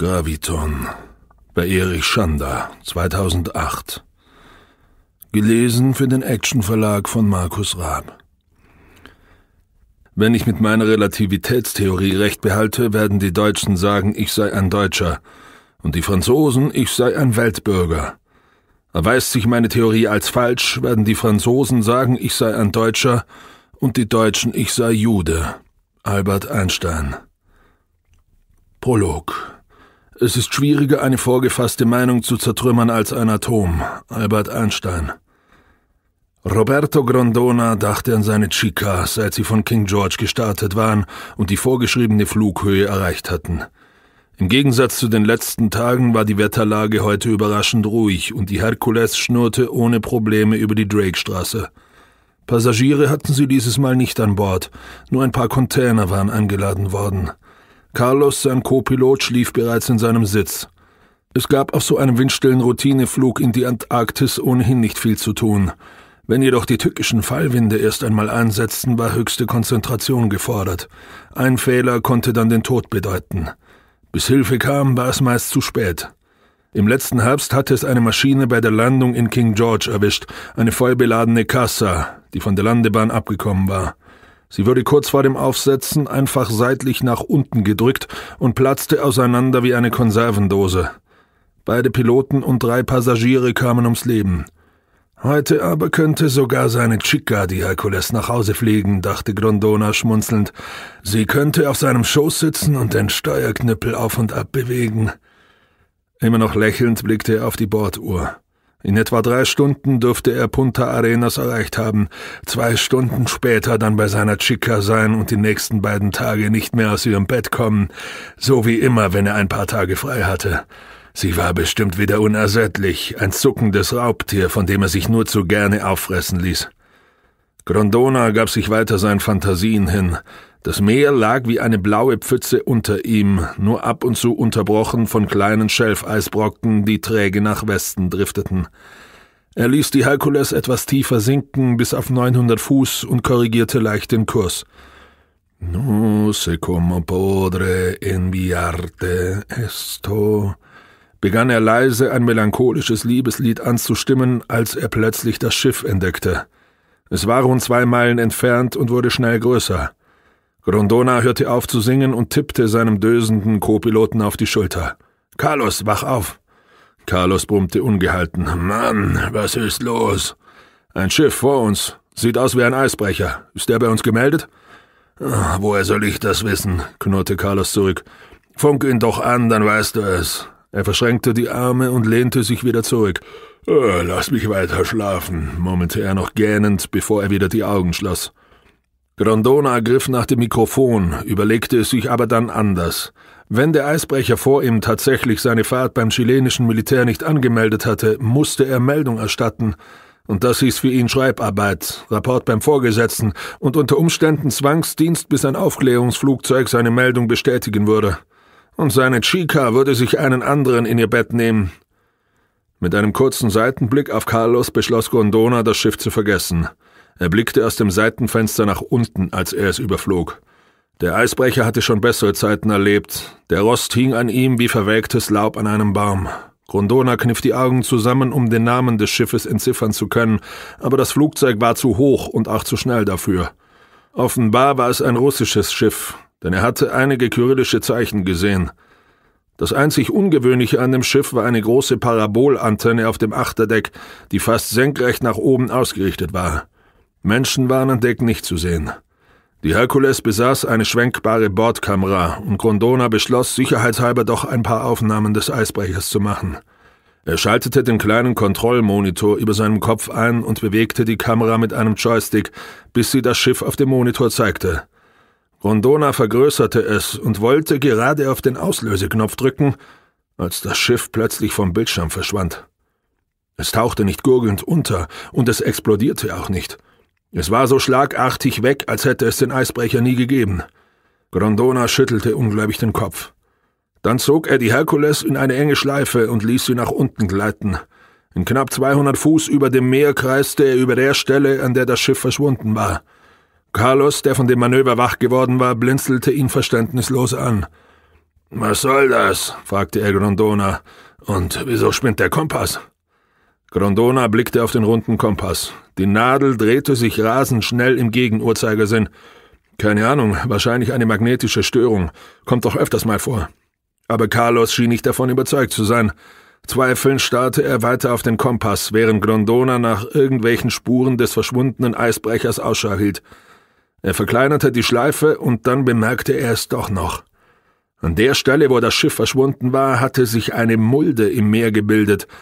Graviton bei Erich Schander, 2008. Gelesen für den Action Verlag von Markus Raab. Wenn ich mit meiner Relativitätstheorie recht behalte, werden die Deutschen sagen, ich sei ein Deutscher, und die Franzosen, ich sei ein Weltbürger. Erweist sich meine Theorie als falsch, werden die Franzosen sagen, ich sei ein Deutscher, und die Deutschen, ich sei Jude. Albert Einstein. Prolog es ist schwieriger, eine vorgefasste Meinung zu zertrümmern als ein Atom. Albert Einstein. Roberto Grondona dachte an seine Chica, seit sie von King George gestartet waren und die vorgeschriebene Flughöhe erreicht hatten. Im Gegensatz zu den letzten Tagen war die Wetterlage heute überraschend ruhig und die Herkules schnurrte ohne Probleme über die Drake-Straße. Passagiere hatten sie dieses Mal nicht an Bord, nur ein paar Container waren eingeladen worden. Carlos, sein Co-Pilot, schlief bereits in seinem Sitz. Es gab auf so einem windstillen Routineflug in die Antarktis ohnehin nicht viel zu tun. Wenn jedoch die tückischen Fallwinde erst einmal einsetzten, war höchste Konzentration gefordert. Ein Fehler konnte dann den Tod bedeuten. Bis Hilfe kam, war es meist zu spät. Im letzten Herbst hatte es eine Maschine bei der Landung in King George erwischt, eine vollbeladene Kassa, die von der Landebahn abgekommen war. Sie wurde kurz vor dem Aufsetzen einfach seitlich nach unten gedrückt und platzte auseinander wie eine Konservendose. Beide Piloten und drei Passagiere kamen ums Leben. Heute aber könnte sogar seine Chica, die Herkules, nach Hause fliegen, dachte Grondona schmunzelnd. Sie könnte auf seinem Schoß sitzen und den Steuerknüppel auf und ab bewegen. Immer noch lächelnd blickte er auf die Borduhr. In etwa drei Stunden dürfte er Punta Arenas erreicht haben, zwei Stunden später dann bei seiner Chica sein und die nächsten beiden Tage nicht mehr aus ihrem Bett kommen, so wie immer, wenn er ein paar Tage frei hatte. Sie war bestimmt wieder unersättlich, ein zuckendes Raubtier, von dem er sich nur zu gerne auffressen ließ. Grondona gab sich weiter seinen Fantasien hin, das Meer lag wie eine blaue Pfütze unter ihm, nur ab und zu unterbrochen von kleinen Schelfeisbrocken, die träge nach Westen drifteten. Er ließ die Herkules etwas tiefer sinken, bis auf 900 Fuß, und korrigierte leicht den Kurs. No se como podre enviarte esto, begann er leise ein melancholisches Liebeslied anzustimmen, als er plötzlich das Schiff entdeckte. Es war rund zwei Meilen entfernt und wurde schnell größer. Grondona hörte auf zu singen und tippte seinem dösenden Co-Piloten auf die Schulter. Carlos, wach auf! Carlos brummte ungehalten. Mann, was ist los? Ein Schiff vor uns. Sieht aus wie ein Eisbrecher. Ist der bei uns gemeldet? Ach, woher soll ich das wissen? knurrte Carlos zurück. Funk ihn doch an, dann weißt du es. Er verschränkte die Arme und lehnte sich wieder zurück. Oh, lass mich weiter schlafen, murmelte er noch gähnend, bevor er wieder die Augen schloss. Grondona griff nach dem Mikrofon, überlegte es sich aber dann anders. Wenn der Eisbrecher vor ihm tatsächlich seine Fahrt beim chilenischen Militär nicht angemeldet hatte, musste er Meldung erstatten. Und das hieß für ihn Schreibarbeit, Rapport beim Vorgesetzten und unter Umständen Zwangsdienst, bis ein Aufklärungsflugzeug seine Meldung bestätigen würde. Und seine Chica würde sich einen anderen in ihr Bett nehmen. Mit einem kurzen Seitenblick auf Carlos beschloss Grondona, das Schiff zu vergessen. Er blickte aus dem Seitenfenster nach unten, als er es überflog. Der Eisbrecher hatte schon bessere Zeiten erlebt. Der Rost hing an ihm wie verwelktes Laub an einem Baum. Grondona kniff die Augen zusammen, um den Namen des Schiffes entziffern zu können, aber das Flugzeug war zu hoch und auch zu schnell dafür. Offenbar war es ein russisches Schiff, denn er hatte einige kyrillische Zeichen gesehen. Das einzig Ungewöhnliche an dem Schiff war eine große Parabolantenne auf dem Achterdeck, die fast senkrecht nach oben ausgerichtet war. Menschen waren an Deck nicht zu sehen. Die Herkules besaß eine schwenkbare Bordkamera und Grondona beschloss, sicherheitshalber doch ein paar Aufnahmen des Eisbrechers zu machen. Er schaltete den kleinen Kontrollmonitor über seinem Kopf ein und bewegte die Kamera mit einem Joystick, bis sie das Schiff auf dem Monitor zeigte. Grondona vergrößerte es und wollte gerade auf den Auslöseknopf drücken, als das Schiff plötzlich vom Bildschirm verschwand. Es tauchte nicht gurgelnd unter und es explodierte auch nicht – es war so schlagartig weg, als hätte es den Eisbrecher nie gegeben. Grondona schüttelte ungläubig den Kopf. Dann zog er die Herkules in eine enge Schleife und ließ sie nach unten gleiten. In knapp 200 Fuß über dem Meer kreiste er über der Stelle, an der das Schiff verschwunden war. Carlos, der von dem Manöver wach geworden war, blinzelte ihn verständnislos an. Was soll das? fragte er Grondona. Und wieso spinnt der Kompass? Grondona blickte auf den runden Kompass. Die Nadel drehte sich rasend schnell im Gegenuhrzeigersinn. Keine Ahnung, wahrscheinlich eine magnetische Störung. Kommt doch öfters mal vor. Aber Carlos schien nicht davon überzeugt zu sein. Zweifelnd starrte er weiter auf den Kompass, während Grondona nach irgendwelchen Spuren des verschwundenen Eisbrechers Ausschau hielt. Er verkleinerte die Schleife und dann bemerkte er es doch noch. An der Stelle, wo das Schiff verschwunden war, hatte sich eine Mulde im Meer gebildet –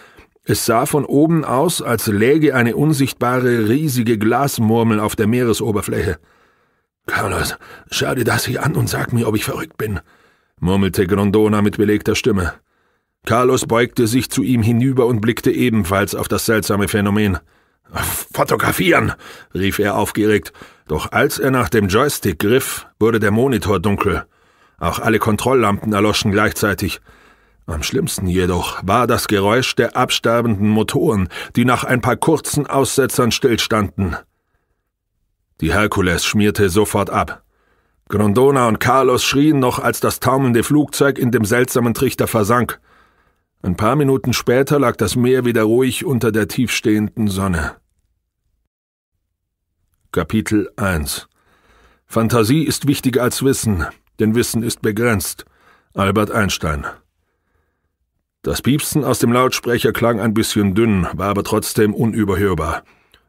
es sah von oben aus, als läge eine unsichtbare, riesige Glasmurmel auf der Meeresoberfläche. Carlos, schau dir das hier an und sag mir, ob ich verrückt bin, murmelte Grondona mit belegter Stimme. Carlos beugte sich zu ihm hinüber und blickte ebenfalls auf das seltsame Phänomen. Fotografieren! rief er aufgeregt, doch als er nach dem Joystick griff, wurde der Monitor dunkel. Auch alle Kontrolllampen erloschen gleichzeitig. Am schlimmsten jedoch war das Geräusch der absterbenden Motoren, die nach ein paar kurzen Aussetzern stillstanden. Die Herkules schmierte sofort ab. Grondona und Carlos schrien noch, als das taumelnde Flugzeug in dem seltsamen Trichter versank. Ein paar Minuten später lag das Meer wieder ruhig unter der tiefstehenden Sonne. Kapitel 1 Fantasie ist wichtiger als Wissen, denn Wissen ist begrenzt. Albert Einstein das Piepsen aus dem Lautsprecher klang ein bisschen dünn, war aber trotzdem unüberhörbar.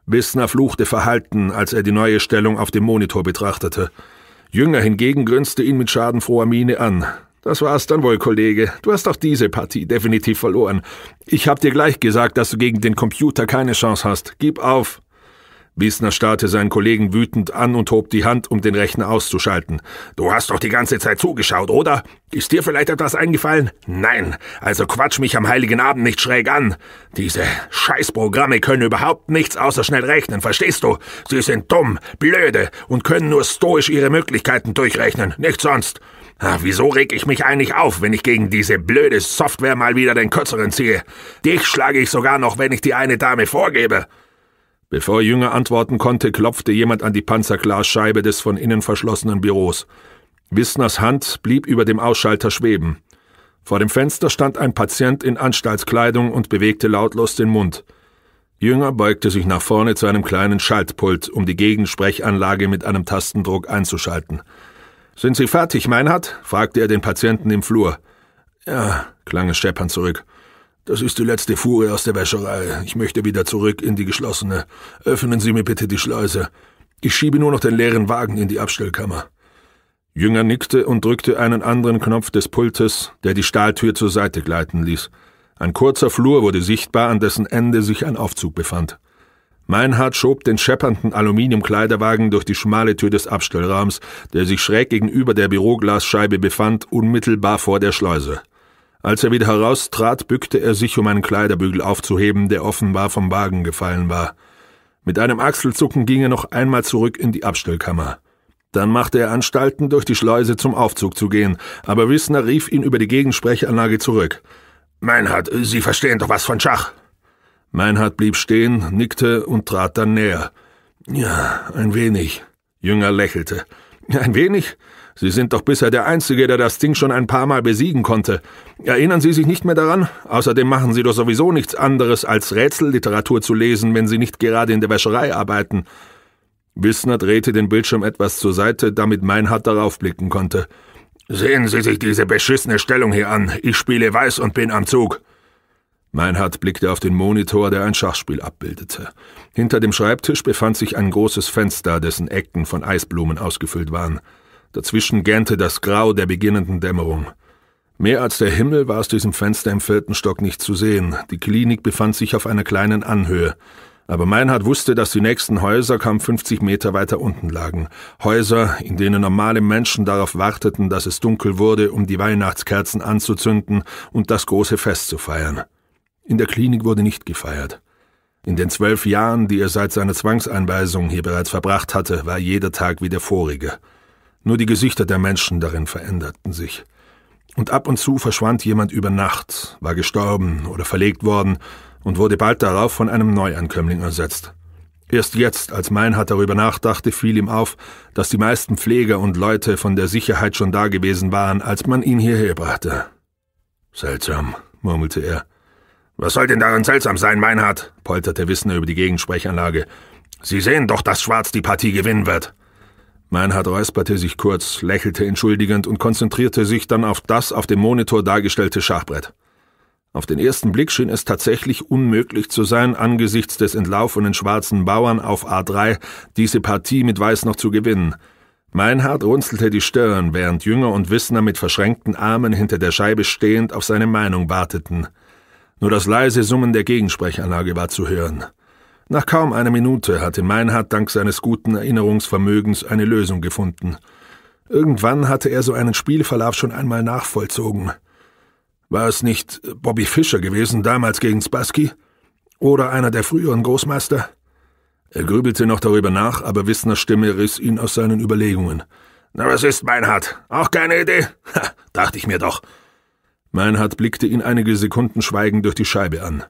Wissner fluchte verhalten, als er die neue Stellung auf dem Monitor betrachtete. Jünger hingegen grinste ihn mit schadenfroher Miene an. Das war's dann wohl, Kollege. Du hast auch diese Partie definitiv verloren. Ich hab dir gleich gesagt, dass du gegen den Computer keine Chance hast. Gib auf. Wiesner starrte seinen Kollegen wütend an und hob die Hand, um den Rechner auszuschalten. Du hast doch die ganze Zeit zugeschaut, oder? Ist dir vielleicht etwas eingefallen? Nein, also quatsch mich am heiligen Abend nicht schräg an. Diese Scheißprogramme können überhaupt nichts außer schnell rechnen, verstehst du? Sie sind dumm, blöde und können nur stoisch ihre Möglichkeiten durchrechnen, nicht sonst. Ach, wieso reg ich mich eigentlich auf, wenn ich gegen diese blöde Software mal wieder den Kürzeren ziehe? Dich schlage ich sogar noch, wenn ich die eine Dame vorgebe. Bevor Jünger antworten konnte, klopfte jemand an die Panzerglasscheibe des von innen verschlossenen Büros. Wissners Hand blieb über dem Ausschalter schweben. Vor dem Fenster stand ein Patient in Anstaltskleidung und bewegte lautlos den Mund. Jünger beugte sich nach vorne zu einem kleinen Schaltpult, um die Gegensprechanlage mit einem Tastendruck einzuschalten. Sind Sie fertig, Meinhard? fragte er den Patienten im Flur. Ja, klang es scheppern zurück. Das ist die letzte Fuhre aus der Wäscherei. Ich möchte wieder zurück in die geschlossene. Öffnen Sie mir bitte die Schleuse. Ich schiebe nur noch den leeren Wagen in die Abstellkammer. Jünger nickte und drückte einen anderen Knopf des Pultes, der die Stahltür zur Seite gleiten ließ. Ein kurzer Flur wurde sichtbar, an dessen Ende sich ein Aufzug befand. Meinhard schob den scheppernden Aluminiumkleiderwagen durch die schmale Tür des Abstellraums, der sich schräg gegenüber der Büroglasscheibe befand, unmittelbar vor der Schleuse. Als er wieder heraustrat, bückte er sich, um einen Kleiderbügel aufzuheben, der offenbar vom Wagen gefallen war. Mit einem Achselzucken ging er noch einmal zurück in die Abstellkammer. Dann machte er Anstalten, durch die Schleuse zum Aufzug zu gehen, aber Wissner rief ihn über die Gegensprechanlage zurück. Meinhard, Sie verstehen doch was von Schach. Meinhard blieb stehen, nickte und trat dann näher. Ja, ein wenig. Jünger lächelte. Ein wenig? Sie sind doch bisher der Einzige, der das Ding schon ein paar Mal besiegen konnte. Erinnern Sie sich nicht mehr daran? Außerdem machen Sie doch sowieso nichts anderes, als Rätselliteratur zu lesen, wenn Sie nicht gerade in der Wäscherei arbeiten. Wissner drehte den Bildschirm etwas zur Seite, damit Meinhard darauf blicken konnte. Sehen Sie sich diese beschissene Stellung hier an. Ich spiele weiß und bin am Zug. Meinhard blickte auf den Monitor, der ein Schachspiel abbildete. Hinter dem Schreibtisch befand sich ein großes Fenster, dessen Ecken von Eisblumen ausgefüllt waren. Dazwischen gähnte das Grau der beginnenden Dämmerung. Mehr als der Himmel war aus diesem Fenster im vierten Stock nicht zu sehen. Die Klinik befand sich auf einer kleinen Anhöhe. Aber Meinhard wusste, dass die nächsten Häuser kaum 50 Meter weiter unten lagen. Häuser, in denen normale Menschen darauf warteten, dass es dunkel wurde, um die Weihnachtskerzen anzuzünden und das große Fest zu feiern. In der Klinik wurde nicht gefeiert. In den zwölf Jahren, die er seit seiner Zwangseinweisung hier bereits verbracht hatte, war jeder Tag wie der vorige. Nur die Gesichter der Menschen darin veränderten sich. Und ab und zu verschwand jemand über Nacht, war gestorben oder verlegt worden und wurde bald darauf von einem Neuankömmling ersetzt. Erst jetzt, als Meinhard darüber nachdachte, fiel ihm auf, dass die meisten Pfleger und Leute von der Sicherheit schon da gewesen waren, als man ihn hierher brachte. Seltsam, murmelte er. Was soll denn daran seltsam sein, Meinhard? polterte Wissner über die Gegensprechanlage. Sie sehen doch, dass Schwarz die Partie gewinnen wird. Meinhard räusperte sich kurz, lächelte entschuldigend und konzentrierte sich dann auf das auf dem Monitor dargestellte Schachbrett. Auf den ersten Blick schien es tatsächlich unmöglich zu sein, angesichts des entlaufenen schwarzen Bauern auf A3 diese Partie mit Weiß noch zu gewinnen. Meinhard runzelte die Stirn, während Jünger und Wissner mit verschränkten Armen hinter der Scheibe stehend auf seine Meinung warteten. Nur das leise Summen der Gegensprechanlage war zu hören. Nach kaum einer Minute hatte Meinhard dank seines guten Erinnerungsvermögens eine Lösung gefunden. Irgendwann hatte er so einen Spielverlauf schon einmal nachvollzogen. War es nicht Bobby Fischer gewesen damals gegen Spassky? Oder einer der früheren Großmeister? Er grübelte noch darüber nach, aber Wissners Stimme riss ihn aus seinen Überlegungen. Na, was ist, Meinhard? Auch keine Idee? Ha, dachte ich mir doch. Meinhard blickte ihn einige Sekunden schweigend durch die Scheibe an.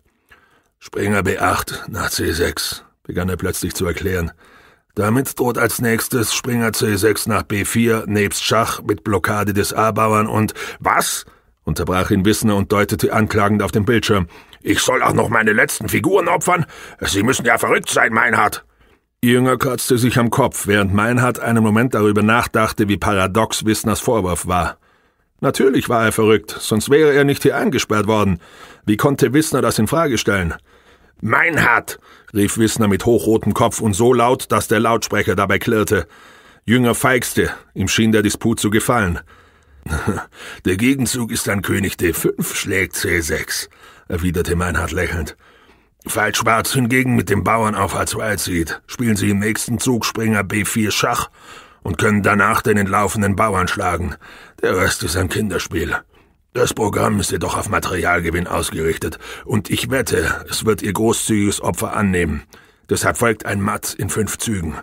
Springer B8 nach C6, begann er plötzlich zu erklären. Damit droht als nächstes Springer C6 nach B4 nebst Schach mit Blockade des A-Bauern und was? unterbrach ihn Wissner und deutete anklagend auf den Bildschirm. Ich soll auch noch meine letzten Figuren opfern? Sie müssen ja verrückt sein, Meinhard. Jünger kratzte sich am Kopf, während Meinhard einen Moment darüber nachdachte, wie paradox Wissners Vorwurf war. Natürlich war er verrückt, sonst wäre er nicht hier eingesperrt worden. Wie konnte Wissner das in Frage stellen? Meinhard! rief Wissner mit hochrotem Kopf und so laut, dass der Lautsprecher dabei klirrte. Jünger feigste, ihm schien der Disput zu gefallen. Der Gegenzug ist ein König D5 schlägt C6, erwiderte Meinhard lächelnd. Falls Schwarz hingegen mit dem Bauern auf a 2 zieht, spielen sie im nächsten Zug Springer B4 Schach und können danach den entlaufenden Bauern schlagen. Der Rest ist ein Kinderspiel. Das Programm ist jedoch auf Materialgewinn ausgerichtet, und ich wette, es wird ihr großzügiges Opfer annehmen. Deshalb folgt ein Matt in fünf Zügen.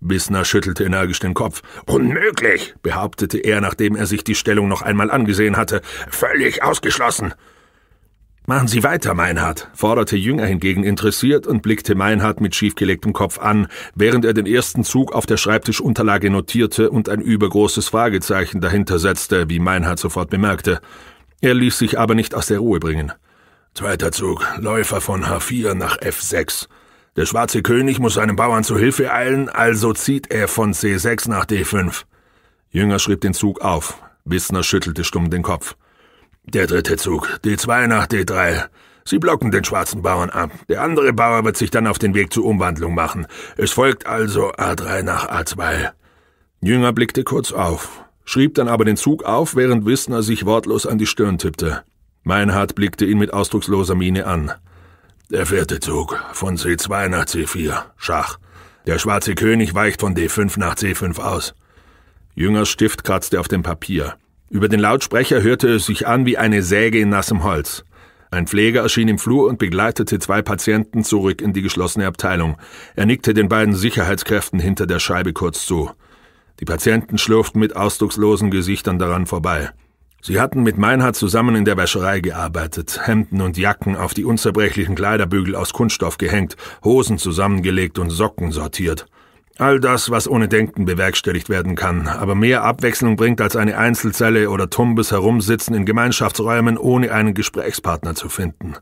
Bissner schüttelte energisch den Kopf. Unmöglich, behauptete er, nachdem er sich die Stellung noch einmal angesehen hatte. Völlig ausgeschlossen. Machen Sie weiter, Meinhard, forderte Jünger hingegen interessiert und blickte Meinhard mit schiefgelegtem Kopf an, während er den ersten Zug auf der Schreibtischunterlage notierte und ein übergroßes Fragezeichen dahinter setzte, wie Meinhard sofort bemerkte. Er ließ sich aber nicht aus der Ruhe bringen. Zweiter Zug, Läufer von H4 nach F6. Der schwarze König muss seinem Bauern zu Hilfe eilen, also zieht er von C6 nach D5. Jünger schrieb den Zug auf. Wissner schüttelte stumm den Kopf. Der dritte Zug, D2 nach D3. Sie blocken den schwarzen Bauern ab. Der andere Bauer wird sich dann auf den Weg zur Umwandlung machen. Es folgt also A3 nach A2. Jünger blickte kurz auf, schrieb dann aber den Zug auf, während Wissner sich wortlos an die Stirn tippte. Meinhard blickte ihn mit ausdrucksloser Miene an. Der vierte Zug, von C2 nach C4, Schach. Der schwarze König weicht von D5 nach C5 aus. Jüngers Stift kratzte auf dem Papier. Über den Lautsprecher hörte es sich an wie eine Säge in nassem Holz. Ein Pfleger erschien im Flur und begleitete zwei Patienten zurück in die geschlossene Abteilung. Er nickte den beiden Sicherheitskräften hinter der Scheibe kurz zu. Die Patienten schlurften mit ausdruckslosen Gesichtern daran vorbei. Sie hatten mit Meinhard zusammen in der Wäscherei gearbeitet, Hemden und Jacken auf die unzerbrechlichen Kleiderbügel aus Kunststoff gehängt, Hosen zusammengelegt und Socken sortiert. All das, was ohne Denken bewerkstelligt werden kann, aber mehr Abwechslung bringt als eine Einzelzelle oder Tumbes herumsitzen in Gemeinschaftsräumen, ohne einen Gesprächspartner zu finden.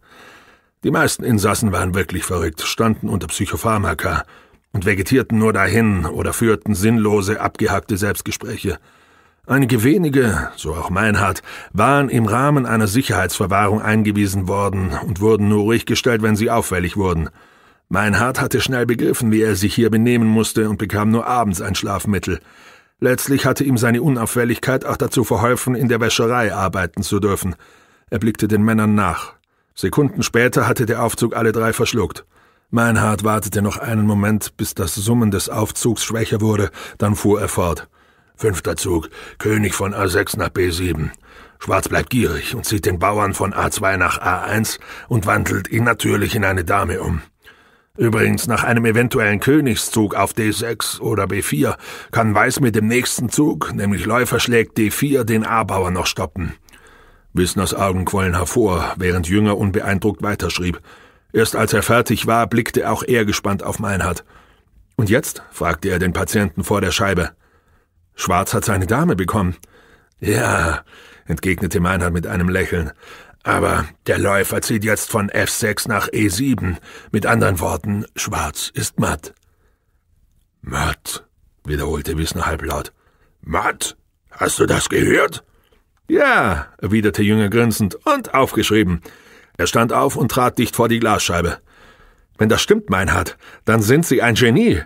Die meisten Insassen waren wirklich verrückt, standen unter Psychopharmaka und vegetierten nur dahin oder führten sinnlose, abgehackte Selbstgespräche. Einige wenige, so auch Meinhard, waren im Rahmen einer Sicherheitsverwahrung eingewiesen worden und wurden nur ruhig gestellt, wenn sie auffällig wurden – Meinhard hatte schnell begriffen, wie er sich hier benehmen musste und bekam nur abends ein Schlafmittel. Letztlich hatte ihm seine Unauffälligkeit auch dazu verholfen, in der Wäscherei arbeiten zu dürfen. Er blickte den Männern nach. Sekunden später hatte der Aufzug alle drei verschluckt. Meinhard wartete noch einen Moment, bis das Summen des Aufzugs schwächer wurde, dann fuhr er fort. Fünfter Zug, König von A6 nach B7. Schwarz bleibt gierig und zieht den Bauern von A2 nach A1 und wandelt ihn natürlich in eine Dame um. Übrigens, nach einem eventuellen Königszug auf D6 oder B4 kann Weiß mit dem nächsten Zug, nämlich Läufer schlägt D4, den A-Bauer noch stoppen. Wissners Augen quollen hervor, während Jünger unbeeindruckt weiterschrieb. Erst als er fertig war, blickte auch er gespannt auf Meinhard. Und jetzt? fragte er den Patienten vor der Scheibe. Schwarz hat seine Dame bekommen. Ja, entgegnete Meinhard mit einem Lächeln. Aber der Läufer zieht jetzt von F6 nach E7. Mit anderen Worten, schwarz ist matt. Matt, wiederholte Wissner halblaut. Matt? Hast du das gehört? Ja, erwiderte Jünger grinsend und aufgeschrieben. Er stand auf und trat dicht vor die Glasscheibe. Wenn das stimmt, Meinhard, dann sind Sie ein Genie.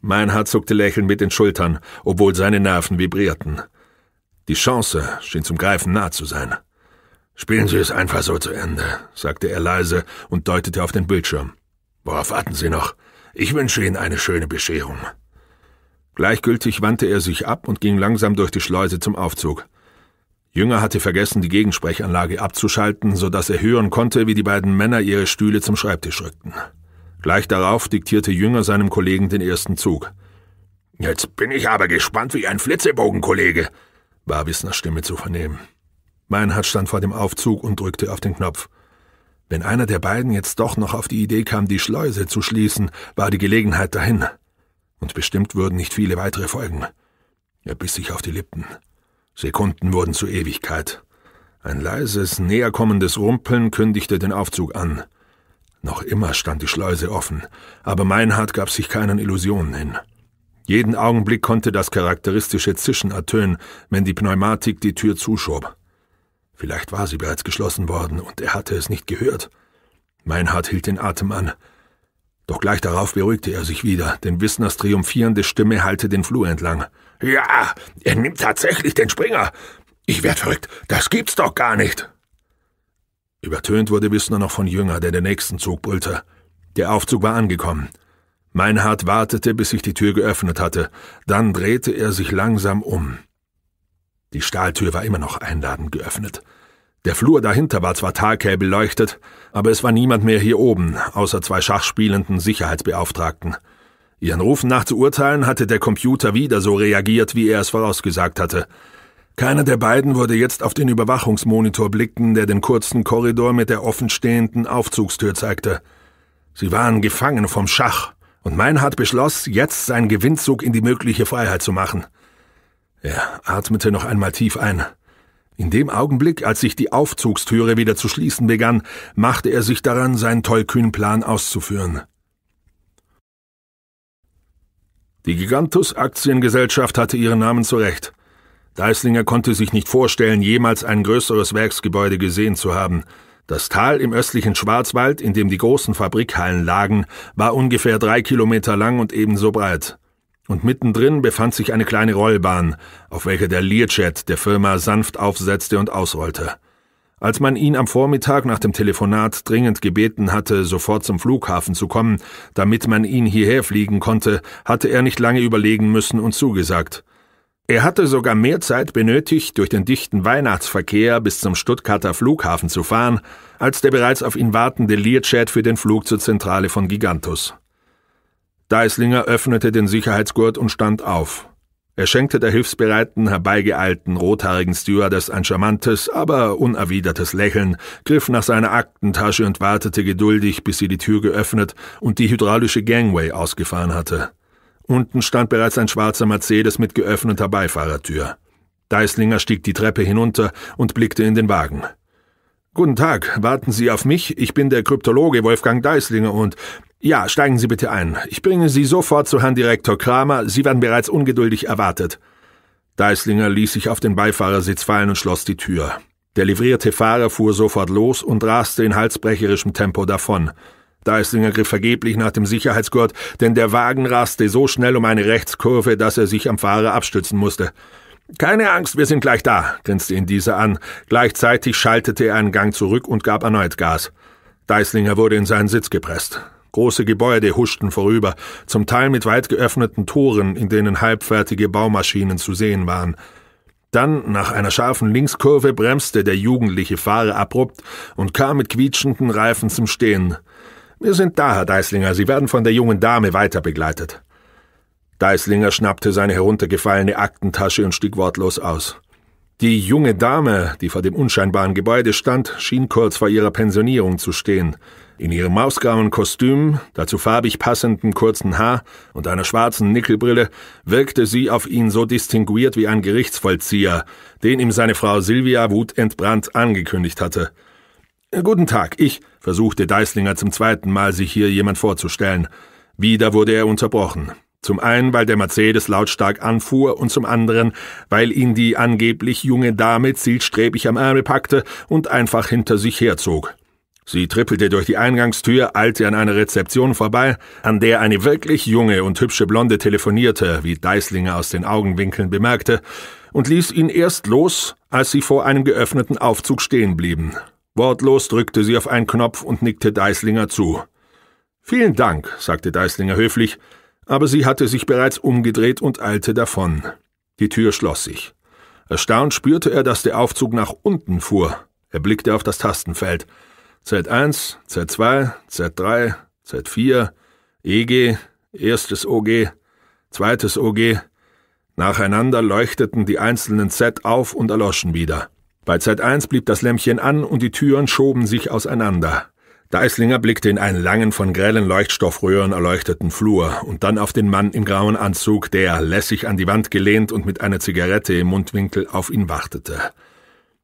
Meinhard zuckte lächelnd mit den Schultern, obwohl seine Nerven vibrierten. Die Chance schien zum Greifen nah zu sein. Spielen Sie es einfach so zu Ende, sagte er leise und deutete auf den Bildschirm. Worauf warten Sie noch? Ich wünsche Ihnen eine schöne Bescherung. Gleichgültig wandte er sich ab und ging langsam durch die Schleuse zum Aufzug. Jünger hatte vergessen, die Gegensprechanlage abzuschalten, so dass er hören konnte, wie die beiden Männer ihre Stühle zum Schreibtisch rückten. Gleich darauf diktierte Jünger seinem Kollegen den ersten Zug. Jetzt bin ich aber gespannt wie ein Flitzebogen, Kollege, war Wissners Stimme zu vernehmen. Meinhard stand vor dem Aufzug und drückte auf den Knopf. Wenn einer der beiden jetzt doch noch auf die Idee kam, die Schleuse zu schließen, war die Gelegenheit dahin. Und bestimmt würden nicht viele weitere folgen. Er biss sich auf die Lippen. Sekunden wurden zu Ewigkeit. Ein leises, näherkommendes Rumpeln kündigte den Aufzug an. Noch immer stand die Schleuse offen, aber Meinhard gab sich keinen Illusionen hin. Jeden Augenblick konnte das charakteristische Zischen ertönen, wenn die Pneumatik die Tür zuschob. Vielleicht war sie bereits geschlossen worden und er hatte es nicht gehört. Meinhard hielt den Atem an. Doch gleich darauf beruhigte er sich wieder, denn Wissners triumphierende Stimme hallte den Flur entlang. Ja, er nimmt tatsächlich den Springer. Ich werd verrückt, das gibt's doch gar nicht. Übertönt wurde Wissner noch von Jünger, der den nächsten Zug brüllte. Der Aufzug war angekommen. Meinhard wartete, bis sich die Tür geöffnet hatte. Dann drehte er sich langsam um. Die Stahltür war immer noch einladend geöffnet. Der Flur dahinter war zwar taghell beleuchtet, aber es war niemand mehr hier oben, außer zwei schachspielenden Sicherheitsbeauftragten. Ihren Rufen nach zu urteilen, hatte der Computer wieder so reagiert, wie er es vorausgesagt hatte. Keiner der beiden würde jetzt auf den Überwachungsmonitor blicken, der den kurzen Korridor mit der offenstehenden Aufzugstür zeigte. Sie waren gefangen vom Schach, und Meinhard beschloss, jetzt seinen Gewinnzug in die mögliche Freiheit zu machen – er atmete noch einmal tief ein. In dem Augenblick, als sich die Aufzugstüre wieder zu schließen begann, machte er sich daran, seinen tollkühnen Plan auszuführen. Die Gigantus Aktiengesellschaft hatte ihren Namen zurecht. Deislinger konnte sich nicht vorstellen, jemals ein größeres Werksgebäude gesehen zu haben. Das Tal im östlichen Schwarzwald, in dem die großen Fabrikhallen lagen, war ungefähr drei Kilometer lang und ebenso breit und mittendrin befand sich eine kleine Rollbahn, auf welcher der Learjet der Firma sanft aufsetzte und ausrollte. Als man ihn am Vormittag nach dem Telefonat dringend gebeten hatte, sofort zum Flughafen zu kommen, damit man ihn hierher fliegen konnte, hatte er nicht lange überlegen müssen und zugesagt. Er hatte sogar mehr Zeit benötigt, durch den dichten Weihnachtsverkehr bis zum Stuttgarter Flughafen zu fahren, als der bereits auf ihn wartende Learjet für den Flug zur Zentrale von Gigantus. Deislinger öffnete den Sicherheitsgurt und stand auf. Er schenkte der hilfsbereiten, herbeigeeilten, rothaarigen Stewardess ein charmantes, aber unerwidertes Lächeln, griff nach seiner Aktentasche und wartete geduldig, bis sie die Tür geöffnet und die hydraulische Gangway ausgefahren hatte. Unten stand bereits ein schwarzer Mercedes mit geöffneter Beifahrertür. Deislinger stieg die Treppe hinunter und blickte in den Wagen. Guten Tag, warten Sie auf mich, ich bin der Kryptologe Wolfgang Deislinger und ja, steigen Sie bitte ein. Ich bringe Sie sofort zu Herrn Direktor Kramer. Sie werden bereits ungeduldig erwartet. Deislinger ließ sich auf den Beifahrersitz fallen und schloss die Tür. Der livrierte Fahrer fuhr sofort los und raste in halsbrecherischem Tempo davon. Deislinger griff vergeblich nach dem Sicherheitsgurt, denn der Wagen raste so schnell um eine Rechtskurve, dass er sich am Fahrer abstützen musste. Keine Angst, wir sind gleich da, grinste ihn dieser an. Gleichzeitig schaltete er einen Gang zurück und gab erneut Gas. Deislinger wurde in seinen Sitz gepresst. Große Gebäude huschten vorüber, zum Teil mit weit geöffneten Toren, in denen halbfertige Baumaschinen zu sehen waren. Dann, nach einer scharfen Linkskurve, bremste der jugendliche Fahrer abrupt und kam mit quietschenden Reifen zum Stehen. Wir sind da, Herr Deislinger, Sie werden von der jungen Dame weiter begleitet. Deislinger schnappte seine heruntergefallene Aktentasche und stieg wortlos aus. Die junge Dame, die vor dem unscheinbaren Gebäude stand, schien kurz vor ihrer Pensionierung zu stehen. In ihrem mausgrauen Kostüm, dazu farbig passendem kurzen Haar und einer schwarzen Nickelbrille, wirkte sie auf ihn so distinguiert wie ein Gerichtsvollzieher, den ihm seine Frau Silvia wutentbrannt angekündigt hatte. Guten Tag, ich, versuchte Deislinger zum zweiten Mal, sich hier jemand vorzustellen. Wieder wurde er unterbrochen. Zum einen, weil der Mercedes lautstark anfuhr und zum anderen, weil ihn die angeblich junge Dame zielstrebig am Ärmel packte und einfach hinter sich herzog. Sie trippelte durch die Eingangstür, eilte an einer Rezeption vorbei, an der eine wirklich junge und hübsche Blonde telefonierte, wie Deislinger aus den Augenwinkeln bemerkte, und ließ ihn erst los, als sie vor einem geöffneten Aufzug stehen blieben. Wortlos drückte sie auf einen Knopf und nickte Deislinger zu. Vielen Dank, sagte Deislinger höflich, aber sie hatte sich bereits umgedreht und eilte davon. Die Tür schloss sich. Erstaunt spürte er, dass der Aufzug nach unten fuhr. Er blickte auf das Tastenfeld. Z1, Z2, Z3, Z4, EG, erstes OG, zweites OG. Nacheinander leuchteten die einzelnen Z auf und erloschen wieder. Bei Z1 blieb das Lämpchen an und die Türen schoben sich auseinander. Deislinger blickte in einen langen, von grellen Leuchtstoffröhren erleuchteten Flur und dann auf den Mann im grauen Anzug, der, lässig an die Wand gelehnt und mit einer Zigarette im Mundwinkel, auf ihn wartete.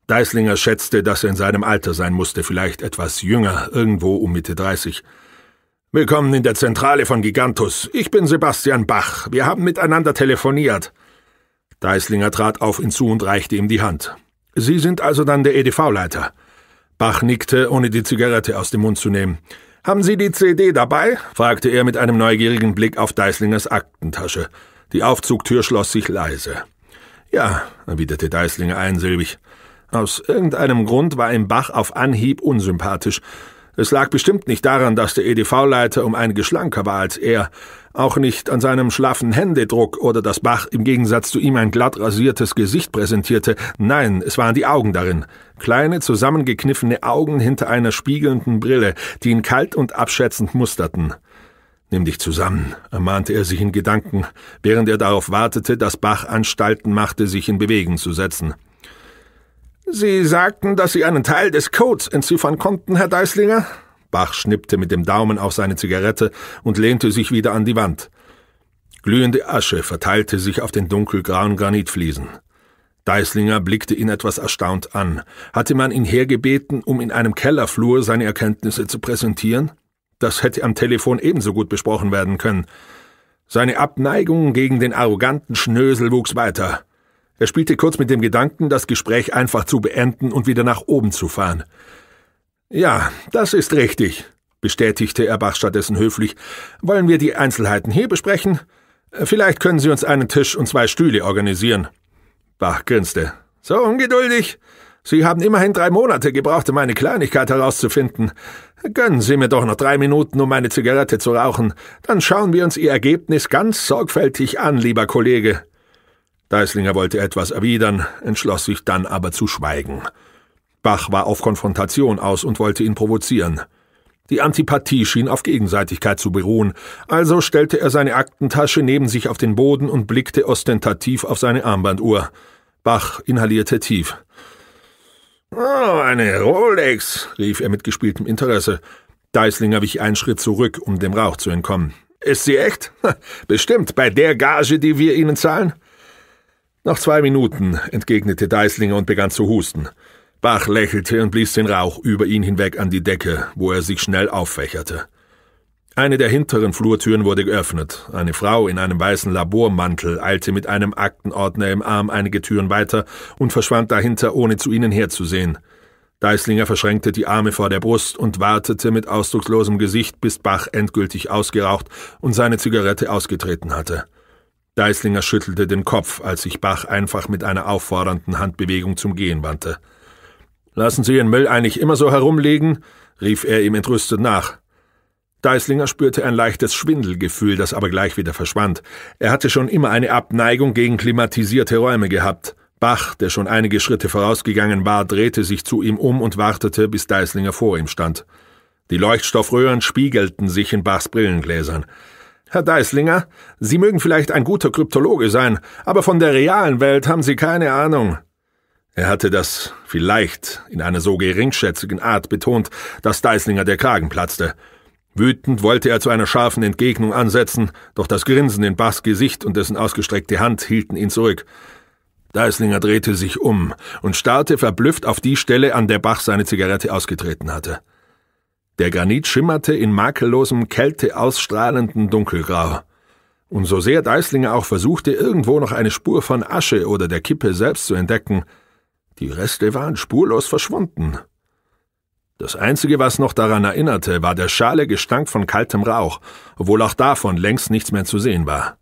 Deislinger schätzte, dass er in seinem Alter sein musste, vielleicht etwas jünger, irgendwo um Mitte 30. Willkommen in der Zentrale von Gigantus. Ich bin Sebastian Bach. Wir haben miteinander telefoniert. Deislinger trat auf ihn zu und reichte ihm die Hand. Sie sind also dann der EDV-Leiter. Bach nickte, ohne die Zigarette aus dem Mund zu nehmen. Haben Sie die CD dabei? fragte er mit einem neugierigen Blick auf Deislingers Aktentasche. Die Aufzugtür schloss sich leise. Ja, erwiderte Deislinger einsilbig. Aus irgendeinem Grund war ihm Bach auf Anhieb unsympathisch. Es lag bestimmt nicht daran, dass der EDV-Leiter um einige schlanker war als er, auch nicht an seinem schlaffen Händedruck oder dass Bach im Gegensatz zu ihm ein glatt rasiertes Gesicht präsentierte. Nein, es waren die Augen darin. Kleine, zusammengekniffene Augen hinter einer spiegelnden Brille, die ihn kalt und abschätzend musterten. Nimm dich zusammen, ermahnte er sich in Gedanken, während er darauf wartete, dass Bach Anstalten machte, sich in Bewegung zu setzen. Sie sagten, dass Sie einen Teil des Codes entziffern konnten, Herr Deislinger? Bach schnippte mit dem Daumen auf seine Zigarette und lehnte sich wieder an die Wand. Glühende Asche verteilte sich auf den dunkelgrauen Granitfliesen. Deislinger blickte ihn etwas erstaunt an. Hatte man ihn hergebeten, um in einem Kellerflur seine Erkenntnisse zu präsentieren? Das hätte am Telefon ebenso gut besprochen werden können. Seine Abneigung gegen den arroganten Schnösel wuchs weiter. Er spielte kurz mit dem Gedanken, das Gespräch einfach zu beenden und wieder nach oben zu fahren. Ja, das ist richtig, bestätigte er Bach stattdessen höflich. Wollen wir die Einzelheiten hier besprechen? Vielleicht können Sie uns einen Tisch und zwei Stühle organisieren. Bach grinste. So ungeduldig. Sie haben immerhin drei Monate gebraucht, um eine Kleinigkeit herauszufinden. Gönnen Sie mir doch noch drei Minuten, um meine Zigarette zu rauchen. Dann schauen wir uns Ihr Ergebnis ganz sorgfältig an, lieber Kollege. Deislinger wollte etwas erwidern, entschloss sich dann aber zu schweigen. Bach war auf Konfrontation aus und wollte ihn provozieren. Die Antipathie schien auf Gegenseitigkeit zu beruhen, also stellte er seine Aktentasche neben sich auf den Boden und blickte ostentativ auf seine Armbanduhr. Bach inhalierte tief. Oh, eine Rolex, rief er mit gespieltem Interesse. Deislinger wich einen Schritt zurück, um dem Rauch zu entkommen. Ist sie echt? Bestimmt, bei der Gage, die wir Ihnen zahlen? Nach zwei Minuten entgegnete Deislinger und begann zu husten. Bach lächelte und blies den Rauch über ihn hinweg an die Decke, wo er sich schnell auffächerte. Eine der hinteren Flurtüren wurde geöffnet. Eine Frau in einem weißen Labormantel eilte mit einem Aktenordner im Arm einige Türen weiter und verschwand dahinter, ohne zu ihnen herzusehen. Deislinger verschränkte die Arme vor der Brust und wartete mit ausdruckslosem Gesicht, bis Bach endgültig ausgeraucht und seine Zigarette ausgetreten hatte. Deislinger schüttelte den Kopf, als sich Bach einfach mit einer auffordernden Handbewegung zum Gehen wandte. Lassen Sie Ihren Müll eigentlich immer so herumliegen? rief er ihm entrüstet nach. Deislinger spürte ein leichtes Schwindelgefühl, das aber gleich wieder verschwand. Er hatte schon immer eine Abneigung gegen klimatisierte Räume gehabt. Bach, der schon einige Schritte vorausgegangen war, drehte sich zu ihm um und wartete, bis Deislinger vor ihm stand. Die Leuchtstoffröhren spiegelten sich in Bachs Brillengläsern. Herr Deislinger, Sie mögen vielleicht ein guter Kryptologe sein, aber von der realen Welt haben Sie keine Ahnung. Er hatte das vielleicht in einer so geringschätzigen Art betont, dass Deislinger der Kragen platzte. Wütend wollte er zu einer scharfen Entgegnung ansetzen, doch das Grinsen in Bachs Gesicht und dessen ausgestreckte Hand hielten ihn zurück. Deislinger drehte sich um und starrte verblüfft auf die Stelle, an der Bach seine Zigarette ausgetreten hatte. Der Granit schimmerte in makellosem, kälteausstrahlenden Dunkelgrau. Und so sehr Deislinger auch versuchte, irgendwo noch eine Spur von Asche oder der Kippe selbst zu entdecken, die Reste waren spurlos verschwunden. Das Einzige, was noch daran erinnerte, war der schale Gestank von kaltem Rauch, obwohl auch davon längst nichts mehr zu sehen war.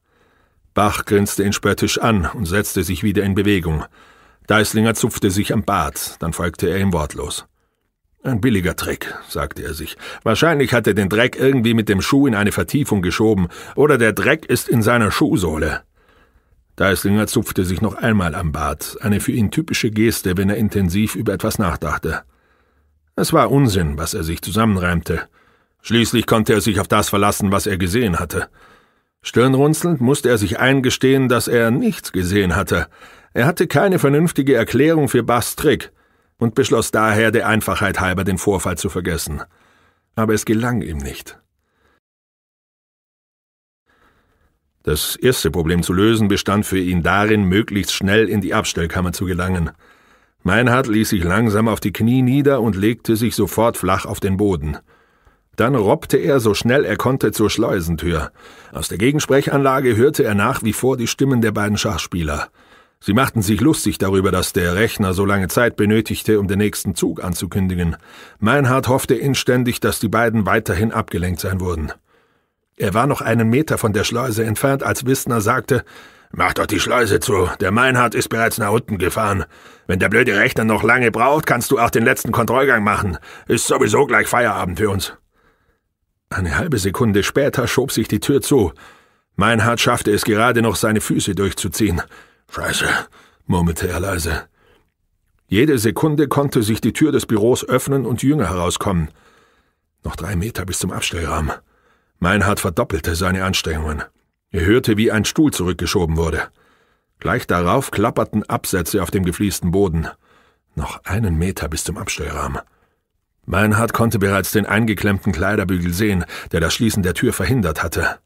Bach grinste ihn spöttisch an und setzte sich wieder in Bewegung. Deislinger zupfte sich am Bart, dann folgte er ihm wortlos. Ein billiger Trick, sagte er sich. Wahrscheinlich hat er den Dreck irgendwie mit dem Schuh in eine Vertiefung geschoben, oder der Dreck ist in seiner Schuhsohle. Deislinger zupfte sich noch einmal am Bart, eine für ihn typische Geste, wenn er intensiv über etwas nachdachte. Es war Unsinn, was er sich zusammenreimte. Schließlich konnte er sich auf das verlassen, was er gesehen hatte. Stirnrunzelnd musste er sich eingestehen, dass er nichts gesehen hatte. Er hatte keine vernünftige Erklärung für Bass Trick und beschloss daher, der Einfachheit halber den Vorfall zu vergessen. Aber es gelang ihm nicht. Das erste Problem zu lösen bestand für ihn darin, möglichst schnell in die Abstellkammer zu gelangen. Meinhard ließ sich langsam auf die Knie nieder und legte sich sofort flach auf den Boden. Dann robbte er so schnell er konnte zur Schleusentür. Aus der Gegensprechanlage hörte er nach wie vor die Stimmen der beiden Schachspieler. Sie machten sich lustig darüber, dass der Rechner so lange Zeit benötigte, um den nächsten Zug anzukündigen. Meinhard hoffte inständig, dass die beiden weiterhin abgelenkt sein würden. Er war noch einen Meter von der Schleuse entfernt, als Wissner sagte, Mach doch die Schleuse zu. Der Meinhard ist bereits nach unten gefahren. Wenn der blöde Rechner noch lange braucht, kannst du auch den letzten Kontrollgang machen. Ist sowieso gleich Feierabend für uns. Eine halbe Sekunde später schob sich die Tür zu. Meinhard schaffte es gerade noch, seine Füße durchzuziehen. Scheiße, murmelte er leise. Jede Sekunde konnte sich die Tür des Büros öffnen und Jünger herauskommen. Noch drei Meter bis zum Abstellraum. Meinhard verdoppelte seine Anstrengungen. Er hörte, wie ein Stuhl zurückgeschoben wurde. Gleich darauf klapperten Absätze auf dem gefliesten Boden. Noch einen Meter bis zum Abstellraum. Meinhard konnte bereits den eingeklemmten Kleiderbügel sehen, der das Schließen der Tür verhindert hatte.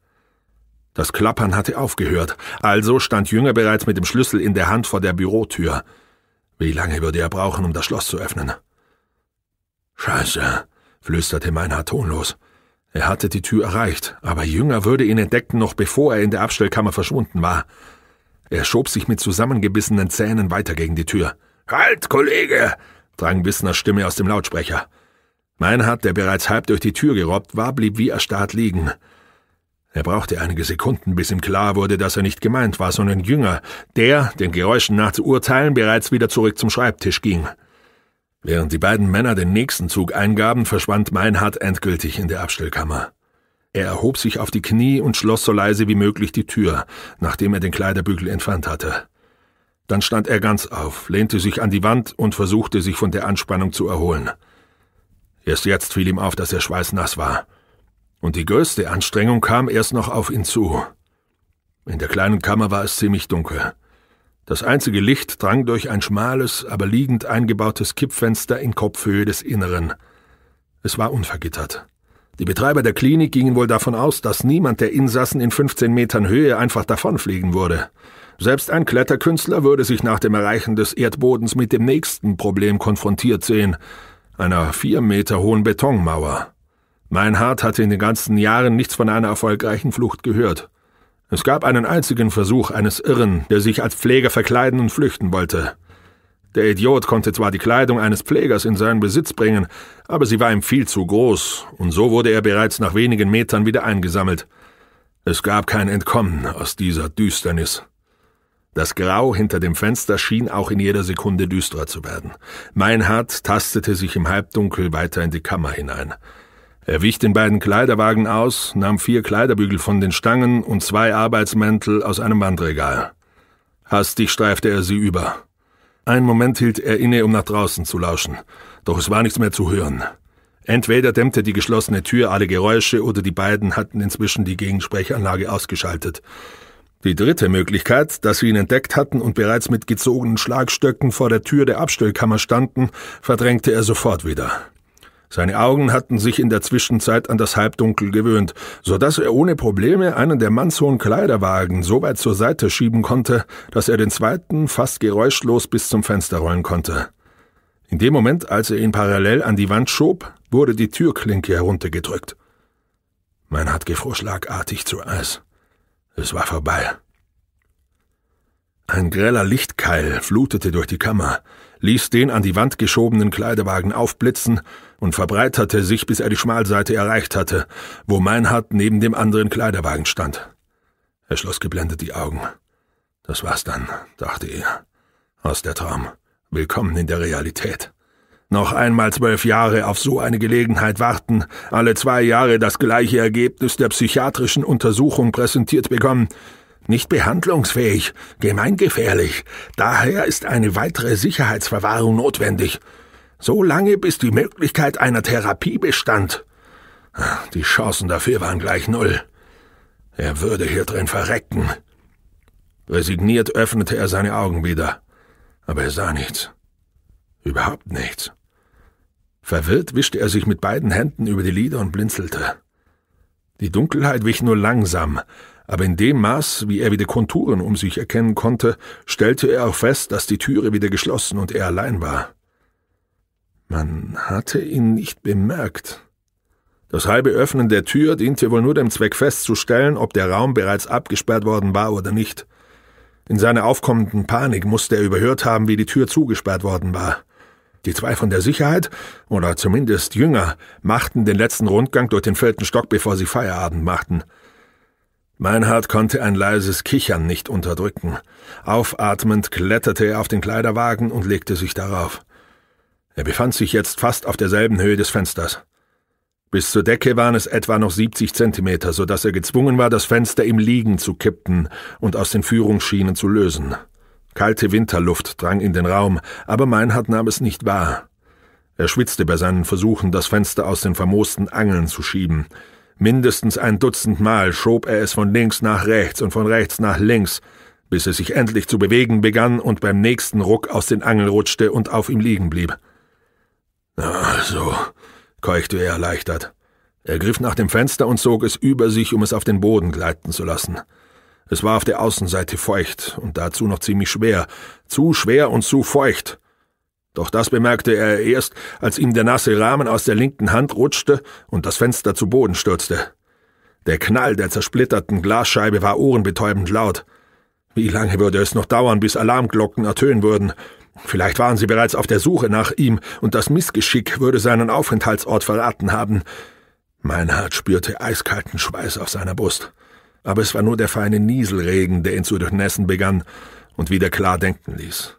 Das Klappern hatte aufgehört, also stand Jünger bereits mit dem Schlüssel in der Hand vor der Bürotür. Wie lange würde er brauchen, um das Schloss zu öffnen? Scheiße, flüsterte Meinhard tonlos. Er hatte die Tür erreicht, aber Jünger würde ihn entdecken, noch bevor er in der Abstellkammer verschwunden war. Er schob sich mit zusammengebissenen Zähnen weiter gegen die Tür. Halt, Kollege! drang Wissners Stimme aus dem Lautsprecher. Meinhard, der bereits halb durch die Tür gerobbt war, blieb wie erstarrt liegen. Er brauchte einige Sekunden, bis ihm klar wurde, dass er nicht gemeint war, sondern Jünger, der, den Geräuschen nach zu urteilen, bereits wieder zurück zum Schreibtisch ging. Während die beiden Männer den nächsten Zug eingaben, verschwand Meinhard endgültig in der Abstellkammer. Er erhob sich auf die Knie und schloss so leise wie möglich die Tür, nachdem er den Kleiderbügel entfernt hatte. Dann stand er ganz auf, lehnte sich an die Wand und versuchte, sich von der Anspannung zu erholen. Erst jetzt fiel ihm auf, dass er schweißnass war und die größte Anstrengung kam erst noch auf ihn zu. In der kleinen Kammer war es ziemlich dunkel. Das einzige Licht drang durch ein schmales, aber liegend eingebautes Kippfenster in Kopfhöhe des Inneren. Es war unvergittert. Die Betreiber der Klinik gingen wohl davon aus, dass niemand der Insassen in 15 Metern Höhe einfach davonfliegen würde. Selbst ein Kletterkünstler würde sich nach dem Erreichen des Erdbodens mit dem nächsten Problem konfrontiert sehen, einer vier Meter hohen Betonmauer. Meinhard hatte in den ganzen Jahren nichts von einer erfolgreichen Flucht gehört. Es gab einen einzigen Versuch eines Irren, der sich als Pfleger verkleiden und flüchten wollte. Der Idiot konnte zwar die Kleidung eines Pflegers in seinen Besitz bringen, aber sie war ihm viel zu groß, und so wurde er bereits nach wenigen Metern wieder eingesammelt. Es gab kein Entkommen aus dieser Düsternis. Das Grau hinter dem Fenster schien auch in jeder Sekunde düsterer zu werden. Meinhard tastete sich im Halbdunkel weiter in die Kammer hinein. Er wich den beiden Kleiderwagen aus, nahm vier Kleiderbügel von den Stangen und zwei Arbeitsmäntel aus einem Wandregal. Hastig streifte er sie über. Einen Moment hielt er inne, um nach draußen zu lauschen, doch es war nichts mehr zu hören. Entweder dämmte die geschlossene Tür alle Geräusche oder die beiden hatten inzwischen die Gegensprechanlage ausgeschaltet. Die dritte Möglichkeit, dass sie ihn entdeckt hatten und bereits mit gezogenen Schlagstöcken vor der Tür der Abstellkammer standen, verdrängte er sofort wieder. Seine Augen hatten sich in der Zwischenzeit an das Halbdunkel gewöhnt, so dass er ohne Probleme einen der mannshohen Kleiderwagen so weit zur Seite schieben konnte, dass er den zweiten fast geräuschlos bis zum Fenster rollen konnte. In dem Moment, als er ihn parallel an die Wand schob, wurde die Türklinke heruntergedrückt. Mein Hart gefror schlagartig zu Eis. Es war vorbei. Ein greller Lichtkeil flutete durch die Kammer, ließ den an die Wand geschobenen Kleiderwagen aufblitzen und verbreiterte sich, bis er die Schmalseite erreicht hatte, wo Meinhard neben dem anderen Kleiderwagen stand. Er schloss geblendet die Augen. Das war's dann, dachte er. Aus der Traum. Willkommen in der Realität. Noch einmal zwölf Jahre auf so eine Gelegenheit warten, alle zwei Jahre das gleiche Ergebnis der psychiatrischen Untersuchung präsentiert bekommen, nicht behandlungsfähig, gemeingefährlich. Daher ist eine weitere Sicherheitsverwahrung notwendig. So lange, bis die Möglichkeit einer Therapie bestand. Die Chancen dafür waren gleich null. Er würde hier drin verrecken. Resigniert öffnete er seine Augen wieder. Aber er sah nichts. Überhaupt nichts. Verwirrt wischte er sich mit beiden Händen über die Lider und blinzelte. Die Dunkelheit wich nur langsam, aber in dem Maß, wie er wieder Konturen um sich erkennen konnte, stellte er auch fest, dass die Türe wieder geschlossen und er allein war. Man hatte ihn nicht bemerkt. Das halbe Öffnen der Tür diente wohl nur dem Zweck festzustellen, ob der Raum bereits abgesperrt worden war oder nicht. In seiner aufkommenden Panik musste er überhört haben, wie die Tür zugesperrt worden war. Die zwei von der Sicherheit, oder zumindest Jünger, machten den letzten Rundgang durch den vierten Stock, bevor sie Feierabend machten. Meinhard konnte ein leises Kichern nicht unterdrücken. Aufatmend kletterte er auf den Kleiderwagen und legte sich darauf. Er befand sich jetzt fast auf derselben Höhe des Fensters. Bis zur Decke waren es etwa noch 70 Zentimeter, so dass er gezwungen war, das Fenster im Liegen zu kippen und aus den Führungsschienen zu lösen. Kalte Winterluft drang in den Raum, aber Meinhard nahm es nicht wahr. Er schwitzte bei seinen Versuchen, das Fenster aus den vermoosten Angeln zu schieben. Mindestens ein Dutzend Mal schob er es von links nach rechts und von rechts nach links, bis es sich endlich zu bewegen begann und beim nächsten Ruck aus den Angeln rutschte und auf ihm liegen blieb. Ach so, keuchte er erleichtert. Er griff nach dem Fenster und zog es über sich, um es auf den Boden gleiten zu lassen. Es war auf der Außenseite feucht und dazu noch ziemlich schwer, zu schwer und zu feucht. Doch das bemerkte er erst, als ihm der nasse Rahmen aus der linken Hand rutschte und das Fenster zu Boden stürzte. Der Knall der zersplitterten Glasscheibe war ohrenbetäubend laut. Wie lange würde es noch dauern, bis Alarmglocken ertönen würden? Vielleicht waren sie bereits auf der Suche nach ihm, und das Missgeschick würde seinen Aufenthaltsort verraten haben. Mein Herz spürte eiskalten Schweiß auf seiner Brust. Aber es war nur der feine Nieselregen, der ihn zu durchnässen begann und wieder klar denken ließ.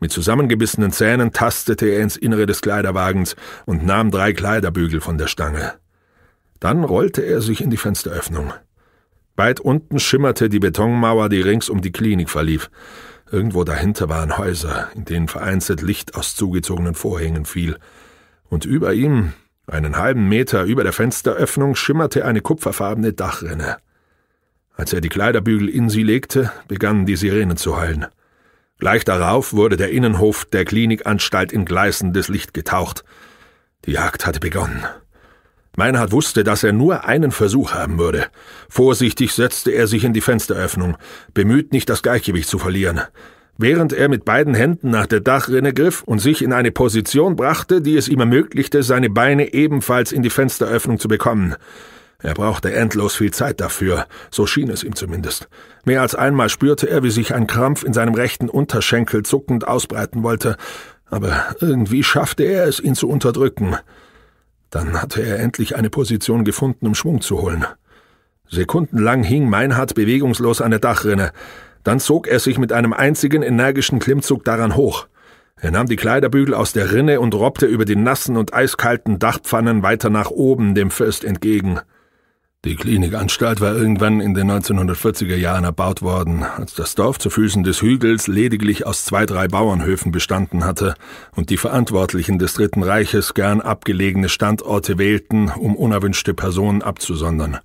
Mit zusammengebissenen Zähnen tastete er ins Innere des Kleiderwagens und nahm drei Kleiderbügel von der Stange. Dann rollte er sich in die Fensteröffnung. Weit unten schimmerte die Betonmauer, die rings um die Klinik verlief. Irgendwo dahinter waren Häuser, in denen vereinzelt Licht aus zugezogenen Vorhängen fiel, und über ihm, einen halben Meter über der Fensteröffnung, schimmerte eine kupferfarbene Dachrinne. Als er die Kleiderbügel in sie legte, begannen die Sirenen zu heulen. Gleich darauf wurde der Innenhof der Klinikanstalt in gleißendes Licht getaucht. Die Jagd hatte begonnen. Meinhard wusste, dass er nur einen Versuch haben würde. Vorsichtig setzte er sich in die Fensteröffnung, bemüht nicht das Gleichgewicht zu verlieren. Während er mit beiden Händen nach der Dachrinne griff und sich in eine Position brachte, die es ihm ermöglichte, seine Beine ebenfalls in die Fensteröffnung zu bekommen. Er brauchte endlos viel Zeit dafür, so schien es ihm zumindest. Mehr als einmal spürte er, wie sich ein Krampf in seinem rechten Unterschenkel zuckend ausbreiten wollte, aber irgendwie schaffte er es, ihn zu unterdrücken. Dann hatte er endlich eine Position gefunden, um Schwung zu holen. Sekundenlang hing Meinhard bewegungslos an der Dachrinne. Dann zog er sich mit einem einzigen energischen Klimmzug daran hoch. Er nahm die Kleiderbügel aus der Rinne und robbte über die nassen und eiskalten Dachpfannen weiter nach oben dem Fürst entgegen. Die Klinikanstalt war irgendwann in den 1940er Jahren erbaut worden, als das Dorf zu Füßen des Hügels lediglich aus zwei, drei Bauernhöfen bestanden hatte und die Verantwortlichen des Dritten Reiches gern abgelegene Standorte wählten, um unerwünschte Personen abzusondern.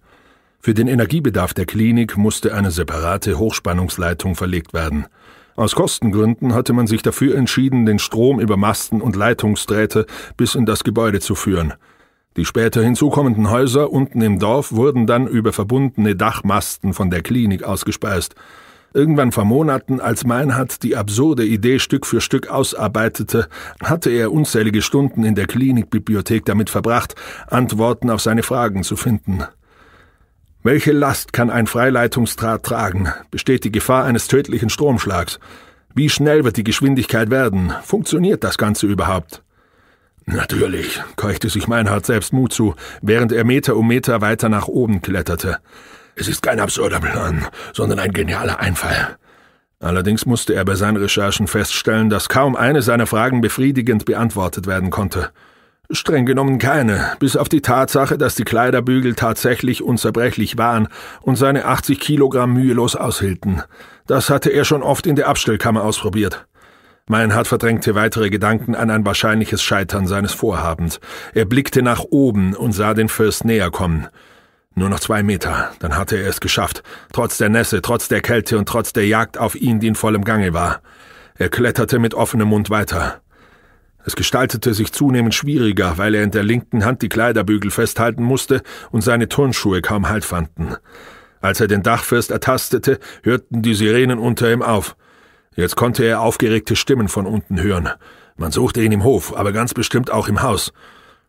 Für den Energiebedarf der Klinik musste eine separate Hochspannungsleitung verlegt werden. Aus Kostengründen hatte man sich dafür entschieden, den Strom über Masten und Leitungsdrähte bis in das Gebäude zu führen – die später hinzukommenden Häuser unten im Dorf wurden dann über verbundene Dachmasten von der Klinik ausgespeist. Irgendwann vor Monaten, als Meinhard die absurde Idee Stück für Stück ausarbeitete, hatte er unzählige Stunden in der Klinikbibliothek damit verbracht, Antworten auf seine Fragen zu finden. Welche Last kann ein Freileitungsdraht tragen? Besteht die Gefahr eines tödlichen Stromschlags? Wie schnell wird die Geschwindigkeit werden? Funktioniert das Ganze überhaupt? Natürlich, keuchte sich Meinhard selbst Mut zu, während er Meter um Meter weiter nach oben kletterte. Es ist kein absurder Plan, sondern ein genialer Einfall. Allerdings musste er bei seinen Recherchen feststellen, dass kaum eine seiner Fragen befriedigend beantwortet werden konnte. Streng genommen keine, bis auf die Tatsache, dass die Kleiderbügel tatsächlich unzerbrechlich waren und seine 80 Kilogramm mühelos aushielten. Das hatte er schon oft in der Abstellkammer ausprobiert. Mein Hart verdrängte weitere Gedanken an ein wahrscheinliches Scheitern seines Vorhabens. Er blickte nach oben und sah den Fürst näher kommen. Nur noch zwei Meter, dann hatte er es geschafft, trotz der Nässe, trotz der Kälte und trotz der Jagd auf ihn, die in vollem Gange war. Er kletterte mit offenem Mund weiter. Es gestaltete sich zunehmend schwieriger, weil er in der linken Hand die Kleiderbügel festhalten musste und seine Turnschuhe kaum Halt fanden. Als er den Dachfürst ertastete, hörten die Sirenen unter ihm auf. Jetzt konnte er aufgeregte Stimmen von unten hören. Man suchte ihn im Hof, aber ganz bestimmt auch im Haus.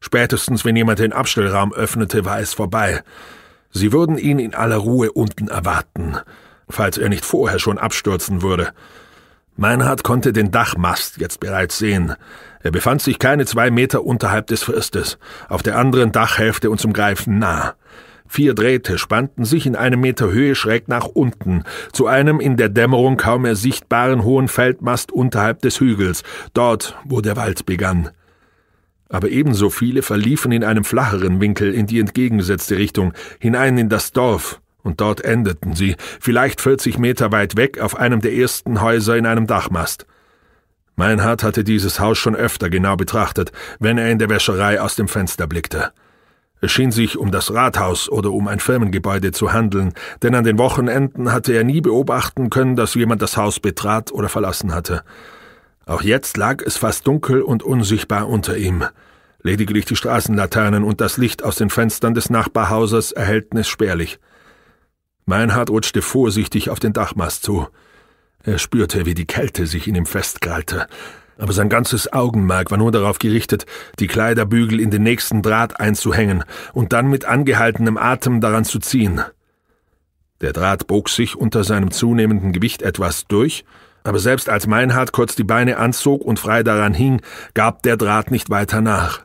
Spätestens, wenn jemand den Abstellraum öffnete, war es vorbei. Sie würden ihn in aller Ruhe unten erwarten, falls er nicht vorher schon abstürzen würde. Meinhard konnte den Dachmast jetzt bereits sehen. Er befand sich keine zwei Meter unterhalb des Fristes, auf der anderen Dachhälfte und zum Greifen nah. Vier Drähte spannten sich in einem Meter Höhe schräg nach unten, zu einem in der Dämmerung kaum mehr sichtbaren hohen Feldmast unterhalb des Hügels, dort, wo der Wald begann. Aber ebenso viele verliefen in einem flacheren Winkel in die entgegengesetzte Richtung, hinein in das Dorf, und dort endeten sie, vielleicht 40 Meter weit weg, auf einem der ersten Häuser in einem Dachmast. Meinhard hatte dieses Haus schon öfter genau betrachtet, wenn er in der Wäscherei aus dem Fenster blickte. Es schien sich um das Rathaus oder um ein Firmengebäude zu handeln, denn an den Wochenenden hatte er nie beobachten können, dass jemand das Haus betrat oder verlassen hatte. Auch jetzt lag es fast dunkel und unsichtbar unter ihm. Lediglich die Straßenlaternen und das Licht aus den Fenstern des Nachbarhauses erhellten es spärlich. Meinhard rutschte vorsichtig auf den Dachmast zu. Er spürte, wie die Kälte sich in ihm festkrallte aber sein ganzes Augenmerk war nur darauf gerichtet, die Kleiderbügel in den nächsten Draht einzuhängen und dann mit angehaltenem Atem daran zu ziehen. Der Draht bog sich unter seinem zunehmenden Gewicht etwas durch, aber selbst als Meinhard kurz die Beine anzog und frei daran hing, gab der Draht nicht weiter nach.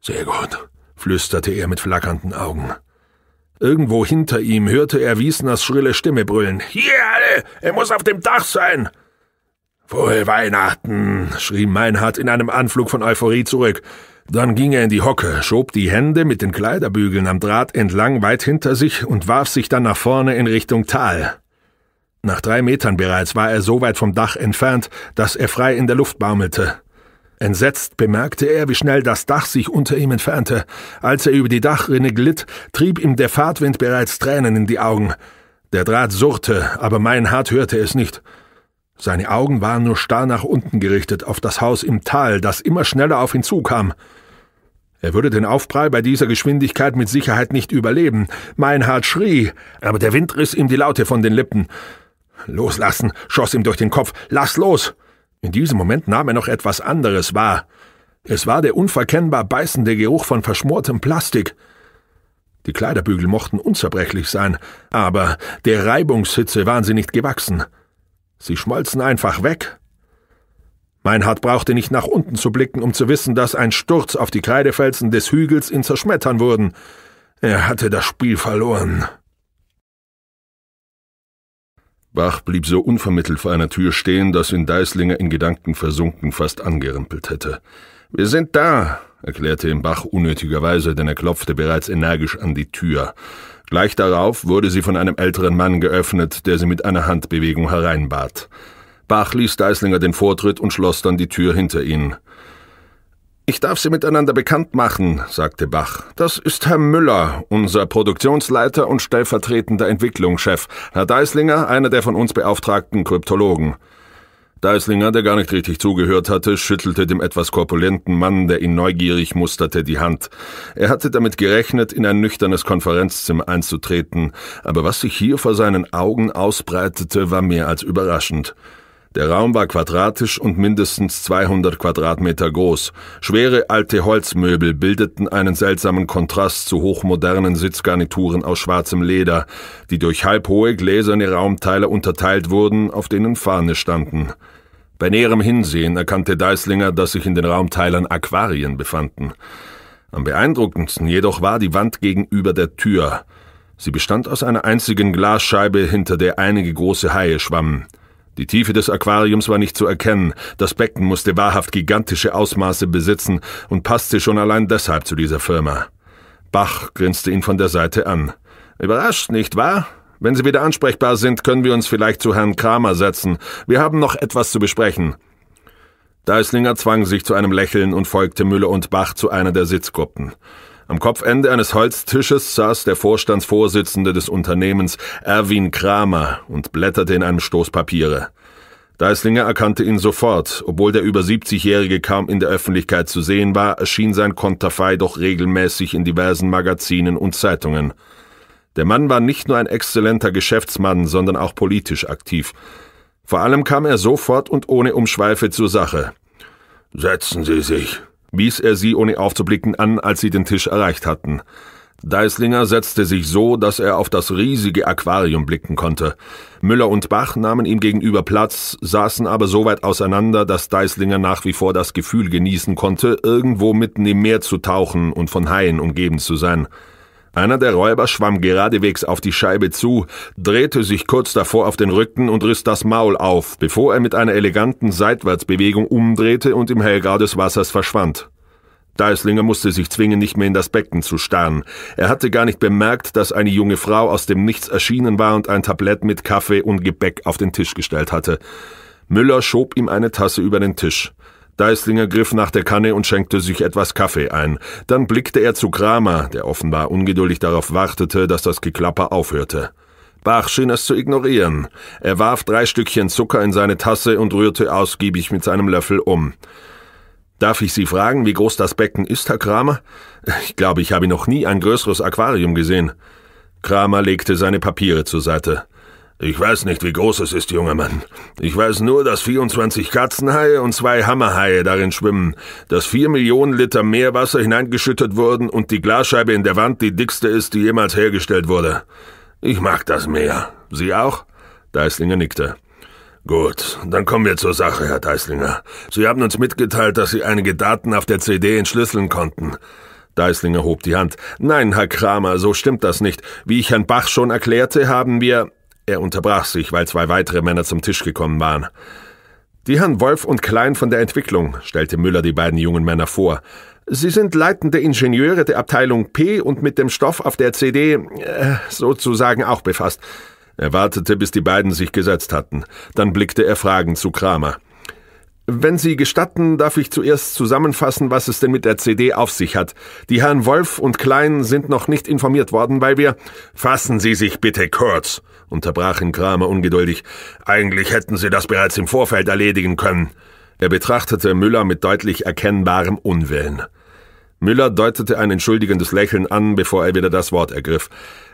Sehr gut, flüsterte er mit flackernden Augen. Irgendwo hinter ihm hörte er Wiesners schrille Stimme brüllen. Hier alle! Er muss auf dem Dach sein! Wohl Weihnachten, schrie Meinhard in einem Anflug von Euphorie zurück. Dann ging er in die Hocke, schob die Hände mit den Kleiderbügeln am Draht entlang weit hinter sich und warf sich dann nach vorne in Richtung Tal. Nach drei Metern bereits war er so weit vom Dach entfernt, dass er frei in der Luft baumelte. Entsetzt bemerkte er, wie schnell das Dach sich unter ihm entfernte. Als er über die Dachrinne glitt, trieb ihm der Fahrtwind bereits Tränen in die Augen. Der Draht surrte, aber Meinhard hörte es nicht. Seine Augen waren nur starr nach unten gerichtet, auf das Haus im Tal, das immer schneller auf ihn zukam. Er würde den Aufprall bei dieser Geschwindigkeit mit Sicherheit nicht überleben. Meinhard schrie, aber der Wind riss ihm die Laute von den Lippen. Loslassen, schoss ihm durch den Kopf, lass los! In diesem Moment nahm er noch etwas anderes wahr. Es war der unverkennbar beißende Geruch von verschmortem Plastik. Die Kleiderbügel mochten unzerbrechlich sein, aber der Reibungshitze waren sie nicht gewachsen. Sie schmolzen einfach weg. Meinhard brauchte nicht nach unten zu blicken, um zu wissen, dass ein Sturz auf die Kreidefelsen des Hügels ihn zerschmettern wurden. Er hatte das Spiel verloren. Bach blieb so unvermittelt vor einer Tür stehen, dass ihn Deislinger in Gedanken versunken fast angerimpelt hätte. Wir sind da, erklärte ihm Bach unnötigerweise, denn er klopfte bereits energisch an die Tür. Gleich darauf wurde sie von einem älteren Mann geöffnet, der sie mit einer Handbewegung hereinbat. Bach ließ Deislinger den Vortritt und schloss dann die Tür hinter ihn. Ich darf Sie miteinander bekannt machen, sagte Bach. Das ist Herr Müller, unser Produktionsleiter und stellvertretender Entwicklungschef. Herr Deislinger, einer der von uns beauftragten Kryptologen. Deislinger, der gar nicht richtig zugehört hatte, schüttelte dem etwas korpulenten Mann, der ihn neugierig musterte, die Hand. Er hatte damit gerechnet, in ein nüchternes Konferenzzimmer einzutreten, aber was sich hier vor seinen Augen ausbreitete, war mehr als überraschend. Der Raum war quadratisch und mindestens 200 Quadratmeter groß. Schwere alte Holzmöbel bildeten einen seltsamen Kontrast zu hochmodernen Sitzgarnituren aus schwarzem Leder, die durch halbhohe gläserne Raumteile unterteilt wurden, auf denen Fahne standen. Bei näherem Hinsehen erkannte Deislinger, dass sich in den Raumteilern Aquarien befanden. Am beeindruckendsten jedoch war die Wand gegenüber der Tür. Sie bestand aus einer einzigen Glasscheibe, hinter der einige große Haie schwammen. Die Tiefe des Aquariums war nicht zu erkennen, das Becken musste wahrhaft gigantische Ausmaße besitzen und passte schon allein deshalb zu dieser Firma. Bach grinste ihn von der Seite an. Überrascht, nicht wahr? Wenn Sie wieder ansprechbar sind, können wir uns vielleicht zu Herrn Kramer setzen. Wir haben noch etwas zu besprechen. Deislinger zwang sich zu einem Lächeln und folgte Müller und Bach zu einer der Sitzgruppen. Am Kopfende eines Holztisches saß der Vorstandsvorsitzende des Unternehmens, Erwin Kramer, und blätterte in einem Stoß Papiere. Deislinger erkannte ihn sofort. Obwohl der über 70-Jährige kaum in der Öffentlichkeit zu sehen war, erschien sein Konterfei doch regelmäßig in diversen Magazinen und Zeitungen. Der Mann war nicht nur ein exzellenter Geschäftsmann, sondern auch politisch aktiv. Vor allem kam er sofort und ohne Umschweife zur Sache. Setzen Sie sich, wies er sie ohne aufzublicken an, als sie den Tisch erreicht hatten. Deislinger setzte sich so, dass er auf das riesige Aquarium blicken konnte. Müller und Bach nahmen ihm gegenüber Platz, saßen aber so weit auseinander, dass Deislinger nach wie vor das Gefühl genießen konnte, irgendwo mitten im Meer zu tauchen und von Haien umgeben zu sein. Einer der Räuber schwamm geradewegs auf die Scheibe zu, drehte sich kurz davor auf den Rücken und riss das Maul auf, bevor er mit einer eleganten Seitwärtsbewegung umdrehte und im Hellgrau des Wassers verschwand. Deislinger musste sich zwingen, nicht mehr in das Becken zu starren. Er hatte gar nicht bemerkt, dass eine junge Frau aus dem Nichts erschienen war und ein Tablett mit Kaffee und Gebäck auf den Tisch gestellt hatte. Müller schob ihm eine Tasse über den Tisch. Deislinger griff nach der Kanne und schenkte sich etwas Kaffee ein. Dann blickte er zu Kramer, der offenbar ungeduldig darauf wartete, dass das Geklapper aufhörte. Bach schien es zu ignorieren. Er warf drei Stückchen Zucker in seine Tasse und rührte ausgiebig mit seinem Löffel um. Darf ich Sie fragen, wie groß das Becken ist, Herr Kramer? Ich glaube, ich habe noch nie ein größeres Aquarium gesehen. Kramer legte seine Papiere zur Seite. Ich weiß nicht, wie groß es ist, junger Mann. Ich weiß nur, dass 24 Katzenhaie und zwei Hammerhaie darin schwimmen, dass vier Millionen Liter Meerwasser hineingeschüttet wurden und die Glasscheibe in der Wand die dickste ist, die jemals hergestellt wurde. Ich mag das Meer. Sie auch? Deislinger nickte. Gut, dann kommen wir zur Sache, Herr Deislinger. Sie haben uns mitgeteilt, dass Sie einige Daten auf der CD entschlüsseln konnten. Deislinger hob die Hand. Nein, Herr Kramer, so stimmt das nicht. Wie ich Herrn Bach schon erklärte, haben wir. Er unterbrach sich, weil zwei weitere Männer zum Tisch gekommen waren. Die Herren Wolf und Klein von der Entwicklung, stellte Müller die beiden jungen Männer vor. Sie sind leitende Ingenieure der Abteilung P und mit dem Stoff auf der CD äh, sozusagen auch befasst. Er wartete, bis die beiden sich gesetzt hatten. Dann blickte er fragend zu Kramer. Wenn Sie gestatten, darf ich zuerst zusammenfassen, was es denn mit der CD auf sich hat. Die Herren Wolf und Klein sind noch nicht informiert worden, weil wir. Fassen Sie sich bitte kurz, unterbrach ihn Kramer ungeduldig. Eigentlich hätten Sie das bereits im Vorfeld erledigen können. Er betrachtete Müller mit deutlich erkennbarem Unwillen. Müller deutete ein entschuldigendes Lächeln an, bevor er wieder das Wort ergriff.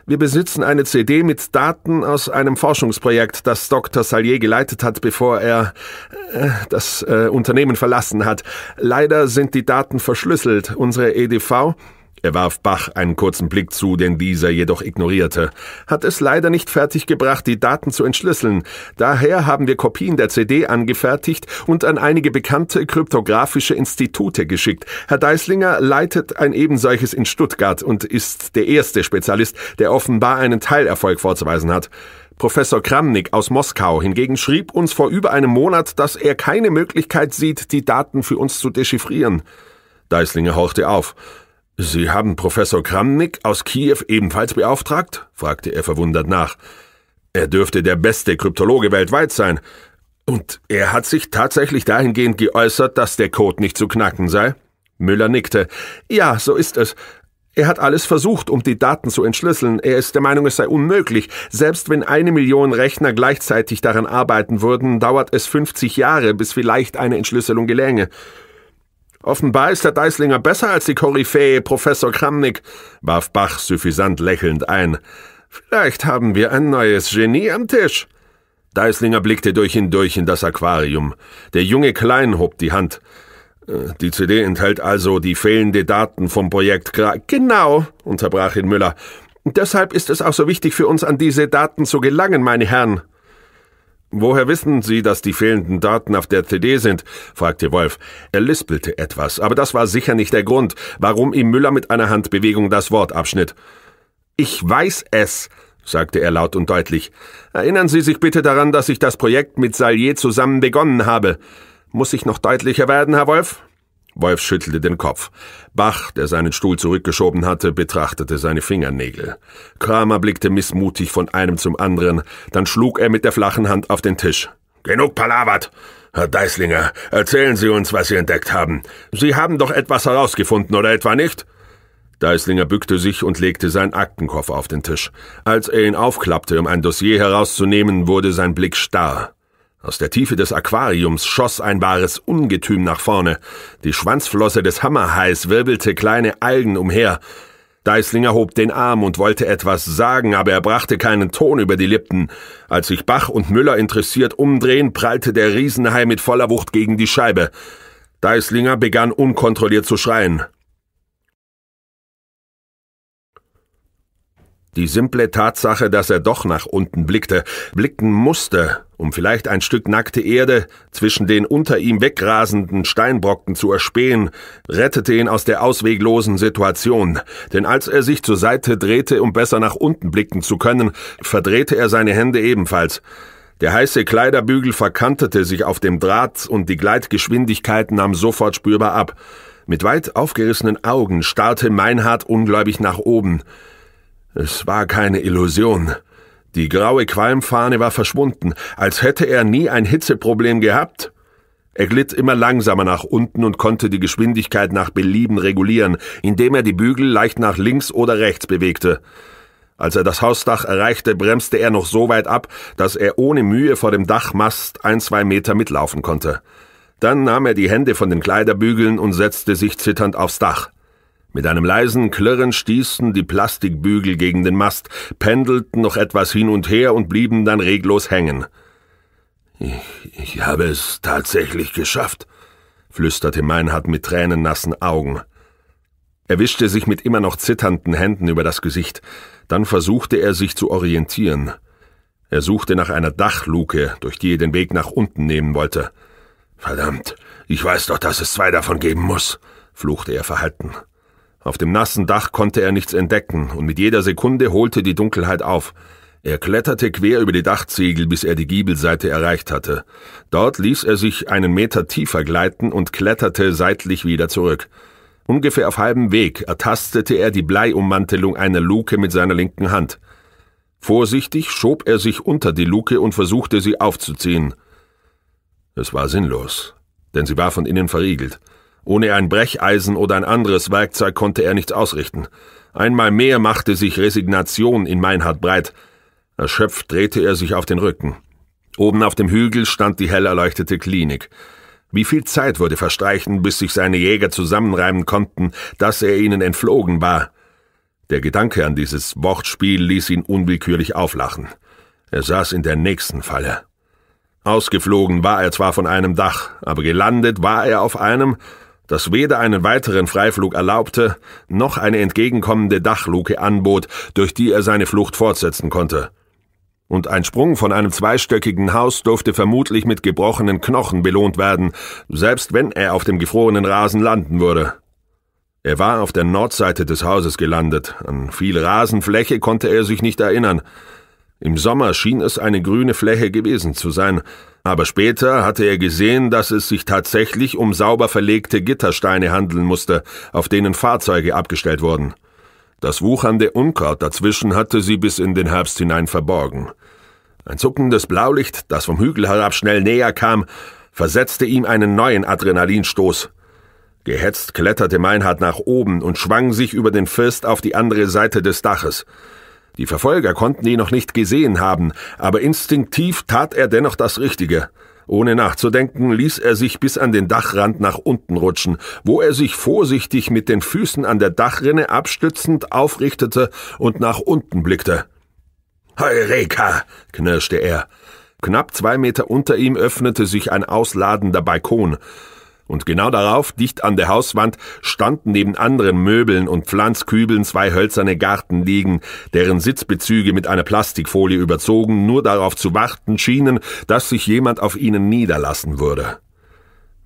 Wir besitzen eine CD mit Daten aus einem Forschungsprojekt, das Dr. Salier geleitet hat, bevor er äh, das äh, Unternehmen verlassen hat. Leider sind die Daten verschlüsselt. Unsere EDV er warf Bach einen kurzen Blick zu, den dieser jedoch ignorierte. Hat es leider nicht fertiggebracht, die Daten zu entschlüsseln. Daher haben wir Kopien der CD angefertigt und an einige bekannte kryptografische Institute geschickt. Herr Deislinger leitet ein ebensolches in Stuttgart und ist der erste Spezialist, der offenbar einen Teilerfolg vorzuweisen hat. Professor Kramnik aus Moskau hingegen schrieb uns vor über einem Monat, dass er keine Möglichkeit sieht, die Daten für uns zu dechiffrieren. Deislinger horchte auf. Sie haben Professor Kramnik aus Kiew ebenfalls beauftragt? fragte er verwundert nach. Er dürfte der beste Kryptologe weltweit sein. Und er hat sich tatsächlich dahingehend geäußert, dass der Code nicht zu knacken sei? Müller nickte. Ja, so ist es. Er hat alles versucht, um die Daten zu entschlüsseln. Er ist der Meinung, es sei unmöglich. Selbst wenn eine Million Rechner gleichzeitig daran arbeiten würden, dauert es 50 Jahre, bis vielleicht eine Entschlüsselung gelänge. Offenbar ist der Deislinger besser als die Koryphäe Professor Kramnik, warf Bach suffisant lächelnd ein. Vielleicht haben wir ein neues Genie am Tisch. Deislinger blickte durch ihn durch in das Aquarium. Der junge Klein hob die Hand. Äh, die CD enthält also die fehlende Daten vom Projekt Gra Genau, unterbrach ihn Müller. Deshalb ist es auch so wichtig für uns, an diese Daten zu gelangen, meine Herren. Woher wissen Sie, dass die fehlenden Daten auf der CD sind? fragte Wolf. Er lispelte etwas, aber das war sicher nicht der Grund, warum ihm Müller mit einer Handbewegung das Wort abschnitt. Ich weiß es, sagte er laut und deutlich. Erinnern Sie sich bitte daran, dass ich das Projekt mit Salier zusammen begonnen habe. Muss ich noch deutlicher werden, Herr Wolf? Wolf schüttelte den Kopf. Bach, der seinen Stuhl zurückgeschoben hatte, betrachtete seine Fingernägel. Kramer blickte missmutig von einem zum anderen, dann schlug er mit der flachen Hand auf den Tisch. Genug palavert! Herr Deislinger, erzählen Sie uns, was Sie entdeckt haben. Sie haben doch etwas herausgefunden, oder etwa nicht? Deislinger bückte sich und legte seinen Aktenkoffer auf den Tisch. Als er ihn aufklappte, um ein Dossier herauszunehmen, wurde sein Blick starr. Aus der Tiefe des Aquariums schoss ein wahres Ungetüm nach vorne. Die Schwanzflosse des Hammerhais wirbelte kleine Algen umher. Deislinger hob den Arm und wollte etwas sagen, aber er brachte keinen Ton über die Lippen. Als sich Bach und Müller interessiert umdrehen, prallte der Riesenhai mit voller Wucht gegen die Scheibe. Deislinger begann unkontrolliert zu schreien. Die simple Tatsache, dass er doch nach unten blickte, blicken musste, um vielleicht ein Stück nackte Erde zwischen den unter ihm wegrasenden Steinbrocken zu erspähen, rettete ihn aus der ausweglosen Situation, denn als er sich zur Seite drehte, um besser nach unten blicken zu können, verdrehte er seine Hände ebenfalls. Der heiße Kleiderbügel verkantete sich auf dem Draht und die Gleitgeschwindigkeit nahm sofort spürbar ab. Mit weit aufgerissenen Augen starrte Meinhard ungläubig nach oben. Es war keine Illusion. Die graue Qualmfahne war verschwunden, als hätte er nie ein Hitzeproblem gehabt. Er glitt immer langsamer nach unten und konnte die Geschwindigkeit nach Belieben regulieren, indem er die Bügel leicht nach links oder rechts bewegte. Als er das Hausdach erreichte, bremste er noch so weit ab, dass er ohne Mühe vor dem Dachmast ein, zwei Meter mitlaufen konnte. Dann nahm er die Hände von den Kleiderbügeln und setzte sich zitternd aufs Dach. Mit einem leisen Klirren stießen die Plastikbügel gegen den Mast, pendelten noch etwas hin und her und blieben dann reglos hängen. Ich, ich habe es tatsächlich geschafft, flüsterte Meinhard mit tränennassen Augen. Er wischte sich mit immer noch zitternden Händen über das Gesicht, dann versuchte er sich zu orientieren. Er suchte nach einer Dachluke, durch die er den Weg nach unten nehmen wollte. Verdammt, ich weiß doch, dass es zwei davon geben muss, fluchte er verhalten. Auf dem nassen Dach konnte er nichts entdecken, und mit jeder Sekunde holte die Dunkelheit auf. Er kletterte quer über die Dachziegel, bis er die Giebelseite erreicht hatte. Dort ließ er sich einen Meter tiefer gleiten und kletterte seitlich wieder zurück. Ungefähr auf halbem Weg ertastete er die Bleiummantelung einer Luke mit seiner linken Hand. Vorsichtig schob er sich unter die Luke und versuchte sie aufzuziehen. Es war sinnlos, denn sie war von innen verriegelt. Ohne ein Brecheisen oder ein anderes Werkzeug konnte er nichts ausrichten. Einmal mehr machte sich Resignation in Meinhard breit. Erschöpft drehte er sich auf den Rücken. Oben auf dem Hügel stand die hell erleuchtete Klinik. Wie viel Zeit würde verstreichen, bis sich seine Jäger zusammenreimen konnten, dass er ihnen entflogen war? Der Gedanke an dieses Wortspiel ließ ihn unwillkürlich auflachen. Er saß in der nächsten Falle. Ausgeflogen war er zwar von einem Dach, aber gelandet war er auf einem, das weder einen weiteren Freiflug erlaubte, noch eine entgegenkommende Dachluke anbot, durch die er seine Flucht fortsetzen konnte. Und ein Sprung von einem zweistöckigen Haus durfte vermutlich mit gebrochenen Knochen belohnt werden, selbst wenn er auf dem gefrorenen Rasen landen würde. Er war auf der Nordseite des Hauses gelandet, an viel Rasenfläche konnte er sich nicht erinnern, im Sommer schien es eine grüne Fläche gewesen zu sein, aber später hatte er gesehen, dass es sich tatsächlich um sauber verlegte Gittersteine handeln musste, auf denen Fahrzeuge abgestellt wurden. Das wuchernde Unkraut dazwischen hatte sie bis in den Herbst hinein verborgen. Ein zuckendes Blaulicht, das vom Hügel herab schnell näher kam, versetzte ihm einen neuen Adrenalinstoß. Gehetzt kletterte Meinhard nach oben und schwang sich über den First auf die andere Seite des Daches. Die Verfolger konnten ihn noch nicht gesehen haben, aber instinktiv tat er dennoch das Richtige. Ohne nachzudenken ließ er sich bis an den Dachrand nach unten rutschen, wo er sich vorsichtig mit den Füßen an der Dachrinne abstützend aufrichtete und nach unten blickte. Heureka! knirschte er. Knapp zwei Meter unter ihm öffnete sich ein ausladender Balkon. Und genau darauf, dicht an der Hauswand, standen neben anderen Möbeln und Pflanzkübeln zwei hölzerne Gartenliegen, deren Sitzbezüge mit einer Plastikfolie überzogen nur darauf zu warten schienen, dass sich jemand auf ihnen niederlassen würde.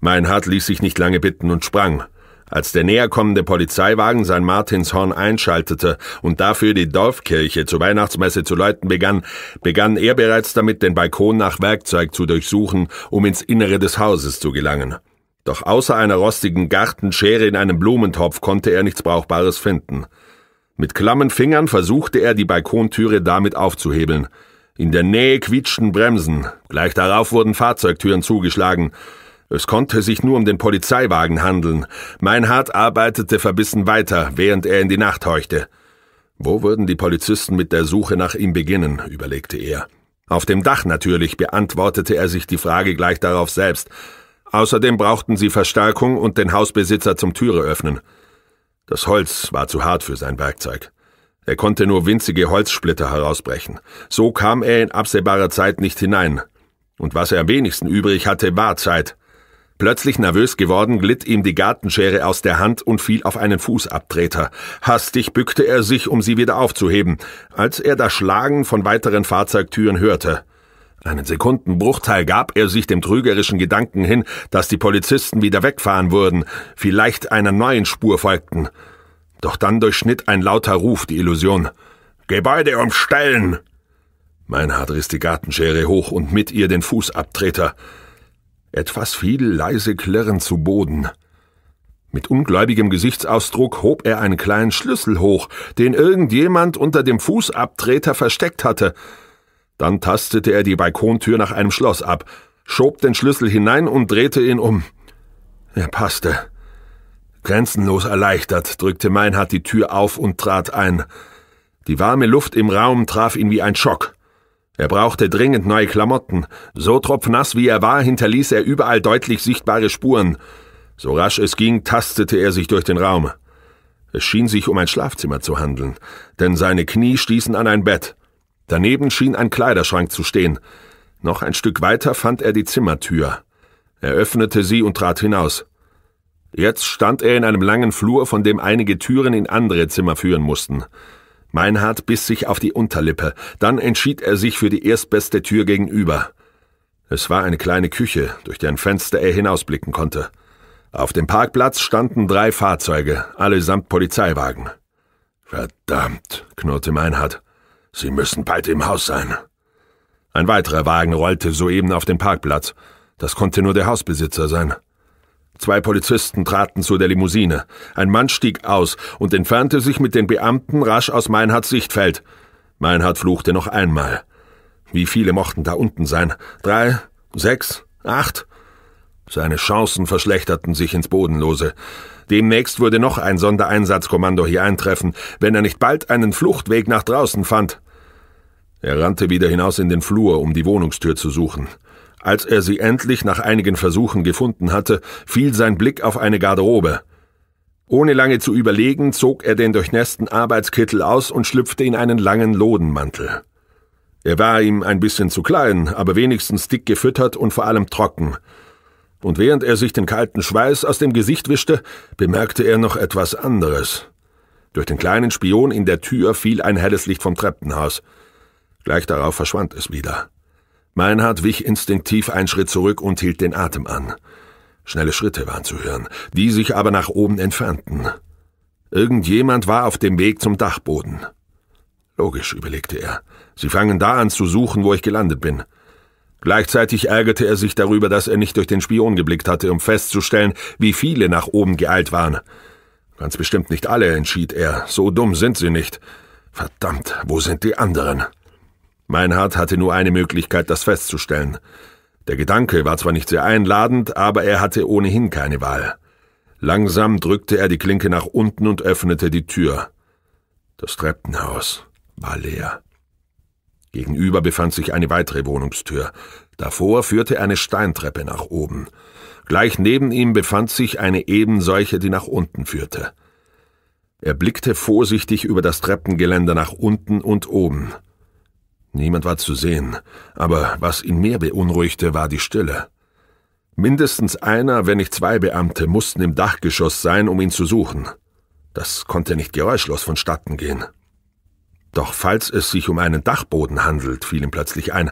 Meinhard ließ sich nicht lange bitten und sprang. Als der näherkommende Polizeiwagen sein Martinshorn einschaltete und dafür die Dorfkirche zur Weihnachtsmesse zu läuten begann, begann er bereits damit, den Balkon nach Werkzeug zu durchsuchen, um ins Innere des Hauses zu gelangen. Doch außer einer rostigen Gartenschere in einem Blumentopf konnte er nichts Brauchbares finden. Mit klammen Fingern versuchte er, die Balkontüre damit aufzuhebeln. In der Nähe quietschten Bremsen. Gleich darauf wurden Fahrzeugtüren zugeschlagen. Es konnte sich nur um den Polizeiwagen handeln. Meinhard arbeitete verbissen weiter, während er in die Nacht heuchte. Wo würden die Polizisten mit der Suche nach ihm beginnen, überlegte er. Auf dem Dach natürlich beantwortete er sich die Frage gleich darauf selbst. Außerdem brauchten sie Verstärkung und den Hausbesitzer zum Türe öffnen. Das Holz war zu hart für sein Werkzeug. Er konnte nur winzige Holzsplitter herausbrechen. So kam er in absehbarer Zeit nicht hinein. Und was er am wenigsten übrig hatte, war Zeit. Plötzlich nervös geworden, glitt ihm die Gartenschere aus der Hand und fiel auf einen Fußabtreter. Hastig bückte er sich, um sie wieder aufzuheben, als er das Schlagen von weiteren Fahrzeugtüren hörte. Einen Sekundenbruchteil gab er sich dem trügerischen Gedanken hin, dass die Polizisten wieder wegfahren würden, vielleicht einer neuen Spur folgten. Doch dann durchschnitt ein lauter Ruf die Illusion. Gebäude umstellen! Meinhard riss die Gartenschere hoch und mit ihr den Fußabtreter. Etwas fiel leise klirrend zu Boden. Mit ungläubigem Gesichtsausdruck hob er einen kleinen Schlüssel hoch, den irgendjemand unter dem Fußabtreter versteckt hatte. Dann tastete er die Balkontür nach einem Schloss ab, schob den Schlüssel hinein und drehte ihn um. Er passte. Grenzenlos erleichtert drückte Meinhard die Tür auf und trat ein. Die warme Luft im Raum traf ihn wie ein Schock. Er brauchte dringend neue Klamotten. So tropfnass wie er war, hinterließ er überall deutlich sichtbare Spuren. So rasch es ging, tastete er sich durch den Raum. Es schien sich um ein Schlafzimmer zu handeln, denn seine Knie stießen an ein Bett. Daneben schien ein Kleiderschrank zu stehen. Noch ein Stück weiter fand er die Zimmertür. Er öffnete sie und trat hinaus. Jetzt stand er in einem langen Flur, von dem einige Türen in andere Zimmer führen mussten. Meinhard biss sich auf die Unterlippe, dann entschied er sich für die erstbeste Tür gegenüber. Es war eine kleine Küche, durch deren Fenster er hinausblicken konnte. Auf dem Parkplatz standen drei Fahrzeuge, allesamt Polizeiwagen. Verdammt, knurrte Meinhard. Sie müssen bald im Haus sein. Ein weiterer Wagen rollte soeben auf den Parkplatz. Das konnte nur der Hausbesitzer sein. Zwei Polizisten traten zu der Limousine. Ein Mann stieg aus und entfernte sich mit den Beamten rasch aus Meinhards Sichtfeld. Meinhard fluchte noch einmal. Wie viele mochten da unten sein? Drei? Sechs? Acht? Seine Chancen verschlechterten sich ins Bodenlose. Demnächst würde noch ein Sondereinsatzkommando hier eintreffen, wenn er nicht bald einen Fluchtweg nach draußen fand. Er rannte wieder hinaus in den Flur, um die Wohnungstür zu suchen. Als er sie endlich nach einigen Versuchen gefunden hatte, fiel sein Blick auf eine Garderobe. Ohne lange zu überlegen, zog er den durchnässten Arbeitskittel aus und schlüpfte in einen langen Lodenmantel. Er war ihm ein bisschen zu klein, aber wenigstens dick gefüttert und vor allem trocken. Und während er sich den kalten Schweiß aus dem Gesicht wischte, bemerkte er noch etwas anderes. Durch den kleinen Spion in der Tür fiel ein helles Licht vom Treppenhaus. Gleich darauf verschwand es wieder. Meinhard wich instinktiv einen Schritt zurück und hielt den Atem an. Schnelle Schritte waren zu hören, die sich aber nach oben entfernten. Irgendjemand war auf dem Weg zum Dachboden. Logisch, überlegte er. Sie fangen da an zu suchen, wo ich gelandet bin. Gleichzeitig ärgerte er sich darüber, dass er nicht durch den Spion geblickt hatte, um festzustellen, wie viele nach oben geeilt waren. Ganz bestimmt nicht alle, entschied er. So dumm sind sie nicht. Verdammt, wo sind die anderen? Meinhard hatte nur eine Möglichkeit, das festzustellen. Der Gedanke war zwar nicht sehr einladend, aber er hatte ohnehin keine Wahl. Langsam drückte er die Klinke nach unten und öffnete die Tür. Das Treppenhaus war leer. Gegenüber befand sich eine weitere Wohnungstür. Davor führte eine Steintreppe nach oben. Gleich neben ihm befand sich eine ebensolche, die nach unten führte. Er blickte vorsichtig über das Treppengeländer nach unten und oben. Niemand war zu sehen, aber was ihn mehr beunruhigte, war die Stille. Mindestens einer, wenn nicht zwei Beamte, mussten im Dachgeschoss sein, um ihn zu suchen. Das konnte nicht geräuschlos vonstatten gehen. Doch falls es sich um einen Dachboden handelt, fiel ihm plötzlich ein,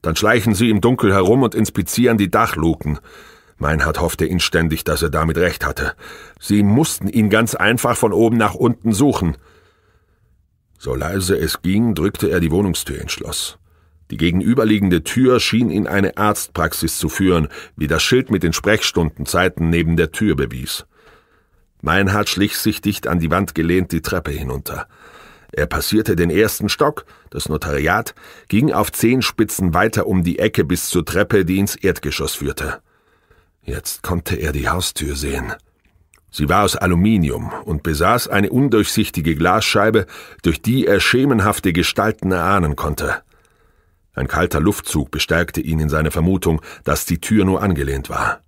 dann schleichen sie im Dunkel herum und inspizieren die Dachluken. Meinhard hoffte inständig, dass er damit recht hatte. Sie mussten ihn ganz einfach von oben nach unten suchen – so leise es ging, drückte er die Wohnungstür ins Schloss. Die gegenüberliegende Tür schien in eine Arztpraxis zu führen, wie das Schild mit den Sprechstundenzeiten neben der Tür bewies. Meinhard schlich sich dicht an die Wand gelehnt die Treppe hinunter. Er passierte den ersten Stock, das Notariat, ging auf zehn Spitzen weiter um die Ecke bis zur Treppe, die ins Erdgeschoss führte. Jetzt konnte er die Haustür sehen. Sie war aus Aluminium und besaß eine undurchsichtige Glasscheibe, durch die er schemenhafte Gestalten erahnen konnte. Ein kalter Luftzug bestärkte ihn in seiner Vermutung, dass die Tür nur angelehnt war.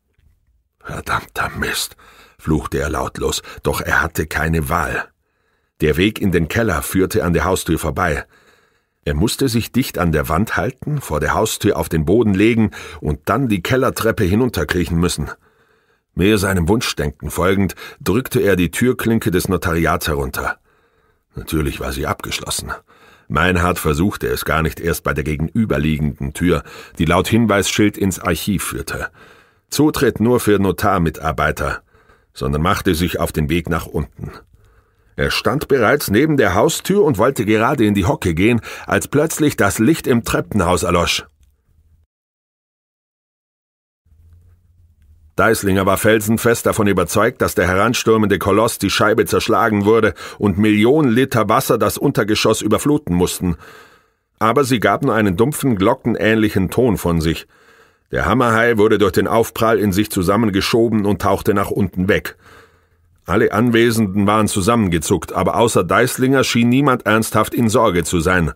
Verdammter Mist, fluchte er lautlos, doch er hatte keine Wahl. Der Weg in den Keller führte an der Haustür vorbei. Er musste sich dicht an der Wand halten, vor der Haustür auf den Boden legen und dann die Kellertreppe hinunterkriechen müssen. Mir seinem Wunschdenken folgend, drückte er die Türklinke des Notariats herunter. Natürlich war sie abgeschlossen. Meinhard versuchte es gar nicht erst bei der gegenüberliegenden Tür, die laut Hinweisschild ins Archiv führte. Zutritt nur für Notarmitarbeiter, sondern machte sich auf den Weg nach unten. Er stand bereits neben der Haustür und wollte gerade in die Hocke gehen, als plötzlich das Licht im Treppenhaus erlosch. Deislinger war felsenfest davon überzeugt, dass der heranstürmende Koloss die Scheibe zerschlagen würde und Millionen Liter Wasser das Untergeschoss überfluten mussten. Aber sie gaben einen dumpfen, glockenähnlichen Ton von sich. Der Hammerhai wurde durch den Aufprall in sich zusammengeschoben und tauchte nach unten weg. Alle Anwesenden waren zusammengezuckt, aber außer Deislinger schien niemand ernsthaft in Sorge zu sein.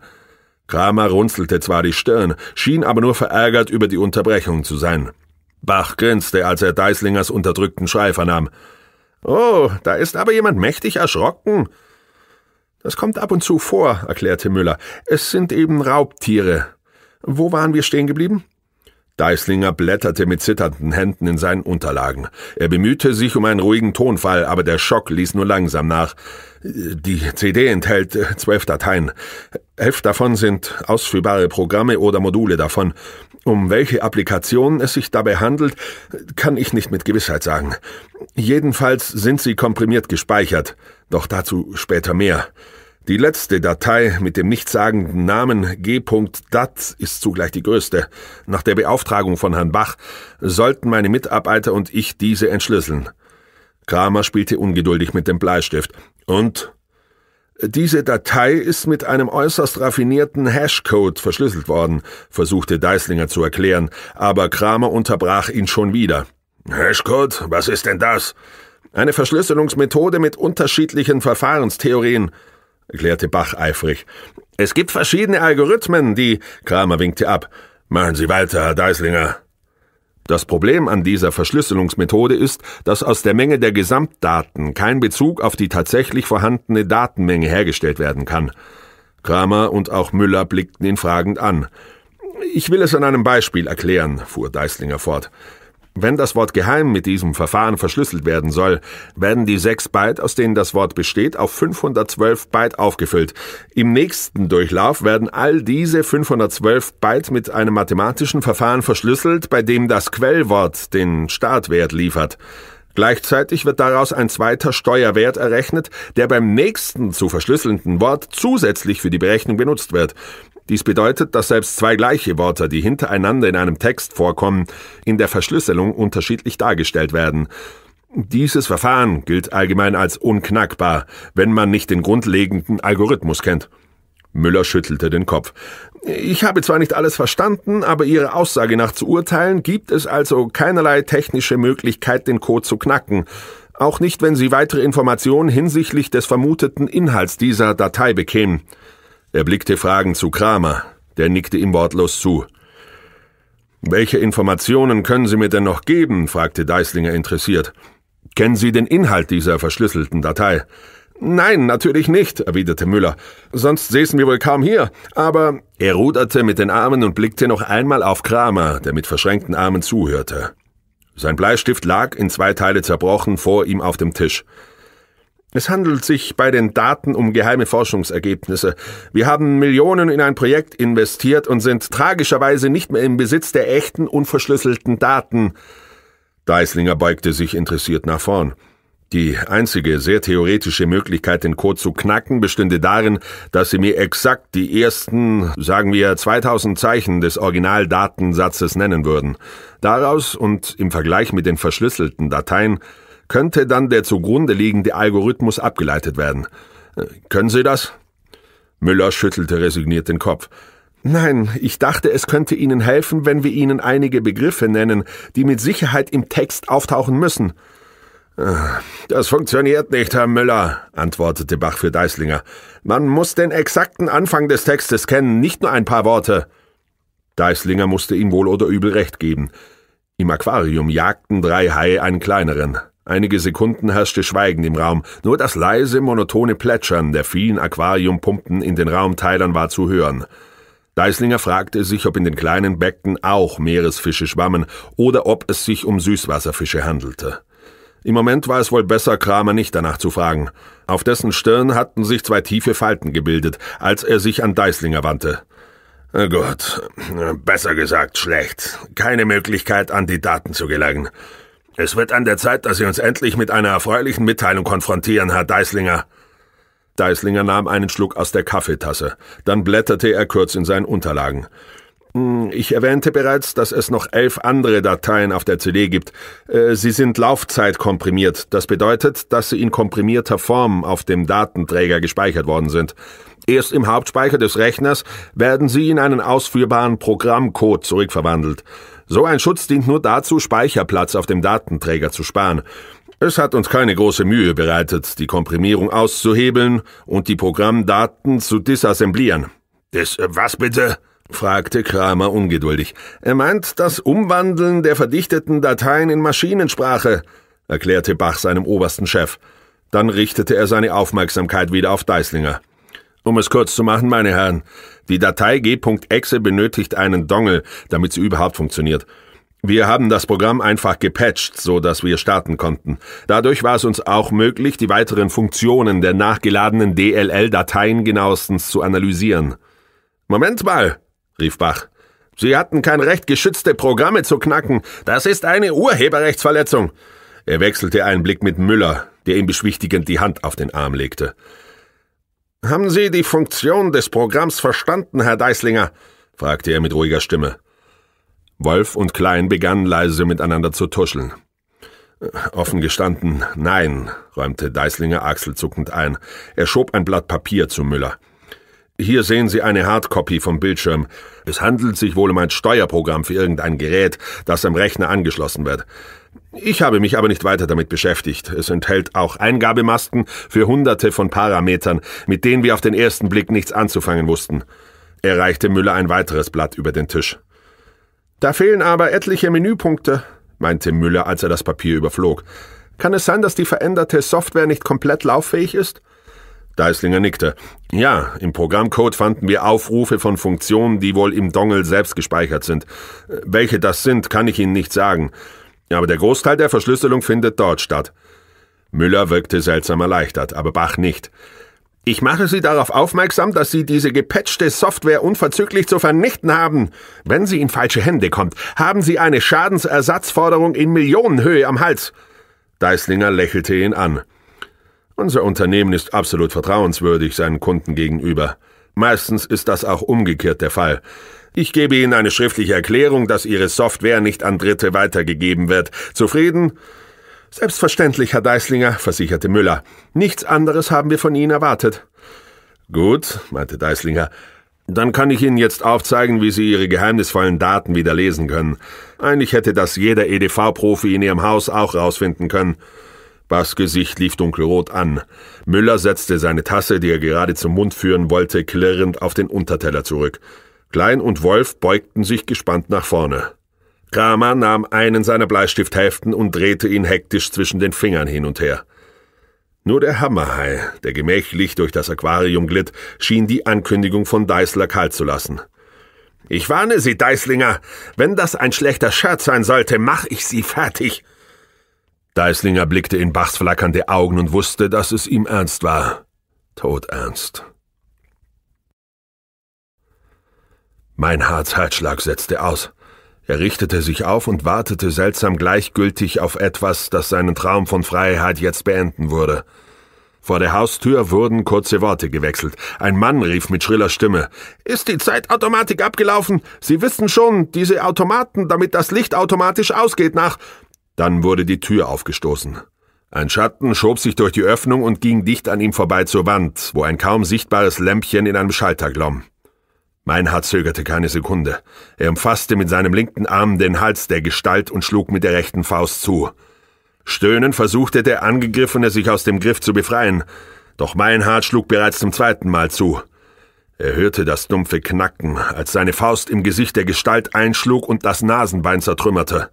Kramer runzelte zwar die Stirn, schien aber nur verärgert über die Unterbrechung zu sein. Bach grinste, als er Deislingers unterdrückten Schrei vernahm. Oh, da ist aber jemand mächtig erschrocken. Das kommt ab und zu vor, erklärte Müller. Es sind eben Raubtiere. Wo waren wir stehen geblieben? Deislinger blätterte mit zitternden Händen in seinen Unterlagen. Er bemühte sich um einen ruhigen Tonfall, aber der Schock ließ nur langsam nach. Die CD enthält äh, zwölf Dateien. Elf davon sind ausführbare Programme oder Module davon. Um welche Applikation es sich dabei handelt, kann ich nicht mit Gewissheit sagen. Jedenfalls sind sie komprimiert gespeichert, doch dazu später mehr. Die letzte Datei mit dem nichtssagenden Namen g.dat ist zugleich die größte. Nach der Beauftragung von Herrn Bach sollten meine Mitarbeiter und ich diese entschlüsseln. Kramer spielte ungeduldig mit dem Bleistift. Und diese Datei ist mit einem äußerst raffinierten Hashcode verschlüsselt worden, versuchte Deislinger zu erklären, aber Kramer unterbrach ihn schon wieder. Hashcode? Was ist denn das? Eine Verschlüsselungsmethode mit unterschiedlichen Verfahrenstheorien, erklärte Bach eifrig. Es gibt verschiedene Algorithmen, die. Kramer winkte ab. Machen Sie weiter, Herr Deislinger. Das Problem an dieser Verschlüsselungsmethode ist, dass aus der Menge der Gesamtdaten kein Bezug auf die tatsächlich vorhandene Datenmenge hergestellt werden kann. Kramer und auch Müller blickten ihn fragend an. Ich will es an einem Beispiel erklären, fuhr Deislinger fort. Wenn das Wort geheim mit diesem Verfahren verschlüsselt werden soll, werden die sechs Byte, aus denen das Wort besteht, auf 512 Byte aufgefüllt. Im nächsten Durchlauf werden all diese 512 Byte mit einem mathematischen Verfahren verschlüsselt, bei dem das Quellwort den Startwert liefert. Gleichzeitig wird daraus ein zweiter Steuerwert errechnet, der beim nächsten zu verschlüsselnden Wort zusätzlich für die Berechnung benutzt wird. Dies bedeutet, dass selbst zwei gleiche Wörter, die hintereinander in einem Text vorkommen, in der Verschlüsselung unterschiedlich dargestellt werden. Dieses Verfahren gilt allgemein als unknackbar, wenn man nicht den grundlegenden Algorithmus kennt. Müller schüttelte den Kopf. Ich habe zwar nicht alles verstanden, aber Ihre Aussage nach zu urteilen, gibt es also keinerlei technische Möglichkeit, den Code zu knacken, auch nicht, wenn Sie weitere Informationen hinsichtlich des vermuteten Inhalts dieser Datei bekämen. Er blickte Fragen zu Kramer, der nickte ihm wortlos zu. Welche Informationen können Sie mir denn noch geben? fragte Deislinger interessiert. Kennen Sie den Inhalt dieser verschlüsselten Datei? Nein, natürlich nicht, erwiderte Müller. Sonst säßen wir wohl kaum hier. Aber er ruderte mit den Armen und blickte noch einmal auf Kramer, der mit verschränkten Armen zuhörte. Sein Bleistift lag in zwei Teile zerbrochen vor ihm auf dem Tisch. Es handelt sich bei den Daten um geheime Forschungsergebnisse. Wir haben Millionen in ein Projekt investiert und sind tragischerweise nicht mehr im Besitz der echten, unverschlüsselten Daten. Deislinger beugte sich interessiert nach vorn. Die einzige sehr theoretische Möglichkeit, den Code zu knacken, bestünde darin, dass sie mir exakt die ersten, sagen wir, 2000 Zeichen des Originaldatensatzes nennen würden. Daraus und im Vergleich mit den verschlüsselten Dateien könnte dann der zugrunde liegende Algorithmus abgeleitet werden. Äh, können Sie das? Müller schüttelte resigniert den Kopf. Nein, ich dachte, es könnte Ihnen helfen, wenn wir Ihnen einige Begriffe nennen, die mit Sicherheit im Text auftauchen müssen. Äh, das funktioniert nicht, Herr Müller, antwortete Bach für Deislinger. Man muss den exakten Anfang des Textes kennen, nicht nur ein paar Worte. Deislinger musste ihm wohl oder übel recht geben. Im Aquarium jagten drei Haie einen kleineren. Einige Sekunden herrschte Schweigen im Raum, nur das leise, monotone Plätschern der vielen Aquariumpumpen in den Raumteilern war zu hören. Deislinger fragte sich, ob in den kleinen Becken auch Meeresfische schwammen oder ob es sich um Süßwasserfische handelte. Im Moment war es wohl besser, Kramer nicht danach zu fragen. Auf dessen Stirn hatten sich zwei tiefe Falten gebildet, als er sich an Deislinger wandte. Gut, besser gesagt schlecht. Keine Möglichkeit, an die Daten zu gelangen. Es wird an der Zeit, dass Sie uns endlich mit einer erfreulichen Mitteilung konfrontieren, Herr Deislinger. Deislinger nahm einen Schluck aus der Kaffeetasse, dann blätterte er kurz in seinen Unterlagen. Hm, ich erwähnte bereits, dass es noch elf andere Dateien auf der CD gibt. Äh, sie sind laufzeitkomprimiert. Das bedeutet, dass sie in komprimierter Form auf dem Datenträger gespeichert worden sind. Erst im Hauptspeicher des Rechners werden sie in einen ausführbaren Programmcode zurückverwandelt. So ein Schutz dient nur dazu, Speicherplatz auf dem Datenträger zu sparen. Es hat uns keine große Mühe bereitet, die Komprimierung auszuhebeln und die Programmdaten zu disassemblieren. Dis äh, was bitte? fragte Kramer ungeduldig. Er meint das Umwandeln der verdichteten Dateien in Maschinensprache, erklärte Bach seinem obersten Chef. Dann richtete er seine Aufmerksamkeit wieder auf Deislinger. Um es kurz zu machen, meine Herren, die Datei g.exe benötigt einen Dongle, damit sie überhaupt funktioniert. Wir haben das Programm einfach gepatcht, so dass wir starten konnten. Dadurch war es uns auch möglich, die weiteren Funktionen der nachgeladenen DLL-Dateien genauestens zu analysieren. Moment mal, rief Bach. Sie hatten kein Recht, geschützte Programme zu knacken. Das ist eine Urheberrechtsverletzung. Er wechselte einen Blick mit Müller, der ihm beschwichtigend die Hand auf den Arm legte. Haben Sie die Funktion des Programms verstanden, Herr Deislinger? fragte er mit ruhiger Stimme. Wolf und Klein begannen leise miteinander zu tuscheln. Offen gestanden, nein, räumte Deislinger achselzuckend ein. Er schob ein Blatt Papier zu Müller. Hier sehen Sie eine Hardcopy vom Bildschirm. Es handelt sich wohl um ein Steuerprogramm für irgendein Gerät, das am Rechner angeschlossen wird. Ich habe mich aber nicht weiter damit beschäftigt. Es enthält auch Eingabemasken für hunderte von Parametern, mit denen wir auf den ersten Blick nichts anzufangen wussten. Er reichte Müller ein weiteres Blatt über den Tisch. Da fehlen aber etliche Menüpunkte, meinte Müller, als er das Papier überflog. Kann es sein, dass die veränderte Software nicht komplett lauffähig ist? Deislinger nickte. Ja, im Programmcode fanden wir Aufrufe von Funktionen, die wohl im Dongle selbst gespeichert sind. Welche das sind, kann ich Ihnen nicht sagen. Aber der Großteil der Verschlüsselung findet dort statt. Müller wirkte seltsam erleichtert, aber Bach nicht. Ich mache Sie darauf aufmerksam, dass Sie diese gepatchte Software unverzüglich zu vernichten haben. Wenn sie in falsche Hände kommt, haben Sie eine Schadensersatzforderung in Millionenhöhe am Hals. Deislinger lächelte ihn an. Unser Unternehmen ist absolut vertrauenswürdig seinen Kunden gegenüber. Meistens ist das auch umgekehrt der Fall. Ich gebe Ihnen eine schriftliche Erklärung, dass Ihre Software nicht an Dritte weitergegeben wird. Zufrieden? Selbstverständlich, Herr Deislinger, versicherte Müller. Nichts anderes haben wir von Ihnen erwartet. Gut, meinte Deislinger. Dann kann ich Ihnen jetzt aufzeigen, wie Sie Ihre geheimnisvollen Daten wieder lesen können. Eigentlich hätte das jeder EDV-Profi in Ihrem Haus auch rausfinden können. Bas Gesicht lief dunkelrot an. Müller setzte seine Tasse, die er gerade zum Mund führen wollte, klirrend auf den Unterteller zurück. Klein und Wolf beugten sich gespannt nach vorne. Kramer nahm einen seiner Bleistiftheften und drehte ihn hektisch zwischen den Fingern hin und her. Nur der Hammerhai, der gemächlich durch das Aquarium glitt, schien die Ankündigung von Deißler kalt zu lassen. Ich warne Sie, Deißlinger, wenn das ein schlechter Scherz sein sollte, mach ich Sie fertig. Deißlinger blickte in Bachs flackernde Augen und wusste, dass es ihm ernst war. Todernst. Mein Herzherzschlag setzte aus. Er richtete sich auf und wartete seltsam gleichgültig auf etwas, das seinen Traum von Freiheit jetzt beenden würde. Vor der Haustür wurden kurze Worte gewechselt. Ein Mann rief mit schriller Stimme Ist die Zeitautomatik abgelaufen? Sie wissen schon, diese Automaten, damit das Licht automatisch ausgeht nach. Dann wurde die Tür aufgestoßen. Ein Schatten schob sich durch die Öffnung und ging dicht an ihm vorbei zur Wand, wo ein kaum sichtbares Lämpchen in einem Schalter glomm. Meinhard zögerte keine Sekunde. Er umfasste mit seinem linken Arm den Hals der Gestalt und schlug mit der rechten Faust zu. Stöhnend versuchte der Angegriffene, sich aus dem Griff zu befreien, doch Meinhard schlug bereits zum zweiten Mal zu. Er hörte das dumpfe Knacken, als seine Faust im Gesicht der Gestalt einschlug und das Nasenbein zertrümmerte.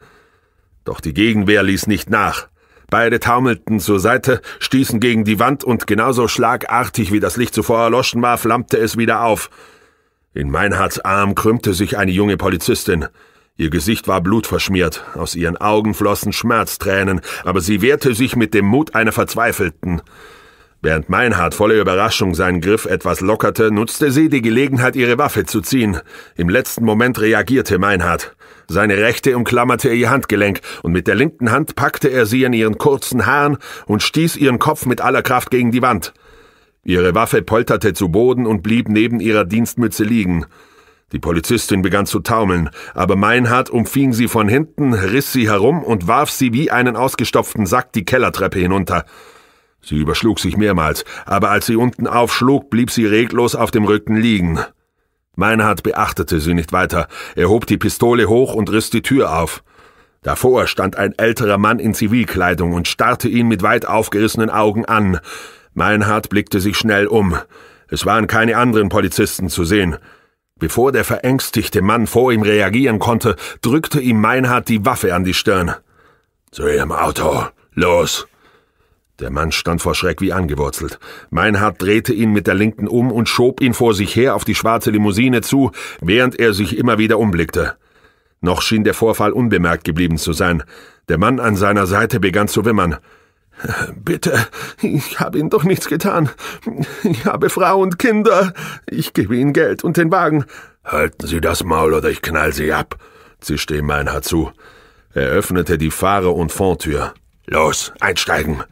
Doch die Gegenwehr ließ nicht nach. Beide taumelten zur Seite, stießen gegen die Wand und genauso schlagartig wie das Licht zuvor erloschen war, flammte es wieder auf. In Meinhards Arm krümmte sich eine junge Polizistin. Ihr Gesicht war blutverschmiert, aus ihren Augen flossen Schmerztränen, aber sie wehrte sich mit dem Mut einer Verzweifelten. Während Meinhard voller Überraschung seinen Griff etwas lockerte, nutzte sie die Gelegenheit, ihre Waffe zu ziehen. Im letzten Moment reagierte Meinhard. Seine rechte umklammerte ihr Handgelenk, und mit der linken Hand packte er sie in ihren kurzen Haaren und stieß ihren Kopf mit aller Kraft gegen die Wand. Ihre Waffe polterte zu Boden und blieb neben ihrer Dienstmütze liegen. Die Polizistin begann zu taumeln, aber Meinhard umfing sie von hinten, riss sie herum und warf sie wie einen ausgestopften Sack die Kellertreppe hinunter. Sie überschlug sich mehrmals, aber als sie unten aufschlug, blieb sie reglos auf dem Rücken liegen. Meinhard beachtete sie nicht weiter. Er hob die Pistole hoch und riss die Tür auf. Davor stand ein älterer Mann in Zivilkleidung und starrte ihn mit weit aufgerissenen Augen an. Meinhard blickte sich schnell um. Es waren keine anderen Polizisten zu sehen. Bevor der verängstigte Mann vor ihm reagieren konnte, drückte ihm Meinhard die Waffe an die Stirn. Zu ihrem Auto. Los. Der Mann stand vor Schreck wie angewurzelt. Meinhard drehte ihn mit der linken um und schob ihn vor sich her auf die schwarze Limousine zu, während er sich immer wieder umblickte. Noch schien der Vorfall unbemerkt geblieben zu sein. Der Mann an seiner Seite begann zu wimmern. Bitte, ich habe Ihnen doch nichts getan. Ich habe Frau und Kinder. Ich gebe Ihnen Geld und den Wagen. Halten Sie das Maul oder ich knall Sie ab, zischte ihm Meinhard zu. Er öffnete die Fahrer- und Fondtür. Los, einsteigen!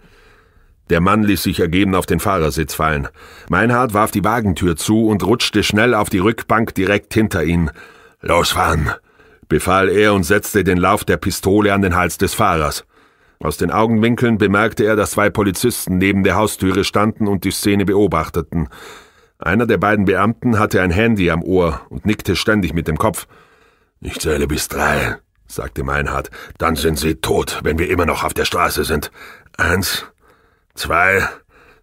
Der Mann ließ sich ergeben auf den Fahrersitz fallen. Meinhard warf die Wagentür zu und rutschte schnell auf die Rückbank direkt hinter ihn. Losfahren! befahl er und setzte den Lauf der Pistole an den Hals des Fahrers. Aus den Augenwinkeln bemerkte er, dass zwei Polizisten neben der Haustüre standen und die Szene beobachteten. Einer der beiden Beamten hatte ein Handy am Ohr und nickte ständig mit dem Kopf. Ich zähle bis drei, sagte Meinhard. Dann sind Sie tot, wenn wir immer noch auf der Straße sind. Eins, zwei.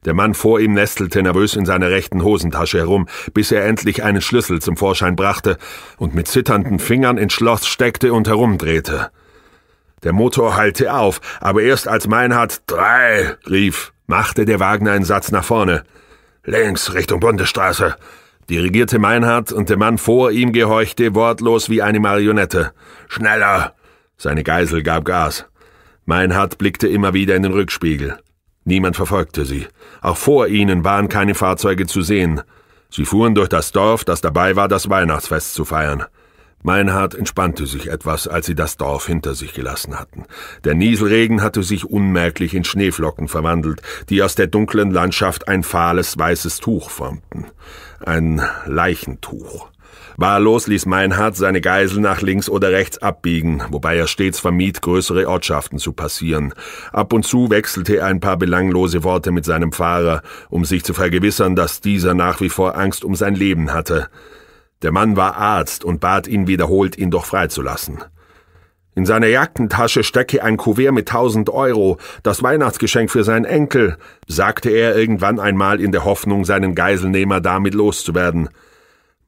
Der Mann vor ihm nestelte nervös in seiner rechten Hosentasche herum, bis er endlich einen Schlüssel zum Vorschein brachte und mit zitternden Fingern ins Schloss steckte und herumdrehte. Der Motor hallte auf, aber erst als Meinhard drei rief, machte der Wagen einen Satz nach vorne. Links, Richtung Bundesstraße, dirigierte Meinhard und der Mann vor ihm gehorchte wortlos wie eine Marionette. Schneller! Seine Geisel gab Gas. Meinhard blickte immer wieder in den Rückspiegel. Niemand verfolgte sie. Auch vor ihnen waren keine Fahrzeuge zu sehen. Sie fuhren durch das Dorf, das dabei war, das Weihnachtsfest zu feiern. Meinhard entspannte sich etwas, als sie das Dorf hinter sich gelassen hatten. Der Nieselregen hatte sich unmerklich in Schneeflocken verwandelt, die aus der dunklen Landschaft ein fahles weißes Tuch formten. Ein Leichentuch. Wahllos ließ Meinhard seine Geisel nach links oder rechts abbiegen, wobei er stets vermied, größere Ortschaften zu passieren. Ab und zu wechselte er ein paar belanglose Worte mit seinem Fahrer, um sich zu vergewissern, dass dieser nach wie vor Angst um sein Leben hatte. Der Mann war Arzt und bat ihn wiederholt, ihn doch freizulassen. In seiner Jackentasche stecke ein Kuvert mit tausend Euro, das Weihnachtsgeschenk für seinen Enkel, sagte er irgendwann einmal in der Hoffnung, seinen Geiselnehmer damit loszuwerden.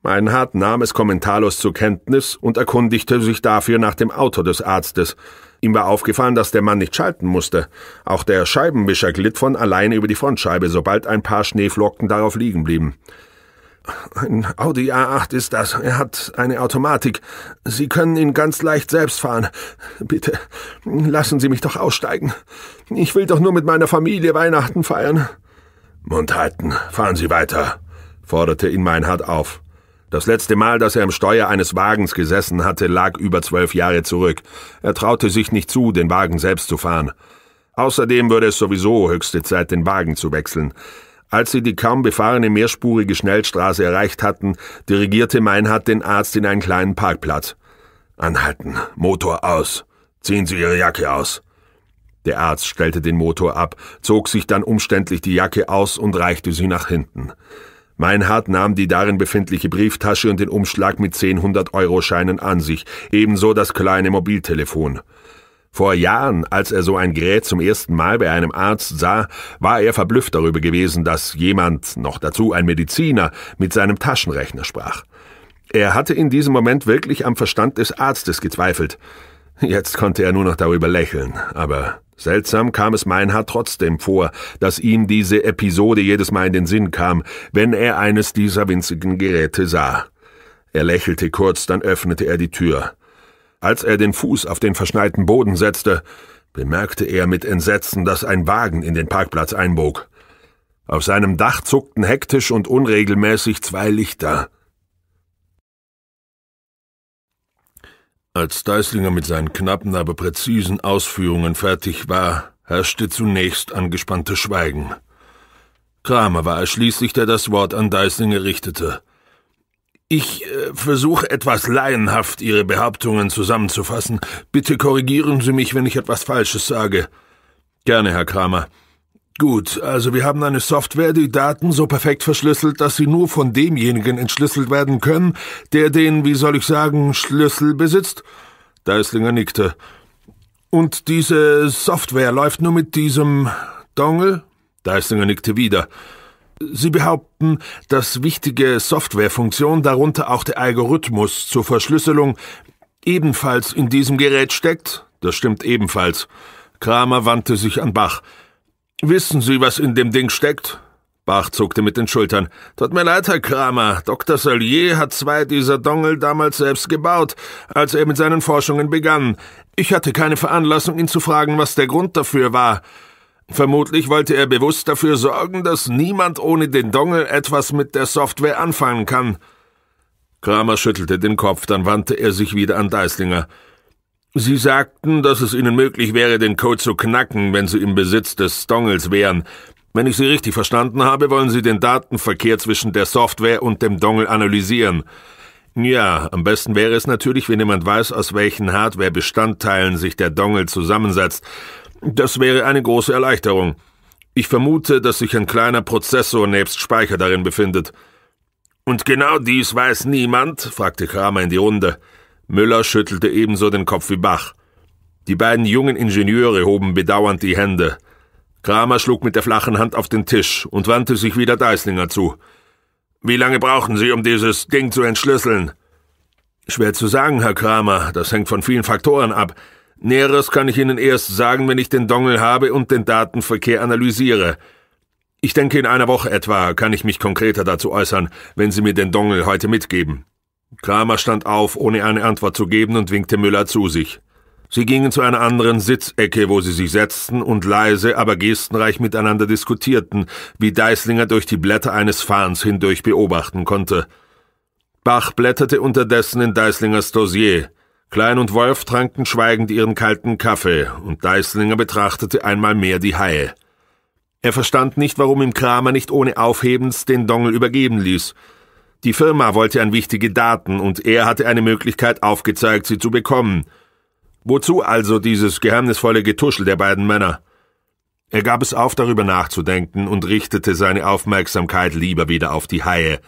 Hart nahm es kommentarlos zur Kenntnis und erkundigte sich dafür nach dem Auto des Arztes. Ihm war aufgefallen, dass der Mann nicht schalten musste. Auch der Scheibenwischer glitt von alleine über die Frontscheibe, sobald ein paar Schneeflocken darauf liegen blieben. Ein Audi A8 ist das. Er hat eine Automatik. Sie können ihn ganz leicht selbst fahren. Bitte, lassen Sie mich doch aussteigen. Ich will doch nur mit meiner Familie Weihnachten feiern. Mund halten, fahren Sie weiter, forderte ihn Meinhard auf. Das letzte Mal, dass er im Steuer eines Wagens gesessen hatte, lag über zwölf Jahre zurück. Er traute sich nicht zu, den Wagen selbst zu fahren. Außerdem würde es sowieso höchste Zeit, den Wagen zu wechseln. Als sie die kaum befahrene mehrspurige Schnellstraße erreicht hatten, dirigierte Meinhard den Arzt in einen kleinen Parkplatz. Anhalten, Motor aus. Ziehen Sie Ihre Jacke aus. Der Arzt stellte den Motor ab, zog sich dann umständlich die Jacke aus und reichte sie nach hinten. Meinhard nahm die darin befindliche Brieftasche und den Umschlag mit 100 euro scheinen an sich, ebenso das kleine Mobiltelefon. Vor Jahren, als er so ein Gerät zum ersten Mal bei einem Arzt sah, war er verblüfft darüber gewesen, dass jemand, noch dazu ein Mediziner, mit seinem Taschenrechner sprach. Er hatte in diesem Moment wirklich am Verstand des Arztes gezweifelt. Jetzt konnte er nur noch darüber lächeln, aber seltsam kam es Meinhard trotzdem vor, dass ihm diese Episode jedes Mal in den Sinn kam, wenn er eines dieser winzigen Geräte sah. Er lächelte kurz, dann öffnete er die Tür. Als er den Fuß auf den verschneiten Boden setzte, bemerkte er mit Entsetzen, dass ein Wagen in den Parkplatz einbog. Auf seinem Dach zuckten hektisch und unregelmäßig zwei Lichter. Als Deislinger mit seinen knappen, aber präzisen Ausführungen fertig war, herrschte zunächst angespanntes Schweigen. Kramer war es schließlich, der das Wort an Deislinger richtete. Ich äh, versuche etwas laienhaft Ihre Behauptungen zusammenzufassen. Bitte korrigieren Sie mich, wenn ich etwas Falsches sage. Gerne, Herr Kramer. Gut, also wir haben eine Software, die Daten so perfekt verschlüsselt, dass sie nur von demjenigen entschlüsselt werden können, der den, wie soll ich sagen, Schlüssel besitzt? Deislinger nickte. Und diese Software läuft nur mit diesem Dongle? Deislinger nickte wieder. Sie behaupten, dass wichtige Softwarefunktionen, darunter auch der Algorithmus zur Verschlüsselung, ebenfalls in diesem Gerät steckt? Das stimmt ebenfalls. Kramer wandte sich an Bach. Wissen Sie, was in dem Ding steckt? Bach zuckte mit den Schultern. Tut mir leid, Herr Kramer. Dr. Salier hat zwei dieser Dongel damals selbst gebaut, als er mit seinen Forschungen begann. Ich hatte keine Veranlassung, ihn zu fragen, was der Grund dafür war. Vermutlich wollte er bewusst dafür sorgen, dass niemand ohne den Dongel etwas mit der Software anfangen kann. Kramer schüttelte den Kopf, dann wandte er sich wieder an Deislinger. Sie sagten, dass es Ihnen möglich wäre, den Code zu knacken, wenn Sie im Besitz des Dongels wären. Wenn ich Sie richtig verstanden habe, wollen Sie den Datenverkehr zwischen der Software und dem Dongel analysieren. Ja, am besten wäre es natürlich, wenn jemand weiß, aus welchen Hardware-Bestandteilen sich der Dongel zusammensetzt. Das wäre eine große Erleichterung. Ich vermute, dass sich ein kleiner Prozessor nebst Speicher darin befindet. Und genau dies weiß niemand? fragte Kramer in die Runde. Müller schüttelte ebenso den Kopf wie Bach. Die beiden jungen Ingenieure hoben bedauernd die Hände. Kramer schlug mit der flachen Hand auf den Tisch und wandte sich wieder Deislinger zu. Wie lange brauchen Sie, um dieses Ding zu entschlüsseln? Schwer zu sagen, Herr Kramer, das hängt von vielen Faktoren ab. Näheres kann ich Ihnen erst sagen, wenn ich den Dongel habe und den Datenverkehr analysiere. Ich denke, in einer Woche etwa kann ich mich konkreter dazu äußern, wenn Sie mir den Dongel heute mitgeben. Kramer stand auf, ohne eine Antwort zu geben, und winkte Müller zu sich. Sie gingen zu einer anderen Sitzecke, wo sie sich setzten und leise, aber gestenreich miteinander diskutierten, wie Deislinger durch die Blätter eines Fahns hindurch beobachten konnte. Bach blätterte unterdessen in Deislingers Dossier. Klein und Wolf tranken schweigend ihren kalten Kaffee, und Deißlinger betrachtete einmal mehr die Haie. Er verstand nicht, warum ihm Kramer nicht ohne Aufhebens den Dongel übergeben ließ. Die Firma wollte an wichtige Daten, und er hatte eine Möglichkeit aufgezeigt, sie zu bekommen. Wozu also dieses geheimnisvolle Getuschel der beiden Männer? Er gab es auf, darüber nachzudenken und richtete seine Aufmerksamkeit lieber wieder auf die Haie,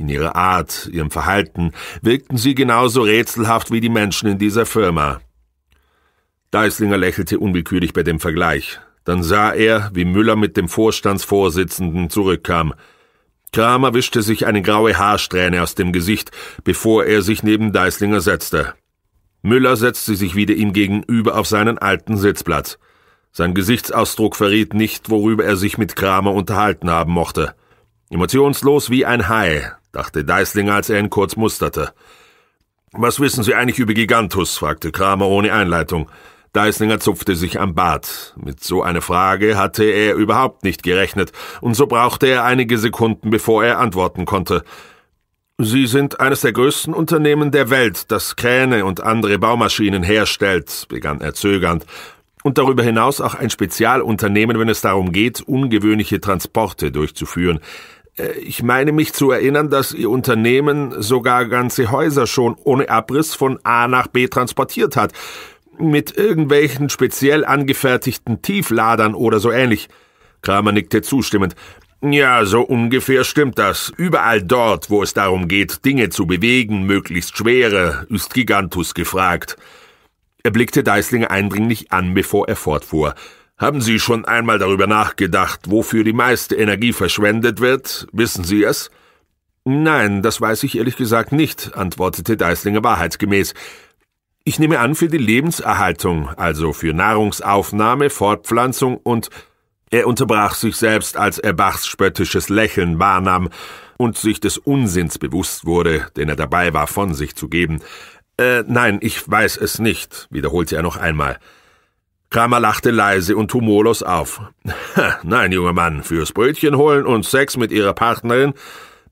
in ihrer Art, ihrem Verhalten wirkten sie genauso rätselhaft wie die Menschen in dieser Firma. Deislinger lächelte unwillkürlich bei dem Vergleich. Dann sah er, wie Müller mit dem Vorstandsvorsitzenden zurückkam. Kramer wischte sich eine graue Haarsträhne aus dem Gesicht, bevor er sich neben Deislinger setzte. Müller setzte sich wieder ihm gegenüber auf seinen alten Sitzplatz. Sein Gesichtsausdruck verriet nicht, worüber er sich mit Kramer unterhalten haben mochte. Emotionslos wie ein Hai dachte Deislinger, als er ihn kurz musterte. Was wissen Sie eigentlich über Gigantus? fragte Kramer ohne Einleitung. Deislinger zupfte sich am Bart. Mit so einer Frage hatte er überhaupt nicht gerechnet, und so brauchte er einige Sekunden, bevor er antworten konnte. Sie sind eines der größten Unternehmen der Welt, das Kräne und andere Baumaschinen herstellt, begann er zögernd, und darüber hinaus auch ein Spezialunternehmen, wenn es darum geht, ungewöhnliche Transporte durchzuführen. Äh, ich meine mich zu erinnern, dass Ihr Unternehmen sogar ganze Häuser schon ohne Abriss von A nach B transportiert hat, mit irgendwelchen speziell angefertigten Tiefladern oder so ähnlich. Kramer nickte zustimmend. Ja, so ungefähr stimmt das. Überall dort, wo es darum geht, Dinge zu bewegen, möglichst schwere, ist Gigantus gefragt. Er blickte Deislinger eindringlich an, bevor er fortfuhr. Haben Sie schon einmal darüber nachgedacht, wofür die meiste Energie verschwendet wird? Wissen Sie es? Nein, das weiß ich ehrlich gesagt nicht, antwortete Deislinger wahrheitsgemäß. Ich nehme an, für die Lebenserhaltung, also für Nahrungsaufnahme, Fortpflanzung und er unterbrach sich selbst, als er Bachs spöttisches Lächeln wahrnahm und sich des Unsinns bewusst wurde, den er dabei war, von sich zu geben. Äh, nein, ich weiß es nicht, wiederholte er noch einmal. Kramer lachte leise und humorlos auf. Nein, junger Mann, fürs Brötchen holen und Sex mit Ihrer Partnerin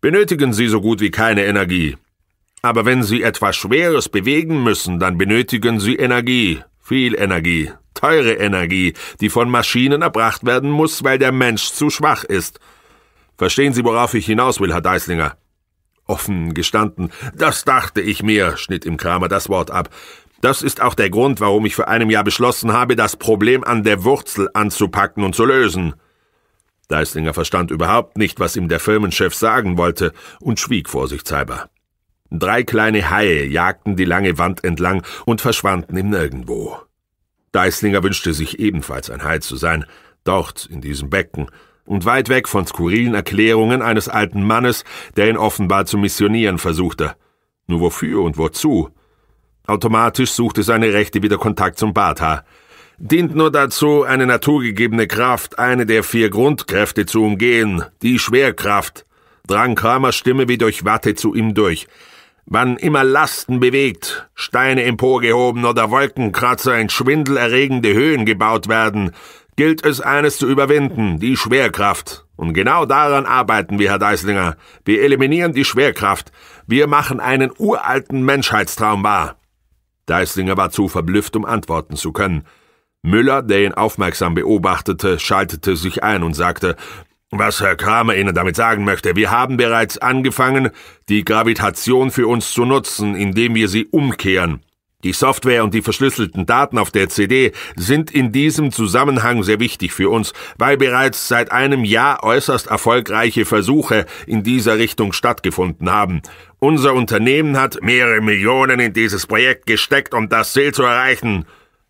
benötigen Sie so gut wie keine Energie. Aber wenn Sie etwas Schweres bewegen müssen, dann benötigen Sie Energie, viel Energie, teure Energie, die von Maschinen erbracht werden muss, weil der Mensch zu schwach ist. Verstehen Sie, worauf ich hinaus will, Herr Deislinger? Offen gestanden, das dachte ich mir, schnitt ihm Kramer das Wort ab. Das ist auch der Grund, warum ich vor einem Jahr beschlossen habe, das Problem an der Wurzel anzupacken und zu lösen. Deislinger verstand überhaupt nicht, was ihm der Firmenchef sagen wollte und schwieg vorsichtshalber. Drei kleine Haie jagten die lange Wand entlang und verschwanden im Nirgendwo. Deislinger wünschte sich ebenfalls ein Hai zu sein, dort in diesem Becken und weit weg von skurrilen Erklärungen eines alten Mannes, der ihn offenbar zu missionieren versuchte. Nur wofür und wozu? Automatisch suchte seine Rechte wieder Kontakt zum Barthaar. Dient nur dazu, eine naturgegebene Kraft, eine der vier Grundkräfte zu umgehen, die Schwerkraft. Drang Kramers Stimme wie durch Watte zu ihm durch. Wann immer Lasten bewegt, Steine emporgehoben oder Wolkenkratzer in schwindelerregende Höhen gebaut werden, gilt es eines zu überwinden, die Schwerkraft. Und genau daran arbeiten wir, Herr Deislinger. Wir eliminieren die Schwerkraft. Wir machen einen uralten Menschheitstraum wahr. Deislinger war zu verblüfft, um antworten zu können. Müller, der ihn aufmerksam beobachtete, schaltete sich ein und sagte, was Herr Kramer Ihnen damit sagen möchte, wir haben bereits angefangen, die Gravitation für uns zu nutzen, indem wir sie umkehren. Die Software und die verschlüsselten Daten auf der CD sind in diesem Zusammenhang sehr wichtig für uns, weil bereits seit einem Jahr äußerst erfolgreiche Versuche in dieser Richtung stattgefunden haben. Unser Unternehmen hat mehrere Millionen in dieses Projekt gesteckt, um das Ziel zu erreichen,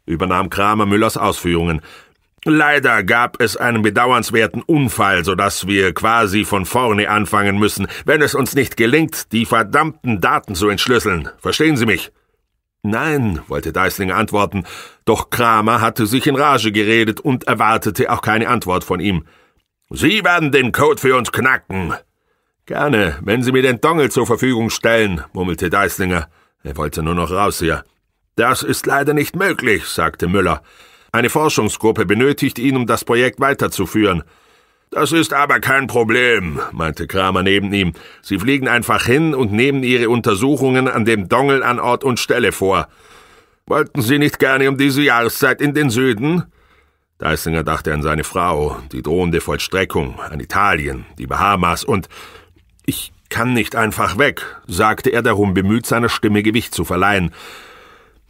übernahm Kramer Müllers Ausführungen. Leider gab es einen bedauernswerten Unfall, so dass wir quasi von vorne anfangen müssen, wenn es uns nicht gelingt, die verdammten Daten zu entschlüsseln. Verstehen Sie mich? Nein, wollte Deislinger antworten, doch Kramer hatte sich in Rage geredet und erwartete auch keine Antwort von ihm. Sie werden den Code für uns knacken, Gerne, wenn Sie mir den Dongel zur Verfügung stellen, murmelte Deislinger. Er wollte nur noch raus hier. Das ist leider nicht möglich, sagte Müller. Eine Forschungsgruppe benötigt ihn, um das Projekt weiterzuführen. Das ist aber kein Problem, meinte Kramer neben ihm. Sie fliegen einfach hin und nehmen Ihre Untersuchungen an dem Dongel an Ort und Stelle vor. Wollten Sie nicht gerne um diese Jahreszeit in den Süden? Deislinger dachte an seine Frau, die drohende Vollstreckung, an Italien, die Bahamas und ich kann nicht einfach weg, sagte er darum bemüht, seiner Stimme Gewicht zu verleihen.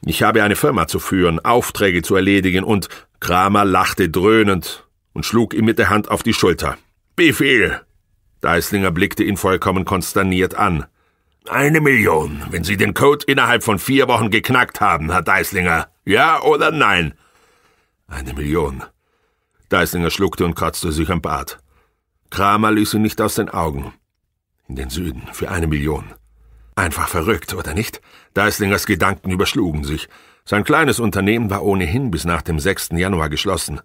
Ich habe eine Firma zu führen, Aufträge zu erledigen, und Kramer lachte dröhnend und schlug ihm mit der Hand auf die Schulter. Befehl! Deislinger blickte ihn vollkommen konsterniert an. Eine Million, wenn Sie den Code innerhalb von vier Wochen geknackt haben, Herr Deislinger. Ja oder nein? Eine Million. Deislinger schluckte und kratzte sich am Bart. Kramer ließ ihn nicht aus den Augen in den Süden, für eine Million. Einfach verrückt, oder nicht? Deislingers Gedanken überschlugen sich. Sein kleines Unternehmen war ohnehin bis nach dem 6. Januar geschlossen.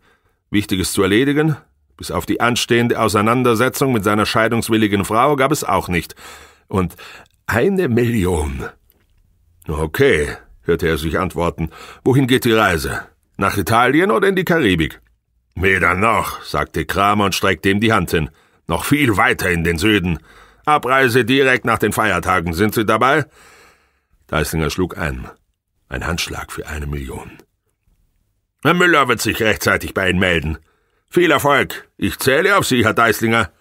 Wichtiges zu erledigen? Bis auf die anstehende Auseinandersetzung mit seiner scheidungswilligen Frau gab es auch nicht. Und eine Million. Okay, hörte er sich antworten. Wohin geht die Reise? Nach Italien oder in die Karibik? Weder noch, sagte Kramer und streckte ihm die Hand hin. Noch viel weiter in den Süden. Abreise direkt nach den Feiertagen. Sind Sie dabei? Deisinger schlug ein. Ein Handschlag für eine Million. Herr Müller wird sich rechtzeitig bei Ihnen melden. Viel Erfolg. Ich zähle auf Sie, Herr Deislinger.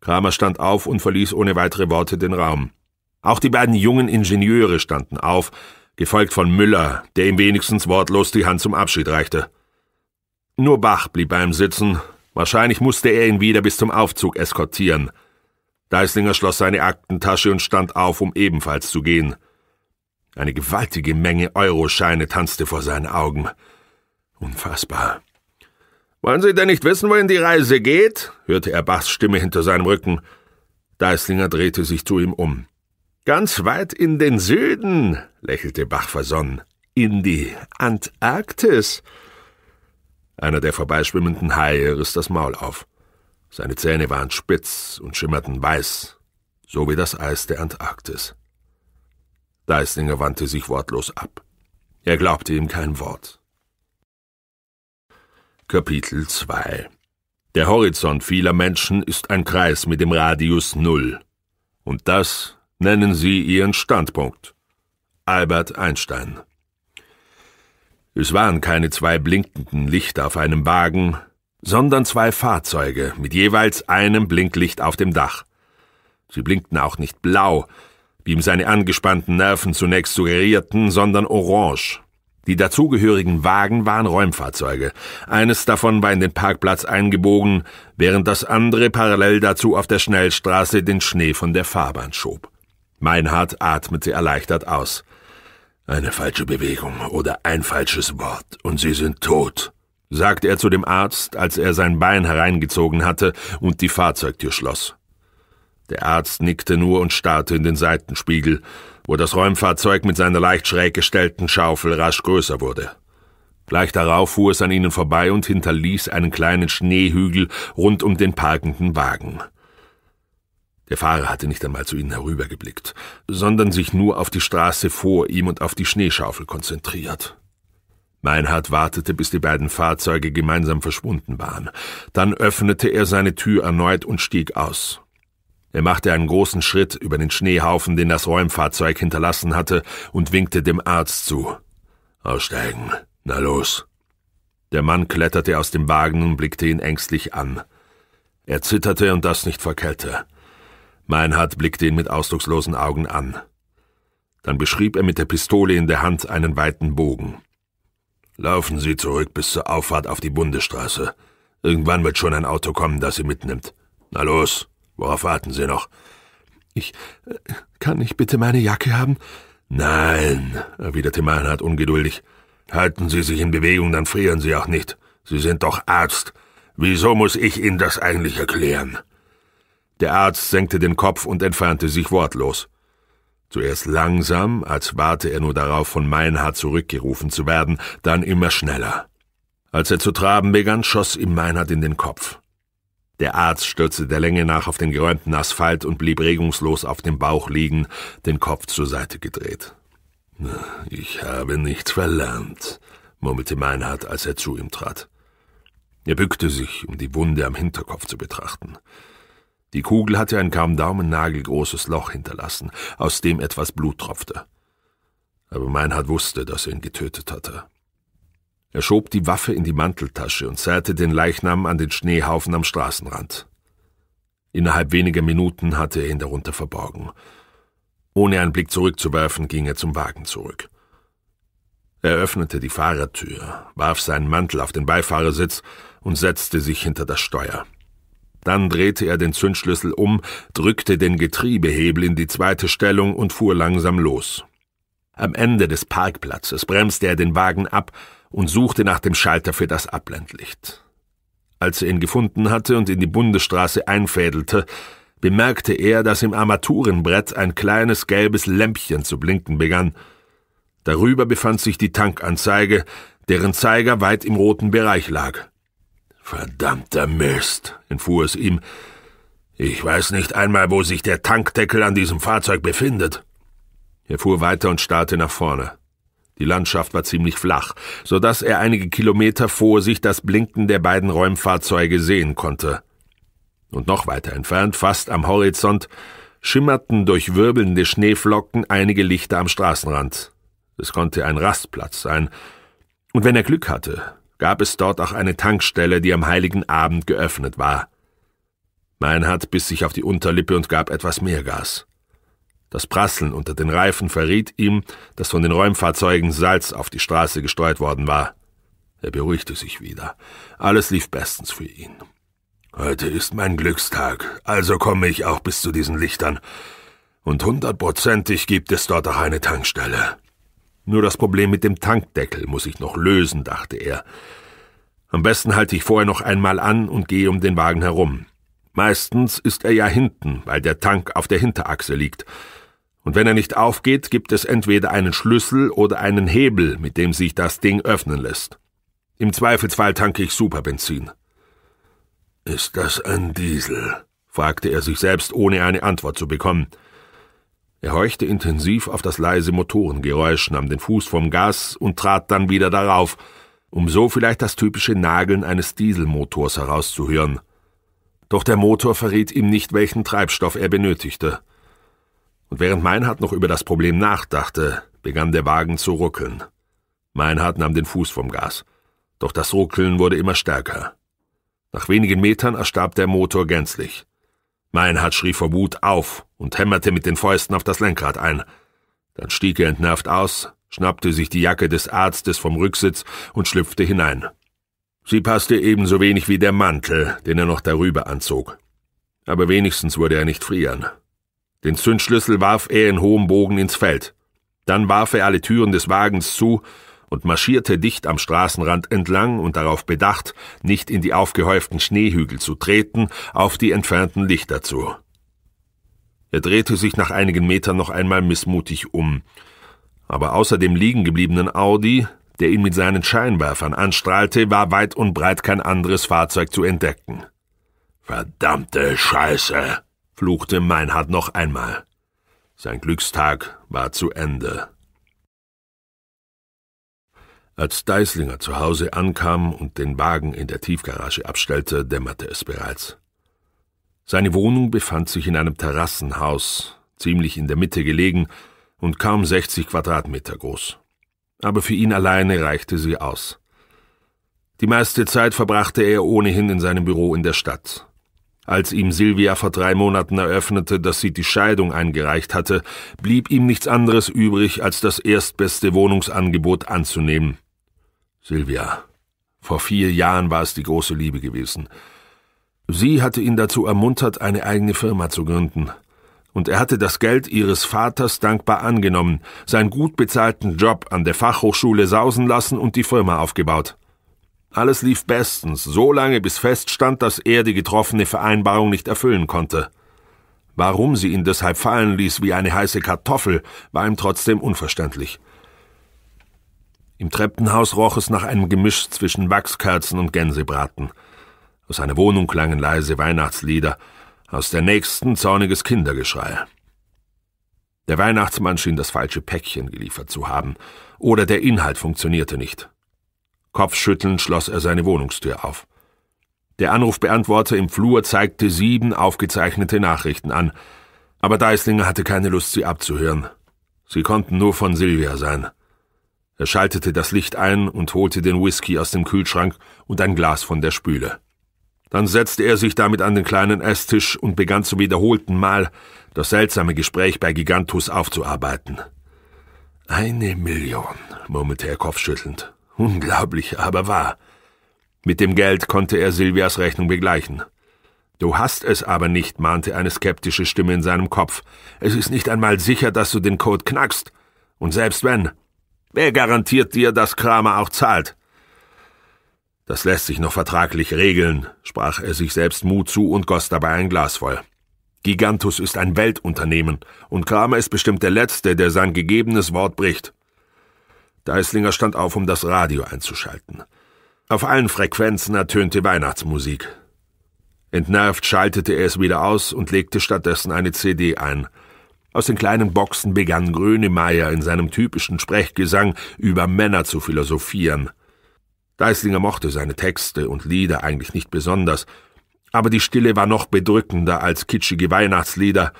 Kramer stand auf und verließ ohne weitere Worte den Raum. Auch die beiden jungen Ingenieure standen auf, gefolgt von Müller, der ihm wenigstens wortlos die Hand zum Abschied reichte. Nur Bach blieb bei ihm sitzen. Wahrscheinlich musste er ihn wieder bis zum Aufzug eskortieren. Deislinger schloss seine Aktentasche und stand auf, um ebenfalls zu gehen. Eine gewaltige Menge Euroscheine tanzte vor seinen Augen. Unfassbar. Wollen Sie denn nicht wissen, wohin die Reise geht? hörte er Bachs Stimme hinter seinem Rücken. Deislinger drehte sich zu ihm um. Ganz weit in den Süden, lächelte Bach versonnen. In die Antarktis. Einer der vorbeischwimmenden Haie riss das Maul auf. Seine Zähne waren spitz und schimmerten weiß, so wie das Eis der Antarktis. Deislinger wandte sich wortlos ab. Er glaubte ihm kein Wort. Kapitel 2 Der Horizont vieler Menschen ist ein Kreis mit dem Radius Null. Und das nennen sie ihren Standpunkt. Albert Einstein. Es waren keine zwei blinkenden Lichter auf einem Wagen, sondern zwei Fahrzeuge mit jeweils einem Blinklicht auf dem Dach. Sie blinkten auch nicht blau, wie ihm seine angespannten Nerven zunächst suggerierten, sondern orange. Die dazugehörigen Wagen waren Räumfahrzeuge. Eines davon war in den Parkplatz eingebogen, während das andere parallel dazu auf der Schnellstraße den Schnee von der Fahrbahn schob. Meinhard atmete erleichtert aus. Eine falsche Bewegung oder ein falsches Wort, und Sie sind tot sagte er zu dem Arzt, als er sein Bein hereingezogen hatte und die Fahrzeugtür schloss. Der Arzt nickte nur und starrte in den Seitenspiegel, wo das Räumfahrzeug mit seiner leicht schräg gestellten Schaufel rasch größer wurde. Gleich darauf fuhr es an ihnen vorbei und hinterließ einen kleinen Schneehügel rund um den parkenden Wagen. Der Fahrer hatte nicht einmal zu ihnen herübergeblickt, sondern sich nur auf die Straße vor ihm und auf die Schneeschaufel konzentriert. Meinhard wartete, bis die beiden Fahrzeuge gemeinsam verschwunden waren. Dann öffnete er seine Tür erneut und stieg aus. Er machte einen großen Schritt über den Schneehaufen, den das Räumfahrzeug hinterlassen hatte, und winkte dem Arzt zu. Aussteigen. Na los. Der Mann kletterte aus dem Wagen und blickte ihn ängstlich an. Er zitterte und das nicht vor Kälte. Meinhard blickte ihn mit ausdruckslosen Augen an. Dann beschrieb er mit der Pistole in der Hand einen weiten Bogen. Laufen Sie zurück bis zur Auffahrt auf die Bundesstraße. Irgendwann wird schon ein Auto kommen, das Sie mitnimmt. Na los, worauf warten Sie noch? Ich. Äh, kann ich bitte meine Jacke haben? Nein, erwiderte Meinhard ungeduldig. Halten Sie sich in Bewegung, dann frieren Sie auch nicht. Sie sind doch Arzt. Wieso muss ich Ihnen das eigentlich erklären? Der Arzt senkte den Kopf und entfernte sich wortlos. Zuerst langsam, als warte er nur darauf, von Meinhard zurückgerufen zu werden, dann immer schneller. Als er zu traben begann, schoss ihm Meinhard in den Kopf. Der Arzt stürzte der Länge nach auf den geräumten Asphalt und blieb regungslos auf dem Bauch liegen, den Kopf zur Seite gedreht. Ich habe nichts verlernt, murmelte Meinhard, als er zu ihm trat. Er bückte sich, um die Wunde am Hinterkopf zu betrachten. Die Kugel hatte ein kaum daumennagelgroßes Loch hinterlassen, aus dem etwas Blut tropfte. Aber Meinhard wusste, dass er ihn getötet hatte. Er schob die Waffe in die Manteltasche und zerrte den Leichnam an den Schneehaufen am Straßenrand. Innerhalb weniger Minuten hatte er ihn darunter verborgen. Ohne einen Blick zurückzuwerfen, ging er zum Wagen zurück. Er öffnete die Fahrertür, warf seinen Mantel auf den Beifahrersitz und setzte sich hinter das Steuer. Dann drehte er den Zündschlüssel um, drückte den Getriebehebel in die zweite Stellung und fuhr langsam los. Am Ende des Parkplatzes bremste er den Wagen ab und suchte nach dem Schalter für das Abblendlicht. Als er ihn gefunden hatte und in die Bundesstraße einfädelte, bemerkte er, dass im Armaturenbrett ein kleines gelbes Lämpchen zu blinken begann. Darüber befand sich die Tankanzeige, deren Zeiger weit im roten Bereich lag. Verdammter Mist, entfuhr es ihm. Ich weiß nicht einmal, wo sich der Tankdeckel an diesem Fahrzeug befindet. Er fuhr weiter und starrte nach vorne. Die Landschaft war ziemlich flach, so dass er einige Kilometer vor sich das Blinken der beiden Räumfahrzeuge sehen konnte. Und noch weiter entfernt, fast am Horizont, schimmerten durch wirbelnde Schneeflocken einige Lichter am Straßenrand. Es konnte ein Rastplatz sein. Und wenn er Glück hatte, gab es dort auch eine Tankstelle, die am heiligen Abend geöffnet war. Meinhard biss sich auf die Unterlippe und gab etwas mehr Gas. Das Prasseln unter den Reifen verriet ihm, dass von den Räumfahrzeugen Salz auf die Straße gestreut worden war. Er beruhigte sich wieder. Alles lief bestens für ihn. Heute ist mein Glückstag, also komme ich auch bis zu diesen Lichtern. Und hundertprozentig gibt es dort auch eine Tankstelle. Nur das Problem mit dem Tankdeckel muss ich noch lösen, dachte er. Am besten halte ich vorher noch einmal an und gehe um den Wagen herum. Meistens ist er ja hinten, weil der Tank auf der Hinterachse liegt. Und wenn er nicht aufgeht, gibt es entweder einen Schlüssel oder einen Hebel, mit dem sich das Ding öffnen lässt. Im Zweifelsfall tanke ich Superbenzin. Ist das ein Diesel? fragte er sich selbst, ohne eine Antwort zu bekommen. Er horchte intensiv auf das leise Motorengeräusch, nahm den Fuß vom Gas und trat dann wieder darauf, um so vielleicht das typische Nageln eines Dieselmotors herauszuhören. Doch der Motor verriet ihm nicht, welchen Treibstoff er benötigte. Und während Meinhard noch über das Problem nachdachte, begann der Wagen zu ruckeln. Meinhard nahm den Fuß vom Gas. Doch das Ruckeln wurde immer stärker. Nach wenigen Metern erstarb der Motor gänzlich. Meinhard schrie vor Wut auf und hämmerte mit den Fäusten auf das Lenkrad ein. Dann stieg er entnervt aus, schnappte sich die Jacke des Arztes vom Rücksitz und schlüpfte hinein. Sie passte ebenso wenig wie der Mantel, den er noch darüber anzog. Aber wenigstens wurde er nicht frieren. Den Zündschlüssel warf er in hohem Bogen ins Feld. Dann warf er alle Türen des Wagens zu und marschierte dicht am Straßenrand entlang und darauf bedacht, nicht in die aufgehäuften Schneehügel zu treten, auf die entfernten Lichter zu. Er drehte sich nach einigen Metern noch einmal missmutig um. Aber außer dem liegengebliebenen Audi, der ihn mit seinen Scheinwerfern anstrahlte, war weit und breit kein anderes Fahrzeug zu entdecken. Verdammte Scheiße, fluchte Meinhard noch einmal. Sein Glückstag war zu Ende. Als Deislinger zu Hause ankam und den Wagen in der Tiefgarage abstellte, dämmerte es bereits. Seine Wohnung befand sich in einem Terrassenhaus, ziemlich in der Mitte gelegen und kaum 60 Quadratmeter groß. Aber für ihn alleine reichte sie aus. Die meiste Zeit verbrachte er ohnehin in seinem Büro in der Stadt. Als ihm Silvia vor drei Monaten eröffnete, dass sie die Scheidung eingereicht hatte, blieb ihm nichts anderes übrig, als das erstbeste Wohnungsangebot anzunehmen. Silvia. Vor vier Jahren war es die große Liebe gewesen. Sie hatte ihn dazu ermuntert, eine eigene Firma zu gründen. Und er hatte das Geld ihres Vaters dankbar angenommen, seinen gut bezahlten Job an der Fachhochschule sausen lassen und die Firma aufgebaut. Alles lief bestens, so lange bis feststand, dass er die getroffene Vereinbarung nicht erfüllen konnte. Warum sie ihn deshalb fallen ließ wie eine heiße Kartoffel, war ihm trotzdem unverständlich. Im Treppenhaus roch es nach einem Gemisch zwischen Wachskerzen und Gänsebraten. Aus einer Wohnung klangen leise Weihnachtslieder, aus der nächsten zorniges Kindergeschrei. Der Weihnachtsmann schien das falsche Päckchen geliefert zu haben, oder der Inhalt funktionierte nicht. Kopfschüttelnd schloss er seine Wohnungstür auf. Der Anrufbeantworter im Flur zeigte sieben aufgezeichnete Nachrichten an, aber Deislinger hatte keine Lust, sie abzuhören. Sie konnten nur von Silvia sein. Er schaltete das Licht ein und holte den Whisky aus dem Kühlschrank und ein Glas von der Spüle. Dann setzte er sich damit an den kleinen Esstisch und begann zum wiederholten Mal das seltsame Gespräch bei Gigantus aufzuarbeiten. Eine Million, murmelte er kopfschüttelnd. Unglaublich, aber wahr. Mit dem Geld konnte er Silvias Rechnung begleichen. Du hast es aber nicht, mahnte eine skeptische Stimme in seinem Kopf. Es ist nicht einmal sicher, dass du den Code knackst. Und selbst wenn, Wer garantiert dir, dass Kramer auch zahlt? Das lässt sich noch vertraglich regeln, sprach er sich selbst Mut zu und goss dabei ein Glas voll. Gigantus ist ein Weltunternehmen, und Kramer ist bestimmt der Letzte, der sein gegebenes Wort bricht. Deislinger stand auf, um das Radio einzuschalten. Auf allen Frequenzen ertönte Weihnachtsmusik. Entnervt schaltete er es wieder aus und legte stattdessen eine CD ein – aus den kleinen Boxen begann Grönemeyer in seinem typischen Sprechgesang über Männer zu philosophieren. Deislinger mochte seine Texte und Lieder eigentlich nicht besonders, aber die Stille war noch bedrückender als kitschige Weihnachtslieder,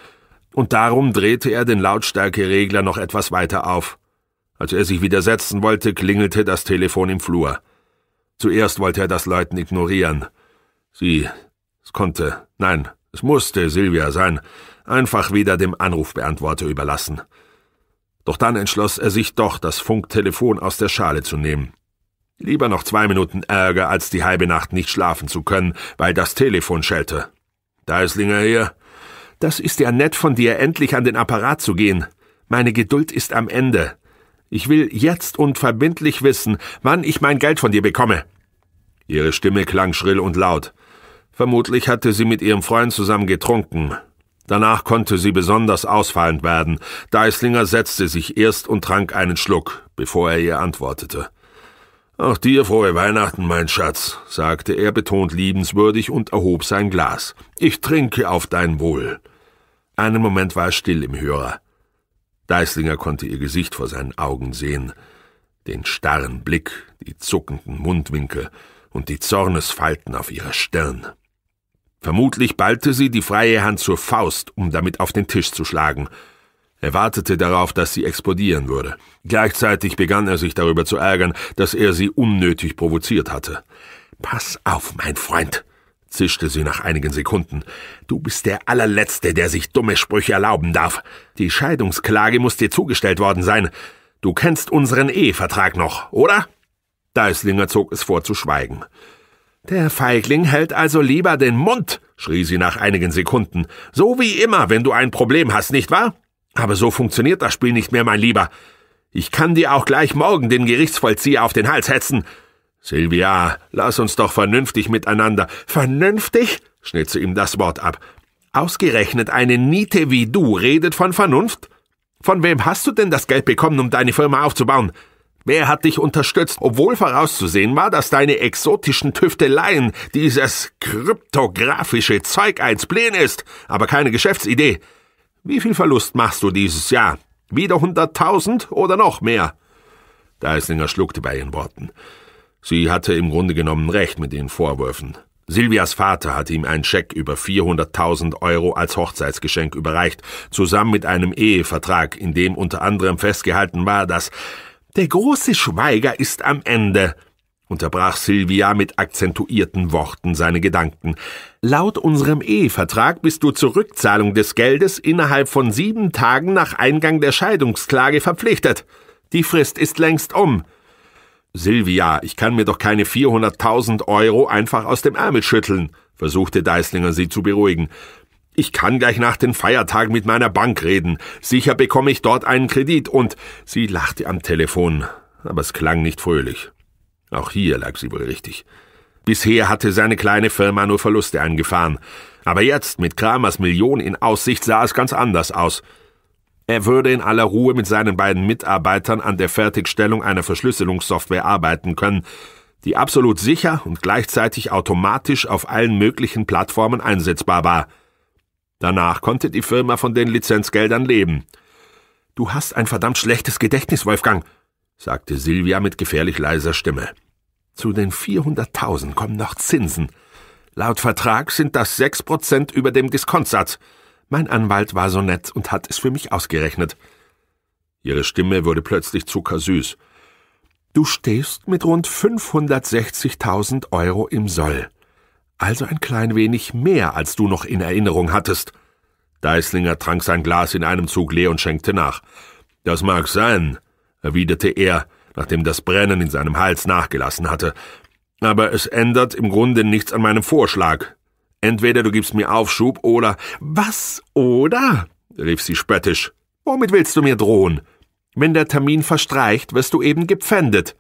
und darum drehte er den Lautstärkeregler noch etwas weiter auf. Als er sich widersetzen wollte, klingelte das Telefon im Flur. Zuerst wollte er das Leuten ignorieren. Sie, es konnte, nein, es musste Silvia sein, einfach wieder dem Anrufbeantworter überlassen. Doch dann entschloss er sich doch, das Funktelefon aus der Schale zu nehmen. Lieber noch zwei Minuten Ärger, als die halbe Nacht nicht schlafen zu können, weil das Telefon schellte. Deislinger hier. Das ist ja nett von dir, endlich an den Apparat zu gehen. Meine Geduld ist am Ende. Ich will jetzt unverbindlich wissen, wann ich mein Geld von dir bekomme. Ihre Stimme klang schrill und laut. Vermutlich hatte sie mit ihrem Freund zusammen getrunken, Danach konnte sie besonders ausfallend werden. Deislinger setzte sich erst und trank einen Schluck, bevor er ihr antwortete. Auch dir frohe Weihnachten, mein Schatz, sagte er betont liebenswürdig und erhob sein Glas. Ich trinke auf dein Wohl. Einen Moment war er still im Hörer. Deislinger konnte ihr Gesicht vor seinen Augen sehen, den starren Blick, die zuckenden Mundwinkel und die Zornesfalten auf ihrer Stirn. Vermutlich ballte sie die freie Hand zur Faust, um damit auf den Tisch zu schlagen. Er wartete darauf, dass sie explodieren würde. Gleichzeitig begann er sich darüber zu ärgern, dass er sie unnötig provoziert hatte. Pass auf, mein Freund, zischte sie nach einigen Sekunden. Du bist der allerletzte, der sich dumme Sprüche erlauben darf. Die Scheidungsklage muss dir zugestellt worden sein. Du kennst unseren Ehevertrag noch, oder? Deislinger zog es vor zu schweigen. Der Feigling hält also lieber den Mund, schrie sie nach einigen Sekunden. So wie immer, wenn du ein Problem hast, nicht wahr? Aber so funktioniert das Spiel nicht mehr, mein Lieber. Ich kann dir auch gleich morgen den Gerichtsvollzieher auf den Hals hetzen. Silvia, lass uns doch vernünftig miteinander. Vernünftig? schnitt sie ihm das Wort ab. Ausgerechnet eine Niete wie du redet von Vernunft? Von wem hast du denn das Geld bekommen, um deine Firma aufzubauen? Wer hat dich unterstützt, obwohl vorauszusehen war, dass deine exotischen Tüfteleien dieses kryptografische Zeug eins Plan ist, aber keine Geschäftsidee? Wie viel Verlust machst du dieses Jahr? Wieder hunderttausend oder noch mehr? Deislinger schluckte bei den Worten. Sie hatte im Grunde genommen recht mit den Vorwürfen. Silvias Vater hatte ihm einen Scheck über 400.000 Euro als Hochzeitsgeschenk überreicht, zusammen mit einem Ehevertrag, in dem unter anderem festgehalten war, dass der große Schweiger ist am Ende, unterbrach Silvia mit akzentuierten Worten seine Gedanken. Laut unserem Ehevertrag bist du zur Rückzahlung des Geldes innerhalb von sieben Tagen nach Eingang der Scheidungsklage verpflichtet. Die Frist ist längst um. Silvia, ich kann mir doch keine 400.000 Euro einfach aus dem Ärmel schütteln, versuchte Deislinger sie zu beruhigen. Ich kann gleich nach den Feiertagen mit meiner Bank reden. Sicher bekomme ich dort einen Kredit und sie lachte am Telefon, aber es klang nicht fröhlich. Auch hier lag sie wohl richtig. Bisher hatte seine kleine Firma nur Verluste eingefahren. Aber jetzt, mit Kramers Million in Aussicht, sah es ganz anders aus. Er würde in aller Ruhe mit seinen beiden Mitarbeitern an der Fertigstellung einer Verschlüsselungssoftware arbeiten können, die absolut sicher und gleichzeitig automatisch auf allen möglichen Plattformen einsetzbar war – Danach konnte die Firma von den Lizenzgeldern leben. Du hast ein verdammt schlechtes Gedächtnis, Wolfgang, sagte Silvia mit gefährlich leiser Stimme. Zu den 400.000 kommen noch Zinsen. Laut Vertrag sind das sechs Prozent über dem Diskontsatz. Mein Anwalt war so nett und hat es für mich ausgerechnet. Ihre Stimme wurde plötzlich zuckersüß. Du stehst mit rund 560.000 Euro im Soll also ein klein wenig mehr, als du noch in Erinnerung hattest. Deislinger trank sein Glas in einem Zug leer und schenkte nach. Das mag sein, erwiderte er, nachdem das Brennen in seinem Hals nachgelassen hatte. Aber es ändert im Grunde nichts an meinem Vorschlag. Entweder du gibst mir Aufschub oder. Was oder? rief sie spöttisch. Womit willst du mir drohen? Wenn der Termin verstreicht, wirst du eben gepfändet.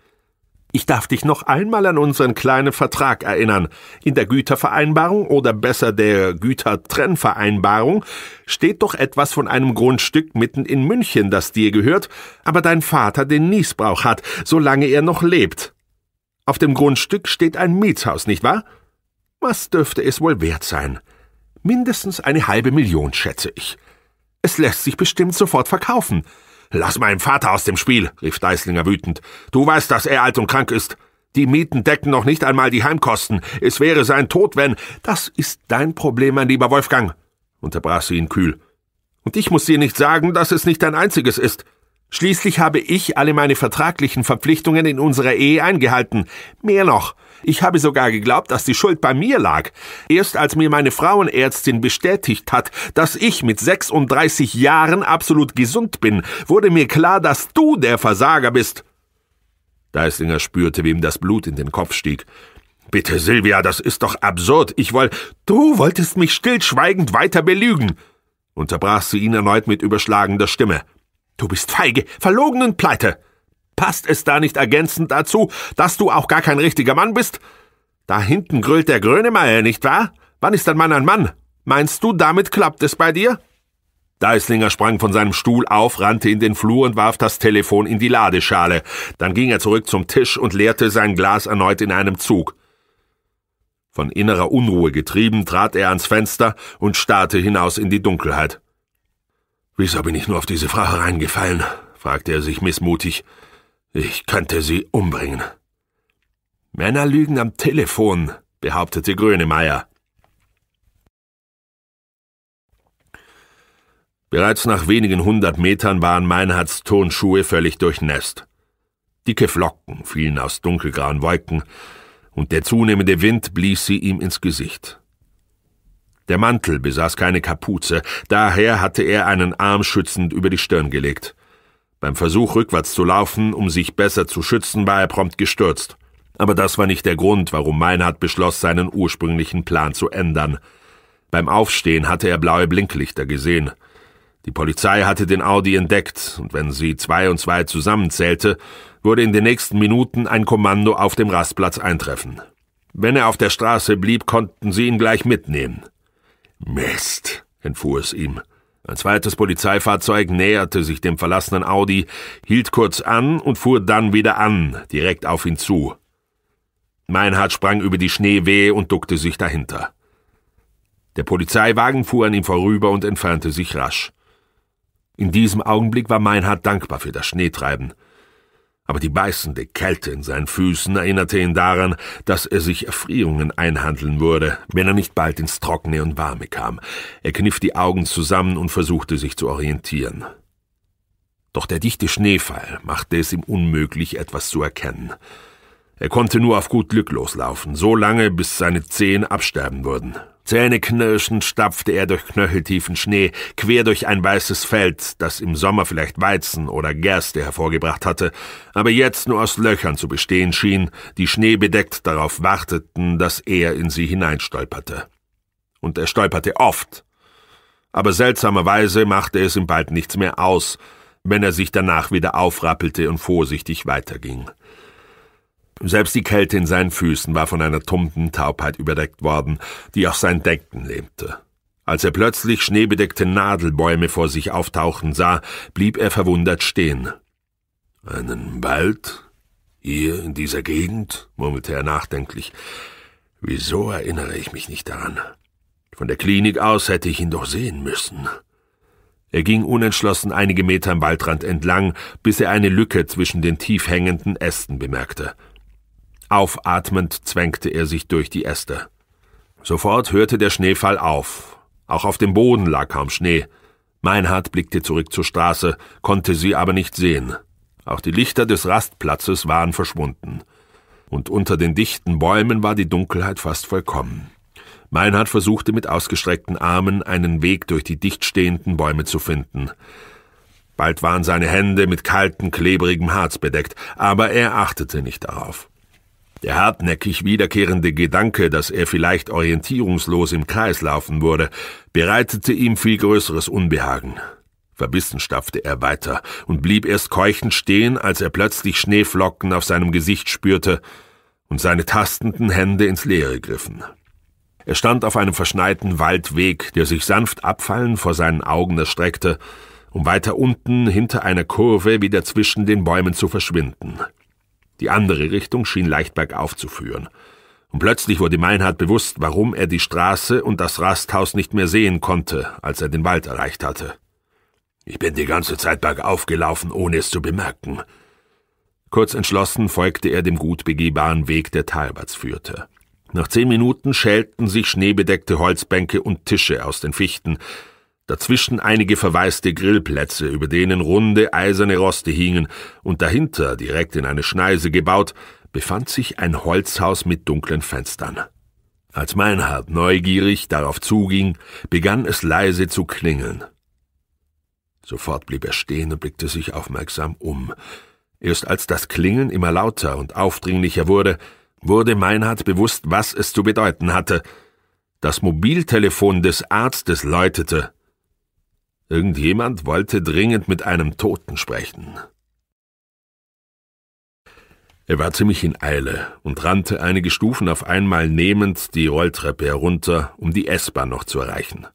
Ich darf dich noch einmal an unseren kleinen Vertrag erinnern. In der Gütervereinbarung oder besser der Gütertrennvereinbarung steht doch etwas von einem Grundstück mitten in München, das dir gehört, aber dein Vater den Niesbrauch hat, solange er noch lebt. Auf dem Grundstück steht ein Mietshaus, nicht wahr? Was dürfte es wohl wert sein? Mindestens eine halbe Million, schätze ich. Es lässt sich bestimmt sofort verkaufen. Lass meinen Vater aus dem Spiel, rief Deislinger wütend. Du weißt, dass er alt und krank ist. Die Mieten decken noch nicht einmal die Heimkosten. Es wäre sein Tod, wenn. Das ist dein Problem, mein lieber Wolfgang, unterbrach sie ihn kühl. Und ich muss dir nicht sagen, dass es nicht dein einziges ist. Schließlich habe ich alle meine vertraglichen Verpflichtungen in unserer Ehe eingehalten. Mehr noch, ich habe sogar geglaubt, dass die Schuld bei mir lag. Erst als mir meine Frauenärztin bestätigt hat, dass ich mit 36 Jahren absolut gesund bin, wurde mir klar, dass du der Versager bist. Deislinger spürte, wie ihm das Blut in den Kopf stieg. Bitte, Silvia, das ist doch absurd. Ich woll. Du wolltest mich stillschweigend weiter belügen, unterbrach sie ihn erneut mit überschlagender Stimme. Du bist feige, verlogen und pleite. Passt es da nicht ergänzend dazu, dass du auch gar kein richtiger Mann bist? Da hinten grölt der Grönemeier, nicht wahr? Wann ist ein Mann ein Mann? Meinst du, damit klappt es bei dir? Deislinger sprang von seinem Stuhl auf, rannte in den Flur und warf das Telefon in die Ladeschale. Dann ging er zurück zum Tisch und leerte sein Glas erneut in einem Zug. Von innerer Unruhe getrieben, trat er ans Fenster und starrte hinaus in die Dunkelheit. Wieso bin ich nur auf diese Frage reingefallen? fragte er sich missmutig. Ich könnte sie umbringen. Männer lügen am Telefon, behauptete Grönemeyer. Bereits nach wenigen hundert Metern waren Meinhards Tonschuhe völlig durchnässt. Dicke Flocken fielen aus dunkelgrauen Wolken, und der zunehmende Wind blies sie ihm ins Gesicht. Der Mantel besaß keine Kapuze, daher hatte er einen Arm schützend über die Stirn gelegt. Beim Versuch, rückwärts zu laufen, um sich besser zu schützen, war er prompt gestürzt. Aber das war nicht der Grund, warum Meinhard beschloss, seinen ursprünglichen Plan zu ändern. Beim Aufstehen hatte er blaue Blinklichter gesehen. Die Polizei hatte den Audi entdeckt, und wenn sie zwei und zwei zusammenzählte, würde in den nächsten Minuten ein Kommando auf dem Rastplatz eintreffen. Wenn er auf der Straße blieb, konnten sie ihn gleich mitnehmen. Mist, entfuhr es ihm. Ein zweites Polizeifahrzeug näherte sich dem verlassenen Audi, hielt kurz an und fuhr dann wieder an, direkt auf ihn zu. Meinhard sprang über die Schneewehe und duckte sich dahinter. Der Polizeiwagen fuhr an ihm vorüber und entfernte sich rasch. In diesem Augenblick war Meinhard dankbar für das Schneetreiben aber die beißende Kälte in seinen Füßen erinnerte ihn daran, dass er sich Erfrierungen einhandeln würde, wenn er nicht bald ins Trockene und Warme kam. Er kniff die Augen zusammen und versuchte sich zu orientieren. Doch der dichte Schneefall machte es ihm unmöglich, etwas zu erkennen. Er konnte nur auf gut Glück loslaufen, so lange, bis seine Zehen absterben würden. Zähneknirschend stapfte er durch knöcheltiefen Schnee, quer durch ein weißes Feld, das im Sommer vielleicht Weizen oder Gerste hervorgebracht hatte, aber jetzt nur aus Löchern zu bestehen schien, die schneebedeckt darauf warteten, dass er in sie hineinstolperte. Und er stolperte oft. Aber seltsamerweise machte es ihm bald nichts mehr aus, wenn er sich danach wieder aufrappelte und vorsichtig weiterging. Selbst die Kälte in seinen Füßen war von einer tumben Taubheit überdeckt worden, die auch sein Denken lähmte. Als er plötzlich schneebedeckte Nadelbäume vor sich auftauchen sah, blieb er verwundert stehen. Einen Wald? Hier in dieser Gegend? murmelte er nachdenklich. Wieso erinnere ich mich nicht daran? Von der Klinik aus hätte ich ihn doch sehen müssen. Er ging unentschlossen einige Meter am Waldrand entlang, bis er eine Lücke zwischen den tief hängenden Ästen bemerkte. Aufatmend zwängte er sich durch die Äste. Sofort hörte der Schneefall auf. Auch auf dem Boden lag kaum Schnee. Meinhard blickte zurück zur Straße, konnte sie aber nicht sehen. Auch die Lichter des Rastplatzes waren verschwunden. Und unter den dichten Bäumen war die Dunkelheit fast vollkommen. Meinhard versuchte mit ausgestreckten Armen einen Weg durch die dicht stehenden Bäume zu finden. Bald waren seine Hände mit kaltem, klebrigem Harz bedeckt, aber er achtete nicht darauf. Der hartnäckig wiederkehrende Gedanke, dass er vielleicht orientierungslos im Kreis laufen würde, bereitete ihm viel größeres Unbehagen. Verbissen stapfte er weiter und blieb erst keuchend stehen, als er plötzlich Schneeflocken auf seinem Gesicht spürte und seine tastenden Hände ins Leere griffen. Er stand auf einem verschneiten Waldweg, der sich sanft abfallend vor seinen Augen erstreckte, um weiter unten hinter einer Kurve wieder zwischen den Bäumen zu verschwinden. Die andere Richtung schien leicht bergauf zu führen. Und plötzlich wurde Meinhard bewusst, warum er die Straße und das Rasthaus nicht mehr sehen konnte, als er den Wald erreicht hatte. Ich bin die ganze Zeit bergauf gelaufen, ohne es zu bemerken. Kurz entschlossen folgte er dem gut begehbaren Weg, der talwärts führte. Nach zehn Minuten schälten sich schneebedeckte Holzbänke und Tische aus den Fichten, dazwischen einige verwaiste Grillplätze, über denen runde eiserne Roste hingen, und dahinter, direkt in eine Schneise gebaut, befand sich ein Holzhaus mit dunklen Fenstern. Als Meinhard neugierig darauf zuging, begann es leise zu klingeln. Sofort blieb er stehen und blickte sich aufmerksam um. Erst als das Klingeln immer lauter und aufdringlicher wurde, wurde Meinhard bewusst, was es zu bedeuten hatte. Das Mobiltelefon des Arztes läutete. Irgendjemand wollte dringend mit einem Toten sprechen. Er war ziemlich in Eile und rannte einige Stufen auf einmal nehmend die Rolltreppe herunter, um die S-Bahn noch zu erreichen.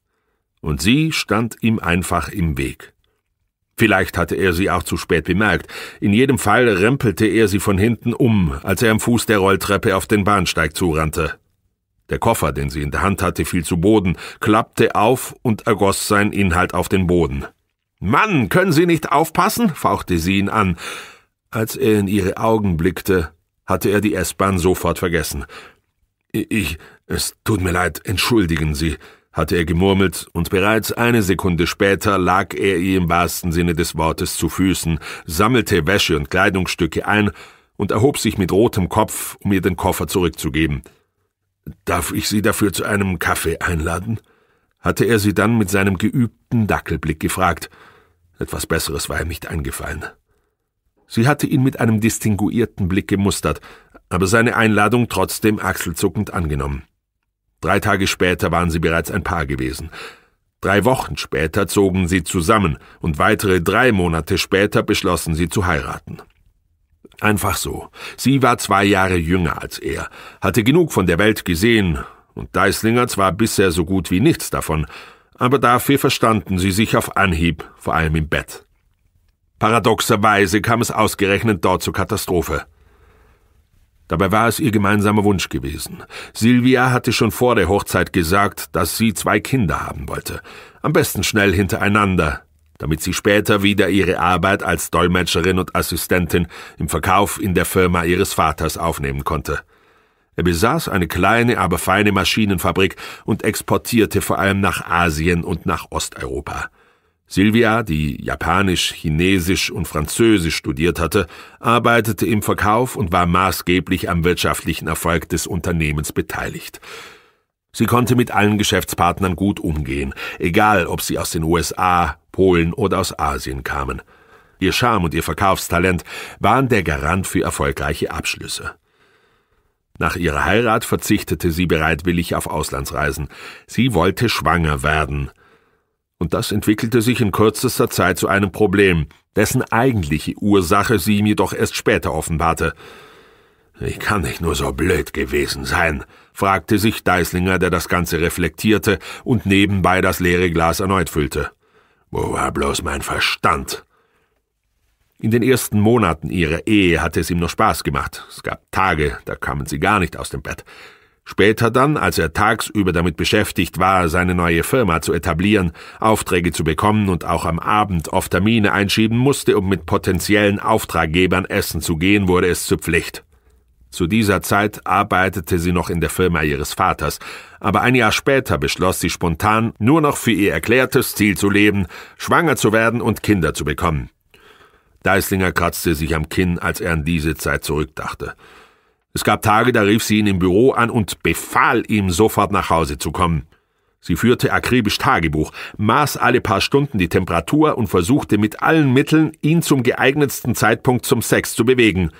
Und sie stand ihm einfach im Weg. Vielleicht hatte er sie auch zu spät bemerkt. In jedem Fall rempelte er sie von hinten um, als er am Fuß der Rolltreppe auf den Bahnsteig zurannte. Der Koffer, den sie in der Hand hatte, fiel zu Boden, klappte auf und ergoss seinen Inhalt auf den Boden. Mann, können Sie nicht aufpassen? fauchte sie ihn an. Als er in ihre Augen blickte, hatte er die S-Bahn sofort vergessen. Ich, es tut mir leid, entschuldigen Sie, hatte er gemurmelt, und bereits eine Sekunde später lag er ihr im wahrsten Sinne des Wortes zu Füßen, sammelte Wäsche und Kleidungsstücke ein und erhob sich mit rotem Kopf, um ihr den Koffer zurückzugeben. Darf ich Sie dafür zu einem Kaffee einladen? hatte er sie dann mit seinem geübten Dackelblick gefragt. Etwas Besseres war ihm nicht eingefallen. Sie hatte ihn mit einem distinguierten Blick gemustert, aber seine Einladung trotzdem achselzuckend angenommen. Drei Tage später waren sie bereits ein Paar gewesen. Drei Wochen später zogen sie zusammen und weitere drei Monate später beschlossen sie zu heiraten. Einfach so. Sie war zwei Jahre jünger als er, hatte genug von der Welt gesehen, und Deislinger zwar bisher so gut wie nichts davon, aber dafür verstanden sie sich auf Anhieb, vor allem im Bett. Paradoxerweise kam es ausgerechnet dort zur Katastrophe. Dabei war es ihr gemeinsamer Wunsch gewesen. Silvia hatte schon vor der Hochzeit gesagt, dass sie zwei Kinder haben wollte. Am besten schnell hintereinander, damit sie später wieder ihre Arbeit als Dolmetscherin und Assistentin im Verkauf in der Firma ihres Vaters aufnehmen konnte. Er besaß eine kleine, aber feine Maschinenfabrik und exportierte vor allem nach Asien und nach Osteuropa. Silvia, die Japanisch, Chinesisch und Französisch studiert hatte, arbeitete im Verkauf und war maßgeblich am wirtschaftlichen Erfolg des Unternehmens beteiligt. Sie konnte mit allen Geschäftspartnern gut umgehen, egal ob sie aus den USA, Polen oder aus Asien kamen. Ihr Charme und ihr Verkaufstalent waren der Garant für erfolgreiche Abschlüsse. Nach ihrer Heirat verzichtete sie bereitwillig auf Auslandsreisen. Sie wollte schwanger werden. Und das entwickelte sich in kürzester Zeit zu einem Problem, dessen eigentliche Ursache sie ihm jedoch erst später offenbarte. Ich kann nicht nur so blöd gewesen sein, fragte sich Deislinger, der das Ganze reflektierte und nebenbei das leere Glas erneut füllte. Wo war bloß mein Verstand? In den ersten Monaten ihrer Ehe hatte es ihm noch Spaß gemacht. Es gab Tage, da kamen sie gar nicht aus dem Bett. Später dann, als er tagsüber damit beschäftigt war, seine neue Firma zu etablieren, Aufträge zu bekommen und auch am Abend oft Termine einschieben musste, um mit potenziellen Auftraggebern essen zu gehen, wurde es zur Pflicht. Zu dieser Zeit arbeitete sie noch in der Firma ihres Vaters, aber ein Jahr später beschloss sie spontan, nur noch für ihr erklärtes Ziel zu leben, schwanger zu werden und Kinder zu bekommen. Deislinger kratzte sich am Kinn, als er an diese Zeit zurückdachte. Es gab Tage, da rief sie ihn im Büro an und befahl ihm, sofort nach Hause zu kommen. Sie führte akribisch Tagebuch, maß alle paar Stunden die Temperatur und versuchte mit allen Mitteln, ihn zum geeignetsten Zeitpunkt zum Sex zu bewegen –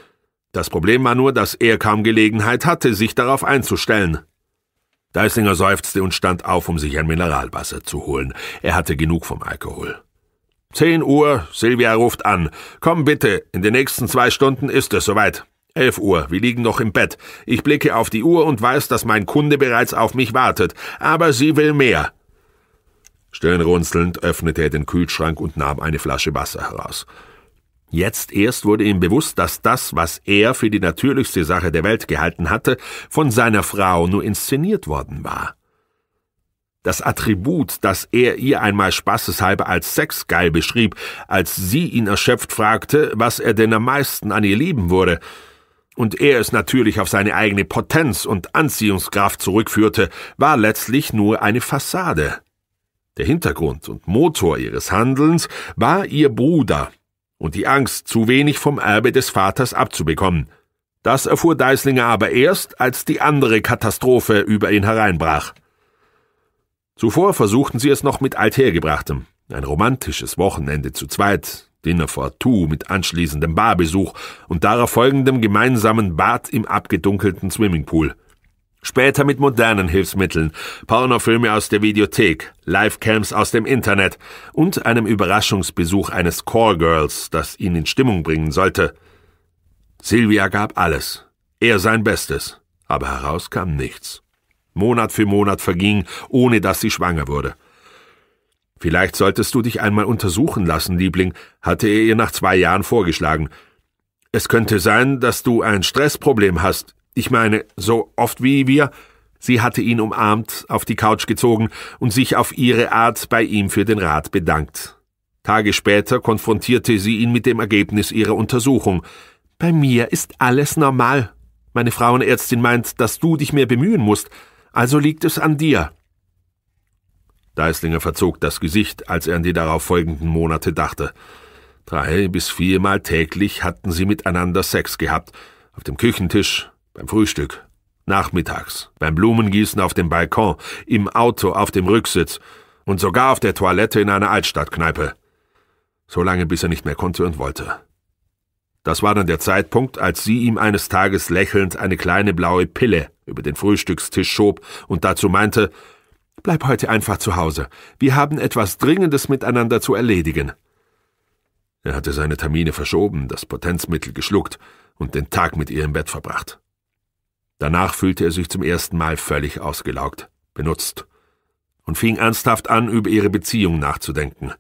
das Problem war nur, dass er kaum Gelegenheit hatte, sich darauf einzustellen. Deislinger seufzte und stand auf, um sich ein Mineralwasser zu holen. Er hatte genug vom Alkohol. Zehn Uhr, Silvia ruft an. Komm bitte, in den nächsten zwei Stunden ist es soweit. Elf Uhr, wir liegen noch im Bett. Ich blicke auf die Uhr und weiß, dass mein Kunde bereits auf mich wartet. Aber sie will mehr. Stirnrunzelnd öffnete er den Kühlschrank und nahm eine Flasche Wasser heraus. Jetzt erst wurde ihm bewusst, dass das, was er für die natürlichste Sache der Welt gehalten hatte, von seiner Frau nur inszeniert worden war. Das Attribut, das er ihr einmal spaßeshalber als sexgeil beschrieb, als sie ihn erschöpft fragte, was er denn am meisten an ihr lieben würde, und er es natürlich auf seine eigene Potenz und Anziehungskraft zurückführte, war letztlich nur eine Fassade. Der Hintergrund und Motor ihres Handelns war ihr Bruder, und die Angst, zu wenig vom Erbe des Vaters abzubekommen. Das erfuhr Deislinger aber erst, als die andere Katastrophe über ihn hereinbrach. Zuvor versuchten sie es noch mit Althergebrachtem, ein romantisches Wochenende zu zweit, Dinner for Two mit anschließendem Barbesuch und darauf folgendem gemeinsamen Bad im abgedunkelten Swimmingpool. Später mit modernen Hilfsmitteln, Pornofilme aus der Videothek, Livecams aus dem Internet und einem Überraschungsbesuch eines Core das ihn in Stimmung bringen sollte. Silvia gab alles, er sein Bestes, aber heraus kam nichts. Monat für Monat verging, ohne dass sie schwanger wurde. Vielleicht solltest du dich einmal untersuchen lassen, Liebling, hatte er ihr nach zwei Jahren vorgeschlagen. Es könnte sein, dass du ein Stressproblem hast, ich meine, so oft wie wir. Sie hatte ihn umarmt, auf die Couch gezogen und sich auf ihre Art bei ihm für den Rat bedankt. Tage später konfrontierte sie ihn mit dem Ergebnis ihrer Untersuchung. Bei mir ist alles normal. Meine Frauenärztin meint, dass du dich mehr bemühen musst, also liegt es an dir. Deislinger verzog das Gesicht, als er an die darauffolgenden Monate dachte. Drei bis viermal täglich hatten sie miteinander Sex gehabt, auf dem Küchentisch, beim Frühstück, nachmittags, beim Blumengießen auf dem Balkon, im Auto auf dem Rücksitz und sogar auf der Toilette in einer Altstadtkneipe. So lange, bis er nicht mehr konnte und wollte. Das war dann der Zeitpunkt, als sie ihm eines Tages lächelnd eine kleine blaue Pille über den Frühstückstisch schob und dazu meinte, Bleib heute einfach zu Hause. Wir haben etwas Dringendes miteinander zu erledigen. Er hatte seine Termine verschoben, das Potenzmittel geschluckt und den Tag mit ihr im Bett verbracht. Danach fühlte er sich zum ersten Mal völlig ausgelaugt, benutzt und fing ernsthaft an, über ihre Beziehung nachzudenken.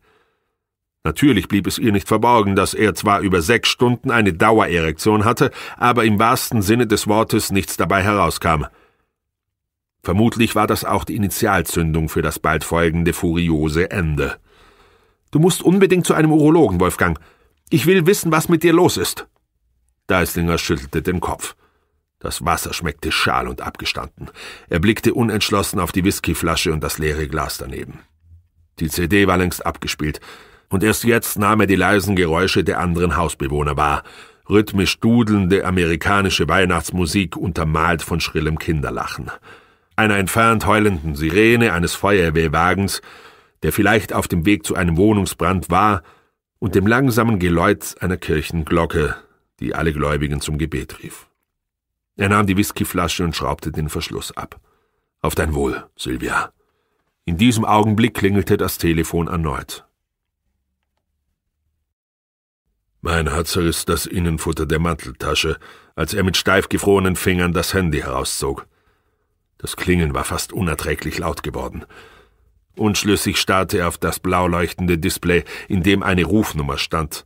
Natürlich blieb es ihr nicht verborgen, dass er zwar über sechs Stunden eine Dauererektion hatte, aber im wahrsten Sinne des Wortes nichts dabei herauskam. Vermutlich war das auch die Initialzündung für das bald folgende furiose Ende. Du musst unbedingt zu einem Urologen, Wolfgang. Ich will wissen, was mit dir los ist. Deislinger schüttelte den Kopf. Das Wasser schmeckte schal und abgestanden. Er blickte unentschlossen auf die Whiskyflasche und das leere Glas daneben. Die CD war längst abgespielt, und erst jetzt nahm er die leisen Geräusche der anderen Hausbewohner wahr, rhythmisch dudelnde amerikanische Weihnachtsmusik untermalt von schrillem Kinderlachen. Einer entfernt heulenden Sirene eines Feuerwehrwagens, der vielleicht auf dem Weg zu einem Wohnungsbrand war, und dem langsamen Geläut einer Kirchenglocke, die alle Gläubigen zum Gebet rief. Er nahm die Whiskyflasche und schraubte den Verschluss ab. Auf dein Wohl, Sylvia. In diesem Augenblick klingelte das Telefon erneut. Mein Herz riss das Innenfutter der Manteltasche, als er mit steif gefrorenen Fingern das Handy herauszog. Das Klingeln war fast unerträglich laut geworden. Unschlüssig starrte er auf das blau leuchtende Display, in dem eine Rufnummer stand.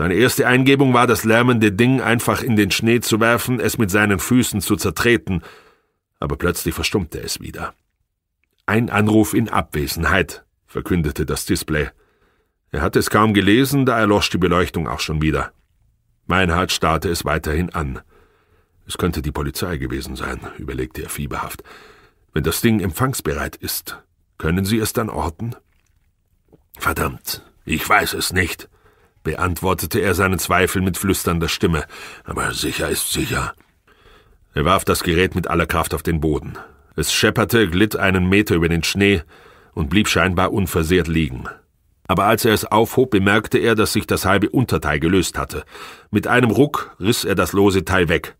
Seine erste Eingebung war, das lärmende Ding einfach in den Schnee zu werfen, es mit seinen Füßen zu zertreten, aber plötzlich verstummte es wieder. Ein Anruf in Abwesenheit, verkündete das Display. Er hatte es kaum gelesen, da erlosch die Beleuchtung auch schon wieder. Meinhard starrte es weiterhin an. Es könnte die Polizei gewesen sein, überlegte er fieberhaft. Wenn das Ding empfangsbereit ist, können Sie es dann orten? Verdammt, ich weiß es nicht, beantwortete er seinen Zweifel mit flüsternder Stimme. Aber sicher ist sicher. Er warf das Gerät mit aller Kraft auf den Boden. Es schepperte, glitt einen Meter über den Schnee und blieb scheinbar unversehrt liegen. Aber als er es aufhob, bemerkte er, dass sich das halbe Unterteil gelöst hatte. Mit einem Ruck riss er das lose Teil weg.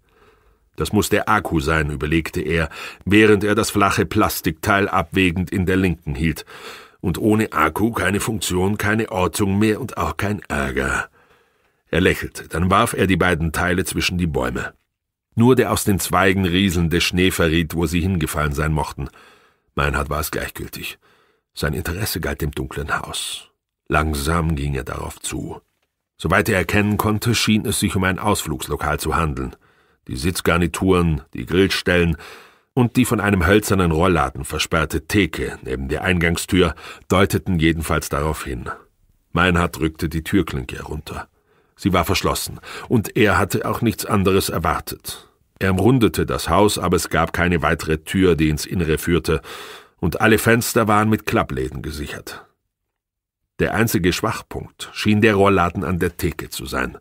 Das muss der Akku sein, überlegte er, während er das flache Plastikteil abwägend in der linken hielt und ohne Akku keine Funktion, keine Ortung mehr und auch kein Ärger. Er lächelte, dann warf er die beiden Teile zwischen die Bäume. Nur der aus den Zweigen rieselnde Schnee verriet, wo sie hingefallen sein mochten. Meinhard war es gleichgültig. Sein Interesse galt dem dunklen Haus. Langsam ging er darauf zu. Soweit er erkennen konnte, schien es sich um ein Ausflugslokal zu handeln. Die Sitzgarnituren, die Grillstellen, und die von einem hölzernen Rollladen versperrte Theke neben der Eingangstür deuteten jedenfalls darauf hin. Meinhard rückte die Türklinke herunter. Sie war verschlossen, und er hatte auch nichts anderes erwartet. Er umrundete das Haus, aber es gab keine weitere Tür, die ins Innere führte, und alle Fenster waren mit Klappläden gesichert. Der einzige Schwachpunkt schien der Rollladen an der Theke zu sein.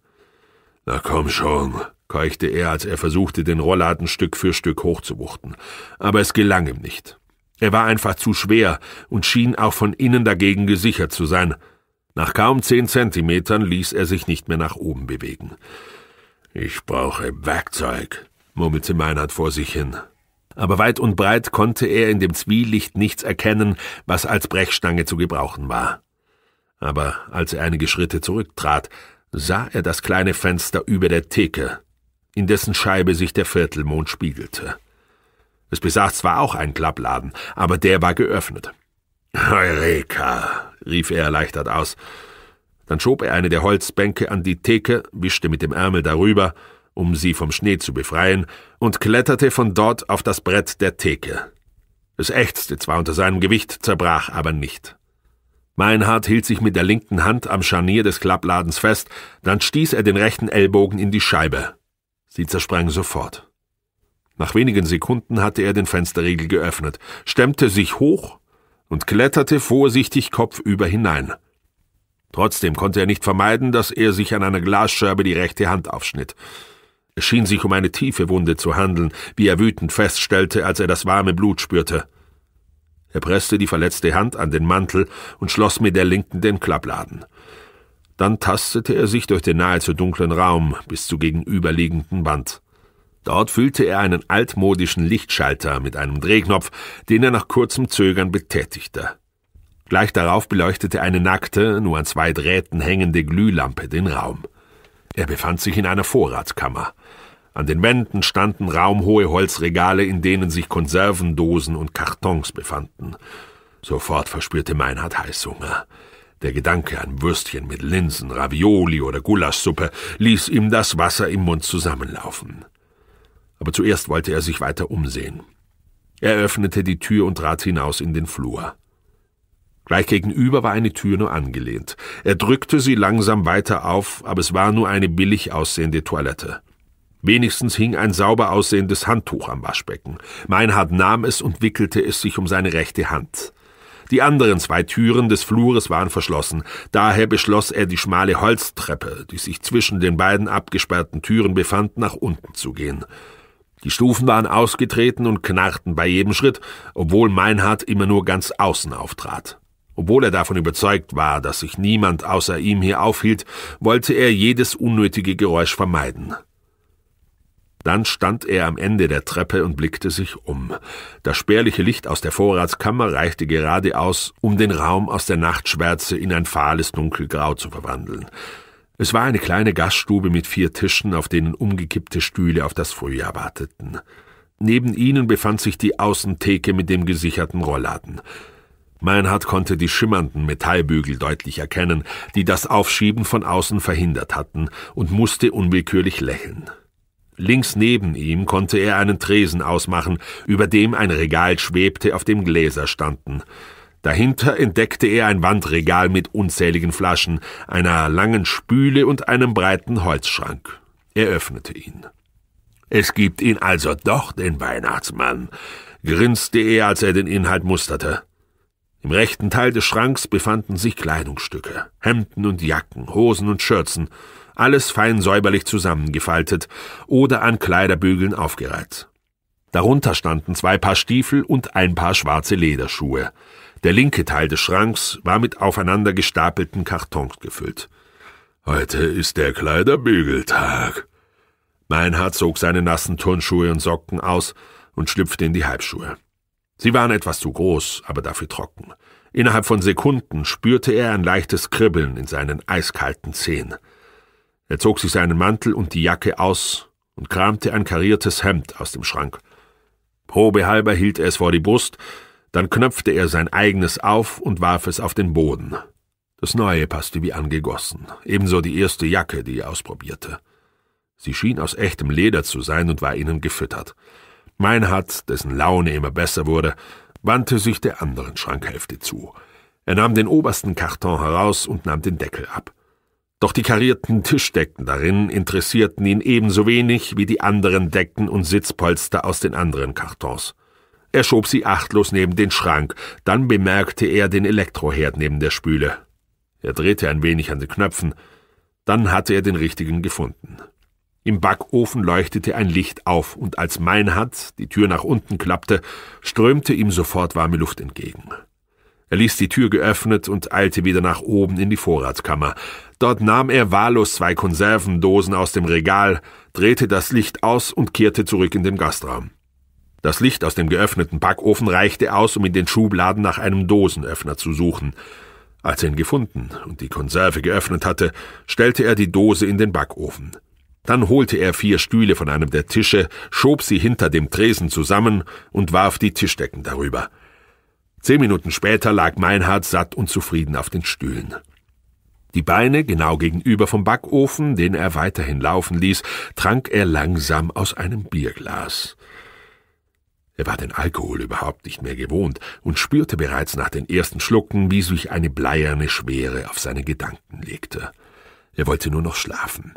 Na komm schon, keuchte er, als er versuchte, den Rollladen Stück für Stück hochzuwuchten. Aber es gelang ihm nicht. Er war einfach zu schwer und schien auch von innen dagegen gesichert zu sein. Nach kaum zehn Zentimetern ließ er sich nicht mehr nach oben bewegen. Ich brauche Werkzeug, murmelte Meinhard vor sich hin. Aber weit und breit konnte er in dem Zwielicht nichts erkennen, was als Brechstange zu gebrauchen war. Aber als er einige Schritte zurücktrat, sah er das kleine Fenster über der Theke in dessen Scheibe sich der Viertelmond spiegelte. Es besaß zwar auch einen Klappladen, aber der war geöffnet. Eureka! rief er erleichtert aus. Dann schob er eine der Holzbänke an die Theke, wischte mit dem Ärmel darüber, um sie vom Schnee zu befreien, und kletterte von dort auf das Brett der Theke. Es ächzte zwar unter seinem Gewicht, zerbrach aber nicht. Meinhard hielt sich mit der linken Hand am Scharnier des Klappladens fest, dann stieß er den rechten Ellbogen in die Scheibe. Sie zersprang sofort. Nach wenigen Sekunden hatte er den Fensterriegel geöffnet, stemmte sich hoch und kletterte vorsichtig kopfüber hinein. Trotzdem konnte er nicht vermeiden, dass er sich an einer Glasscherbe die rechte Hand aufschnitt. Es schien sich um eine tiefe Wunde zu handeln, wie er wütend feststellte, als er das warme Blut spürte. Er presste die verletzte Hand an den Mantel und schloss mit der linken den Klappladen. Dann tastete er sich durch den nahezu dunklen Raum bis zur gegenüberliegenden Wand. Dort fühlte er einen altmodischen Lichtschalter mit einem Drehknopf, den er nach kurzem Zögern betätigte. Gleich darauf beleuchtete eine nackte, nur an zwei Drähten hängende Glühlampe den Raum. Er befand sich in einer Vorratskammer. An den Wänden standen raumhohe Holzregale, in denen sich Konservendosen und Kartons befanden. Sofort verspürte Meinhard Heißhunger. Der Gedanke an Würstchen mit Linsen, Ravioli oder Gulaschsuppe ließ ihm das Wasser im Mund zusammenlaufen. Aber zuerst wollte er sich weiter umsehen. Er öffnete die Tür und trat hinaus in den Flur. Gleich gegenüber war eine Tür nur angelehnt. Er drückte sie langsam weiter auf, aber es war nur eine billig aussehende Toilette. Wenigstens hing ein sauber aussehendes Handtuch am Waschbecken. Meinhard nahm es und wickelte es sich um seine rechte Hand. Die anderen zwei Türen des Flures waren verschlossen, daher beschloss er, die schmale Holztreppe, die sich zwischen den beiden abgesperrten Türen befand, nach unten zu gehen. Die Stufen waren ausgetreten und knarrten bei jedem Schritt, obwohl Meinhard immer nur ganz außen auftrat. Obwohl er davon überzeugt war, dass sich niemand außer ihm hier aufhielt, wollte er jedes unnötige Geräusch vermeiden. Dann stand er am Ende der Treppe und blickte sich um. Das spärliche Licht aus der Vorratskammer reichte gerade aus, um den Raum aus der Nachtschwärze in ein fahles Dunkelgrau zu verwandeln. Es war eine kleine Gaststube mit vier Tischen, auf denen umgekippte Stühle auf das Frühjahr warteten. Neben ihnen befand sich die Außentheke mit dem gesicherten Rollladen. Meinhard konnte die schimmernden Metallbügel deutlich erkennen, die das Aufschieben von außen verhindert hatten, und musste unwillkürlich lächeln. Links neben ihm konnte er einen Tresen ausmachen, über dem ein Regal schwebte, auf dem Gläser standen. Dahinter entdeckte er ein Wandregal mit unzähligen Flaschen, einer langen Spüle und einem breiten Holzschrank. Er öffnete ihn. Es gibt ihn also doch, den Weihnachtsmann, grinste er, als er den Inhalt musterte. Im rechten Teil des Schranks befanden sich Kleidungsstücke, Hemden und Jacken, Hosen und Schürzen, alles fein säuberlich zusammengefaltet oder an Kleiderbügeln aufgereiht. Darunter standen zwei Paar Stiefel und ein Paar schwarze Lederschuhe. Der linke Teil des Schranks war mit aufeinander gestapelten Kartons gefüllt. Heute ist der Kleiderbügeltag. Meinhard zog seine nassen Turnschuhe und Socken aus und schlüpfte in die Halbschuhe. Sie waren etwas zu groß, aber dafür trocken. Innerhalb von Sekunden spürte er ein leichtes Kribbeln in seinen eiskalten Zehen. Er zog sich seinen Mantel und die Jacke aus und kramte ein kariertes Hemd aus dem Schrank. Probehalber hielt er es vor die Brust, dann knöpfte er sein eigenes auf und warf es auf den Boden. Das neue passte wie angegossen, ebenso die erste Jacke, die er ausprobierte. Sie schien aus echtem Leder zu sein und war ihnen gefüttert. Meinhard, dessen Laune immer besser wurde, wandte sich der anderen Schrankhälfte zu. Er nahm den obersten Karton heraus und nahm den Deckel ab. Doch die karierten Tischdecken darin interessierten ihn ebenso wenig wie die anderen Decken und Sitzpolster aus den anderen Kartons. Er schob sie achtlos neben den Schrank, dann bemerkte er den Elektroherd neben der Spüle. Er drehte ein wenig an den Knöpfen, dann hatte er den richtigen gefunden. Im Backofen leuchtete ein Licht auf, und als Meinhard die Tür nach unten klappte, strömte ihm sofort warme Luft entgegen. Er ließ die Tür geöffnet und eilte wieder nach oben in die Vorratskammer. Dort nahm er wahllos zwei Konservendosen aus dem Regal, drehte das Licht aus und kehrte zurück in den Gastraum. Das Licht aus dem geöffneten Backofen reichte aus, um in den Schubladen nach einem Dosenöffner zu suchen. Als er ihn gefunden und die Konserve geöffnet hatte, stellte er die Dose in den Backofen. Dann holte er vier Stühle von einem der Tische, schob sie hinter dem Tresen zusammen und warf die Tischdecken darüber. Zehn Minuten später lag Meinhard satt und zufrieden auf den Stühlen. Die Beine genau gegenüber vom Backofen, den er weiterhin laufen ließ, trank er langsam aus einem Bierglas. Er war den Alkohol überhaupt nicht mehr gewohnt und spürte bereits nach den ersten Schlucken, wie sich eine bleierne Schwere auf seine Gedanken legte. Er wollte nur noch schlafen.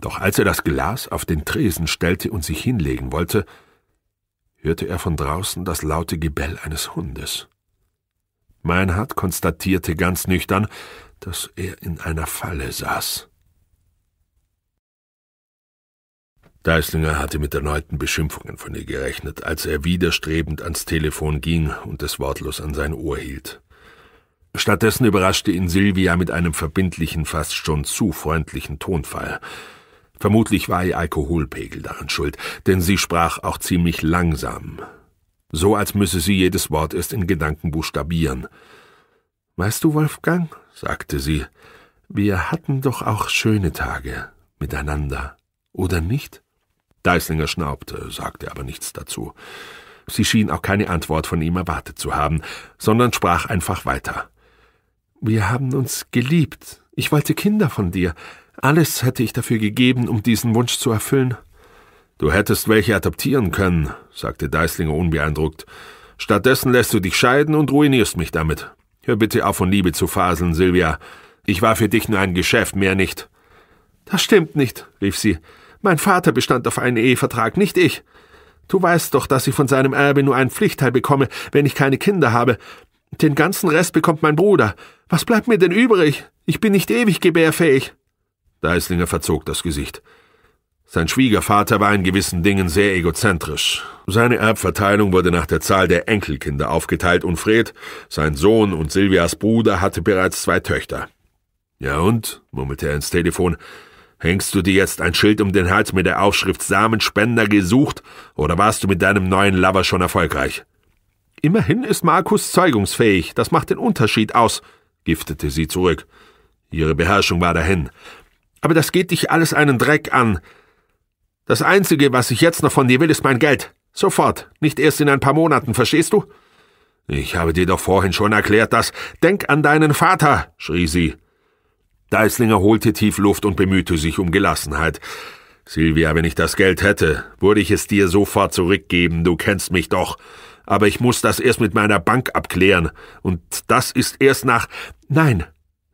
Doch als er das Glas auf den Tresen stellte und sich hinlegen wollte, hörte er von draußen das laute Gebell eines Hundes. Meinhard konstatierte ganz nüchtern, dass er in einer Falle saß. Deislinger hatte mit erneuten Beschimpfungen von ihr gerechnet, als er widerstrebend ans Telefon ging und es wortlos an sein Ohr hielt. Stattdessen überraschte ihn Silvia mit einem verbindlichen, fast schon zu freundlichen Tonfall. Vermutlich war ihr Alkoholpegel daran schuld, denn sie sprach auch ziemlich langsam, so als müsse sie jedes Wort erst in Gedanken buchstabieren. Weißt du, Wolfgang, sagte sie, wir hatten doch auch schöne Tage miteinander, oder nicht? Deislinger schnaubte, sagte aber nichts dazu. Sie schien auch keine Antwort von ihm erwartet zu haben, sondern sprach einfach weiter. Wir haben uns geliebt. Ich wollte Kinder von dir. Alles hätte ich dafür gegeben, um diesen Wunsch zu erfüllen. Du hättest welche adoptieren können, sagte Deislinger unbeeindruckt. Stattdessen lässt du dich scheiden und ruinierst mich damit. Hör bitte auf, von Liebe zu faseln, Silvia. Ich war für dich nur ein Geschäft, mehr nicht. Das stimmt nicht, rief sie. Mein Vater bestand auf einen Ehevertrag, nicht ich. Du weißt doch, dass ich von seinem Erbe nur einen Pflichtteil bekomme, wenn ich keine Kinder habe. Den ganzen Rest bekommt mein Bruder. Was bleibt mir denn übrig? Ich bin nicht ewig gebärfähig. Deislinger verzog das Gesicht. Sein Schwiegervater war in gewissen Dingen sehr egozentrisch. Seine Erbverteilung wurde nach der Zahl der Enkelkinder aufgeteilt und Fred, sein Sohn und Silvias Bruder, hatte bereits zwei Töchter. Ja und? murmelte er ins Telefon. Hängst du dir jetzt ein Schild um den Hals mit der Aufschrift Samenspender gesucht oder warst du mit deinem neuen Lover schon erfolgreich? Immerhin ist Markus zeugungsfähig, das macht den Unterschied aus, giftete sie zurück. Ihre Beherrschung war dahin. Aber das geht dich alles einen Dreck an. Das Einzige, was ich jetzt noch von dir will, ist mein Geld. Sofort, nicht erst in ein paar Monaten, verstehst du? Ich habe dir doch vorhin schon erklärt, dass. Denk an deinen Vater, schrie sie. Deislinger holte tief Luft und bemühte sich um Gelassenheit. Silvia, wenn ich das Geld hätte, würde ich es dir sofort zurückgeben, du kennst mich doch. Aber ich muss das erst mit meiner Bank abklären, und das ist erst nach. Nein.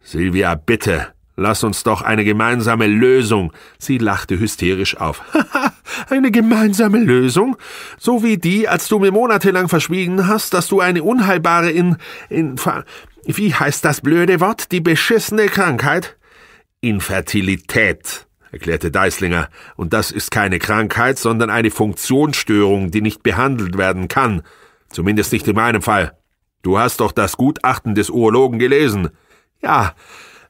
Silvia, bitte. Lass uns doch eine gemeinsame Lösung. Sie lachte hysterisch auf. eine gemeinsame Lösung? So wie die, als du mir monatelang verschwiegen hast, dass du eine unheilbare in, in, wie heißt das blöde Wort? Die beschissene Krankheit? Infertilität, erklärte Deislinger. Und das ist keine Krankheit, sondern eine Funktionsstörung, die nicht behandelt werden kann. Zumindest nicht in meinem Fall. Du hast doch das Gutachten des Urologen gelesen. Ja,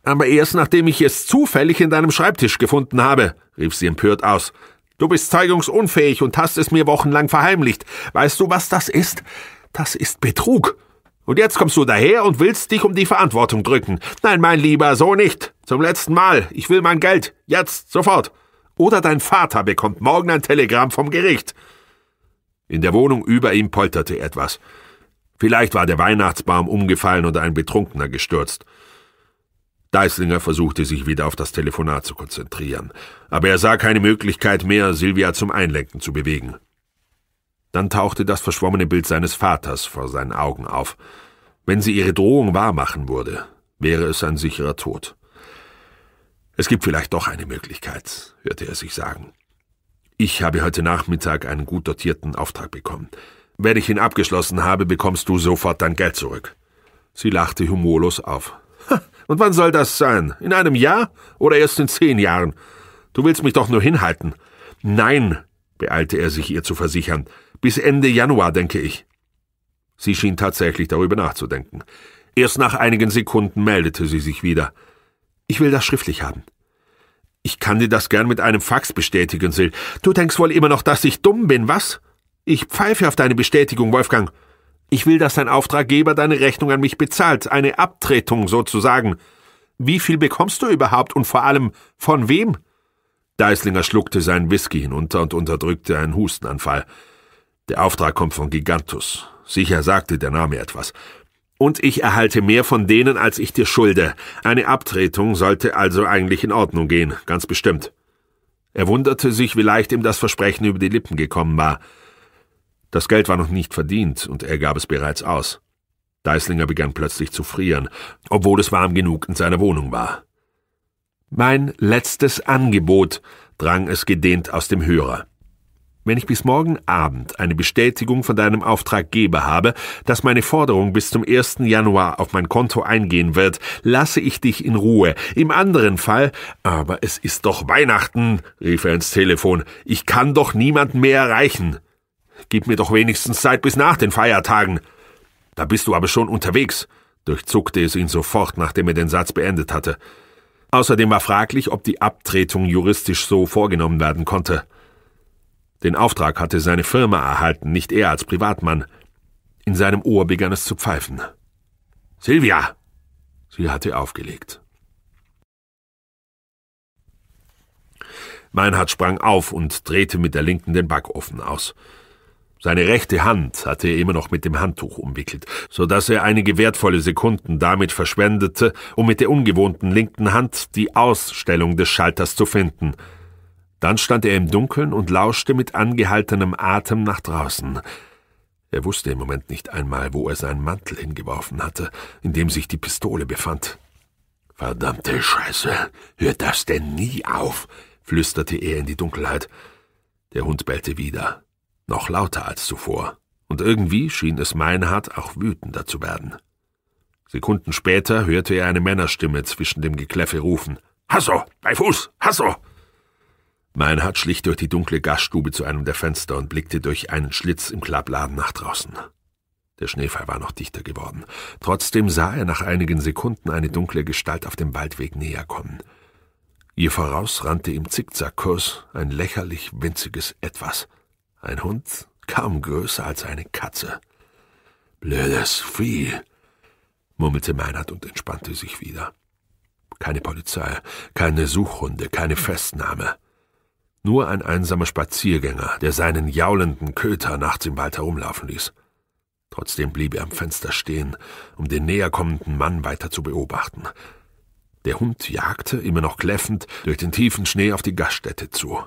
aber erst nachdem ich es zufällig in deinem Schreibtisch gefunden habe, rief sie empört aus. Du bist zeugungsunfähig und hast es mir wochenlang verheimlicht. Weißt du, was das ist? Das ist Betrug. Und jetzt kommst du daher und willst dich um die Verantwortung drücken. Nein, mein Lieber, so nicht. Zum letzten Mal. Ich will mein Geld. Jetzt, sofort. Oder dein Vater bekommt morgen ein Telegramm vom Gericht. In der Wohnung über ihm polterte etwas. Vielleicht war der Weihnachtsbaum umgefallen oder ein Betrunkener gestürzt. Deislinger versuchte sich wieder auf das Telefonat zu konzentrieren, aber er sah keine Möglichkeit mehr, Silvia zum Einlenken zu bewegen. Dann tauchte das verschwommene Bild seines Vaters vor seinen Augen auf. Wenn sie ihre Drohung wahrmachen würde, wäre es ein sicherer Tod. Es gibt vielleicht doch eine Möglichkeit, hörte er sich sagen. Ich habe heute Nachmittag einen gut dotierten Auftrag bekommen. Wenn ich ihn abgeschlossen habe, bekommst du sofort dein Geld zurück. Sie lachte humorlos auf. Und wann soll das sein? In einem Jahr oder erst in zehn Jahren? Du willst mich doch nur hinhalten. Nein, beeilte er sich ihr zu versichern. Bis Ende Januar, denke ich. Sie schien tatsächlich darüber nachzudenken. Erst nach einigen Sekunden meldete sie sich wieder. Ich will das schriftlich haben. Ich kann dir das gern mit einem Fax bestätigen, Sil. Du denkst wohl immer noch, dass ich dumm bin, was? Ich pfeife auf deine Bestätigung, Wolfgang. Ich will, dass dein Auftraggeber deine Rechnung an mich bezahlt, eine Abtretung sozusagen. Wie viel bekommst du überhaupt und vor allem von wem? Deislinger schluckte seinen Whisky hinunter und unterdrückte einen Hustenanfall. Der Auftrag kommt von Gigantus. Sicher sagte der Name etwas. Und ich erhalte mehr von denen, als ich dir schulde. Eine Abtretung sollte also eigentlich in Ordnung gehen, ganz bestimmt. Er wunderte sich, wie leicht ihm das Versprechen über die Lippen gekommen war. Das Geld war noch nicht verdient und er gab es bereits aus. Deislinger begann plötzlich zu frieren, obwohl es warm genug in seiner Wohnung war. Mein letztes Angebot, drang es gedehnt aus dem Hörer. Wenn ich bis morgen Abend eine Bestätigung von deinem Auftraggeber habe, dass meine Forderung bis zum 1. Januar auf mein Konto eingehen wird, lasse ich dich in Ruhe. Im anderen Fall, aber es ist doch Weihnachten, rief er ins Telefon, ich kann doch niemanden mehr erreichen. Gib mir doch wenigstens Zeit bis nach den Feiertagen. Da bist du aber schon unterwegs, durchzuckte es ihn sofort, nachdem er den Satz beendet hatte. Außerdem war fraglich, ob die Abtretung juristisch so vorgenommen werden konnte. Den Auftrag hatte seine Firma erhalten, nicht er als Privatmann. In seinem Ohr begann es zu pfeifen. Silvia! Sie hatte aufgelegt. Meinhard sprang auf und drehte mit der linken den Backofen aus. Seine rechte Hand hatte er immer noch mit dem Handtuch umwickelt, so dass er einige wertvolle Sekunden damit verschwendete, um mit der ungewohnten linken Hand die Ausstellung des Schalters zu finden. Dann stand er im Dunkeln und lauschte mit angehaltenem Atem nach draußen. Er wusste im Moment nicht einmal, wo er seinen Mantel hingeworfen hatte, in dem sich die Pistole befand. Verdammte Scheiße, hört das denn nie auf? flüsterte er in die Dunkelheit. Der Hund bellte wieder noch lauter als zuvor, und irgendwie schien es Meinhard auch wütender zu werden. Sekunden später hörte er eine Männerstimme zwischen dem Gekläffe rufen Hasso, bei Fuß, Hasso. Meinhard schlich durch die dunkle Gaststube zu einem der Fenster und blickte durch einen Schlitz im Klappladen nach draußen. Der Schneefall war noch dichter geworden. Trotzdem sah er nach einigen Sekunden eine dunkle Gestalt auf dem Waldweg näher kommen. Ihr voraus rannte im Zickzackkurs ein lächerlich winziges Etwas – ein Hund kaum größer als eine Katze. Blödes Vieh, murmelte Meinert und entspannte sich wieder. Keine Polizei, keine Suchhunde, keine Festnahme. Nur ein einsamer Spaziergänger, der seinen jaulenden Köter nachts im Wald herumlaufen ließ. Trotzdem blieb er am Fenster stehen, um den näherkommenden Mann weiter zu beobachten. Der Hund jagte, immer noch kläffend, durch den tiefen Schnee auf die Gaststätte zu.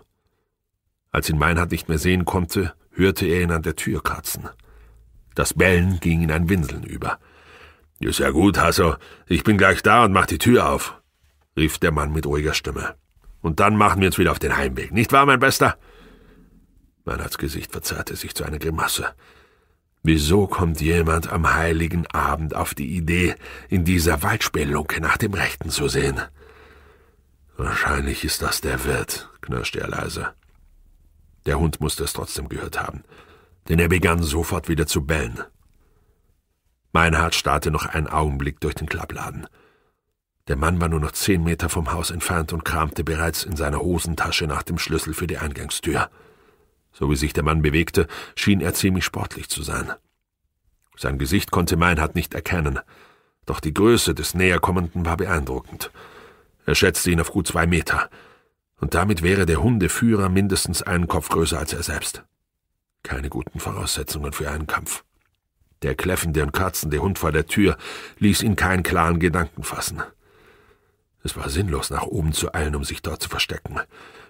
Als ihn Meinhard nicht mehr sehen konnte, hörte er ihn an der Tür kratzen. Das Bellen ging in ein Winseln über. Ist ja gut, Hasso, ich bin gleich da und mach die Tür auf, rief der Mann mit ruhiger Stimme. Und dann machen wir uns wieder auf den Heimweg, nicht wahr, mein Bester? Meinhards Gesicht verzerrte sich zu einer Grimasse. Wieso kommt jemand am heiligen Abend auf die Idee, in dieser Waldspelunke nach dem Rechten zu sehen? Wahrscheinlich ist das der Wirt, knirschte er leise. Der Hund musste es trotzdem gehört haben, denn er begann sofort wieder zu bellen. Meinhard starrte noch einen Augenblick durch den Klappladen. Der Mann war nur noch zehn Meter vom Haus entfernt und kramte bereits in seiner Hosentasche nach dem Schlüssel für die Eingangstür. So wie sich der Mann bewegte, schien er ziemlich sportlich zu sein. Sein Gesicht konnte Meinhard nicht erkennen, doch die Größe des Näherkommenden war beeindruckend. Er schätzte ihn auf gut zwei Meter – und damit wäre der Hundeführer mindestens einen Kopf größer als er selbst. Keine guten Voraussetzungen für einen Kampf. Der kläffende und kratzende Hund vor der Tür ließ ihn keinen klaren Gedanken fassen. Es war sinnlos, nach oben zu eilen, um sich dort zu verstecken.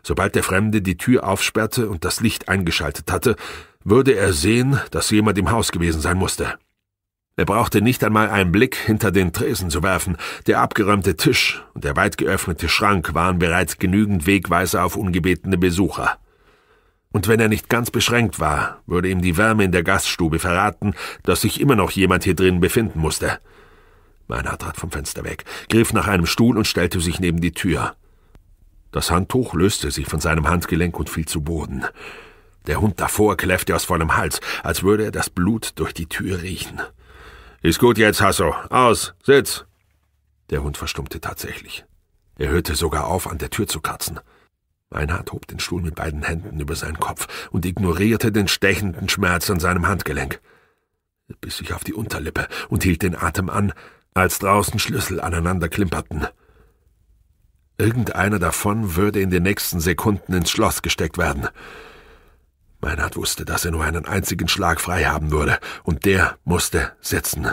Sobald der Fremde die Tür aufsperrte und das Licht eingeschaltet hatte, würde er sehen, dass jemand im Haus gewesen sein musste. Er brauchte nicht einmal einen Blick hinter den Tresen zu werfen. Der abgeräumte Tisch und der weit geöffnete Schrank waren bereits genügend Wegweiser auf ungebetene Besucher. Und wenn er nicht ganz beschränkt war, würde ihm die Wärme in der Gaststube verraten, dass sich immer noch jemand hier drinnen befinden musste. Meiner trat vom Fenster weg, griff nach einem Stuhl und stellte sich neben die Tür. Das Handtuch löste sich von seinem Handgelenk und fiel zu Boden. Der Hund davor kläffte aus vollem Hals, als würde er das Blut durch die Tür riechen. Ist gut jetzt, Hasso. Aus, sitz. Der Hund verstummte tatsächlich. Er hörte sogar auf, an der Tür zu kratzen. Reinhard hob den Stuhl mit beiden Händen über seinen Kopf und ignorierte den stechenden Schmerz an seinem Handgelenk. Er biss sich auf die Unterlippe und hielt den Atem an, als draußen Schlüssel aneinander klimperten. Irgendeiner davon würde in den nächsten Sekunden ins Schloss gesteckt werden. Meinhard wusste, dass er nur einen einzigen Schlag frei haben würde, und der musste sitzen.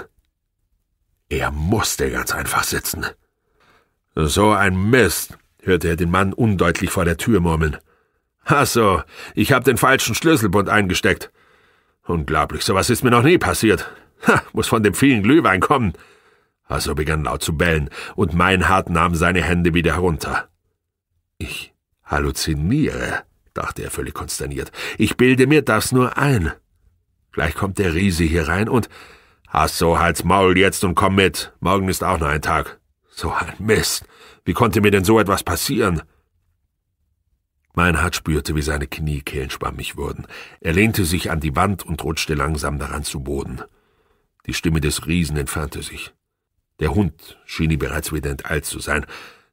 Er musste ganz einfach sitzen. So ein Mist, hörte er den Mann undeutlich vor der Tür murmeln. Ach so, ich hab den falschen Schlüsselbund eingesteckt. Unglaublich, sowas ist mir noch nie passiert. Ha, muss von dem vielen Glühwein kommen. Also begann laut zu bellen, und Meinhard nahm seine Hände wieder herunter. Ich halluziniere, dachte er völlig konsterniert. Ich bilde mir das nur ein. Gleich kommt der Riese hier rein und Ach so halt's Maul jetzt und komm mit. Morgen ist auch noch ein Tag. So ein Mist. Wie konnte mir denn so etwas passieren? Meinhard spürte, wie seine Kniekehlen schwammig wurden. Er lehnte sich an die Wand und rutschte langsam daran zu Boden. Die Stimme des Riesen entfernte sich. Der Hund schien ihm bereits wieder enteilt zu sein,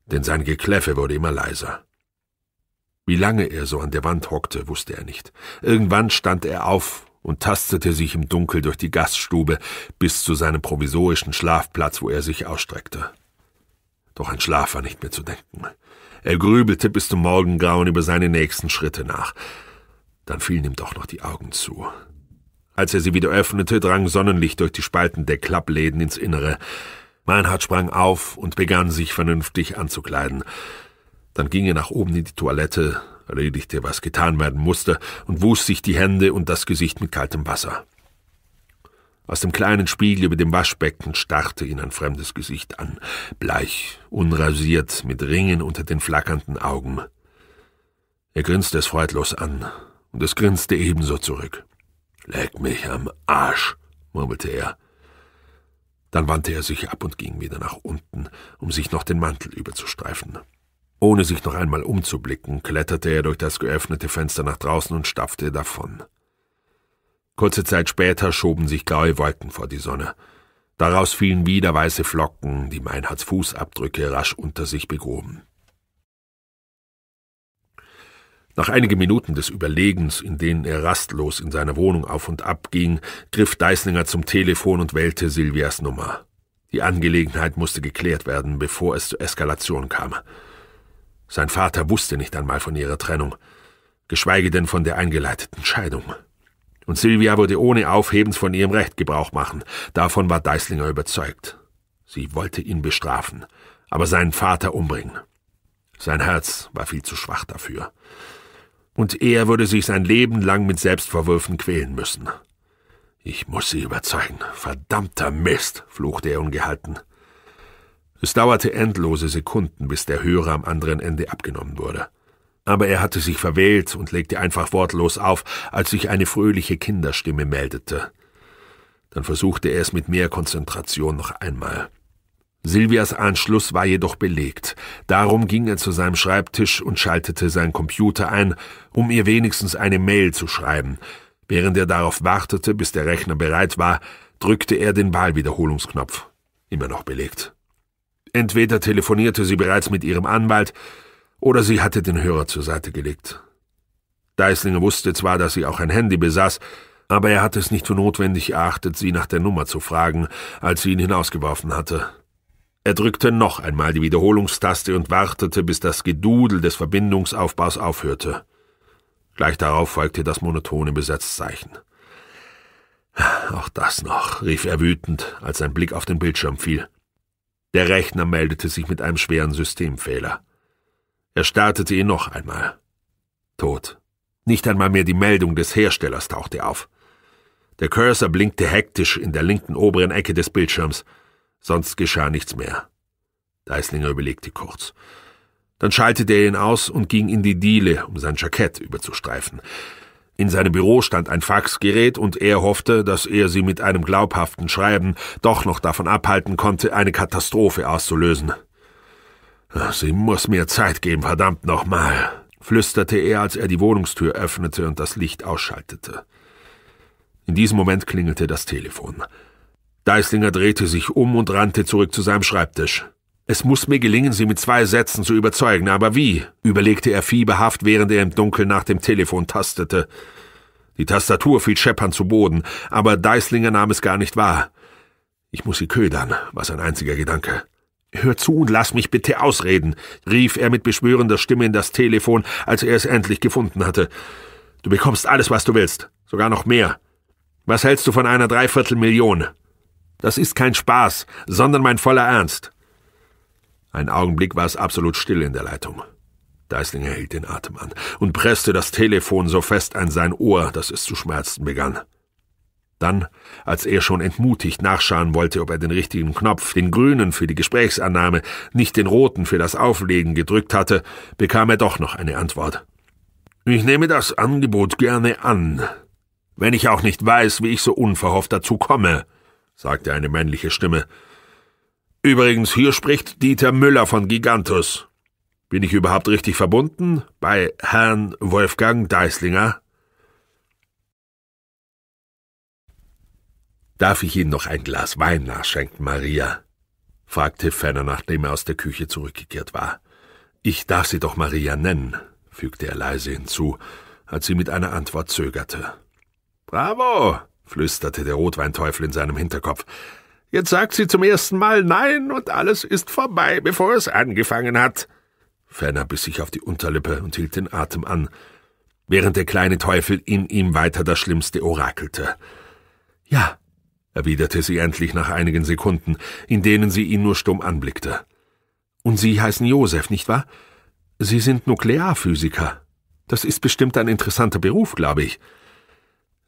denn sein Gekläffe wurde immer leiser. Wie lange er so an der Wand hockte, wusste er nicht. Irgendwann stand er auf und tastete sich im Dunkel durch die Gaststube bis zu seinem provisorischen Schlafplatz, wo er sich ausstreckte. Doch ein Schlaf war nicht mehr zu denken. Er grübelte bis zum Morgengrauen über seine nächsten Schritte nach. Dann fielen ihm doch noch die Augen zu. Als er sie wieder öffnete, drang Sonnenlicht durch die Spalten der Klappläden ins Innere. Meinhard sprang auf und begann sich vernünftig anzukleiden. Dann ging er nach oben in die Toilette, erledigte, was getan werden musste, und wusch sich die Hände und das Gesicht mit kaltem Wasser. Aus dem kleinen Spiegel über dem Waschbecken starrte ihn ein fremdes Gesicht an, bleich, unrasiert, mit Ringen unter den flackernden Augen. Er grinste es freudlos an, und es grinste ebenso zurück. Leck mich am Arsch, murmelte er. Dann wandte er sich ab und ging wieder nach unten, um sich noch den Mantel überzustreifen. Ohne sich noch einmal umzublicken, kletterte er durch das geöffnete Fenster nach draußen und stapfte davon. Kurze Zeit später schoben sich graue Wolken vor die Sonne. Daraus fielen wieder weiße Flocken, die Meinhards Fußabdrücke rasch unter sich begruben. Nach einigen Minuten des Überlegens, in denen er rastlos in seiner Wohnung auf und ab ging, griff Deislinger zum Telefon und wählte Silvias Nummer. Die Angelegenheit musste geklärt werden, bevor es zur Eskalation kam. Sein Vater wusste nicht einmal von ihrer Trennung, geschweige denn von der eingeleiteten Scheidung. Und Silvia würde ohne Aufhebens von ihrem Recht Gebrauch machen. Davon war Deislinger überzeugt. Sie wollte ihn bestrafen, aber seinen Vater umbringen. Sein Herz war viel zu schwach dafür. Und er würde sich sein Leben lang mit Selbstverwürfen quälen müssen. Ich muss sie überzeugen. Verdammter Mist, fluchte er ungehalten. Es dauerte endlose Sekunden, bis der Hörer am anderen Ende abgenommen wurde. Aber er hatte sich verwählt und legte einfach wortlos auf, als sich eine fröhliche Kinderstimme meldete. Dann versuchte er es mit mehr Konzentration noch einmal. Silvias Anschluss war jedoch belegt. Darum ging er zu seinem Schreibtisch und schaltete seinen Computer ein, um ihr wenigstens eine Mail zu schreiben. Während er darauf wartete, bis der Rechner bereit war, drückte er den Wahlwiederholungsknopf. Immer noch belegt. Entweder telefonierte sie bereits mit ihrem Anwalt, oder sie hatte den Hörer zur Seite gelegt. Deislinger wusste zwar, dass sie auch ein Handy besaß, aber er hatte es nicht für notwendig erachtet, sie nach der Nummer zu fragen, als sie ihn hinausgeworfen hatte. Er drückte noch einmal die Wiederholungstaste und wartete, bis das Gedudel des Verbindungsaufbaus aufhörte. Gleich darauf folgte das monotone Besetzzeichen. Auch das noch, rief er wütend, als sein Blick auf den Bildschirm fiel. Der Rechner meldete sich mit einem schweren Systemfehler. Er startete ihn noch einmal. Tot. Nicht einmal mehr die Meldung des Herstellers tauchte auf. Der Cursor blinkte hektisch in der linken oberen Ecke des Bildschirms. Sonst geschah nichts mehr. Deislinger überlegte kurz. Dann schaltete er ihn aus und ging in die Diele, um sein Jackett überzustreifen. In seinem Büro stand ein Faxgerät und er hoffte, dass er sie mit einem glaubhaften Schreiben doch noch davon abhalten konnte, eine Katastrophe auszulösen. Sie muss mir Zeit geben, verdammt nochmal, flüsterte er, als er die Wohnungstür öffnete und das Licht ausschaltete. In diesem Moment klingelte das Telefon. Deislinger drehte sich um und rannte zurück zu seinem Schreibtisch. Es muss mir gelingen, sie mit zwei Sätzen zu überzeugen, aber wie? überlegte er fieberhaft, während er im Dunkeln nach dem Telefon tastete. Die Tastatur fiel scheppernd zu Boden, aber Deislinger nahm es gar nicht wahr. Ich muss sie ködern, war sein einziger Gedanke. Hör zu und lass mich bitte ausreden, rief er mit beschwörender Stimme in das Telefon, als er es endlich gefunden hatte. Du bekommst alles, was du willst, sogar noch mehr. Was hältst du von einer Dreiviertelmillion? Das ist kein Spaß, sondern mein voller Ernst. Ein Augenblick war es absolut still in der Leitung. Deislinger hielt den Atem an und presste das Telefon so fest an sein Ohr, dass es zu schmerzen begann. Dann, als er schon entmutigt nachschauen wollte, ob er den richtigen Knopf, den grünen für die Gesprächsannahme, nicht den roten für das Auflegen gedrückt hatte, bekam er doch noch eine Antwort. Ich nehme das Angebot gerne an, wenn ich auch nicht weiß, wie ich so unverhofft dazu komme, sagte eine männliche Stimme, Übrigens, hier spricht Dieter Müller von Gigantus. Bin ich überhaupt richtig verbunden? Bei Herrn Wolfgang Deislinger? Darf ich Ihnen noch ein Glas Wein nachschenken, Maria? fragte Fenner, nachdem er aus der Küche zurückgekehrt war. Ich darf Sie doch Maria nennen, fügte er leise hinzu, als sie mit einer Antwort zögerte. Bravo, flüsterte der Rotweinteufel in seinem Hinterkopf. Jetzt sagt sie zum ersten Mal Nein und alles ist vorbei, bevor es angefangen hat. Ferner biss sich auf die Unterlippe und hielt den Atem an, während der kleine Teufel in ihm weiter das Schlimmste orakelte. Ja, erwiderte sie endlich nach einigen Sekunden, in denen sie ihn nur stumm anblickte. Und Sie heißen Josef, nicht wahr? Sie sind Nuklearphysiker. Das ist bestimmt ein interessanter Beruf, glaube ich.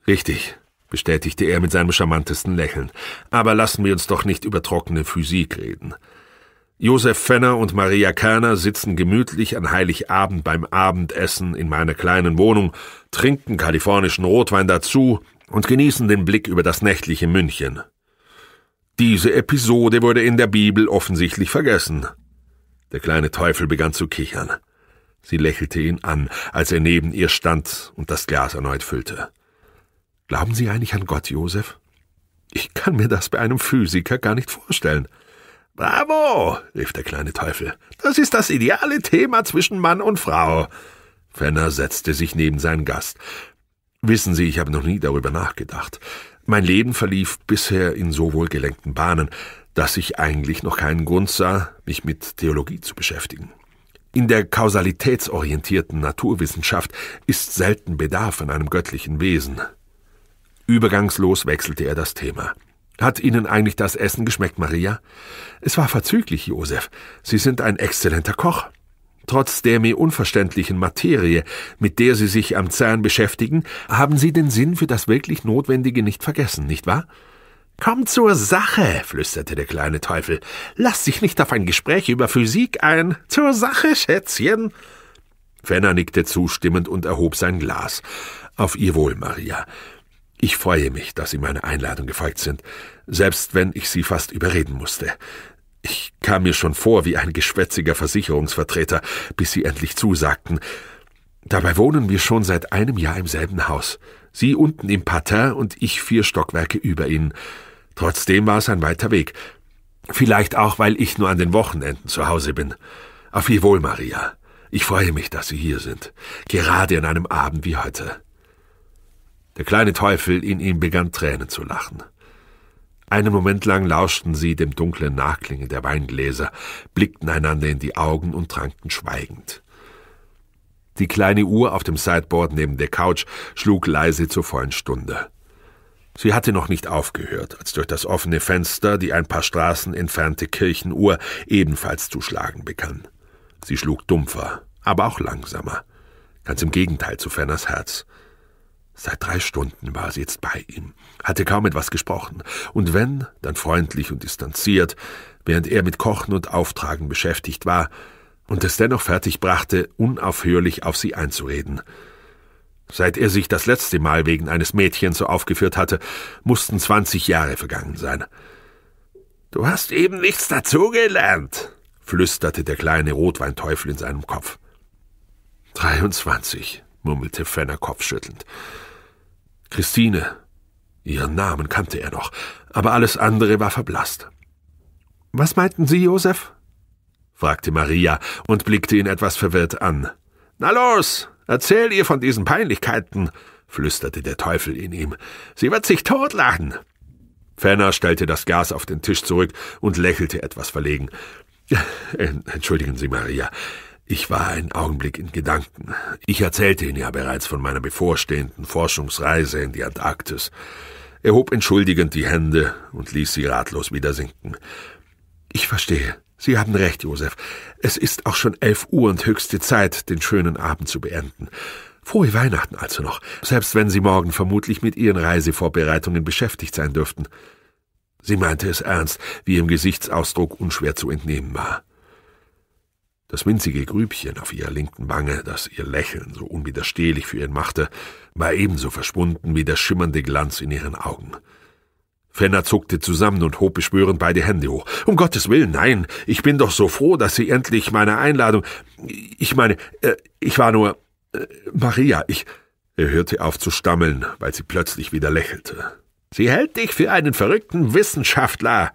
Richtig, bestätigte er mit seinem charmantesten Lächeln. Aber lassen wir uns doch nicht über trockene Physik reden. Josef Fenner und Maria Kerner sitzen gemütlich an Heiligabend beim Abendessen in meiner kleinen Wohnung, trinken kalifornischen Rotwein dazu und genießen den Blick über das nächtliche München. Diese Episode wurde in der Bibel offensichtlich vergessen. Der kleine Teufel begann zu kichern. Sie lächelte ihn an, als er neben ihr stand und das Glas erneut füllte. Glauben Sie eigentlich an Gott, Josef? Ich kann mir das bei einem Physiker gar nicht vorstellen. Bravo, rief der kleine Teufel. Das ist das ideale Thema zwischen Mann und Frau. Fenner setzte sich neben seinen Gast. Wissen Sie, ich habe noch nie darüber nachgedacht. Mein Leben verlief bisher in so wohlgelenkten Bahnen, dass ich eigentlich noch keinen Grund sah, mich mit Theologie zu beschäftigen. In der kausalitätsorientierten Naturwissenschaft ist selten Bedarf an einem göttlichen Wesen. Übergangslos wechselte er das Thema. Hat Ihnen eigentlich das Essen geschmeckt, Maria? Es war verzüglich, Josef. Sie sind ein exzellenter Koch. Trotz der mir unverständlichen Materie, mit der Sie sich am Zahn beschäftigen, haben Sie den Sinn für das wirklich Notwendige nicht vergessen, nicht wahr? Komm zur Sache, flüsterte der kleine Teufel. Lass dich nicht auf ein Gespräch über Physik ein. Zur Sache, Schätzchen. Fenner nickte zustimmend und erhob sein Glas. Auf Ihr Wohl, Maria. Ich freue mich, dass Sie meiner Einladung gefolgt sind, selbst wenn ich Sie fast überreden musste. Ich kam mir schon vor wie ein geschwätziger Versicherungsvertreter, bis Sie endlich zusagten. Dabei wohnen wir schon seit einem Jahr im selben Haus. Sie unten im Patin und ich vier Stockwerke über Ihnen. Trotzdem war es ein weiter Weg. Vielleicht auch, weil ich nur an den Wochenenden zu Hause bin. Auf Ihr Wohl, Maria. Ich freue mich, dass Sie hier sind. Gerade an einem Abend wie heute. Der kleine Teufel in ihm begann Tränen zu lachen. Einen Moment lang lauschten sie dem dunklen Nachklingen der Weingläser, blickten einander in die Augen und tranken schweigend. Die kleine Uhr auf dem Sideboard neben der Couch schlug leise zur vollen Stunde. Sie hatte noch nicht aufgehört, als durch das offene Fenster die ein paar Straßen entfernte Kirchenuhr ebenfalls zu schlagen begann. Sie schlug dumpfer, aber auch langsamer. Ganz im Gegenteil zu Fenners Herz. Seit drei Stunden war sie jetzt bei ihm, hatte kaum etwas gesprochen, und wenn, dann freundlich und distanziert, während er mit Kochen und Auftragen beschäftigt war und es dennoch fertig brachte, unaufhörlich auf sie einzureden. Seit er sich das letzte Mal wegen eines Mädchens so aufgeführt hatte, mussten zwanzig Jahre vergangen sein. Du hast eben nichts dazugelernt, flüsterte der kleine Rotweinteufel in seinem Kopf. Dreiundzwanzig, murmelte Fenner kopfschüttelnd. Christine. Ihren Namen kannte er noch, aber alles andere war verblasst. Was meinten Sie, Josef? fragte Maria und blickte ihn etwas verwirrt an. Na los, erzähl ihr von diesen Peinlichkeiten, flüsterte der Teufel in ihm. Sie wird sich totlachen. Fenner stellte das Gas auf den Tisch zurück und lächelte etwas verlegen. Äh, entschuldigen Sie, Maria. Ich war einen Augenblick in Gedanken. Ich erzählte ihn ja bereits von meiner bevorstehenden Forschungsreise in die Antarktis. Er hob entschuldigend die Hände und ließ sie ratlos wieder sinken. Ich verstehe. Sie haben recht, Josef. Es ist auch schon elf Uhr und höchste Zeit, den schönen Abend zu beenden. Frohe Weihnachten also noch, selbst wenn Sie morgen vermutlich mit Ihren Reisevorbereitungen beschäftigt sein dürften. Sie meinte es ernst, wie im Gesichtsausdruck unschwer zu entnehmen war. Das winzige Grübchen auf ihrer linken Wange, das ihr Lächeln so unwiderstehlich für ihn machte, war ebenso verschwunden wie der schimmernde Glanz in ihren Augen. Fenner zuckte zusammen und hob beschwörend beide Hände hoch. Um Gottes Willen, nein, ich bin doch so froh, dass Sie endlich meine Einladung. Ich meine, äh, ich war nur. Äh, Maria, ich. Er hörte auf zu stammeln, weil sie plötzlich wieder lächelte. Sie hält dich für einen verrückten Wissenschaftler,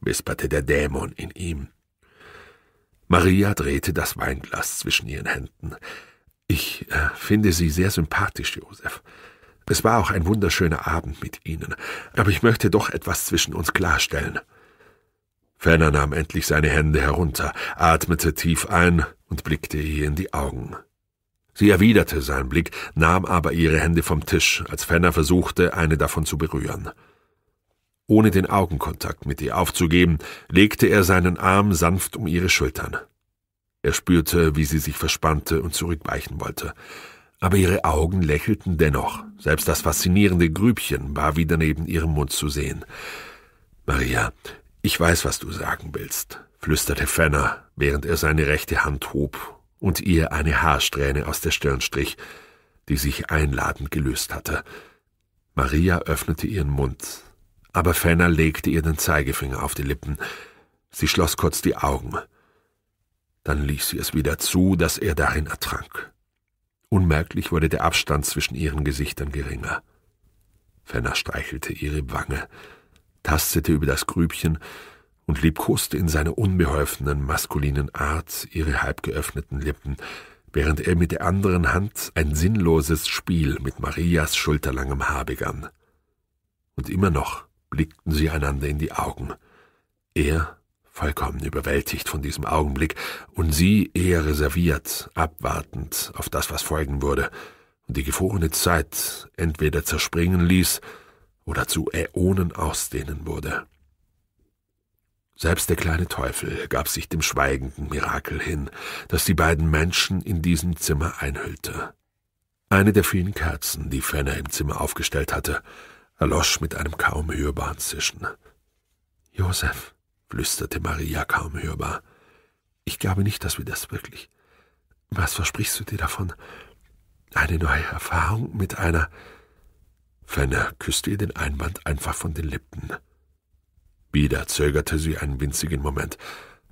wisperte der Dämon in ihm. Maria drehte das Weinglas zwischen ihren Händen. Ich äh, finde Sie sehr sympathisch, Josef. Es war auch ein wunderschöner Abend mit Ihnen, aber ich möchte doch etwas zwischen uns klarstellen. Fenner nahm endlich seine Hände herunter, atmete tief ein und blickte ihr in die Augen. Sie erwiderte seinen Blick, nahm aber ihre Hände vom Tisch, als Fenner versuchte, eine davon zu berühren. Ohne den Augenkontakt mit ihr aufzugeben, legte er seinen Arm sanft um ihre Schultern. Er spürte, wie sie sich verspannte und zurückweichen wollte. Aber ihre Augen lächelten dennoch. Selbst das faszinierende Grübchen war wieder neben ihrem Mund zu sehen. Maria, ich weiß, was du sagen willst, flüsterte Fenner, während er seine rechte Hand hob und ihr eine Haarsträhne aus der Stirn strich, die sich einladend gelöst hatte. Maria öffnete ihren Mund, aber Fenner legte ihr den Zeigefinger auf die Lippen. Sie schloss kurz die Augen. Dann ließ sie es wieder zu, dass er darin ertrank. Unmerklich wurde der Abstand zwischen ihren Gesichtern geringer. Fenner streichelte ihre Wange, tastete über das Grübchen und liebkoste in seiner unbeholfenen, maskulinen Art ihre halb geöffneten Lippen, während er mit der anderen Hand ein sinnloses Spiel mit Marias schulterlangem Haar begann. Und immer noch blickten sie einander in die Augen. Er vollkommen überwältigt von diesem Augenblick und sie eher reserviert, abwartend auf das, was folgen würde, und die gefrorene Zeit entweder zerspringen ließ oder zu Äonen ausdehnen wurde. Selbst der kleine Teufel gab sich dem schweigenden Mirakel hin, das die beiden Menschen in diesem Zimmer einhüllte. Eine der vielen Kerzen, die Fenner im Zimmer aufgestellt hatte, erlosch mit einem kaum hörbaren Zischen. Josef, flüsterte Maria kaum hörbar, ich glaube nicht, dass wir das wirklich. Was versprichst du dir davon? Eine neue Erfahrung mit einer. Fenner küsste ihr den Einwand einfach von den Lippen. Wieder zögerte sie einen winzigen Moment,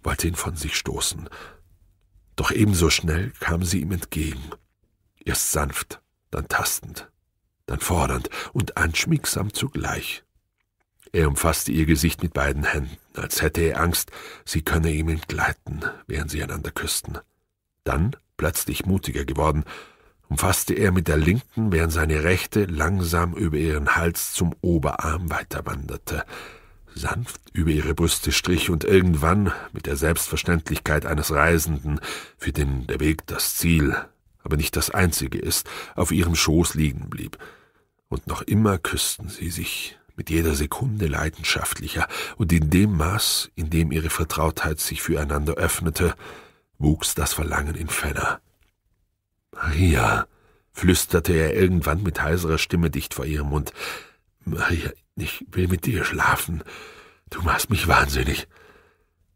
wollte ihn von sich stoßen. Doch ebenso schnell kam sie ihm entgegen. Erst sanft, dann tastend, dann fordernd und anschmiegsam zugleich. Er umfasste ihr Gesicht mit beiden Händen, als hätte er Angst, sie könne ihm entgleiten, während sie einander küssten. Dann, plötzlich mutiger geworden, umfasste er mit der linken, während seine rechte langsam über ihren Hals zum Oberarm weiterwanderte, sanft über ihre Brüste strich und irgendwann, mit der Selbstverständlichkeit eines Reisenden, für den der Weg das Ziel, aber nicht das einzige ist, auf ihrem Schoß liegen blieb – und noch immer küssten sie sich mit jeder Sekunde leidenschaftlicher, und in dem Maß, in dem ihre Vertrautheit sich füreinander öffnete, wuchs das Verlangen in Fenner. Maria, flüsterte er irgendwann mit heiserer Stimme dicht vor ihrem Mund, Maria, ich will mit dir schlafen. Du machst mich wahnsinnig.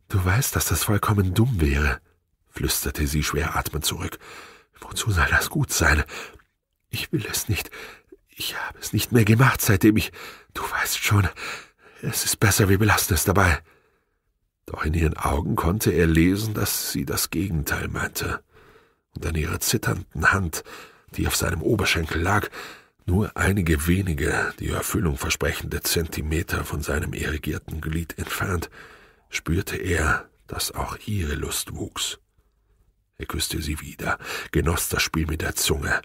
Du weißt, dass das vollkommen dumm wäre, flüsterte sie schwer atmend zurück. Wozu soll das gut sein? Ich will es nicht. Ich habe es nicht mehr gemacht, seitdem ich. Du weißt schon, es ist besser, wir belassen es dabei. Doch in ihren Augen konnte er lesen, dass sie das Gegenteil meinte. Und an ihrer zitternden Hand, die auf seinem Oberschenkel lag, nur einige wenige, die Erfüllung versprechende Zentimeter von seinem irrigierten Glied entfernt, spürte er, dass auch ihre Lust wuchs. Er küsste sie wieder, genoss das Spiel mit der Zunge,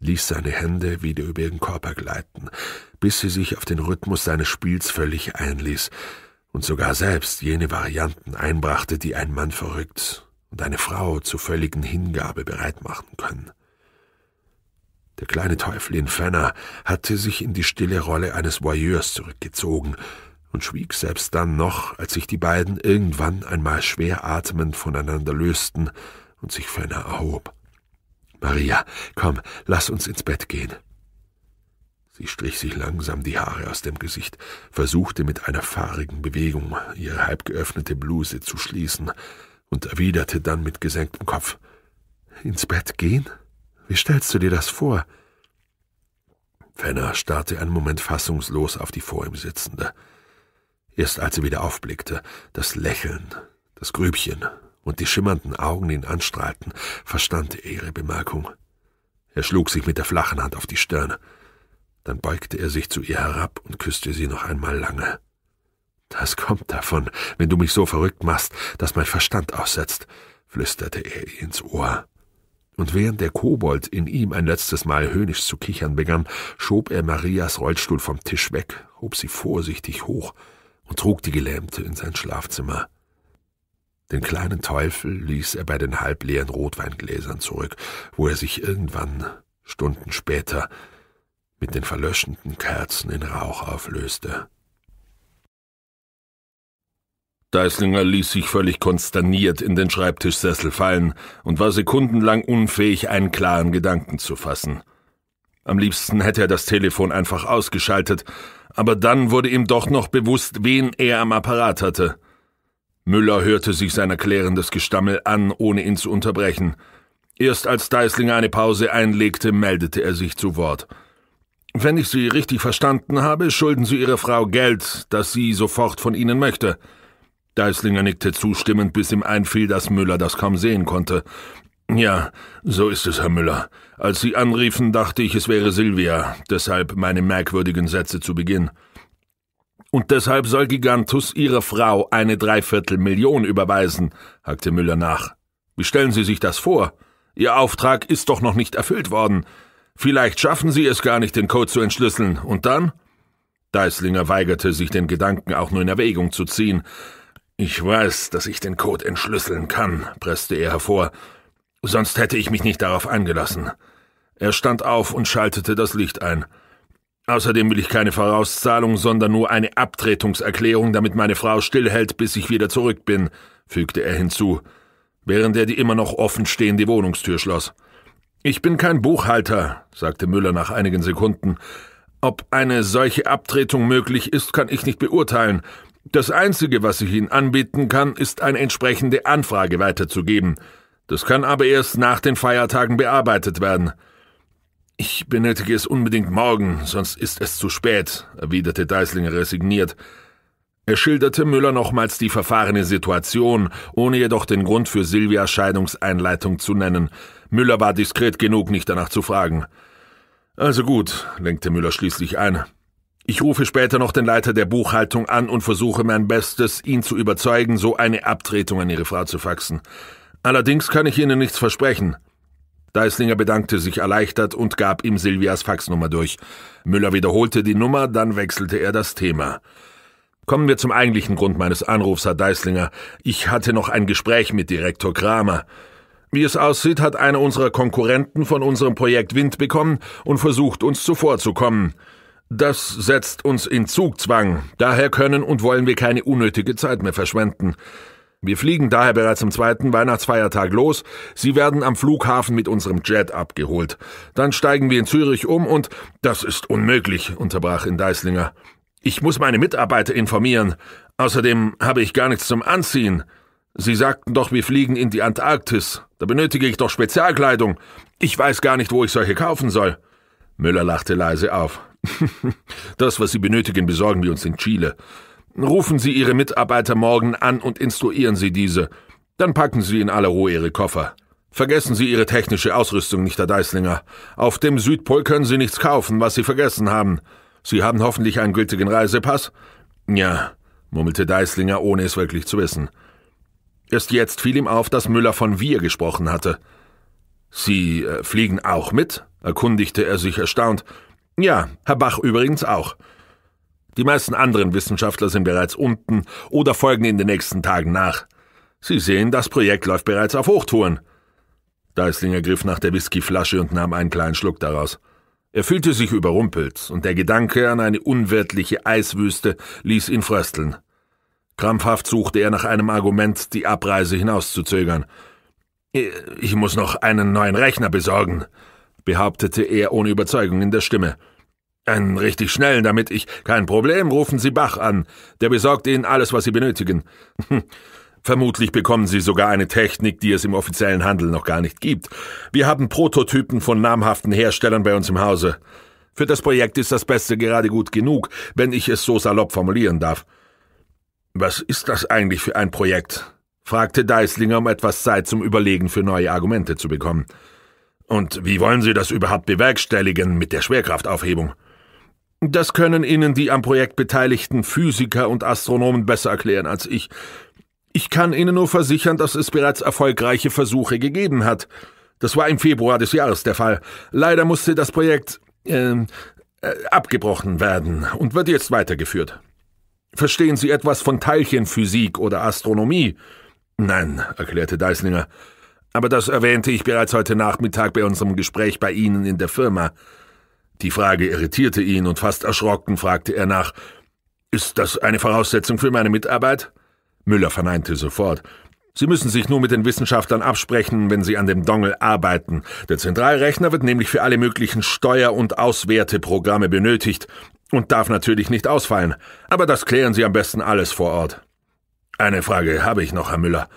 ließ seine Hände wieder über ihren Körper gleiten, bis sie sich auf den Rhythmus seines Spiels völlig einließ und sogar selbst jene Varianten einbrachte, die ein Mann verrückt und eine Frau zur völligen Hingabe bereit machen können. Der kleine Teufel in Fenner hatte sich in die stille Rolle eines Voyeurs zurückgezogen und schwieg selbst dann noch, als sich die beiden irgendwann einmal schwer atmend voneinander lösten und sich Fenner erhob. Maria, komm, lass uns ins Bett gehen. Sie strich sich langsam die Haare aus dem Gesicht, versuchte mit einer fahrigen Bewegung ihre halb geöffnete Bluse zu schließen und erwiderte dann mit gesenktem Kopf Ins Bett gehen? Wie stellst du dir das vor? Fenner starrte einen Moment fassungslos auf die vor ihm sitzende. Erst als er wieder aufblickte, das Lächeln, das Grübchen und die schimmernden Augen ihn anstrahlten, verstand er ihre Bemerkung. Er schlug sich mit der flachen Hand auf die Stirn. Dann beugte er sich zu ihr herab und küsste sie noch einmal lange. Das kommt davon, wenn du mich so verrückt machst, dass mein Verstand aussetzt, flüsterte er ihr ins Ohr. Und während der Kobold in ihm ein letztes Mal höhnisch zu kichern begann, schob er Marias Rollstuhl vom Tisch weg, hob sie vorsichtig hoch und trug die Gelähmte in sein Schlafzimmer. Den kleinen Teufel ließ er bei den halbleeren Rotweingläsern zurück, wo er sich irgendwann, Stunden später, mit den verlöschenden Kerzen in Rauch auflöste. Deislinger ließ sich völlig konsterniert in den Schreibtischsessel fallen und war sekundenlang unfähig, einen klaren Gedanken zu fassen. Am liebsten hätte er das Telefon einfach ausgeschaltet, aber dann wurde ihm doch noch bewusst, wen er am Apparat hatte. Müller hörte sich sein erklärendes Gestammel an, ohne ihn zu unterbrechen. Erst als Deislinger eine Pause einlegte, meldete er sich zu Wort. Wenn ich Sie richtig verstanden habe, schulden Sie Ihrer Frau Geld, das sie sofort von Ihnen möchte. Deislinger nickte zustimmend, bis ihm einfiel, dass Müller das kaum sehen konnte. Ja, so ist es, Herr Müller. Als Sie anriefen, dachte ich, es wäre Silvia, deshalb meine merkwürdigen Sätze zu Beginn. Und deshalb soll Gigantus Ihrer Frau eine Dreiviertelmillion überweisen, hakte Müller nach. Wie stellen Sie sich das vor? Ihr Auftrag ist doch noch nicht erfüllt worden. Vielleicht schaffen Sie es gar nicht, den Code zu entschlüsseln. Und dann? Deislinger weigerte sich, den Gedanken auch nur in Erwägung zu ziehen. Ich weiß, dass ich den Code entschlüsseln kann, presste er hervor. Sonst hätte ich mich nicht darauf eingelassen. Er stand auf und schaltete das Licht ein. Außerdem will ich keine Vorauszahlung, sondern nur eine Abtretungserklärung, damit meine Frau stillhält, bis ich wieder zurück bin, fügte er hinzu, während er die immer noch offenstehende Wohnungstür schloss. Ich bin kein Buchhalter, sagte Müller nach einigen Sekunden. Ob eine solche Abtretung möglich ist, kann ich nicht beurteilen. Das Einzige, was ich Ihnen anbieten kann, ist eine entsprechende Anfrage weiterzugeben. Das kann aber erst nach den Feiertagen bearbeitet werden. Ich benötige es unbedingt morgen, sonst ist es zu spät, erwiderte Deislinger resigniert. Er schilderte Müller nochmals die verfahrene Situation, ohne jedoch den Grund für Silvias Scheidungseinleitung zu nennen. Müller war diskret genug, nicht danach zu fragen. Also gut, lenkte Müller schließlich ein. Ich rufe später noch den Leiter der Buchhaltung an und versuche mein Bestes, ihn zu überzeugen, so eine Abtretung an Ihre Frau zu faxen. Allerdings kann ich Ihnen nichts versprechen. Deislinger bedankte sich erleichtert und gab ihm Silvias Faxnummer durch. Müller wiederholte die Nummer, dann wechselte er das Thema. Kommen wir zum eigentlichen Grund meines Anrufs, Herr Deislinger. Ich hatte noch ein Gespräch mit Direktor Kramer. Wie es aussieht, hat einer unserer Konkurrenten von unserem Projekt Wind bekommen und versucht, uns zuvorzukommen. Das setzt uns in Zugzwang. Daher können und wollen wir keine unnötige Zeit mehr verschwenden. Wir fliegen daher bereits am zweiten Weihnachtsfeiertag los. Sie werden am Flughafen mit unserem Jet abgeholt. Dann steigen wir in Zürich um und das ist unmöglich, unterbrach ihn Deislinger. Ich muss meine Mitarbeiter informieren. Außerdem habe ich gar nichts zum Anziehen. Sie sagten doch, wir fliegen in die Antarktis. Da benötige ich doch Spezialkleidung. Ich weiß gar nicht, wo ich solche kaufen soll. Müller lachte leise auf. das, was Sie benötigen, besorgen wir uns in Chile. Rufen Sie Ihre Mitarbeiter morgen an und instruieren Sie diese. Dann packen Sie in aller Ruhe Ihre Koffer. Vergessen Sie Ihre technische Ausrüstung nicht, Herr Deislinger. Auf dem Südpol können Sie nichts kaufen, was Sie vergessen haben. Sie haben hoffentlich einen gültigen Reisepass? Ja, murmelte Deislinger, ohne es wirklich zu wissen. Erst jetzt fiel ihm auf, dass Müller von wir gesprochen hatte. Sie äh, fliegen auch mit? erkundigte er sich erstaunt. Ja, Herr Bach übrigens auch. Die meisten anderen Wissenschaftler sind bereits unten oder folgen in den nächsten Tagen nach. Sie sehen, das Projekt läuft bereits auf Hochtouren. Deislinger griff nach der Whiskyflasche und nahm einen kleinen Schluck daraus. Er fühlte sich überrumpelt, und der Gedanke an eine unwirtliche Eiswüste ließ ihn frösteln. Krampfhaft suchte er nach einem Argument, die Abreise hinauszuzögern. Ich muss noch einen neuen Rechner besorgen, behauptete er ohne Überzeugung in der Stimme. Einen richtig schnellen, damit ich. Kein Problem, rufen Sie Bach an. Der besorgt Ihnen alles, was Sie benötigen. Vermutlich bekommen Sie sogar eine Technik, die es im offiziellen Handel noch gar nicht gibt. Wir haben Prototypen von namhaften Herstellern bei uns im Hause. Für das Projekt ist das Beste gerade gut genug, wenn ich es so salopp formulieren darf. Was ist das eigentlich für ein Projekt? fragte Deislinger, um etwas Zeit zum Überlegen für neue Argumente zu bekommen. Und wie wollen Sie das überhaupt bewerkstelligen mit der Schwerkraftaufhebung? Das können Ihnen die am Projekt beteiligten Physiker und Astronomen besser erklären als ich. Ich kann Ihnen nur versichern, dass es bereits erfolgreiche Versuche gegeben hat. Das war im Februar des Jahres der Fall. Leider musste das Projekt äh, äh, abgebrochen werden und wird jetzt weitergeführt. Verstehen Sie etwas von Teilchenphysik oder Astronomie? Nein, erklärte Deislinger. Aber das erwähnte ich bereits heute Nachmittag bei unserem Gespräch bei Ihnen in der Firma. Die Frage irritierte ihn und fast erschrocken fragte er nach Ist das eine Voraussetzung für meine Mitarbeit? Müller verneinte sofort. Sie müssen sich nur mit den Wissenschaftlern absprechen, wenn Sie an dem Dongel arbeiten. Der Zentralrechner wird nämlich für alle möglichen Steuer- und Auswerteprogramme benötigt und darf natürlich nicht ausfallen. Aber das klären Sie am besten alles vor Ort. Eine Frage habe ich noch, Herr Müller.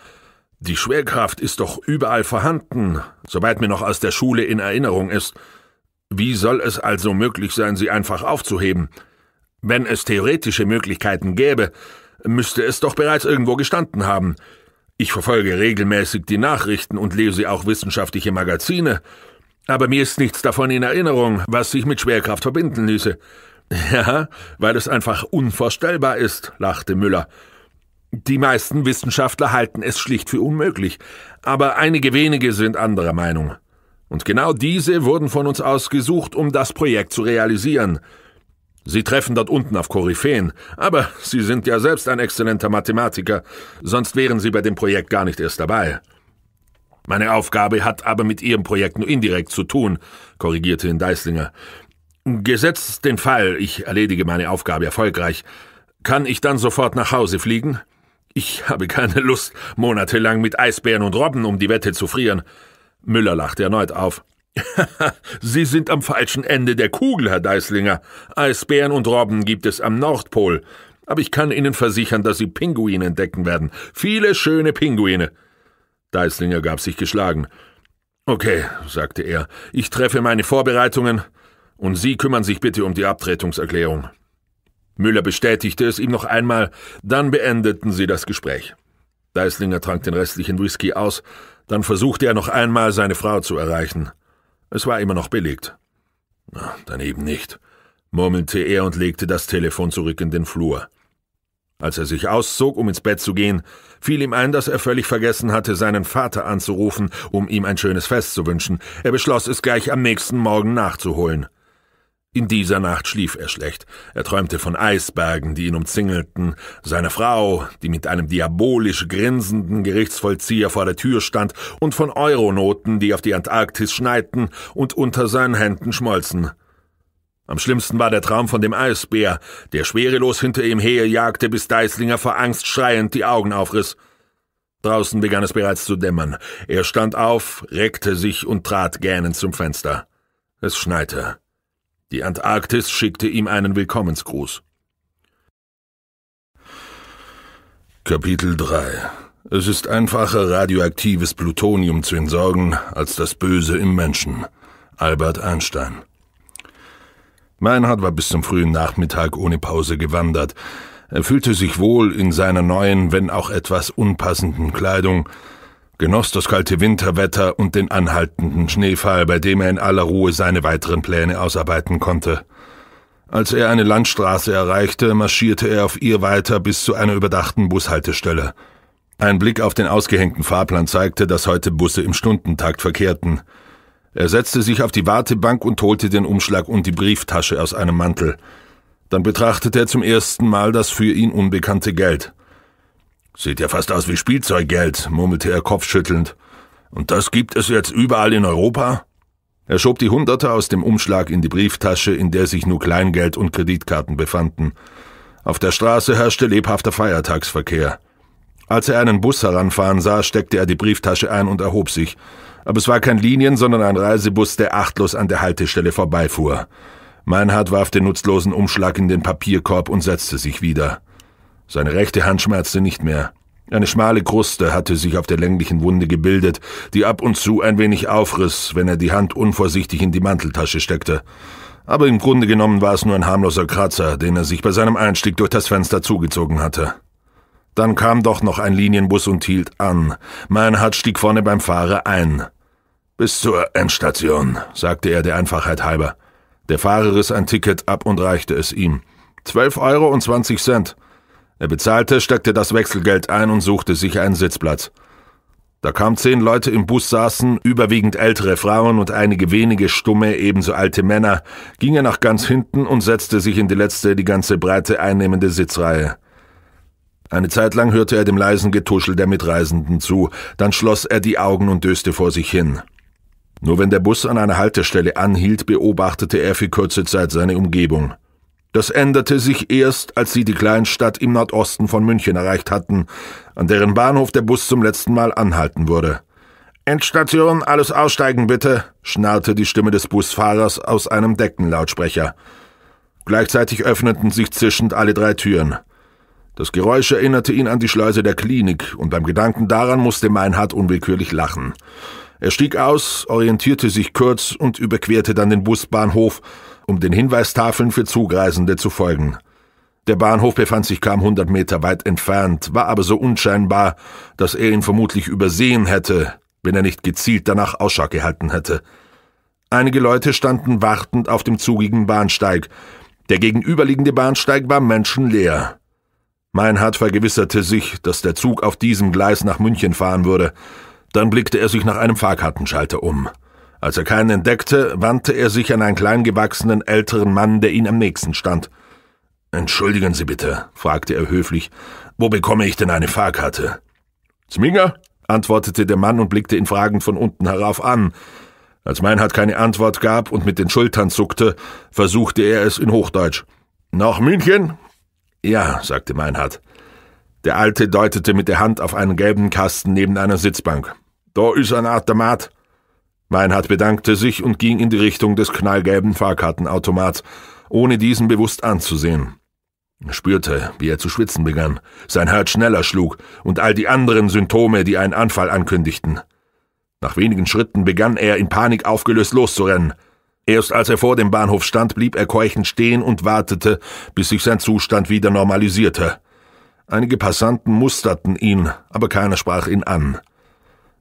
Die Schwerkraft ist doch überall vorhanden, soweit mir noch aus der Schule in Erinnerung ist. Wie soll es also möglich sein, sie einfach aufzuheben? Wenn es theoretische Möglichkeiten gäbe, müsste es doch bereits irgendwo gestanden haben. Ich verfolge regelmäßig die Nachrichten und lese auch wissenschaftliche Magazine, aber mir ist nichts davon in Erinnerung, was sich mit Schwerkraft verbinden ließe. Ja, weil es einfach unvorstellbar ist, lachte Müller. Die meisten Wissenschaftler halten es schlicht für unmöglich, aber einige wenige sind anderer Meinung. Und genau diese wurden von uns ausgesucht, um das Projekt zu realisieren. Sie treffen dort unten auf Koryphäen, aber Sie sind ja selbst ein exzellenter Mathematiker, sonst wären Sie bei dem Projekt gar nicht erst dabei. Meine Aufgabe hat aber mit Ihrem Projekt nur indirekt zu tun, korrigierte ihn Deislinger. Gesetzt den Fall, ich erledige meine Aufgabe erfolgreich, kann ich dann sofort nach Hause fliegen? Ich habe keine Lust, monatelang mit Eisbären und Robben um die Wette zu frieren. Müller lachte erneut auf. Sie sind am falschen Ende der Kugel, Herr Deislinger. Eisbären und Robben gibt es am Nordpol. Aber ich kann Ihnen versichern, dass Sie Pinguine entdecken werden. Viele schöne Pinguine. Deislinger gab sich geschlagen. Okay, sagte er, ich treffe meine Vorbereitungen und Sie kümmern sich bitte um die Abtretungserklärung. Müller bestätigte es ihm noch einmal, dann beendeten sie das Gespräch. Deislinger trank den restlichen Whisky aus dann versuchte er noch einmal, seine Frau zu erreichen. Es war immer noch belegt. Na, dann eben nicht, murmelte er und legte das Telefon zurück in den Flur. Als er sich auszog, um ins Bett zu gehen, fiel ihm ein, dass er völlig vergessen hatte, seinen Vater anzurufen, um ihm ein schönes Fest zu wünschen. Er beschloss, es gleich am nächsten Morgen nachzuholen. In dieser Nacht schlief er schlecht. Er träumte von Eisbergen, die ihn umzingelten, seiner Frau, die mit einem diabolisch grinsenden Gerichtsvollzieher vor der Tür stand, und von Euronoten, die auf die Antarktis schneiten und unter seinen Händen schmolzen. Am schlimmsten war der Traum von dem Eisbär, der schwerelos hinter ihm herjagte, bis Deislinger vor Angst schreiend die Augen aufriss. Draußen begann es bereits zu dämmern. Er stand auf, reckte sich und trat gähnend zum Fenster. Es schneite. Die Antarktis schickte ihm einen Willkommensgruß. Kapitel 3 Es ist einfacher, radioaktives Plutonium zu entsorgen, als das Böse im Menschen. Albert Einstein. Meinhard war bis zum frühen Nachmittag ohne Pause gewandert. Er fühlte sich wohl in seiner neuen, wenn auch etwas unpassenden Kleidung, genoss das kalte Winterwetter und den anhaltenden Schneefall, bei dem er in aller Ruhe seine weiteren Pläne ausarbeiten konnte. Als er eine Landstraße erreichte, marschierte er auf ihr weiter bis zu einer überdachten Bushaltestelle. Ein Blick auf den ausgehängten Fahrplan zeigte, dass heute Busse im Stundentakt verkehrten. Er setzte sich auf die Wartebank und holte den Umschlag und die Brieftasche aus einem Mantel. Dann betrachtete er zum ersten Mal das für ihn unbekannte Geld. Sieht ja fast aus wie Spielzeuggeld, murmelte er kopfschüttelnd. Und das gibt es jetzt überall in Europa? Er schob die Hunderte aus dem Umschlag in die Brieftasche, in der sich nur Kleingeld und Kreditkarten befanden. Auf der Straße herrschte lebhafter Feiertagsverkehr. Als er einen Bus heranfahren sah, steckte er die Brieftasche ein und erhob sich. Aber es war kein Linien, sondern ein Reisebus, der achtlos an der Haltestelle vorbeifuhr. Meinhard warf den nutzlosen Umschlag in den Papierkorb und setzte sich wieder. Seine rechte Hand schmerzte nicht mehr. Eine schmale Kruste hatte sich auf der länglichen Wunde gebildet, die ab und zu ein wenig aufriss, wenn er die Hand unvorsichtig in die Manteltasche steckte. Aber im Grunde genommen war es nur ein harmloser Kratzer, den er sich bei seinem Einstieg durch das Fenster zugezogen hatte. Dann kam doch noch ein Linienbus und hielt an. Mein Hart stieg vorne beim Fahrer ein. Bis zur Endstation, sagte er der Einfachheit halber. Der Fahrer riss ein Ticket ab und reichte es ihm. Zwölf Euro und zwanzig Cent. Er bezahlte, steckte das Wechselgeld ein und suchte sich einen Sitzplatz. Da kaum zehn Leute im Bus saßen, überwiegend ältere Frauen und einige wenige stumme, ebenso alte Männer, ging er nach ganz hinten und setzte sich in die letzte, die ganze Breite einnehmende Sitzreihe. Eine Zeit lang hörte er dem leisen Getuschel der Mitreisenden zu, dann schloss er die Augen und döste vor sich hin. Nur wenn der Bus an einer Haltestelle anhielt, beobachtete er für kurze Zeit seine Umgebung. Das änderte sich erst, als sie die Kleinstadt im Nordosten von München erreicht hatten, an deren Bahnhof der Bus zum letzten Mal anhalten wurde. Endstation, alles aussteigen bitte, schnarrte die Stimme des Busfahrers aus einem Deckenlautsprecher. Gleichzeitig öffneten sich zischend alle drei Türen. Das Geräusch erinnerte ihn an die Schleuse der Klinik, und beim Gedanken daran musste Meinhard unwillkürlich lachen. Er stieg aus, orientierte sich kurz und überquerte dann den Busbahnhof, um den Hinweistafeln für Zugreisende zu folgen. Der Bahnhof befand sich kaum hundert Meter weit entfernt, war aber so unscheinbar, dass er ihn vermutlich übersehen hätte, wenn er nicht gezielt danach Ausschau gehalten hätte. Einige Leute standen wartend auf dem zugigen Bahnsteig. Der gegenüberliegende Bahnsteig war menschenleer. Meinhard vergewisserte sich, dass der Zug auf diesem Gleis nach München fahren würde. Dann blickte er sich nach einem Fahrkartenschalter um. Als er keinen entdeckte, wandte er sich an einen kleingewachsenen älteren Mann, der ihm am nächsten stand. Entschuldigen Sie bitte, fragte er höflich, wo bekomme ich denn eine Fahrkarte? Zminger, antwortete der Mann und blickte ihn fragend von unten herauf an. Als Meinhard keine Antwort gab und mit den Schultern zuckte, versuchte er es in Hochdeutsch. Nach München? Ja, sagte Meinhard. Der Alte deutete mit der Hand auf einen gelben Kasten neben einer Sitzbank. Da ist ein Automat. Meinhard bedankte sich und ging in die Richtung des knallgelben Fahrkartenautomats, ohne diesen bewusst anzusehen. Er spürte, wie er zu schwitzen begann, sein Herz schneller schlug und all die anderen Symptome, die einen Anfall ankündigten. Nach wenigen Schritten begann er, in Panik aufgelöst loszurennen. Erst als er vor dem Bahnhof stand, blieb er keuchend stehen und wartete, bis sich sein Zustand wieder normalisierte. Einige Passanten musterten ihn, aber keiner sprach ihn an.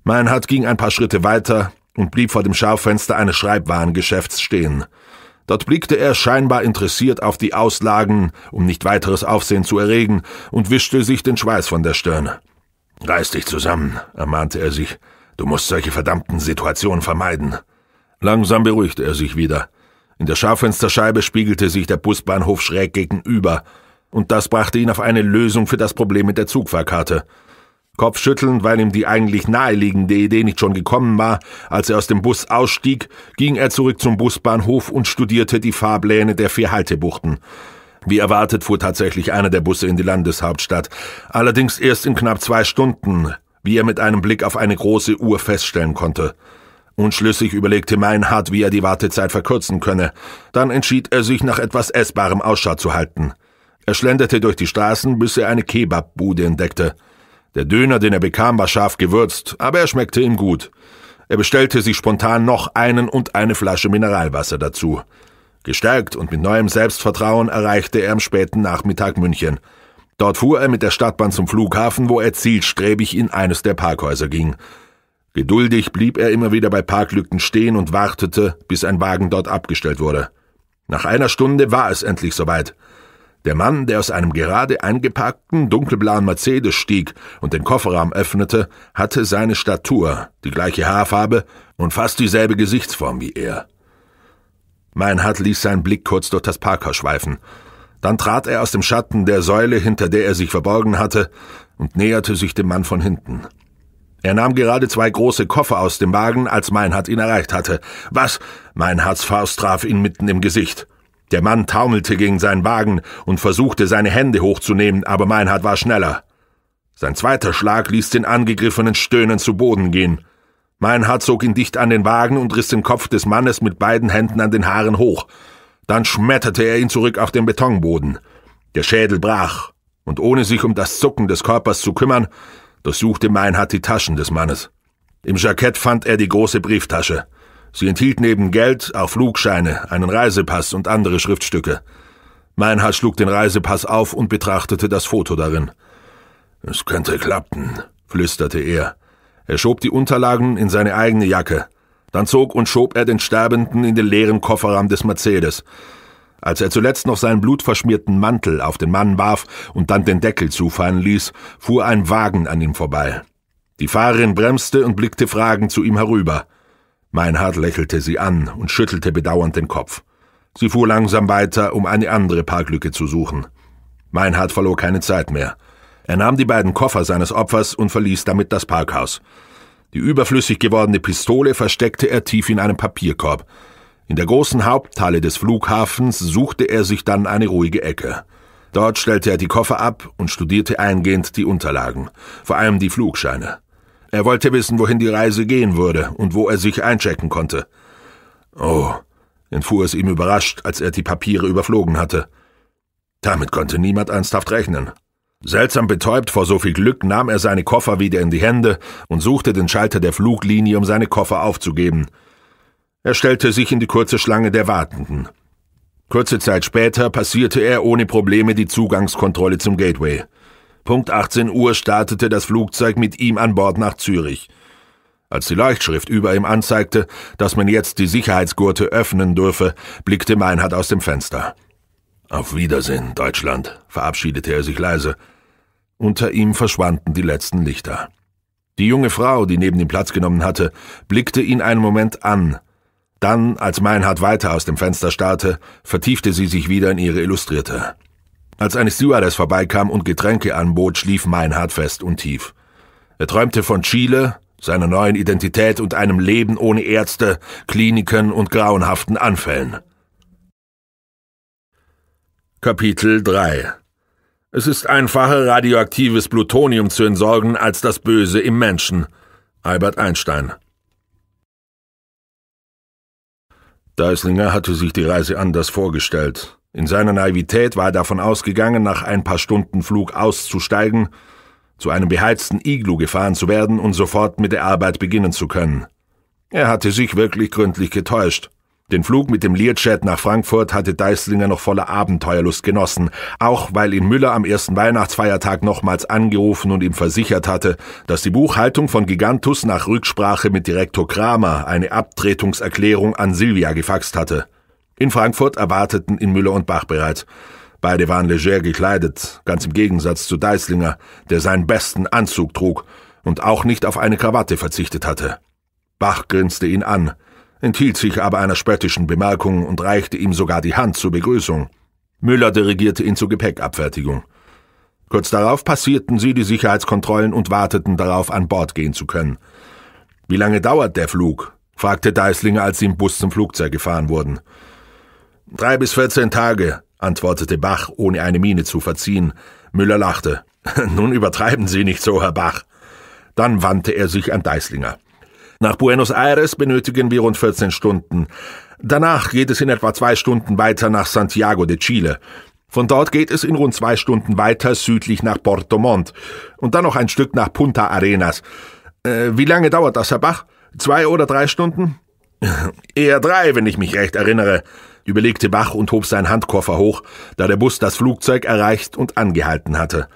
Meinhard ging ein paar Schritte weiter, und blieb vor dem Schaufenster eines Schreibwarengeschäfts stehen. Dort blickte er scheinbar interessiert auf die Auslagen, um nicht weiteres Aufsehen zu erregen, und wischte sich den Schweiß von der Stirn. Reiß dich zusammen, ermahnte er sich. Du musst solche verdammten Situationen vermeiden. Langsam beruhigte er sich wieder. In der Schaufensterscheibe spiegelte sich der Busbahnhof schräg gegenüber, und das brachte ihn auf eine Lösung für das Problem mit der Zugfahrkarte. Kopfschüttelnd, weil ihm die eigentlich naheliegende Idee nicht schon gekommen war, als er aus dem Bus ausstieg, ging er zurück zum Busbahnhof und studierte die Fahrpläne der vier Haltebuchten. Wie erwartet fuhr tatsächlich einer der Busse in die Landeshauptstadt, allerdings erst in knapp zwei Stunden, wie er mit einem Blick auf eine große Uhr feststellen konnte. Unschlüssig überlegte Meinhard, wie er die Wartezeit verkürzen könne. Dann entschied er sich, nach etwas Essbarem Ausschau zu halten. Er schlenderte durch die Straßen, bis er eine Kebabbude entdeckte. Der Döner, den er bekam, war scharf gewürzt, aber er schmeckte ihm gut. Er bestellte sich spontan noch einen und eine Flasche Mineralwasser dazu. Gestärkt und mit neuem Selbstvertrauen erreichte er am späten Nachmittag München. Dort fuhr er mit der Stadtbahn zum Flughafen, wo er zielstrebig in eines der Parkhäuser ging. Geduldig blieb er immer wieder bei Parklücken stehen und wartete, bis ein Wagen dort abgestellt wurde. Nach einer Stunde war es endlich soweit. Der Mann, der aus einem gerade eingepackten, dunkelblauen Mercedes stieg und den Kofferraum öffnete, hatte seine Statur, die gleiche Haarfarbe und fast dieselbe Gesichtsform wie er. Meinhard ließ seinen Blick kurz durch das Parkhaus schweifen. Dann trat er aus dem Schatten der Säule, hinter der er sich verborgen hatte, und näherte sich dem Mann von hinten. Er nahm gerade zwei große Koffer aus dem Wagen, als Meinhard ihn erreicht hatte. Was? Meinhards Faust traf ihn mitten im Gesicht. Der Mann taumelte gegen seinen Wagen und versuchte, seine Hände hochzunehmen, aber Meinhard war schneller. Sein zweiter Schlag ließ den Angegriffenen stöhnen zu Boden gehen. Meinhard zog ihn dicht an den Wagen und riss den Kopf des Mannes mit beiden Händen an den Haaren hoch. Dann schmetterte er ihn zurück auf den Betonboden. Der Schädel brach, und ohne sich um das Zucken des Körpers zu kümmern, durchsuchte Meinhard die Taschen des Mannes. Im Jackett fand er die große Brieftasche. Sie enthielt neben Geld auch Flugscheine, einen Reisepass und andere Schriftstücke. Meinhard schlug den Reisepass auf und betrachtete das Foto darin. Es könnte klappen, flüsterte er. Er schob die Unterlagen in seine eigene Jacke. Dann zog und schob er den Sterbenden in den leeren Kofferraum des Mercedes. Als er zuletzt noch seinen blutverschmierten Mantel auf den Mann warf und dann den Deckel zufallen ließ, fuhr ein Wagen an ihm vorbei. Die Fahrerin bremste und blickte fragend zu ihm herüber. Meinhard lächelte sie an und schüttelte bedauernd den Kopf. Sie fuhr langsam weiter, um eine andere Parklücke zu suchen. Meinhard verlor keine Zeit mehr. Er nahm die beiden Koffer seines Opfers und verließ damit das Parkhaus. Die überflüssig gewordene Pistole versteckte er tief in einem Papierkorb. In der großen Haupthalle des Flughafens suchte er sich dann eine ruhige Ecke. Dort stellte er die Koffer ab und studierte eingehend die Unterlagen, vor allem die Flugscheine. Er wollte wissen, wohin die Reise gehen würde und wo er sich einchecken konnte. Oh, entfuhr es ihm überrascht, als er die Papiere überflogen hatte. Damit konnte niemand ernsthaft rechnen. Seltsam betäubt vor so viel Glück nahm er seine Koffer wieder in die Hände und suchte den Schalter der Fluglinie, um seine Koffer aufzugeben. Er stellte sich in die kurze Schlange der Wartenden. Kurze Zeit später passierte er ohne Probleme die Zugangskontrolle zum Gateway. Punkt 18 Uhr startete das Flugzeug mit ihm an Bord nach Zürich. Als die Leuchtschrift über ihm anzeigte, dass man jetzt die Sicherheitsgurte öffnen dürfe, blickte Meinhard aus dem Fenster. Auf Wiedersehen, Deutschland, verabschiedete er sich leise. Unter ihm verschwanden die letzten Lichter. Die junge Frau, die neben ihm Platz genommen hatte, blickte ihn einen Moment an. Dann, als Meinhard weiter aus dem Fenster starrte, vertiefte sie sich wieder in ihre Illustrierte. Als eine Stewardess vorbeikam und Getränke anbot, schlief Meinhard fest und tief. Er träumte von Chile, seiner neuen Identität und einem Leben ohne Ärzte, Kliniken und grauenhaften Anfällen. Kapitel 3 Es ist einfacher, radioaktives Plutonium zu entsorgen, als das Böse im Menschen. Albert Einstein Deislinger hatte sich die Reise anders vorgestellt. In seiner Naivität war er davon ausgegangen, nach ein paar Stunden Flug auszusteigen, zu einem beheizten Iglu gefahren zu werden und sofort mit der Arbeit beginnen zu können. Er hatte sich wirklich gründlich getäuscht. Den Flug mit dem Learjet nach Frankfurt hatte Deislinger noch voller Abenteuerlust genossen, auch weil ihn Müller am ersten Weihnachtsfeiertag nochmals angerufen und ihm versichert hatte, dass die Buchhaltung von Gigantus nach Rücksprache mit Direktor Kramer eine Abtretungserklärung an Silvia gefaxt hatte. In Frankfurt erwarteten ihn Müller und Bach bereits. Beide waren leger gekleidet, ganz im Gegensatz zu Deislinger, der seinen besten Anzug trug und auch nicht auf eine Krawatte verzichtet hatte. Bach grinste ihn an, enthielt sich aber einer spöttischen Bemerkung und reichte ihm sogar die Hand zur Begrüßung. Müller dirigierte ihn zur Gepäckabfertigung. Kurz darauf passierten sie die Sicherheitskontrollen und warteten darauf, an Bord gehen zu können. Wie lange dauert der Flug? fragte Deislinger, als sie im Bus zum Flugzeug gefahren wurden. Drei bis vierzehn Tage, antwortete Bach, ohne eine Miene zu verziehen. Müller lachte. Nun übertreiben Sie nicht so, Herr Bach. Dann wandte er sich an Deislinger. Nach Buenos Aires benötigen wir rund vierzehn Stunden. Danach geht es in etwa zwei Stunden weiter nach Santiago de Chile. Von dort geht es in rund zwei Stunden weiter südlich nach Porto Montt und dann noch ein Stück nach Punta Arenas. Äh, wie lange dauert das, Herr Bach? Zwei oder drei Stunden? Eher drei, wenn ich mich recht erinnere überlegte Bach und hob seinen Handkoffer hoch, da der Bus das Flugzeug erreicht und angehalten hatte.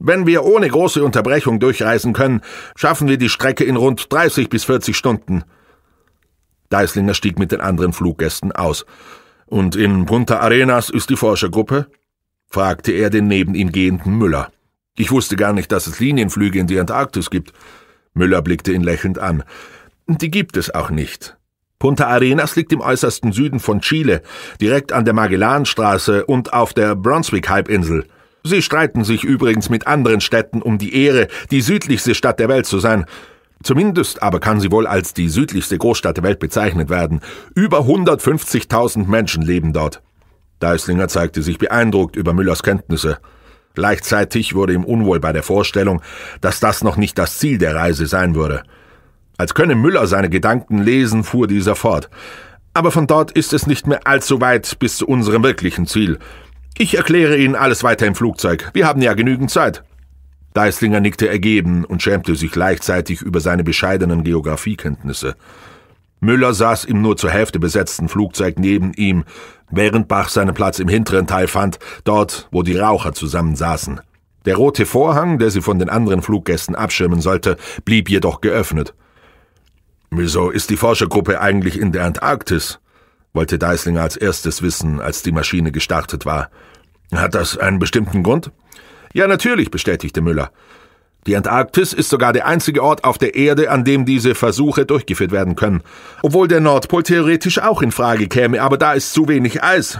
Wenn wir ohne große Unterbrechung durchreisen können, schaffen wir die Strecke in rund 30 bis 40 Stunden. Deislinger stieg mit den anderen Fluggästen aus. Und in Punta Arenas ist die Forschergruppe? fragte er den neben ihm gehenden Müller. Ich wusste gar nicht, dass es Linienflüge in die Antarktis gibt. Müller blickte ihn lächelnd an. Die gibt es auch nicht. Punta Arenas liegt im äußersten Süden von Chile, direkt an der Magellanstraße und auf der Brunswick-Halbinsel. Sie streiten sich übrigens mit anderen Städten um die Ehre, die südlichste Stadt der Welt zu sein. Zumindest aber kann sie wohl als die südlichste Großstadt der Welt bezeichnet werden. Über 150.000 Menschen leben dort. Deislinger zeigte sich beeindruckt über Müllers Kenntnisse. Gleichzeitig wurde ihm unwohl bei der Vorstellung, dass das noch nicht das Ziel der Reise sein würde. Als könne Müller seine Gedanken lesen, fuhr dieser fort. Aber von dort ist es nicht mehr allzu weit bis zu unserem wirklichen Ziel. Ich erkläre Ihnen alles weiter im Flugzeug. Wir haben ja genügend Zeit. Deislinger nickte ergeben und schämte sich gleichzeitig über seine bescheidenen Geografiekenntnisse. Müller saß im nur zur Hälfte besetzten Flugzeug neben ihm, während Bach seinen Platz im hinteren Teil fand, dort, wo die Raucher zusammensaßen. Der rote Vorhang, der sie von den anderen Fluggästen abschirmen sollte, blieb jedoch geöffnet. Wieso ist die Forschergruppe eigentlich in der Antarktis? wollte Deislinger als erstes wissen, als die Maschine gestartet war. Hat das einen bestimmten Grund? Ja, natürlich, bestätigte Müller. Die Antarktis ist sogar der einzige Ort auf der Erde, an dem diese Versuche durchgeführt werden können. Obwohl der Nordpol theoretisch auch in Frage käme, aber da ist zu wenig Eis.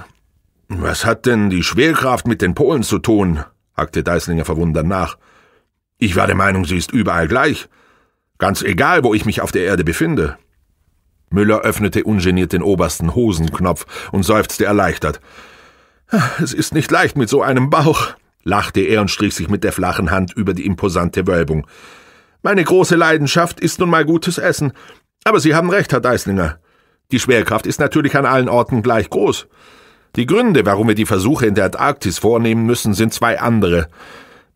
Was hat denn die Schwerkraft mit den Polen zu tun? hakte Deislinger verwundert nach. Ich war der Meinung, sie ist überall gleich. Ganz egal, wo ich mich auf der Erde befinde. Müller öffnete ungeniert den obersten Hosenknopf und seufzte erleichtert. Es ist nicht leicht mit so einem Bauch, lachte er und strich sich mit der flachen Hand über die imposante Wölbung. Meine große Leidenschaft ist nun mal gutes Essen. Aber Sie haben recht, Herr Deislinger. Die Schwerkraft ist natürlich an allen Orten gleich groß. Die Gründe, warum wir die Versuche in der Antarktis vornehmen müssen, sind zwei andere.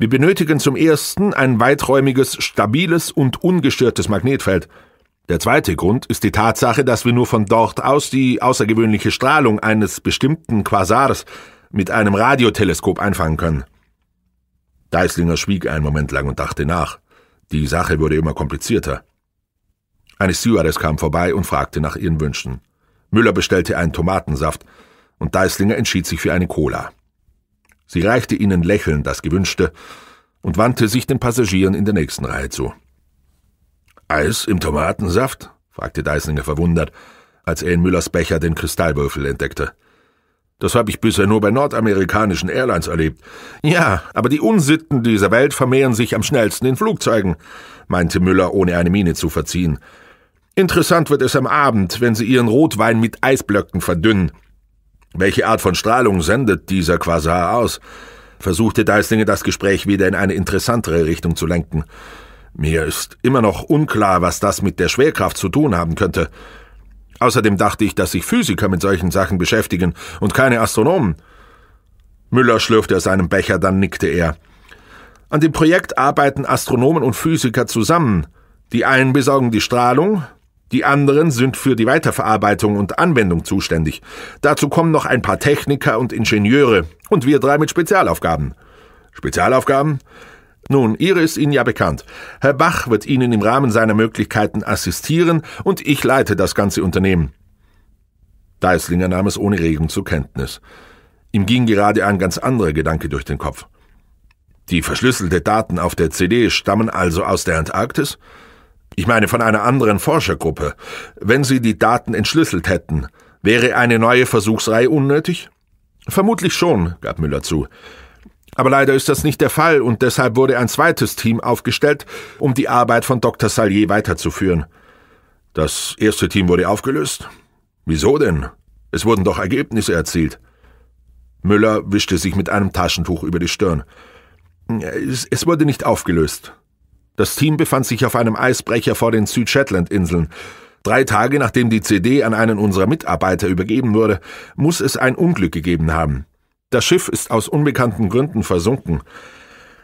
Wir benötigen zum ersten ein weiträumiges, stabiles und ungestörtes Magnetfeld. Der zweite Grund ist die Tatsache, dass wir nur von dort aus die außergewöhnliche Strahlung eines bestimmten Quasars mit einem Radioteleskop einfangen können. Deislinger schwieg einen Moment lang und dachte nach. Die Sache wurde immer komplizierter. Eine Stewardess kam vorbei und fragte nach ihren Wünschen. Müller bestellte einen Tomatensaft und Deislinger entschied sich für eine Cola. Sie reichte ihnen lächelnd das Gewünschte und wandte sich den Passagieren in der nächsten Reihe zu. Eis im Tomatensaft? fragte Deislinger verwundert, als er in Müllers Becher den Kristallwürfel entdeckte. Das habe ich bisher nur bei nordamerikanischen Airlines erlebt. Ja, aber die Unsitten dieser Welt vermehren sich am schnellsten in Flugzeugen, meinte Müller, ohne eine Miene zu verziehen. Interessant wird es am Abend, wenn sie ihren Rotwein mit Eisblöcken verdünnen welche Art von Strahlung sendet dieser Quasar aus? versuchte Deislinge das Gespräch wieder in eine interessantere Richtung zu lenken. Mir ist immer noch unklar, was das mit der Schwerkraft zu tun haben könnte. Außerdem dachte ich, dass sich Physiker mit solchen Sachen beschäftigen und keine Astronomen. Müller schlürfte aus einem Becher, dann nickte er. An dem Projekt arbeiten Astronomen und Physiker zusammen. Die einen besorgen die Strahlung, die anderen sind für die Weiterverarbeitung und Anwendung zuständig. Dazu kommen noch ein paar Techniker und Ingenieure und wir drei mit Spezialaufgaben. Spezialaufgaben? Nun, Ihre ist Ihnen ja bekannt. Herr Bach wird Ihnen im Rahmen seiner Möglichkeiten assistieren und ich leite das ganze Unternehmen. Deislinger nahm es ohne Regen zur Kenntnis. Ihm ging gerade ein ganz anderer Gedanke durch den Kopf. Die verschlüsselte Daten auf der CD stammen also aus der Antarktis? Ich meine von einer anderen Forschergruppe. Wenn Sie die Daten entschlüsselt hätten, wäre eine neue Versuchsreihe unnötig? Vermutlich schon, gab Müller zu. Aber leider ist das nicht der Fall und deshalb wurde ein zweites Team aufgestellt, um die Arbeit von Dr. Salier weiterzuführen. Das erste Team wurde aufgelöst. Wieso denn? Es wurden doch Ergebnisse erzielt. Müller wischte sich mit einem Taschentuch über die Stirn. Es, es wurde nicht aufgelöst, das Team befand sich auf einem Eisbrecher vor den Südshetland-Inseln. Drei Tage nachdem die CD an einen unserer Mitarbeiter übergeben wurde, muss es ein Unglück gegeben haben. Das Schiff ist aus unbekannten Gründen versunken.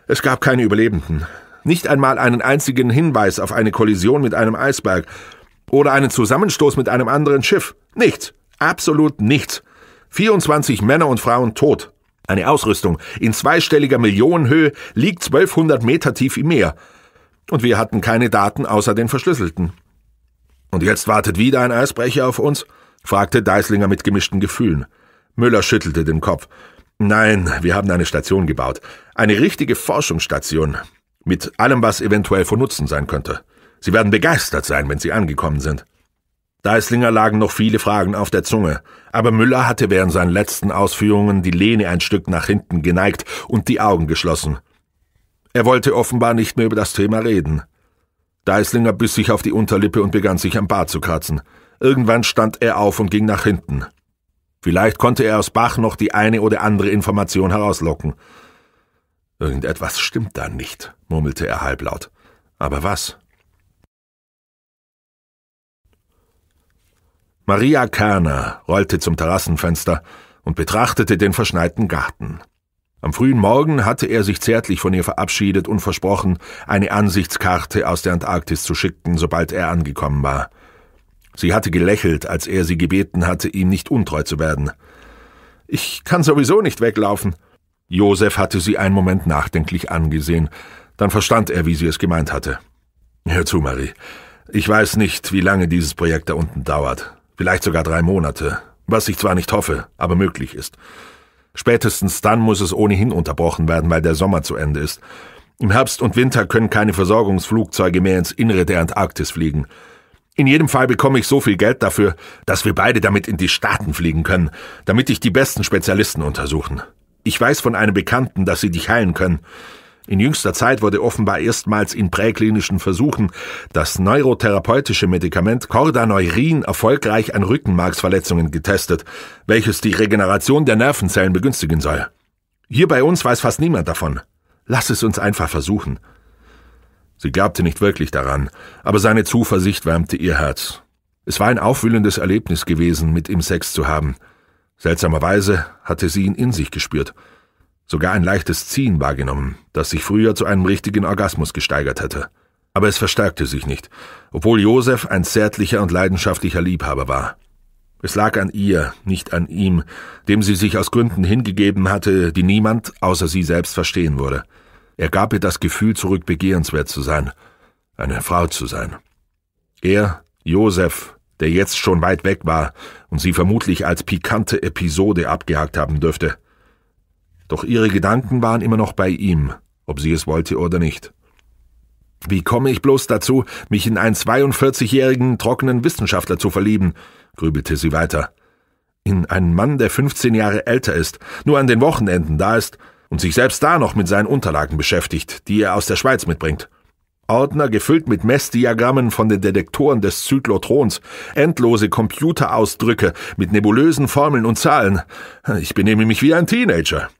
Es gab keine Überlebenden. Nicht einmal einen einzigen Hinweis auf eine Kollision mit einem Eisberg oder einen Zusammenstoß mit einem anderen Schiff. Nichts. Absolut nichts. 24 Männer und Frauen tot. Eine Ausrüstung in zweistelliger Millionenhöhe liegt 1200 Meter tief im Meer. Und wir hatten keine Daten außer den verschlüsselten. Und jetzt wartet wieder ein Eisbrecher auf uns? fragte Deislinger mit gemischten Gefühlen. Müller schüttelte den Kopf. Nein, wir haben eine Station gebaut. Eine richtige Forschungsstation. Mit allem, was eventuell von Nutzen sein könnte. Sie werden begeistert sein, wenn Sie angekommen sind. Deislinger lagen noch viele Fragen auf der Zunge, aber Müller hatte während seinen letzten Ausführungen die Lehne ein Stück nach hinten geneigt und die Augen geschlossen. Er wollte offenbar nicht mehr über das Thema reden. Deislinger biss sich auf die Unterlippe und begann sich am Bart zu kratzen. Irgendwann stand er auf und ging nach hinten. Vielleicht konnte er aus Bach noch die eine oder andere Information herauslocken. Irgendetwas stimmt da nicht, murmelte er halblaut. Aber was? Maria Kerner rollte zum Terrassenfenster und betrachtete den verschneiten Garten. Am frühen Morgen hatte er sich zärtlich von ihr verabschiedet und versprochen, eine Ansichtskarte aus der Antarktis zu schicken, sobald er angekommen war. Sie hatte gelächelt, als er sie gebeten hatte, ihm nicht untreu zu werden. Ich kann sowieso nicht weglaufen. Josef hatte sie einen Moment nachdenklich angesehen, dann verstand er, wie sie es gemeint hatte. Hör zu, Marie. Ich weiß nicht, wie lange dieses Projekt da unten dauert. Vielleicht sogar drei Monate. Was ich zwar nicht hoffe, aber möglich ist. Spätestens dann muss es ohnehin unterbrochen werden, weil der Sommer zu Ende ist. Im Herbst und Winter können keine Versorgungsflugzeuge mehr ins Innere der Antarktis fliegen. In jedem Fall bekomme ich so viel Geld dafür, dass wir beide damit in die Staaten fliegen können, damit dich die besten Spezialisten untersuchen. Ich weiß von einem Bekannten, dass sie dich heilen können. In jüngster Zeit wurde offenbar erstmals in präklinischen Versuchen das neurotherapeutische Medikament Cordaneurin erfolgreich an Rückenmarksverletzungen getestet, welches die Regeneration der Nervenzellen begünstigen soll. Hier bei uns weiß fast niemand davon. Lass es uns einfach versuchen. Sie glaubte nicht wirklich daran, aber seine Zuversicht wärmte ihr Herz. Es war ein aufwühlendes Erlebnis gewesen, mit ihm Sex zu haben. Seltsamerweise hatte sie ihn in sich gespürt – Sogar ein leichtes Ziehen wahrgenommen, das sich früher zu einem richtigen Orgasmus gesteigert hatte. Aber es verstärkte sich nicht, obwohl Josef ein zärtlicher und leidenschaftlicher Liebhaber war. Es lag an ihr, nicht an ihm, dem sie sich aus Gründen hingegeben hatte, die niemand außer sie selbst verstehen würde. Er gab ihr das Gefühl zurück, begehrenswert zu sein, eine Frau zu sein. Er, Josef, der jetzt schon weit weg war und sie vermutlich als pikante Episode abgehakt haben dürfte. Doch ihre Gedanken waren immer noch bei ihm, ob sie es wollte oder nicht. Wie komme ich bloß dazu, mich in einen 42-jährigen, trockenen Wissenschaftler zu verlieben? grübelte sie weiter. In einen Mann, der 15 Jahre älter ist, nur an den Wochenenden da ist und sich selbst da noch mit seinen Unterlagen beschäftigt, die er aus der Schweiz mitbringt. Ordner gefüllt mit Messdiagrammen von den Detektoren des Zyklotrons, endlose Computerausdrücke mit nebulösen Formeln und Zahlen. Ich benehme mich wie ein Teenager.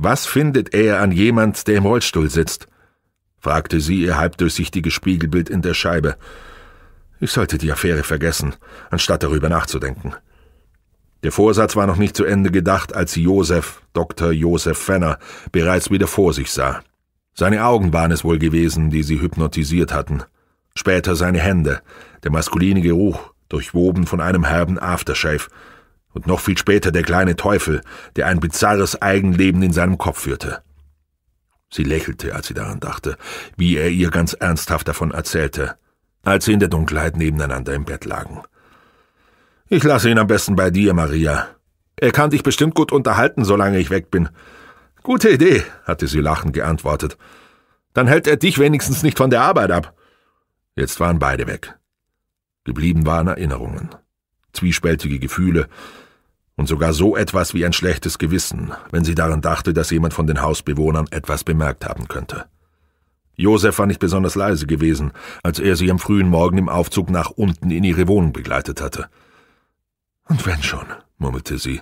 Was findet er an jemand, der im Rollstuhl sitzt? fragte sie ihr halbdurchsichtiges Spiegelbild in der Scheibe. Ich sollte die Affäre vergessen, anstatt darüber nachzudenken. Der Vorsatz war noch nicht zu Ende gedacht, als sie Josef, Dr. Josef Fenner, bereits wieder vor sich sah. Seine Augen waren es wohl gewesen, die sie hypnotisiert hatten. Später seine Hände, der maskuline Geruch, durchwoben von einem herben Aftershave, und noch viel später der kleine Teufel, der ein bizarres Eigenleben in seinem Kopf führte. Sie lächelte, als sie daran dachte, wie er ihr ganz ernsthaft davon erzählte, als sie in der Dunkelheit nebeneinander im Bett lagen. Ich lasse ihn am besten bei dir, Maria. Er kann dich bestimmt gut unterhalten, solange ich weg bin. Gute Idee, hatte sie lachend geantwortet. Dann hält er dich wenigstens nicht von der Arbeit ab. Jetzt waren beide weg. Geblieben waren Erinnerungen, zwiespältige Gefühle, und sogar so etwas wie ein schlechtes Gewissen, wenn sie daran dachte, dass jemand von den Hausbewohnern etwas bemerkt haben könnte. Josef war nicht besonders leise gewesen, als er sie am frühen Morgen im Aufzug nach unten in ihre Wohnung begleitet hatte. Und wenn schon, murmelte sie.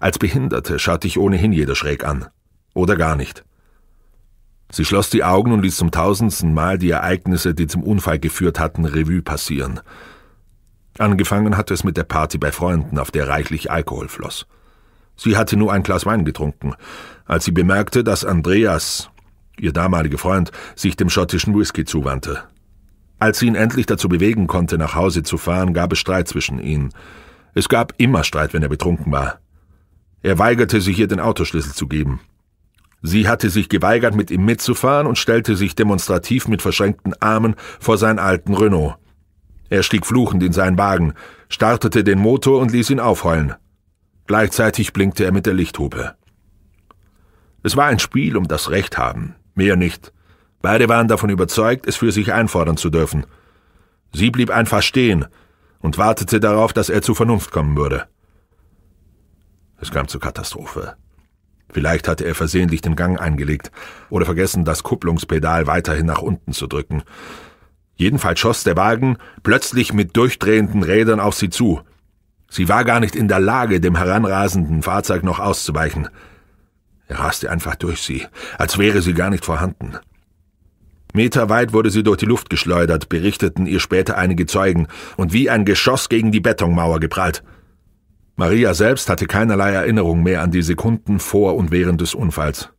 Als Behinderte schaute ich ohnehin jeder schräg an. Oder gar nicht. Sie schloss die Augen und ließ zum tausendsten Mal die Ereignisse, die zum Unfall geführt hatten, Revue passieren – Angefangen hatte es mit der Party bei Freunden, auf der reichlich Alkohol floss. Sie hatte nur ein Glas Wein getrunken, als sie bemerkte, dass Andreas, ihr damaliger Freund, sich dem schottischen Whisky zuwandte. Als sie ihn endlich dazu bewegen konnte, nach Hause zu fahren, gab es Streit zwischen ihnen. Es gab immer Streit, wenn er betrunken war. Er weigerte sich ihr den Autoschlüssel zu geben. Sie hatte sich geweigert, mit ihm mitzufahren und stellte sich demonstrativ mit verschränkten Armen vor seinen alten Renault. Er stieg fluchend in seinen Wagen, startete den Motor und ließ ihn aufheulen. Gleichzeitig blinkte er mit der Lichthupe. Es war ein Spiel um das Recht haben, mehr nicht. Beide waren davon überzeugt, es für sich einfordern zu dürfen. Sie blieb einfach stehen und wartete darauf, dass er zur Vernunft kommen würde. Es kam zur Katastrophe. Vielleicht hatte er versehentlich den Gang eingelegt oder vergessen, das Kupplungspedal weiterhin nach unten zu drücken. Jedenfalls schoss der Wagen plötzlich mit durchdrehenden Rädern auf sie zu. Sie war gar nicht in der Lage, dem heranrasenden Fahrzeug noch auszuweichen. Er raste einfach durch sie, als wäre sie gar nicht vorhanden. Meterweit wurde sie durch die Luft geschleudert, berichteten ihr später einige Zeugen, und wie ein Geschoss gegen die Betonmauer geprallt. Maria selbst hatte keinerlei Erinnerung mehr an die Sekunden vor und während des Unfalls.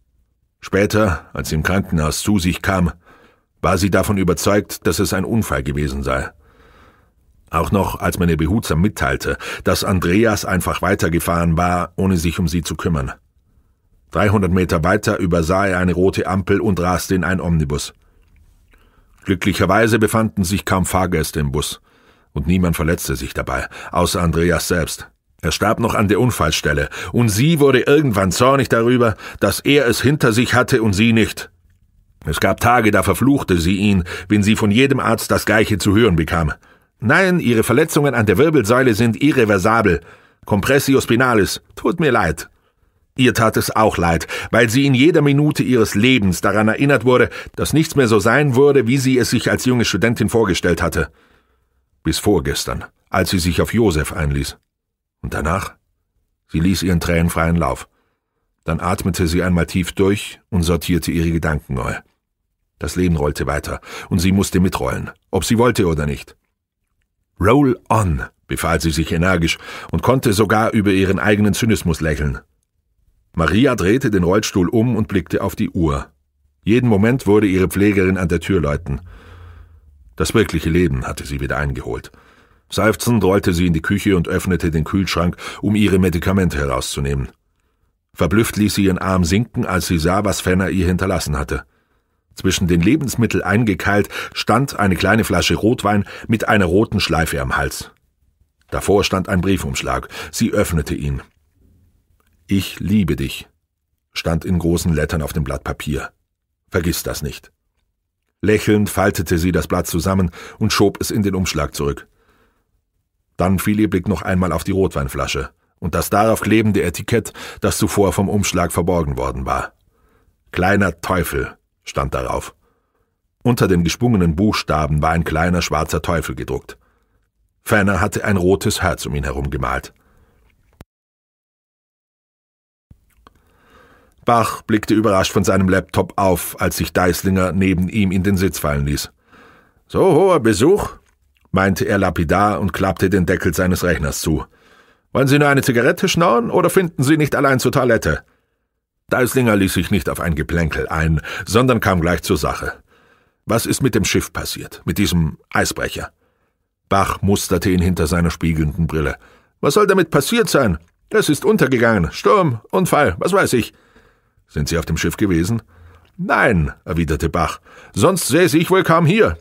Später, als sie im Krankenhaus zu sich kam, war sie davon überzeugt, dass es ein Unfall gewesen sei. Auch noch, als man ihr Behutsam mitteilte, dass Andreas einfach weitergefahren war, ohne sich um sie zu kümmern. 300 Meter weiter übersah er eine rote Ampel und raste in ein Omnibus. Glücklicherweise befanden sich kaum Fahrgäste im Bus. Und niemand verletzte sich dabei, außer Andreas selbst. Er starb noch an der Unfallstelle, und sie wurde irgendwann zornig darüber, dass er es hinter sich hatte und sie nicht. Es gab Tage, da verfluchte sie ihn, wenn sie von jedem Arzt das Gleiche zu hören bekam. Nein, ihre Verletzungen an der Wirbelsäule sind irreversabel. Compressio spinalis. Tut mir leid. Ihr tat es auch leid, weil sie in jeder Minute ihres Lebens daran erinnert wurde, dass nichts mehr so sein würde, wie sie es sich als junge Studentin vorgestellt hatte. Bis vorgestern, als sie sich auf Josef einließ. Und danach? Sie ließ ihren Tränen freien Lauf. Dann atmete sie einmal tief durch und sortierte ihre Gedanken neu. Das Leben rollte weiter, und sie musste mitrollen, ob sie wollte oder nicht. Roll on, befahl sie sich energisch und konnte sogar über ihren eigenen Zynismus lächeln. Maria drehte den Rollstuhl um und blickte auf die Uhr. Jeden Moment wurde ihre Pflegerin an der Tür läuten. Das wirkliche Leben hatte sie wieder eingeholt. Seufzend rollte sie in die Küche und öffnete den Kühlschrank, um ihre Medikamente herauszunehmen. Verblüfft ließ sie ihren Arm sinken, als sie sah, was Fenner ihr hinterlassen hatte. Zwischen den Lebensmittel eingekeilt stand eine kleine Flasche Rotwein mit einer roten Schleife am Hals. Davor stand ein Briefumschlag. Sie öffnete ihn. Ich liebe dich, stand in großen Lettern auf dem Blatt Papier. Vergiss das nicht. Lächelnd faltete sie das Blatt zusammen und schob es in den Umschlag zurück. Dann fiel ihr Blick noch einmal auf die Rotweinflasche und das darauf klebende Etikett, das zuvor vom Umschlag verborgen worden war. Kleiner Teufel, stand darauf. Unter den geschwungenen Buchstaben war ein kleiner schwarzer Teufel gedruckt. Ferner hatte ein rotes Herz um ihn herum gemalt. Bach blickte überrascht von seinem Laptop auf, als sich Deislinger neben ihm in den Sitz fallen ließ. So hoher Besuch, meinte er lapidar und klappte den Deckel seines Rechners zu. Wollen Sie nur eine Zigarette schnauen oder finden Sie nicht allein zur Toilette? Deislinger ließ sich nicht auf ein Geplänkel ein, sondern kam gleich zur Sache. Was ist mit dem Schiff passiert, mit diesem Eisbrecher? Bach musterte ihn hinter seiner spiegelnden Brille. Was soll damit passiert sein? Das ist untergegangen. Sturm, Unfall, was weiß ich. Sind Sie auf dem Schiff gewesen? Nein, erwiderte Bach. Sonst säße ich wohl kaum hier.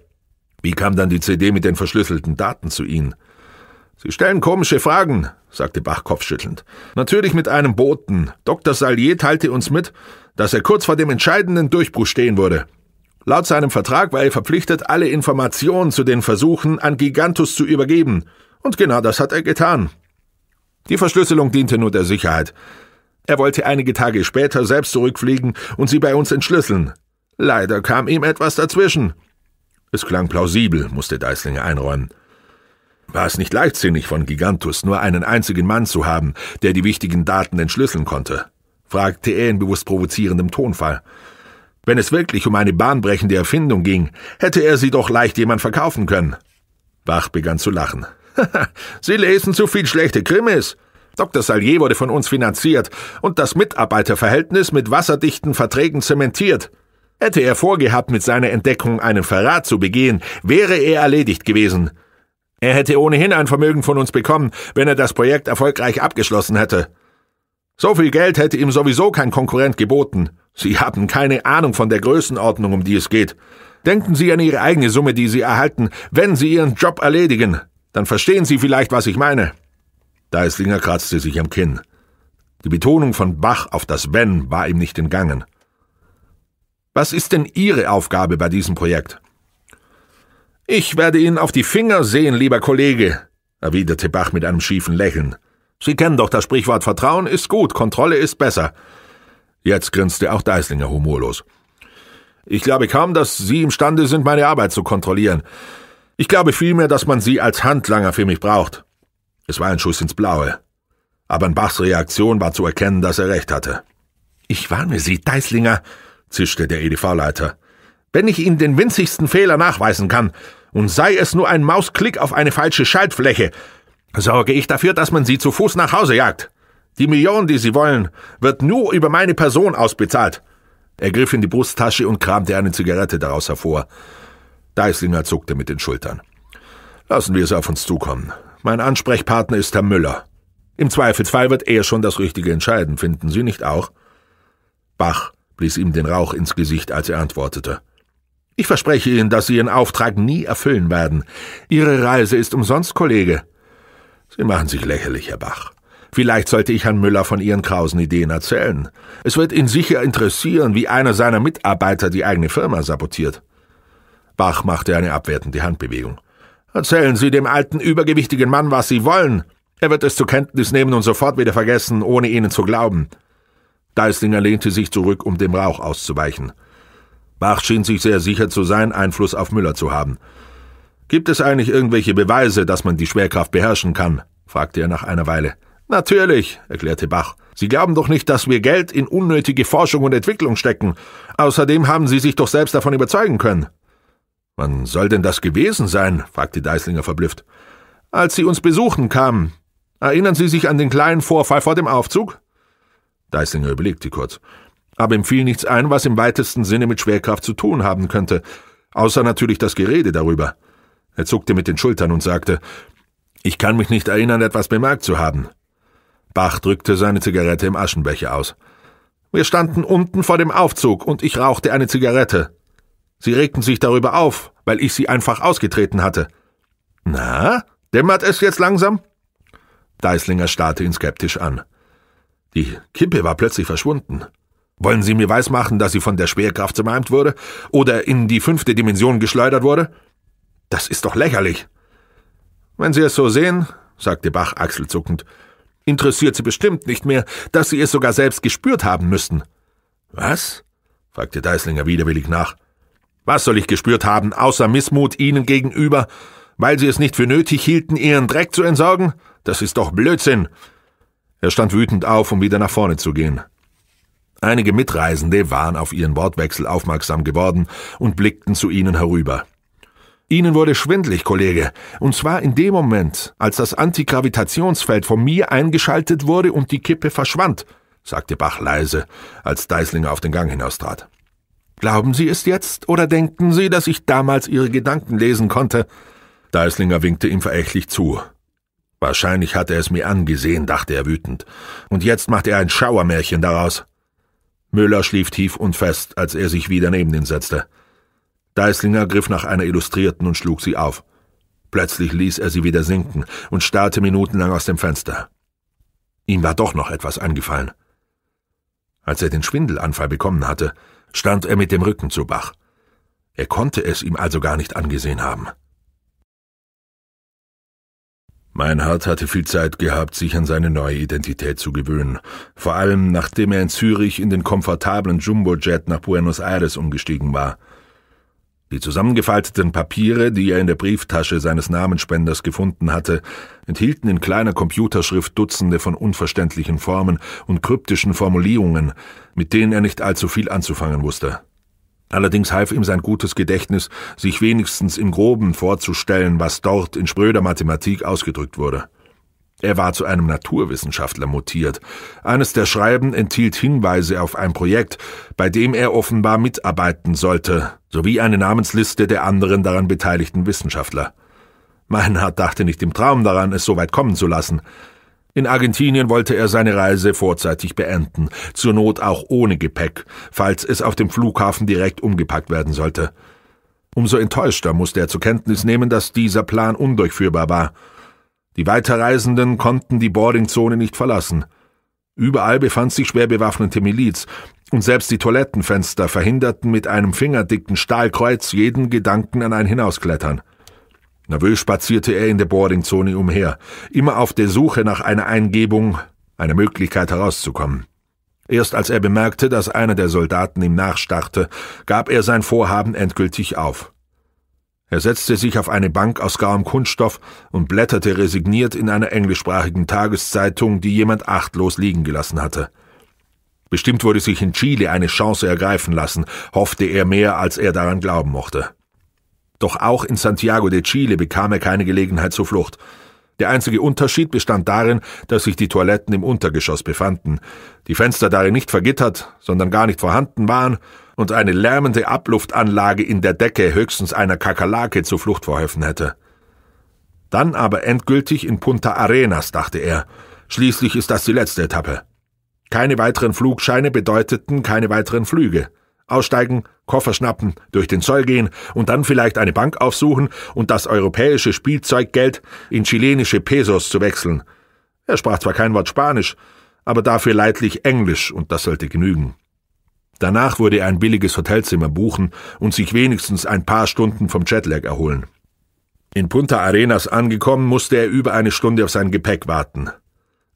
Wie kam dann die CD mit den verschlüsselten Daten zu Ihnen? Sie stellen komische Fragen sagte Bach kopfschüttelnd. Natürlich mit einem Boten. Dr. Salier teilte uns mit, dass er kurz vor dem entscheidenden Durchbruch stehen würde. Laut seinem Vertrag war er verpflichtet, alle Informationen zu den Versuchen an Gigantus zu übergeben. Und genau das hat er getan. Die Verschlüsselung diente nur der Sicherheit. Er wollte einige Tage später selbst zurückfliegen und sie bei uns entschlüsseln. Leider kam ihm etwas dazwischen. Es klang plausibel, musste Deislinger einräumen. War es nicht leichtsinnig von Gigantus, nur einen einzigen Mann zu haben, der die wichtigen Daten entschlüsseln konnte? fragte er in bewusst provozierendem Tonfall. Wenn es wirklich um eine bahnbrechende Erfindung ging, hätte er sie doch leicht jemand verkaufen können. Bach begann zu lachen. sie lesen zu viel schlechte Krimis. Dr. Salier wurde von uns finanziert und das Mitarbeiterverhältnis mit wasserdichten Verträgen zementiert. Hätte er vorgehabt, mit seiner Entdeckung einen Verrat zu begehen, wäre er erledigt gewesen. Er hätte ohnehin ein Vermögen von uns bekommen, wenn er das Projekt erfolgreich abgeschlossen hätte. So viel Geld hätte ihm sowieso kein Konkurrent geboten. Sie haben keine Ahnung von der Größenordnung, um die es geht. Denken Sie an Ihre eigene Summe, die Sie erhalten, wenn Sie Ihren Job erledigen. Dann verstehen Sie vielleicht, was ich meine. Deislinger kratzte sich am Kinn. Die Betonung von Bach auf das Wenn war ihm nicht entgangen. Was ist denn Ihre Aufgabe bei diesem Projekt? Ich werde Ihnen auf die Finger sehen, lieber Kollege, erwiderte Bach mit einem schiefen Lächeln. Sie kennen doch das Sprichwort Vertrauen ist gut, Kontrolle ist besser. Jetzt grinste auch Deislinger humorlos. Ich glaube kaum, dass Sie imstande sind, meine Arbeit zu kontrollieren. Ich glaube vielmehr, dass man Sie als Handlanger für mich braucht. Es war ein Schuss ins Blaue. Aber in Bachs Reaktion war zu erkennen, dass er recht hatte. Ich warne Sie, Deislinger, zischte der EDV-Leiter. Wenn ich Ihnen den winzigsten Fehler nachweisen kann, und sei es nur ein Mausklick auf eine falsche Schaltfläche, sorge ich dafür, dass man sie zu Fuß nach Hause jagt. Die Million, die Sie wollen, wird nur über meine Person ausbezahlt. Er griff in die Brusttasche und kramte eine Zigarette daraus hervor. Deislinger zuckte mit den Schultern. Lassen wir es auf uns zukommen. Mein Ansprechpartner ist Herr Müller. Im Zweifelsfall wird er schon das Richtige entscheiden, finden Sie nicht auch? Bach blies ihm den Rauch ins Gesicht, als er antwortete. Ich verspreche Ihnen, dass Sie Ihren Auftrag nie erfüllen werden. Ihre Reise ist umsonst, Kollege. Sie machen sich lächerlich, Herr Bach. Vielleicht sollte ich Herrn Müller von Ihren krausen Ideen erzählen. Es wird ihn sicher interessieren, wie einer seiner Mitarbeiter die eigene Firma sabotiert. Bach machte eine abwertende Handbewegung. Erzählen Sie dem alten, übergewichtigen Mann, was Sie wollen. Er wird es zur Kenntnis nehmen und sofort wieder vergessen, ohne Ihnen zu glauben. Deislinger lehnte sich zurück, um dem Rauch auszuweichen. Bach schien sich sehr sicher zu sein, Einfluss auf Müller zu haben. Gibt es eigentlich irgendwelche Beweise, dass man die Schwerkraft beherrschen kann? fragte er nach einer Weile. Natürlich, erklärte Bach. Sie glauben doch nicht, dass wir Geld in unnötige Forschung und Entwicklung stecken. Außerdem haben Sie sich doch selbst davon überzeugen können. Wann soll denn das gewesen sein? fragte Deislinger verblüfft. Als Sie uns besuchen kamen. Erinnern Sie sich an den kleinen Vorfall vor dem Aufzug? Deislinger überlegte kurz aber ihm fiel nichts ein, was im weitesten Sinne mit Schwerkraft zu tun haben könnte, außer natürlich das Gerede darüber. Er zuckte mit den Schultern und sagte, ich kann mich nicht erinnern, etwas bemerkt zu haben. Bach drückte seine Zigarette im Aschenbecher aus. Wir standen unten vor dem Aufzug und ich rauchte eine Zigarette. Sie regten sich darüber auf, weil ich sie einfach ausgetreten hatte. Na, dämmert es jetzt langsam? Deislinger starrte ihn skeptisch an. Die Kippe war plötzlich verschwunden. Wollen Sie mir weismachen, dass sie von der Schwerkraft zermalmt wurde oder in die fünfte Dimension geschleudert wurde? Das ist doch lächerlich. Wenn Sie es so sehen, sagte Bach achselzuckend, interessiert Sie bestimmt nicht mehr, dass Sie es sogar selbst gespürt haben müssten. Was? fragte Deislinger widerwillig nach. Was soll ich gespürt haben, außer Missmut Ihnen gegenüber, weil Sie es nicht für nötig hielten, Ihren Dreck zu entsorgen? Das ist doch Blödsinn. Er stand wütend auf, um wieder nach vorne zu gehen. Einige Mitreisende waren auf ihren Wortwechsel aufmerksam geworden und blickten zu ihnen herüber. Ihnen wurde schwindlig, Kollege, und zwar in dem Moment, als das Antigravitationsfeld von mir eingeschaltet wurde und die Kippe verschwand, sagte Bach leise, als Deislinger auf den Gang hinaustrat. Glauben Sie es jetzt oder denken Sie, dass ich damals Ihre Gedanken lesen konnte? Deislinger winkte ihm verächtlich zu. Wahrscheinlich hat er es mir angesehen, dachte er wütend. Und jetzt macht er ein Schauermärchen daraus. Müller schlief tief und fest, als er sich wieder neben ihn setzte. Deislinger griff nach einer Illustrierten und schlug sie auf. Plötzlich ließ er sie wieder sinken und starrte minutenlang aus dem Fenster. Ihm war doch noch etwas angefallen. Als er den Schwindelanfall bekommen hatte, stand er mit dem Rücken zu Bach. Er konnte es ihm also gar nicht angesehen haben. Mein Hart hatte viel Zeit gehabt, sich an seine neue Identität zu gewöhnen, vor allem nachdem er in Zürich in den komfortablen Jumbojet nach Buenos Aires umgestiegen war. Die zusammengefalteten Papiere, die er in der Brieftasche seines Namensspenders gefunden hatte, enthielten in kleiner Computerschrift Dutzende von unverständlichen Formen und kryptischen Formulierungen, mit denen er nicht allzu viel anzufangen wusste. Allerdings half ihm sein gutes Gedächtnis, sich wenigstens im groben vorzustellen, was dort in spröder Mathematik ausgedrückt wurde. Er war zu einem Naturwissenschaftler mutiert. Eines der Schreiben enthielt Hinweise auf ein Projekt, bei dem er offenbar mitarbeiten sollte, sowie eine Namensliste der anderen daran beteiligten Wissenschaftler. Meinhard dachte nicht im Traum daran, es so weit kommen zu lassen. In Argentinien wollte er seine Reise vorzeitig beenden, zur Not auch ohne Gepäck, falls es auf dem Flughafen direkt umgepackt werden sollte. Umso enttäuschter musste er zur Kenntnis nehmen, dass dieser Plan undurchführbar war. Die Weiterreisenden konnten die Boardingzone nicht verlassen. Überall befand sich schwer bewaffnete Miliz, und selbst die Toilettenfenster verhinderten mit einem fingerdicken Stahlkreuz jeden Gedanken an ein Hinausklettern. Nervös spazierte er in der Boardingzone umher, immer auf der Suche nach einer Eingebung, einer Möglichkeit herauszukommen. Erst als er bemerkte, dass einer der Soldaten ihm nachstarrte, gab er sein Vorhaben endgültig auf. Er setzte sich auf eine Bank aus grauem Kunststoff und blätterte resigniert in einer englischsprachigen Tageszeitung, die jemand achtlos liegen gelassen hatte. Bestimmt würde sich in Chile eine Chance ergreifen lassen, hoffte er mehr, als er daran glauben mochte. Doch auch in Santiago de Chile bekam er keine Gelegenheit zur Flucht. Der einzige Unterschied bestand darin, dass sich die Toiletten im Untergeschoss befanden, die Fenster darin nicht vergittert, sondern gar nicht vorhanden waren und eine lärmende Abluftanlage in der Decke höchstens einer Kakerlake zur Flucht verholfen hätte. Dann aber endgültig in Punta Arenas, dachte er. Schließlich ist das die letzte Etappe. Keine weiteren Flugscheine bedeuteten keine weiteren Flüge aussteigen, Koffer schnappen, durch den Zoll gehen und dann vielleicht eine Bank aufsuchen und das europäische Spielzeuggeld in chilenische Pesos zu wechseln. Er sprach zwar kein Wort Spanisch, aber dafür leidlich Englisch und das sollte genügen. Danach würde er ein billiges Hotelzimmer buchen und sich wenigstens ein paar Stunden vom Jetlag erholen. In Punta Arenas angekommen, musste er über eine Stunde auf sein Gepäck warten.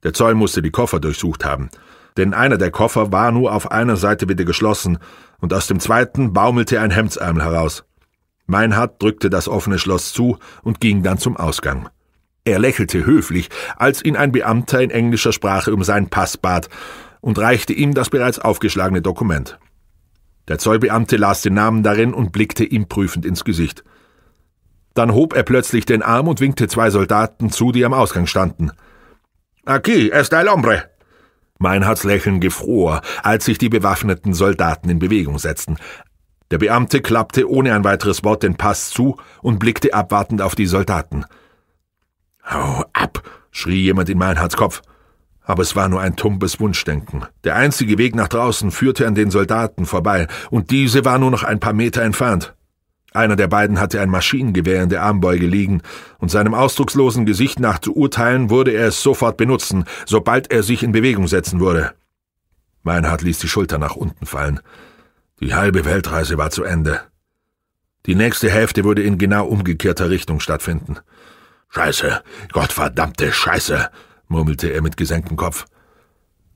Der Zoll musste die Koffer durchsucht haben, denn einer der Koffer war nur auf einer Seite wieder geschlossen und aus dem zweiten baumelte ein Hemdsärmel heraus. Meinhard drückte das offene Schloss zu und ging dann zum Ausgang. Er lächelte höflich, als ihn ein Beamter in englischer Sprache um seinen Pass bat und reichte ihm das bereits aufgeschlagene Dokument. Der Zollbeamte las den Namen darin und blickte ihm prüfend ins Gesicht. Dann hob er plötzlich den Arm und winkte zwei Soldaten zu, die am Ausgang standen. Aquí está el hombre, Meinhards Lächeln gefror, als sich die bewaffneten Soldaten in Bewegung setzten. Der Beamte klappte ohne ein weiteres Wort den Pass zu und blickte abwartend auf die Soldaten. Hau ab! schrie jemand in Meinhards Kopf. Aber es war nur ein tumpes Wunschdenken. Der einzige Weg nach draußen führte an den Soldaten vorbei, und diese war nur noch ein paar Meter entfernt. Einer der beiden hatte ein Maschinengewehr in der Armbeuge liegen, und seinem ausdruckslosen Gesicht nach zu urteilen, würde er es sofort benutzen, sobald er sich in Bewegung setzen würde. Meinhard ließ die Schulter nach unten fallen. Die halbe Weltreise war zu Ende. Die nächste Hälfte würde in genau umgekehrter Richtung stattfinden. Scheiße, gottverdammte Scheiße, murmelte er mit gesenktem Kopf.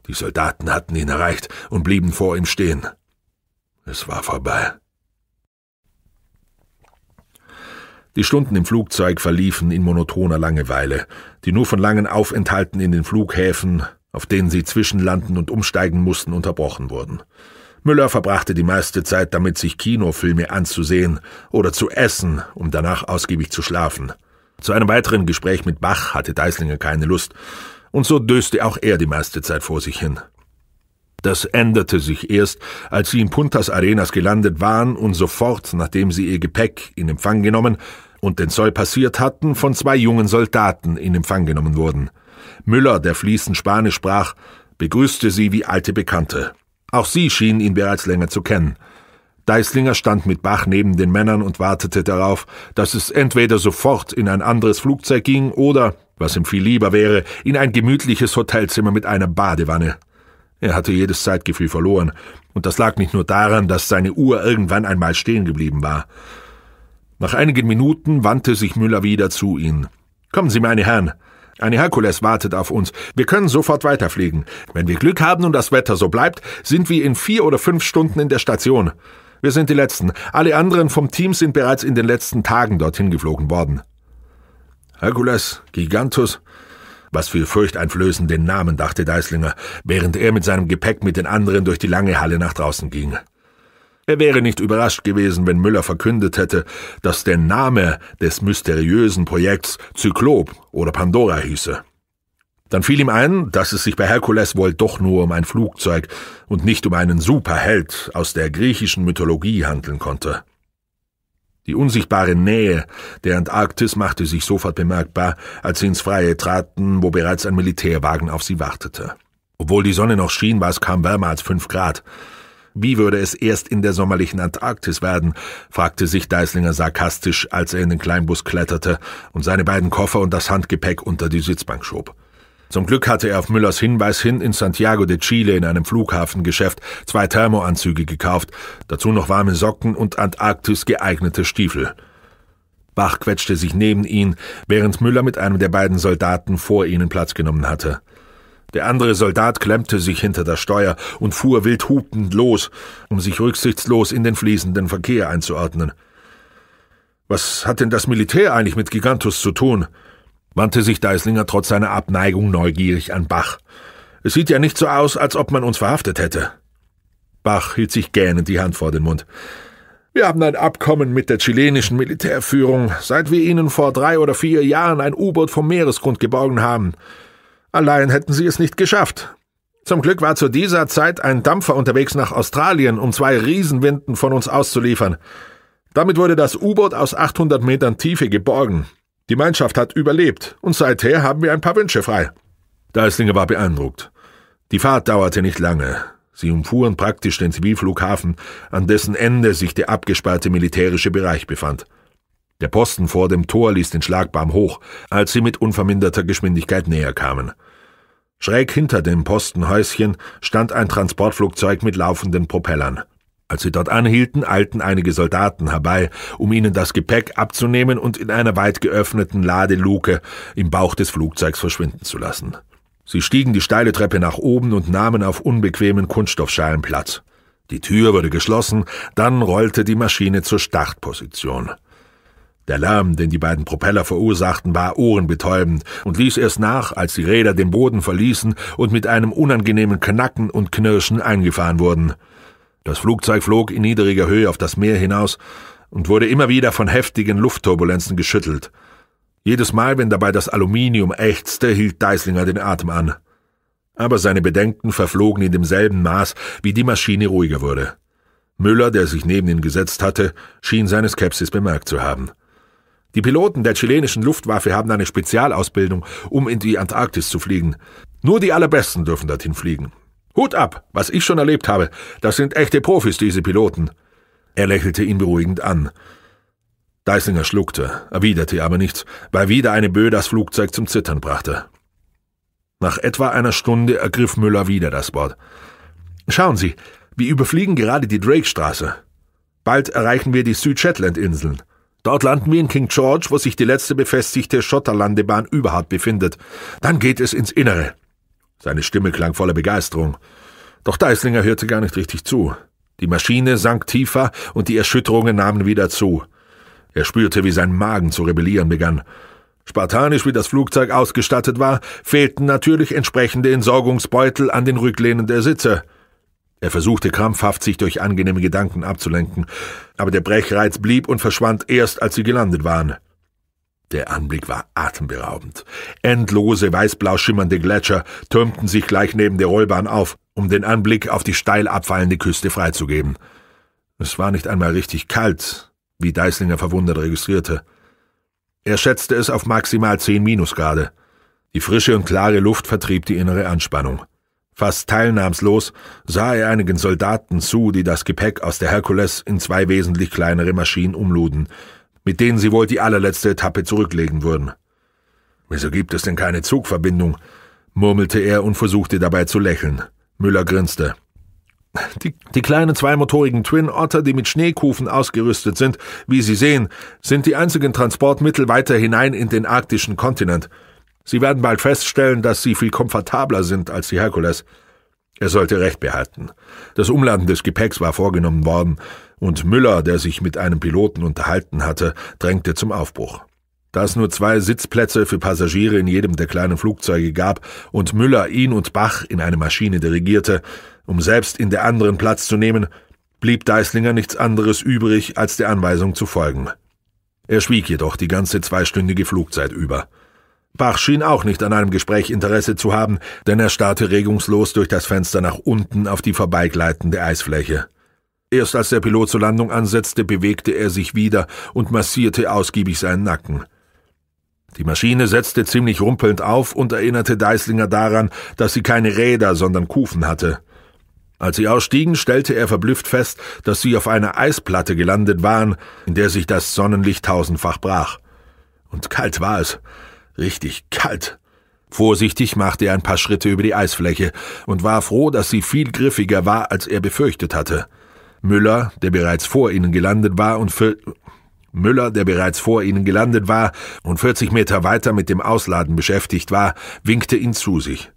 Die Soldaten hatten ihn erreicht und blieben vor ihm stehen. Es war vorbei. Die Stunden im Flugzeug verliefen in monotoner Langeweile, die nur von langen Aufenthalten in den Flughäfen, auf denen sie zwischenlanden und umsteigen mussten, unterbrochen wurden. Müller verbrachte die meiste Zeit damit, sich Kinofilme anzusehen oder zu essen, um danach ausgiebig zu schlafen. Zu einem weiteren Gespräch mit Bach hatte Deislinger keine Lust, und so döste auch er die meiste Zeit vor sich hin. Das änderte sich erst, als sie in Puntas Arenas gelandet waren und sofort, nachdem sie ihr Gepäck in Empfang genommen, und den Zoll passiert hatten, von zwei jungen Soldaten in Empfang genommen wurden. Müller, der fließend Spanisch sprach, begrüßte sie wie alte Bekannte. Auch sie schienen ihn bereits länger zu kennen. Deislinger stand mit Bach neben den Männern und wartete darauf, dass es entweder sofort in ein anderes Flugzeug ging oder, was ihm viel lieber wäre, in ein gemütliches Hotelzimmer mit einer Badewanne. Er hatte jedes Zeitgefühl verloren, und das lag nicht nur daran, dass seine Uhr irgendwann einmal stehen geblieben war. Nach einigen Minuten wandte sich Müller wieder zu ihnen. Kommen Sie, meine Herren. Eine Herkules wartet auf uns. Wir können sofort weiterfliegen. Wenn wir Glück haben und das Wetter so bleibt, sind wir in vier oder fünf Stunden in der Station. Wir sind die Letzten. Alle anderen vom Team sind bereits in den letzten Tagen dorthin geflogen worden. Herkules, Gigantus, was für furchteinflößenden Namen, dachte Deislinger, während er mit seinem Gepäck mit den anderen durch die lange Halle nach draußen ging. Er wäre nicht überrascht gewesen, wenn Müller verkündet hätte, dass der Name des mysteriösen Projekts Zyklop oder Pandora hieße. Dann fiel ihm ein, dass es sich bei Herkules wohl doch nur um ein Flugzeug und nicht um einen Superheld aus der griechischen Mythologie handeln konnte. Die unsichtbare Nähe der Antarktis machte sich sofort bemerkbar, als sie ins Freie traten, wo bereits ein Militärwagen auf sie wartete. Obwohl die Sonne noch schien, war es kaum wärmer als fünf Grad. Wie würde es erst in der sommerlichen Antarktis werden? fragte sich Deislinger sarkastisch, als er in den Kleinbus kletterte und seine beiden Koffer und das Handgepäck unter die Sitzbank schob. Zum Glück hatte er auf Müllers Hinweis hin in Santiago de Chile in einem Flughafengeschäft zwei Thermoanzüge gekauft, dazu noch warme Socken und Antarktis geeignete Stiefel. Bach quetschte sich neben ihn, während Müller mit einem der beiden Soldaten vor ihnen Platz genommen hatte. Der andere Soldat klemmte sich hinter das Steuer und fuhr wild hupend los, um sich rücksichtslos in den fließenden Verkehr einzuordnen. Was hat denn das Militär eigentlich mit Gigantus zu tun? wandte sich Deislinger trotz seiner Abneigung neugierig an Bach. Es sieht ja nicht so aus, als ob man uns verhaftet hätte. Bach hielt sich gähnend die Hand vor den Mund. Wir haben ein Abkommen mit der chilenischen Militärführung, seit wir ihnen vor drei oder vier Jahren ein U-Boot vom Meeresgrund geborgen haben. Allein hätten sie es nicht geschafft. Zum Glück war zu dieser Zeit ein Dampfer unterwegs nach Australien, um zwei Riesenwinden von uns auszuliefern. Damit wurde das U-Boot aus 800 Metern Tiefe geborgen. Die Mannschaft hat überlebt und seither haben wir ein paar Wünsche frei. Deislinger war beeindruckt. Die Fahrt dauerte nicht lange. Sie umfuhren praktisch den Zivilflughafen, an dessen Ende sich der abgesperrte militärische Bereich befand. Der Posten vor dem Tor ließ den Schlagbaum hoch, als sie mit unverminderter Geschwindigkeit näher kamen. Schräg hinter dem Postenhäuschen stand ein Transportflugzeug mit laufenden Propellern. Als sie dort anhielten, eilten einige Soldaten herbei, um ihnen das Gepäck abzunehmen und in einer weit geöffneten Ladeluke im Bauch des Flugzeugs verschwinden zu lassen. Sie stiegen die steile Treppe nach oben und nahmen auf unbequemen Kunststoffschalen Platz. Die Tür wurde geschlossen, dann rollte die Maschine zur Startposition. Der Lärm, den die beiden Propeller verursachten, war ohrenbetäubend und ließ erst nach, als die Räder den Boden verließen und mit einem unangenehmen Knacken und Knirschen eingefahren wurden. Das Flugzeug flog in niedriger Höhe auf das Meer hinaus und wurde immer wieder von heftigen Luftturbulenzen geschüttelt. Jedes Mal, wenn dabei das Aluminium ächzte, hielt Deislinger den Atem an. Aber seine Bedenken verflogen in demselben Maß, wie die Maschine ruhiger wurde. Müller, der sich neben ihn gesetzt hatte, schien seine Skepsis bemerkt zu haben. Die Piloten der chilenischen Luftwaffe haben eine Spezialausbildung, um in die Antarktis zu fliegen. Nur die allerbesten dürfen dorthin fliegen. Hut ab, was ich schon erlebt habe. Das sind echte Profis, diese Piloten. Er lächelte ihn beruhigend an. Deislinger schluckte, erwiderte aber nichts, weil wieder eine Böe das Flugzeug zum Zittern brachte. Nach etwa einer Stunde ergriff Müller wieder das Wort. Schauen Sie, wir überfliegen gerade die Drake-Straße. Bald erreichen wir die süd Südshetland-Inseln. Dort landen wir in King George, wo sich die letzte befestigte Schotterlandebahn überhaupt befindet. Dann geht es ins Innere. Seine Stimme klang voller Begeisterung. Doch Deislinger hörte gar nicht richtig zu. Die Maschine sank tiefer und die Erschütterungen nahmen wieder zu. Er spürte, wie sein Magen zu rebellieren begann. Spartanisch wie das Flugzeug ausgestattet war, fehlten natürlich entsprechende Entsorgungsbeutel an den Rücklehnen der Sitze. Er versuchte krampfhaft, sich durch angenehme Gedanken abzulenken, aber der Brechreiz blieb und verschwand erst, als sie gelandet waren. Der Anblick war atemberaubend. Endlose, weißblau schimmernde Gletscher türmten sich gleich neben der Rollbahn auf, um den Anblick auf die steil abfallende Küste freizugeben. Es war nicht einmal richtig kalt, wie Deislinger verwundert registrierte. Er schätzte es auf maximal zehn Minusgrade. Die frische und klare Luft vertrieb die innere Anspannung. Fast teilnahmslos sah er einigen Soldaten zu, die das Gepäck aus der Herkules in zwei wesentlich kleinere Maschinen umluden, mit denen sie wohl die allerletzte Etappe zurücklegen würden. Wieso gibt es denn keine Zugverbindung? murmelte er und versuchte dabei zu lächeln. Müller grinste. Die, die, kleinen zweimotorigen Twin Otter, die mit Schneekufen ausgerüstet sind, wie Sie sehen, sind die einzigen Transportmittel weiter hinein in den arktischen Kontinent. Sie werden bald feststellen, dass Sie viel komfortabler sind als die Herkules. Er sollte Recht behalten. Das Umlanden des Gepäcks war vorgenommen worden, und Müller, der sich mit einem Piloten unterhalten hatte, drängte zum Aufbruch. Da es nur zwei Sitzplätze für Passagiere in jedem der kleinen Flugzeuge gab und Müller ihn und Bach in eine Maschine dirigierte, um selbst in der anderen Platz zu nehmen, blieb Deislinger nichts anderes übrig, als der Anweisung zu folgen. Er schwieg jedoch die ganze zweistündige Flugzeit über. Bach schien auch nicht an einem Gespräch Interesse zu haben, denn er starrte regungslos durch das Fenster nach unten auf die vorbeigleitende Eisfläche. Erst als der Pilot zur Landung ansetzte, bewegte er sich wieder und massierte ausgiebig seinen Nacken. Die Maschine setzte ziemlich rumpelnd auf und erinnerte Deislinger daran, dass sie keine Räder, sondern Kufen hatte. Als sie ausstiegen, stellte er verblüfft fest, dass sie auf einer Eisplatte gelandet waren, in der sich das Sonnenlicht tausendfach brach. Und kalt war es. Richtig kalt. Vorsichtig machte er ein paar Schritte über die Eisfläche und war froh, dass sie viel griffiger war, als er befürchtet hatte. Müller, der bereits vor ihnen gelandet war und für Müller, der bereits vor ihnen gelandet war und 40 Meter weiter mit dem Ausladen beschäftigt war, winkte ihn zu sich.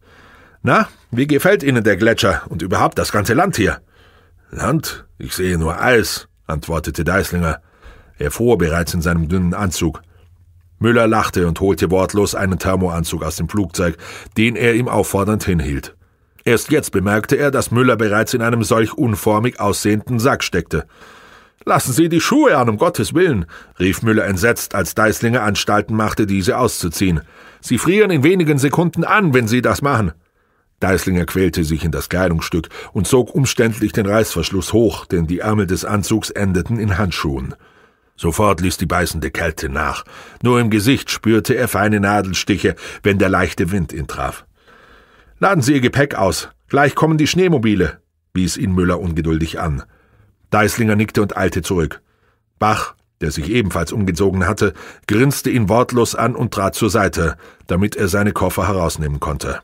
Na, wie gefällt Ihnen der Gletscher und überhaupt das ganze Land hier? Land? Ich sehe nur Eis, antwortete Deislinger. Er fuhr bereits in seinem dünnen Anzug. Müller lachte und holte wortlos einen Thermoanzug aus dem Flugzeug, den er ihm auffordernd hinhielt. Erst jetzt bemerkte er, dass Müller bereits in einem solch unformig aussehenden Sack steckte. Lassen Sie die Schuhe an, um Gottes Willen, rief Müller entsetzt, als Deislinger Anstalten machte, diese auszuziehen. Sie frieren in wenigen Sekunden an, wenn Sie das machen. Deislinger quälte sich in das Kleidungsstück und zog umständlich den Reißverschluss hoch, denn die Ärmel des Anzugs endeten in Handschuhen. Sofort ließ die beißende Kälte nach. Nur im Gesicht spürte er feine Nadelstiche, wenn der leichte Wind ihn traf. Laden Sie Ihr Gepäck aus. Gleich kommen die Schneemobile, wies ihn Müller ungeduldig an. Deislinger nickte und eilte zurück. Bach, der sich ebenfalls umgezogen hatte, grinste ihn wortlos an und trat zur Seite, damit er seine Koffer herausnehmen konnte.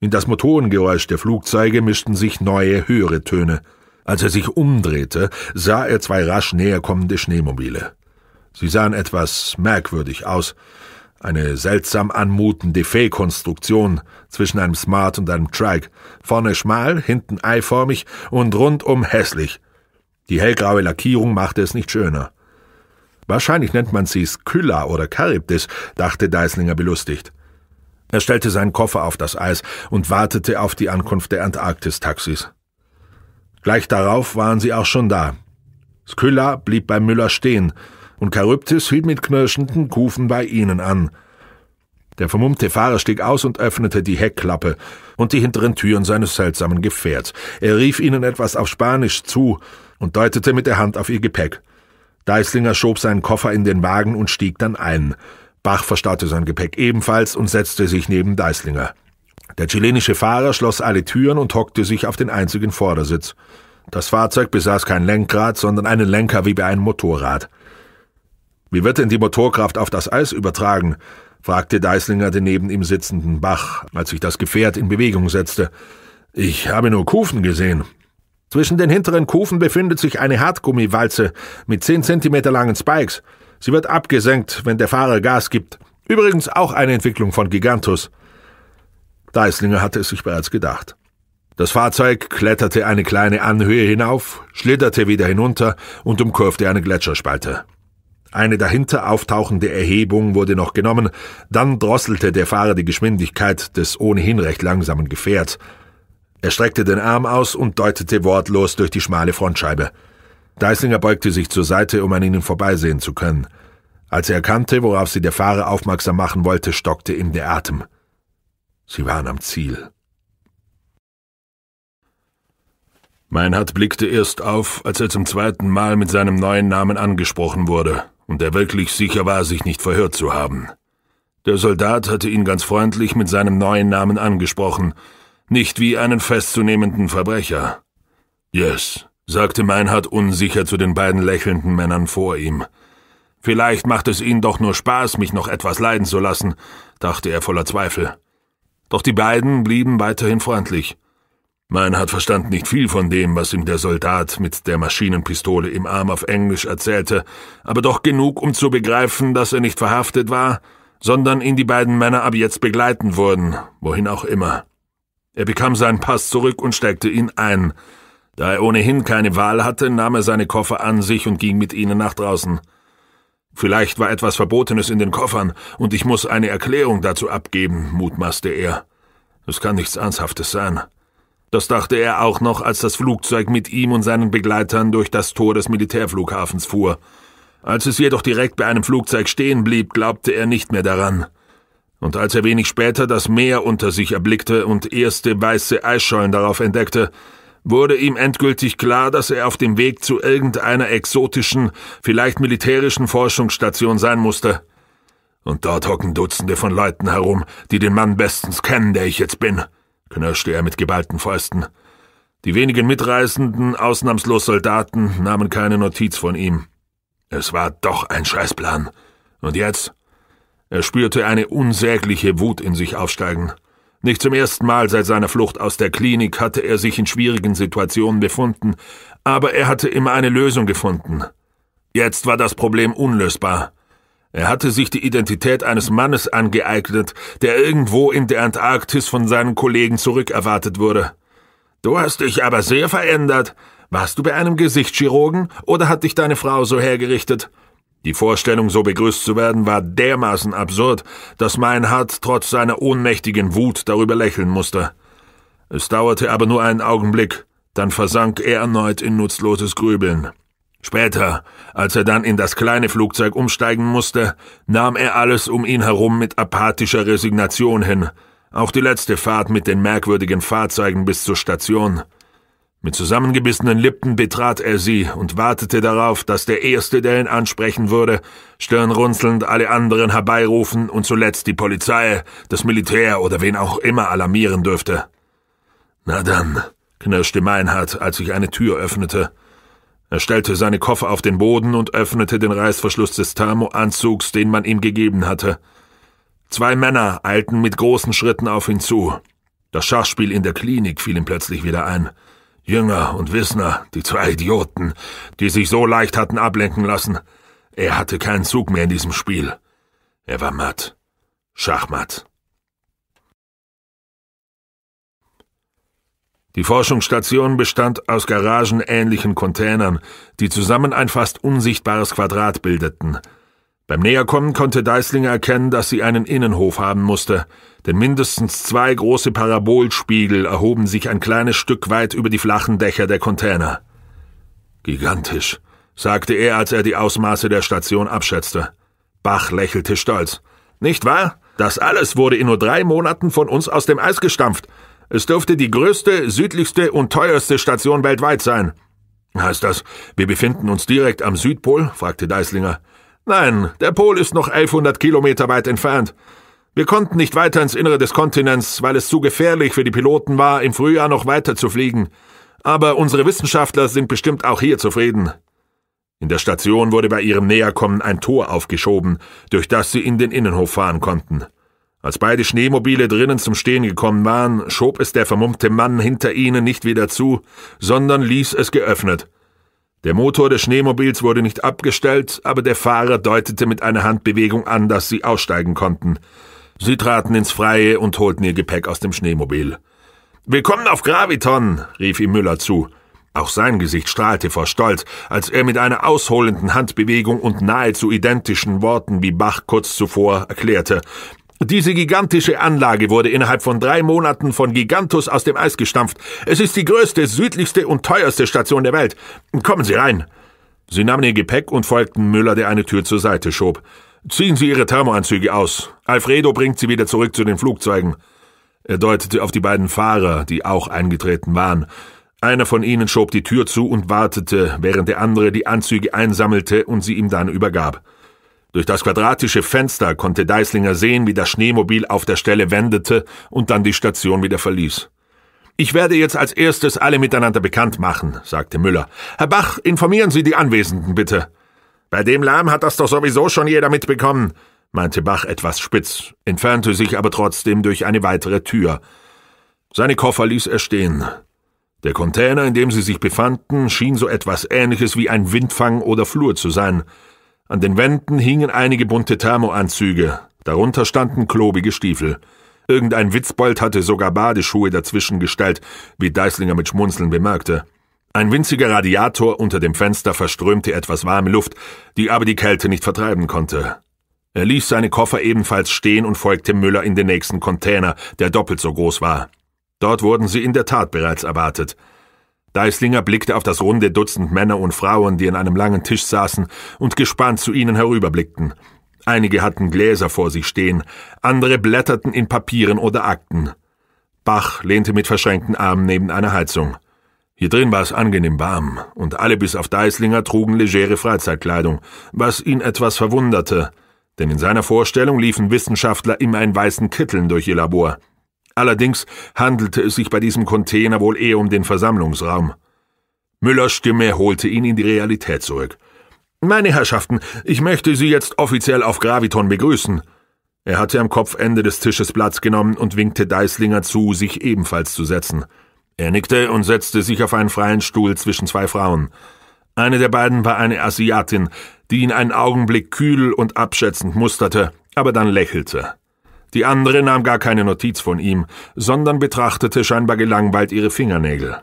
In das Motorengeräusch der Flugzeuge mischten sich neue, höhere Töne. Als er sich umdrehte, sah er zwei rasch näher kommende Schneemobile. Sie sahen etwas merkwürdig aus. Eine seltsam anmutende Fee-Konstruktion zwischen einem Smart und einem Trike. Vorne schmal, hinten eiförmig und rundum hässlich. Die hellgraue Lackierung machte es nicht schöner. Wahrscheinlich nennt man sie Skylla oder Charybdis, dachte Deislinger belustigt. Er stellte seinen Koffer auf das Eis und wartete auf die Ankunft der Antarktis-Taxis. Gleich darauf waren sie auch schon da. Skylla blieb bei Müller stehen und Charybdis hielt mit knirschenden Kufen bei ihnen an. Der vermummte Fahrer stieg aus und öffnete die Heckklappe und die hinteren Türen seines seltsamen Gefährts. Er rief ihnen etwas auf Spanisch zu und deutete mit der Hand auf ihr Gepäck. Deislinger schob seinen Koffer in den Wagen und stieg dann ein. Bach verstaute sein Gepäck ebenfalls und setzte sich neben Deislinger. Der chilenische Fahrer schloss alle Türen und hockte sich auf den einzigen Vordersitz. Das Fahrzeug besaß kein Lenkrad, sondern einen Lenker wie bei einem Motorrad. Wie wird denn die Motorkraft auf das Eis übertragen? fragte Deislinger den neben ihm sitzenden Bach, als sich das Gefährt in Bewegung setzte. Ich habe nur Kufen gesehen. Zwischen den hinteren Kufen befindet sich eine Hartgummiwalze mit zehn Zentimeter langen Spikes. Sie wird abgesenkt, wenn der Fahrer Gas gibt. Übrigens auch eine Entwicklung von Gigantus. Deislinger hatte es sich bereits gedacht. Das Fahrzeug kletterte eine kleine Anhöhe hinauf, schlitterte wieder hinunter und umkurfte eine Gletscherspalte. Eine dahinter auftauchende Erhebung wurde noch genommen, dann drosselte der Fahrer die Geschwindigkeit des ohnehin recht langsamen Gefährts. Er streckte den Arm aus und deutete wortlos durch die schmale Frontscheibe. Deislinger beugte sich zur Seite, um an ihnen vorbeisehen zu können. Als er erkannte, worauf sie der Fahrer aufmerksam machen wollte, stockte ihm der Atem. Sie waren am Ziel. Meinhard blickte erst auf, als er zum zweiten Mal mit seinem neuen Namen angesprochen wurde und er wirklich sicher war, sich nicht verhört zu haben. Der Soldat hatte ihn ganz freundlich mit seinem neuen Namen angesprochen, nicht wie einen festzunehmenden Verbrecher. Yes, sagte Meinhard unsicher zu den beiden lächelnden Männern vor ihm. Vielleicht macht es ihnen doch nur Spaß, mich noch etwas leiden zu lassen, dachte er voller Zweifel. Doch die beiden blieben weiterhin freundlich. Man hat verstand nicht viel von dem, was ihm der Soldat mit der Maschinenpistole im Arm auf Englisch erzählte, aber doch genug, um zu begreifen, dass er nicht verhaftet war, sondern ihn die beiden Männer ab jetzt begleiten wurden, wohin auch immer. Er bekam seinen Pass zurück und steckte ihn ein. Da er ohnehin keine Wahl hatte, nahm er seine Koffer an sich und ging mit ihnen nach draußen. Vielleicht war etwas Verbotenes in den Koffern, und ich muss eine Erklärung dazu abgeben, mutmaßte er. Es kann nichts Ernsthaftes sein. Das dachte er auch noch, als das Flugzeug mit ihm und seinen Begleitern durch das Tor des Militärflughafens fuhr. Als es jedoch direkt bei einem Flugzeug stehen blieb, glaubte er nicht mehr daran. Und als er wenig später das Meer unter sich erblickte und erste weiße Eisschollen darauf entdeckte, wurde ihm endgültig klar, dass er auf dem Weg zu irgendeiner exotischen, vielleicht militärischen Forschungsstation sein musste. Und dort hocken Dutzende von Leuten herum, die den Mann bestens kennen, der ich jetzt bin, knirschte er mit geballten Fäusten. Die wenigen Mitreisenden, ausnahmslos Soldaten, nahmen keine Notiz von ihm. Es war doch ein Scheißplan. Und jetzt? Er spürte eine unsägliche Wut in sich aufsteigen. Nicht zum ersten Mal seit seiner Flucht aus der Klinik hatte er sich in schwierigen Situationen befunden, aber er hatte immer eine Lösung gefunden. Jetzt war das Problem unlösbar. Er hatte sich die Identität eines Mannes angeeignet, der irgendwo in der Antarktis von seinen Kollegen zurückerwartet wurde. Du hast dich aber sehr verändert. Warst du bei einem Gesichtschirurgen oder hat dich deine Frau so hergerichtet? Die Vorstellung, so begrüßt zu werden, war dermaßen absurd, dass Meinhard trotz seiner ohnmächtigen Wut darüber lächeln musste. Es dauerte aber nur einen Augenblick, dann versank er erneut in nutzloses Grübeln. Später, als er dann in das kleine Flugzeug umsteigen musste, nahm er alles um ihn herum mit apathischer Resignation hin, auch die letzte Fahrt mit den merkwürdigen Fahrzeugen bis zur Station. Mit zusammengebissenen Lippen betrat er sie und wartete darauf, dass der Erste, der ihn ansprechen würde, stirnrunzelnd alle anderen herbeirufen und zuletzt die Polizei, das Militär oder wen auch immer alarmieren dürfte. Na dann, knirschte Meinhard, als sich eine Tür öffnete. Er stellte seine Koffer auf den Boden und öffnete den Reißverschluss des Thermo-Anzugs, den man ihm gegeben hatte. Zwei Männer eilten mit großen Schritten auf ihn zu. Das Schachspiel in der Klinik fiel ihm plötzlich wieder ein – Jünger und Wissner, die zwei Idioten, die sich so leicht hatten ablenken lassen. Er hatte keinen Zug mehr in diesem Spiel. Er war matt. Schachmatt. Die Forschungsstation bestand aus garagenähnlichen Containern, die zusammen ein fast unsichtbares Quadrat bildeten – beim Näherkommen konnte Deislinger erkennen, dass sie einen Innenhof haben musste, denn mindestens zwei große Parabolspiegel erhoben sich ein kleines Stück weit über die flachen Dächer der Container. Gigantisch, sagte er, als er die Ausmaße der Station abschätzte. Bach lächelte stolz. Nicht wahr? Das alles wurde in nur drei Monaten von uns aus dem Eis gestampft. Es dürfte die größte, südlichste und teuerste Station weltweit sein. Heißt das, wir befinden uns direkt am Südpol? fragte Deislinger. Nein, der Pol ist noch 1100 Kilometer weit entfernt. Wir konnten nicht weiter ins Innere des Kontinents, weil es zu gefährlich für die Piloten war, im Frühjahr noch weiter zu fliegen. Aber unsere Wissenschaftler sind bestimmt auch hier zufrieden. In der Station wurde bei ihrem Näherkommen ein Tor aufgeschoben, durch das sie in den Innenhof fahren konnten. Als beide Schneemobile drinnen zum Stehen gekommen waren, schob es der vermummte Mann hinter ihnen nicht wieder zu, sondern ließ es geöffnet. Der Motor des Schneemobils wurde nicht abgestellt, aber der Fahrer deutete mit einer Handbewegung an, dass sie aussteigen konnten. Sie traten ins Freie und holten ihr Gepäck aus dem Schneemobil. Willkommen auf Graviton, rief ihm Müller zu. Auch sein Gesicht strahlte vor Stolz, als er mit einer ausholenden Handbewegung und nahezu identischen Worten wie Bach kurz zuvor erklärte, diese gigantische Anlage wurde innerhalb von drei Monaten von Gigantus aus dem Eis gestampft. Es ist die größte, südlichste und teuerste Station der Welt. Kommen Sie rein. Sie nahmen ihr Gepäck und folgten Müller, der eine Tür zur Seite schob. Ziehen Sie Ihre Thermoanzüge aus. Alfredo bringt Sie wieder zurück zu den Flugzeugen. Er deutete auf die beiden Fahrer, die auch eingetreten waren. Einer von ihnen schob die Tür zu und wartete, während der andere die Anzüge einsammelte und sie ihm dann übergab. Durch das quadratische Fenster konnte Deislinger sehen, wie das Schneemobil auf der Stelle wendete und dann die Station wieder verließ. Ich werde jetzt als erstes alle miteinander bekannt machen, sagte Müller. Herr Bach, informieren Sie die Anwesenden bitte. Bei dem Lärm hat das doch sowieso schon jeder mitbekommen, meinte Bach etwas spitz, entfernte sich aber trotzdem durch eine weitere Tür. Seine Koffer ließ er stehen. Der Container, in dem sie sich befanden, schien so etwas ähnliches wie ein Windfang oder Flur zu sein. An den Wänden hingen einige bunte Thermoanzüge, darunter standen klobige Stiefel. Irgendein Witzbold hatte sogar Badeschuhe dazwischen gestellt, wie Deislinger mit Schmunzeln bemerkte. Ein winziger Radiator unter dem Fenster verströmte etwas warme Luft, die aber die Kälte nicht vertreiben konnte. Er ließ seine Koffer ebenfalls stehen und folgte Müller in den nächsten Container, der doppelt so groß war. Dort wurden sie in der Tat bereits erwartet. Deislinger blickte auf das runde Dutzend Männer und Frauen, die an einem langen Tisch saßen und gespannt zu ihnen herüberblickten. Einige hatten Gläser vor sich stehen, andere blätterten in Papieren oder Akten. Bach lehnte mit verschränkten Armen neben einer Heizung. Hier drin war es angenehm warm, und alle bis auf Deislinger trugen legere Freizeitkleidung, was ihn etwas verwunderte, denn in seiner Vorstellung liefen Wissenschaftler immer in weißen Kitteln durch ihr Labor. Allerdings handelte es sich bei diesem Container wohl eher um den Versammlungsraum. Müllers Stimme holte ihn in die Realität zurück. Meine Herrschaften, ich möchte Sie jetzt offiziell auf Graviton begrüßen. Er hatte am Kopfende des Tisches Platz genommen und winkte Deislinger zu, sich ebenfalls zu setzen. Er nickte und setzte sich auf einen freien Stuhl zwischen zwei Frauen. Eine der beiden war eine Asiatin, die ihn einen Augenblick kühl und abschätzend musterte, aber dann lächelte. Die andere nahm gar keine Notiz von ihm, sondern betrachtete scheinbar gelangweilt ihre Fingernägel.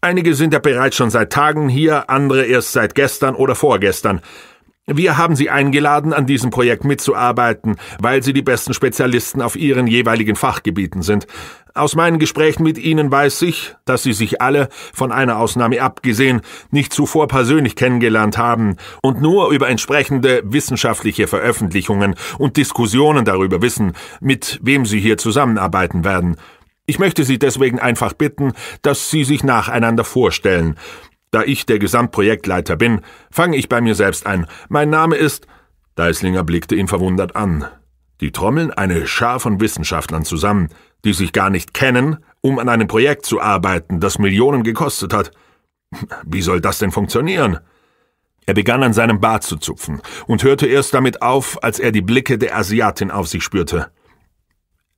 Einige sind ja bereits schon seit Tagen hier, andere erst seit gestern oder vorgestern. Wir haben Sie eingeladen, an diesem Projekt mitzuarbeiten, weil Sie die besten Spezialisten auf Ihren jeweiligen Fachgebieten sind. Aus meinen Gesprächen mit Ihnen weiß ich, dass Sie sich alle, von einer Ausnahme abgesehen, nicht zuvor persönlich kennengelernt haben und nur über entsprechende wissenschaftliche Veröffentlichungen und Diskussionen darüber wissen, mit wem Sie hier zusammenarbeiten werden. Ich möchte Sie deswegen einfach bitten, dass Sie sich nacheinander vorstellen. Da ich der Gesamtprojektleiter bin, fange ich bei mir selbst ein. Mein Name ist. Deislinger blickte ihn verwundert an. Die Trommeln eine Schar von Wissenschaftlern zusammen, die sich gar nicht kennen, um an einem Projekt zu arbeiten, das Millionen gekostet hat. Wie soll das denn funktionieren? Er begann an seinem Bart zu zupfen und hörte erst damit auf, als er die Blicke der Asiatin auf sich spürte.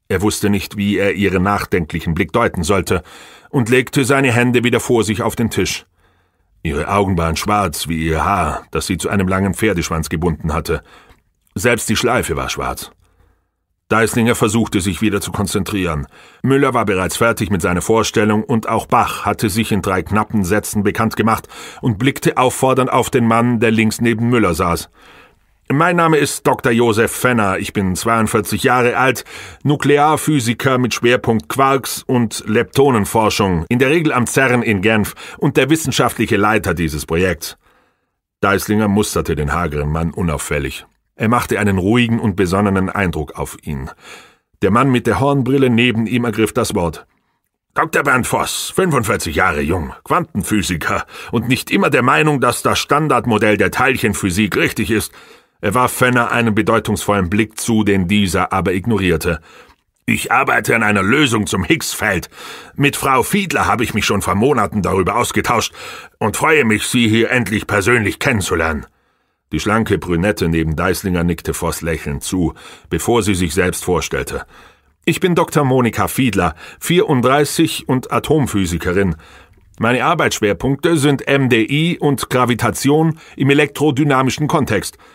Er wusste nicht, wie er ihren nachdenklichen Blick deuten sollte, und legte seine Hände wieder vor sich auf den Tisch. Ihre Augen waren schwarz wie ihr Haar, das sie zu einem langen Pferdeschwanz gebunden hatte. Selbst die Schleife war schwarz. Deislinger versuchte sich wieder zu konzentrieren. Müller war bereits fertig mit seiner Vorstellung und auch Bach hatte sich in drei knappen Sätzen bekannt gemacht und blickte auffordernd auf den Mann, der links neben Müller saß. Mein Name ist Dr. Josef Fenner. Ich bin 42 Jahre alt, Nuklearphysiker mit Schwerpunkt Quarks- und Leptonenforschung, in der Regel am CERN in Genf und der wissenschaftliche Leiter dieses Projekts. Deislinger musterte den hageren Mann unauffällig. Er machte einen ruhigen und besonnenen Eindruck auf ihn. Der Mann mit der Hornbrille neben ihm ergriff das Wort. Dr. Bernd Voss, 45 Jahre jung, Quantenphysiker und nicht immer der Meinung, dass das Standardmodell der Teilchenphysik richtig ist, er warf Fenner einen bedeutungsvollen Blick zu, den dieser aber ignorierte. Ich arbeite an einer Lösung zum Higgsfeld. Mit Frau Fiedler habe ich mich schon vor Monaten darüber ausgetauscht und freue mich, Sie hier endlich persönlich kennenzulernen. Die schlanke Brünette neben Deislinger nickte Voss lächelnd zu, bevor sie sich selbst vorstellte. Ich bin Dr. Monika Fiedler, 34 und Atomphysikerin. Meine Arbeitsschwerpunkte sind MDI und Gravitation im elektrodynamischen Kontext –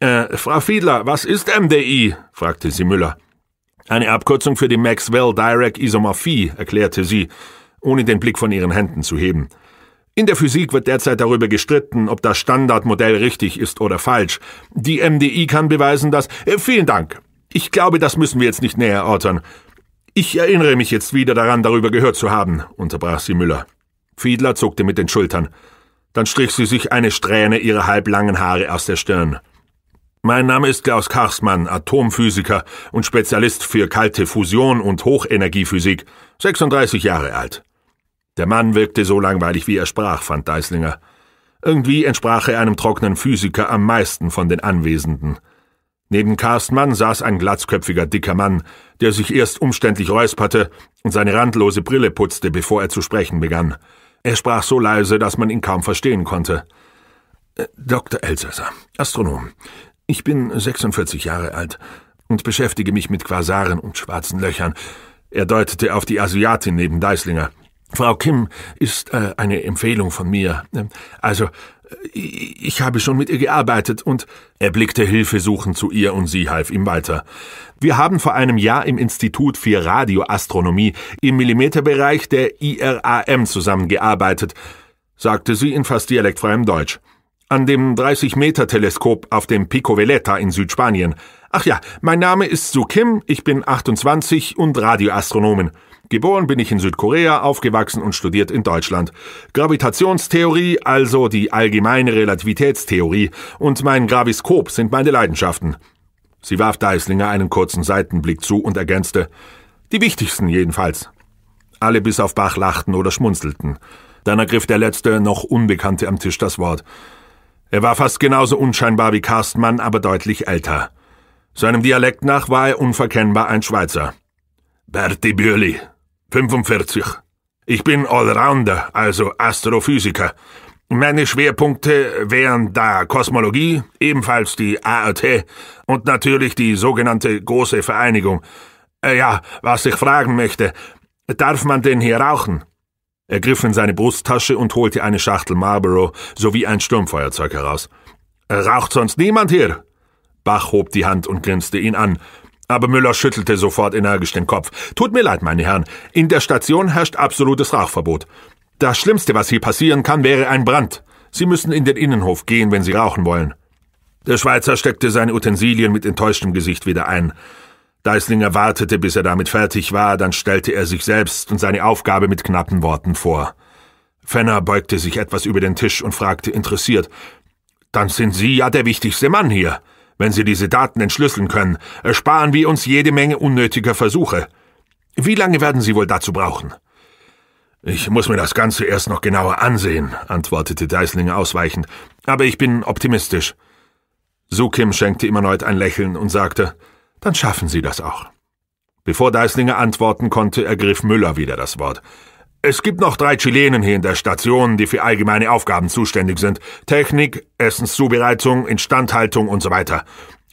äh, Frau Fiedler, was ist MDI? fragte sie Müller. Eine Abkürzung für die maxwell Direct isomorphie erklärte sie, ohne den Blick von ihren Händen zu heben. In der Physik wird derzeit darüber gestritten, ob das Standardmodell richtig ist oder falsch. Die MDI kann beweisen, dass. Äh, vielen Dank. Ich glaube, das müssen wir jetzt nicht näher erörtern. Ich erinnere mich jetzt wieder daran, darüber gehört zu haben, unterbrach sie Müller. Fiedler zuckte mit den Schultern. Dann strich sie sich eine Strähne ihrer halblangen Haare aus der Stirn. Mein Name ist Klaus Karstmann, Atomphysiker und Spezialist für kalte Fusion und Hochenergiephysik, 36 Jahre alt. Der Mann wirkte so langweilig, wie er sprach, fand Deislinger. Irgendwie entsprach er einem trockenen Physiker am meisten von den Anwesenden. Neben Karstmann saß ein glatzköpfiger dicker Mann, der sich erst umständlich räusperte und seine randlose Brille putzte, bevor er zu sprechen begann. Er sprach so leise, dass man ihn kaum verstehen konnte. Äh, Dr. Elsässer, Astronom. Ich bin 46 Jahre alt und beschäftige mich mit Quasaren und schwarzen Löchern. Er deutete auf die Asiatin neben Deislinger. Frau Kim ist äh, eine Empfehlung von mir. Also, äh, ich habe schon mit ihr gearbeitet und er blickte hilfesuchend zu ihr und sie half ihm weiter. Wir haben vor einem Jahr im Institut für Radioastronomie im Millimeterbereich der IRAM zusammengearbeitet, sagte sie in fast dialektfreiem Deutsch an dem 30-Meter-Teleskop auf dem Pico Veleta in Südspanien. Ach ja, mein Name ist Su Kim, ich bin 28 und Radioastronomin. Geboren bin ich in Südkorea, aufgewachsen und studiert in Deutschland. Gravitationstheorie, also die allgemeine Relativitätstheorie, und mein Graviskop sind meine Leidenschaften. Sie warf Deislinger einen kurzen Seitenblick zu und ergänzte, die wichtigsten jedenfalls. Alle bis auf Bach lachten oder schmunzelten. Dann ergriff der letzte, noch Unbekannte am Tisch das Wort. Er war fast genauso unscheinbar wie Karstmann, aber deutlich älter. Seinem Dialekt nach war er unverkennbar ein Schweizer. Berti Bürli, 45. Ich bin Allrounder, also Astrophysiker. Meine Schwerpunkte wären da Kosmologie, ebenfalls die ART und natürlich die sogenannte Große Vereinigung. Äh ja, was ich fragen möchte, darf man denn hier rauchen? Er griff in seine Brusttasche und holte eine Schachtel Marlboro sowie ein Sturmfeuerzeug heraus. Raucht sonst niemand hier? Bach hob die Hand und grinste ihn an. Aber Müller schüttelte sofort energisch den Kopf. Tut mir leid, meine Herren. In der Station herrscht absolutes Rauchverbot. Das Schlimmste, was hier passieren kann, wäre ein Brand. Sie müssen in den Innenhof gehen, wenn Sie rauchen wollen. Der Schweizer steckte seine Utensilien mit enttäuschtem Gesicht wieder ein. Deislinger wartete, bis er damit fertig war, dann stellte er sich selbst und seine Aufgabe mit knappen Worten vor. Fenner beugte sich etwas über den Tisch und fragte interessiert, dann sind Sie ja der wichtigste Mann hier. Wenn Sie diese Daten entschlüsseln können, ersparen wir uns jede Menge unnötiger Versuche. Wie lange werden Sie wohl dazu brauchen? Ich muss mir das Ganze erst noch genauer ansehen, antwortete Deislinger ausweichend, aber ich bin optimistisch. Sukim schenkte ihm erneut ein Lächeln und sagte, dann schaffen Sie das auch. Bevor Deislinger antworten konnte, ergriff Müller wieder das Wort. Es gibt noch drei Chilenen hier in der Station, die für allgemeine Aufgaben zuständig sind. Technik, Essenszubereitung, Instandhaltung und so weiter.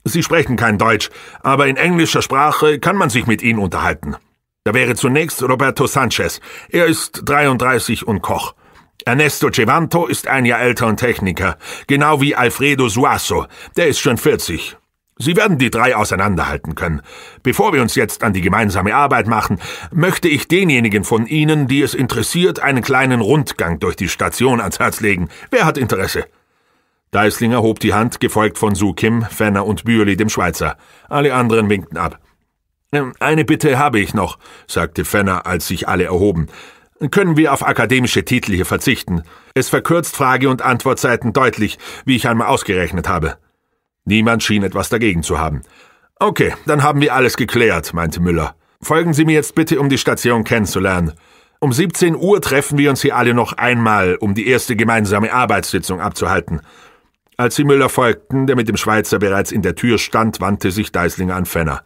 Sie sprechen kein Deutsch, aber in englischer Sprache kann man sich mit ihnen unterhalten. Da wäre zunächst Roberto Sanchez. Er ist 33 und Koch. Ernesto Cevanto ist ein Jahr älter und Techniker, genau wie Alfredo Suasso. Der ist schon 40. Sie werden die drei auseinanderhalten können. Bevor wir uns jetzt an die gemeinsame Arbeit machen, möchte ich denjenigen von Ihnen, die es interessiert, einen kleinen Rundgang durch die Station ans Herz legen. Wer hat Interesse? Deislinger hob die Hand, gefolgt von Su Kim, Fenner und Bürli, dem Schweizer. Alle anderen winkten ab. Ähm, eine Bitte habe ich noch, sagte Fenner, als sich alle erhoben. Können wir auf akademische Titel hier verzichten? Es verkürzt Frage- und Antwortzeiten deutlich, wie ich einmal ausgerechnet habe. Niemand schien etwas dagegen zu haben. Okay, dann haben wir alles geklärt, meinte Müller. Folgen Sie mir jetzt bitte, um die Station kennenzulernen. Um 17 Uhr treffen wir uns hier alle noch einmal, um die erste gemeinsame Arbeitssitzung abzuhalten. Als sie Müller folgten, der mit dem Schweizer bereits in der Tür stand, wandte sich Deisling an Fenner.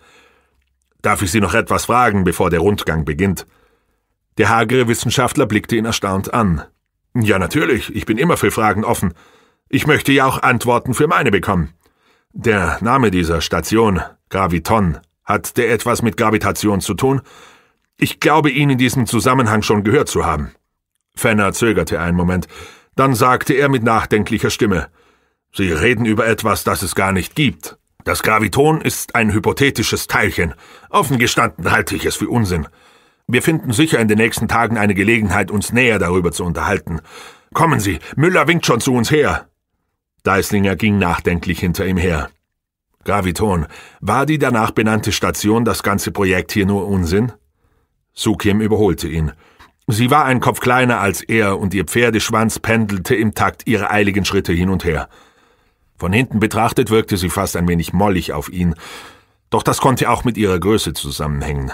Darf ich Sie noch etwas fragen, bevor der Rundgang beginnt? Der hagere Wissenschaftler blickte ihn erstaunt an. Ja, natürlich, ich bin immer für Fragen offen. Ich möchte ja auch Antworten für meine bekommen. Der Name dieser Station, Graviton, hat der etwas mit Gravitation zu tun? Ich glaube, ihn in diesem Zusammenhang schon gehört zu haben. Fenner zögerte einen Moment, dann sagte er mit nachdenklicher Stimme Sie reden über etwas, das es gar nicht gibt. Das Graviton ist ein hypothetisches Teilchen. Offen gestanden halte ich es für Unsinn. Wir finden sicher in den nächsten Tagen eine Gelegenheit, uns näher darüber zu unterhalten. Kommen Sie, Müller winkt schon zu uns her. Deislinger ging nachdenklich hinter ihm her. Graviton, war die danach benannte Station das ganze Projekt hier nur Unsinn? Sukim überholte ihn. Sie war ein Kopf kleiner als er, und ihr Pferdeschwanz pendelte im Takt ihre eiligen Schritte hin und her. Von hinten betrachtet wirkte sie fast ein wenig mollig auf ihn, doch das konnte auch mit ihrer Größe zusammenhängen.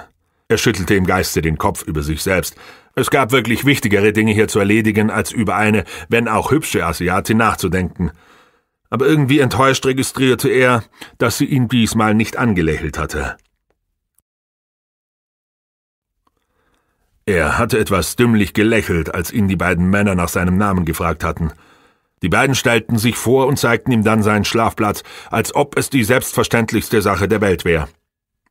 Er schüttelte im Geiste den Kopf über sich selbst. Es gab wirklich wichtigere Dinge hier zu erledigen, als über eine, wenn auch hübsche Asiatin nachzudenken aber irgendwie enttäuscht registrierte er, dass sie ihn diesmal nicht angelächelt hatte. Er hatte etwas dümmlich gelächelt, als ihn die beiden Männer nach seinem Namen gefragt hatten. Die beiden stellten sich vor und zeigten ihm dann sein Schlafblatt, als ob es die selbstverständlichste Sache der Welt wäre.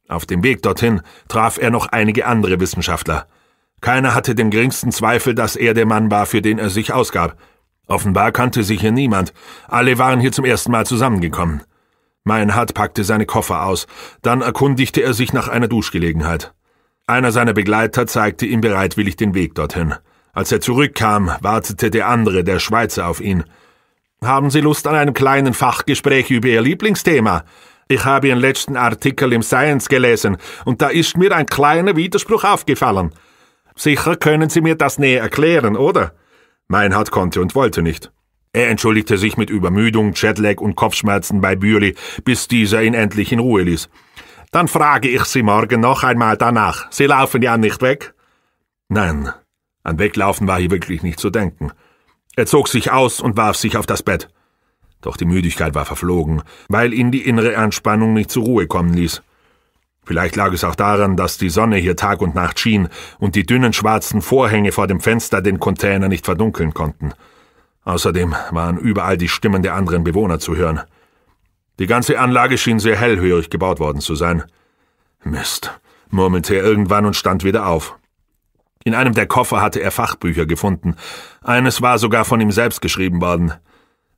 Auf dem Weg dorthin traf er noch einige andere Wissenschaftler. Keiner hatte den geringsten Zweifel, dass er der Mann war, für den er sich ausgab. Offenbar kannte sich hier niemand. Alle waren hier zum ersten Mal zusammengekommen. Meinhard packte seine Koffer aus, dann erkundigte er sich nach einer Duschgelegenheit. Einer seiner Begleiter zeigte ihm bereitwillig den Weg dorthin. Als er zurückkam, wartete der andere, der Schweizer, auf ihn. Haben Sie Lust an einem kleinen Fachgespräch über Ihr Lieblingsthema? Ich habe Ihren letzten Artikel im Science gelesen, und da ist mir ein kleiner Widerspruch aufgefallen. Sicher können Sie mir das näher erklären, oder? Meinhard konnte und wollte nicht. Er entschuldigte sich mit Übermüdung, Jetlag und Kopfschmerzen bei Büri, bis dieser ihn endlich in Ruhe ließ. Dann frage ich Sie morgen noch einmal danach. Sie laufen ja nicht weg? Nein, an Weglaufen war hier wirklich nicht zu denken. Er zog sich aus und warf sich auf das Bett. Doch die Müdigkeit war verflogen, weil ihn die innere Anspannung nicht zur Ruhe kommen ließ. Vielleicht lag es auch daran, dass die Sonne hier Tag und Nacht schien und die dünnen schwarzen Vorhänge vor dem Fenster den Container nicht verdunkeln konnten. Außerdem waren überall die Stimmen der anderen Bewohner zu hören. Die ganze Anlage schien sehr hellhörig gebaut worden zu sein. Mist, murmelte er irgendwann und stand wieder auf. In einem der Koffer hatte er Fachbücher gefunden. Eines war sogar von ihm selbst geschrieben worden.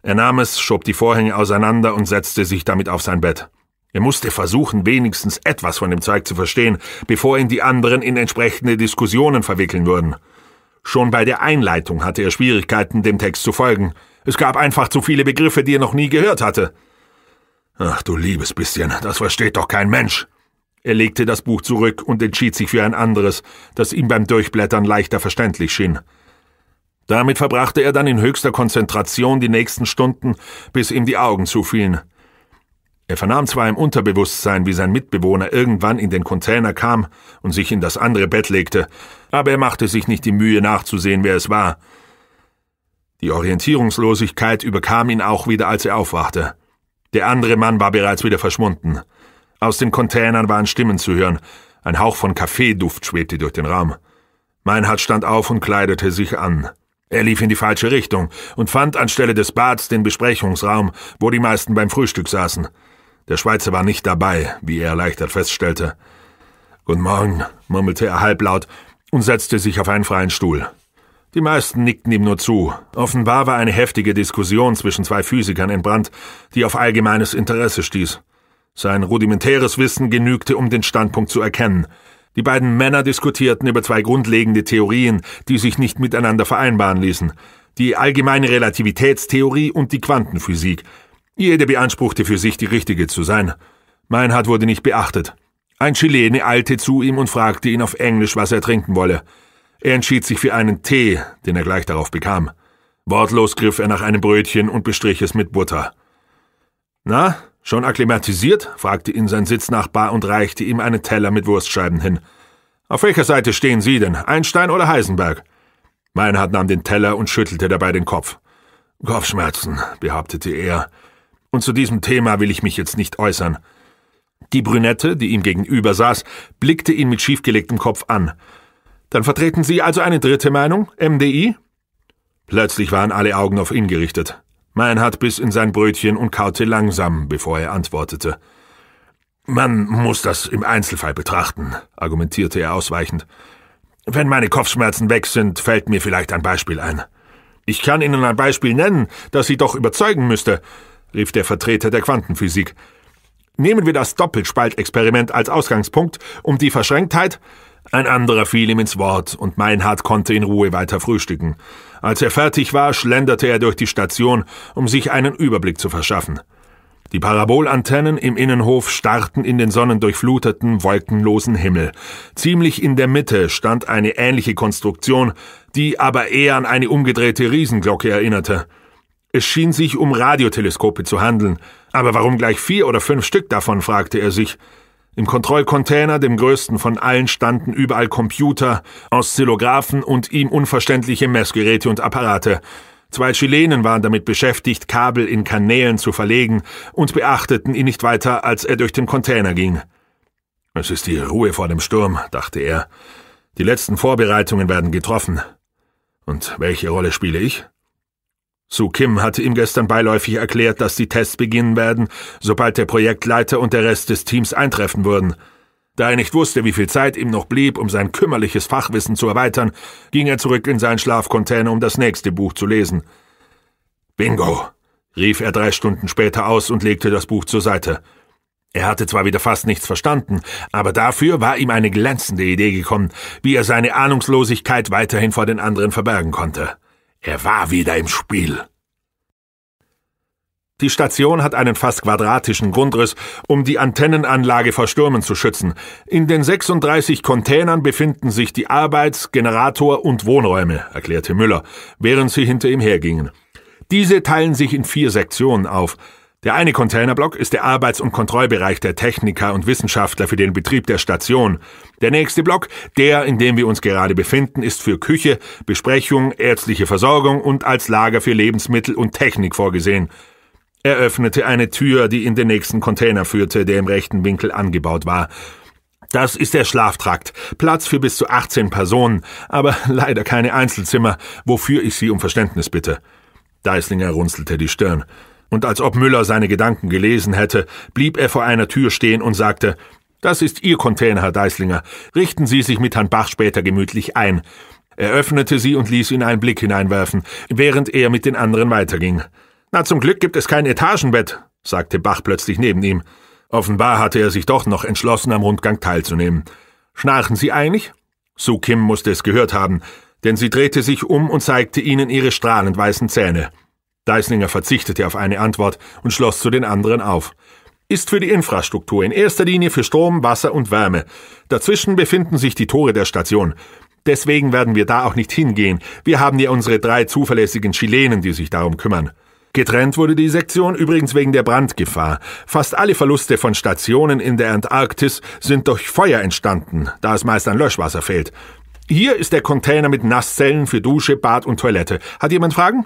Er nahm es, schob die Vorhänge auseinander und setzte sich damit auf sein Bett. Er musste versuchen, wenigstens etwas von dem Zeug zu verstehen, bevor ihn die anderen in entsprechende Diskussionen verwickeln würden. Schon bei der Einleitung hatte er Schwierigkeiten, dem Text zu folgen. Es gab einfach zu viele Begriffe, die er noch nie gehört hatte. Ach du liebes bisschen, das versteht doch kein Mensch. Er legte das Buch zurück und entschied sich für ein anderes, das ihm beim Durchblättern leichter verständlich schien. Damit verbrachte er dann in höchster Konzentration die nächsten Stunden, bis ihm die Augen zufielen. Er vernahm zwar im Unterbewusstsein, wie sein Mitbewohner irgendwann in den Container kam und sich in das andere Bett legte, aber er machte sich nicht die Mühe nachzusehen, wer es war. Die Orientierungslosigkeit überkam ihn auch wieder, als er aufwachte. Der andere Mann war bereits wieder verschwunden. Aus den Containern waren Stimmen zu hören, ein Hauch von Kaffeeduft schwebte durch den Raum. Meinhard stand auf und kleidete sich an. Er lief in die falsche Richtung und fand anstelle des Bads den Besprechungsraum, wo die meisten beim Frühstück saßen. Der Schweizer war nicht dabei, wie er erleichtert feststellte. Guten Morgen, murmelte er halblaut und setzte sich auf einen freien Stuhl. Die meisten nickten ihm nur zu. Offenbar war eine heftige Diskussion zwischen zwei Physikern entbrannt, die auf allgemeines Interesse stieß. Sein rudimentäres Wissen genügte, um den Standpunkt zu erkennen. Die beiden Männer diskutierten über zwei grundlegende Theorien, die sich nicht miteinander vereinbaren ließen. Die allgemeine Relativitätstheorie und die Quantenphysik – jede beanspruchte für sich, die richtige zu sein. Meinhard wurde nicht beachtet. Ein Chilene eilte zu ihm und fragte ihn auf Englisch, was er trinken wolle. Er entschied sich für einen Tee, den er gleich darauf bekam. Wortlos griff er nach einem Brötchen und bestrich es mit Butter. Na, schon akklimatisiert? fragte ihn sein Sitznachbar und reichte ihm einen Teller mit Wurstscheiben hin. Auf welcher Seite stehen Sie denn, Einstein oder Heisenberg? Meinhard nahm den Teller und schüttelte dabei den Kopf. Kopfschmerzen, behauptete er und zu diesem Thema will ich mich jetzt nicht äußern. Die Brünette, die ihm gegenüber saß, blickte ihn mit schiefgelegtem Kopf an. Dann vertreten Sie also eine dritte Meinung, MDI? Plötzlich waren alle Augen auf ihn gerichtet. Meinhard biss in sein Brötchen und kaute langsam, bevor er antwortete. Man muss das im Einzelfall betrachten, argumentierte er ausweichend. Wenn meine Kopfschmerzen weg sind, fällt mir vielleicht ein Beispiel ein. Ich kann Ihnen ein Beispiel nennen, das Sie doch überzeugen müsste rief der Vertreter der Quantenphysik. Nehmen wir das Doppelspaltexperiment als Ausgangspunkt, um die Verschränktheit. Ein anderer fiel ihm ins Wort, und Meinhard konnte in Ruhe weiter frühstücken. Als er fertig war, schlenderte er durch die Station, um sich einen Überblick zu verschaffen. Die Parabolantennen im Innenhof starrten in den sonnendurchfluteten, wolkenlosen Himmel. Ziemlich in der Mitte stand eine ähnliche Konstruktion, die aber eher an eine umgedrehte Riesenglocke erinnerte. Es schien sich um Radioteleskope zu handeln. Aber warum gleich vier oder fünf Stück davon, fragte er sich. Im Kontrollcontainer, dem größten von allen, standen überall Computer, Oszillographen und ihm unverständliche Messgeräte und Apparate. Zwei Chilenen waren damit beschäftigt, Kabel in Kanälen zu verlegen und beachteten ihn nicht weiter, als er durch den Container ging. Es ist die Ruhe vor dem Sturm, dachte er. Die letzten Vorbereitungen werden getroffen. Und welche Rolle spiele ich? Su Kim hatte ihm gestern beiläufig erklärt, dass die Tests beginnen werden, sobald der Projektleiter und der Rest des Teams eintreffen würden. Da er nicht wusste, wie viel Zeit ihm noch blieb, um sein kümmerliches Fachwissen zu erweitern, ging er zurück in seinen Schlafcontainer, um das nächste Buch zu lesen. Bingo! rief er drei Stunden später aus und legte das Buch zur Seite. Er hatte zwar wieder fast nichts verstanden, aber dafür war ihm eine glänzende Idee gekommen, wie er seine Ahnungslosigkeit weiterhin vor den anderen verbergen konnte. Er war wieder im Spiel. Die Station hat einen fast quadratischen Grundriss, um die Antennenanlage vor Stürmen zu schützen. In den 36 Containern befinden sich die Arbeits-, Generator- und Wohnräume, erklärte Müller, während sie hinter ihm hergingen. Diese teilen sich in vier Sektionen auf. Der eine Containerblock ist der Arbeits- und Kontrollbereich der Techniker und Wissenschaftler für den Betrieb der Station. Der nächste Block, der, in dem wir uns gerade befinden, ist für Küche, Besprechung, ärztliche Versorgung und als Lager für Lebensmittel und Technik vorgesehen. Er öffnete eine Tür, die in den nächsten Container führte, der im rechten Winkel angebaut war. Das ist der Schlaftrakt, Platz für bis zu 18 Personen, aber leider keine Einzelzimmer, wofür ich Sie um Verständnis bitte. Deislinger runzelte die Stirn und als ob Müller seine Gedanken gelesen hätte, blieb er vor einer Tür stehen und sagte Das ist Ihr Container, Herr Deislinger. Richten Sie sich mit Herrn Bach später gemütlich ein. Er öffnete sie und ließ ihn einen Blick hineinwerfen, während er mit den anderen weiterging. Na, zum Glück gibt es kein Etagenbett, sagte Bach plötzlich neben ihm. Offenbar hatte er sich doch noch entschlossen, am Rundgang teilzunehmen. Schnarchen Sie einig? Su Kim musste es gehört haben, denn sie drehte sich um und zeigte ihnen ihre strahlend weißen Zähne. Deislinger verzichtete auf eine Antwort und schloss zu den anderen auf. Ist für die Infrastruktur in erster Linie für Strom, Wasser und Wärme. Dazwischen befinden sich die Tore der Station. Deswegen werden wir da auch nicht hingehen. Wir haben ja unsere drei zuverlässigen Chilenen, die sich darum kümmern. Getrennt wurde die Sektion übrigens wegen der Brandgefahr. Fast alle Verluste von Stationen in der Antarktis sind durch Feuer entstanden, da es meist an Löschwasser fehlt. Hier ist der Container mit Nasszellen für Dusche, Bad und Toilette. Hat jemand Fragen?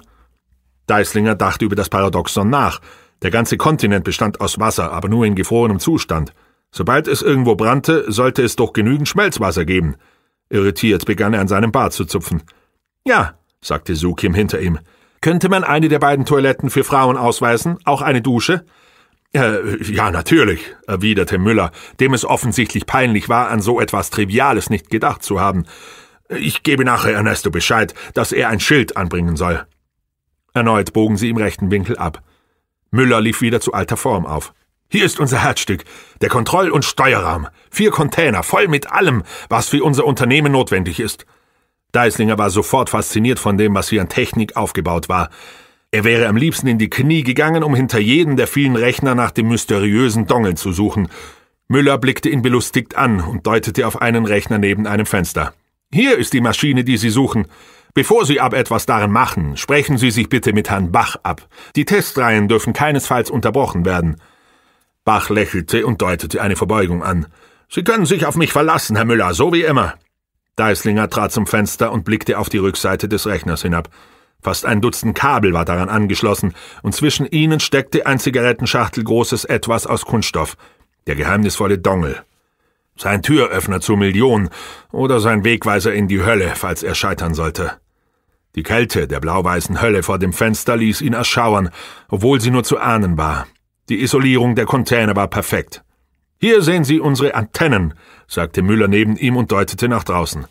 Deislinger dachte über das Paradoxon nach. Der ganze Kontinent bestand aus Wasser, aber nur in gefrorenem Zustand. Sobald es irgendwo brannte, sollte es doch genügend Schmelzwasser geben. Irritiert begann er an seinem Bart zu zupfen. Ja, sagte Sukim hinter ihm. Könnte man eine der beiden Toiletten für Frauen ausweisen, auch eine Dusche? Äh, ja, natürlich, erwiderte Müller, dem es offensichtlich peinlich war, an so etwas Triviales nicht gedacht zu haben. Ich gebe nachher Ernesto Bescheid, dass er ein Schild anbringen soll. Erneut bogen sie im rechten Winkel ab. Müller lief wieder zu alter Form auf. Hier ist unser Herzstück, der Kontroll- und Steuerraum. Vier Container, voll mit allem, was für unser Unternehmen notwendig ist. Deislinger war sofort fasziniert von dem, was hier an Technik aufgebaut war. Er wäre am liebsten in die Knie gegangen, um hinter jedem der vielen Rechner nach dem mysteriösen Dongeln zu suchen. Müller blickte ihn belustigt an und deutete auf einen Rechner neben einem Fenster. Hier ist die Maschine, die Sie suchen. Bevor Sie aber etwas darin machen, sprechen Sie sich bitte mit Herrn Bach ab. Die Testreihen dürfen keinesfalls unterbrochen werden. Bach lächelte und deutete eine Verbeugung an. Sie können sich auf mich verlassen, Herr Müller, so wie immer. Deislinger trat zum Fenster und blickte auf die Rückseite des Rechners hinab. Fast ein Dutzend Kabel war daran angeschlossen, und zwischen ihnen steckte ein Zigarettenschachtel großes Etwas aus Kunststoff, der geheimnisvolle Dongel sein Türöffner zur Million oder sein Wegweiser in die Hölle, falls er scheitern sollte. Die Kälte der blau-weißen Hölle vor dem Fenster ließ ihn erschauern, obwohl sie nur zu ahnen war. Die Isolierung der Container war perfekt. Hier sehen Sie unsere Antennen, sagte Müller neben ihm und deutete nach draußen.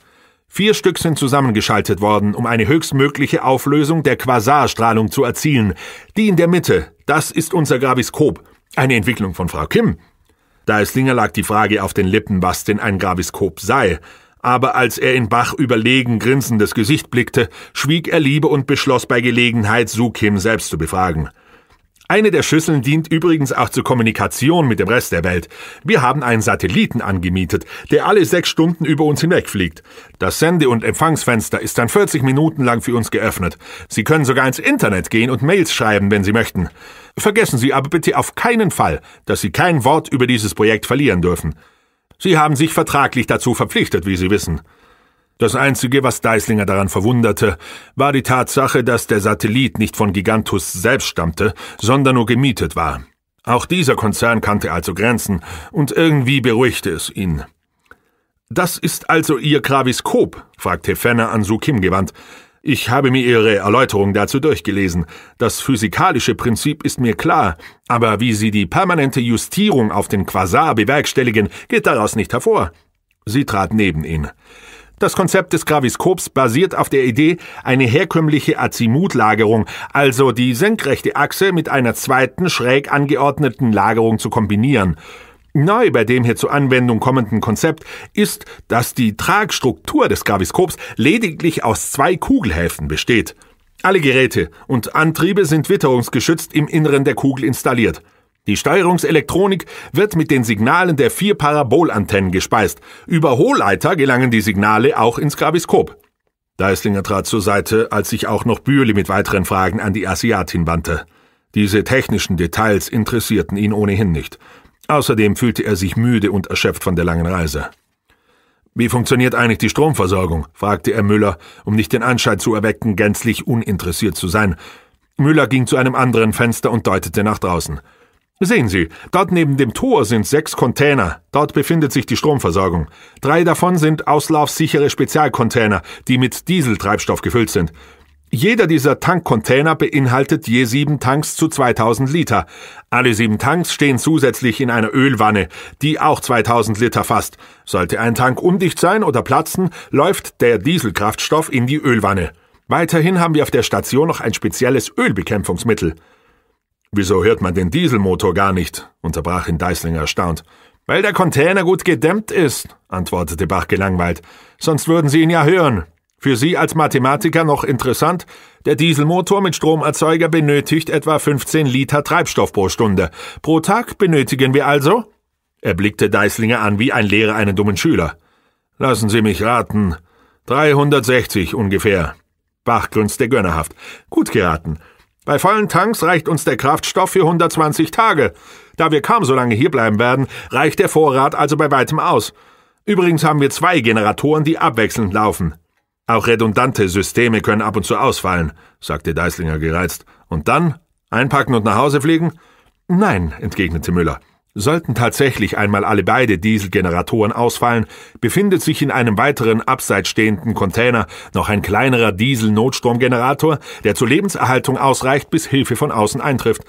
Vier Stück sind zusammengeschaltet worden, um eine höchstmögliche Auflösung der Quasarstrahlung zu erzielen. Die in der Mitte, das ist unser Graviskop, eine Entwicklung von Frau Kim, da es Linger lag die Frage auf den Lippen, was denn ein Graviskop sei, aber als er in Bach überlegen grinsendes Gesicht blickte, schwieg er Liebe und beschloss bei Gelegenheit, Sukim selbst zu befragen. Eine der Schüsseln dient übrigens auch zur Kommunikation mit dem Rest der Welt. Wir haben einen Satelliten angemietet, der alle sechs Stunden über uns hinwegfliegt. Das Sende- und Empfangsfenster ist dann 40 Minuten lang für uns geöffnet. Sie können sogar ins Internet gehen und Mails schreiben, wenn Sie möchten. Vergessen Sie aber bitte auf keinen Fall, dass Sie kein Wort über dieses Projekt verlieren dürfen. Sie haben sich vertraglich dazu verpflichtet, wie Sie wissen. Das Einzige, was Deislinger daran verwunderte, war die Tatsache, dass der Satellit nicht von Gigantus selbst stammte, sondern nur gemietet war. Auch dieser Konzern kannte also Grenzen, und irgendwie beruhigte es ihn. Das ist also Ihr Graviskop? fragte Fenner an Sukim gewandt. Ich habe mir Ihre Erläuterung dazu durchgelesen. Das physikalische Prinzip ist mir klar, aber wie Sie die permanente Justierung auf den Quasar bewerkstelligen, geht daraus nicht hervor. Sie trat neben ihn. Das Konzept des Graviskops basiert auf der Idee, eine herkömmliche Azimutlagerung, also die senkrechte Achse mit einer zweiten schräg angeordneten Lagerung zu kombinieren. Neu bei dem hier zur Anwendung kommenden Konzept ist, dass die Tragstruktur des Graviskops lediglich aus zwei Kugelhäfen besteht. Alle Geräte und Antriebe sind witterungsgeschützt im Inneren der Kugel installiert. Die Steuerungselektronik wird mit den Signalen der vier Parabolantennen gespeist. Über Hohleiter gelangen die Signale auch ins Graviskop. Deislinger trat zur Seite, als sich auch noch Bühli mit weiteren Fragen an die Asiatin wandte. Diese technischen Details interessierten ihn ohnehin nicht. Außerdem fühlte er sich müde und erschöpft von der langen Reise. Wie funktioniert eigentlich die Stromversorgung? fragte er Müller, um nicht den Anschein zu erwecken, gänzlich uninteressiert zu sein. Müller ging zu einem anderen Fenster und deutete nach draußen. Sehen Sie, dort neben dem Tor sind sechs Container. Dort befindet sich die Stromversorgung. Drei davon sind auslaufsichere Spezialcontainer, die mit Dieseltreibstoff gefüllt sind. Jeder dieser Tankcontainer beinhaltet je sieben Tanks zu 2000 Liter. Alle sieben Tanks stehen zusätzlich in einer Ölwanne, die auch 2000 Liter fasst. Sollte ein Tank undicht sein oder platzen, läuft der Dieselkraftstoff in die Ölwanne. Weiterhin haben wir auf der Station noch ein spezielles Ölbekämpfungsmittel. Wieso hört man den Dieselmotor gar nicht? unterbrach ihn Deisling erstaunt. Weil der Container gut gedämmt ist, antwortete Bach gelangweilt. Sonst würden Sie ihn ja hören. Für Sie als Mathematiker noch interessant, der Dieselmotor mit Stromerzeuger benötigt etwa 15 Liter Treibstoff pro Stunde. Pro Tag benötigen wir also? Er blickte Deislinger an wie ein Lehrer einen dummen Schüler. Lassen Sie mich raten. 360 ungefähr. Bach grünzte gönnerhaft. Gut geraten. Bei vollen Tanks reicht uns der Kraftstoff für 120 Tage. Da wir kaum so lange hierbleiben werden, reicht der Vorrat also bei weitem aus. Übrigens haben wir zwei Generatoren, die abwechselnd laufen. Auch redundante Systeme können ab und zu ausfallen, sagte Deislinger gereizt. Und dann? Einpacken und nach Hause fliegen? Nein, entgegnete Müller. Sollten tatsächlich einmal alle beide Dieselgeneratoren ausfallen, befindet sich in einem weiteren abseits stehenden Container noch ein kleinerer Diesel-Notstromgenerator, der zur Lebenserhaltung ausreicht, bis Hilfe von außen eintrifft.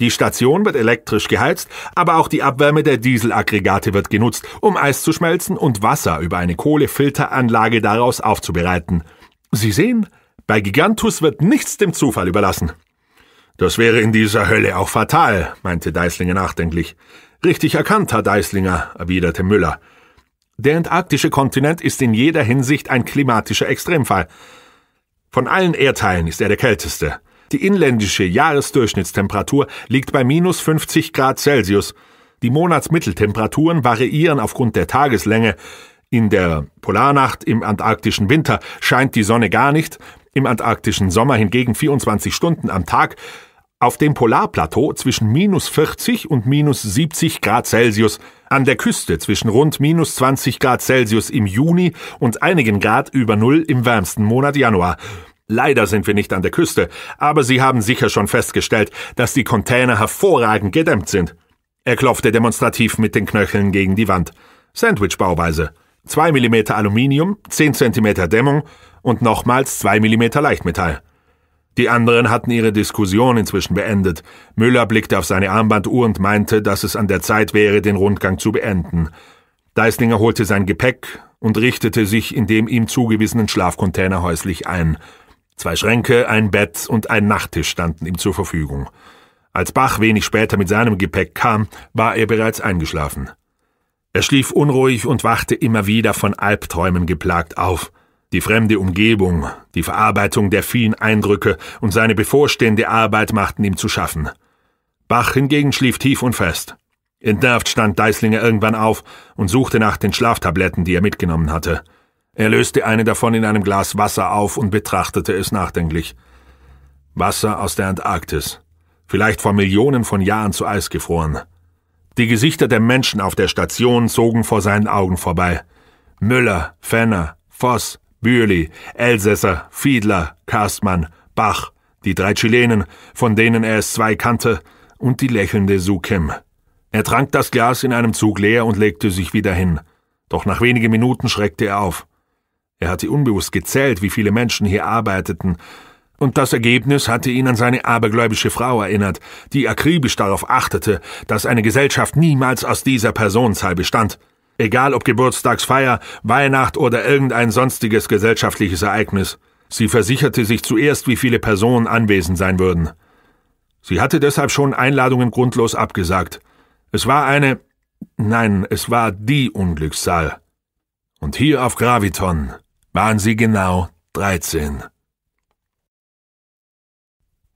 Die Station wird elektrisch geheizt, aber auch die Abwärme der Dieselaggregate wird genutzt, um Eis zu schmelzen und Wasser über eine Kohlefilteranlage daraus aufzubereiten. Sie sehen, bei Gigantus wird nichts dem Zufall überlassen. Das wäre in dieser Hölle auch fatal, meinte Deislinger nachdenklich. Richtig erkannt, Herr Deislinger, erwiderte Müller. Der antarktische Kontinent ist in jeder Hinsicht ein klimatischer Extremfall. Von allen Erdteilen ist er der kälteste. Die inländische Jahresdurchschnittstemperatur liegt bei minus 50 Grad Celsius. Die Monatsmitteltemperaturen variieren aufgrund der Tageslänge. In der Polarnacht im antarktischen Winter scheint die Sonne gar nicht, im antarktischen Sommer hingegen 24 Stunden am Tag, auf dem Polarplateau zwischen minus 40 und minus 70 Grad Celsius, an der Küste zwischen rund minus 20 Grad Celsius im Juni und einigen Grad über Null im wärmsten Monat Januar. Leider sind wir nicht an der Küste, aber Sie haben sicher schon festgestellt, dass die Container hervorragend gedämmt sind. Er klopfte demonstrativ mit den Knöcheln gegen die Wand. Sandwich-Bauweise. 2 mm Aluminium, 10 cm Dämmung und nochmals 2 mm Leichtmetall. Die anderen hatten ihre Diskussion inzwischen beendet. Müller blickte auf seine Armbanduhr und meinte, dass es an der Zeit wäre, den Rundgang zu beenden. Deislinger holte sein Gepäck und richtete sich in dem ihm zugewiesenen Schlafcontainer häuslich ein – Zwei Schränke, ein Bett und ein Nachttisch standen ihm zur Verfügung. Als Bach wenig später mit seinem Gepäck kam, war er bereits eingeschlafen. Er schlief unruhig und wachte immer wieder von Albträumen geplagt auf. Die fremde Umgebung, die Verarbeitung der vielen Eindrücke und seine bevorstehende Arbeit machten ihm zu schaffen. Bach hingegen schlief tief und fest. Entnervt stand Deislinger irgendwann auf und suchte nach den Schlaftabletten, die er mitgenommen hatte. Er löste eine davon in einem Glas Wasser auf und betrachtete es nachdenklich. Wasser aus der Antarktis, vielleicht vor Millionen von Jahren zu Eis gefroren. Die Gesichter der Menschen auf der Station zogen vor seinen Augen vorbei. Müller, Fenner, Voss, Bürli, Elsässer, Fiedler, Karstmann, Bach, die drei Chilenen, von denen er es zwei kannte, und die lächelnde Sukem. Er trank das Glas in einem Zug leer und legte sich wieder hin. Doch nach wenigen Minuten schreckte er auf. Er hatte unbewusst gezählt, wie viele Menschen hier arbeiteten, und das Ergebnis hatte ihn an seine abergläubische Frau erinnert, die akribisch darauf achtete, dass eine Gesellschaft niemals aus dieser Personenzahl bestand. Egal ob Geburtstagsfeier, Weihnacht oder irgendein sonstiges gesellschaftliches Ereignis. Sie versicherte sich zuerst, wie viele Personen anwesend sein würden. Sie hatte deshalb schon Einladungen grundlos abgesagt. Es war eine, nein, es war die Unglückszahl. Und hier auf Graviton waren sie genau dreizehn.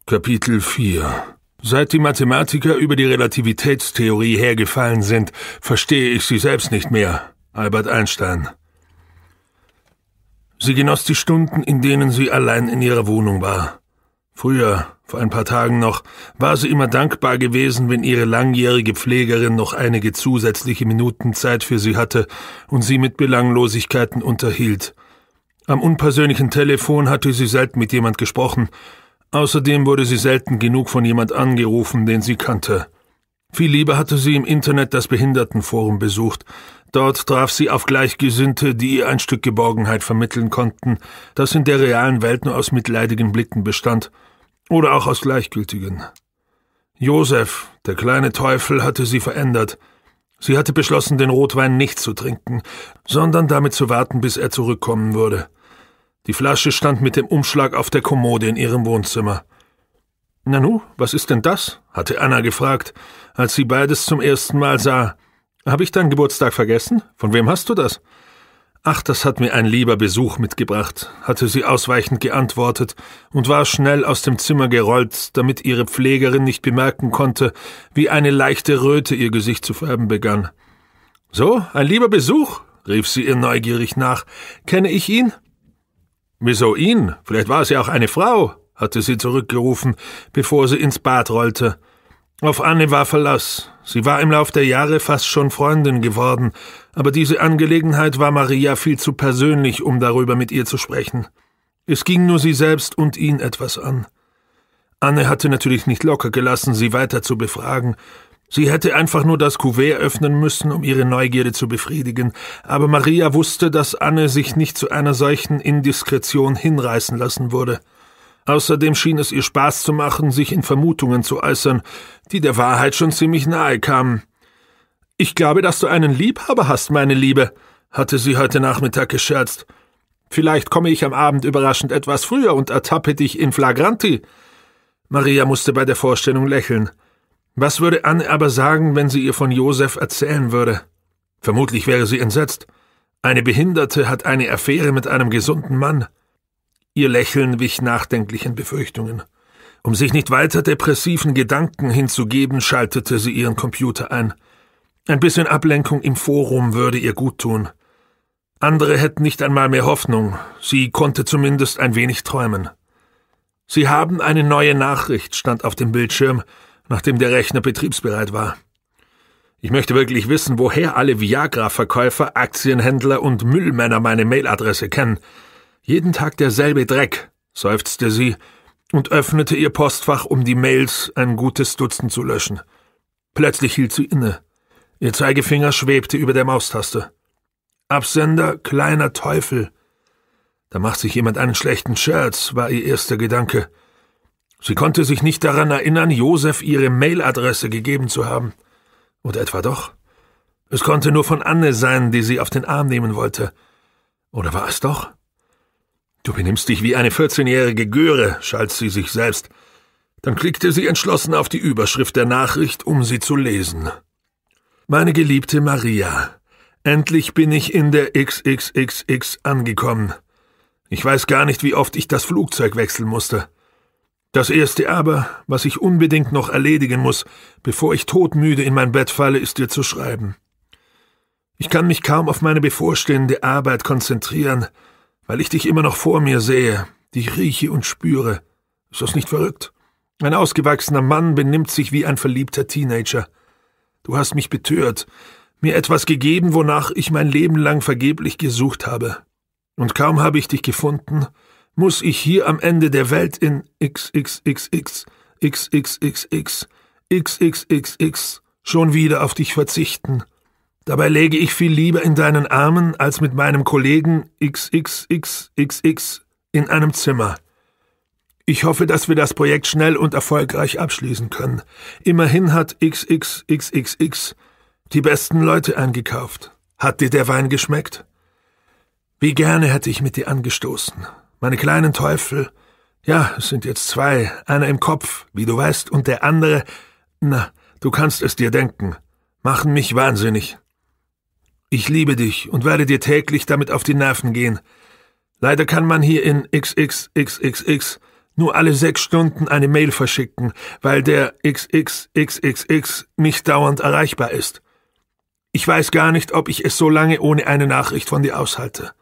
Kapitel 4 Seit die Mathematiker über die Relativitätstheorie hergefallen sind, verstehe ich sie selbst nicht mehr. Albert Einstein. Sie genoss die Stunden, in denen sie allein in ihrer Wohnung war. Früher, vor ein paar Tagen noch, war sie immer dankbar gewesen, wenn ihre langjährige Pflegerin noch einige zusätzliche Minuten Zeit für sie hatte und sie mit Belanglosigkeiten unterhielt. Am unpersönlichen Telefon hatte sie selten mit jemand gesprochen. Außerdem wurde sie selten genug von jemand angerufen, den sie kannte. Viel lieber hatte sie im Internet das Behindertenforum besucht. Dort traf sie auf Gleichgesinnte, die ihr ein Stück Geborgenheit vermitteln konnten, das in der realen Welt nur aus mitleidigen Blicken bestand. Oder auch aus gleichgültigen. Josef, der kleine Teufel, hatte sie verändert. Sie hatte beschlossen, den Rotwein nicht zu trinken, sondern damit zu warten, bis er zurückkommen würde. Die Flasche stand mit dem Umschlag auf der Kommode in ihrem Wohnzimmer. Nanu, was ist denn das? hatte Anna gefragt, als sie beides zum ersten Mal sah. Habe ich deinen Geburtstag vergessen? Von wem hast du das? Ach, das hat mir ein lieber Besuch mitgebracht, hatte sie ausweichend geantwortet und war schnell aus dem Zimmer gerollt, damit ihre Pflegerin nicht bemerken konnte, wie eine leichte Röte ihr Gesicht zu färben begann. So, ein lieber Besuch? rief sie ihr neugierig nach. Kenne ich ihn? Wieso ihn? Vielleicht war es ja auch eine Frau, hatte sie zurückgerufen, bevor sie ins Bad rollte. Auf Anne war Verlass. Sie war im Lauf der Jahre fast schon Freundin geworden, aber diese Angelegenheit war Maria viel zu persönlich, um darüber mit ihr zu sprechen. Es ging nur sie selbst und ihn etwas an. Anne hatte natürlich nicht locker gelassen, sie weiter zu befragen, Sie hätte einfach nur das Kuvert öffnen müssen, um ihre Neugierde zu befriedigen, aber Maria wusste, dass Anne sich nicht zu einer solchen Indiskretion hinreißen lassen würde. Außerdem schien es ihr Spaß zu machen, sich in Vermutungen zu äußern, die der Wahrheit schon ziemlich nahe kamen. Ich glaube, dass du einen Liebhaber hast, meine Liebe, hatte sie heute Nachmittag gescherzt. Vielleicht komme ich am Abend überraschend etwas früher und ertappe dich in flagranti. Maria musste bei der Vorstellung lächeln. Was würde Anne aber sagen, wenn sie ihr von Josef erzählen würde? Vermutlich wäre sie entsetzt. Eine Behinderte hat eine Affäre mit einem gesunden Mann. Ihr Lächeln wich nachdenklichen Befürchtungen. Um sich nicht weiter depressiven Gedanken hinzugeben, schaltete sie ihren Computer ein. Ein bisschen Ablenkung im Forum würde ihr guttun. Andere hätten nicht einmal mehr Hoffnung, sie konnte zumindest ein wenig träumen. Sie haben eine neue Nachricht, stand auf dem Bildschirm, nachdem der Rechner betriebsbereit war. Ich möchte wirklich wissen, woher alle Viagra-Verkäufer, Aktienhändler und Müllmänner meine Mailadresse kennen. Jeden Tag derselbe Dreck, seufzte sie und öffnete ihr Postfach, um die Mails ein gutes Dutzend zu löschen. Plötzlich hielt sie inne. Ihr Zeigefinger schwebte über der Maustaste. Absender kleiner Teufel. Da macht sich jemand einen schlechten Scherz, war ihr erster Gedanke. Sie konnte sich nicht daran erinnern, Josef ihre Mailadresse gegeben zu haben. Oder etwa doch? Es konnte nur von Anne sein, die sie auf den Arm nehmen wollte. Oder war es doch? Du benimmst dich wie eine 14-jährige Göre, schalt sie sich selbst. Dann klickte sie entschlossen auf die Überschrift der Nachricht, um sie zu lesen. Meine geliebte Maria, endlich bin ich in der XXXX angekommen. Ich weiß gar nicht, wie oft ich das Flugzeug wechseln musste. Das erste aber, was ich unbedingt noch erledigen muss, bevor ich todmüde in mein Bett falle, ist dir zu schreiben. Ich kann mich kaum auf meine bevorstehende Arbeit konzentrieren, weil ich dich immer noch vor mir sehe, dich rieche und spüre. Ist das nicht verrückt? Ein ausgewachsener Mann benimmt sich wie ein verliebter Teenager. Du hast mich betört, mir etwas gegeben, wonach ich mein Leben lang vergeblich gesucht habe. Und kaum habe ich dich gefunden, muss ich hier am Ende der Welt in XXXX, XXXX, XXXX schon wieder auf dich verzichten. Dabei läge ich viel lieber in deinen Armen als mit meinem Kollegen XXXXX in einem Zimmer. Ich hoffe, dass wir das Projekt schnell und erfolgreich abschließen können. Immerhin hat XXXXX die besten Leute eingekauft. Hat dir der Wein geschmeckt? Wie gerne hätte ich mit dir angestoßen meine kleinen Teufel. Ja, es sind jetzt zwei, einer im Kopf, wie du weißt, und der andere, na, du kannst es dir denken, machen mich wahnsinnig. Ich liebe dich und werde dir täglich damit auf die Nerven gehen. Leider kann man hier in XXXXX nur alle sechs Stunden eine Mail verschicken, weil der XXXXX nicht dauernd erreichbar ist. Ich weiß gar nicht, ob ich es so lange ohne eine Nachricht von dir aushalte.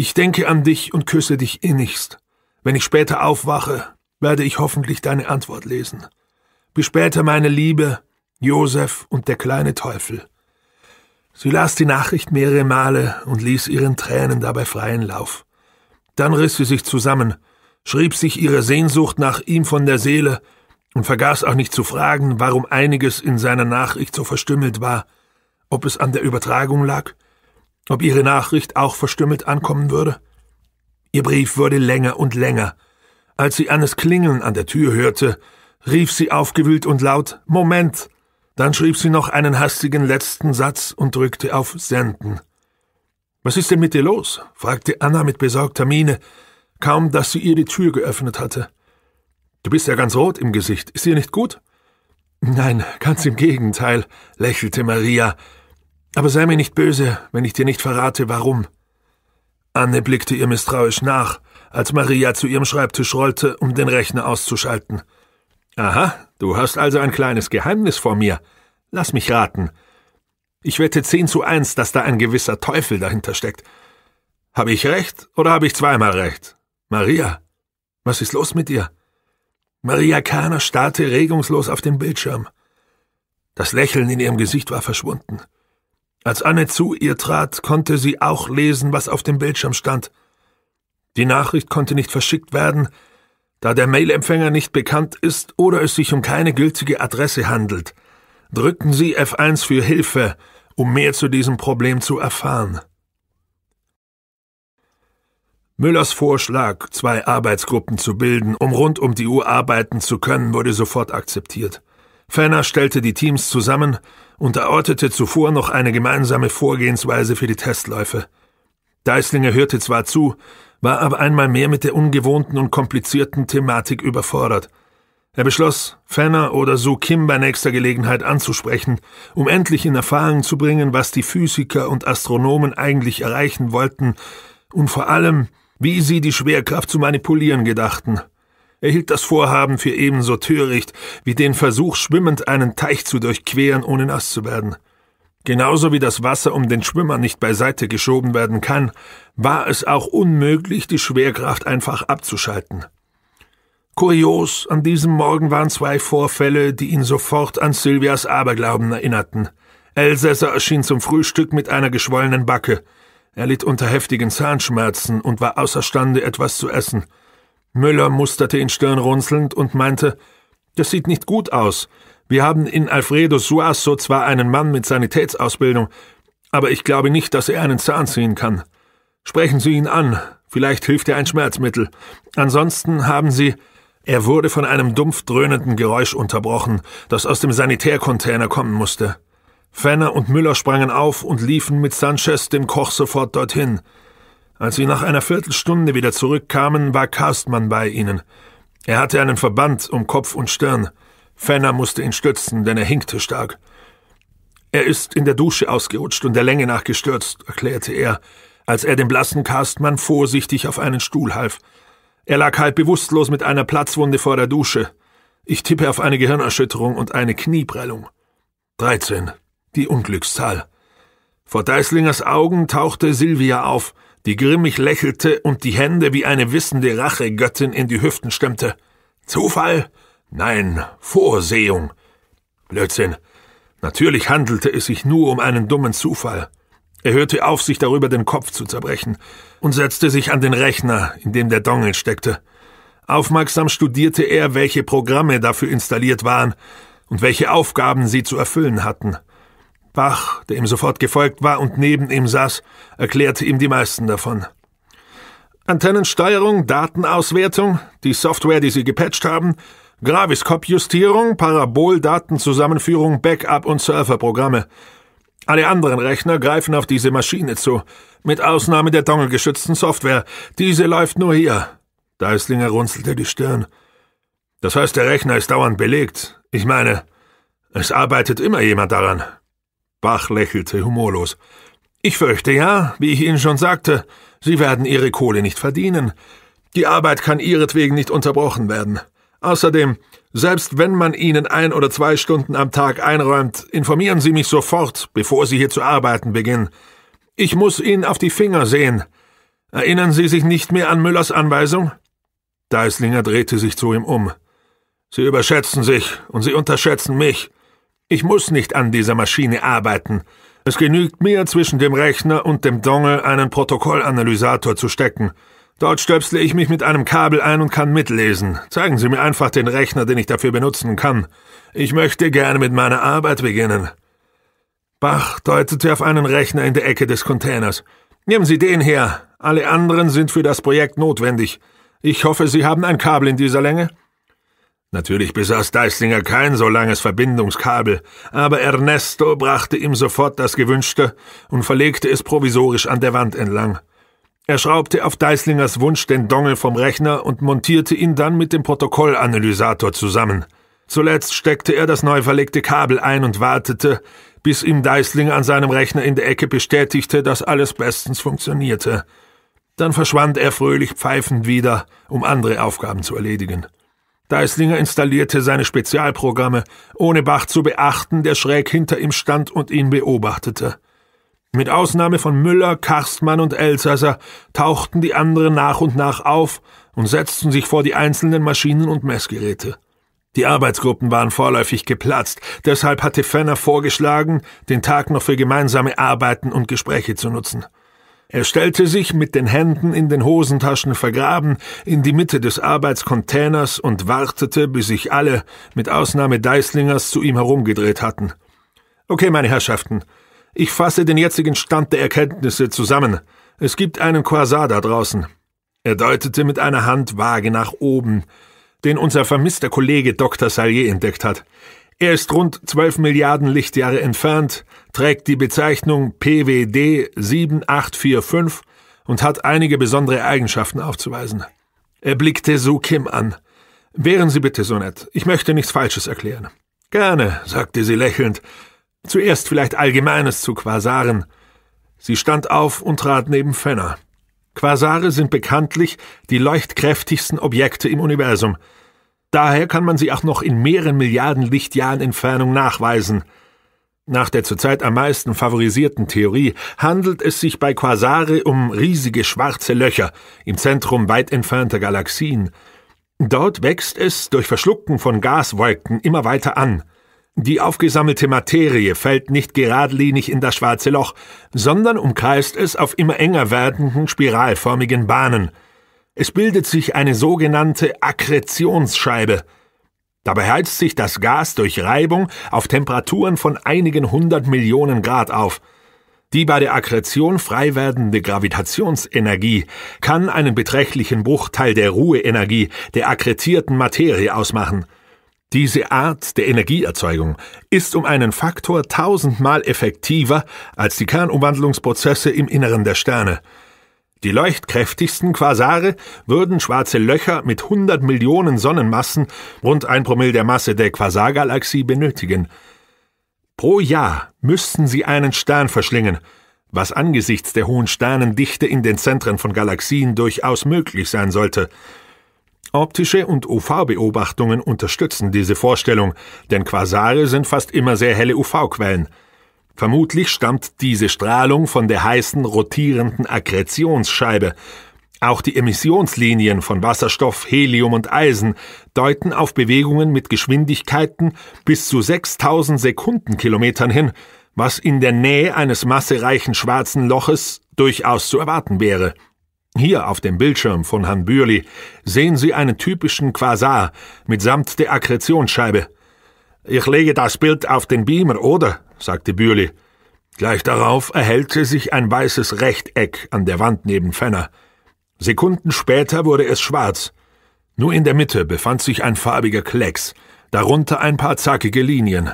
Ich denke an dich und küsse dich innigst. Wenn ich später aufwache, werde ich hoffentlich deine Antwort lesen. Bis später, meine Liebe, Josef und der kleine Teufel. Sie las die Nachricht mehrere Male und ließ ihren Tränen dabei freien Lauf. Dann riss sie sich zusammen, schrieb sich ihre Sehnsucht nach ihm von der Seele und vergaß auch nicht zu fragen, warum einiges in seiner Nachricht so verstümmelt war, ob es an der Übertragung lag, ob Ihre Nachricht auch verstümmelt ankommen würde? Ihr Brief wurde länger und länger. Als sie Annes Klingeln an der Tür hörte, rief sie aufgewühlt und laut Moment. Dann schrieb sie noch einen hastigen letzten Satz und drückte auf Senden. Was ist denn mit dir los? fragte Anna mit besorgter Miene, kaum dass sie ihr die Tür geöffnet hatte. Du bist ja ganz rot im Gesicht. Ist dir nicht gut? Nein, ganz im Gegenteil, lächelte Maria, aber sei mir nicht böse, wenn ich dir nicht verrate, warum. Anne blickte ihr misstrauisch nach, als Maria zu ihrem Schreibtisch rollte, um den Rechner auszuschalten. Aha, du hast also ein kleines Geheimnis vor mir. Lass mich raten. Ich wette zehn zu eins, dass da ein gewisser Teufel dahinter steckt. Habe ich recht oder habe ich zweimal recht? Maria, was ist los mit dir? Maria Kahner starrte regungslos auf den Bildschirm. Das Lächeln in ihrem Gesicht war verschwunden. Als Anne zu ihr trat, konnte sie auch lesen, was auf dem Bildschirm stand. Die Nachricht konnte nicht verschickt werden, da der Mailempfänger nicht bekannt ist oder es sich um keine gültige Adresse handelt. Drücken Sie F1 für Hilfe, um mehr zu diesem Problem zu erfahren. Müllers Vorschlag, zwei Arbeitsgruppen zu bilden, um rund um die Uhr arbeiten zu können, wurde sofort akzeptiert. Fenner stellte die Teams zusammen und erörterte zuvor noch eine gemeinsame Vorgehensweise für die Testläufe. Deislinger hörte zwar zu, war aber einmal mehr mit der ungewohnten und komplizierten Thematik überfordert. Er beschloss, Fenner oder Su Kim bei nächster Gelegenheit anzusprechen, um endlich in Erfahrung zu bringen, was die Physiker und Astronomen eigentlich erreichen wollten und vor allem, wie sie die Schwerkraft zu manipulieren gedachten. Er hielt das Vorhaben für ebenso töricht wie den Versuch, schwimmend einen Teich zu durchqueren, ohne nass zu werden. Genauso wie das Wasser um den Schwimmer nicht beiseite geschoben werden kann, war es auch unmöglich, die Schwerkraft einfach abzuschalten. Kurios, an diesem Morgen waren zwei Vorfälle, die ihn sofort an Silvias Aberglauben erinnerten. Elsässer erschien zum Frühstück mit einer geschwollenen Backe. Er litt unter heftigen Zahnschmerzen und war außerstande, etwas zu essen – Müller musterte ihn stirnrunzelnd und meinte, das sieht nicht gut aus. Wir haben in Alfredo Suasso zwar einen Mann mit Sanitätsausbildung, aber ich glaube nicht, dass er einen Zahn ziehen kann. Sprechen Sie ihn an, vielleicht hilft er ein Schmerzmittel. Ansonsten haben Sie. Er wurde von einem dumpf dröhnenden Geräusch unterbrochen, das aus dem Sanitärcontainer kommen musste. Fenner und Müller sprangen auf und liefen mit Sanchez, dem Koch, sofort dorthin. Als sie nach einer Viertelstunde wieder zurückkamen, war Karstmann bei ihnen. Er hatte einen Verband um Kopf und Stirn. Fenner musste ihn stützen, denn er hinkte stark. Er ist in der Dusche ausgerutscht und der Länge nach gestürzt, erklärte er, als er dem blassen Karstmann vorsichtig auf einen Stuhl half. Er lag halb bewusstlos mit einer Platzwunde vor der Dusche. Ich tippe auf eine Gehirnerschütterung und eine Knieprellung. 13. Die Unglückszahl. Vor Deislingers Augen tauchte Silvia auf – die grimmig lächelte und die Hände wie eine wissende Rachegöttin in die Hüften stemmte. Zufall? Nein, Vorsehung. Blödsinn. Natürlich handelte es sich nur um einen dummen Zufall. Er hörte auf, sich darüber den Kopf zu zerbrechen und setzte sich an den Rechner, in dem der Dongel steckte. Aufmerksam studierte er, welche Programme dafür installiert waren und welche Aufgaben sie zu erfüllen hatten. Bach, der ihm sofort gefolgt war und neben ihm saß, erklärte ihm die meisten davon. Antennensteuerung, Datenauswertung, die Software, die sie gepatcht haben, Graviskop-Justierung, Parabol-Datenzusammenführung, Backup und Serverprogramme. Alle anderen Rechner greifen auf diese Maschine zu, mit Ausnahme der dongelgeschützten Software. Diese läuft nur hier. Deislinger runzelte die Stirn. Das heißt, der Rechner ist dauernd belegt. Ich meine, es arbeitet immer jemand daran. Bach lächelte humorlos. Ich fürchte ja, wie ich Ihnen schon sagte, Sie werden Ihre Kohle nicht verdienen. Die Arbeit kann Ihretwegen nicht unterbrochen werden. Außerdem, selbst wenn man Ihnen ein oder zwei Stunden am Tag einräumt, informieren Sie mich sofort, bevor Sie hier zu arbeiten beginnen. Ich muss Ihnen auf die Finger sehen. Erinnern Sie sich nicht mehr an Müllers Anweisung? Deislinger drehte sich zu ihm um. Sie überschätzen sich und Sie unterschätzen mich. Ich muss nicht an dieser Maschine arbeiten. Es genügt mir, zwischen dem Rechner und dem Dongel einen Protokollanalysator zu stecken. Dort stöpsle ich mich mit einem Kabel ein und kann mitlesen. Zeigen Sie mir einfach den Rechner, den ich dafür benutzen kann. Ich möchte gerne mit meiner Arbeit beginnen. Bach deutete auf einen Rechner in der Ecke des Containers. Nehmen Sie den her. Alle anderen sind für das Projekt notwendig. Ich hoffe, Sie haben ein Kabel in dieser Länge. Natürlich besaß Deislinger kein so langes Verbindungskabel, aber Ernesto brachte ihm sofort das Gewünschte und verlegte es provisorisch an der Wand entlang. Er schraubte auf Deislingers Wunsch den Dongel vom Rechner und montierte ihn dann mit dem Protokollanalysator zusammen. Zuletzt steckte er das neu verlegte Kabel ein und wartete, bis ihm Deislinger an seinem Rechner in der Ecke bestätigte, dass alles bestens funktionierte. Dann verschwand er fröhlich pfeifend wieder, um andere Aufgaben zu erledigen. Deislinger installierte seine Spezialprogramme, ohne Bach zu beachten, der schräg hinter ihm stand und ihn beobachtete. Mit Ausnahme von Müller, Karstmann und Elsasser tauchten die anderen nach und nach auf und setzten sich vor die einzelnen Maschinen und Messgeräte. Die Arbeitsgruppen waren vorläufig geplatzt, deshalb hatte Fenner vorgeschlagen, den Tag noch für gemeinsame Arbeiten und Gespräche zu nutzen. Er stellte sich mit den Händen in den Hosentaschen vergraben in die Mitte des Arbeitscontainers und wartete, bis sich alle, mit Ausnahme Deislingers, zu ihm herumgedreht hatten. Okay, meine Herrschaften, ich fasse den jetzigen Stand der Erkenntnisse zusammen. Es gibt einen Quasar da draußen. Er deutete mit einer Hand vage nach oben, den unser vermisster Kollege Dr. Salier entdeckt hat. Er ist rund 12 Milliarden Lichtjahre entfernt, trägt die Bezeichnung PWD 7845 und hat einige besondere Eigenschaften aufzuweisen. Er blickte Su Kim an. Wären Sie bitte so nett, ich möchte nichts Falsches erklären. Gerne, sagte sie lächelnd. Zuerst vielleicht Allgemeines zu Quasaren. Sie stand auf und trat neben Fenner. Quasare sind bekanntlich die leuchtkräftigsten Objekte im Universum – Daher kann man sie auch noch in mehreren Milliarden Lichtjahren Entfernung nachweisen. Nach der zurzeit am meisten favorisierten Theorie handelt es sich bei Quasare um riesige schwarze Löcher im Zentrum weit entfernter Galaxien. Dort wächst es durch Verschlucken von Gaswolken immer weiter an. Die aufgesammelte Materie fällt nicht geradlinig in das schwarze Loch, sondern umkreist es auf immer enger werdenden spiralförmigen Bahnen – es bildet sich eine sogenannte Akkretionsscheibe. Dabei heizt sich das Gas durch Reibung auf Temperaturen von einigen hundert Millionen Grad auf. Die bei der Akkretion frei werdende Gravitationsenergie kann einen beträchtlichen Bruchteil der Ruheenergie der akkretierten Materie ausmachen. Diese Art der Energieerzeugung ist um einen Faktor tausendmal effektiver als die Kernumwandlungsprozesse im Inneren der Sterne. Die leuchtkräftigsten Quasare würden schwarze Löcher mit 100 Millionen Sonnenmassen, rund ein Promille der Masse der Quasargalaxie, benötigen. Pro Jahr müssten sie einen Stern verschlingen, was angesichts der hohen Sternendichte in den Zentren von Galaxien durchaus möglich sein sollte. Optische und UV-Beobachtungen unterstützen diese Vorstellung, denn Quasare sind fast immer sehr helle UV-Quellen – Vermutlich stammt diese Strahlung von der heißen rotierenden Akkretionsscheibe. Auch die Emissionslinien von Wasserstoff, Helium und Eisen deuten auf Bewegungen mit Geschwindigkeiten bis zu 6000 Sekundenkilometern hin, was in der Nähe eines massereichen schwarzen Loches durchaus zu erwarten wäre. Hier auf dem Bildschirm von Herrn Bürli sehen Sie einen typischen Quasar mitsamt der Akkretionsscheibe. Ich lege das Bild auf den Beamer, oder? sagte Bürli. Gleich darauf erhellte sich ein weißes Rechteck an der Wand neben Fenner. Sekunden später wurde es schwarz. Nur in der Mitte befand sich ein farbiger Klecks, darunter ein paar zackige Linien.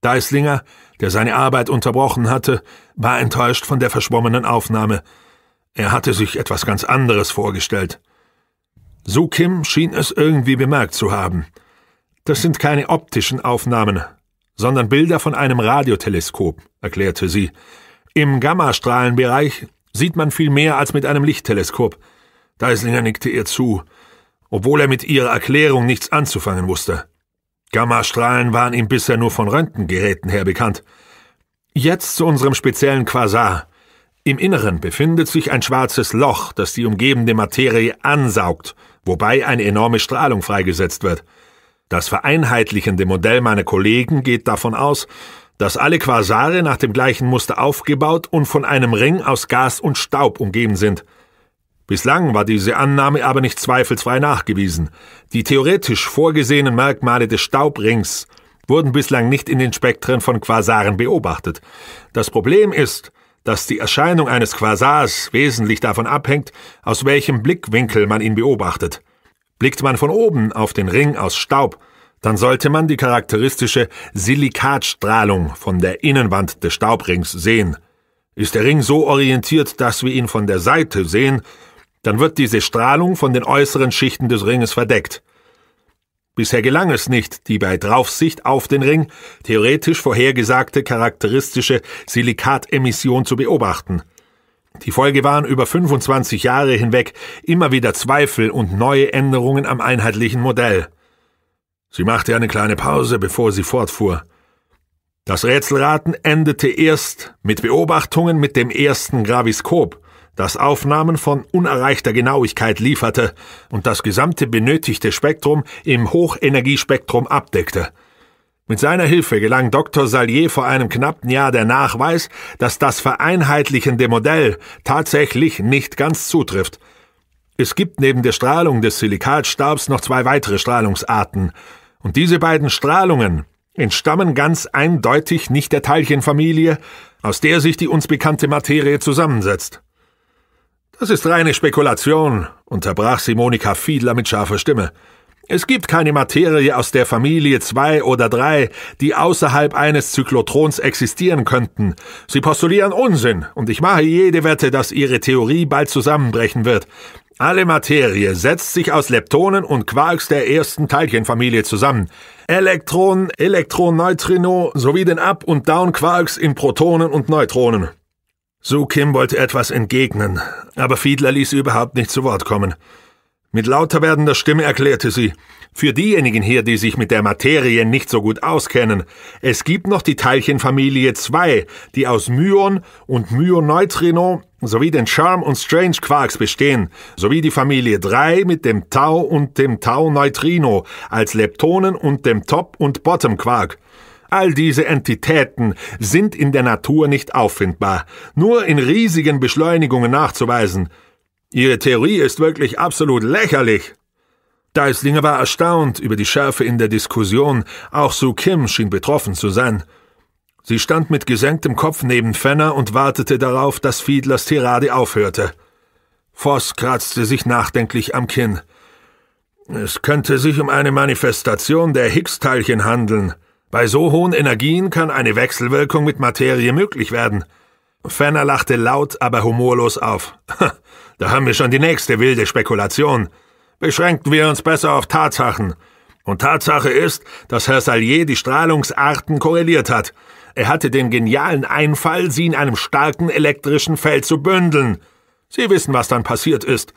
Deislinger, der seine Arbeit unterbrochen hatte, war enttäuscht von der verschwommenen Aufnahme. Er hatte sich etwas ganz anderes vorgestellt. Su Kim schien es irgendwie bemerkt zu haben. Das sind keine optischen Aufnahmen, sondern Bilder von einem Radioteleskop, erklärte sie. Im Gammastrahlenbereich sieht man viel mehr als mit einem Lichtteleskop. Deislinger nickte ihr zu, obwohl er mit ihrer Erklärung nichts anzufangen wusste. Gammastrahlen waren ihm bisher nur von Röntgengeräten her bekannt. Jetzt zu unserem speziellen Quasar. Im Inneren befindet sich ein schwarzes Loch, das die umgebende Materie ansaugt, wobei eine enorme Strahlung freigesetzt wird. Das vereinheitlichende Modell meiner Kollegen geht davon aus, dass alle Quasare nach dem gleichen Muster aufgebaut und von einem Ring aus Gas und Staub umgeben sind. Bislang war diese Annahme aber nicht zweifelsfrei nachgewiesen. Die theoretisch vorgesehenen Merkmale des Staubrings wurden bislang nicht in den Spektren von Quasaren beobachtet. Das Problem ist, dass die Erscheinung eines Quasars wesentlich davon abhängt, aus welchem Blickwinkel man ihn beobachtet. Blickt man von oben auf den Ring aus Staub, dann sollte man die charakteristische Silikatstrahlung von der Innenwand des Staubrings sehen. Ist der Ring so orientiert, dass wir ihn von der Seite sehen, dann wird diese Strahlung von den äußeren Schichten des Ringes verdeckt. Bisher gelang es nicht, die bei Draufsicht auf den Ring theoretisch vorhergesagte charakteristische Silikatemission zu beobachten – die Folge waren über 25 Jahre hinweg immer wieder Zweifel und neue Änderungen am einheitlichen Modell. Sie machte eine kleine Pause, bevor sie fortfuhr. Das Rätselraten endete erst mit Beobachtungen mit dem ersten Graviskop, das Aufnahmen von unerreichter Genauigkeit lieferte und das gesamte benötigte Spektrum im Hochenergiespektrum abdeckte. Mit seiner Hilfe gelang Dr. Salier vor einem knappen Jahr der Nachweis, dass das vereinheitlichende Modell tatsächlich nicht ganz zutrifft. Es gibt neben der Strahlung des Silikatstaubs noch zwei weitere Strahlungsarten, und diese beiden Strahlungen entstammen ganz eindeutig nicht der Teilchenfamilie, aus der sich die uns bekannte Materie zusammensetzt. Das ist reine Spekulation, unterbrach sie Monika Fiedler mit scharfer Stimme. Es gibt keine Materie aus der Familie 2 oder 3, die außerhalb eines Zyklotrons existieren könnten. Sie postulieren Unsinn, und ich mache jede Wette, dass Ihre Theorie bald zusammenbrechen wird. Alle Materie setzt sich aus Leptonen und Quarks der ersten Teilchenfamilie zusammen. Elektronen, Elektroneutrino sowie den Up- und Down-Quarks in Protonen und Neutronen. Su Kim wollte etwas entgegnen, aber Fiedler ließ überhaupt nicht zu Wort kommen. Mit lauter werdender Stimme erklärte sie, für diejenigen hier, die sich mit der Materie nicht so gut auskennen, es gibt noch die Teilchenfamilie 2, die aus Myon und Myoneutrino sowie den Charm- und Strange-Quarks bestehen, sowie die Familie 3 mit dem Tau und dem Tau-Neutrino als Leptonen und dem Top- und Bottom-Quark. All diese Entitäten sind in der Natur nicht auffindbar, nur in riesigen Beschleunigungen nachzuweisen – Ihre Theorie ist wirklich absolut lächerlich. Deislinger war erstaunt über die Schärfe in der Diskussion. Auch Su Kim schien betroffen zu sein. Sie stand mit gesenktem Kopf neben Fenner und wartete darauf, dass Fiedlers Tirade aufhörte. Voss kratzte sich nachdenklich am Kinn. Es könnte sich um eine Manifestation der Higgs-Teilchen handeln. Bei so hohen Energien kann eine Wechselwirkung mit Materie möglich werden. Fenner lachte laut, aber humorlos auf. Da haben wir schon die nächste wilde Spekulation. Beschränken wir uns besser auf Tatsachen. Und Tatsache ist, dass Herr Salier die Strahlungsarten korreliert hat. Er hatte den genialen Einfall, sie in einem starken elektrischen Feld zu bündeln. Sie wissen, was dann passiert ist.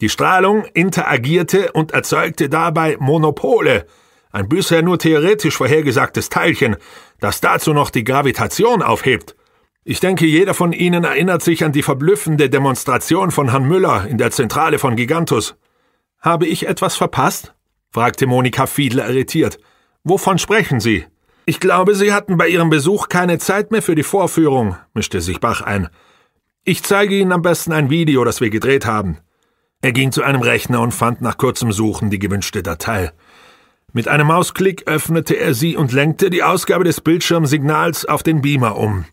Die Strahlung interagierte und erzeugte dabei Monopole. Ein bisher nur theoretisch vorhergesagtes Teilchen, das dazu noch die Gravitation aufhebt. Ich denke, jeder von Ihnen erinnert sich an die verblüffende Demonstration von Herrn Müller in der Zentrale von Gigantus. Habe ich etwas verpasst? fragte Monika Fiedler irritiert. Wovon sprechen Sie? Ich glaube, Sie hatten bei Ihrem Besuch keine Zeit mehr für die Vorführung, mischte sich Bach ein. Ich zeige Ihnen am besten ein Video, das wir gedreht haben. Er ging zu einem Rechner und fand nach kurzem Suchen die gewünschte Datei. Mit einem Mausklick öffnete er sie und lenkte die Ausgabe des Bildschirmsignals auf den Beamer um.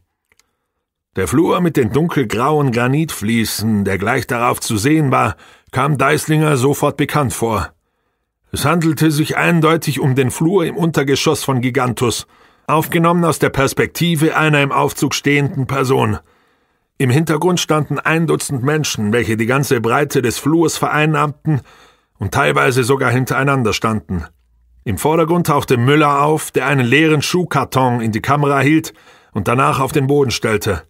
Der Flur mit den dunkelgrauen Granitfliesen, der gleich darauf zu sehen war, kam Deislinger sofort bekannt vor. Es handelte sich eindeutig um den Flur im Untergeschoss von Gigantus, aufgenommen aus der Perspektive einer im Aufzug stehenden Person. Im Hintergrund standen ein Dutzend Menschen, welche die ganze Breite des Flurs vereinnahmten und teilweise sogar hintereinander standen. Im Vordergrund tauchte Müller auf, der einen leeren Schuhkarton in die Kamera hielt und danach auf den Boden stellte.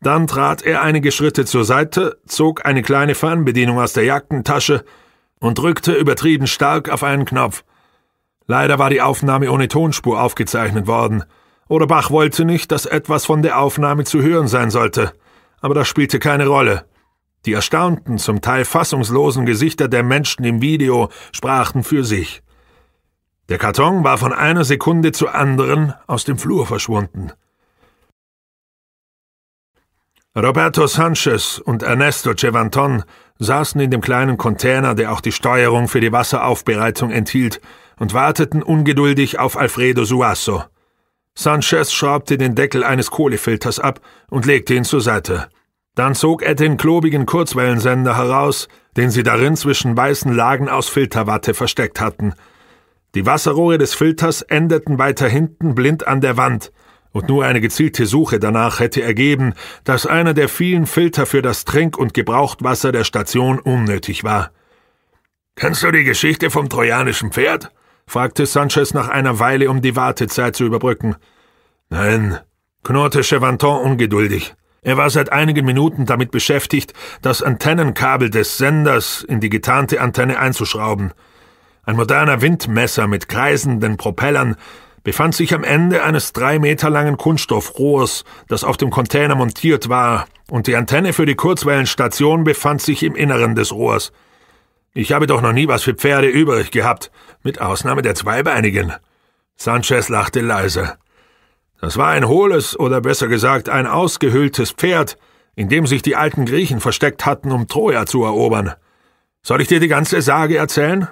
Dann trat er einige Schritte zur Seite, zog eine kleine Fernbedienung aus der Jackentasche und drückte übertrieben stark auf einen Knopf. Leider war die Aufnahme ohne Tonspur aufgezeichnet worden. Oder Bach wollte nicht, dass etwas von der Aufnahme zu hören sein sollte. Aber das spielte keine Rolle. Die erstaunten, zum Teil fassungslosen Gesichter der Menschen im Video sprachen für sich. Der Karton war von einer Sekunde zur anderen aus dem Flur verschwunden. Roberto Sanchez und Ernesto Cevanton saßen in dem kleinen Container, der auch die Steuerung für die Wasseraufbereitung enthielt, und warteten ungeduldig auf Alfredo Suasso. Sanchez schraubte den Deckel eines Kohlefilters ab und legte ihn zur Seite. Dann zog er den klobigen Kurzwellensender heraus, den sie darin zwischen weißen Lagen aus Filterwatte versteckt hatten. Die Wasserrohre des Filters endeten weiter hinten blind an der Wand – und nur eine gezielte Suche danach hätte ergeben, dass einer der vielen Filter für das Trink- und Gebrauchtwasser der Station unnötig war. Kennst du die Geschichte vom trojanischen Pferd? fragte Sanchez nach einer Weile, um die Wartezeit zu überbrücken. Nein, knurrte Chevanton ungeduldig. Er war seit einigen Minuten damit beschäftigt, das Antennenkabel des Senders in die getarnte Antenne einzuschrauben. Ein moderner Windmesser mit kreisenden Propellern befand sich am Ende eines drei Meter langen Kunststoffrohrs, das auf dem Container montiert war, und die Antenne für die Kurzwellenstation befand sich im Inneren des Rohrs. Ich habe doch noch nie was für Pferde übrig gehabt, mit Ausnahme der zweibeinigen. Sanchez lachte leise. Das war ein hohles oder besser gesagt ein ausgehöhltes Pferd, in dem sich die alten Griechen versteckt hatten, um Troja zu erobern. Soll ich dir die ganze Sage erzählen?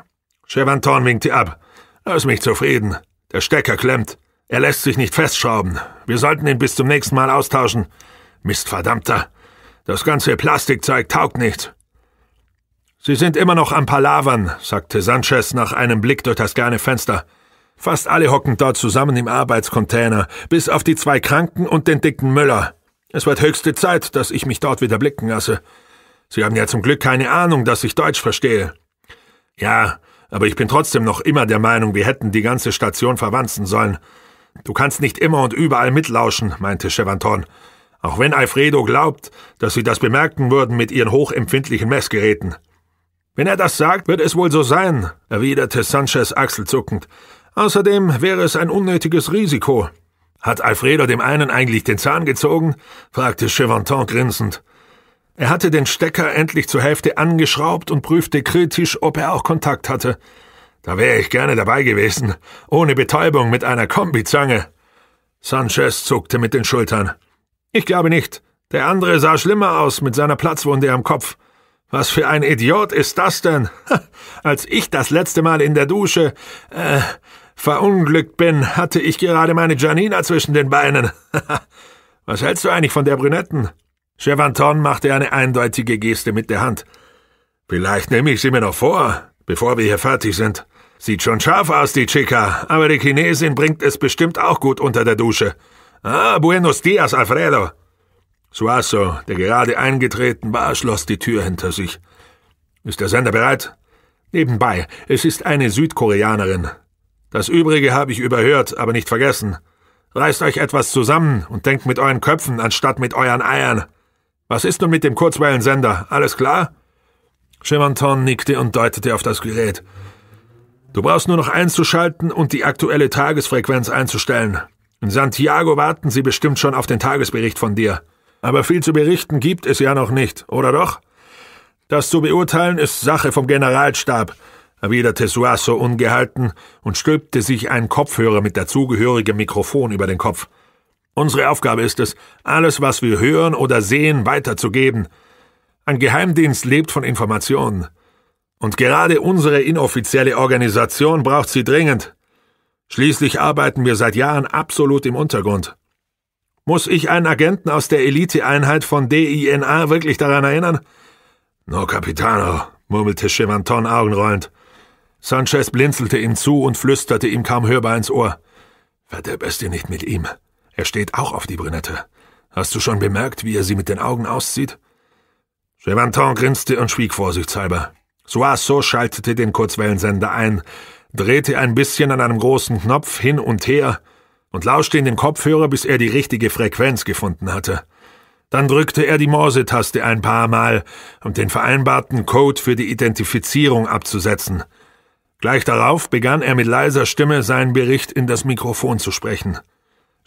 Chevanton winkte ab. Lass mich zufrieden. Der Stecker klemmt. Er lässt sich nicht festschrauben. Wir sollten ihn bis zum nächsten Mal austauschen. Mistverdammter. Das ganze Plastikzeug taugt nichts. Sie sind immer noch am Palavern, sagte Sanchez nach einem Blick durch das kleine Fenster. Fast alle hocken dort zusammen im Arbeitscontainer, bis auf die zwei Kranken und den dicken Müller. Es wird höchste Zeit, dass ich mich dort wieder blicken lasse. Sie haben ja zum Glück keine Ahnung, dass ich Deutsch verstehe. Ja, aber ich bin trotzdem noch immer der Meinung, wir hätten die ganze Station verwanzen sollen. Du kannst nicht immer und überall mitlauschen, meinte Chevanton. Auch wenn Alfredo glaubt, dass sie das bemerken würden mit ihren hochempfindlichen Messgeräten. Wenn er das sagt, wird es wohl so sein, erwiderte Sanchez achselzuckend. Außerdem wäre es ein unnötiges Risiko. Hat Alfredo dem einen eigentlich den Zahn gezogen? fragte Chevanton grinsend. Er hatte den Stecker endlich zur Hälfte angeschraubt und prüfte kritisch, ob er auch Kontakt hatte. Da wäre ich gerne dabei gewesen, ohne Betäubung mit einer Kombizange. Sanchez zuckte mit den Schultern. Ich glaube nicht. Der andere sah schlimmer aus mit seiner Platzwunde am Kopf. Was für ein Idiot ist das denn? Als ich das letzte Mal in der Dusche äh, verunglückt bin, hatte ich gerade meine Janina zwischen den Beinen. Was hältst du eigentlich von der Brünetten? Chevanton machte eine eindeutige Geste mit der Hand. Vielleicht nehme ich sie mir noch vor, bevor wir hier fertig sind. Sieht schon scharf aus, die Chica, aber die Chinesin bringt es bestimmt auch gut unter der Dusche. Ah, buenos dias, Alfredo. Suazo, der gerade eingetreten war, schloss die Tür hinter sich. Ist der Sender bereit? Nebenbei, es ist eine Südkoreanerin. Das übrige habe ich überhört, aber nicht vergessen. Reißt euch etwas zusammen und denkt mit euren Köpfen anstatt mit euren Eiern. Was ist nun mit dem Kurzwellensender? Alles klar? Chevanton nickte und deutete auf das Gerät. Du brauchst nur noch einzuschalten und die aktuelle Tagesfrequenz einzustellen. In Santiago warten sie bestimmt schon auf den Tagesbericht von dir. Aber viel zu berichten gibt es ja noch nicht, oder doch? Das zu beurteilen ist Sache vom Generalstab, erwiderte Suasso ungehalten und stülpte sich einen Kopfhörer mit dazugehörigem Mikrofon über den Kopf. Unsere Aufgabe ist es, alles, was wir hören oder sehen, weiterzugeben. Ein Geheimdienst lebt von Informationen. Und gerade unsere inoffizielle Organisation braucht sie dringend. Schließlich arbeiten wir seit Jahren absolut im Untergrund. Muss ich einen Agenten aus der Eliteeinheit von DINA wirklich daran erinnern? No, Capitano, murmelte Chevanton augenrollend. Sanchez blinzelte ihm zu und flüsterte ihm kaum hörbar ins Ohr. War der Beste nicht mit ihm? Er steht auch auf die Brünette. Hast du schon bemerkt, wie er sie mit den Augen auszieht? Chevanton grinste und schwieg vorsichtshalber. Soasso schaltete den Kurzwellensender ein, drehte ein bisschen an einem großen Knopf hin und her und lauschte in den Kopfhörer, bis er die richtige Frequenz gefunden hatte. Dann drückte er die Morse-Taste ein paar Mal, um den vereinbarten Code für die Identifizierung abzusetzen. Gleich darauf begann er mit leiser Stimme seinen Bericht in das Mikrofon zu sprechen.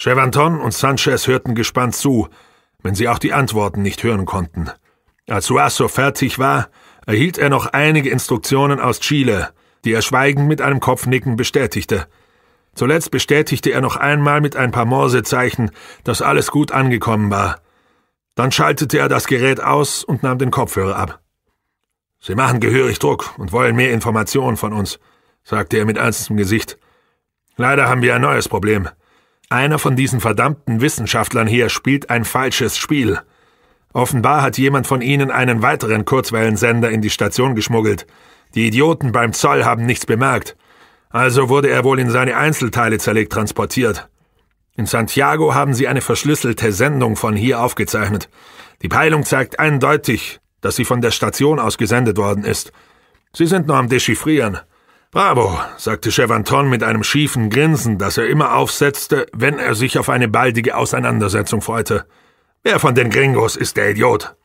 Chevanton und Sanchez hörten gespannt zu, wenn sie auch die Antworten nicht hören konnten. Als Suasso fertig war, erhielt er noch einige Instruktionen aus Chile, die er schweigend mit einem Kopfnicken bestätigte. Zuletzt bestätigte er noch einmal mit ein paar Morsezeichen, dass alles gut angekommen war. Dann schaltete er das Gerät aus und nahm den Kopfhörer ab. Sie machen gehörig Druck und wollen mehr Informationen von uns, sagte er mit ernstem Gesicht. Leider haben wir ein neues Problem. Einer von diesen verdammten Wissenschaftlern hier spielt ein falsches Spiel. Offenbar hat jemand von ihnen einen weiteren Kurzwellensender in die Station geschmuggelt. Die Idioten beim Zoll haben nichts bemerkt. Also wurde er wohl in seine Einzelteile zerlegt transportiert. In Santiago haben sie eine verschlüsselte Sendung von hier aufgezeichnet. Die Peilung zeigt eindeutig, dass sie von der Station aus gesendet worden ist. Sie sind nur am Dechiffrieren. Bravo, sagte Chevanton mit einem schiefen Grinsen, das er immer aufsetzte, wenn er sich auf eine baldige Auseinandersetzung freute. Wer von den Gringos ist der Idiot?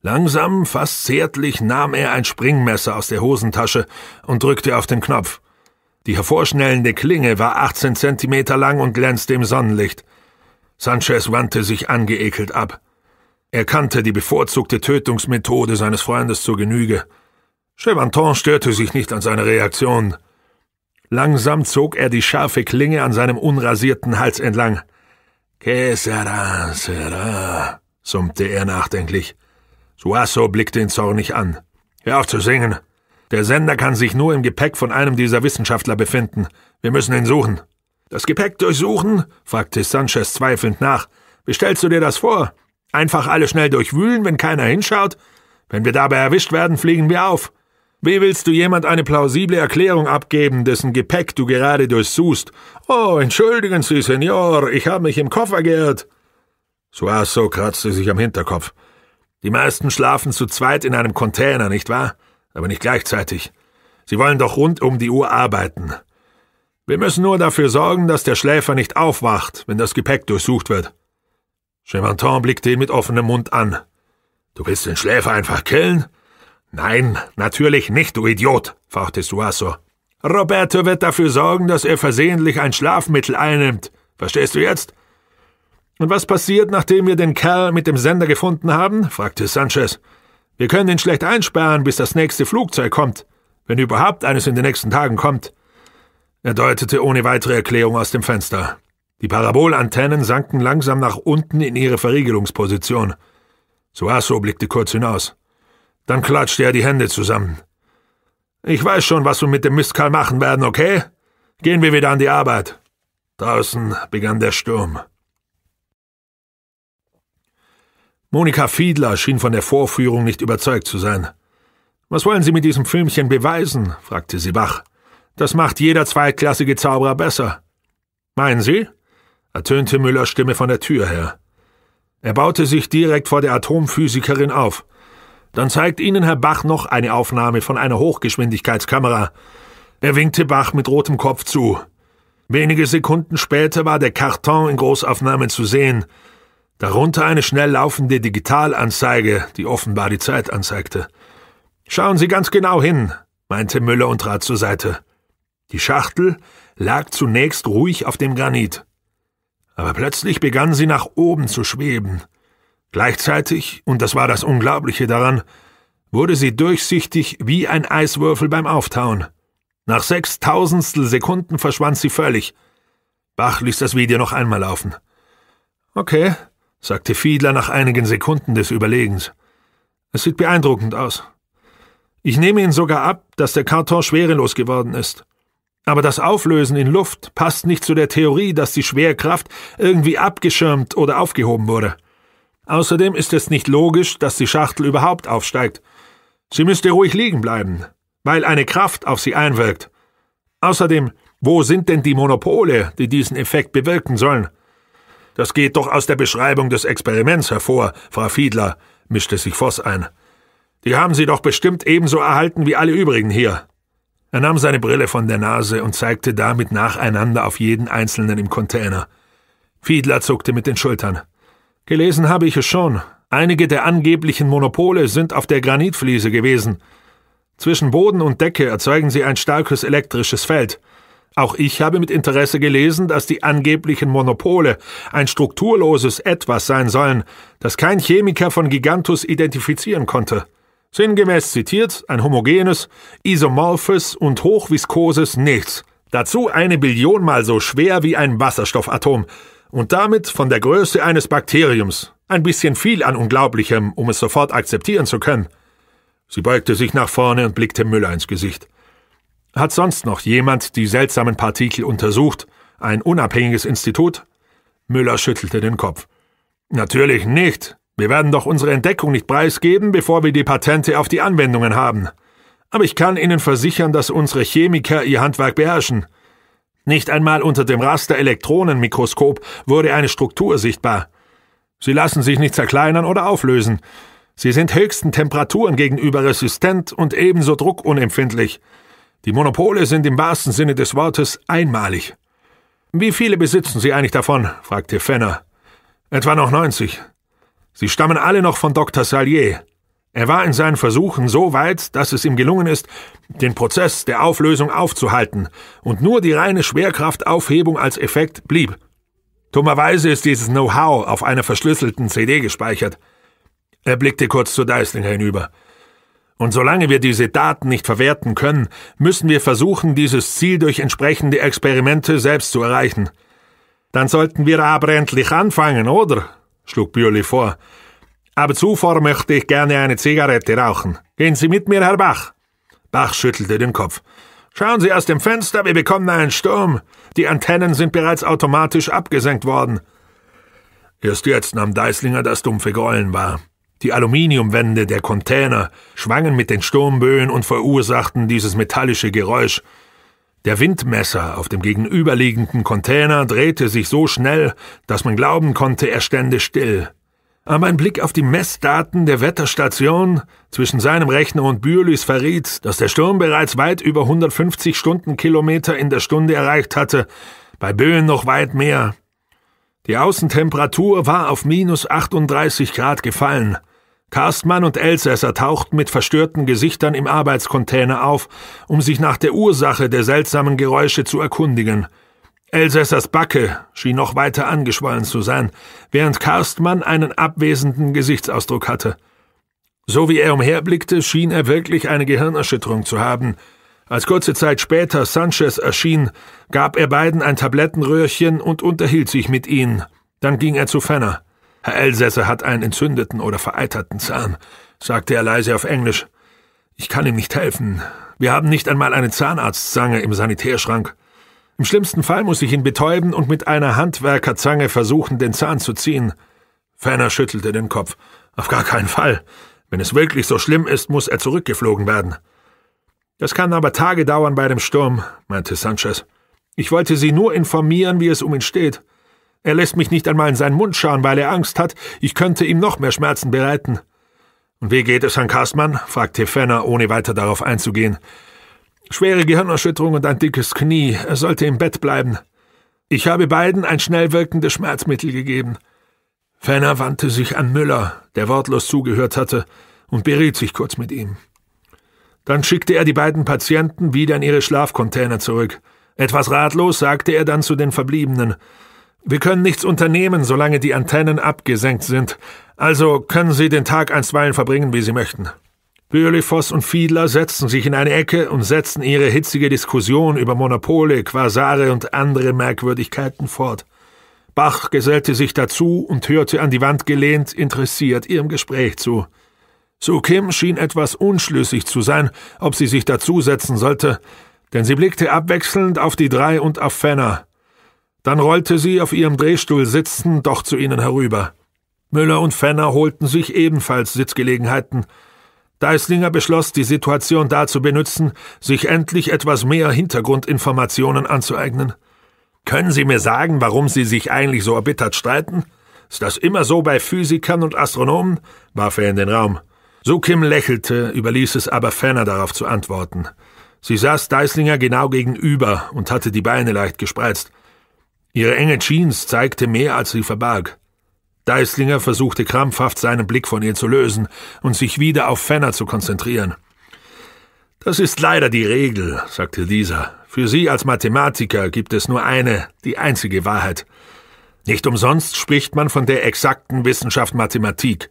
Langsam, fast zärtlich nahm er ein Springmesser aus der Hosentasche und drückte auf den Knopf. Die hervorschnellende Klinge war 18 Zentimeter lang und glänzte im Sonnenlicht. Sanchez wandte sich angeekelt ab. Er kannte die bevorzugte Tötungsmethode seines Freundes zur Genüge. Chevanton störte sich nicht an seiner Reaktion. Langsam zog er die scharfe Klinge an seinem unrasierten Hals entlang. Que sera, sera, summte er nachdenklich. Suasso blickte ihn zornig an. Hör auf zu singen. Der Sender kann sich nur im Gepäck von einem dieser Wissenschaftler befinden. Wir müssen ihn suchen. Das Gepäck durchsuchen? fragte Sanchez zweifelnd nach. Wie stellst du dir das vor? Einfach alle schnell durchwühlen, wenn keiner hinschaut? Wenn wir dabei erwischt werden, fliegen wir auf. Wie willst du jemand eine plausible Erklärung abgeben, dessen Gepäck du gerade durchsuchst? Oh, entschuldigen Sie, Senor, ich habe mich im Koffer geirrt. Suasso kratzte sich am Hinterkopf. Die meisten schlafen zu zweit in einem Container, nicht wahr? Aber nicht gleichzeitig. Sie wollen doch rund um die Uhr arbeiten. Wir müssen nur dafür sorgen, dass der Schläfer nicht aufwacht, wenn das Gepäck durchsucht wird. Chemanton blickte ihn mit offenem Mund an. Du willst den Schläfer einfach killen? Nein, natürlich nicht, du Idiot, fauchte Suasso. Roberto wird dafür sorgen, dass er versehentlich ein Schlafmittel einnimmt. Verstehst du jetzt? Und was passiert, nachdem wir den Kerl mit dem Sender gefunden haben? fragte Sanchez. Wir können ihn schlecht einsperren, bis das nächste Flugzeug kommt, wenn überhaupt eines in den nächsten Tagen kommt. Er deutete ohne weitere Erklärung aus dem Fenster. Die Parabolantennen sanken langsam nach unten in ihre Verriegelungsposition. Suaso blickte kurz hinaus. Dann klatschte er die Hände zusammen. Ich weiß schon, was wir mit dem Mistkerl machen werden, okay? Gehen wir wieder an die Arbeit. Draußen begann der Sturm. Monika Fiedler schien von der Vorführung nicht überzeugt zu sein. Was wollen Sie mit diesem Filmchen beweisen? fragte sie wach. Das macht jeder zweitklassige Zauberer besser. Meinen Sie? ertönte Müllers Stimme von der Tür her. Er baute sich direkt vor der Atomphysikerin auf. Dann zeigt Ihnen Herr Bach noch eine Aufnahme von einer Hochgeschwindigkeitskamera. Er winkte Bach mit rotem Kopf zu. Wenige Sekunden später war der Karton in Großaufnahme zu sehen, darunter eine schnell laufende Digitalanzeige, die offenbar die Zeit anzeigte. Schauen Sie ganz genau hin, meinte Müller und trat zur Seite. Die Schachtel lag zunächst ruhig auf dem Granit. Aber plötzlich begann sie nach oben zu schweben. Gleichzeitig, und das war das Unglaubliche daran, wurde sie durchsichtig wie ein Eiswürfel beim Auftauen. Nach sechstausendstel Sekunden verschwand sie völlig. Bach ließ das Video noch einmal laufen. Okay, sagte Fiedler nach einigen Sekunden des Überlegens. Es sieht beeindruckend aus. Ich nehme Ihnen sogar ab, dass der Karton schwerelos geworden ist. Aber das Auflösen in Luft passt nicht zu der Theorie, dass die Schwerkraft irgendwie abgeschirmt oder aufgehoben wurde. Außerdem ist es nicht logisch, dass die Schachtel überhaupt aufsteigt. Sie müsste ruhig liegen bleiben, weil eine Kraft auf sie einwirkt. Außerdem, wo sind denn die Monopole, die diesen Effekt bewirken sollen? Das geht doch aus der Beschreibung des Experiments hervor, Frau Fiedler, mischte sich Voss ein. Die haben Sie doch bestimmt ebenso erhalten wie alle übrigen hier. Er nahm seine Brille von der Nase und zeigte damit nacheinander auf jeden Einzelnen im Container. Fiedler zuckte mit den Schultern. Gelesen habe ich es schon. Einige der angeblichen Monopole sind auf der Granitfliese gewesen. Zwischen Boden und Decke erzeugen sie ein starkes elektrisches Feld. Auch ich habe mit Interesse gelesen, dass die angeblichen Monopole ein strukturloses Etwas sein sollen, das kein Chemiker von Gigantus identifizieren konnte. Sinngemäß zitiert ein homogenes, isomorphes und hochviskoses Nichts. Dazu eine Billion mal so schwer wie ein Wasserstoffatom, und damit von der Größe eines Bakteriums. Ein bisschen viel an Unglaublichem, um es sofort akzeptieren zu können. Sie beugte sich nach vorne und blickte Müller ins Gesicht. Hat sonst noch jemand die seltsamen Partikel untersucht? Ein unabhängiges Institut? Müller schüttelte den Kopf. Natürlich nicht. Wir werden doch unsere Entdeckung nicht preisgeben, bevor wir die Patente auf die Anwendungen haben. Aber ich kann Ihnen versichern, dass unsere Chemiker ihr Handwerk beherrschen. Nicht einmal unter dem Raster-Elektronenmikroskop wurde eine Struktur sichtbar. Sie lassen sich nicht zerkleinern oder auflösen. Sie sind höchsten Temperaturen gegenüber resistent und ebenso druckunempfindlich. Die Monopole sind im wahrsten Sinne des Wortes einmalig. Wie viele besitzen Sie eigentlich davon? fragte Fenner. Etwa noch 90. Sie stammen alle noch von Dr. Salier. Er war in seinen Versuchen so weit, dass es ihm gelungen ist, den Prozess der Auflösung aufzuhalten, und nur die reine Schwerkraftaufhebung als Effekt blieb. Dummerweise ist dieses Know-how auf einer verschlüsselten CD gespeichert. Er blickte kurz zu Deislinger hinüber. Und solange wir diese Daten nicht verwerten können, müssen wir versuchen, dieses Ziel durch entsprechende Experimente selbst zu erreichen. Dann sollten wir aber endlich anfangen, oder? schlug Bioli vor. Aber zuvor möchte ich gerne eine Zigarette rauchen. Gehen Sie mit mir, Herr Bach? Bach schüttelte den Kopf. Schauen Sie aus dem Fenster, wir bekommen einen Sturm. Die Antennen sind bereits automatisch abgesenkt worden. Erst jetzt nahm Deislinger das dumpfe Grollen wahr. Die Aluminiumwände der Container schwangen mit den Sturmböen und verursachten dieses metallische Geräusch. Der Windmesser auf dem gegenüberliegenden Container drehte sich so schnell, dass man glauben konnte, er stände still. Aber ein Blick auf die Messdaten der Wetterstation zwischen seinem Rechner und Bürlis verriet, dass der Sturm bereits weit über 150 Stundenkilometer in der Stunde erreicht hatte, bei Böen noch weit mehr. Die Außentemperatur war auf minus 38 Grad gefallen. Karstmann und Elsässer tauchten mit verstörten Gesichtern im Arbeitscontainer auf, um sich nach der Ursache der seltsamen Geräusche zu erkundigen – Elsässers Backe schien noch weiter angeschwollen zu sein, während Karstmann einen abwesenden Gesichtsausdruck hatte. So wie er umherblickte, schien er wirklich eine Gehirnerschütterung zu haben. Als kurze Zeit später Sanchez erschien, gab er beiden ein Tablettenröhrchen und unterhielt sich mit ihnen. Dann ging er zu Fenner. Herr Elsässer hat einen entzündeten oder vereiterten Zahn, sagte er leise auf Englisch. Ich kann ihm nicht helfen. Wir haben nicht einmal eine Zahnarztzange im Sanitärschrank. Im schlimmsten Fall muss ich ihn betäuben und mit einer Handwerkerzange versuchen, den Zahn zu ziehen. Ferner schüttelte den Kopf. Auf gar keinen Fall. Wenn es wirklich so schlimm ist, muss er zurückgeflogen werden. Das kann aber Tage dauern bei dem Sturm, meinte Sanchez. Ich wollte Sie nur informieren, wie es um ihn steht. Er lässt mich nicht einmal in seinen Mund schauen, weil er Angst hat, ich könnte ihm noch mehr Schmerzen bereiten. Und wie geht es Herrn Kastmann? fragte Fenner, ohne weiter darauf einzugehen. Schwere Gehirnerschütterung und ein dickes Knie. Er sollte im Bett bleiben. Ich habe beiden ein schnell wirkendes Schmerzmittel gegeben. Fenner wandte sich an Müller, der wortlos zugehört hatte, und beriet sich kurz mit ihm. Dann schickte er die beiden Patienten wieder in ihre Schlafcontainer zurück. Etwas ratlos sagte er dann zu den Verbliebenen. Wir können nichts unternehmen, solange die Antennen abgesenkt sind, also können Sie den Tag einstweilen verbringen, wie Sie möchten. Böhlefoss und Fiedler setzten sich in eine Ecke und setzten ihre hitzige Diskussion über Monopole, Quasare und andere Merkwürdigkeiten fort. Bach gesellte sich dazu und hörte an die Wand gelehnt, interessiert ihrem Gespräch zu. Su Kim schien etwas unschlüssig zu sein, ob sie sich dazusetzen sollte, denn sie blickte abwechselnd auf die drei und auf Fenner. Dann rollte sie auf ihrem Drehstuhl sitzen doch zu ihnen herüber. Müller und Fenner holten sich ebenfalls Sitzgelegenheiten, Deislinger beschloss, die Situation dazu benutzen, sich endlich etwas mehr Hintergrundinformationen anzueignen. Können Sie mir sagen, warum Sie sich eigentlich so erbittert streiten? Ist das immer so bei Physikern und Astronomen? warf er in den Raum. Sukim lächelte, überließ es aber ferner darauf zu antworten. Sie saß Deislinger genau gegenüber und hatte die Beine leicht gespreizt. Ihre enge Jeans zeigte mehr, als sie verbarg. Deislinger versuchte krampfhaft seinen Blick von ihr zu lösen und sich wieder auf Fenner zu konzentrieren. Das ist leider die Regel, sagte dieser. Für Sie als Mathematiker gibt es nur eine, die einzige Wahrheit. Nicht umsonst spricht man von der exakten Wissenschaft Mathematik.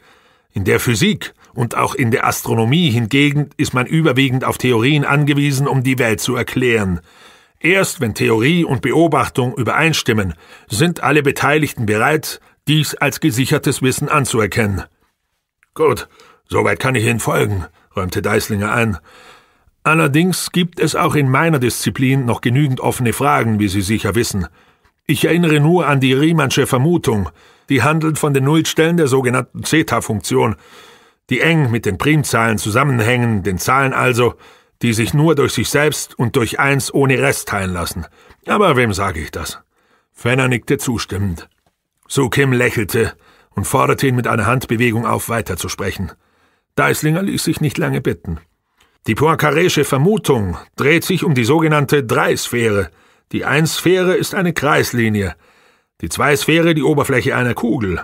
In der Physik und auch in der Astronomie hingegen ist man überwiegend auf Theorien angewiesen, um die Welt zu erklären. Erst wenn Theorie und Beobachtung übereinstimmen, sind alle Beteiligten bereit, dies als gesichertes Wissen anzuerkennen. Gut, soweit kann ich Ihnen folgen, räumte Deislinger ein. Allerdings gibt es auch in meiner Disziplin noch genügend offene Fragen, wie Sie sicher wissen. Ich erinnere nur an die Riemannsche Vermutung, die handelt von den Nullstellen der sogenannten Zeta-Funktion, die eng mit den Primzahlen zusammenhängen, den Zahlen also, die sich nur durch sich selbst und durch eins ohne Rest teilen lassen. Aber wem sage ich das? Fenner nickte zustimmend. Kim lächelte und forderte ihn mit einer Handbewegung auf, weiterzusprechen. Deislinger ließ sich nicht lange bitten. Die Poincaré'sche Vermutung dreht sich um die sogenannte Dreisphäre. Die Einsphäre ist eine Kreislinie, die Zweisphäre die Oberfläche einer Kugel,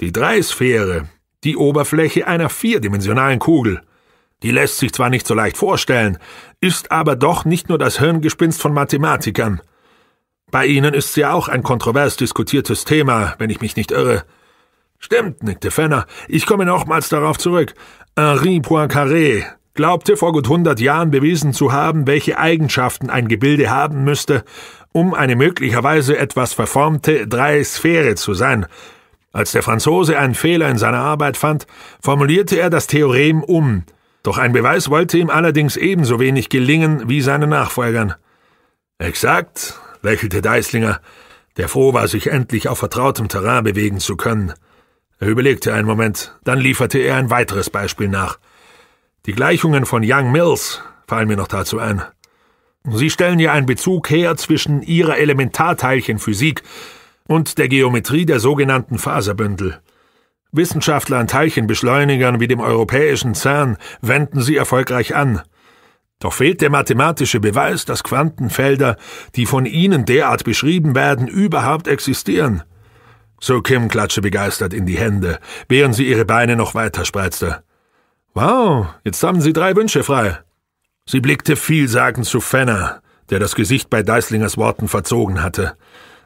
die Dreisphäre die Oberfläche einer vierdimensionalen Kugel. Die lässt sich zwar nicht so leicht vorstellen, ist aber doch nicht nur das Hirngespinst von Mathematikern – bei Ihnen ist sie auch ein kontrovers diskutiertes Thema, wenn ich mich nicht irre. Stimmt, nickte Fenner. Ich komme nochmals darauf zurück. Henri Poincaré glaubte vor gut hundert Jahren bewiesen zu haben, welche Eigenschaften ein Gebilde haben müsste, um eine möglicherweise etwas verformte Dreisphäre zu sein. Als der Franzose einen Fehler in seiner Arbeit fand, formulierte er das Theorem um. Doch ein Beweis wollte ihm allerdings ebenso wenig gelingen wie seinen Nachfolgern. Exakt, lächelte Deislinger, der froh war, sich endlich auf vertrautem Terrain bewegen zu können. Er überlegte einen Moment, dann lieferte er ein weiteres Beispiel nach. Die Gleichungen von Young Mills fallen mir noch dazu ein. Sie stellen ja einen Bezug her zwischen ihrer Elementarteilchenphysik und der Geometrie der sogenannten Faserbündel. Wissenschaftler an Teilchenbeschleunigern wie dem europäischen CERN wenden sie erfolgreich an – doch fehlt der mathematische Beweis, dass Quantenfelder, die von Ihnen derart beschrieben werden, überhaupt existieren. So Kim klatsche begeistert in die Hände, während sie ihre Beine noch weiter spreizte. Wow, jetzt haben Sie drei Wünsche frei. Sie blickte vielsagend zu Fenner, der das Gesicht bei Deislingers Worten verzogen hatte.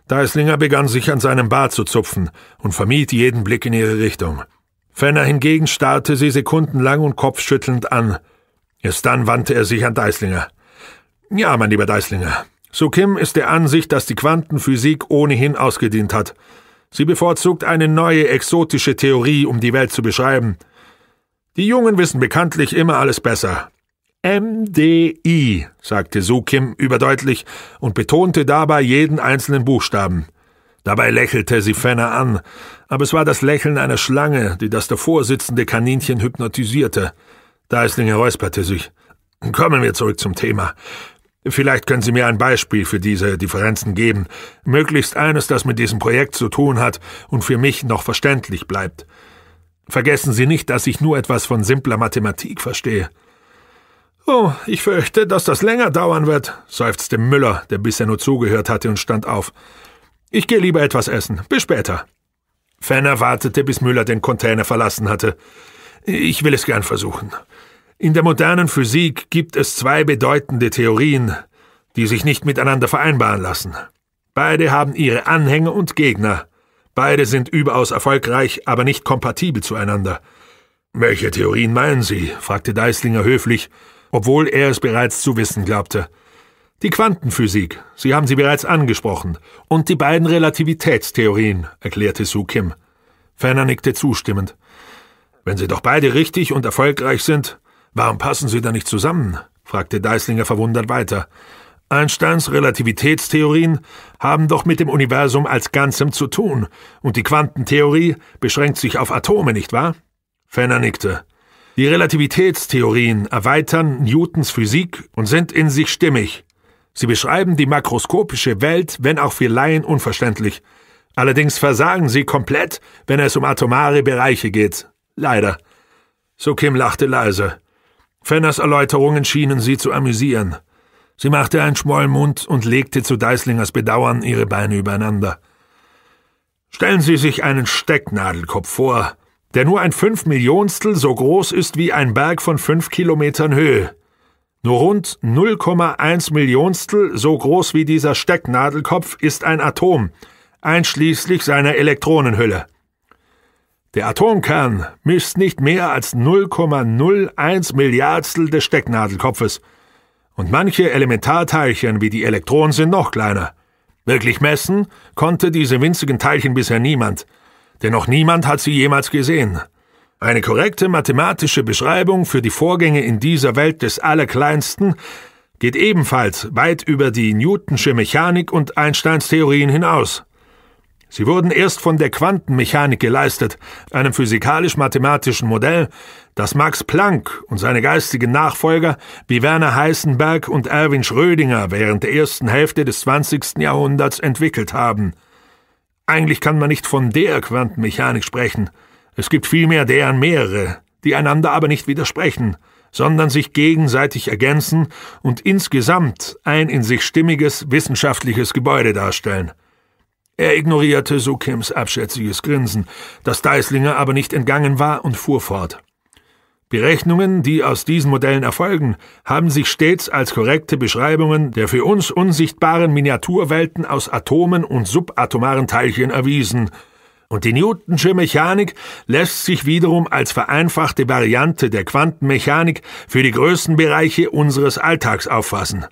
Deislinger begann sich an seinem Bart zu zupfen und vermied jeden Blick in ihre Richtung. Fenner hingegen starrte sie sekundenlang und kopfschüttelnd an – Erst dann wandte er sich an Deislinger. Ja, mein lieber Deislinger, so Kim ist der Ansicht, dass die Quantenphysik ohnehin ausgedient hat. Sie bevorzugt eine neue exotische Theorie, um die Welt zu beschreiben. Die Jungen wissen bekanntlich immer alles besser. MDI, sagte Kim überdeutlich und betonte dabei jeden einzelnen Buchstaben. Dabei lächelte sie Fenner an, aber es war das Lächeln einer Schlange, die das davor sitzende Kaninchen hypnotisierte. Deislinger räusperte sich. Kommen wir zurück zum Thema. Vielleicht können Sie mir ein Beispiel für diese Differenzen geben, möglichst eines, das mit diesem Projekt zu tun hat und für mich noch verständlich bleibt. Vergessen Sie nicht, dass ich nur etwas von simpler Mathematik verstehe. Oh, ich fürchte, dass das länger dauern wird, seufzte Müller, der bisher nur zugehört hatte und stand auf. Ich gehe lieber etwas essen. Bis später. Fenner wartete, bis Müller den Container verlassen hatte. Ich will es gern versuchen. In der modernen Physik gibt es zwei bedeutende Theorien, die sich nicht miteinander vereinbaren lassen. Beide haben ihre Anhänger und Gegner. Beide sind überaus erfolgreich, aber nicht kompatibel zueinander. Welche Theorien meinen Sie? fragte Deislinger höflich, obwohl er es bereits zu wissen glaubte. Die Quantenphysik, Sie haben sie bereits angesprochen, und die beiden Relativitätstheorien, erklärte Su Kim. Ferner nickte zustimmend. Wenn sie doch beide richtig und erfolgreich sind, Warum passen sie da nicht zusammen? fragte Deislinger verwundert weiter. Einsteins Relativitätstheorien haben doch mit dem Universum als Ganzem zu tun, und die Quantentheorie beschränkt sich auf Atome, nicht wahr? Fenner nickte. Die Relativitätstheorien erweitern Newtons Physik und sind in sich stimmig. Sie beschreiben die makroskopische Welt, wenn auch für Laien unverständlich. Allerdings versagen sie komplett, wenn es um atomare Bereiche geht. Leider. So Kim lachte leise. Fenners Erläuterungen schienen sie zu amüsieren. Sie machte einen schmollen Mund und legte zu Deislingers Bedauern ihre Beine übereinander. Stellen Sie sich einen Stecknadelkopf vor, der nur ein Fünfmillionstel so groß ist wie ein Berg von fünf Kilometern Höhe. Nur rund 0,1 Millionstel so groß wie dieser Stecknadelkopf ist ein Atom, einschließlich seiner Elektronenhülle. Der Atomkern misst nicht mehr als 0,01 Milliardstel des Stecknadelkopfes. Und manche Elementarteilchen wie die Elektronen sind noch kleiner. Wirklich messen konnte diese winzigen Teilchen bisher niemand, denn noch niemand hat sie jemals gesehen. Eine korrekte mathematische Beschreibung für die Vorgänge in dieser Welt des Allerkleinsten geht ebenfalls weit über die Newtonsche Mechanik und Einsteins Theorien hinaus. Sie wurden erst von der Quantenmechanik geleistet, einem physikalisch-mathematischen Modell, das Max Planck und seine geistigen Nachfolger wie Werner Heisenberg und Erwin Schrödinger während der ersten Hälfte des 20. Jahrhunderts entwickelt haben. Eigentlich kann man nicht von der Quantenmechanik sprechen. Es gibt vielmehr deren mehrere, die einander aber nicht widersprechen, sondern sich gegenseitig ergänzen und insgesamt ein in sich stimmiges wissenschaftliches Gebäude darstellen. Er ignorierte Sukims abschätziges Grinsen, das Deislinger aber nicht entgangen war und fuhr fort. Berechnungen, die aus diesen Modellen erfolgen, haben sich stets als korrekte Beschreibungen der für uns unsichtbaren Miniaturwelten aus Atomen und subatomaren Teilchen erwiesen, und die Newtonsche Mechanik lässt sich wiederum als vereinfachte Variante der Quantenmechanik für die größten Bereiche unseres Alltags auffassen.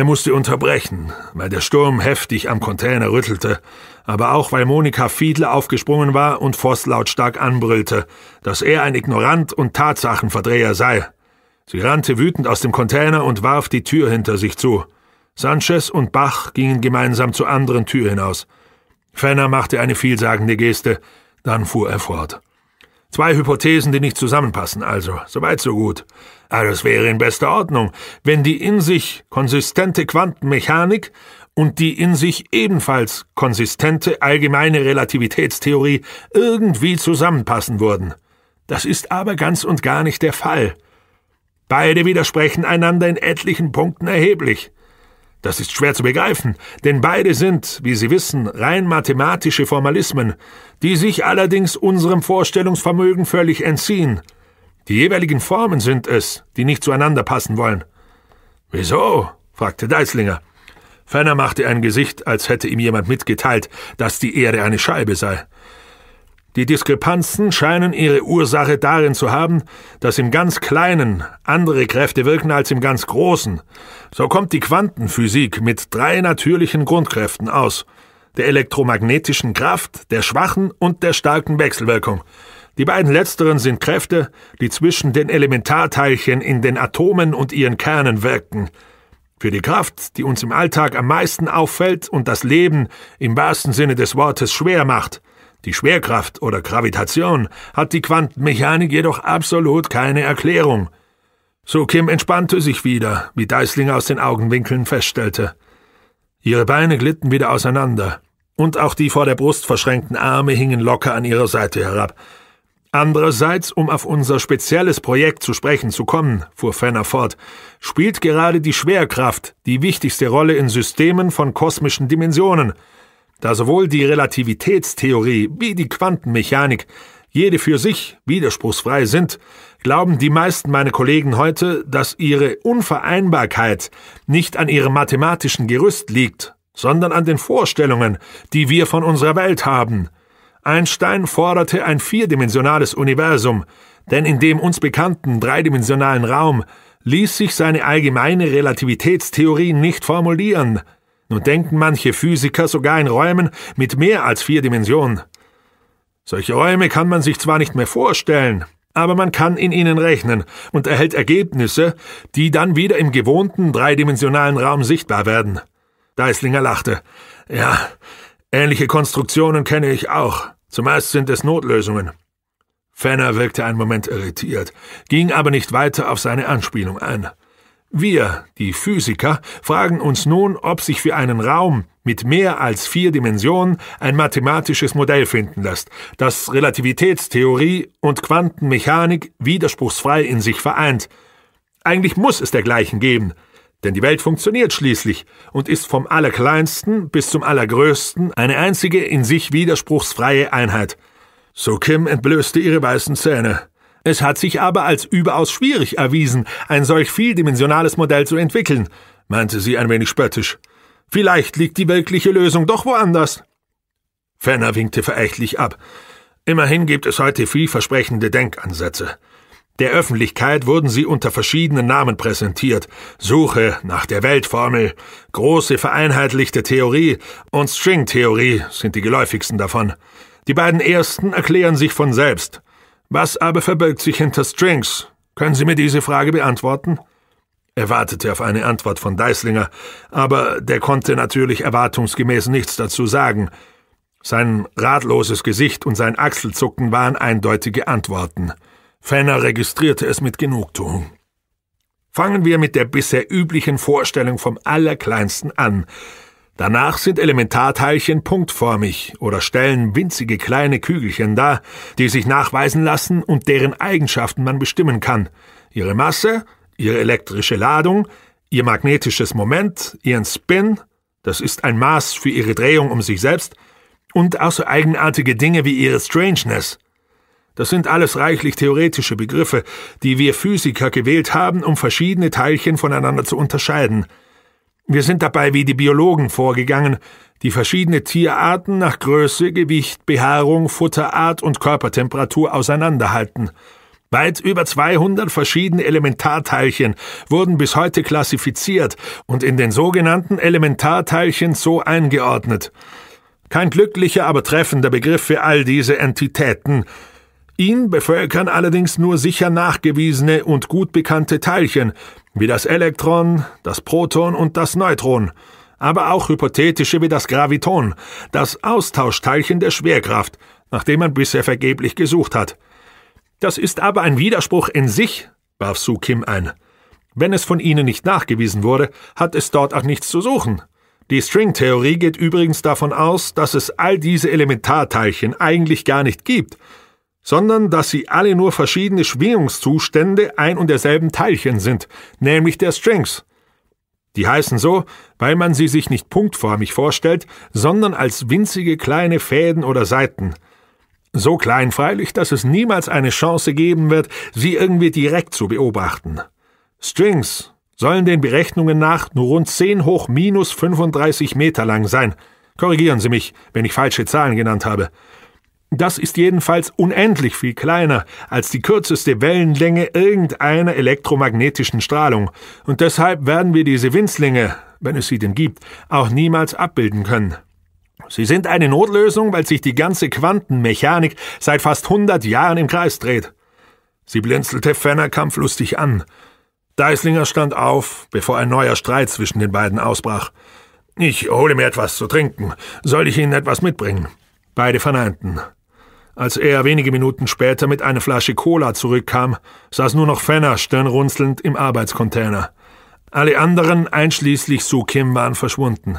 Er musste unterbrechen, weil der Sturm heftig am Container rüttelte, aber auch weil Monika Fiedler aufgesprungen war und Voss lautstark anbrüllte, dass er ein Ignorant und Tatsachenverdreher sei. Sie rannte wütend aus dem Container und warf die Tür hinter sich zu. Sanchez und Bach gingen gemeinsam zur anderen Tür hinaus. Fenner machte eine vielsagende Geste, dann fuhr er fort. Zwei Hypothesen, die nicht zusammenpassen, also. Soweit so gut. Alles wäre in bester Ordnung, wenn die in sich konsistente Quantenmechanik und die in sich ebenfalls konsistente allgemeine Relativitätstheorie irgendwie zusammenpassen würden. Das ist aber ganz und gar nicht der Fall. Beide widersprechen einander in etlichen Punkten erheblich. Das ist schwer zu begreifen, denn beide sind, wie Sie wissen, rein mathematische Formalismen, die sich allerdings unserem Vorstellungsvermögen völlig entziehen. Die jeweiligen Formen sind es, die nicht zueinander passen wollen. Wieso? fragte Deislinger. Ferner machte ein Gesicht, als hätte ihm jemand mitgeteilt, dass die Erde eine Scheibe sei. Die Diskrepanzen scheinen ihre Ursache darin zu haben, dass im ganz Kleinen andere Kräfte wirken als im ganz Großen. So kommt die Quantenphysik mit drei natürlichen Grundkräften aus der elektromagnetischen Kraft, der schwachen und der starken Wechselwirkung. Die beiden letzteren sind Kräfte, die zwischen den Elementarteilchen in den Atomen und ihren Kernen wirken. Für die Kraft, die uns im Alltag am meisten auffällt und das Leben im wahrsten Sinne des Wortes schwer macht, die Schwerkraft oder Gravitation hat die Quantenmechanik jedoch absolut keine Erklärung. So Kim entspannte sich wieder, wie Deisling aus den Augenwinkeln feststellte. Ihre Beine glitten wieder auseinander, und auch die vor der Brust verschränkten Arme hingen locker an ihrer Seite herab. Andererseits, um auf unser spezielles Projekt zu sprechen zu kommen, fuhr Fenner fort, spielt gerade die Schwerkraft die wichtigste Rolle in Systemen von kosmischen Dimensionen – da sowohl die Relativitätstheorie wie die Quantenmechanik jede für sich widerspruchsfrei sind, glauben die meisten meiner Kollegen heute, dass ihre Unvereinbarkeit nicht an ihrem mathematischen Gerüst liegt, sondern an den Vorstellungen, die wir von unserer Welt haben. Einstein forderte ein vierdimensionales Universum, denn in dem uns bekannten dreidimensionalen Raum ließ sich seine allgemeine Relativitätstheorie nicht formulieren, nun denken manche Physiker sogar in Räumen mit mehr als vier Dimensionen. Solche Räume kann man sich zwar nicht mehr vorstellen, aber man kann in ihnen rechnen und erhält Ergebnisse, die dann wieder im gewohnten dreidimensionalen Raum sichtbar werden. Deislinger lachte. Ja, ähnliche Konstruktionen kenne ich auch. Zumeist sind es Notlösungen. Fenner wirkte einen Moment irritiert, ging aber nicht weiter auf seine Anspielung ein. Wir, die Physiker, fragen uns nun, ob sich für einen Raum mit mehr als vier Dimensionen ein mathematisches Modell finden lässt, das Relativitätstheorie und Quantenmechanik widerspruchsfrei in sich vereint. Eigentlich muss es dergleichen geben, denn die Welt funktioniert schließlich und ist vom Allerkleinsten bis zum Allergrößten eine einzige in sich widerspruchsfreie Einheit. So Kim entblößte ihre weißen Zähne. Es hat sich aber als überaus schwierig erwiesen, ein solch vieldimensionales Modell zu entwickeln, meinte sie ein wenig spöttisch. Vielleicht liegt die wirkliche Lösung doch woanders. Fenner winkte verächtlich ab. Immerhin gibt es heute vielversprechende Denkansätze. Der Öffentlichkeit wurden sie unter verschiedenen Namen präsentiert. Suche nach der Weltformel, große vereinheitlichte Theorie und Stringtheorie sind die geläufigsten davon. Die beiden ersten erklären sich von selbst. Was aber verbirgt sich hinter Strings? Können Sie mir diese Frage beantworten? Er wartete auf eine Antwort von Deislinger, aber der konnte natürlich erwartungsgemäß nichts dazu sagen. Sein ratloses Gesicht und sein Achselzucken waren eindeutige Antworten. Fenner registrierte es mit Genugtuung. Fangen wir mit der bisher üblichen Vorstellung vom Allerkleinsten an. Danach sind Elementarteilchen punktformig oder stellen winzige kleine Kügelchen dar, die sich nachweisen lassen und deren Eigenschaften man bestimmen kann. Ihre Masse, ihre elektrische Ladung, ihr magnetisches Moment, ihren Spin, das ist ein Maß für ihre Drehung um sich selbst, und auch so eigenartige Dinge wie ihre Strangeness. Das sind alles reichlich theoretische Begriffe, die wir Physiker gewählt haben, um verschiedene Teilchen voneinander zu unterscheiden – wir sind dabei wie die Biologen vorgegangen, die verschiedene Tierarten nach Größe, Gewicht, Behaarung, Futterart und Körpertemperatur auseinanderhalten. Weit über 200 verschiedene Elementarteilchen wurden bis heute klassifiziert und in den sogenannten Elementarteilchen so eingeordnet. Kein glücklicher, aber treffender Begriff für all diese Entitäten. Ihn bevölkern allerdings nur sicher nachgewiesene und gut bekannte Teilchen, wie das Elektron, das Proton und das Neutron, aber auch hypothetische wie das Graviton, das Austauschteilchen der Schwerkraft, nach dem man bisher vergeblich gesucht hat. Das ist aber ein Widerspruch in sich, warf Su Kim ein. Wenn es von Ihnen nicht nachgewiesen wurde, hat es dort auch nichts zu suchen. Die Stringtheorie geht übrigens davon aus, dass es all diese Elementarteilchen eigentlich gar nicht gibt, sondern dass sie alle nur verschiedene Schwingungszustände ein und derselben Teilchen sind, nämlich der Strings. Die heißen so, weil man sie sich nicht punktförmig vorstellt, sondern als winzige kleine Fäden oder Saiten. So klein freilich, dass es niemals eine Chance geben wird, sie irgendwie direkt zu beobachten. Strings sollen den Berechnungen nach nur rund 10 hoch minus 35 Meter lang sein. Korrigieren Sie mich, wenn ich falsche Zahlen genannt habe. Das ist jedenfalls unendlich viel kleiner als die kürzeste Wellenlänge irgendeiner elektromagnetischen Strahlung, und deshalb werden wir diese Winzlinge, wenn es sie denn gibt, auch niemals abbilden können. Sie sind eine Notlösung, weil sich die ganze Quantenmechanik seit fast 100 Jahren im Kreis dreht. Sie blinzelte Fenner kampflustig an. Deislinger stand auf, bevor ein neuer Streit zwischen den beiden ausbrach. Ich hole mir etwas zu trinken. Soll ich Ihnen etwas mitbringen? Beide verneinten. Als er wenige Minuten später mit einer Flasche Cola zurückkam, saß nur noch Fenner stirnrunzelnd im Arbeitscontainer. Alle anderen, einschließlich Su Kim, waren verschwunden.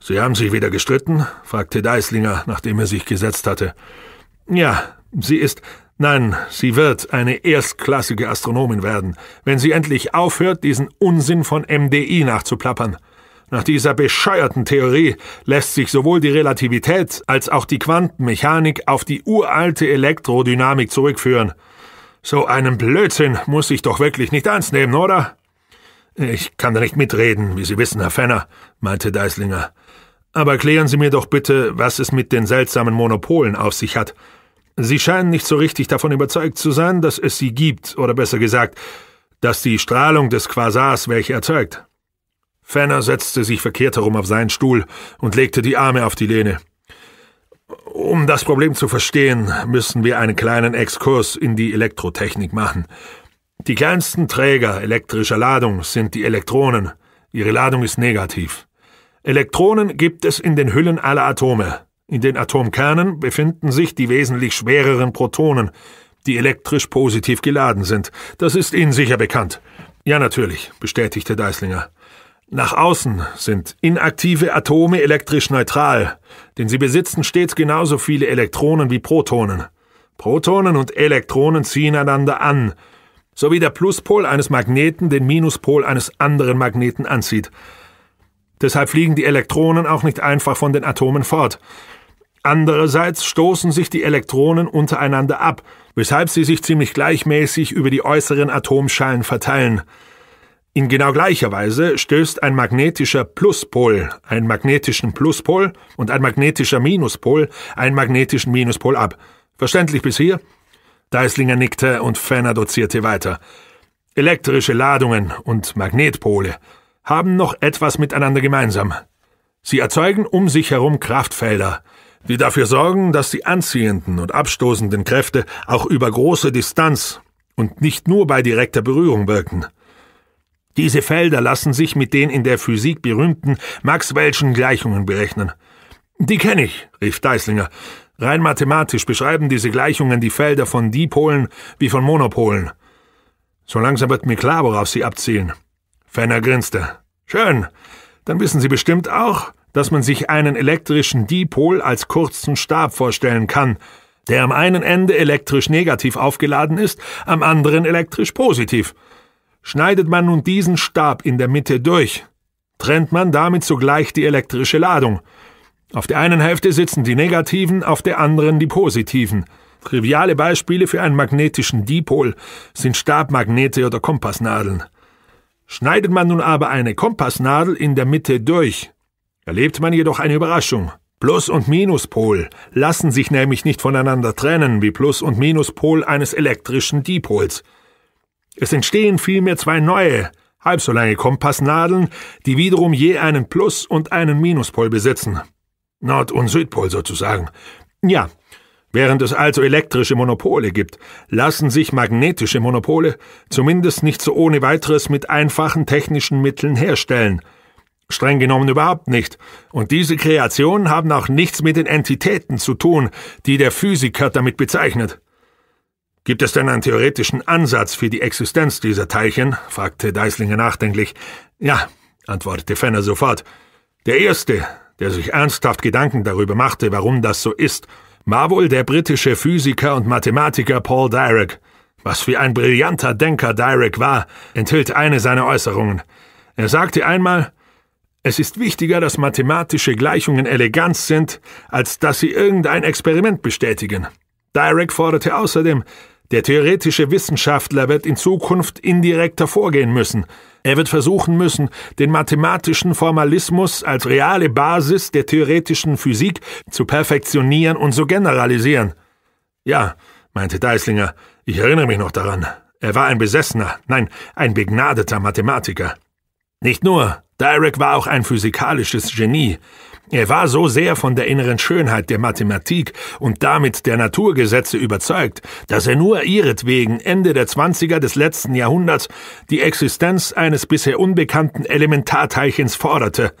Sie haben sich wieder gestritten? fragte Deislinger, nachdem er sich gesetzt hatte. Ja, sie ist. Nein, sie wird eine erstklassige Astronomin werden, wenn sie endlich aufhört, diesen Unsinn von MDI nachzuplappern. Nach dieser bescheuerten Theorie lässt sich sowohl die Relativität als auch die Quantenmechanik auf die uralte Elektrodynamik zurückführen. So einen Blödsinn muss ich doch wirklich nicht ernst nehmen, oder? Ich kann da nicht mitreden, wie Sie wissen, Herr Fenner, meinte Deislinger. Aber klären Sie mir doch bitte, was es mit den seltsamen Monopolen auf sich hat. Sie scheinen nicht so richtig davon überzeugt zu sein, dass es sie gibt, oder besser gesagt, dass die Strahlung des Quasars welche erzeugt. Fenner setzte sich verkehrt herum auf seinen Stuhl und legte die Arme auf die Lehne. Um das Problem zu verstehen, müssen wir einen kleinen Exkurs in die Elektrotechnik machen. Die kleinsten Träger elektrischer Ladung sind die Elektronen. Ihre Ladung ist negativ. Elektronen gibt es in den Hüllen aller Atome. In den Atomkernen befinden sich die wesentlich schwereren Protonen, die elektrisch positiv geladen sind. Das ist Ihnen sicher bekannt. Ja, natürlich, bestätigte Deislinger. Nach außen sind inaktive Atome elektrisch neutral, denn sie besitzen stets genauso viele Elektronen wie Protonen. Protonen und Elektronen ziehen einander an, so wie der Pluspol eines Magneten den Minuspol eines anderen Magneten anzieht. Deshalb fliegen die Elektronen auch nicht einfach von den Atomen fort. Andererseits stoßen sich die Elektronen untereinander ab, weshalb sie sich ziemlich gleichmäßig über die äußeren Atomschalen verteilen. In genau gleicher Weise stößt ein magnetischer Pluspol einen magnetischen Pluspol und ein magnetischer Minuspol einen magnetischen Minuspol ab. Verständlich bis hier? Deislinger nickte und Fenner dozierte weiter. Elektrische Ladungen und Magnetpole haben noch etwas miteinander gemeinsam. Sie erzeugen um sich herum Kraftfelder, die dafür sorgen, dass die anziehenden und abstoßenden Kräfte auch über große Distanz und nicht nur bei direkter Berührung wirken. Diese Felder lassen sich mit den in der Physik berühmten Maxwell'schen Gleichungen berechnen. Die kenne ich, rief Deislinger. Rein mathematisch beschreiben diese Gleichungen die Felder von Dipolen wie von Monopolen. So langsam wird mir klar, worauf Sie abzielen. Fenner grinste. Schön. Dann wissen Sie bestimmt auch, dass man sich einen elektrischen Dipol als kurzen Stab vorstellen kann, der am einen Ende elektrisch negativ aufgeladen ist, am anderen elektrisch positiv. Schneidet man nun diesen Stab in der Mitte durch, trennt man damit zugleich die elektrische Ladung. Auf der einen Hälfte sitzen die negativen, auf der anderen die positiven. Triviale Beispiele für einen magnetischen Dipol sind Stabmagnete oder Kompassnadeln. Schneidet man nun aber eine Kompassnadel in der Mitte durch, erlebt man jedoch eine Überraschung. Plus- und Minuspol lassen sich nämlich nicht voneinander trennen wie Plus- und Minuspol eines elektrischen Dipols. Es entstehen vielmehr zwei neue, halb so lange Kompassnadeln, die wiederum je einen Plus- und einen Minuspol besitzen. Nord- und Südpol sozusagen. Ja, Während es also elektrische Monopole gibt, lassen sich magnetische Monopole zumindest nicht so ohne weiteres mit einfachen technischen Mitteln herstellen. Streng genommen überhaupt nicht. Und diese Kreationen haben auch nichts mit den Entitäten zu tun, die der Physiker damit bezeichnet. Gibt es denn einen theoretischen Ansatz für die Existenz dieser Teilchen? fragte Deislinger nachdenklich. Ja, antwortete Fenner sofort. Der Erste, der sich ernsthaft Gedanken darüber machte, warum das so ist, war wohl der britische Physiker und Mathematiker Paul Dirac. Was für ein brillanter Denker Dirac war, enthüllt eine seiner Äußerungen. Er sagte einmal, es ist wichtiger, dass mathematische Gleichungen elegant sind, als dass sie irgendein Experiment bestätigen. Dirac forderte außerdem, der theoretische Wissenschaftler wird in Zukunft indirekter vorgehen müssen. Er wird versuchen müssen, den mathematischen Formalismus als reale Basis der theoretischen Physik zu perfektionieren und zu generalisieren. Ja, meinte Deislinger, ich erinnere mich noch daran. Er war ein Besessener, nein, ein begnadeter Mathematiker. Nicht nur, Dirac war auch ein physikalisches Genie. Er war so sehr von der inneren Schönheit der Mathematik und damit der Naturgesetze überzeugt, dass er nur ihretwegen Ende der 20er des letzten Jahrhunderts die Existenz eines bisher unbekannten Elementarteilchens forderte.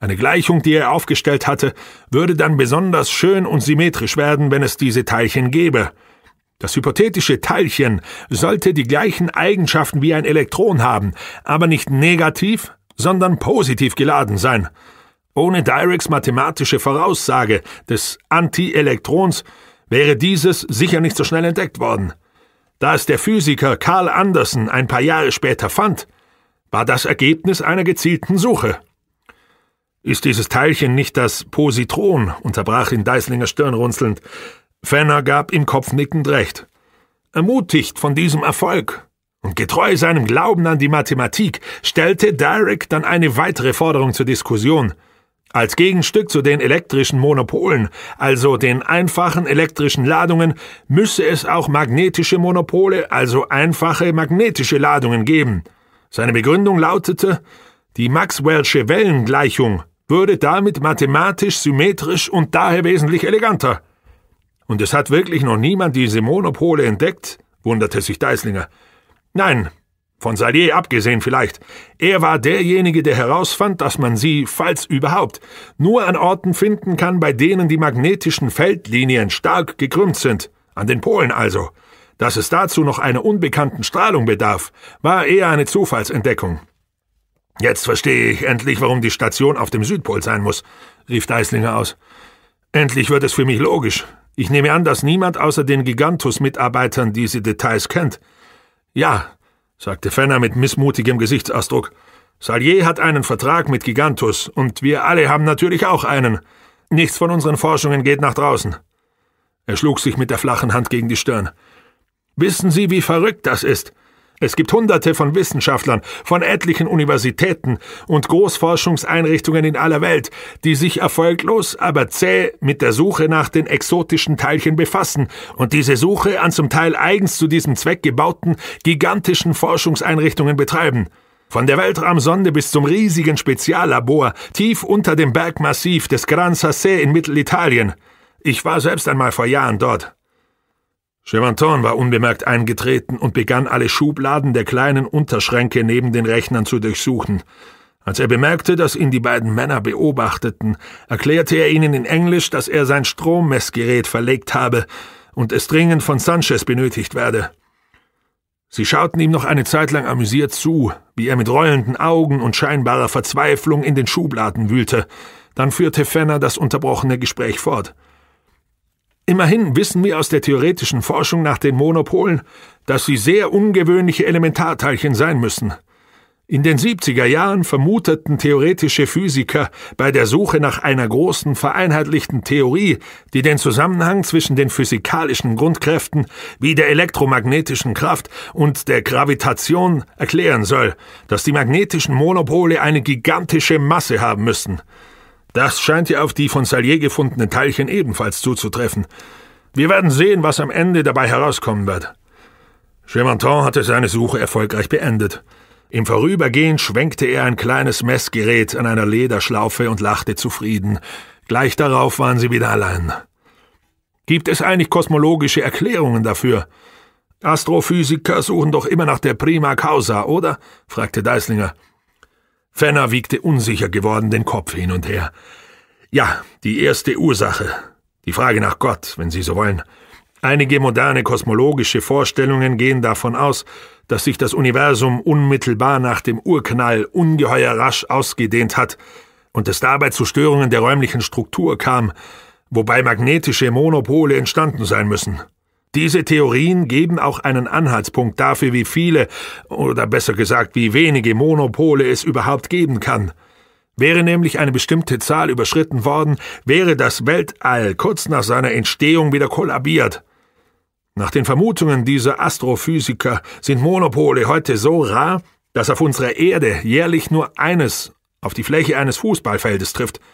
Eine Gleichung, die er aufgestellt hatte, würde dann besonders schön und symmetrisch werden, wenn es diese Teilchen gäbe. Das hypothetische Teilchen sollte die gleichen Eigenschaften wie ein Elektron haben, aber nicht negativ, sondern positiv geladen sein. Ohne Direks mathematische Voraussage des Antielektrons wäre dieses sicher nicht so schnell entdeckt worden. Da es der Physiker Karl Andersen ein paar Jahre später fand, war das Ergebnis einer gezielten Suche. Ist dieses Teilchen nicht das Positron? unterbrach ihn Deislinger stirnrunzelnd. Fenner gab ihm kopfnickend recht. Ermutigt von diesem Erfolg und getreu seinem Glauben an die Mathematik stellte Direct dann eine weitere Forderung zur Diskussion – als Gegenstück zu den elektrischen Monopolen, also den einfachen elektrischen Ladungen, müsse es auch magnetische Monopole, also einfache magnetische Ladungen geben. Seine Begründung lautete, die Maxwell'sche Wellengleichung würde damit mathematisch symmetrisch und daher wesentlich eleganter. Und es hat wirklich noch niemand diese Monopole entdeckt? wunderte sich Deislinger. Nein, von Salier abgesehen vielleicht. Er war derjenige, der herausfand, dass man sie, falls überhaupt, nur an Orten finden kann, bei denen die magnetischen Feldlinien stark gekrümmt sind. An den Polen also. Dass es dazu noch einer unbekannten Strahlung bedarf, war eher eine Zufallsentdeckung. Jetzt verstehe ich endlich, warum die Station auf dem Südpol sein muss, rief Deislinger aus. Endlich wird es für mich logisch. Ich nehme an, dass niemand außer den Gigantus-Mitarbeitern diese Details kennt. Ja, sagte Fenner mit missmutigem Gesichtsausdruck. Salier hat einen Vertrag mit Gigantus, und wir alle haben natürlich auch einen. Nichts von unseren Forschungen geht nach draußen. Er schlug sich mit der flachen Hand gegen die Stirn. Wissen Sie, wie verrückt das ist? Es gibt Hunderte von Wissenschaftlern von etlichen Universitäten und Großforschungseinrichtungen in aller Welt, die sich erfolglos, aber zäh mit der Suche nach den exotischen Teilchen befassen und diese Suche an zum Teil eigens zu diesem Zweck gebauten, gigantischen Forschungseinrichtungen betreiben. Von der Weltraumsonde bis zum riesigen Speziallabor tief unter dem Bergmassiv des Gran Sassé in Mittelitalien. Ich war selbst einmal vor Jahren dort. Chevanton war unbemerkt eingetreten und begann alle Schubladen der kleinen Unterschränke neben den Rechnern zu durchsuchen. Als er bemerkte, dass ihn die beiden Männer beobachteten, erklärte er ihnen in Englisch, dass er sein Strommessgerät verlegt habe und es dringend von Sanchez benötigt werde. Sie schauten ihm noch eine Zeit lang amüsiert zu, wie er mit rollenden Augen und scheinbarer Verzweiflung in den Schubladen wühlte. Dann führte Fenner das unterbrochene Gespräch fort. Immerhin wissen wir aus der theoretischen Forschung nach den Monopolen, dass sie sehr ungewöhnliche Elementarteilchen sein müssen. In den 70er Jahren vermuteten theoretische Physiker bei der Suche nach einer großen vereinheitlichten Theorie, die den Zusammenhang zwischen den physikalischen Grundkräften wie der elektromagnetischen Kraft und der Gravitation erklären soll, dass die magnetischen Monopole eine gigantische Masse haben müssen – das scheint ja auf die von Salier gefundenen Teilchen ebenfalls zuzutreffen. Wir werden sehen, was am Ende dabei herauskommen wird. Chemanton hatte seine Suche erfolgreich beendet. Im Vorübergehen schwenkte er ein kleines Messgerät an einer Lederschlaufe und lachte zufrieden. Gleich darauf waren sie wieder allein. Gibt es eigentlich kosmologische Erklärungen dafür? Astrophysiker suchen doch immer nach der Prima Causa, oder? fragte Deislinger. Fenner wiegte unsicher geworden den Kopf hin und her. Ja, die erste Ursache. Die Frage nach Gott, wenn Sie so wollen. Einige moderne kosmologische Vorstellungen gehen davon aus, dass sich das Universum unmittelbar nach dem Urknall ungeheuer rasch ausgedehnt hat und es dabei zu Störungen der räumlichen Struktur kam, wobei magnetische Monopole entstanden sein müssen. Diese Theorien geben auch einen Anhaltspunkt dafür, wie viele, oder besser gesagt, wie wenige Monopole es überhaupt geben kann. Wäre nämlich eine bestimmte Zahl überschritten worden, wäre das Weltall kurz nach seiner Entstehung wieder kollabiert. Nach den Vermutungen dieser Astrophysiker sind Monopole heute so rar, dass auf unserer Erde jährlich nur eines auf die Fläche eines Fußballfeldes trifft –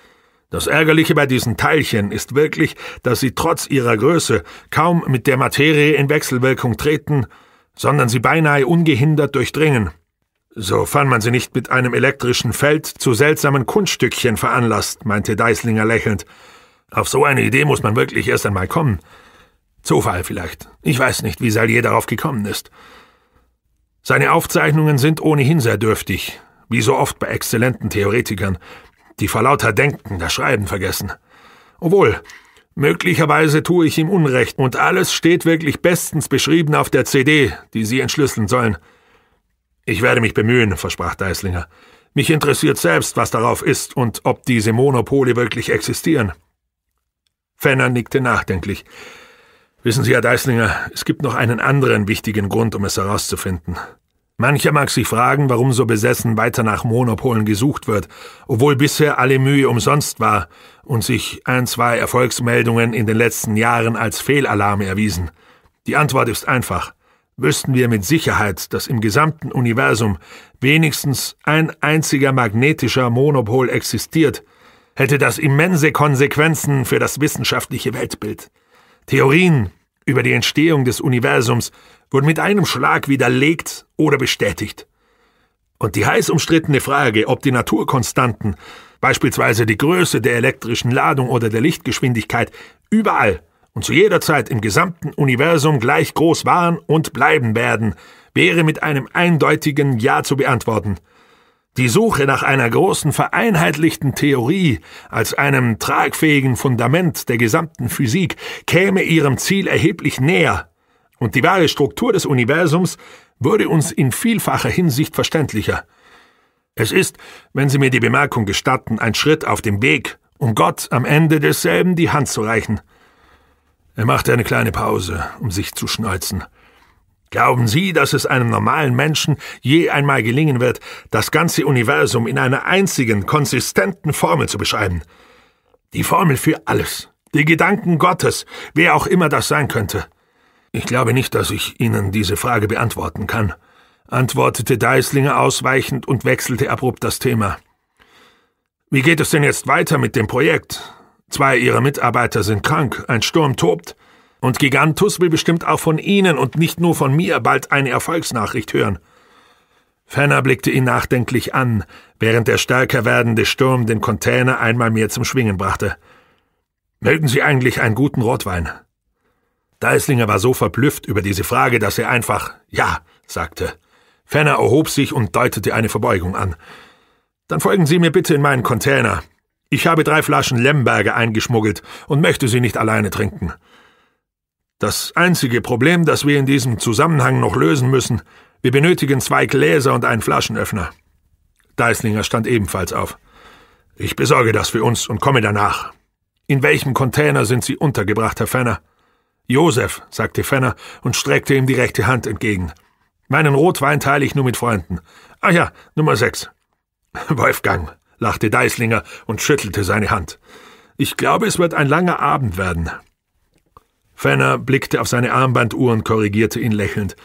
das Ärgerliche bei diesen Teilchen ist wirklich, dass sie trotz ihrer Größe kaum mit der Materie in Wechselwirkung treten, sondern sie beinahe ungehindert durchdringen. Sofern man sie nicht mit einem elektrischen Feld zu seltsamen Kunststückchen veranlasst, meinte Deislinger lächelnd. Auf so eine Idee muss man wirklich erst einmal kommen. Zufall vielleicht. Ich weiß nicht, wie Salier darauf gekommen ist. Seine Aufzeichnungen sind ohnehin sehr dürftig, wie so oft bei exzellenten Theoretikern die vor lauter Denken das Schreiben vergessen. Obwohl, möglicherweise tue ich ihm Unrecht, und alles steht wirklich bestens beschrieben auf der CD, die Sie entschlüsseln sollen. Ich werde mich bemühen, versprach Deislinger. Mich interessiert selbst, was darauf ist und ob diese Monopole wirklich existieren. Fenner nickte nachdenklich. Wissen Sie, Herr Deislinger, es gibt noch einen anderen wichtigen Grund, um es herauszufinden. Mancher mag sich fragen, warum so besessen weiter nach Monopolen gesucht wird, obwohl bisher alle Mühe umsonst war und sich ein, zwei Erfolgsmeldungen in den letzten Jahren als Fehlalarme erwiesen. Die Antwort ist einfach. Wüssten wir mit Sicherheit, dass im gesamten Universum wenigstens ein einziger magnetischer Monopol existiert, hätte das immense Konsequenzen für das wissenschaftliche Weltbild. Theorien über die Entstehung des Universums und mit einem Schlag widerlegt oder bestätigt. Und die heiß umstrittene Frage, ob die Naturkonstanten, beispielsweise die Größe der elektrischen Ladung oder der Lichtgeschwindigkeit, überall und zu jeder Zeit im gesamten Universum gleich groß waren und bleiben werden, wäre mit einem eindeutigen Ja zu beantworten. Die Suche nach einer großen vereinheitlichten Theorie als einem tragfähigen Fundament der gesamten Physik käme ihrem Ziel erheblich näher, und die wahre Struktur des Universums wurde uns in vielfacher Hinsicht verständlicher. Es ist, wenn Sie mir die Bemerkung gestatten, ein Schritt auf dem Weg, um Gott am Ende desselben die Hand zu reichen. Er machte eine kleine Pause, um sich zu schneuzen. Glauben Sie, dass es einem normalen Menschen je einmal gelingen wird, das ganze Universum in einer einzigen, konsistenten Formel zu beschreiben? Die Formel für alles, die Gedanken Gottes, wer auch immer das sein könnte. Ich glaube nicht, dass ich Ihnen diese Frage beantworten kann, antwortete Deislinger ausweichend und wechselte abrupt das Thema. Wie geht es denn jetzt weiter mit dem Projekt? Zwei Ihrer Mitarbeiter sind krank, ein Sturm tobt, und Gigantus will bestimmt auch von Ihnen und nicht nur von mir bald eine Erfolgsnachricht hören. Fenner blickte ihn nachdenklich an, während der stärker werdende Sturm den Container einmal mehr zum Schwingen brachte. Mögen Sie eigentlich einen guten Rotwein? Deislinger war so verblüfft über diese Frage, dass er einfach Ja sagte. Ferner erhob sich und deutete eine Verbeugung an. Dann folgen Sie mir bitte in meinen Container. Ich habe drei Flaschen Lemberger eingeschmuggelt und möchte sie nicht alleine trinken. Das einzige Problem, das wir in diesem Zusammenhang noch lösen müssen, wir benötigen zwei Gläser und einen Flaschenöffner. Deislinger stand ebenfalls auf. Ich besorge das für uns und komme danach. In welchem Container sind Sie untergebracht, Herr Ferner? Josef, sagte Fenner und streckte ihm die rechte Hand entgegen. Meinen Rotwein teile ich nur mit Freunden. Ah ja, Nummer sechs. Wolfgang, lachte Deislinger und schüttelte seine Hand. Ich glaube, es wird ein langer Abend werden. Fenner blickte auf seine Armbanduhr und korrigierte ihn lächelnd.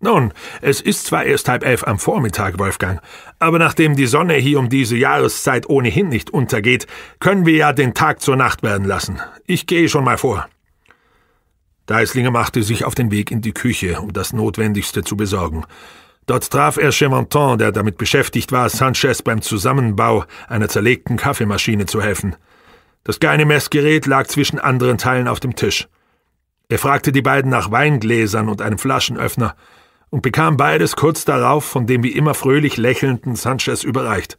Nun, es ist zwar erst halb elf am Vormittag, Wolfgang, aber nachdem die Sonne hier um diese Jahreszeit ohnehin nicht untergeht, können wir ja den Tag zur Nacht werden lassen. Ich gehe schon mal vor. Deislinger machte sich auf den Weg in die Küche, um das Notwendigste zu besorgen. Dort traf er Cheventon, der damit beschäftigt war, Sanchez beim Zusammenbau einer zerlegten Kaffeemaschine zu helfen. Das kleine Messgerät lag zwischen anderen Teilen auf dem Tisch. Er fragte die beiden nach Weingläsern und einem Flaschenöffner und bekam beides kurz darauf von dem wie immer fröhlich lächelnden Sanchez überreicht.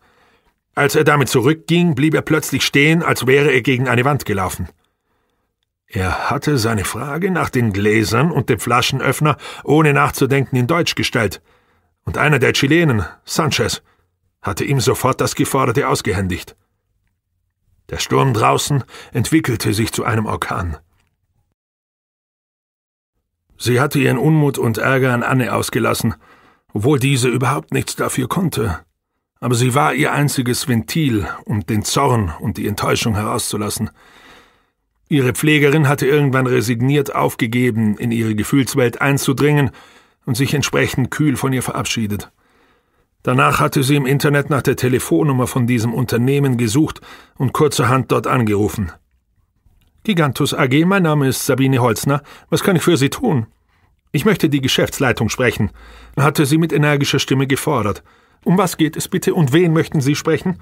Als er damit zurückging, blieb er plötzlich stehen, als wäre er gegen eine Wand gelaufen. Er hatte seine Frage nach den Gläsern und dem Flaschenöffner ohne nachzudenken in Deutsch gestellt, und einer der Chilenen, Sanchez, hatte ihm sofort das Geforderte ausgehändigt. Der Sturm draußen entwickelte sich zu einem Orkan. Sie hatte ihren Unmut und Ärger an Anne ausgelassen, obwohl diese überhaupt nichts dafür konnte. Aber sie war ihr einziges Ventil, um den Zorn und die Enttäuschung herauszulassen, Ihre Pflegerin hatte irgendwann resigniert aufgegeben, in ihre Gefühlswelt einzudringen und sich entsprechend kühl von ihr verabschiedet. Danach hatte sie im Internet nach der Telefonnummer von diesem Unternehmen gesucht und kurzerhand dort angerufen. Gigantus AG, mein Name ist Sabine Holzner. Was kann ich für Sie tun? Ich möchte die Geschäftsleitung sprechen, hatte sie mit energischer Stimme gefordert. Um was geht es bitte und wen möchten Sie sprechen?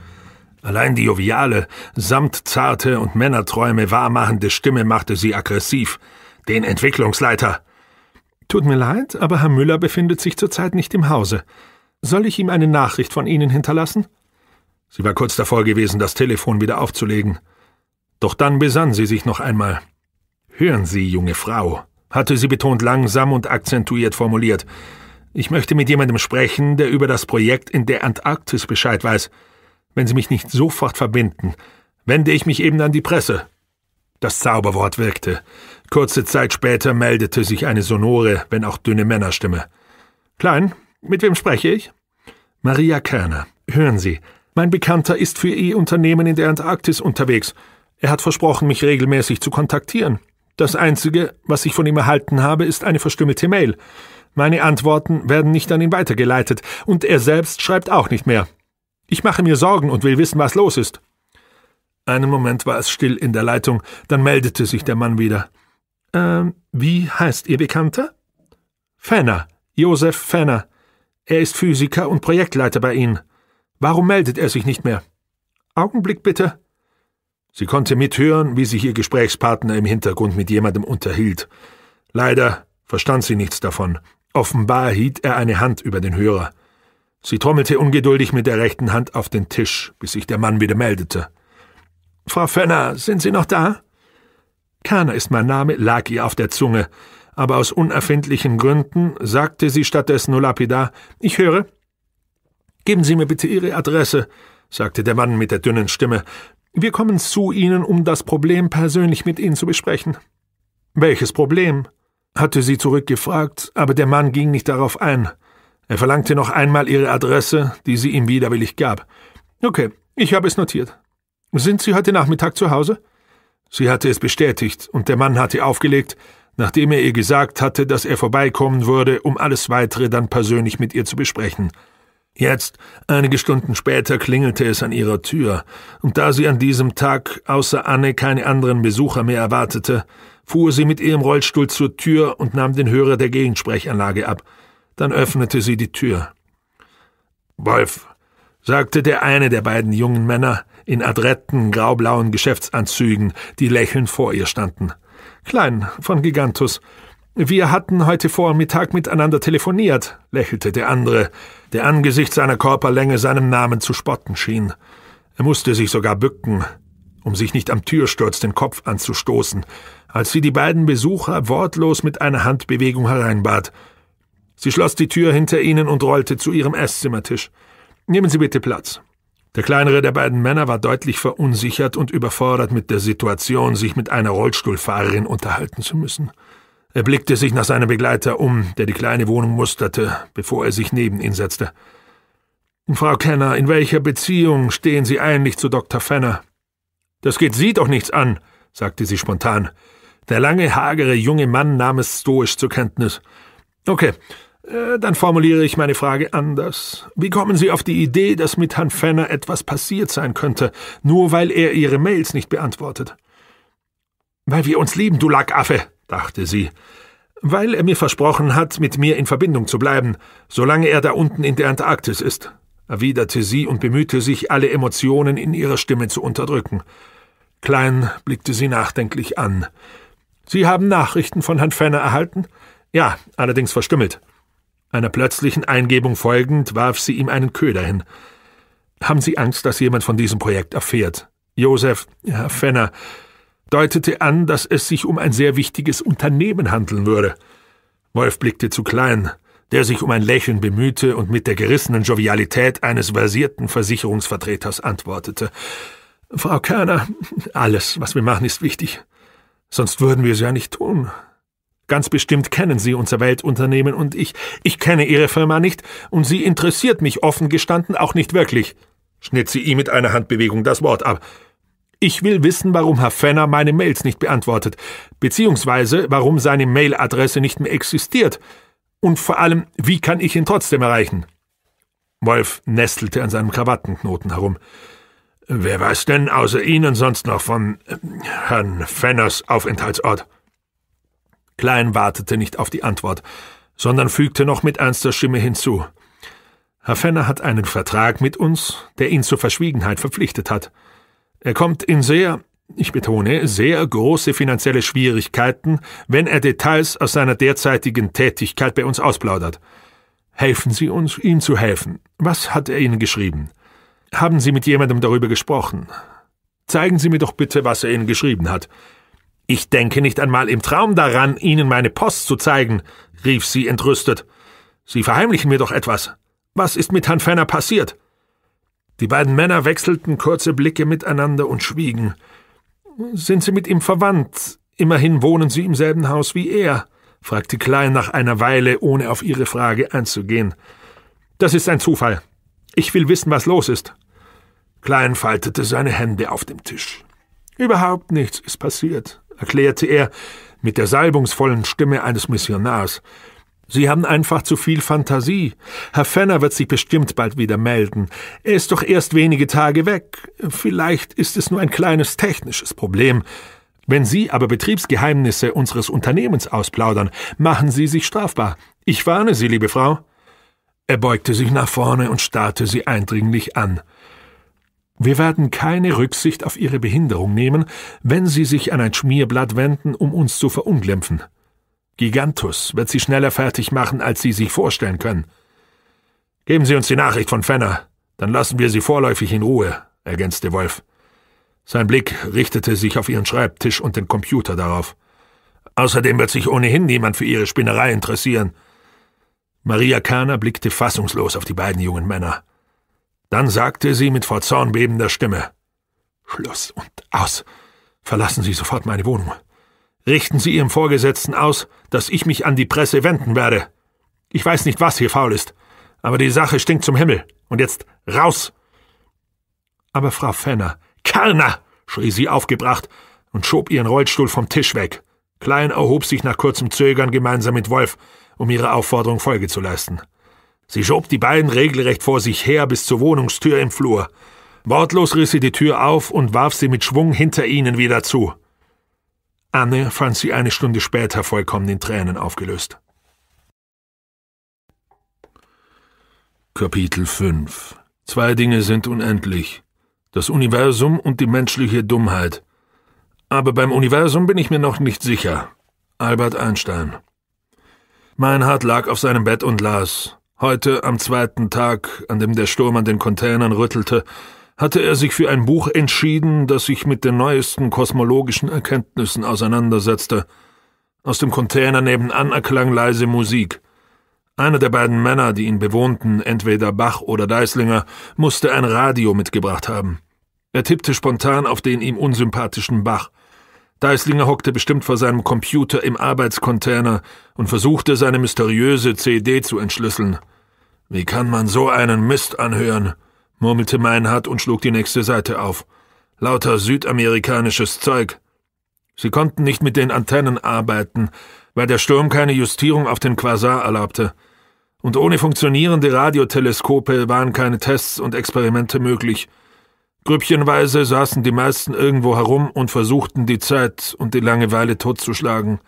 Allein die joviale, samtzarte und Männerträume wahrmachende Stimme machte sie aggressiv. Den Entwicklungsleiter. Tut mir leid, aber Herr Müller befindet sich zurzeit nicht im Hause. Soll ich ihm eine Nachricht von Ihnen hinterlassen? Sie war kurz davor gewesen, das Telefon wieder aufzulegen. Doch dann besann sie sich noch einmal. Hören Sie, junge Frau, hatte sie betont langsam und akzentuiert formuliert. Ich möchte mit jemandem sprechen, der über das Projekt in der Antarktis Bescheid weiß. Wenn Sie mich nicht sofort verbinden, wende ich mich eben an die Presse. Das Zauberwort wirkte. Kurze Zeit später meldete sich eine sonore, wenn auch dünne Männerstimme. Klein, mit wem spreche ich? Maria Kerner. Hören Sie, mein Bekannter ist für Ihr Unternehmen in der Antarktis unterwegs. Er hat versprochen, mich regelmäßig zu kontaktieren. Das Einzige, was ich von ihm erhalten habe, ist eine verstümmelte Mail. Meine Antworten werden nicht an ihn weitergeleitet, und er selbst schreibt auch nicht mehr. Ich mache mir Sorgen und will wissen, was los ist. Einen Moment war es still in der Leitung, dann meldete sich der Mann wieder. Ähm, wie heißt Ihr Bekannter? Fenner, Josef Fenner. Er ist Physiker und Projektleiter bei Ihnen. Warum meldet er sich nicht mehr? Augenblick bitte. Sie konnte mithören, wie sich ihr Gesprächspartner im Hintergrund mit jemandem unterhielt. Leider verstand sie nichts davon. Offenbar hielt er eine Hand über den Hörer. Sie trommelte ungeduldig mit der rechten Hand auf den Tisch, bis sich der Mann wieder meldete. Frau Fenner, sind Sie noch da? Kerner ist mein Name, lag ihr auf der Zunge, aber aus unerfindlichen Gründen sagte sie stattdessen nur lapidar Ich höre. Geben Sie mir bitte Ihre Adresse, sagte der Mann mit der dünnen Stimme. Wir kommen zu Ihnen, um das Problem persönlich mit Ihnen zu besprechen. Welches Problem? hatte sie zurückgefragt, aber der Mann ging nicht darauf ein. Er verlangte noch einmal ihre Adresse, die sie ihm widerwillig gab. Okay, ich habe es notiert. Sind Sie heute Nachmittag zu Hause? Sie hatte es bestätigt, und der Mann hatte aufgelegt, nachdem er ihr gesagt hatte, dass er vorbeikommen würde, um alles Weitere dann persönlich mit ihr zu besprechen. Jetzt, einige Stunden später, klingelte es an ihrer Tür, und da sie an diesem Tag außer Anne keine anderen Besucher mehr erwartete, fuhr sie mit ihrem Rollstuhl zur Tür und nahm den Hörer der Gegensprechanlage ab. Dann öffnete sie die Tür. Wolf, sagte der eine der beiden jungen Männer in adretten, graublauen Geschäftsanzügen, die lächelnd vor ihr standen. Klein von Gigantus. Wir hatten heute Vormittag miteinander telefoniert, lächelte der andere, der angesichts seiner Körperlänge seinem Namen zu spotten schien. Er musste sich sogar bücken, um sich nicht am Türsturz den Kopf anzustoßen, als sie die beiden Besucher wortlos mit einer Handbewegung hereinbat. Sie schloss die Tür hinter ihnen und rollte zu ihrem Esszimmertisch. Nehmen Sie bitte Platz. Der kleinere der beiden Männer war deutlich verunsichert und überfordert mit der Situation, sich mit einer Rollstuhlfahrerin unterhalten zu müssen. Er blickte sich nach seinem Begleiter um, der die kleine Wohnung musterte, bevor er sich neben ihn setzte. Frau Kenner, in welcher Beziehung stehen Sie eigentlich zu Dr. Fenner? Das geht Sie doch nichts an, sagte sie spontan. Der lange, hagere junge Mann nahm es stoisch zur Kenntnis. Okay, äh, dann formuliere ich meine Frage anders. Wie kommen Sie auf die Idee, dass mit Herrn Fenner etwas passiert sein könnte, nur weil er Ihre Mails nicht beantwortet? Weil wir uns lieben, du Lackaffe, dachte sie. Weil er mir versprochen hat, mit mir in Verbindung zu bleiben, solange er da unten in der Antarktis ist, erwiderte sie und bemühte sich, alle Emotionen in ihrer Stimme zu unterdrücken. Klein blickte sie nachdenklich an. Sie haben Nachrichten von Herrn Fenner erhalten? Ja, allerdings verstümmelt. Einer plötzlichen Eingebung folgend warf sie ihm einen Köder hin. Haben Sie Angst, dass jemand von diesem Projekt erfährt? Josef, Herr Fenner, deutete an, dass es sich um ein sehr wichtiges Unternehmen handeln würde. Wolf blickte zu Klein, der sich um ein Lächeln bemühte und mit der gerissenen Jovialität eines versierten Versicherungsvertreters antwortete. Frau Körner, alles, was wir machen, ist wichtig. Sonst würden wir es ja nicht tun. Ganz bestimmt kennen Sie unser Weltunternehmen und ich. Ich kenne Ihre Firma nicht und sie interessiert mich offen gestanden auch nicht wirklich. Schnitt sie ihm mit einer Handbewegung das Wort ab. Ich will wissen, warum Herr Fenner meine Mails nicht beantwortet, beziehungsweise warum seine Mailadresse nicht mehr existiert. Und vor allem, wie kann ich ihn trotzdem erreichen? Wolf nestelte an seinem Krawattenknoten herum. Wer weiß denn außer Ihnen sonst noch von äh, Herrn Fenners Aufenthaltsort? Klein wartete nicht auf die Antwort, sondern fügte noch mit ernster Stimme hinzu. Herr Fenner hat einen Vertrag mit uns, der ihn zur Verschwiegenheit verpflichtet hat. Er kommt in sehr, ich betone, sehr große finanzielle Schwierigkeiten, wenn er Details aus seiner derzeitigen Tätigkeit bei uns ausplaudert. Helfen Sie uns, ihm zu helfen. Was hat er Ihnen geschrieben? Haben Sie mit jemandem darüber gesprochen? Zeigen Sie mir doch bitte, was er Ihnen geschrieben hat. Ich denke nicht einmal im Traum daran, Ihnen meine Post zu zeigen, rief sie entrüstet. Sie verheimlichen mir doch etwas. Was ist mit Herrn Fenner passiert? Die beiden Männer wechselten kurze Blicke miteinander und schwiegen. Sind Sie mit ihm verwandt? Immerhin wohnen Sie im selben Haus wie er, fragte Klein nach einer Weile, ohne auf ihre Frage einzugehen. Das ist ein Zufall. Ich will wissen, was los ist. Klein faltete seine Hände auf dem Tisch. Überhaupt nichts ist passiert erklärte er mit der salbungsvollen Stimme eines Missionars. Sie haben einfach zu viel Fantasie. Herr Fenner wird sich bestimmt bald wieder melden. Er ist doch erst wenige Tage weg. Vielleicht ist es nur ein kleines technisches Problem. Wenn Sie aber Betriebsgeheimnisse unseres Unternehmens ausplaudern, machen Sie sich strafbar. Ich warne Sie, liebe Frau. Er beugte sich nach vorne und starrte sie eindringlich an. Wir werden keine Rücksicht auf Ihre Behinderung nehmen, wenn Sie sich an ein Schmierblatt wenden, um uns zu verunglimpfen. Gigantus wird Sie schneller fertig machen, als Sie sich vorstellen können. Geben Sie uns die Nachricht von Fenner, dann lassen wir Sie vorläufig in Ruhe, ergänzte Wolf. Sein Blick richtete sich auf ihren Schreibtisch und den Computer darauf. Außerdem wird sich ohnehin niemand für Ihre Spinnerei interessieren. Maria Kahner blickte fassungslos auf die beiden jungen Männer. Dann sagte sie mit vor Zorn bebender Stimme Schluss und aus. Verlassen Sie sofort meine Wohnung. Richten Sie Ihrem Vorgesetzten aus, dass ich mich an die Presse wenden werde. Ich weiß nicht, was hier faul ist, aber die Sache stinkt zum Himmel. Und jetzt raus! Aber Frau Fenner, Kerner! schrie sie aufgebracht und schob ihren Rollstuhl vom Tisch weg. Klein erhob sich nach kurzem Zögern gemeinsam mit Wolf, um ihrer Aufforderung Folge zu leisten. Sie schob die beiden regelrecht vor sich her bis zur Wohnungstür im Flur. Wortlos riss sie die Tür auf und warf sie mit Schwung hinter ihnen wieder zu. Anne fand sie eine Stunde später vollkommen in Tränen aufgelöst. Kapitel 5 Zwei Dinge sind unendlich. Das Universum und die menschliche Dummheit. Aber beim Universum bin ich mir noch nicht sicher. Albert Einstein. Meinhard lag auf seinem Bett und las. Heute, am zweiten Tag, an dem der Sturm an den Containern rüttelte, hatte er sich für ein Buch entschieden, das sich mit den neuesten kosmologischen Erkenntnissen auseinandersetzte. Aus dem Container nebenan erklang leise Musik. Einer der beiden Männer, die ihn bewohnten, entweder Bach oder Deislinger, musste ein Radio mitgebracht haben. Er tippte spontan auf den ihm unsympathischen Bach. Deislinger hockte bestimmt vor seinem Computer im Arbeitscontainer und versuchte, seine mysteriöse CD zu entschlüsseln. Wie kann man so einen Mist anhören? murmelte Meinhard und schlug die nächste Seite auf. Lauter südamerikanisches Zeug. Sie konnten nicht mit den Antennen arbeiten, weil der Sturm keine Justierung auf den Quasar erlaubte. Und ohne funktionierende Radioteleskope waren keine Tests und Experimente möglich. Grüppchenweise saßen die meisten irgendwo herum und versuchten, die Zeit und die Langeweile totzuschlagen.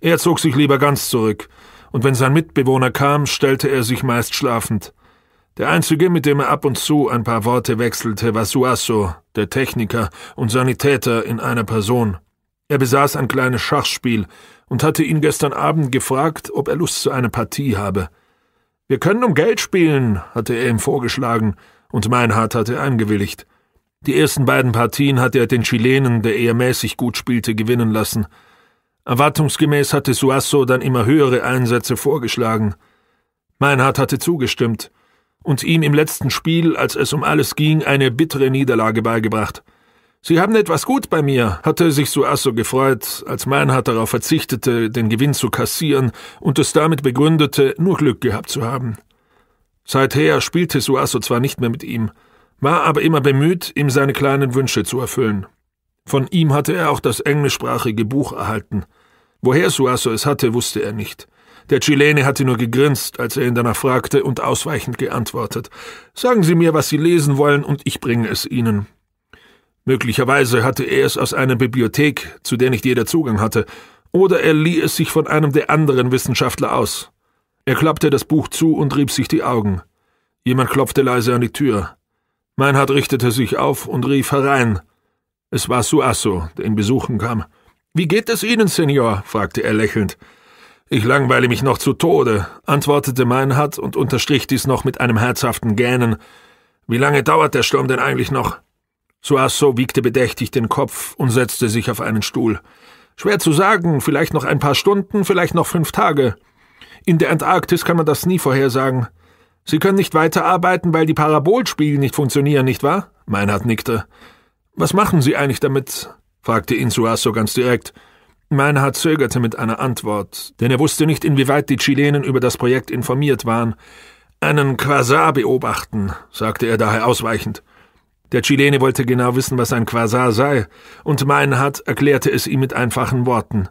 Er zog sich lieber ganz zurück und wenn sein Mitbewohner kam, stellte er sich meist schlafend. Der einzige, mit dem er ab und zu ein paar Worte wechselte, war Suasso, der Techniker und Sanitäter in einer Person. Er besaß ein kleines Schachspiel und hatte ihn gestern Abend gefragt, ob er Lust zu einer Partie habe. Wir können um Geld spielen, hatte er ihm vorgeschlagen, und Meinhard hatte eingewilligt. Die ersten beiden Partien hatte er den Chilenen, der eher mäßig gut spielte, gewinnen lassen – Erwartungsgemäß hatte Suasso dann immer höhere Einsätze vorgeschlagen. Meinhard hatte zugestimmt und ihm im letzten Spiel, als es um alles ging, eine bittere Niederlage beigebracht. Sie haben etwas gut bei mir, hatte sich Suasso gefreut, als Meinhard darauf verzichtete, den Gewinn zu kassieren und es damit begründete, nur Glück gehabt zu haben. Seither spielte Suasso zwar nicht mehr mit ihm, war aber immer bemüht, ihm seine kleinen Wünsche zu erfüllen. Von ihm hatte er auch das englischsprachige Buch erhalten. Woher Suazo es hatte, wusste er nicht. Der Chilene hatte nur gegrinst, als er ihn danach fragte und ausweichend geantwortet. Sagen Sie mir, was Sie lesen wollen, und ich bringe es Ihnen. Möglicherweise hatte er es aus einer Bibliothek, zu der nicht jeder Zugang hatte, oder er lieh es sich von einem der anderen Wissenschaftler aus. Er klappte das Buch zu und rieb sich die Augen. Jemand klopfte leise an die Tür. Meinhard richtete sich auf und rief herein. Es war Suasso, der ihn besuchen kam. Wie geht es Ihnen, Senior? fragte er lächelnd. Ich langweile mich noch zu Tode, antwortete Meinhard und unterstrich dies noch mit einem herzhaften Gähnen. Wie lange dauert der Sturm denn eigentlich noch? Suasso wiegte bedächtig den Kopf und setzte sich auf einen Stuhl. Schwer zu sagen, vielleicht noch ein paar Stunden, vielleicht noch fünf Tage. In der Antarktis kann man das nie vorhersagen. Sie können nicht weiterarbeiten, weil die Parabolspiegel nicht funktionieren, nicht wahr? Meinhard nickte. Was machen Sie eigentlich damit? fragte ihn Suazo ganz direkt. Meinhard zögerte mit einer Antwort, denn er wusste nicht, inwieweit die Chilenen über das Projekt informiert waren. Einen Quasar beobachten, sagte er daher ausweichend. Der Chilene wollte genau wissen, was ein Quasar sei, und Meinhard erklärte es ihm mit einfachen Worten.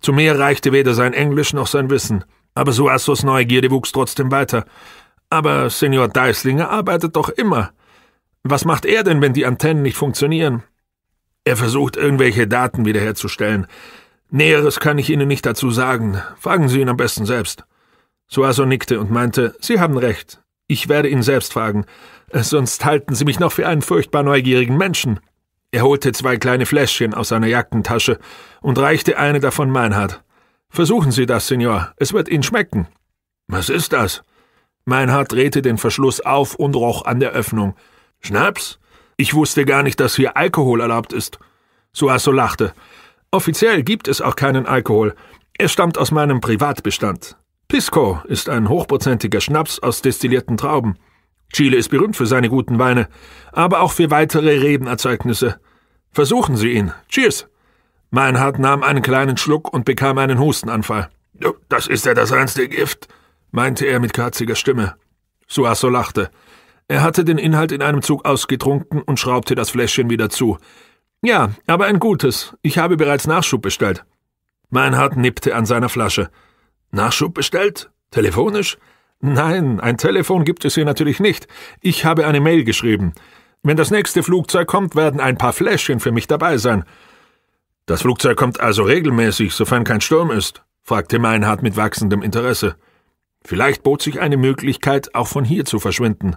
Zu mehr reichte weder sein Englisch noch sein Wissen, aber Suassos Neugierde wuchs trotzdem weiter. Aber Senor Deislinger arbeitet doch immer, was macht er denn, wenn die Antennen nicht funktionieren? Er versucht, irgendwelche Daten wiederherzustellen. Näheres kann ich Ihnen nicht dazu sagen. Fragen Sie ihn am besten selbst. Suaso nickte und meinte, Sie haben recht. Ich werde ihn selbst fragen. Äh, sonst halten Sie mich noch für einen furchtbar neugierigen Menschen. Er holte zwei kleine Fläschchen aus seiner Jackentasche und reichte eine davon Meinhard. Versuchen Sie das, Senor. Es wird Ihnen schmecken. Was ist das? Meinhard drehte den Verschluss auf und roch an der Öffnung. Schnaps? Ich wusste gar nicht, dass hier Alkohol erlaubt ist. Suasso lachte. Offiziell gibt es auch keinen Alkohol. Er stammt aus meinem Privatbestand. Pisco ist ein hochprozentiger Schnaps aus destillierten Trauben. Chile ist berühmt für seine guten Weine, aber auch für weitere Rebenerzeugnisse. Versuchen Sie ihn. Cheers! Meinhard nahm einen kleinen Schluck und bekam einen Hustenanfall. Oh, das ist ja das reinste Gift, meinte er mit kratziger Stimme. Suasso lachte. Er hatte den Inhalt in einem Zug ausgetrunken und schraubte das Fläschchen wieder zu. Ja, aber ein gutes. Ich habe bereits Nachschub bestellt. Meinhard nippte an seiner Flasche. Nachschub bestellt? Telefonisch? Nein, ein Telefon gibt es hier natürlich nicht. Ich habe eine Mail geschrieben. Wenn das nächste Flugzeug kommt, werden ein paar Fläschchen für mich dabei sein. Das Flugzeug kommt also regelmäßig, sofern kein Sturm ist? fragte Meinhard mit wachsendem Interesse. Vielleicht bot sich eine Möglichkeit, auch von hier zu verschwinden.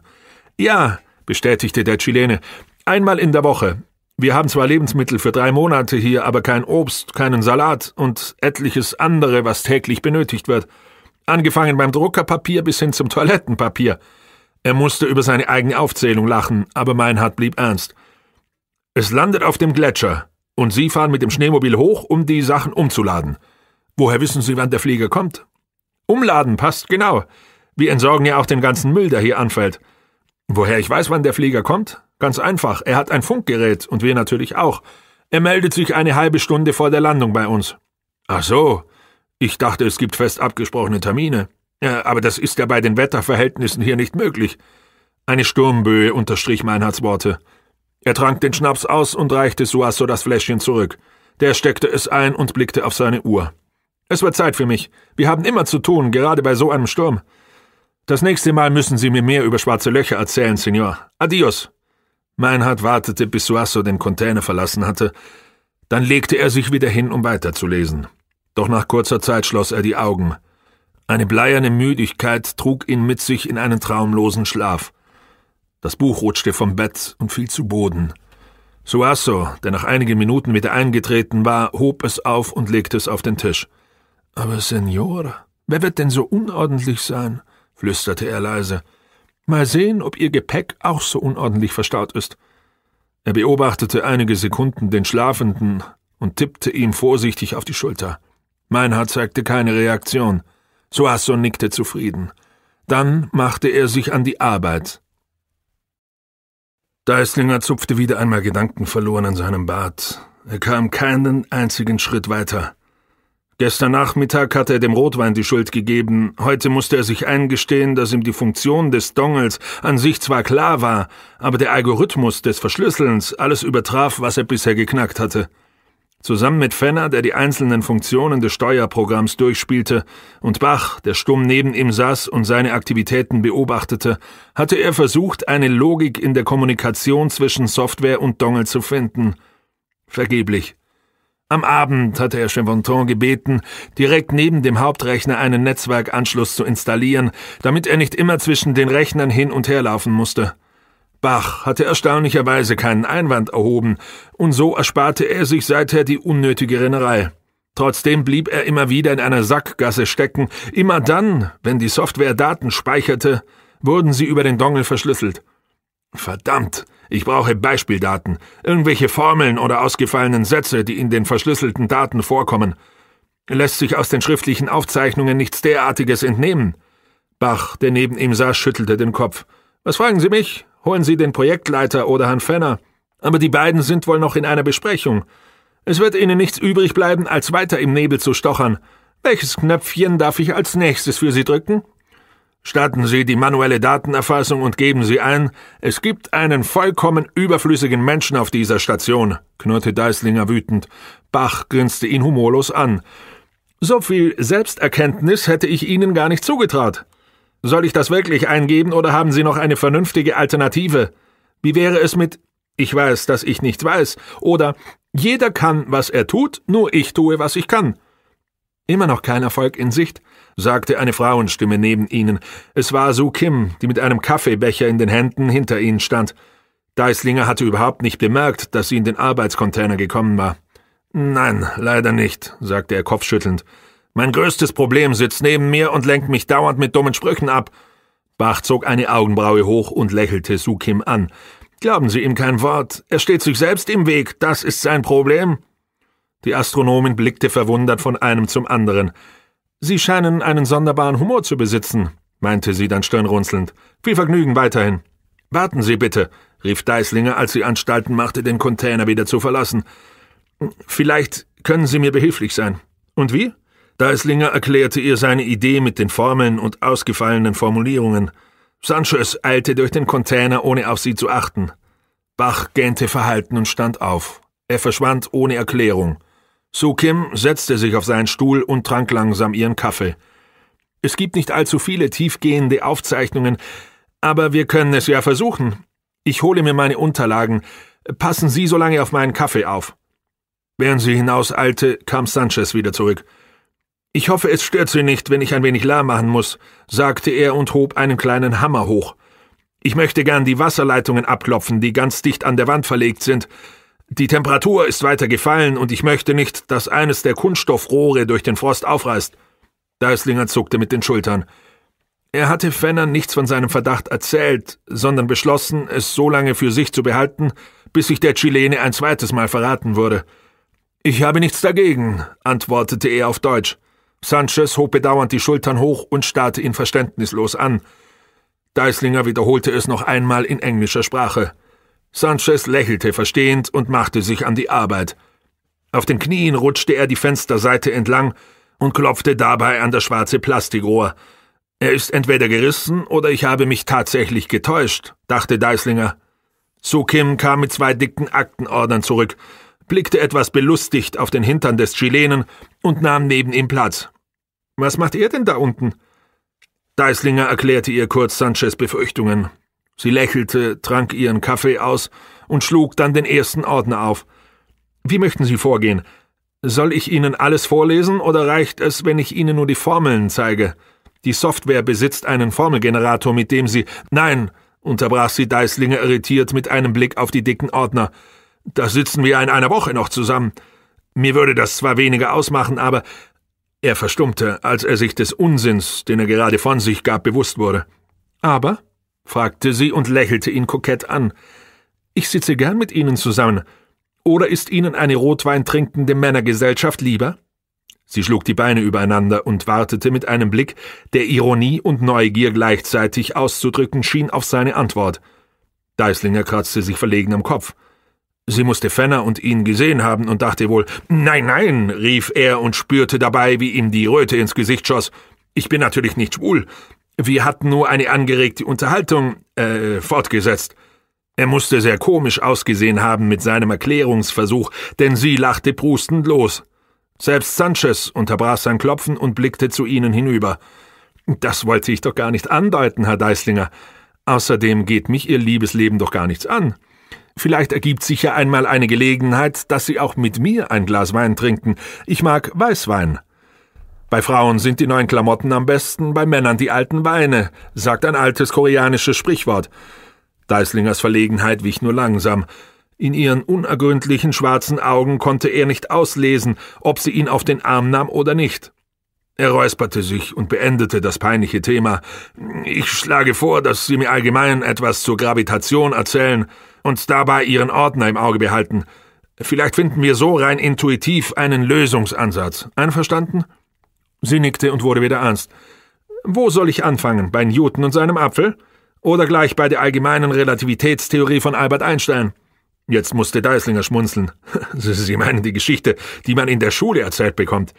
Ja, bestätigte der Chilene. Einmal in der Woche. Wir haben zwar Lebensmittel für drei Monate hier, aber kein Obst, keinen Salat und etliches andere, was täglich benötigt wird. Angefangen beim Druckerpapier bis hin zum Toilettenpapier. Er musste über seine eigene Aufzählung lachen, aber Meinhard blieb ernst. Es landet auf dem Gletscher, und Sie fahren mit dem Schneemobil hoch, um die Sachen umzuladen. Woher wissen Sie, wann der Flieger kommt? Umladen passt genau. Wir entsorgen ja auch den ganzen Müll, der hier anfällt. Woher ich weiß, wann der Flieger kommt? Ganz einfach, er hat ein Funkgerät und wir natürlich auch. Er meldet sich eine halbe Stunde vor der Landung bei uns. Ach so, ich dachte, es gibt fest abgesprochene Termine. Ja, aber das ist ja bei den Wetterverhältnissen hier nicht möglich. Eine Sturmböe unterstrich Meinhards Worte. Er trank den Schnaps aus und reichte Suasso das Fläschchen zurück. Der steckte es ein und blickte auf seine Uhr. Es wird Zeit für mich. Wir haben immer zu tun, gerade bei so einem Sturm. Das nächste Mal müssen Sie mir mehr über schwarze Löcher erzählen, Senor. Adios. Meinhard wartete, bis Suasso den Container verlassen hatte. Dann legte er sich wieder hin, um weiterzulesen. Doch nach kurzer Zeit schloss er die Augen. Eine bleierne Müdigkeit trug ihn mit sich in einen traumlosen Schlaf. Das Buch rutschte vom Bett und fiel zu Boden. Suasso, der nach einigen Minuten wieder eingetreten war, hob es auf und legte es auf den Tisch. Aber Senor, wer wird denn so unordentlich sein? flüsterte er leise. Mal sehen, ob Ihr Gepäck auch so unordentlich verstaut ist. Er beobachtete einige Sekunden den Schlafenden und tippte ihm vorsichtig auf die Schulter. Meinhard zeigte keine Reaktion. Suasso nickte zufrieden. Dann machte er sich an die Arbeit. Deislinger zupfte wieder einmal Gedanken verloren an seinem Bart. Er kam keinen einzigen Schritt weiter. Gestern Nachmittag hatte er dem Rotwein die Schuld gegeben. Heute musste er sich eingestehen, dass ihm die Funktion des Dongels an sich zwar klar war, aber der Algorithmus des Verschlüsselns alles übertraf, was er bisher geknackt hatte. Zusammen mit Fenner, der die einzelnen Funktionen des Steuerprogramms durchspielte, und Bach, der stumm neben ihm saß und seine Aktivitäten beobachtete, hatte er versucht, eine Logik in der Kommunikation zwischen Software und Dongle zu finden. Vergeblich. Am Abend hatte er Chevonton gebeten, direkt neben dem Hauptrechner einen Netzwerkanschluss zu installieren, damit er nicht immer zwischen den Rechnern hin und her laufen musste. Bach hatte erstaunlicherweise keinen Einwand erhoben, und so ersparte er sich seither die unnötige Rennerei. Trotzdem blieb er immer wieder in einer Sackgasse stecken, immer dann, wenn die Software Daten speicherte, wurden sie über den Dongel verschlüsselt. Verdammt, ich brauche Beispieldaten, irgendwelche Formeln oder ausgefallenen Sätze, die in den verschlüsselten Daten vorkommen. Lässt sich aus den schriftlichen Aufzeichnungen nichts derartiges entnehmen. Bach, der neben ihm saß, schüttelte den Kopf. Was fragen Sie mich? Holen Sie den Projektleiter oder Herrn Fenner. Aber die beiden sind wohl noch in einer Besprechung. Es wird Ihnen nichts übrig bleiben, als weiter im Nebel zu stochern. Welches Knöpfchen darf ich als nächstes für Sie drücken? Starten Sie die manuelle Datenerfassung und geben Sie ein, es gibt einen vollkommen überflüssigen Menschen auf dieser Station, knurrte Deislinger wütend. Bach grinste ihn humorlos an. So viel Selbsterkenntnis hätte ich Ihnen gar nicht zugetraut. Soll ich das wirklich eingeben oder haben Sie noch eine vernünftige Alternative? Wie wäre es mit Ich weiß, dass ich nichts weiß oder Jeder kann, was er tut, nur ich tue, was ich kann. Immer noch kein Erfolg in Sicht sagte eine Frauenstimme neben ihnen. Es war Su Kim, die mit einem Kaffeebecher in den Händen hinter ihnen stand. Deislinger hatte überhaupt nicht bemerkt, dass sie in den Arbeitscontainer gekommen war. Nein, leider nicht, sagte er kopfschüttelnd. Mein größtes Problem sitzt neben mir und lenkt mich dauernd mit dummen Sprüchen ab. Bach zog eine Augenbraue hoch und lächelte Su Kim an. Glauben Sie ihm kein Wort. Er steht sich selbst im Weg. Das ist sein Problem. Die Astronomin blickte verwundert von einem zum anderen. Sie scheinen einen sonderbaren Humor zu besitzen, meinte sie dann stirnrunzelnd. Viel Vergnügen weiterhin. Warten Sie bitte, rief Deislinger, als sie Anstalten machte, den Container wieder zu verlassen. Vielleicht können Sie mir behilflich sein. Und wie? Deislinger erklärte ihr seine Idee mit den Formeln und ausgefallenen Formulierungen. Sanchez eilte durch den Container, ohne auf sie zu achten. Bach gähnte verhalten und stand auf. Er verschwand ohne Erklärung. Su Kim setzte sich auf seinen Stuhl und trank langsam ihren Kaffee. Es gibt nicht allzu viele tiefgehende Aufzeichnungen, aber wir können es ja versuchen. Ich hole mir meine Unterlagen. Passen Sie so lange auf meinen Kaffee auf. Während sie hinauseilte, kam Sanchez wieder zurück. Ich hoffe, es stört Sie nicht, wenn ich ein wenig la machen muss, sagte er und hob einen kleinen Hammer hoch. Ich möchte gern die Wasserleitungen abklopfen, die ganz dicht an der Wand verlegt sind. Die Temperatur ist weiter gefallen und ich möchte nicht, dass eines der Kunststoffrohre durch den Frost aufreißt. Deislinger zuckte mit den Schultern. Er hatte Fenner nichts von seinem Verdacht erzählt, sondern beschlossen, es so lange für sich zu behalten, bis sich der Chilene ein zweites Mal verraten würde. Ich habe nichts dagegen, antwortete er auf Deutsch. Sanchez hob bedauernd die Schultern hoch und starrte ihn verständnislos an. Deislinger wiederholte es noch einmal in englischer Sprache. Sanchez lächelte verstehend und machte sich an die Arbeit. Auf den Knien rutschte er die Fensterseite entlang und klopfte dabei an das schwarze Plastikrohr. Er ist entweder gerissen oder ich habe mich tatsächlich getäuscht, dachte Deislinger. Sukim kam mit zwei dicken Aktenordnern zurück, blickte etwas belustigt auf den Hintern des Chilenen und nahm neben ihm Platz. Was macht ihr denn da unten? Deislinger erklärte ihr kurz Sanchez Befürchtungen. Sie lächelte, trank ihren Kaffee aus und schlug dann den ersten Ordner auf. Wie möchten Sie vorgehen? Soll ich Ihnen alles vorlesen oder reicht es, wenn ich Ihnen nur die Formeln zeige? Die Software besitzt einen Formelgenerator, mit dem Sie. Nein, unterbrach sie Deislinger irritiert mit einem Blick auf die dicken Ordner. Da sitzen wir in einer Woche noch zusammen. Mir würde das zwar weniger ausmachen, aber. Er verstummte, als er sich des Unsinns, den er gerade von sich gab, bewusst wurde. Aber? fragte sie und lächelte ihn kokett an. Ich sitze gern mit Ihnen zusammen. Oder ist Ihnen eine Rotwein trinkende Männergesellschaft lieber? Sie schlug die Beine übereinander und wartete mit einem Blick, der Ironie und Neugier gleichzeitig auszudrücken schien, auf seine Antwort. Deislinger kratzte sich verlegen am Kopf. Sie musste Fenner und ihn gesehen haben und dachte wohl, nein, nein, rief er und spürte dabei, wie ihm die Röte ins Gesicht schoss. Ich bin natürlich nicht schwul, wir hatten nur eine angeregte Unterhaltung äh, fortgesetzt. Er musste sehr komisch ausgesehen haben mit seinem Erklärungsversuch, denn sie lachte prustend los. Selbst Sanchez unterbrach sein Klopfen und blickte zu ihnen hinüber. Das wollte ich doch gar nicht andeuten, Herr Deislinger. Außerdem geht mich Ihr Liebesleben doch gar nichts an. Vielleicht ergibt sich ja einmal eine Gelegenheit, dass Sie auch mit mir ein Glas Wein trinken. Ich mag Weißwein. Bei Frauen sind die neuen Klamotten am besten, bei Männern die alten Weine, sagt ein altes koreanisches Sprichwort. Deislingers Verlegenheit wich nur langsam. In ihren unergründlichen schwarzen Augen konnte er nicht auslesen, ob sie ihn auf den Arm nahm oder nicht. Er räusperte sich und beendete das peinliche Thema. Ich schlage vor, dass Sie mir allgemein etwas zur Gravitation erzählen und dabei Ihren Ordner im Auge behalten. Vielleicht finden wir so rein intuitiv einen Lösungsansatz. Einverstanden? Sie nickte und wurde wieder ernst. Wo soll ich anfangen? Bei Newton und seinem Apfel? Oder gleich bei der allgemeinen Relativitätstheorie von Albert Einstein? Jetzt musste Deislinger schmunzeln. Sie meinen die Geschichte, die man in der Schule erzählt bekommt,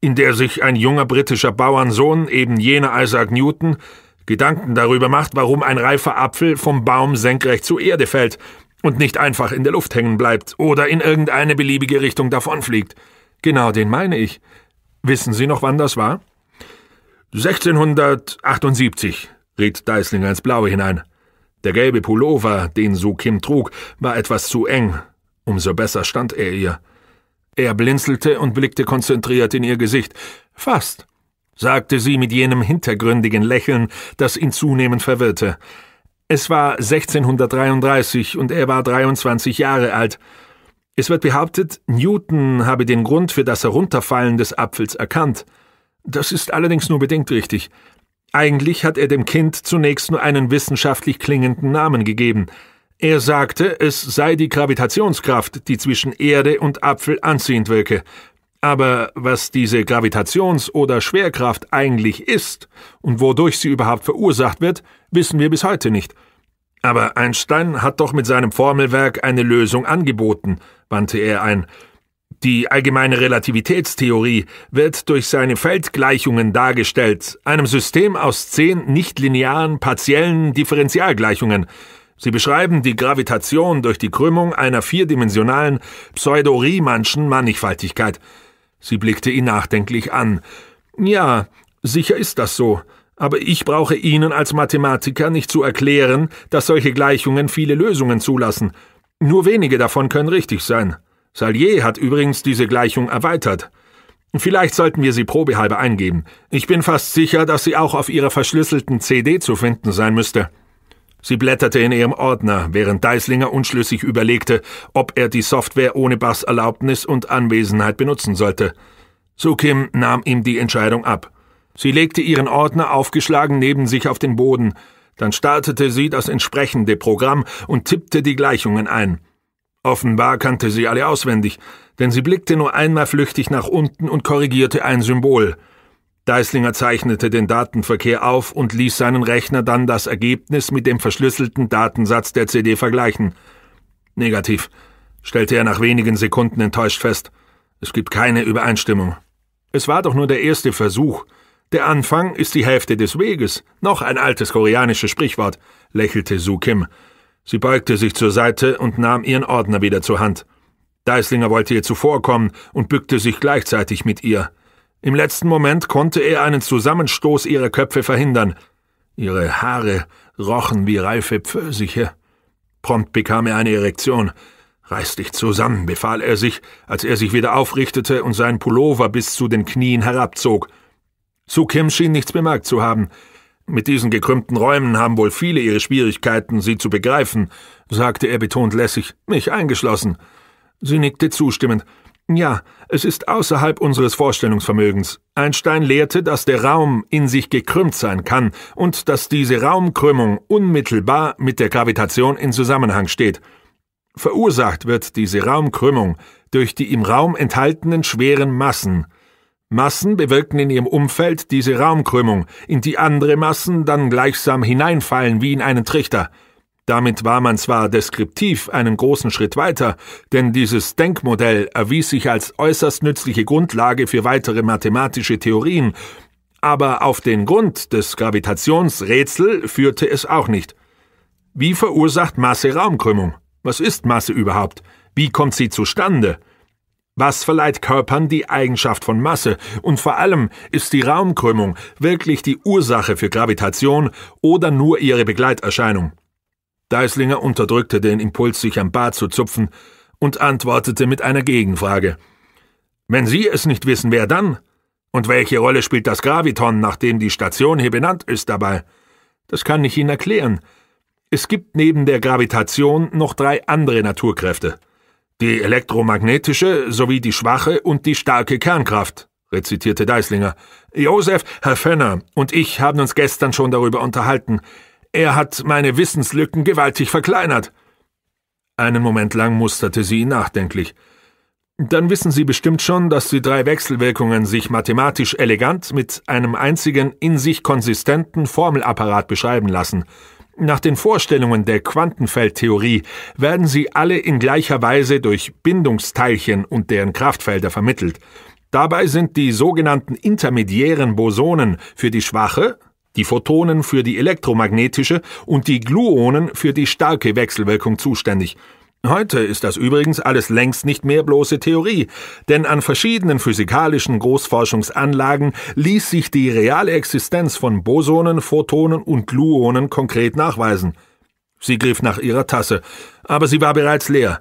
in der sich ein junger britischer Bauernsohn, eben jener Isaac Newton, Gedanken darüber macht, warum ein reifer Apfel vom Baum senkrecht zur Erde fällt und nicht einfach in der Luft hängen bleibt oder in irgendeine beliebige Richtung davonfliegt. Genau den meine ich. Wissen Sie noch, wann das war? 1678, riet Deislinger ins Blaue hinein. Der gelbe Pullover, den Su Kim trug, war etwas zu eng. Umso besser stand er ihr. Er blinzelte und blickte konzentriert in ihr Gesicht. Fast, sagte sie mit jenem hintergründigen Lächeln, das ihn zunehmend verwirrte. Es war 1633 und er war 23 Jahre alt. Es wird behauptet, Newton habe den Grund für das Herunterfallen des Apfels erkannt. Das ist allerdings nur bedingt richtig. Eigentlich hat er dem Kind zunächst nur einen wissenschaftlich klingenden Namen gegeben. Er sagte, es sei die Gravitationskraft, die zwischen Erde und Apfel anziehend wirke. Aber was diese Gravitations- oder Schwerkraft eigentlich ist und wodurch sie überhaupt verursacht wird, wissen wir bis heute nicht. Aber Einstein hat doch mit seinem Formelwerk eine Lösung angeboten, wandte er ein. Die allgemeine Relativitätstheorie wird durch seine Feldgleichungen dargestellt, einem System aus zehn nichtlinearen partiellen Differentialgleichungen. Sie beschreiben die Gravitation durch die Krümmung einer vierdimensionalen pseudo-Riemannschen Mannigfaltigkeit. Sie blickte ihn nachdenklich an. Ja, sicher ist das so. Aber ich brauche Ihnen als Mathematiker nicht zu erklären, dass solche Gleichungen viele Lösungen zulassen. Nur wenige davon können richtig sein. Salier hat übrigens diese Gleichung erweitert. Vielleicht sollten wir sie probehalber eingeben. Ich bin fast sicher, dass sie auch auf ihrer verschlüsselten CD zu finden sein müsste. Sie blätterte in ihrem Ordner, während Deislinger unschlüssig überlegte, ob er die Software ohne Bachs Erlaubnis und Anwesenheit benutzen sollte. Sukim nahm ihm die Entscheidung ab. Sie legte ihren Ordner aufgeschlagen neben sich auf den Boden, dann startete sie das entsprechende Programm und tippte die Gleichungen ein. Offenbar kannte sie alle auswendig, denn sie blickte nur einmal flüchtig nach unten und korrigierte ein Symbol. Deislinger zeichnete den Datenverkehr auf und ließ seinen Rechner dann das Ergebnis mit dem verschlüsselten Datensatz der CD vergleichen. Negativ, stellte er nach wenigen Sekunden enttäuscht fest. Es gibt keine Übereinstimmung. Es war doch nur der erste Versuch. Der Anfang ist die Hälfte des Weges. Noch ein altes koreanisches Sprichwort, lächelte Su Kim. Sie beugte sich zur Seite und nahm ihren Ordner wieder zur Hand. Deislinger wollte ihr zuvorkommen und bückte sich gleichzeitig mit ihr. Im letzten Moment konnte er einen Zusammenstoß ihrer Köpfe verhindern. Ihre Haare rochen wie reife Pfirsiche. Prompt bekam er eine Erektion. Reiß dich zusammen, befahl er sich, als er sich wieder aufrichtete und seinen Pullover bis zu den Knien herabzog. Sukim schien nichts bemerkt zu haben. Mit diesen gekrümmten Räumen haben wohl viele ihre Schwierigkeiten, sie zu begreifen, sagte er betont lässig, mich eingeschlossen. Sie nickte zustimmend. Ja, es ist außerhalb unseres Vorstellungsvermögens. Einstein lehrte, dass der Raum in sich gekrümmt sein kann und dass diese Raumkrümmung unmittelbar mit der Gravitation in Zusammenhang steht. Verursacht wird diese Raumkrümmung durch die im Raum enthaltenen schweren Massen, Massen bewirken in ihrem Umfeld diese Raumkrümmung, in die andere Massen dann gleichsam hineinfallen wie in einen Trichter. Damit war man zwar deskriptiv einen großen Schritt weiter, denn dieses Denkmodell erwies sich als äußerst nützliche Grundlage für weitere mathematische Theorien, aber auf den Grund des Gravitationsrätsel führte es auch nicht. Wie verursacht Masse Raumkrümmung? Was ist Masse überhaupt? Wie kommt sie zustande? Was verleiht Körpern die Eigenschaft von Masse? Und vor allem ist die Raumkrümmung wirklich die Ursache für Gravitation oder nur ihre Begleiterscheinung? Deislinger unterdrückte den Impuls, sich am Bart zu zupfen, und antwortete mit einer Gegenfrage. Wenn Sie es nicht wissen, wer dann? Und welche Rolle spielt das Graviton, nachdem die Station hier benannt ist, dabei? Das kann ich Ihnen erklären. Es gibt neben der Gravitation noch drei andere Naturkräfte. Die elektromagnetische sowie die schwache und die starke Kernkraft, rezitierte Deislinger. Josef, Herr Fenner und ich haben uns gestern schon darüber unterhalten. Er hat meine Wissenslücken gewaltig verkleinert. Einen Moment lang musterte sie ihn nachdenklich. Dann wissen Sie bestimmt schon, dass die drei Wechselwirkungen sich mathematisch elegant mit einem einzigen in sich konsistenten Formelapparat beschreiben lassen, nach den Vorstellungen der Quantenfeldtheorie werden sie alle in gleicher Weise durch Bindungsteilchen und deren Kraftfelder vermittelt. Dabei sind die sogenannten intermediären Bosonen für die schwache, die Photonen für die elektromagnetische und die Gluonen für die starke Wechselwirkung zuständig. Heute ist das übrigens alles längst nicht mehr bloße Theorie, denn an verschiedenen physikalischen Großforschungsanlagen ließ sich die reale Existenz von Bosonen, Photonen und Gluonen konkret nachweisen. Sie griff nach ihrer Tasse, aber sie war bereits leer.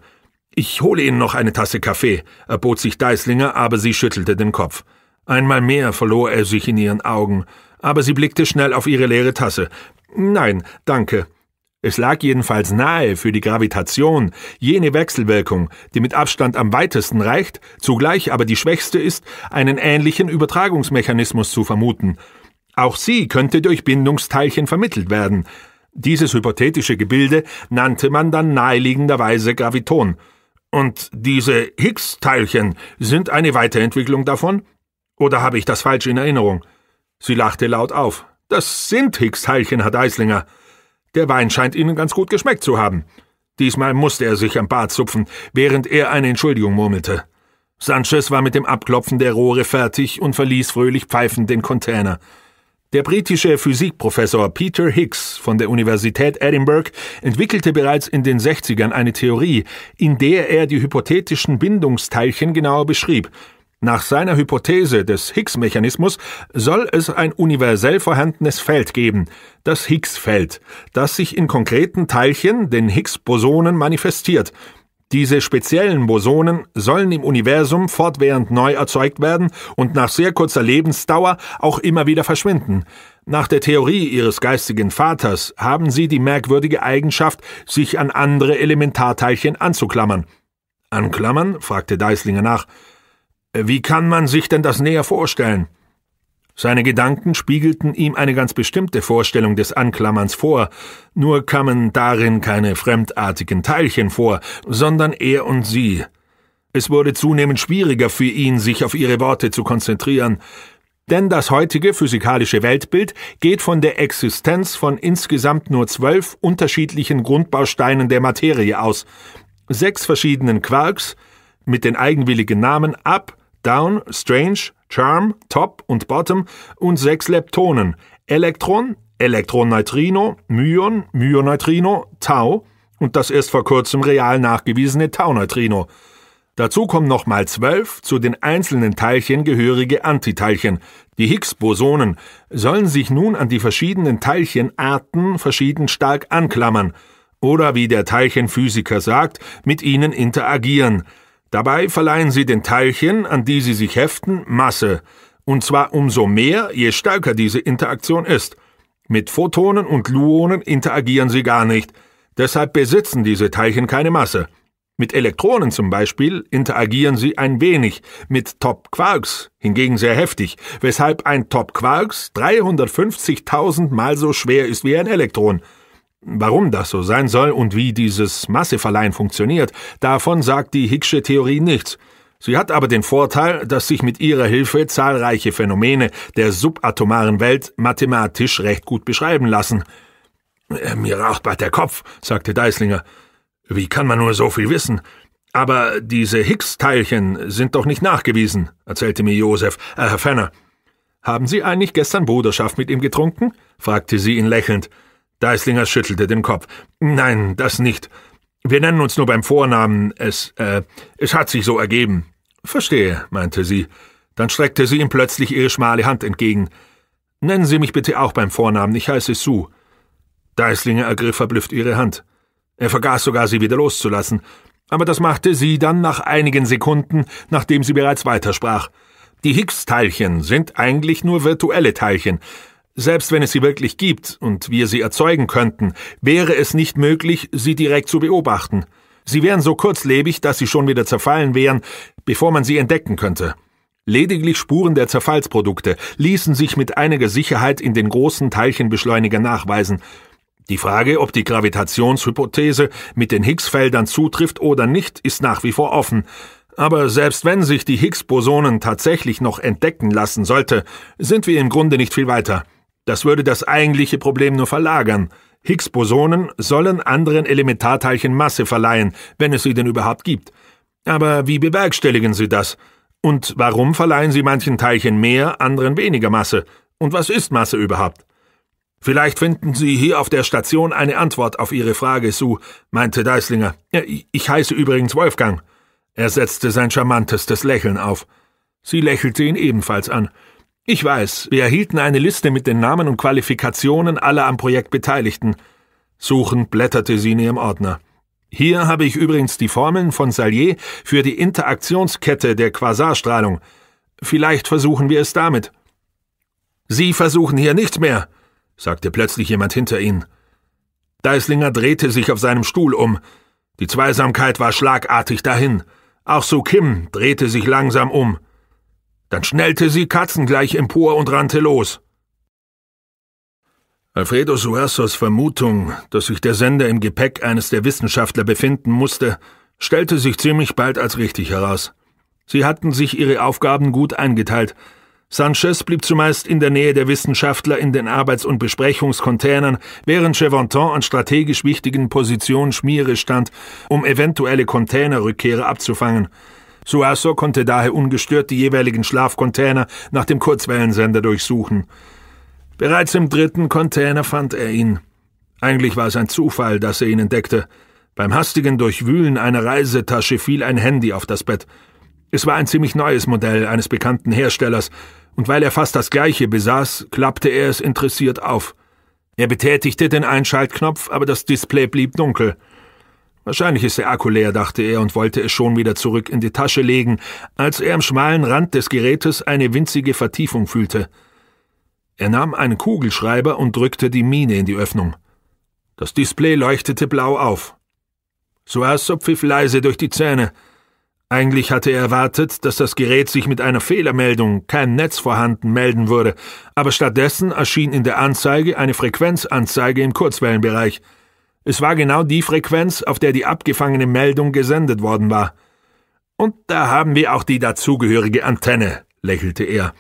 Ich hole Ihnen noch eine Tasse Kaffee, erbot sich Deislinger, aber sie schüttelte den Kopf. Einmal mehr verlor er sich in ihren Augen, aber sie blickte schnell auf ihre leere Tasse. Nein, danke. Es lag jedenfalls nahe für die Gravitation, jene Wechselwirkung, die mit Abstand am weitesten reicht, zugleich aber die schwächste ist, einen ähnlichen Übertragungsmechanismus zu vermuten. Auch sie könnte durch Bindungsteilchen vermittelt werden. Dieses hypothetische Gebilde nannte man dann naheliegenderweise Graviton. Und diese Higgs-Teilchen sind eine Weiterentwicklung davon? Oder habe ich das falsch in Erinnerung? Sie lachte laut auf. Das sind Higgs-Teilchen, Herr Deislinger. Der Wein scheint Ihnen ganz gut geschmeckt zu haben. Diesmal musste er sich am Bart zupfen, während er eine Entschuldigung murmelte. Sanchez war mit dem Abklopfen der Rohre fertig und verließ fröhlich pfeifend den Container. Der britische Physikprofessor Peter Hicks von der Universität Edinburgh entwickelte bereits in den 60ern eine Theorie, in der er die hypothetischen Bindungsteilchen genauer beschrieb, nach seiner Hypothese des Higgs-Mechanismus soll es ein universell vorhandenes Feld geben, das Higgs-Feld, das sich in konkreten Teilchen, den Higgs-Bosonen, manifestiert. Diese speziellen Bosonen sollen im Universum fortwährend neu erzeugt werden und nach sehr kurzer Lebensdauer auch immer wieder verschwinden. Nach der Theorie ihres geistigen Vaters haben sie die merkwürdige Eigenschaft, sich an andere Elementarteilchen anzuklammern. Anklammern? fragte Deislinger nach. Wie kann man sich denn das näher vorstellen? Seine Gedanken spiegelten ihm eine ganz bestimmte Vorstellung des Anklammerns vor, nur kamen darin keine fremdartigen Teilchen vor, sondern er und sie. Es wurde zunehmend schwieriger für ihn, sich auf ihre Worte zu konzentrieren, denn das heutige physikalische Weltbild geht von der Existenz von insgesamt nur zwölf unterschiedlichen Grundbausteinen der Materie aus, sechs verschiedenen Quarks mit den eigenwilligen Namen ab, Down, Strange, Charm, Top und Bottom und sechs Leptonen, Elektron, Elektronneutrino, Myon, Myoneutrino, Tau und das erst vor kurzem real nachgewiesene Tau-Neutrino. Dazu kommen nochmal zwölf zu den einzelnen Teilchen gehörige Antiteilchen. Die Higgs-Bosonen sollen sich nun an die verschiedenen Teilchenarten verschieden stark anklammern oder wie der Teilchenphysiker sagt, mit ihnen interagieren – Dabei verleihen sie den Teilchen, an die sie sich heften, Masse, und zwar umso mehr, je stärker diese Interaktion ist. Mit Photonen und Luonen interagieren sie gar nicht, deshalb besitzen diese Teilchen keine Masse. Mit Elektronen zum Beispiel interagieren sie ein wenig, mit Top-Quarks hingegen sehr heftig, weshalb ein Top-Quarks 350.000 mal so schwer ist wie ein Elektron – Warum das so sein soll und wie dieses Masseverleihen funktioniert, davon sagt die Hicksche Theorie nichts. Sie hat aber den Vorteil, dass sich mit ihrer Hilfe zahlreiche Phänomene der subatomaren Welt mathematisch recht gut beschreiben lassen. Äh, mir raucht bald der Kopf, sagte Deislinger. Wie kann man nur so viel wissen? Aber diese Higgs-Teilchen sind doch nicht nachgewiesen, erzählte mir Josef, äh, Herr Fenner. Haben Sie eigentlich gestern Bruderschaft mit ihm getrunken? fragte sie ihn lächelnd. Deislinger schüttelte den Kopf. Nein, das nicht. Wir nennen uns nur beim Vornamen. Es, äh, es hat sich so ergeben. Verstehe, meinte sie. Dann streckte sie ihm plötzlich ihre schmale Hand entgegen. Nennen Sie mich bitte auch beim Vornamen, ich heiße Sue. Deislinger ergriff verblüfft ihre Hand. Er vergaß sogar, sie wieder loszulassen. Aber das machte sie dann nach einigen Sekunden, nachdem sie bereits weitersprach. Die Higgs-Teilchen sind eigentlich nur virtuelle Teilchen. Selbst wenn es sie wirklich gibt und wir sie erzeugen könnten, wäre es nicht möglich, sie direkt zu beobachten. Sie wären so kurzlebig, dass sie schon wieder zerfallen wären, bevor man sie entdecken könnte. Lediglich Spuren der Zerfallsprodukte ließen sich mit einiger Sicherheit in den großen Teilchenbeschleuniger nachweisen. Die Frage, ob die Gravitationshypothese mit den Higgs-Feldern zutrifft oder nicht, ist nach wie vor offen. Aber selbst wenn sich die Higgs-Bosonen tatsächlich noch entdecken lassen sollte, sind wir im Grunde nicht viel weiter. Das würde das eigentliche Problem nur verlagern. Higgs-Bosonen sollen anderen Elementarteilchen Masse verleihen, wenn es sie denn überhaupt gibt. Aber wie bewerkstelligen sie das? Und warum verleihen sie manchen Teilchen mehr, anderen weniger Masse? Und was ist Masse überhaupt? Vielleicht finden Sie hier auf der Station eine Antwort auf Ihre Frage, Sue, meinte Deislinger. Ich heiße übrigens Wolfgang. Er setzte sein charmantestes Lächeln auf. Sie lächelte ihn ebenfalls an. Ich weiß, wir erhielten eine Liste mit den Namen und Qualifikationen aller am Projekt Beteiligten. Suchend blätterte sie in ihrem Ordner. Hier habe ich übrigens die Formeln von Salier für die Interaktionskette der Quasarstrahlung. Vielleicht versuchen wir es damit. Sie versuchen hier nichts mehr, sagte plötzlich jemand hinter ihnen. Deislinger drehte sich auf seinem Stuhl um. Die Zweisamkeit war schlagartig dahin. Auch so Kim drehte sich langsam um. Dann schnellte sie katzengleich empor und rannte los. Alfredo Suersos Vermutung, dass sich der Sender im Gepäck eines der Wissenschaftler befinden musste, stellte sich ziemlich bald als richtig heraus. Sie hatten sich ihre Aufgaben gut eingeteilt. Sanchez blieb zumeist in der Nähe der Wissenschaftler in den Arbeits- und Besprechungscontainern, während Chevanton an strategisch wichtigen Positionen Schmiere stand, um eventuelle Containerrückkehrer abzufangen – Suasso konnte daher ungestört die jeweiligen Schlafcontainer nach dem Kurzwellensender durchsuchen. Bereits im dritten Container fand er ihn. Eigentlich war es ein Zufall, dass er ihn entdeckte. Beim hastigen Durchwühlen einer Reisetasche fiel ein Handy auf das Bett. Es war ein ziemlich neues Modell eines bekannten Herstellers, und weil er fast das gleiche besaß, klappte er es interessiert auf. Er betätigte den Einschaltknopf, aber das Display blieb dunkel. Wahrscheinlich ist der Akku leer, dachte er und wollte es schon wieder zurück in die Tasche legen, als er am schmalen Rand des Gerätes eine winzige Vertiefung fühlte. Er nahm einen Kugelschreiber und drückte die Mine in die Öffnung. Das Display leuchtete blau auf. Suasso pfiff leise durch die Zähne. Eigentlich hatte er erwartet, dass das Gerät sich mit einer Fehlermeldung, kein Netz vorhanden, melden würde, aber stattdessen erschien in der Anzeige eine Frequenzanzeige im Kurzwellenbereich – es war genau die Frequenz, auf der die abgefangene Meldung gesendet worden war. Und da haben wir auch die dazugehörige Antenne, lächelte er.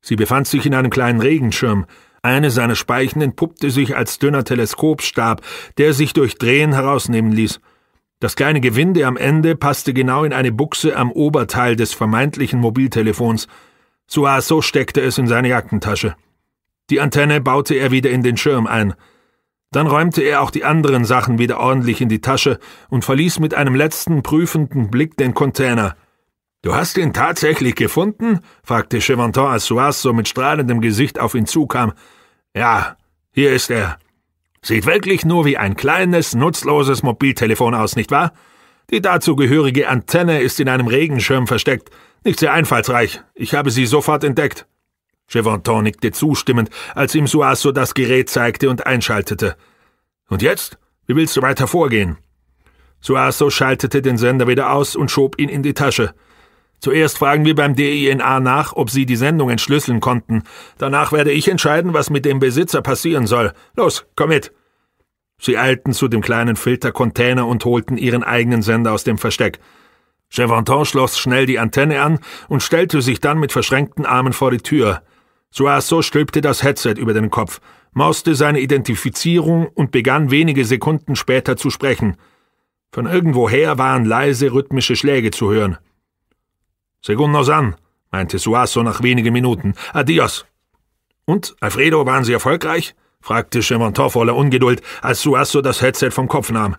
Sie befand sich in einem kleinen Regenschirm. Eine seiner Speichen entpuppte sich als dünner Teleskopstab, der sich durch Drehen herausnehmen ließ. Das kleine Gewinde am Ende passte genau in eine Buchse am Oberteil des vermeintlichen Mobiltelefons. So, so steckte es in seine Jackentasche. Die Antenne baute er wieder in den Schirm ein. Dann räumte er auch die anderen Sachen wieder ordentlich in die Tasche und verließ mit einem letzten prüfenden Blick den Container. Du hast ihn tatsächlich gefunden? fragte Chevanton, als Suasso mit strahlendem Gesicht auf ihn zukam. Ja, hier ist er. Sieht wirklich nur wie ein kleines, nutzloses Mobiltelefon aus, nicht wahr? Die dazugehörige Antenne ist in einem Regenschirm versteckt. Nicht sehr einfallsreich. Ich habe sie sofort entdeckt. Chevanton nickte zustimmend, als ihm Suasso das Gerät zeigte und einschaltete. Und jetzt? Wie willst du weiter vorgehen? Suasso schaltete den Sender wieder aus und schob ihn in die Tasche. Zuerst fragen wir beim DINA nach, ob sie die Sendung entschlüsseln konnten. Danach werde ich entscheiden, was mit dem Besitzer passieren soll. Los, komm mit! Sie eilten zu dem kleinen Filtercontainer und holten ihren eigenen Sender aus dem Versteck. Chevanton schloss schnell die Antenne an und stellte sich dann mit verschränkten Armen vor die Tür. Suasso stülpte das Headset über den Kopf, mauste seine Identifizierung und begann wenige Sekunden später zu sprechen. Von irgendwoher waren leise rhythmische Schläge zu hören. Segundo san, meinte Suasso nach wenigen Minuten. Adios. Und, Alfredo, waren Sie erfolgreich? fragte Chemonton voller Ungeduld, als Suasso das Headset vom Kopf nahm.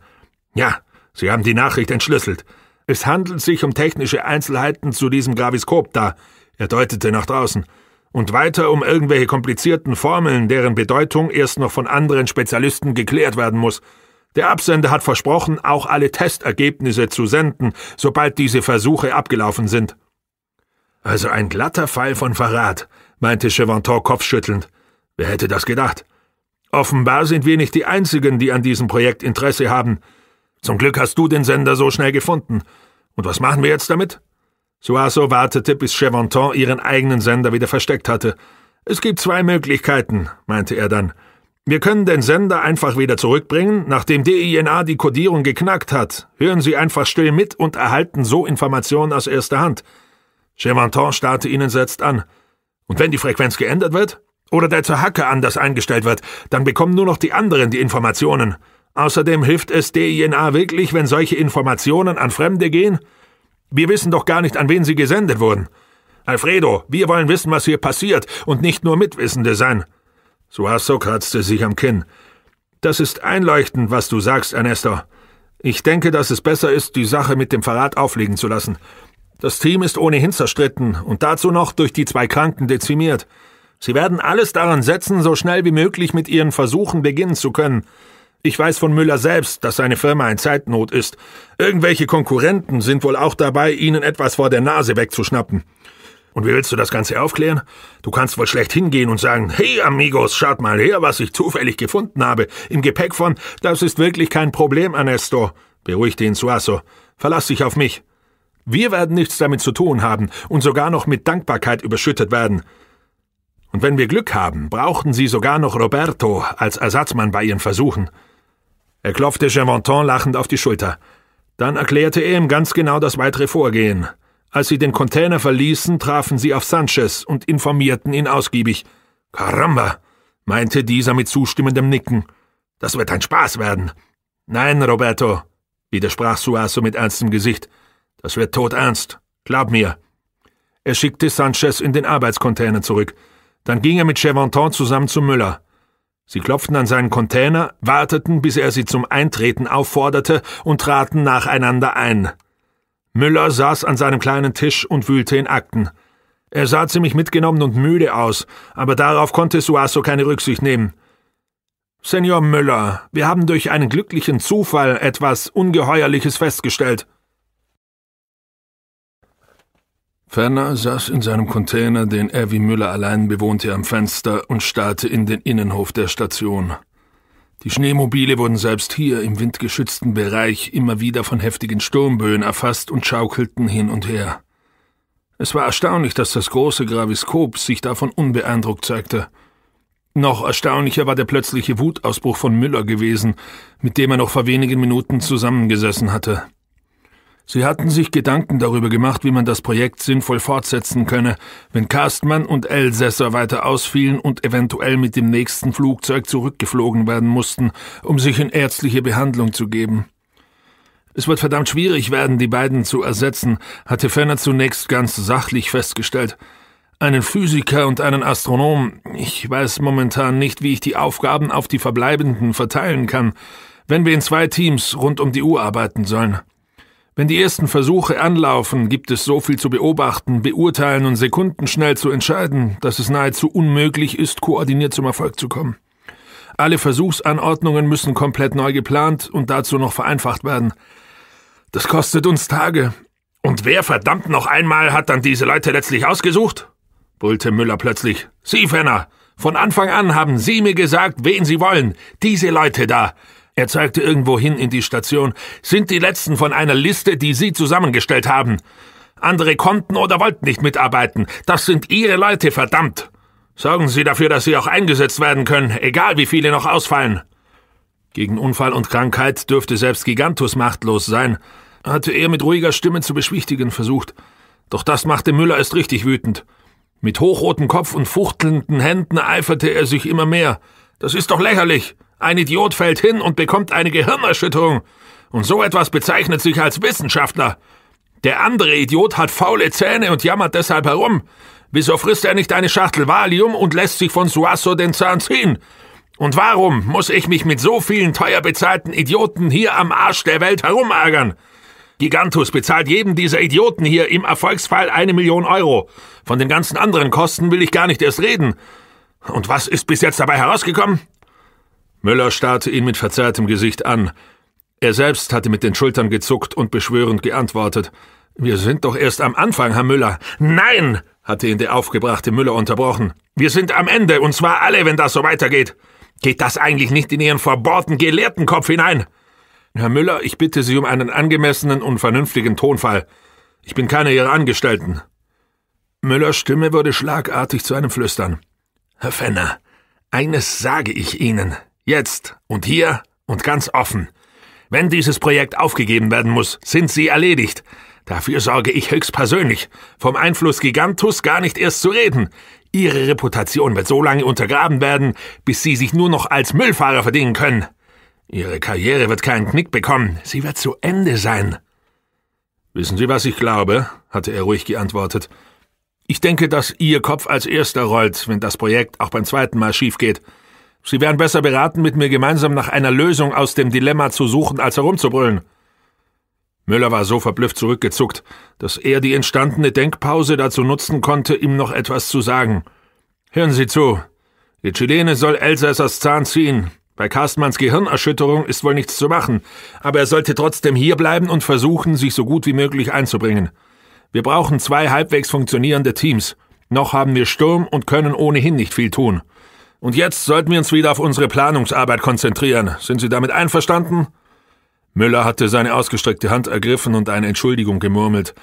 Ja, Sie haben die Nachricht entschlüsselt. Es handelt sich um technische Einzelheiten zu diesem Graviskop da. Er deutete nach draußen und weiter um irgendwelche komplizierten Formeln, deren Bedeutung erst noch von anderen Spezialisten geklärt werden muss. Der Absender hat versprochen, auch alle Testergebnisse zu senden, sobald diese Versuche abgelaufen sind. Also ein glatter Fall von Verrat, meinte Chevanton kopfschüttelnd. Wer hätte das gedacht? Offenbar sind wir nicht die Einzigen, die an diesem Projekt Interesse haben. Zum Glück hast du den Sender so schnell gefunden. Und was machen wir jetzt damit? Suaso wartete, bis Chevanton ihren eigenen Sender wieder versteckt hatte. Es gibt zwei Möglichkeiten, meinte er dann. Wir können den Sender einfach wieder zurückbringen, nachdem DINA die Kodierung geknackt hat. Hören Sie einfach still mit und erhalten so Informationen aus erster Hand. Chevanton starrte ihn entsetzt an. Und wenn die Frequenz geändert wird? Oder der zur Hacke anders eingestellt wird, dann bekommen nur noch die anderen die Informationen. Außerdem hilft es DINA wirklich, wenn solche Informationen an Fremde gehen? Wir wissen doch gar nicht, an wen sie gesendet wurden. Alfredo, wir wollen wissen, was hier passiert und nicht nur Mitwissende sein. Suasso kratzte sich am Kinn. Das ist einleuchtend, was du sagst, Ernesto. Ich denke, dass es besser ist, die Sache mit dem Verrat aufliegen zu lassen. Das Team ist ohnehin zerstritten und dazu noch durch die zwei Kranken dezimiert. Sie werden alles daran setzen, so schnell wie möglich mit ihren Versuchen beginnen zu können. Ich weiß von Müller selbst, dass seine Firma in Zeitnot ist. Irgendwelche Konkurrenten sind wohl auch dabei, ihnen etwas vor der Nase wegzuschnappen. Und wie willst du das Ganze aufklären? Du kannst wohl schlecht hingehen und sagen, hey amigos, schaut mal her, was ich zufällig gefunden habe, im Gepäck von, das ist wirklich kein Problem, Ernesto, beruhigte ihn Suasso. Verlass dich auf mich. Wir werden nichts damit zu tun haben und sogar noch mit Dankbarkeit überschüttet werden. Und wenn wir Glück haben, brauchten sie sogar noch Roberto als Ersatzmann bei ihren Versuchen. Er klopfte Germonton lachend auf die Schulter. Dann erklärte er ihm ganz genau das weitere Vorgehen. Als sie den Container verließen, trafen sie auf Sanchez und informierten ihn ausgiebig. Caramba, meinte dieser mit zustimmendem Nicken. Das wird ein Spaß werden. Nein, Roberto, widersprach Suazo mit ernstem Gesicht. Das wird todernst. Glaub mir. Er schickte Sanchez in den Arbeitscontainer zurück. Dann ging er mit Chevanton zusammen zu Müller. Sie klopften an seinen Container, warteten, bis er sie zum Eintreten aufforderte und traten nacheinander ein. Müller saß an seinem kleinen Tisch und wühlte in Akten. Er sah ziemlich mitgenommen und müde aus, aber darauf konnte Suasso keine Rücksicht nehmen. Senor Müller, wir haben durch einen glücklichen Zufall etwas Ungeheuerliches festgestellt. Ferner saß in seinem Container, den er wie Müller allein bewohnte, am Fenster und starrte in den Innenhof der Station. Die Schneemobile wurden selbst hier im windgeschützten Bereich immer wieder von heftigen Sturmböen erfasst und schaukelten hin und her. Es war erstaunlich, dass das große Graviskop sich davon unbeeindruckt zeigte. Noch erstaunlicher war der plötzliche Wutausbruch von Müller gewesen, mit dem er noch vor wenigen Minuten zusammengesessen hatte. Sie hatten sich Gedanken darüber gemacht, wie man das Projekt sinnvoll fortsetzen könne, wenn Kastmann und Elsässer weiter ausfielen und eventuell mit dem nächsten Flugzeug zurückgeflogen werden mussten, um sich in ärztliche Behandlung zu geben. Es wird verdammt schwierig werden, die beiden zu ersetzen, hatte Fenner zunächst ganz sachlich festgestellt. Einen Physiker und einen Astronom, ich weiß momentan nicht, wie ich die Aufgaben auf die Verbleibenden verteilen kann, wenn wir in zwei Teams rund um die Uhr arbeiten sollen. Wenn die ersten Versuche anlaufen, gibt es so viel zu beobachten, beurteilen und sekundenschnell zu entscheiden, dass es nahezu unmöglich ist, koordiniert zum Erfolg zu kommen. Alle Versuchsanordnungen müssen komplett neu geplant und dazu noch vereinfacht werden. Das kostet uns Tage. Und wer verdammt noch einmal hat dann diese Leute letztlich ausgesucht? brüllte Müller plötzlich. Sie, Fenner! Von Anfang an haben Sie mir gesagt, wen Sie wollen. Diese Leute da. Er zeigte irgendwohin in die Station. Sind die letzten von einer Liste, die Sie zusammengestellt haben. Andere konnten oder wollten nicht mitarbeiten. Das sind Ihre Leute, verdammt. Sorgen Sie dafür, dass sie auch eingesetzt werden können, egal wie viele noch ausfallen. Gegen Unfall und Krankheit dürfte selbst Gigantus machtlos sein, hatte er mit ruhiger Stimme zu beschwichtigen versucht. Doch das machte Müller erst richtig wütend. Mit hochrotem Kopf und fuchtelnden Händen eiferte er sich immer mehr. Das ist doch lächerlich. Ein Idiot fällt hin und bekommt eine Gehirnerschütterung. Und so etwas bezeichnet sich als Wissenschaftler. Der andere Idiot hat faule Zähne und jammert deshalb herum. Wieso frisst er nicht eine Schachtel Valium und lässt sich von Suasso den Zahn ziehen? Und warum muss ich mich mit so vielen teuer bezahlten Idioten hier am Arsch der Welt herumärgern? Gigantus bezahlt jedem dieser Idioten hier im Erfolgsfall eine Million Euro. Von den ganzen anderen Kosten will ich gar nicht erst reden. Und was ist bis jetzt dabei herausgekommen? Müller starrte ihn mit verzerrtem Gesicht an. Er selbst hatte mit den Schultern gezuckt und beschwörend geantwortet. Wir sind doch erst am Anfang, Herr Müller. Nein, hatte ihn der aufgebrachte Müller unterbrochen. Wir sind am Ende, und zwar alle, wenn das so weitergeht. Geht das eigentlich nicht in Ihren verbohrten Gelehrtenkopf hinein? Herr Müller, ich bitte Sie um einen angemessenen und vernünftigen Tonfall. Ich bin keiner Ihrer Angestellten. Müllers Stimme wurde schlagartig zu einem Flüstern. Herr Fenner, eines sage ich Ihnen. Jetzt und hier und ganz offen. Wenn dieses Projekt aufgegeben werden muss, sind Sie erledigt. Dafür sorge ich höchstpersönlich. Vom Einfluss Gigantus gar nicht erst zu reden. Ihre Reputation wird so lange untergraben werden, bis Sie sich nur noch als Müllfahrer verdienen können. Ihre Karriere wird keinen Knick bekommen. Sie wird zu Ende sein. Wissen Sie, was ich glaube? hatte er ruhig geantwortet. Ich denke, dass Ihr Kopf als erster rollt, wenn das Projekt auch beim zweiten Mal schief geht. Sie wären besser beraten, mit mir gemeinsam nach einer Lösung aus dem Dilemma zu suchen, als herumzubrüllen. Müller war so verblüfft zurückgezuckt, dass er die entstandene Denkpause dazu nutzen konnte, ihm noch etwas zu sagen. Hören Sie zu. Die Chilene soll Elsässers Zahn ziehen. Bei Karstmanns Gehirnerschütterung ist wohl nichts zu machen, aber er sollte trotzdem hierbleiben und versuchen, sich so gut wie möglich einzubringen. Wir brauchen zwei halbwegs funktionierende Teams. Noch haben wir Sturm und können ohnehin nicht viel tun. Und jetzt sollten wir uns wieder auf unsere Planungsarbeit konzentrieren. Sind Sie damit einverstanden? Müller hatte seine ausgestreckte Hand ergriffen und eine Entschuldigung gemurmelt.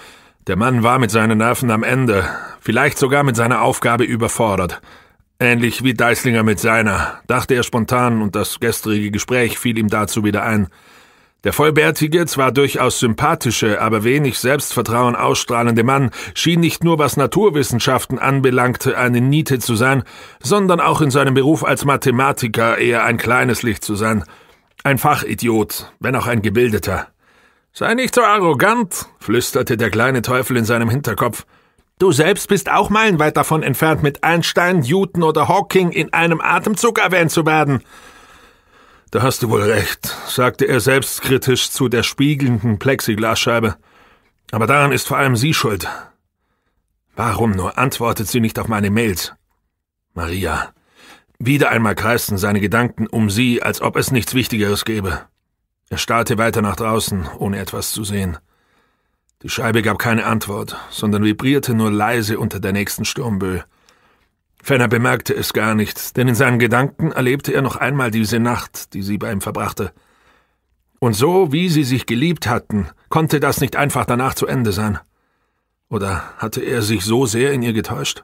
Der Mann war mit seinen Nerven am Ende, vielleicht sogar mit seiner Aufgabe überfordert. Ähnlich wie Deislinger mit seiner, dachte er spontan, und das gestrige Gespräch fiel ihm dazu wieder ein. Der vollbärtige, zwar durchaus sympathische, aber wenig Selbstvertrauen ausstrahlende Mann schien nicht nur was Naturwissenschaften anbelangte eine Niete zu sein, sondern auch in seinem Beruf als Mathematiker eher ein kleines Licht zu sein. Ein Fachidiot, wenn auch ein Gebildeter. Sei nicht so arrogant, flüsterte der kleine Teufel in seinem Hinterkopf. Du selbst bist auch meilenweit davon entfernt, mit Einstein, Newton oder Hawking in einem Atemzug erwähnt zu werden. Da hast du wohl recht, sagte er selbstkritisch zu der spiegelnden Plexiglasscheibe. Aber daran ist vor allem sie schuld. Warum nur antwortet sie nicht auf meine Mails? Maria. Wieder einmal kreisten seine Gedanken um sie, als ob es nichts Wichtigeres gäbe. Er starrte weiter nach draußen, ohne etwas zu sehen. Die Scheibe gab keine Antwort, sondern vibrierte nur leise unter der nächsten Sturmböe. Ferner bemerkte es gar nicht, denn in seinen Gedanken erlebte er noch einmal diese Nacht, die sie bei ihm verbrachte. Und so, wie sie sich geliebt hatten, konnte das nicht einfach danach zu Ende sein. Oder hatte er sich so sehr in ihr getäuscht?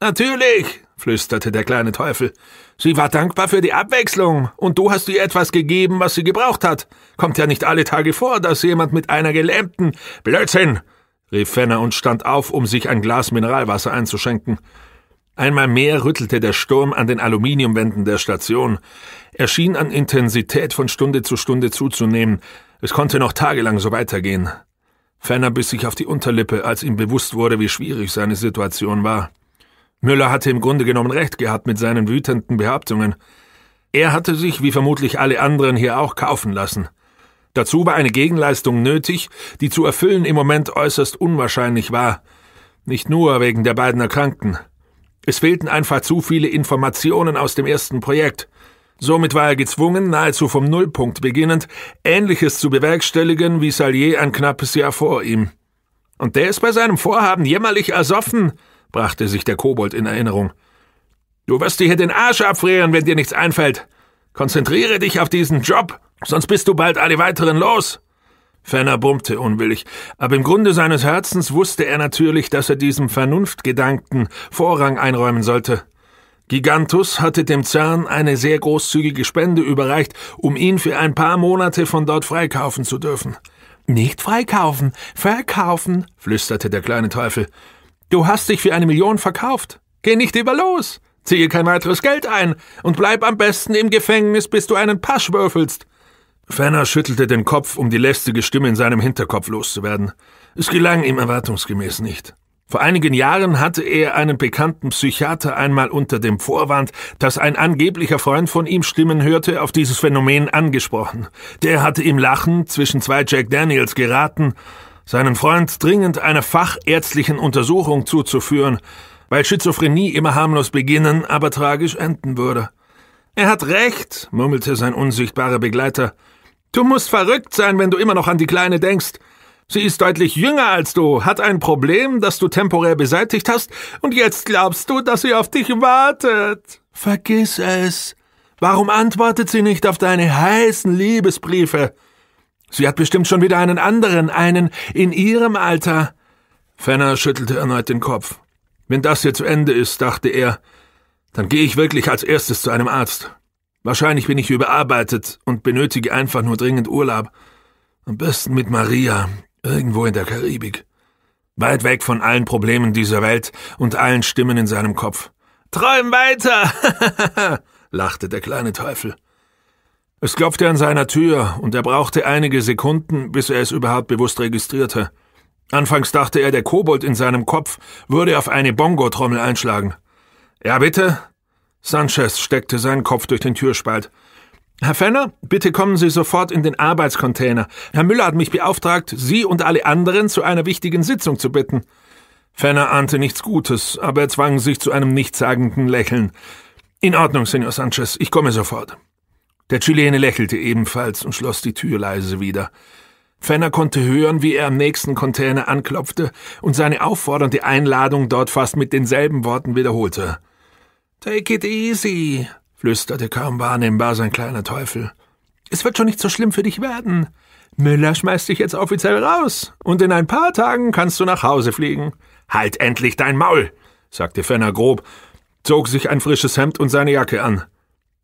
Natürlich, flüsterte der kleine Teufel. Sie war dankbar für die Abwechslung, und du hast ihr etwas gegeben, was sie gebraucht hat. Kommt ja nicht alle Tage vor, dass jemand mit einer Gelähmten. Blödsinn! rief Fenner und stand auf, um sich ein Glas Mineralwasser einzuschenken. Einmal mehr rüttelte der Sturm an den Aluminiumwänden der Station. Er schien an Intensität von Stunde zu Stunde zuzunehmen. Es konnte noch tagelang so weitergehen. Ferner biss sich auf die Unterlippe, als ihm bewusst wurde, wie schwierig seine Situation war. Müller hatte im Grunde genommen recht gehabt mit seinen wütenden Behauptungen. Er hatte sich, wie vermutlich alle anderen hier auch, kaufen lassen. Dazu war eine Gegenleistung nötig, die zu erfüllen im Moment äußerst unwahrscheinlich war. Nicht nur wegen der beiden Erkrankten. Es fehlten einfach zu viele Informationen aus dem ersten Projekt. Somit war er gezwungen, nahezu vom Nullpunkt beginnend, Ähnliches zu bewerkstelligen wie Salier ein knappes Jahr vor ihm. Und der ist bei seinem Vorhaben jämmerlich ersoffen, brachte sich der Kobold in Erinnerung. Du wirst dir hier den Arsch abfrieren, wenn dir nichts einfällt. Konzentriere dich auf diesen Job, sonst bist du bald alle weiteren los. Fenner brummte unwillig, aber im Grunde seines Herzens wusste er natürlich, dass er diesem Vernunftgedanken Vorrang einräumen sollte. Gigantus hatte dem Zern eine sehr großzügige Spende überreicht, um ihn für ein paar Monate von dort freikaufen zu dürfen. Nicht freikaufen, verkaufen, flüsterte der kleine Teufel. Du hast dich für eine Million verkauft. Geh nicht über los. Ziehe kein weiteres Geld ein und bleib am besten im Gefängnis, bis du einen Pasch würfelst. Fenner schüttelte den Kopf, um die lästige Stimme in seinem Hinterkopf loszuwerden. Es gelang ihm erwartungsgemäß nicht. Vor einigen Jahren hatte er einen bekannten Psychiater einmal unter dem Vorwand, dass ein angeblicher Freund von ihm Stimmen hörte, auf dieses Phänomen angesprochen. Der hatte ihm lachend zwischen zwei Jack Daniels geraten, seinen Freund dringend einer fachärztlichen Untersuchung zuzuführen, weil Schizophrenie immer harmlos beginnen, aber tragisch enden würde. Er hat recht, murmelte sein unsichtbarer Begleiter. Du musst verrückt sein, wenn du immer noch an die Kleine denkst. Sie ist deutlich jünger als du, hat ein Problem, das du temporär beseitigt hast, und jetzt glaubst du, dass sie auf dich wartet. Vergiss es. Warum antwortet sie nicht auf deine heißen Liebesbriefe? Sie hat bestimmt schon wieder einen anderen, einen in ihrem Alter. Fenner schüttelte erneut den Kopf. Wenn das hier zu Ende ist, dachte er, dann gehe ich wirklich als erstes zu einem Arzt. Wahrscheinlich bin ich überarbeitet und benötige einfach nur dringend Urlaub. Am besten mit Maria, irgendwo in der Karibik. Weit weg von allen Problemen dieser Welt und allen Stimmen in seinem Kopf. Träum weiter! lachte der kleine Teufel. Es klopfte an seiner Tür, und er brauchte einige Sekunden, bis er es überhaupt bewusst registrierte. Anfangs dachte er, der Kobold in seinem Kopf würde auf eine Bongo-Trommel einschlagen. Ja, bitte? Sanchez steckte seinen Kopf durch den Türspalt. Herr Fenner, bitte kommen Sie sofort in den Arbeitscontainer. Herr Müller hat mich beauftragt, Sie und alle anderen zu einer wichtigen Sitzung zu bitten. Fenner ahnte nichts Gutes, aber er zwang sich zu einem nichtssagenden Lächeln. In Ordnung, Senor Sanchez, ich komme sofort. Der Chilene lächelte ebenfalls und schloss die Tür leise wieder. Fenner konnte hören, wie er am nächsten Container anklopfte und seine auffordernde Einladung dort fast mit denselben Worten wiederholte. Take it easy, flüsterte kaum wahrnehmbar sein kleiner Teufel. Es wird schon nicht so schlimm für dich werden. Müller schmeißt dich jetzt offiziell raus, und in ein paar Tagen kannst du nach Hause fliegen. Halt endlich dein Maul, sagte Fenner grob, zog sich ein frisches Hemd und seine Jacke an.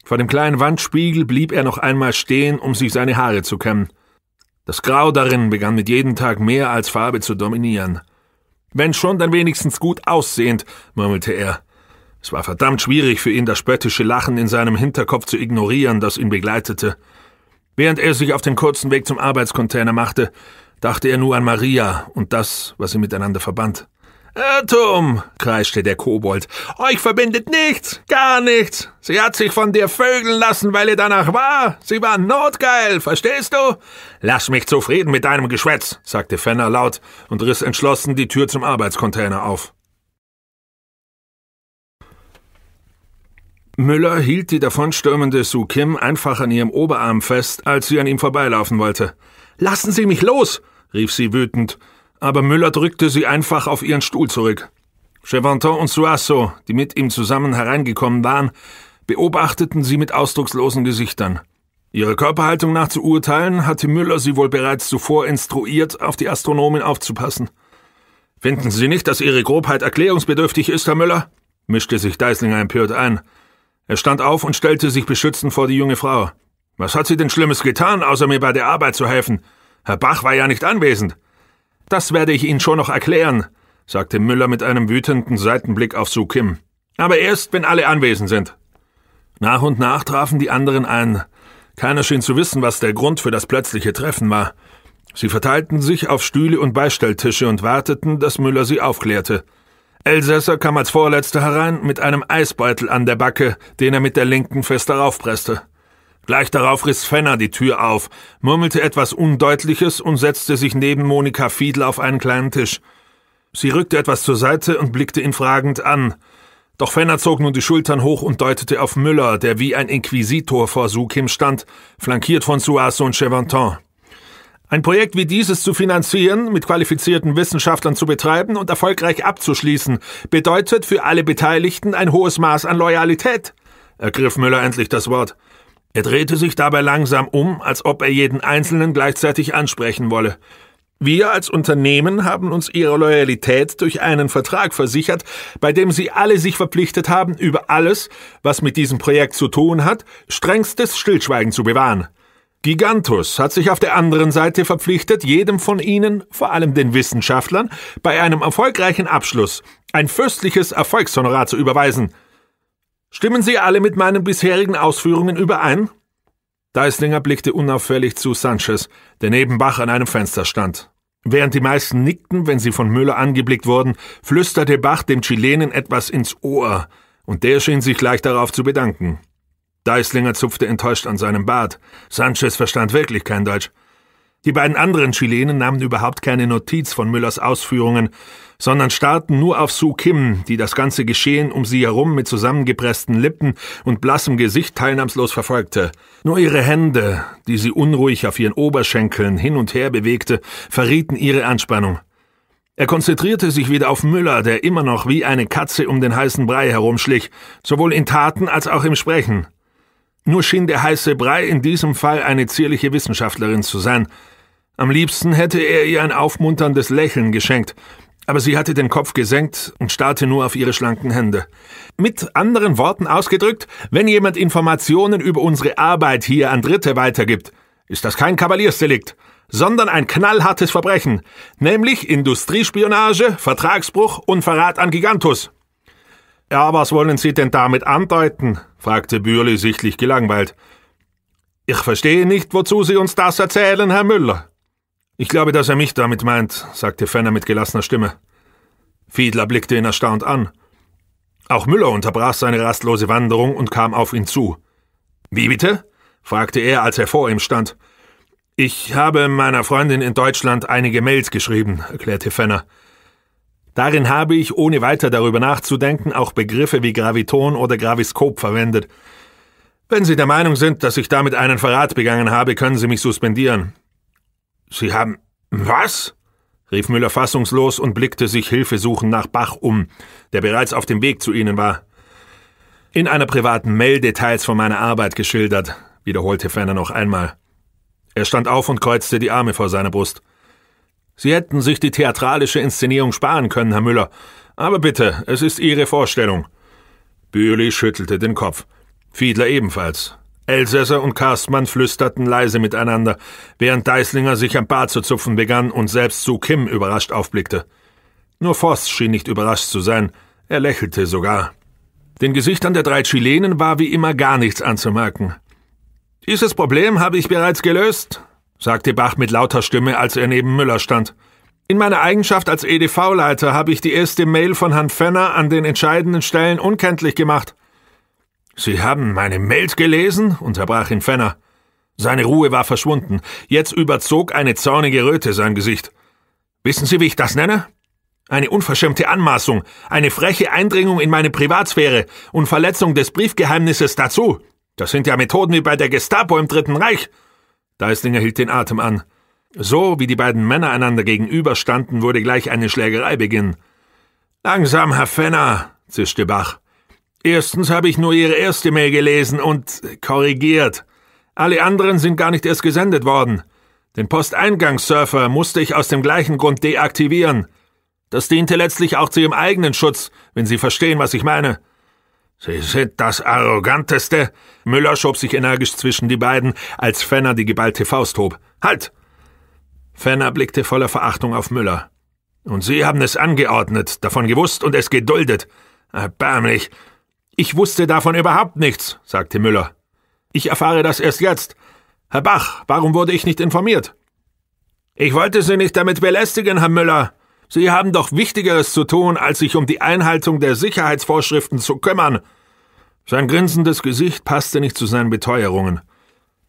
Vor dem kleinen Wandspiegel blieb er noch einmal stehen, um sich seine Haare zu kämmen. Das Grau darin begann mit jedem Tag mehr als Farbe zu dominieren. Wenn schon, dann wenigstens gut aussehend, murmelte er. Es war verdammt schwierig für ihn, das spöttische Lachen in seinem Hinterkopf zu ignorieren, das ihn begleitete. Während er sich auf den kurzen Weg zum Arbeitscontainer machte, dachte er nur an Maria und das, was sie miteinander verband. Irrtum, kreischte der Kobold. Euch verbindet nichts, gar nichts. Sie hat sich von dir vögeln lassen, weil ihr danach war. Sie war notgeil, verstehst du? Lass mich zufrieden mit deinem Geschwätz, sagte Fenner laut und riss entschlossen die Tür zum Arbeitscontainer auf. Müller hielt die davonstürmende Su Kim einfach an ihrem Oberarm fest, als sie an ihm vorbeilaufen wollte. Lassen Sie mich los! rief sie wütend, aber Müller drückte sie einfach auf ihren Stuhl zurück. Chevanton und Suasso, die mit ihm zusammen hereingekommen waren, beobachteten sie mit ausdruckslosen Gesichtern. Ihrer Körperhaltung nach zu urteilen, hatte Müller sie wohl bereits zuvor instruiert, auf die Astronomin aufzupassen. Finden Sie nicht, dass Ihre Grobheit erklärungsbedürftig ist, Herr Müller? mischte sich Deislinger empört ein. Er stand auf und stellte sich beschützend vor die junge Frau. Was hat sie denn Schlimmes getan, außer mir bei der Arbeit zu helfen? Herr Bach war ja nicht anwesend. Das werde ich Ihnen schon noch erklären, sagte Müller mit einem wütenden Seitenblick auf Su Kim. Aber erst, wenn alle anwesend sind. Nach und nach trafen die anderen ein. Keiner schien zu wissen, was der Grund für das plötzliche Treffen war. Sie verteilten sich auf Stühle und Beistelltische und warteten, dass Müller sie aufklärte. Elsässer kam als Vorletzter herein mit einem Eisbeutel an der Backe, den er mit der linken fest daraufpresste. Gleich darauf riss Fenner die Tür auf, murmelte etwas Undeutliches und setzte sich neben Monika Fiedl auf einen kleinen Tisch. Sie rückte etwas zur Seite und blickte ihn fragend an. Doch Fenner zog nun die Schultern hoch und deutete auf Müller, der wie ein Inquisitor vor Sukim stand, flankiert von Suasso und Chevantin. Ein Projekt wie dieses zu finanzieren, mit qualifizierten Wissenschaftlern zu betreiben und erfolgreich abzuschließen, bedeutet für alle Beteiligten ein hohes Maß an Loyalität, ergriff Müller endlich das Wort. Er drehte sich dabei langsam um, als ob er jeden Einzelnen gleichzeitig ansprechen wolle. Wir als Unternehmen haben uns ihre Loyalität durch einen Vertrag versichert, bei dem sie alle sich verpflichtet haben, über alles, was mit diesem Projekt zu tun hat, strengstes Stillschweigen zu bewahren. Gigantus hat sich auf der anderen Seite verpflichtet, jedem von ihnen, vor allem den Wissenschaftlern, bei einem erfolgreichen Abschluss ein fürstliches Erfolgshonorar zu überweisen. Stimmen Sie alle mit meinen bisherigen Ausführungen überein? Deislinger blickte unauffällig zu Sanchez, der neben Bach an einem Fenster stand. Während die meisten nickten, wenn sie von Müller angeblickt wurden, flüsterte Bach dem Chilenen etwas ins Ohr, und der schien sich gleich darauf zu bedanken. Deislinger zupfte enttäuscht an seinem Bart. Sanchez verstand wirklich kein Deutsch. Die beiden anderen Chilenen nahmen überhaupt keine Notiz von Müllers Ausführungen, sondern starrten nur auf Su Kim, die das ganze Geschehen um sie herum mit zusammengepressten Lippen und blassem Gesicht teilnahmslos verfolgte. Nur ihre Hände, die sie unruhig auf ihren Oberschenkeln hin und her bewegte, verrieten ihre Anspannung. Er konzentrierte sich wieder auf Müller, der immer noch wie eine Katze um den heißen Brei herumschlich, sowohl in Taten als auch im Sprechen. Nur schien der heiße Brei in diesem Fall eine zierliche Wissenschaftlerin zu sein. Am liebsten hätte er ihr ein aufmunterndes Lächeln geschenkt, aber sie hatte den Kopf gesenkt und starrte nur auf ihre schlanken Hände. Mit anderen Worten ausgedrückt, wenn jemand Informationen über unsere Arbeit hier an Dritte weitergibt, ist das kein Kavaliersdelikt, sondern ein knallhartes Verbrechen, nämlich Industriespionage, Vertragsbruch und Verrat an Gigantus. Ja, was wollen Sie denn damit andeuten? fragte Bürli sichtlich gelangweilt. Ich verstehe nicht, wozu Sie uns das erzählen, Herr Müller. Ich glaube, dass er mich damit meint, sagte Fenner mit gelassener Stimme. Fiedler blickte ihn erstaunt an. Auch Müller unterbrach seine rastlose Wanderung und kam auf ihn zu. Wie bitte? fragte er, als er vor ihm stand. Ich habe meiner Freundin in Deutschland einige Mails geschrieben, erklärte Fenner. Darin habe ich, ohne weiter darüber nachzudenken, auch Begriffe wie Graviton oder Graviskop verwendet. Wenn Sie der Meinung sind, dass ich damit einen Verrat begangen habe, können Sie mich suspendieren. Sie haben. Was? rief Müller fassungslos und blickte sich hilfesuchend nach Bach um, der bereits auf dem Weg zu Ihnen war. In einer privaten Mail Details von meiner Arbeit geschildert, wiederholte Fenner noch einmal. Er stand auf und kreuzte die Arme vor seiner Brust. Sie hätten sich die theatralische Inszenierung sparen können, Herr Müller. Aber bitte, es ist Ihre Vorstellung. Bühli schüttelte den Kopf. Fiedler ebenfalls. Elsässer und Karstmann flüsterten leise miteinander, während Deislinger sich am Bart zu zupfen begann und selbst zu Kim überrascht aufblickte. Nur Voss schien nicht überrascht zu sein, er lächelte sogar. Den Gesichtern der drei Chilenen war wie immer gar nichts anzumerken. Dieses Problem habe ich bereits gelöst, sagte Bach mit lauter Stimme, als er neben Müller stand. In meiner Eigenschaft als EDV-Leiter habe ich die erste Mail von Herrn Fenner an den entscheidenden Stellen unkenntlich gemacht. Sie haben meine Mail gelesen? unterbrach ihn Fenner. Seine Ruhe war verschwunden. Jetzt überzog eine zornige Röte sein Gesicht. Wissen Sie, wie ich das nenne? Eine unverschämte Anmaßung, eine freche Eindringung in meine Privatsphäre und Verletzung des Briefgeheimnisses dazu. Das sind ja Methoden wie bei der Gestapo im Dritten Reich. Deislinger hielt den Atem an. So wie die beiden Männer einander gegenüberstanden, würde gleich eine Schlägerei beginnen. Langsam, Herr Fenner, zischte Bach. Erstens habe ich nur Ihre erste Mail gelesen und korrigiert. Alle anderen sind gar nicht erst gesendet worden. Den Posteingangssurfer musste ich aus dem gleichen Grund deaktivieren. Das diente letztlich auch zu Ihrem eigenen Schutz, wenn Sie verstehen, was ich meine. Sie sind das Arroganteste! Müller schob sich energisch zwischen die beiden, als Fenner die geballte Faust hob. Halt! Fenner blickte voller Verachtung auf Müller. Und Sie haben es angeordnet, davon gewusst und es geduldet. Erbärmlich! Ich wusste davon überhaupt nichts, sagte Müller. Ich erfahre das erst jetzt. Herr Bach, warum wurde ich nicht informiert? Ich wollte Sie nicht damit belästigen, Herr Müller, Sie haben doch Wichtigeres zu tun, als sich um die Einhaltung der Sicherheitsvorschriften zu kümmern. Sein grinsendes Gesicht passte nicht zu seinen Beteuerungen.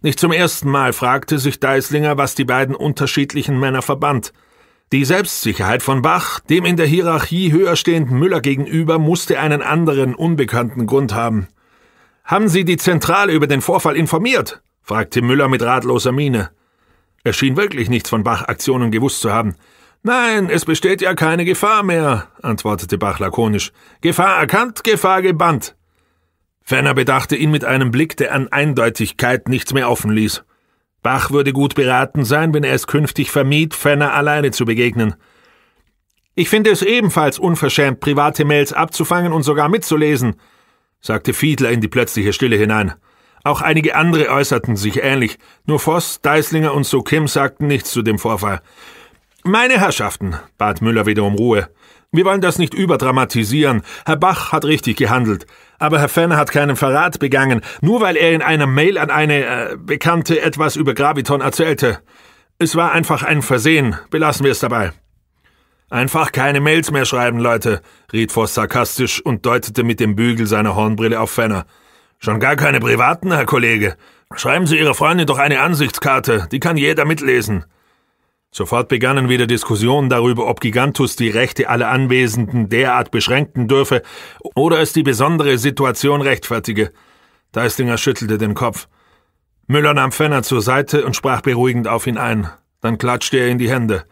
Nicht zum ersten Mal fragte sich Deislinger, was die beiden unterschiedlichen Männer verband. Die Selbstsicherheit von Bach, dem in der Hierarchie höher stehenden Müller gegenüber, musste einen anderen, unbekannten Grund haben. Haben Sie die Zentrale über den Vorfall informiert? fragte Müller mit ratloser Miene. Er schien wirklich nichts von Bach Aktionen gewusst zu haben. Nein, es besteht ja keine Gefahr mehr, antwortete Bach lakonisch. Gefahr erkannt, Gefahr gebannt. Fenner bedachte ihn mit einem Blick, der an Eindeutigkeit nichts mehr offen ließ. Bach würde gut beraten sein, wenn er es künftig vermied, Fenner alleine zu begegnen. Ich finde es ebenfalls unverschämt, private Mails abzufangen und sogar mitzulesen, sagte Fiedler in die plötzliche Stille hinein. Auch einige andere äußerten sich ähnlich, nur Voss, Deislinger und So Kim sagten nichts zu dem Vorfall. Meine Herrschaften, bat Müller wieder um Ruhe. Wir wollen das nicht überdramatisieren. Herr Bach hat richtig gehandelt. Aber Herr Fenner hat keinen Verrat begangen, nur weil er in einer Mail an eine äh, Bekannte etwas über Graviton erzählte. Es war einfach ein Versehen. Belassen wir es dabei. Einfach keine Mails mehr schreiben, Leute, riet Voss sarkastisch und deutete mit dem Bügel seiner Hornbrille auf Fenner. Schon gar keine privaten, Herr Kollege. Schreiben Sie Ihrer Freundin doch eine Ansichtskarte, die kann jeder mitlesen. Sofort begannen wieder Diskussionen darüber, ob Gigantus die Rechte aller Anwesenden derart beschränken dürfe oder es die besondere Situation rechtfertige. Deistinger schüttelte den Kopf. Müller nahm Fenner zur Seite und sprach beruhigend auf ihn ein. Dann klatschte er in die Hände.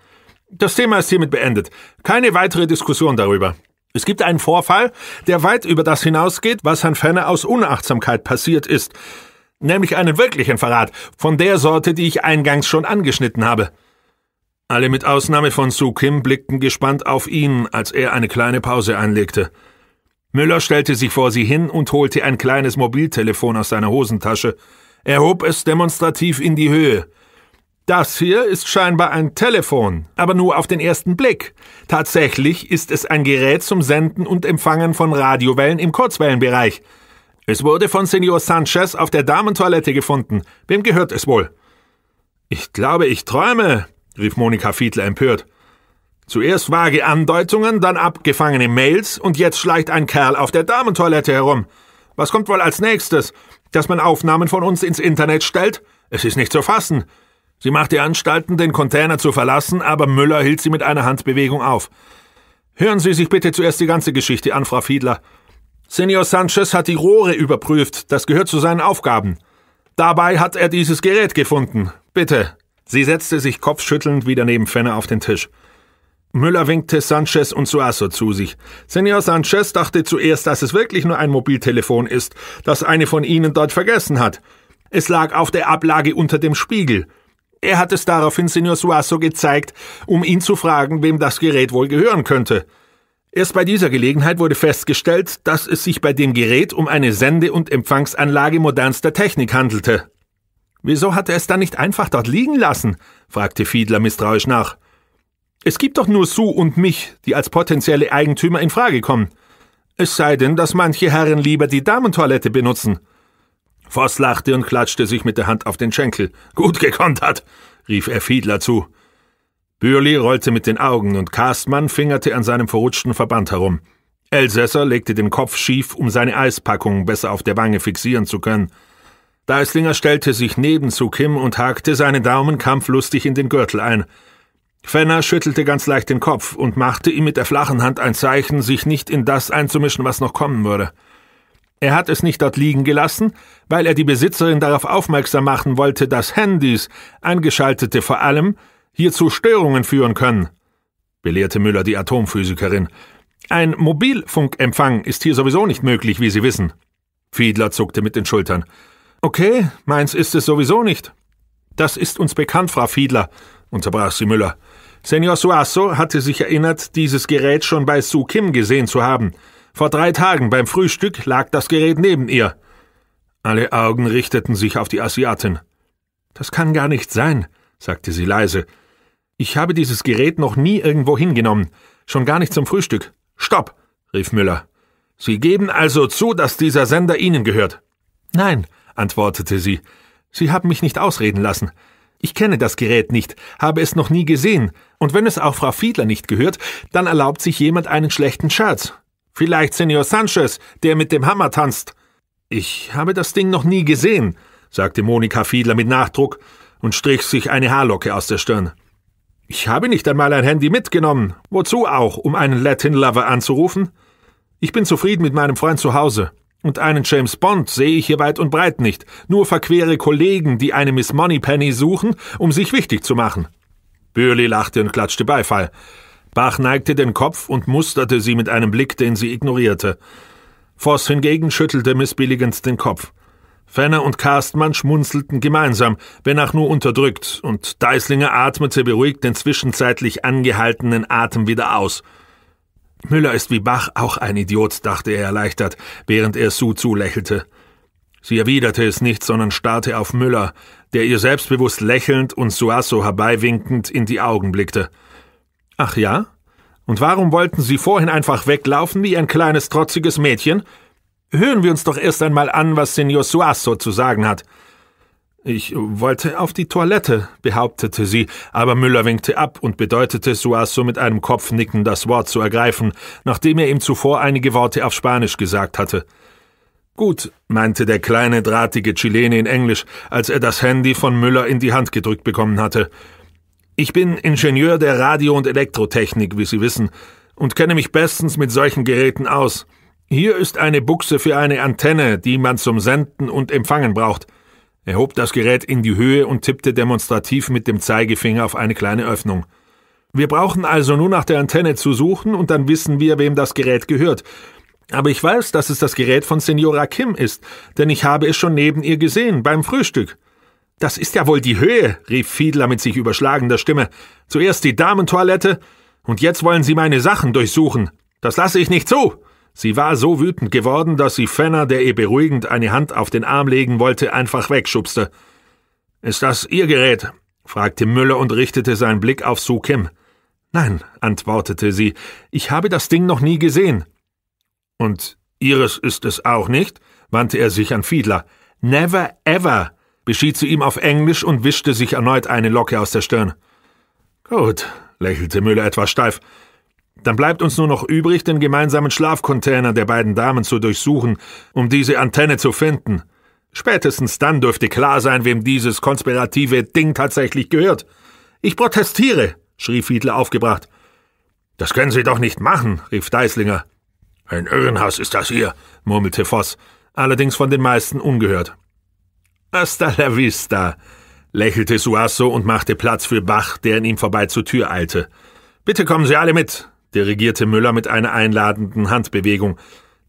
Das Thema ist hiermit beendet. Keine weitere Diskussion darüber. Es gibt einen Vorfall, der weit über das hinausgeht, was Herrn Fenner aus Unachtsamkeit passiert ist. Nämlich einen wirklichen Verrat, von der Sorte, die ich eingangs schon angeschnitten habe. Alle mit Ausnahme von Su Kim blickten gespannt auf ihn, als er eine kleine Pause einlegte. Müller stellte sich vor sie hin und holte ein kleines Mobiltelefon aus seiner Hosentasche. Er hob es demonstrativ in die Höhe. Das hier ist scheinbar ein Telefon, aber nur auf den ersten Blick. Tatsächlich ist es ein Gerät zum Senden und Empfangen von Radiowellen im Kurzwellenbereich. Es wurde von Senor Sanchez auf der Damentoilette gefunden. Wem gehört es wohl? Ich glaube, ich träume, rief Monika Fiedler empört. Zuerst vage Andeutungen, dann abgefangene Mails und jetzt schleicht ein Kerl auf der Damentoilette herum. Was kommt wohl als nächstes? Dass man Aufnahmen von uns ins Internet stellt? Es ist nicht zu fassen. Sie machte Anstalten, den Container zu verlassen, aber Müller hielt sie mit einer Handbewegung auf. Hören Sie sich bitte zuerst die ganze Geschichte an, Frau Fiedler. Senior Sanchez hat die Rohre überprüft, das gehört zu seinen Aufgaben. Dabei hat er dieses Gerät gefunden. Bitte, Sie setzte sich kopfschüttelnd wieder neben Fenner auf den Tisch. Müller winkte Sanchez und Suazo zu sich. Senor Sanchez dachte zuerst, dass es wirklich nur ein Mobiltelefon ist, das eine von ihnen dort vergessen hat. Es lag auf der Ablage unter dem Spiegel. Er hat es daraufhin Senor Suazo gezeigt, um ihn zu fragen, wem das Gerät wohl gehören könnte. Erst bei dieser Gelegenheit wurde festgestellt, dass es sich bei dem Gerät um eine Sende- und Empfangsanlage modernster Technik handelte. Wieso hat er es dann nicht einfach dort liegen lassen? fragte Fiedler misstrauisch nach. Es gibt doch nur Sue und mich, die als potenzielle Eigentümer in Frage kommen. Es sei denn, dass manche Herren lieber die Damentoilette benutzen. Voss lachte und klatschte sich mit der Hand auf den Schenkel. Gut gekontert, rief er Fiedler zu. Bürli rollte mit den Augen und Karstmann fingerte an seinem verrutschten Verband herum. Elsässer legte den Kopf schief, um seine Eispackung besser auf der Wange fixieren zu können. Deislinger stellte sich neben zu Kim und hakte seine Daumen kampflustig in den Gürtel ein. Fenner schüttelte ganz leicht den Kopf und machte ihm mit der flachen Hand ein Zeichen, sich nicht in das einzumischen, was noch kommen würde. Er hat es nicht dort liegen gelassen, weil er die Besitzerin darauf aufmerksam machen wollte, dass Handys, eingeschaltete vor allem, hier zu Störungen führen können, belehrte Müller die Atomphysikerin. Ein Mobilfunkempfang ist hier sowieso nicht möglich, wie Sie wissen. Fiedler zuckte mit den Schultern. Okay, meins ist es sowieso nicht. Das ist uns bekannt, Frau Fiedler, unterbrach sie Müller. Senor Suasso hatte sich erinnert, dieses Gerät schon bei Su Kim gesehen zu haben. Vor drei Tagen beim Frühstück lag das Gerät neben ihr. Alle Augen richteten sich auf die Asiatin. Das kann gar nicht sein, sagte sie leise. Ich habe dieses Gerät noch nie irgendwo hingenommen, schon gar nicht zum Frühstück. Stopp, rief Müller. Sie geben also zu, dass dieser Sender Ihnen gehört. Nein, antwortete sie. Sie haben mich nicht ausreden lassen. Ich kenne das Gerät nicht, habe es noch nie gesehen, und wenn es auch Frau Fiedler nicht gehört, dann erlaubt sich jemand einen schlechten Scherz. Vielleicht Senor Sanchez, der mit dem Hammer tanzt. Ich habe das Ding noch nie gesehen, sagte Monika Fiedler mit Nachdruck und strich sich eine Haarlocke aus der Stirn. Ich habe nicht einmal ein Handy mitgenommen. Wozu auch, um einen Latin-Lover anzurufen? Ich bin zufrieden mit meinem Freund zu Hause. Und einen James Bond sehe ich hier weit und breit nicht, nur verquere Kollegen, die eine Miss Moneypenny suchen, um sich wichtig zu machen. Bürli lachte und klatschte Beifall. Bach neigte den Kopf und musterte sie mit einem Blick, den sie ignorierte. Voss hingegen schüttelte missbilligend den Kopf. Fenner und Karstmann schmunzelten gemeinsam, wenn auch nur unterdrückt, und Deislinger atmete beruhigt den zwischenzeitlich angehaltenen Atem wieder aus – Müller ist wie Bach auch ein Idiot, dachte er erleichtert, während er Sue zulächelte. Sie erwiderte es nicht, sondern starrte auf Müller, der ihr selbstbewusst lächelnd und Suasso herbeiwinkend in die Augen blickte. Ach ja? Und warum wollten Sie vorhin einfach weglaufen wie ein kleines trotziges Mädchen? Hören wir uns doch erst einmal an, was Senor Suasso zu sagen hat. Ich wollte auf die Toilette, behauptete sie, aber Müller winkte ab und bedeutete Suasso mit einem Kopfnicken das Wort zu ergreifen, nachdem er ihm zuvor einige Worte auf Spanisch gesagt hatte. Gut, meinte der kleine, drahtige Chilene in Englisch, als er das Handy von Müller in die Hand gedrückt bekommen hatte. Ich bin Ingenieur der Radio- und Elektrotechnik, wie Sie wissen, und kenne mich bestens mit solchen Geräten aus. Hier ist eine Buchse für eine Antenne, die man zum Senden und Empfangen braucht. Er hob das Gerät in die Höhe und tippte demonstrativ mit dem Zeigefinger auf eine kleine Öffnung. Wir brauchen also nur nach der Antenne zu suchen und dann wissen wir, wem das Gerät gehört. Aber ich weiß, dass es das Gerät von Senora Kim ist, denn ich habe es schon neben ihr gesehen, beim Frühstück. Das ist ja wohl die Höhe, rief Fiedler mit sich überschlagender Stimme. Zuerst die Damentoilette und jetzt wollen Sie meine Sachen durchsuchen. Das lasse ich nicht zu! Sie war so wütend geworden, dass sie Fenner, der ihr beruhigend eine Hand auf den Arm legen wollte, einfach wegschubste. Ist das Ihr Gerät? fragte Müller und richtete seinen Blick auf Su Kim. Nein, antwortete sie, ich habe das Ding noch nie gesehen. Und Ihres ist es auch nicht? wandte er sich an Fiedler. Never ever, beschied sie ihm auf Englisch und wischte sich erneut eine Locke aus der Stirn. Gut, lächelte Müller etwas steif. Dann bleibt uns nur noch übrig, den gemeinsamen Schlafcontainer der beiden Damen zu durchsuchen, um diese Antenne zu finden. Spätestens dann dürfte klar sein, wem dieses konspirative Ding tatsächlich gehört. Ich protestiere, schrie Fiedler aufgebracht. Das können Sie doch nicht machen, rief Deislinger. Ein Irrenhaus ist das hier, murmelte Voss, allerdings von den meisten ungehört. Hasta la vista, lächelte Suasso und machte Platz für Bach, der an ihm vorbei zur Tür eilte. Bitte kommen Sie alle mit, dirigierte Müller mit einer einladenden Handbewegung.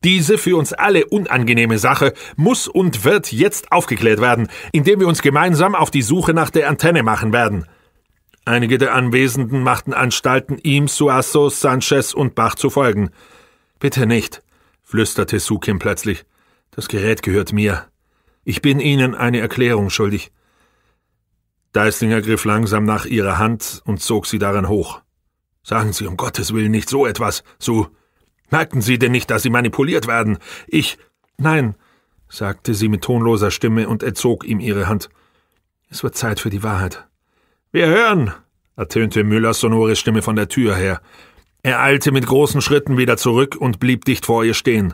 Diese für uns alle unangenehme Sache muss und wird jetzt aufgeklärt werden, indem wir uns gemeinsam auf die Suche nach der Antenne machen werden. Einige der Anwesenden machten Anstalten, ihm, Suasso, Sanchez und Bach zu folgen. Bitte nicht, flüsterte Sukim plötzlich. Das Gerät gehört mir. Ich bin Ihnen eine Erklärung schuldig. Deislinger griff langsam nach ihrer Hand und zog sie daran hoch. Sagen Sie um Gottes Willen nicht so etwas, Sue. Merken Sie denn nicht, dass Sie manipuliert werden? Ich. Nein, sagte sie mit tonloser Stimme und erzog ihm ihre Hand. Es wird Zeit für die Wahrheit. Wir hören, ertönte Müllers sonore Stimme von der Tür her. Er eilte mit großen Schritten wieder zurück und blieb dicht vor ihr stehen.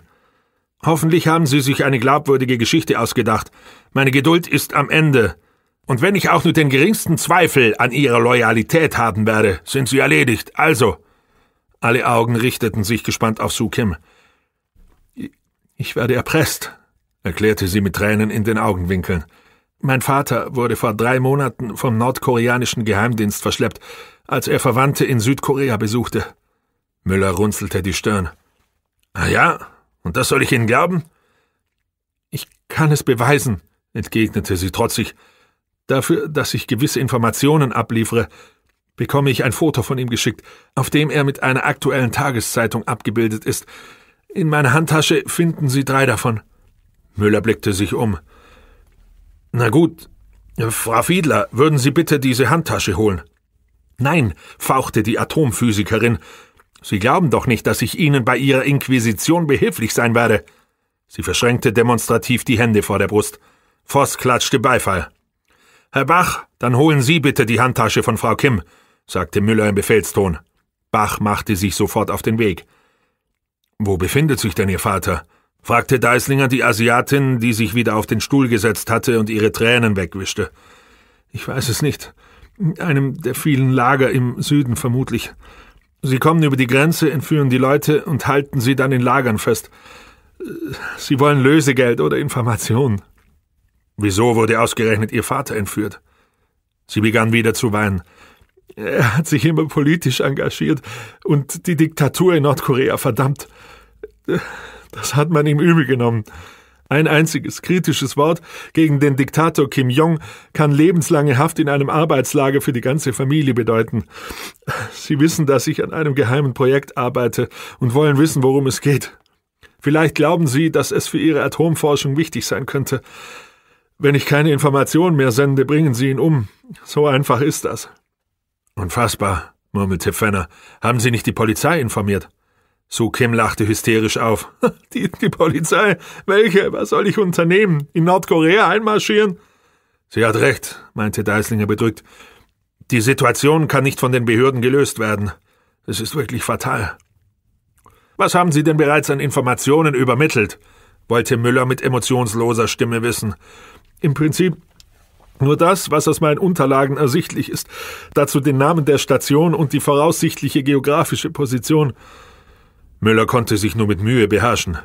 Hoffentlich haben Sie sich eine glaubwürdige Geschichte ausgedacht. Meine Geduld ist am Ende. Und wenn ich auch nur den geringsten Zweifel an Ihrer Loyalität haben werde, sind Sie erledigt. Also. Alle Augen richteten sich gespannt auf Su Kim. Ich werde erpresst, erklärte sie mit Tränen in den Augenwinkeln. Mein Vater wurde vor drei Monaten vom nordkoreanischen Geheimdienst verschleppt, als er Verwandte in Südkorea besuchte. Müller runzelte die Stirn. Ah ja, und das soll ich Ihnen glauben? Ich kann es beweisen, entgegnete sie trotzig dafür, dass ich gewisse Informationen abliefere, bekomme ich ein Foto von ihm geschickt, auf dem er mit einer aktuellen Tageszeitung abgebildet ist. In meiner Handtasche finden Sie drei davon. Müller blickte sich um. Na gut, Frau Fiedler, würden Sie bitte diese Handtasche holen? Nein, fauchte die Atomphysikerin. Sie glauben doch nicht, dass ich Ihnen bei Ihrer Inquisition behilflich sein werde. Sie verschränkte demonstrativ die Hände vor der Brust. Voss klatschte Beifall. Herr Bach, dann holen Sie bitte die Handtasche von Frau Kim, sagte Müller im Befehlston. Bach machte sich sofort auf den Weg. Wo befindet sich denn Ihr Vater? fragte Deislinger die Asiatin, die sich wieder auf den Stuhl gesetzt hatte und ihre Tränen wegwischte. Ich weiß es nicht. In einem der vielen Lager im Süden vermutlich. Sie kommen über die Grenze, entführen die Leute und halten sie dann in Lagern fest. Sie wollen Lösegeld oder Informationen. Wieso wurde ausgerechnet ihr Vater entführt? Sie begann wieder zu weinen. Er hat sich immer politisch engagiert und die Diktatur in Nordkorea verdammt. Das hat man ihm übel genommen. Ein einziges kritisches Wort gegen den Diktator Kim Jong kann lebenslange Haft in einem Arbeitslager für die ganze Familie bedeuten. Sie wissen, dass ich an einem geheimen Projekt arbeite und wollen wissen, worum es geht. Vielleicht glauben Sie, dass es für Ihre Atomforschung wichtig sein könnte. Wenn ich keine Informationen mehr sende, bringen sie ihn um. So einfach ist das. Unfassbar, murmelte Fenner. Haben Sie nicht die Polizei informiert? Su Kim lachte hysterisch auf. Die, die Polizei? Welche? Was soll ich unternehmen? In Nordkorea einmarschieren? Sie hat recht, meinte Deislinger bedrückt. Die Situation kann nicht von den Behörden gelöst werden. Es ist wirklich fatal. Was haben Sie denn bereits an Informationen übermittelt? wollte Müller mit emotionsloser Stimme wissen. Im Prinzip nur das, was aus meinen Unterlagen ersichtlich ist, dazu den Namen der Station und die voraussichtliche geografische Position. Müller konnte sich nur mit Mühe beherrschen.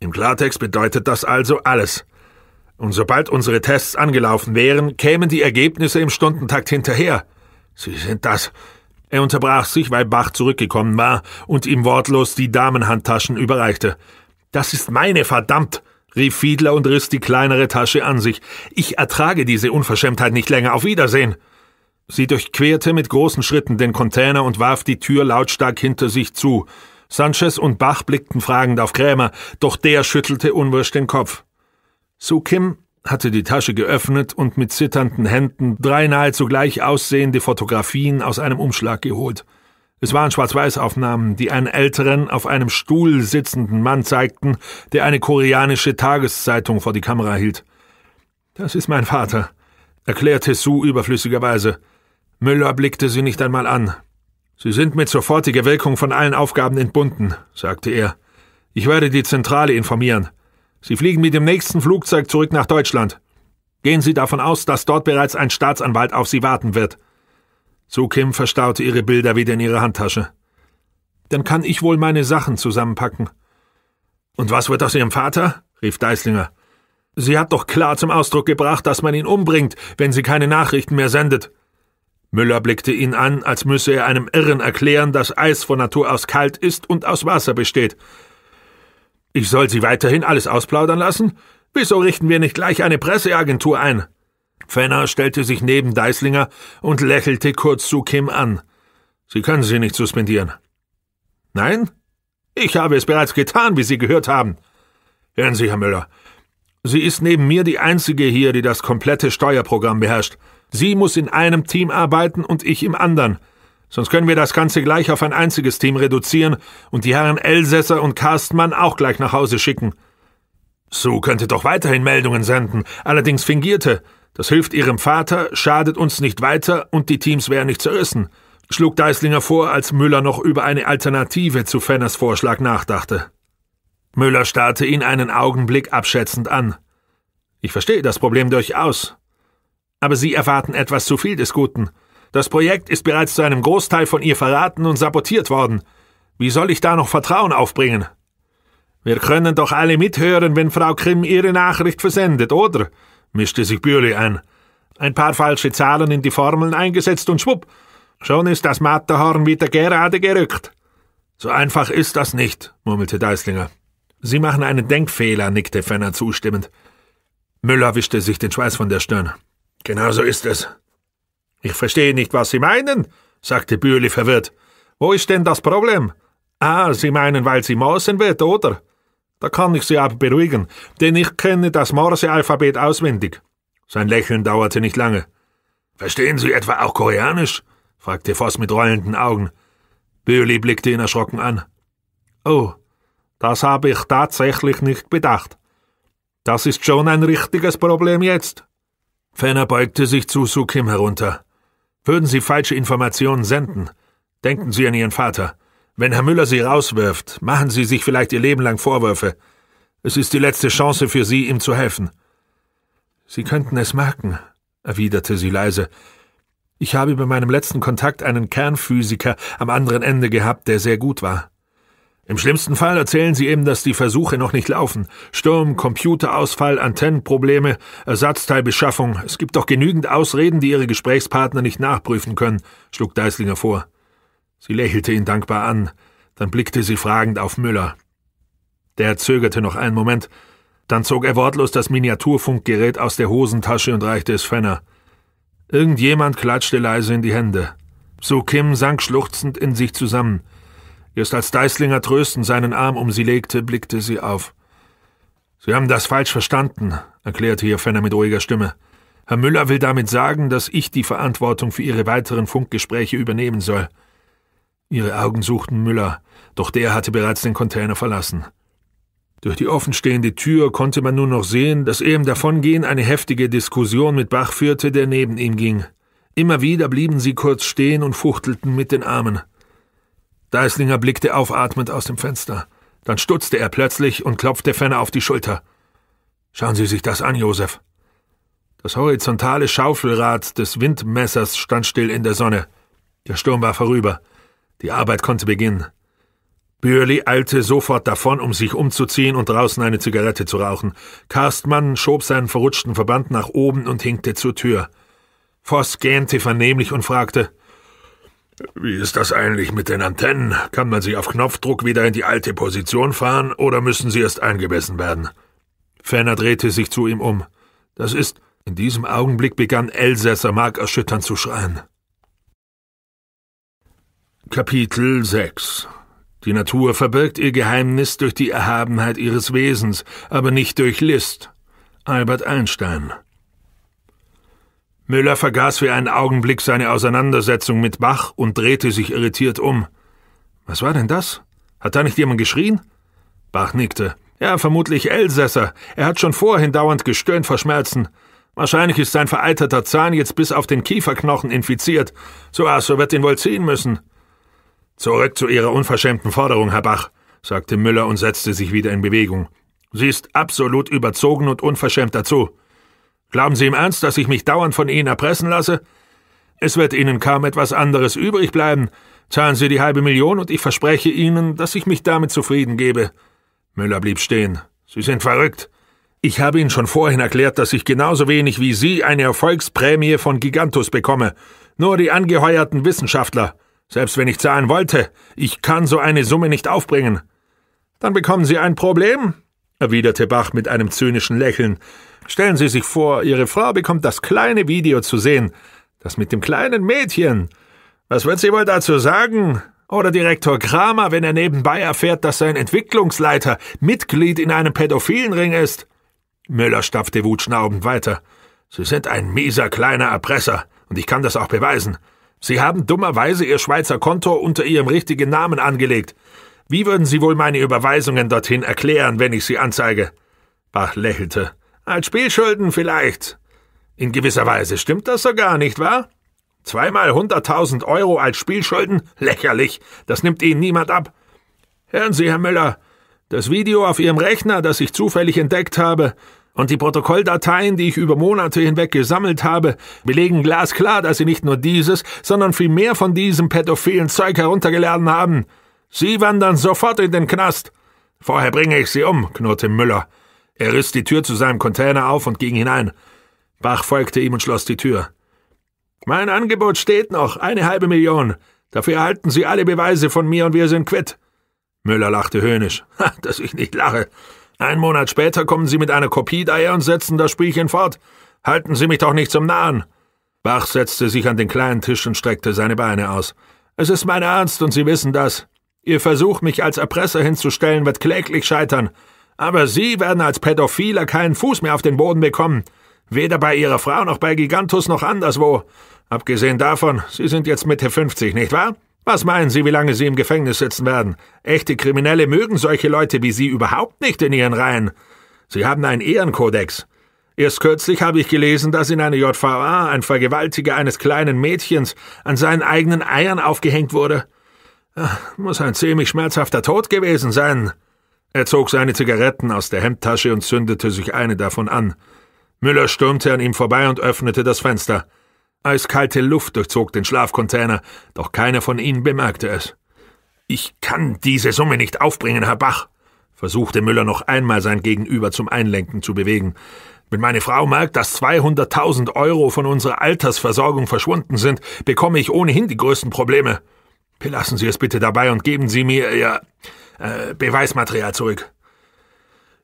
Im Klartext bedeutet das also alles. Und sobald unsere Tests angelaufen wären, kämen die Ergebnisse im Stundentakt hinterher. Sie sind das. Er unterbrach sich, weil Bach zurückgekommen war und ihm wortlos die Damenhandtaschen überreichte. Das ist meine, verdammt! rief Fiedler und riss die kleinere Tasche an sich. Ich ertrage diese Unverschämtheit nicht länger. Auf Wiedersehen. Sie durchquerte mit großen Schritten den Container und warf die Tür lautstark hinter sich zu. Sanchez und Bach blickten fragend auf Krämer, doch der schüttelte unwirsch den Kopf. Sukim hatte die Tasche geöffnet und mit zitternden Händen drei nahezu gleich aussehende Fotografien aus einem Umschlag geholt. Es waren Schwarz-Weiß-Aufnahmen, die einen älteren, auf einem Stuhl sitzenden Mann zeigten, der eine koreanische Tageszeitung vor die Kamera hielt. Das ist mein Vater, erklärte Sue überflüssigerweise. Müller blickte sie nicht einmal an. Sie sind mit sofortiger Wirkung von allen Aufgaben entbunden, sagte er. Ich werde die Zentrale informieren. Sie fliegen mit dem nächsten Flugzeug zurück nach Deutschland. Gehen Sie davon aus, dass dort bereits ein Staatsanwalt auf Sie warten wird. Su Kim verstaute ihre Bilder wieder in ihre Handtasche. Dann kann ich wohl meine Sachen zusammenpacken. Und was wird aus ihrem Vater? rief Deislinger. Sie hat doch klar zum Ausdruck gebracht, dass man ihn umbringt, wenn sie keine Nachrichten mehr sendet. Müller blickte ihn an, als müsse er einem Irren erklären, dass Eis von Natur aus kalt ist und aus Wasser besteht. Ich soll sie weiterhin alles ausplaudern lassen? Wieso richten wir nicht gleich eine Presseagentur ein? Fenner stellte sich neben Deislinger und lächelte kurz zu Kim an. Sie können sie nicht suspendieren. Nein? Ich habe es bereits getan, wie Sie gehört haben. Hören Sie, Herr Müller. Sie ist neben mir die einzige hier, die das komplette Steuerprogramm beherrscht. Sie muss in einem Team arbeiten und ich im anderen. Sonst können wir das Ganze gleich auf ein einziges Team reduzieren und die Herren Elsässer und Karstmann auch gleich nach Hause schicken. Sue könnte doch weiterhin Meldungen senden, allerdings fingierte. Das hilft ihrem Vater, schadet uns nicht weiter und die Teams wären nicht zerrissen, schlug Deislinger vor, als Müller noch über eine Alternative zu Fenners Vorschlag nachdachte. Müller starrte ihn einen Augenblick abschätzend an. Ich verstehe das Problem durchaus. Aber Sie erwarten etwas zu viel des Guten. Das Projekt ist bereits zu einem Großteil von ihr verraten und sabotiert worden. Wie soll ich da noch Vertrauen aufbringen? Wir können doch alle mithören, wenn Frau Grimm ihre Nachricht versendet, oder? mischte sich Bürli ein. Ein paar falsche Zahlen in die Formeln eingesetzt und schwupp, schon ist das Matterhorn wieder gerade gerückt. So einfach ist das nicht, murmelte Deislinger. Sie machen einen Denkfehler, nickte Fenner zustimmend. Müller wischte sich den Schweiß von der Stirn. Genau so ist es. Ich verstehe nicht, was Sie meinen, sagte Bürli verwirrt. Wo ist denn das Problem? Ah, Sie meinen, weil sie mausen wird, oder? Da kann ich Sie aber beruhigen, denn ich kenne das Morse-Alphabet auswendig. Sein Lächeln dauerte nicht lange. Verstehen Sie etwa auch Koreanisch? fragte Voss mit rollenden Augen. Böhli blickte ihn erschrocken an. Oh, das habe ich tatsächlich nicht bedacht. Das ist schon ein richtiges Problem jetzt. Fenner beugte sich zu Sukim herunter. Würden Sie falsche Informationen senden, denken Sie an Ihren Vater. Wenn Herr Müller Sie rauswirft, machen Sie sich vielleicht Ihr Leben lang Vorwürfe. Es ist die letzte Chance für Sie, ihm zu helfen. Sie könnten es merken, erwiderte sie leise. Ich habe bei meinem letzten Kontakt einen Kernphysiker am anderen Ende gehabt, der sehr gut war. Im schlimmsten Fall erzählen Sie eben, dass die Versuche noch nicht laufen. Sturm, Computerausfall, Antennenprobleme, Ersatzteilbeschaffung. Es gibt doch genügend Ausreden, die Ihre Gesprächspartner nicht nachprüfen können, schlug Deislinger vor. Sie lächelte ihn dankbar an, dann blickte sie fragend auf Müller. Der zögerte noch einen Moment, dann zog er wortlos das Miniaturfunkgerät aus der Hosentasche und reichte es Fenner. Irgendjemand klatschte leise in die Hände. So Kim sank schluchzend in sich zusammen. Erst als Deislinger tröstend seinen Arm um sie legte, blickte sie auf. Sie haben das falsch verstanden, erklärte ihr Fenner mit ruhiger Stimme. Herr Müller will damit sagen, dass ich die Verantwortung für Ihre weiteren Funkgespräche übernehmen soll. Ihre Augen suchten Müller, doch der hatte bereits den Container verlassen. Durch die offenstehende Tür konnte man nur noch sehen, dass er im Davongehen eine heftige Diskussion mit Bach führte, der neben ihm ging. Immer wieder blieben sie kurz stehen und fuchtelten mit den Armen. Deislinger blickte aufatmend aus dem Fenster. Dann stutzte er plötzlich und klopfte Fenner auf die Schulter. Schauen Sie sich das an, Josef. Das horizontale Schaufelrad des Windmessers stand still in der Sonne. Der Sturm war vorüber. Die Arbeit konnte beginnen. Bürli eilte sofort davon, um sich umzuziehen und draußen eine Zigarette zu rauchen. Karstmann schob seinen verrutschten Verband nach oben und hinkte zur Tür. Voss gähnte vernehmlich und fragte, wie ist das eigentlich mit den Antennen? Kann man sie auf Knopfdruck wieder in die alte Position fahren oder müssen sie erst eingebissen werden? Fenner drehte sich zu ihm um. Das ist. In diesem Augenblick begann Elsässer Mark erschütternd zu schreien. Kapitel 6 Die Natur verbirgt ihr Geheimnis durch die Erhabenheit ihres Wesens, aber nicht durch List. Albert Einstein Müller vergaß für einen Augenblick seine Auseinandersetzung mit Bach und drehte sich irritiert um. Was war denn das? Hat da nicht jemand geschrien? Bach nickte. Ja, vermutlich Elsässer. Er hat schon vorhin dauernd gestöhnt vor Schmerzen. Wahrscheinlich ist sein vereiterter Zahn jetzt bis auf den Kieferknochen infiziert. So Asso wird ihn wohl ziehen müssen. Zurück zu Ihrer unverschämten Forderung, Herr Bach, sagte Müller und setzte sich wieder in Bewegung. Sie ist absolut überzogen und unverschämt dazu. Glauben Sie im Ernst, dass ich mich dauernd von Ihnen erpressen lasse? Es wird Ihnen kaum etwas anderes übrig bleiben. Zahlen Sie die halbe Million und ich verspreche Ihnen, dass ich mich damit zufrieden gebe. Müller blieb stehen. Sie sind verrückt. Ich habe Ihnen schon vorhin erklärt, dass ich genauso wenig wie Sie eine Erfolgsprämie von Gigantus bekomme. Nur die angeheuerten Wissenschaftler. Selbst wenn ich zahlen wollte, ich kann so eine Summe nicht aufbringen. Dann bekommen Sie ein Problem, erwiderte Bach mit einem zynischen Lächeln. Stellen Sie sich vor, Ihre Frau bekommt das kleine Video zu sehen, das mit dem kleinen Mädchen. Was wird sie wohl dazu sagen? Oder Direktor Kramer, wenn er nebenbei erfährt, dass sein Entwicklungsleiter Mitglied in einem pädophilen Ring ist? Müller stapfte wutschnaubend weiter. Sie sind ein mieser kleiner Erpresser, und ich kann das auch beweisen. Sie haben dummerweise Ihr Schweizer Konto unter Ihrem richtigen Namen angelegt. Wie würden Sie wohl meine Überweisungen dorthin erklären, wenn ich sie anzeige? Bach lächelte. Als Spielschulden vielleicht. In gewisser Weise stimmt das sogar, nicht wahr? Zweimal hunderttausend Euro als Spielschulden? Lächerlich. Das nimmt Ihnen niemand ab. Hören Sie, Herr Müller, das Video auf Ihrem Rechner, das ich zufällig entdeckt habe, und die Protokolldateien, die ich über Monate hinweg gesammelt habe, belegen glasklar, dass Sie nicht nur dieses, sondern viel mehr von diesem pädophilen Zeug heruntergeladen haben. Sie wandern sofort in den Knast. Vorher bringe ich Sie um, knurrte Müller. Er riss die Tür zu seinem Container auf und ging hinein. Bach folgte ihm und schloss die Tür. Mein Angebot steht noch, eine halbe Million. Dafür erhalten Sie alle Beweise von mir und wir sind quitt. Müller lachte höhnisch. dass ich nicht lache. Ein Monat später kommen Sie mit einer Kopie daher und setzen das Spielchen fort. Halten Sie mich doch nicht zum Nahen. Bach setzte sich an den kleinen Tisch und streckte seine Beine aus. Es ist mein Ernst und Sie wissen das. Ihr Versuch, mich als Erpresser hinzustellen, wird kläglich scheitern. Aber Sie werden als Pädophiler keinen Fuß mehr auf den Boden bekommen. Weder bei Ihrer Frau noch bei Gigantus noch anderswo. Abgesehen davon, Sie sind jetzt Mitte 50, nicht wahr? Was meinen Sie, wie lange Sie im Gefängnis sitzen werden? Echte Kriminelle mögen solche Leute wie Sie überhaupt nicht in ihren Reihen. Sie haben einen Ehrenkodex. Erst kürzlich habe ich gelesen, dass in einer JVA ein Vergewaltiger eines kleinen Mädchens an seinen eigenen Eiern aufgehängt wurde. Muss ein ziemlich schmerzhafter Tod gewesen sein. Er zog seine Zigaretten aus der Hemdtasche und zündete sich eine davon an. Müller stürmte an ihm vorbei und öffnete das Fenster. Eiskalte Luft durchzog den Schlafcontainer, doch keiner von ihnen bemerkte es. Ich kann diese Summe nicht aufbringen, Herr Bach, versuchte Müller noch einmal sein Gegenüber zum Einlenken zu bewegen. Wenn meine Frau merkt, dass 200.000 Euro von unserer Altersversorgung verschwunden sind, bekomme ich ohnehin die größten Probleme. Belassen Sie es bitte dabei und geben Sie mir Ihr äh, Beweismaterial zurück.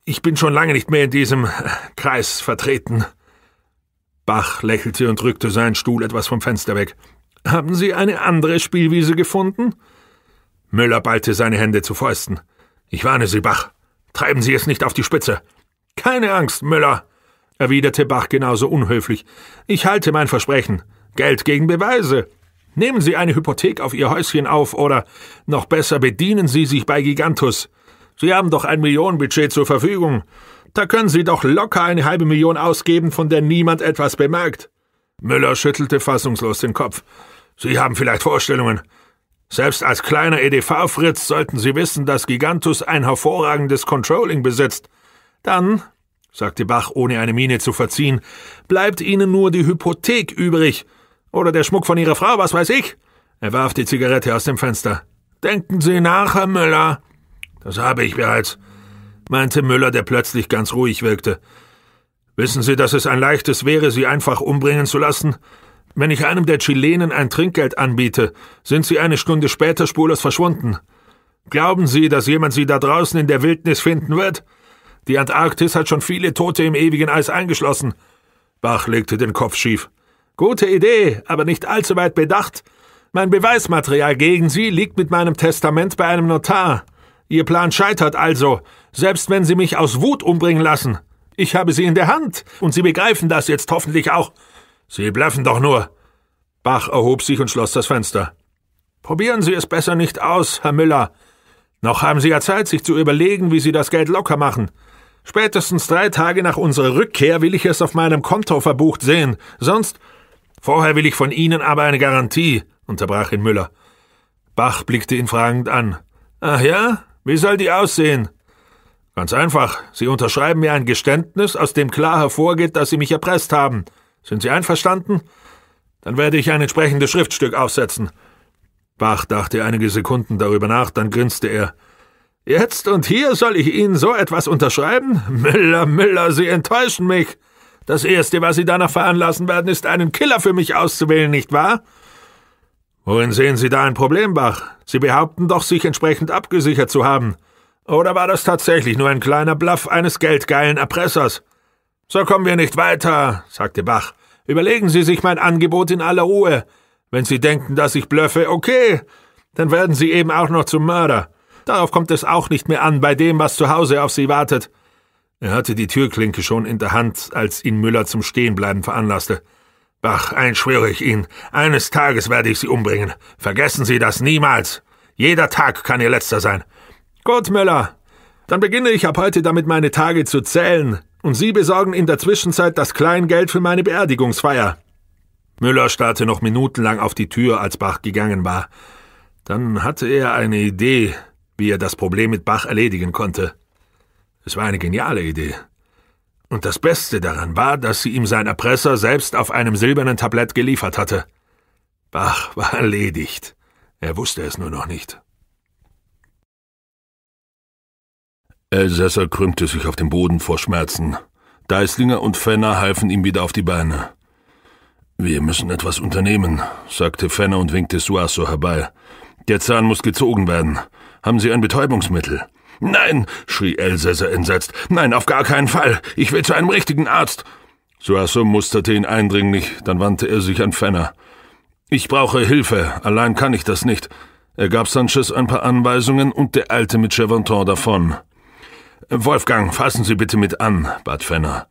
Ich bin schon lange nicht mehr in diesem äh, Kreis vertreten. Bach lächelte und rückte seinen Stuhl etwas vom Fenster weg. Haben Sie eine andere Spielwiese gefunden? Müller ballte seine Hände zu Fäusten. Ich warne Sie, Bach. Treiben Sie es nicht auf die Spitze. Keine Angst, Müller, erwiderte Bach genauso unhöflich. Ich halte mein Versprechen. Geld gegen Beweise. Nehmen Sie eine Hypothek auf Ihr Häuschen auf oder noch besser bedienen Sie sich bei Gigantus. Sie haben doch ein Millionenbudget zur Verfügung. Da können Sie doch locker eine halbe Million ausgeben, von der niemand etwas bemerkt. Müller schüttelte fassungslos den Kopf. Sie haben vielleicht Vorstellungen. Selbst als kleiner EDV-Fritz sollten Sie wissen, dass Gigantus ein hervorragendes Controlling besitzt. Dann, sagte Bach, ohne eine Miene zu verziehen, bleibt Ihnen nur die Hypothek übrig. Oder der Schmuck von Ihrer Frau, was weiß ich. Er warf die Zigarette aus dem Fenster. Denken Sie nach, Herr Müller. Das habe ich bereits meinte Müller, der plötzlich ganz ruhig wirkte. Wissen Sie, dass es ein leichtes wäre, Sie einfach umbringen zu lassen? Wenn ich einem der Chilenen ein Trinkgeld anbiete, sind Sie eine Stunde später spurlos verschwunden. Glauben Sie, dass jemand Sie da draußen in der Wildnis finden wird? Die Antarktis hat schon viele Tote im ewigen Eis eingeschlossen. Bach legte den Kopf schief. Gute Idee, aber nicht allzu weit bedacht. Mein Beweismaterial gegen Sie liegt mit meinem Testament bei einem Notar. Ihr Plan scheitert also, selbst wenn Sie mich aus Wut umbringen lassen. Ich habe Sie in der Hand, und Sie begreifen das jetzt hoffentlich auch. Sie bluffen doch nur. Bach erhob sich und schloss das Fenster. Probieren Sie es besser nicht aus, Herr Müller. Noch haben Sie ja Zeit, sich zu überlegen, wie Sie das Geld locker machen. Spätestens drei Tage nach unserer Rückkehr will ich es auf meinem Konto verbucht sehen. Sonst. Vorher will ich von Ihnen aber eine Garantie, unterbrach ihn Müller. Bach blickte ihn fragend an. Ach ja? Wie soll die aussehen? Ganz einfach. Sie unterschreiben mir ein Geständnis, aus dem klar hervorgeht, dass Sie mich erpresst haben. Sind Sie einverstanden? Dann werde ich ein entsprechendes Schriftstück aufsetzen. Bach dachte einige Sekunden darüber nach, dann grinste er. Jetzt und hier soll ich Ihnen so etwas unterschreiben? Müller, Müller, Sie enttäuschen mich. Das Erste, was Sie danach veranlassen werden, ist, einen Killer für mich auszuwählen, nicht wahr? Worin sehen Sie da ein Problem, Bach? Sie behaupten doch, sich entsprechend abgesichert zu haben. Oder war das tatsächlich nur ein kleiner Bluff eines geldgeilen Erpressers? So kommen wir nicht weiter, sagte Bach. Überlegen Sie sich mein Angebot in aller Ruhe. Wenn Sie denken, dass ich blöffe, okay, dann werden Sie eben auch noch zum Mörder. Darauf kommt es auch nicht mehr an, bei dem, was zu Hause auf Sie wartet. Er hatte die Türklinke schon in der Hand, als ihn Müller zum Stehenbleiben veranlasste. Bach, einschwöre ich Ihnen, eines Tages werde ich Sie umbringen. Vergessen Sie das niemals. Jeder Tag kann Ihr letzter sein. Gut, Müller. Dann beginne ich ab heute damit, meine Tage zu zählen. Und Sie besorgen in der Zwischenzeit das Kleingeld für meine Beerdigungsfeier. Müller starrte noch minutenlang auf die Tür, als Bach gegangen war. Dann hatte er eine Idee, wie er das Problem mit Bach erledigen konnte. Es war eine geniale Idee. Und das Beste daran war, dass sie ihm sein Erpresser selbst auf einem silbernen Tablett geliefert hatte. Bach war erledigt. Er wusste es nur noch nicht. Elsässer krümmte sich auf dem Boden vor Schmerzen. Deislinger und Fenner halfen ihm wieder auf die Beine. Wir müssen etwas unternehmen, sagte Fenner und winkte Suasso herbei. Der Zahn muss gezogen werden. Haben Sie ein Betäubungsmittel? Nein, schrie Elsässer entsetzt. Nein, auf gar keinen Fall. Ich will zu einem richtigen Arzt. Suasso musterte ihn eindringlich, dann wandte er sich an Fenner. Ich brauche Hilfe, allein kann ich das nicht. Er gab Sanchez ein paar Anweisungen und der Alte mit Chevanton davon. Wolfgang, fassen Sie bitte mit an, bat Fenner.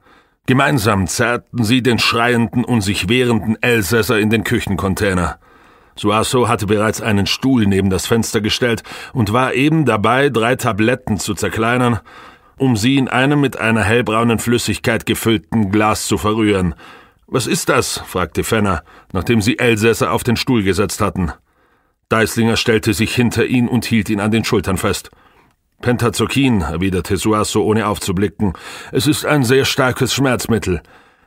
Gemeinsam zerrten sie den schreienden und sich wehrenden Elsässer in den Küchencontainer. Suaso hatte bereits einen Stuhl neben das Fenster gestellt und war eben dabei, drei Tabletten zu zerkleinern, um sie in einem mit einer hellbraunen Flüssigkeit gefüllten Glas zu verrühren. Was ist das? fragte Fenner, nachdem sie Elsässer auf den Stuhl gesetzt hatten. Deislinger stellte sich hinter ihn und hielt ihn an den Schultern fest. Pentazokin, erwiderte Suasso, ohne aufzublicken. Es ist ein sehr starkes Schmerzmittel.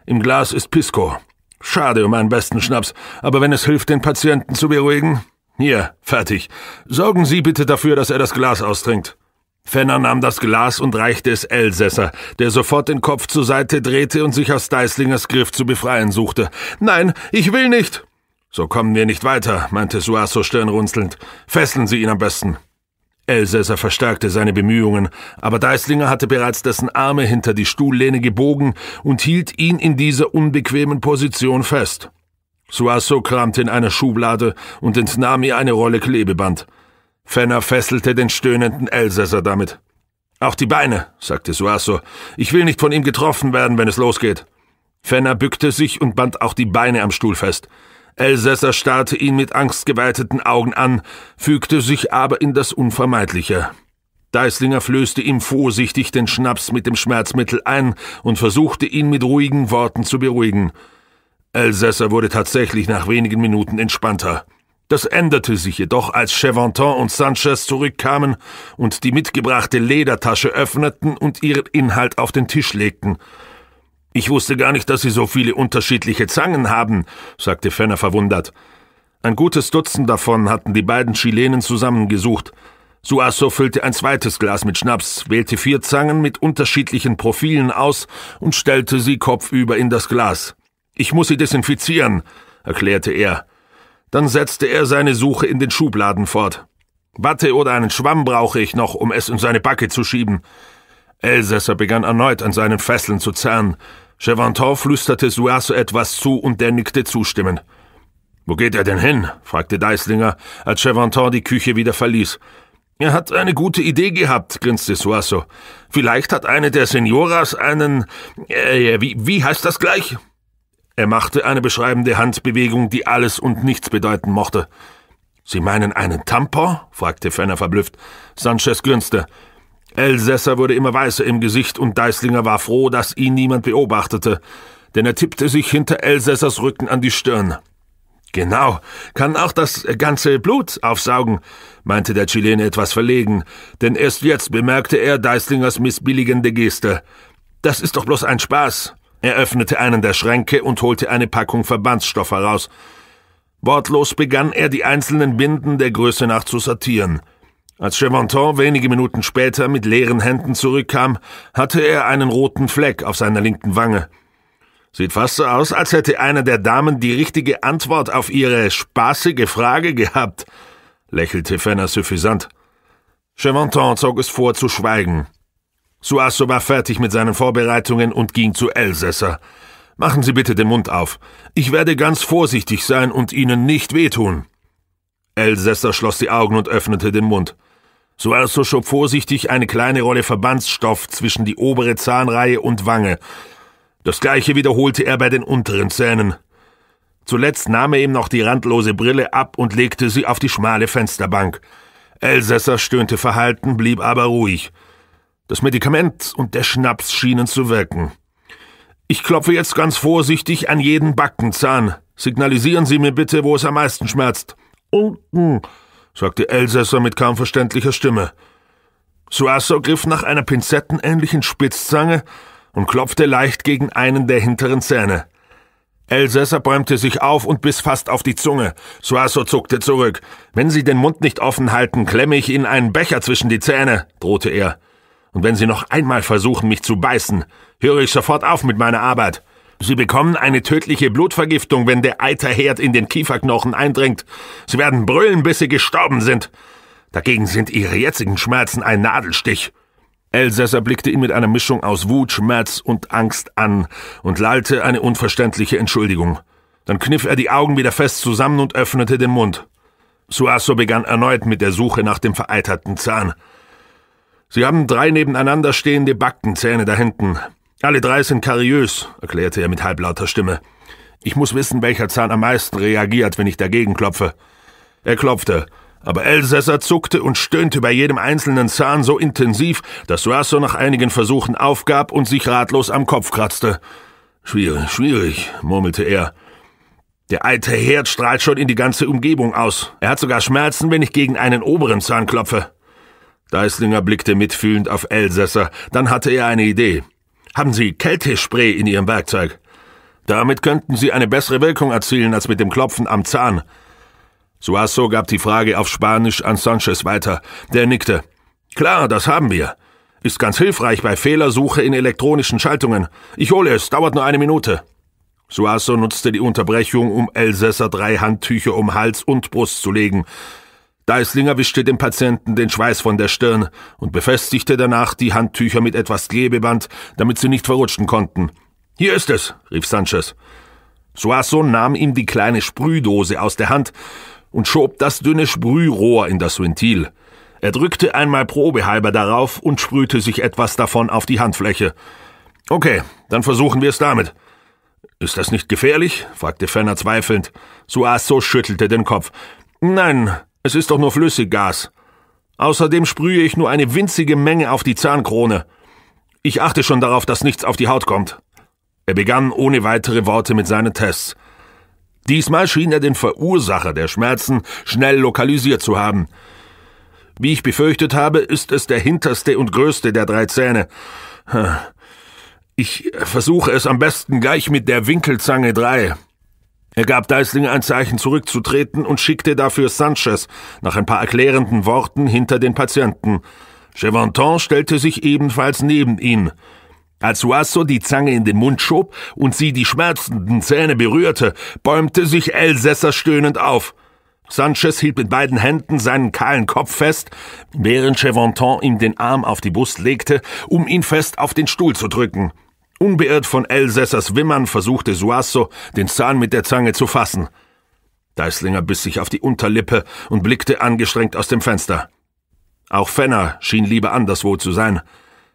Im Glas ist Pisco. Schade um einen besten Schnaps, aber wenn es hilft, den Patienten zu beruhigen? Hier, fertig. Sorgen Sie bitte dafür, dass er das Glas austrinkt. Fenner nahm das Glas und reichte es Elsässer, der sofort den Kopf zur Seite drehte und sich aus Deislingers Griff zu befreien suchte. Nein, ich will nicht! So kommen wir nicht weiter, meinte Suasso stirnrunzelnd. Fesseln Sie ihn am besten. Elsässer verstärkte seine Bemühungen, aber Deislinger hatte bereits dessen Arme hinter die Stuhllehne gebogen und hielt ihn in dieser unbequemen Position fest. Suasso kramte in einer Schublade und entnahm ihr eine Rolle Klebeband. Fenner fesselte den stöhnenden Elsässer damit. Auch die Beine, sagte Suasso. Ich will nicht von ihm getroffen werden, wenn es losgeht. Fenner bückte sich und band auch die Beine am Stuhl fest. Elsässer starrte ihn mit angstgeweiteten Augen an, fügte sich aber in das Unvermeidliche. Deislinger flößte ihm vorsichtig den Schnaps mit dem Schmerzmittel ein und versuchte ihn mit ruhigen Worten zu beruhigen. Elsässer wurde tatsächlich nach wenigen Minuten entspannter. Das änderte sich jedoch, als Chevanton und Sanchez zurückkamen und die mitgebrachte Ledertasche öffneten und ihren Inhalt auf den Tisch legten. Ich wusste gar nicht, dass Sie so viele unterschiedliche Zangen haben, sagte Fenner verwundert. Ein gutes Dutzend davon hatten die beiden Chilenen zusammengesucht. Suasso füllte ein zweites Glas mit Schnaps, wählte vier Zangen mit unterschiedlichen Profilen aus und stellte sie kopfüber in das Glas. Ich muss sie desinfizieren, erklärte er. Dann setzte er seine Suche in den Schubladen fort. Watte oder einen Schwamm brauche ich noch, um es in seine Backe zu schieben. Elsässer begann erneut an seinen Fesseln zu zerren. Chevanton flüsterte Suasso etwas zu und der nickte zustimmend. Wo geht er denn hin? fragte Deislinger, als Chevanton die Küche wieder verließ. Er hat eine gute Idee gehabt, grinste Suasso. Vielleicht hat eine der Senioras einen. Äh, wie, wie heißt das gleich? Er machte eine beschreibende Handbewegung, die alles und nichts bedeuten mochte. Sie meinen einen Tampon? fragte Fenner verblüfft. Sanchez grinste. Elsässer wurde immer weißer im Gesicht und Deislinger war froh, dass ihn niemand beobachtete, denn er tippte sich hinter Elsässers Rücken an die Stirn. Genau, kann auch das ganze Blut aufsaugen, meinte der Chilene etwas verlegen, denn erst jetzt bemerkte er Deislingers missbilligende Geste. Das ist doch bloß ein Spaß. Er öffnete einen der Schränke und holte eine Packung Verbandsstoff heraus. Wortlos begann er, die einzelnen Binden der Größe nach zu sortieren – als Chevanton wenige Minuten später mit leeren Händen zurückkam, hatte er einen roten Fleck auf seiner linken Wange. Sieht fast so aus, als hätte einer der Damen die richtige Antwort auf ihre spaßige Frage gehabt, lächelte Fenner suffisant. Chevanton zog es vor, zu schweigen. Suasso war fertig mit seinen Vorbereitungen und ging zu Elsässer. Machen Sie bitte den Mund auf. Ich werde ganz vorsichtig sein und Ihnen nicht wehtun. Elsässer schloss die Augen und öffnete den Mund. So also schob vorsichtig eine kleine Rolle Verbandsstoff zwischen die obere Zahnreihe und Wange. Das gleiche wiederholte er bei den unteren Zähnen. Zuletzt nahm er ihm noch die randlose Brille ab und legte sie auf die schmale Fensterbank. Elsässer stöhnte verhalten, blieb aber ruhig. Das Medikament und der Schnaps schienen zu wirken. Ich klopfe jetzt ganz vorsichtig an jeden Backenzahn. Signalisieren Sie mir bitte, wo es am meisten schmerzt. Unten, sagte Elsässer mit kaum verständlicher Stimme. Suasso griff nach einer pinzettenähnlichen Spitzzange und klopfte leicht gegen einen der hinteren Zähne. Elsässer bäumte sich auf und biss fast auf die Zunge. Suasso zuckte zurück. Wenn Sie den Mund nicht offen halten, klemme ich Ihnen einen Becher zwischen die Zähne, drohte er. Und wenn Sie noch einmal versuchen, mich zu beißen, höre ich sofort auf mit meiner Arbeit. Sie bekommen eine tödliche Blutvergiftung, wenn der Eiterherd in den Kieferknochen eindringt. Sie werden brüllen, bis sie gestorben sind. Dagegen sind ihre jetzigen Schmerzen ein Nadelstich. Elsässer blickte ihn mit einer Mischung aus Wut, Schmerz und Angst an und lallte eine unverständliche Entschuldigung. Dann kniff er die Augen wieder fest zusammen und öffnete den Mund. Suasso begann erneut mit der Suche nach dem vereiterten Zahn. Sie haben drei nebeneinander stehende Backenzähne da hinten. Alle drei sind kariös, erklärte er mit halblauter Stimme. Ich muss wissen, welcher Zahn am meisten reagiert, wenn ich dagegen klopfe. Er klopfte, aber Elsässer zuckte und stöhnte bei jedem einzelnen Zahn so intensiv, dass Rasso nach einigen Versuchen aufgab und sich ratlos am Kopf kratzte. Schwierig, schwierig, murmelte er. Der alte Herd strahlt schon in die ganze Umgebung aus. Er hat sogar Schmerzen, wenn ich gegen einen oberen Zahn klopfe. Deislinger blickte mitfühlend auf Elsässer, dann hatte er eine Idee. Haben Sie Kältespray in Ihrem Werkzeug? Damit könnten Sie eine bessere Wirkung erzielen als mit dem Klopfen am Zahn. Suasso gab die Frage auf Spanisch an Sanchez weiter. Der nickte. Klar, das haben wir. Ist ganz hilfreich bei Fehlersuche in elektronischen Schaltungen. Ich hole es, dauert nur eine Minute. Suasso nutzte die Unterbrechung, um Elsässer drei Handtücher um Hals und Brust zu legen. Deislinger wischte dem Patienten den Schweiß von der Stirn und befestigte danach die Handtücher mit etwas Klebeband, damit sie nicht verrutschen konnten. Hier ist es, rief Sanchez. Soasso nahm ihm die kleine Sprühdose aus der Hand und schob das dünne Sprührohr in das Ventil. Er drückte einmal probehalber darauf und sprühte sich etwas davon auf die Handfläche. Okay, dann versuchen wir es damit. Ist das nicht gefährlich? fragte Fenner zweifelnd. Suasso schüttelte den Kopf. Nein, es ist doch nur Flüssiggas. Außerdem sprühe ich nur eine winzige Menge auf die Zahnkrone. Ich achte schon darauf, dass nichts auf die Haut kommt. Er begann ohne weitere Worte mit seinen Tests. Diesmal schien er den Verursacher der Schmerzen schnell lokalisiert zu haben. Wie ich befürchtet habe, ist es der hinterste und größte der drei Zähne. Ich versuche es am besten gleich mit der Winkelzange 3. Er gab Deisling ein Zeichen zurückzutreten und schickte dafür Sanchez nach ein paar erklärenden Worten hinter den Patienten. Chevanton stellte sich ebenfalls neben ihn. Als Suasso die Zange in den Mund schob und sie die schmerzenden Zähne berührte, bäumte sich Elsässer stöhnend auf. Sanchez hielt mit beiden Händen seinen kahlen Kopf fest, während Chevanton ihm den Arm auf die Brust legte, um ihn fest auf den Stuhl zu drücken. Unbeirrt von Elsässers Wimmern versuchte Suasso, den Zahn mit der Zange zu fassen. Deislinger biss sich auf die Unterlippe und blickte angestrengt aus dem Fenster. Auch Fenner schien lieber anderswo zu sein.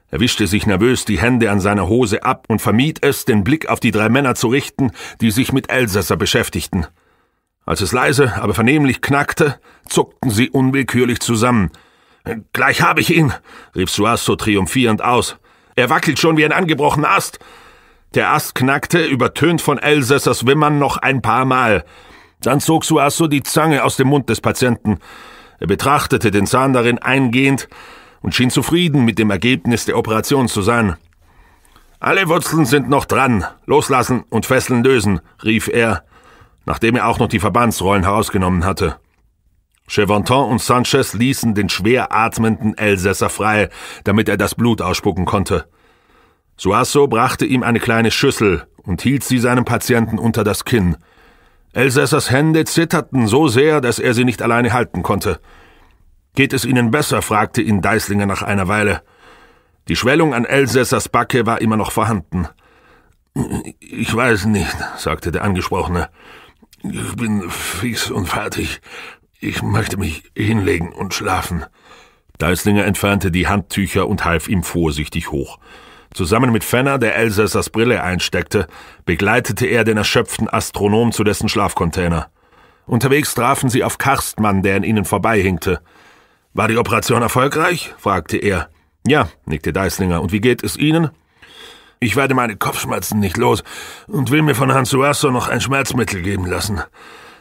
Er wischte sich nervös die Hände an seiner Hose ab und vermied es, den Blick auf die drei Männer zu richten, die sich mit Elsässer beschäftigten. Als es leise, aber vernehmlich knackte, zuckten sie unwillkürlich zusammen. Gleich habe ich ihn, rief Suasso triumphierend aus. Er wackelt schon wie ein angebrochener Ast. Der Ast knackte, übertönt von Elsässers Wimmern, noch ein paar Mal. Dann zog Suasso die Zange aus dem Mund des Patienten. Er betrachtete den Zahn darin eingehend und schien zufrieden mit dem Ergebnis der Operation zu sein. Alle Wurzeln sind noch dran. Loslassen und Fesseln lösen, rief er, nachdem er auch noch die Verbandsrollen herausgenommen hatte. Chevanton und Sanchez ließen den schwer atmenden Elsässer frei, damit er das Blut ausspucken konnte. Suasso brachte ihm eine kleine Schüssel und hielt sie seinem Patienten unter das Kinn. Elsässers Hände zitterten so sehr, dass er sie nicht alleine halten konnte. Geht es Ihnen besser? fragte ihn Deislinger nach einer Weile. Die Schwellung an Elsässers Backe war immer noch vorhanden. Ich weiß nicht, sagte der Angesprochene. Ich bin fix und fertig. Ich möchte mich hinlegen und schlafen. Deislinger entfernte die Handtücher und half ihm vorsichtig hoch. Zusammen mit Fenner, der Elsässers Brille einsteckte, begleitete er den erschöpften Astronom zu dessen Schlafcontainer. Unterwegs trafen sie auf Karstmann, der an ihnen vorbeihinkte. War die Operation erfolgreich? fragte er. Ja, nickte Deislinger. Und wie geht es Ihnen? Ich werde meine Kopfschmerzen nicht los und will mir von Hans Suasso noch ein Schmerzmittel geben lassen.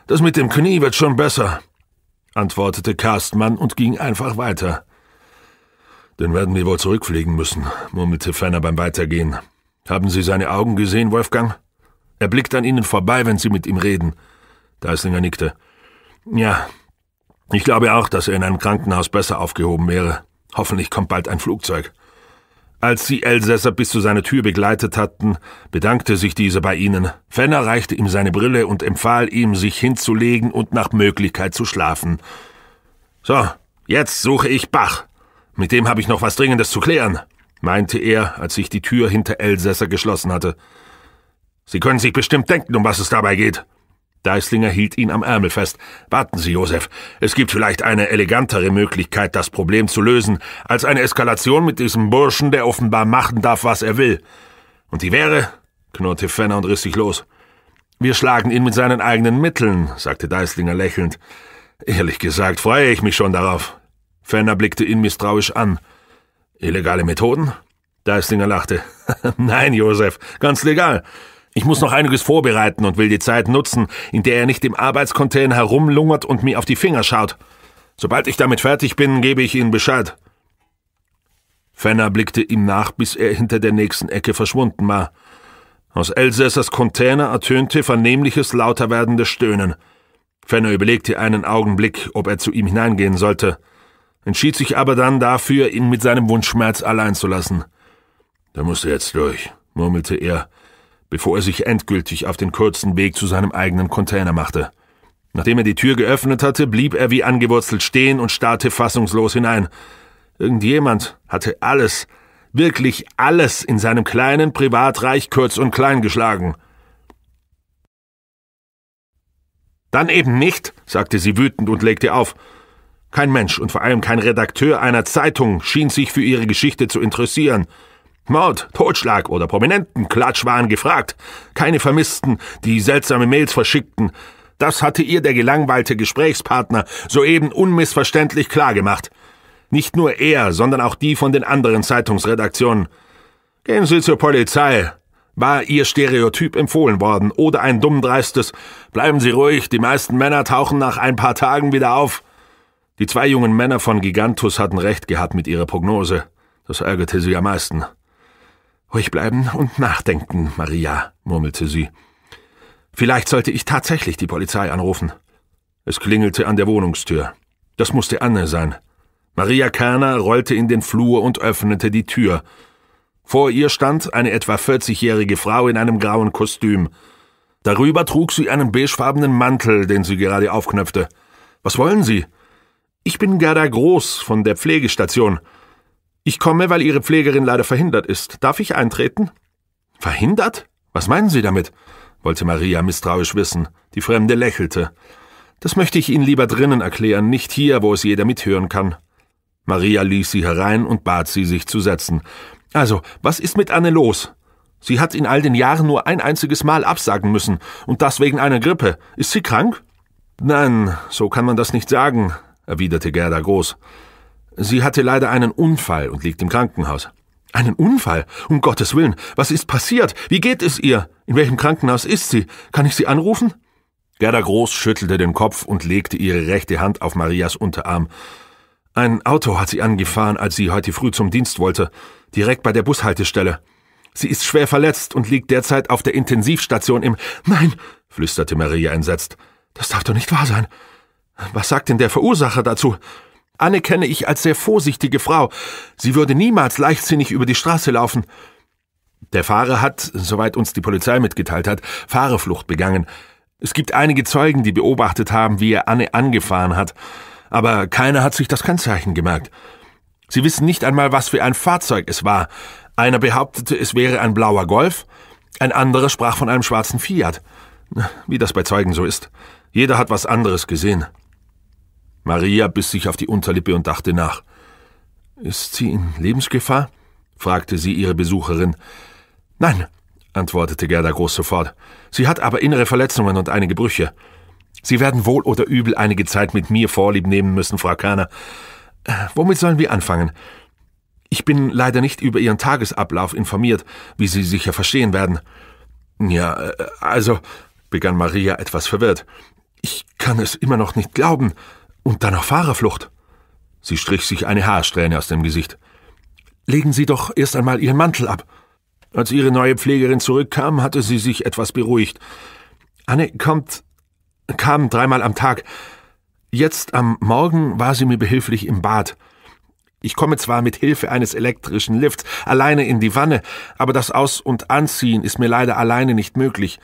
Das mit dem Knie wird schon besser antwortete Karstmann und ging einfach weiter. Dann werden wir wohl zurückfliegen müssen, murmelte Fenner beim Weitergehen. Haben Sie seine Augen gesehen, Wolfgang? Er blickt an Ihnen vorbei, wenn Sie mit ihm reden. Deislinger nickte. Ja, ich glaube auch, dass er in einem Krankenhaus besser aufgehoben wäre. Hoffentlich kommt bald ein Flugzeug. Als sie Elsässer bis zu seiner Tür begleitet hatten, bedankte sich dieser bei ihnen. Fenner reichte ihm seine Brille und empfahl ihm, sich hinzulegen und nach Möglichkeit zu schlafen. So, jetzt suche ich Bach. Mit dem habe ich noch was Dringendes zu klären, meinte er, als sich die Tür hinter Elsässer geschlossen hatte. Sie können sich bestimmt denken, um was es dabei geht. Deislinger hielt ihn am Ärmel fest. Warten Sie, Josef. Es gibt vielleicht eine elegantere Möglichkeit, das Problem zu lösen, als eine Eskalation mit diesem Burschen, der offenbar machen darf, was er will. Und die wäre, knurrte Fenner und riss sich los. Wir schlagen ihn mit seinen eigenen Mitteln, sagte Deislinger lächelnd. Ehrlich gesagt freue ich mich schon darauf. Fenner blickte ihn misstrauisch an. Illegale Methoden? Deislinger lachte. Nein, Josef, ganz legal. Ich muss noch einiges vorbereiten und will die Zeit nutzen, in der er nicht im Arbeitscontainer herumlungert und mir auf die Finger schaut. Sobald ich damit fertig bin, gebe ich Ihnen Bescheid. Fenner blickte ihm nach, bis er hinter der nächsten Ecke verschwunden war. Aus Elsässers Container ertönte vernehmliches, lauter werdendes Stöhnen. Fenner überlegte einen Augenblick, ob er zu ihm hineingehen sollte, entschied sich aber dann dafür, ihn mit seinem Wunschschmerz allein zu lassen. Da musst du jetzt durch, murmelte er bevor er sich endgültig auf den kurzen Weg zu seinem eigenen Container machte. Nachdem er die Tür geöffnet hatte, blieb er wie angewurzelt stehen und starrte fassungslos hinein. Irgendjemand hatte alles, wirklich alles in seinem kleinen Privatreich kurz und klein geschlagen. Dann eben nicht, sagte sie wütend und legte auf. Kein Mensch und vor allem kein Redakteur einer Zeitung schien sich für ihre Geschichte zu interessieren. Mord, Totschlag oder Prominentenklatsch waren gefragt. Keine Vermissten, die seltsame Mails verschickten. Das hatte ihr der gelangweilte Gesprächspartner soeben unmissverständlich klargemacht. Nicht nur er, sondern auch die von den anderen Zeitungsredaktionen. Gehen Sie zur Polizei, war ihr Stereotyp empfohlen worden, oder ein dummdreistes Bleiben Sie ruhig, die meisten Männer tauchen nach ein paar Tagen wieder auf. Die zwei jungen Männer von Gigantus hatten recht gehabt mit ihrer Prognose. Das ärgerte sie am meisten. Ruhig bleiben und nachdenken, Maria, murmelte sie. Vielleicht sollte ich tatsächlich die Polizei anrufen. Es klingelte an der Wohnungstür. Das musste Anne sein. Maria Kerner rollte in den Flur und öffnete die Tür. Vor ihr stand eine etwa 40-jährige Frau in einem grauen Kostüm. Darüber trug sie einen beigefarbenen Mantel, den sie gerade aufknöpfte. Was wollen Sie? Ich bin Gerda Groß von der Pflegestation. Ich komme, weil Ihre Pflegerin leider verhindert ist. Darf ich eintreten? Verhindert? Was meinen Sie damit? wollte Maria misstrauisch wissen. Die Fremde lächelte. Das möchte ich Ihnen lieber drinnen erklären, nicht hier, wo es jeder mithören kann. Maria ließ sie herein und bat sie, sich zu setzen. Also, was ist mit Anne los? Sie hat in all den Jahren nur ein einziges Mal absagen müssen, und das wegen einer Grippe. Ist sie krank? Nein, so kann man das nicht sagen, erwiderte Gerda Groß. Sie hatte leider einen Unfall und liegt im Krankenhaus. Einen Unfall? Um Gottes Willen. Was ist passiert? Wie geht es ihr? In welchem Krankenhaus ist sie? Kann ich sie anrufen? Gerda Groß schüttelte den Kopf und legte ihre rechte Hand auf Marias Unterarm. Ein Auto hat sie angefahren, als sie heute früh zum Dienst wollte, direkt bei der Bushaltestelle. Sie ist schwer verletzt und liegt derzeit auf der Intensivstation im Nein, flüsterte Maria entsetzt. Das darf doch nicht wahr sein. Was sagt denn der Verursacher dazu? Anne kenne ich als sehr vorsichtige Frau. Sie würde niemals leichtsinnig über die Straße laufen. Der Fahrer hat, soweit uns die Polizei mitgeteilt hat, Fahrerflucht begangen. Es gibt einige Zeugen, die beobachtet haben, wie er Anne angefahren hat. Aber keiner hat sich das Kennzeichen gemerkt. Sie wissen nicht einmal, was für ein Fahrzeug es war. Einer behauptete, es wäre ein blauer Golf, ein anderer sprach von einem schwarzen Fiat. Wie das bei Zeugen so ist. Jeder hat was anderes gesehen. Maria biss sich auf die Unterlippe und dachte nach. Ist sie in Lebensgefahr? fragte sie ihre Besucherin. Nein, antwortete Gerda Groß sofort. Sie hat aber innere Verletzungen und einige Brüche. Sie werden wohl oder übel einige Zeit mit mir Vorlieb nehmen müssen, Frau Kerner. Äh, womit sollen wir anfangen? Ich bin leider nicht über Ihren Tagesablauf informiert, wie Sie sicher verstehen werden. Ja, äh, also, begann Maria etwas verwirrt. Ich kann es immer noch nicht glauben, und dann auf Fahrerflucht. Sie strich sich eine Haarsträhne aus dem Gesicht. Legen Sie doch erst einmal Ihren Mantel ab. Als ihre neue Pflegerin zurückkam, hatte sie sich etwas beruhigt. Anne kommt, kam dreimal am Tag. Jetzt am Morgen war sie mir behilflich im Bad. Ich komme zwar mit Hilfe eines elektrischen Lifts alleine in die Wanne, aber das Aus- und Anziehen ist mir leider alleine nicht möglich.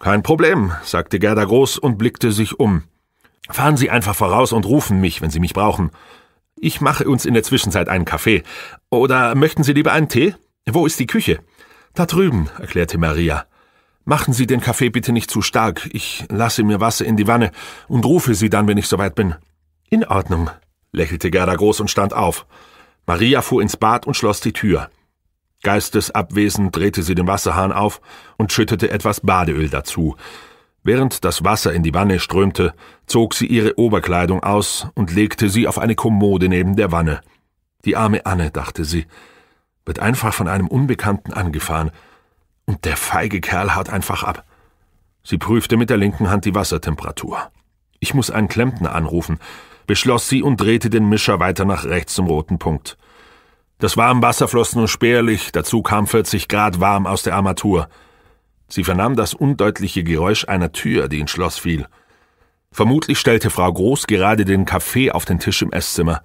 Kein Problem, sagte Gerda Groß und blickte sich um. Fahren Sie einfach voraus und rufen mich, wenn Sie mich brauchen. Ich mache uns in der Zwischenzeit einen Kaffee. Oder möchten Sie lieber einen Tee? Wo ist die Küche? Da drüben, erklärte Maria. Machen Sie den Kaffee bitte nicht zu stark. Ich lasse mir Wasser in die Wanne und rufe Sie dann, wenn ich soweit bin. In Ordnung, lächelte Gerda groß und stand auf. Maria fuhr ins Bad und schloss die Tür. Geistesabwesend drehte sie den Wasserhahn auf und schüttete etwas Badeöl dazu. Während das Wasser in die Wanne strömte, zog sie ihre Oberkleidung aus und legte sie auf eine Kommode neben der Wanne. Die arme Anne, dachte sie, wird einfach von einem Unbekannten angefahren, und der feige Kerl haut einfach ab. Sie prüfte mit der linken Hand die Wassertemperatur. Ich muss einen Klempner anrufen, beschloss sie und drehte den Mischer weiter nach rechts zum roten Punkt. Das warme Wasser floss nur spärlich, dazu kam 40 Grad warm aus der Armatur. Sie vernahm das undeutliche Geräusch einer Tür, die ins Schloss fiel. Vermutlich stellte Frau Groß gerade den Kaffee auf den Tisch im Esszimmer.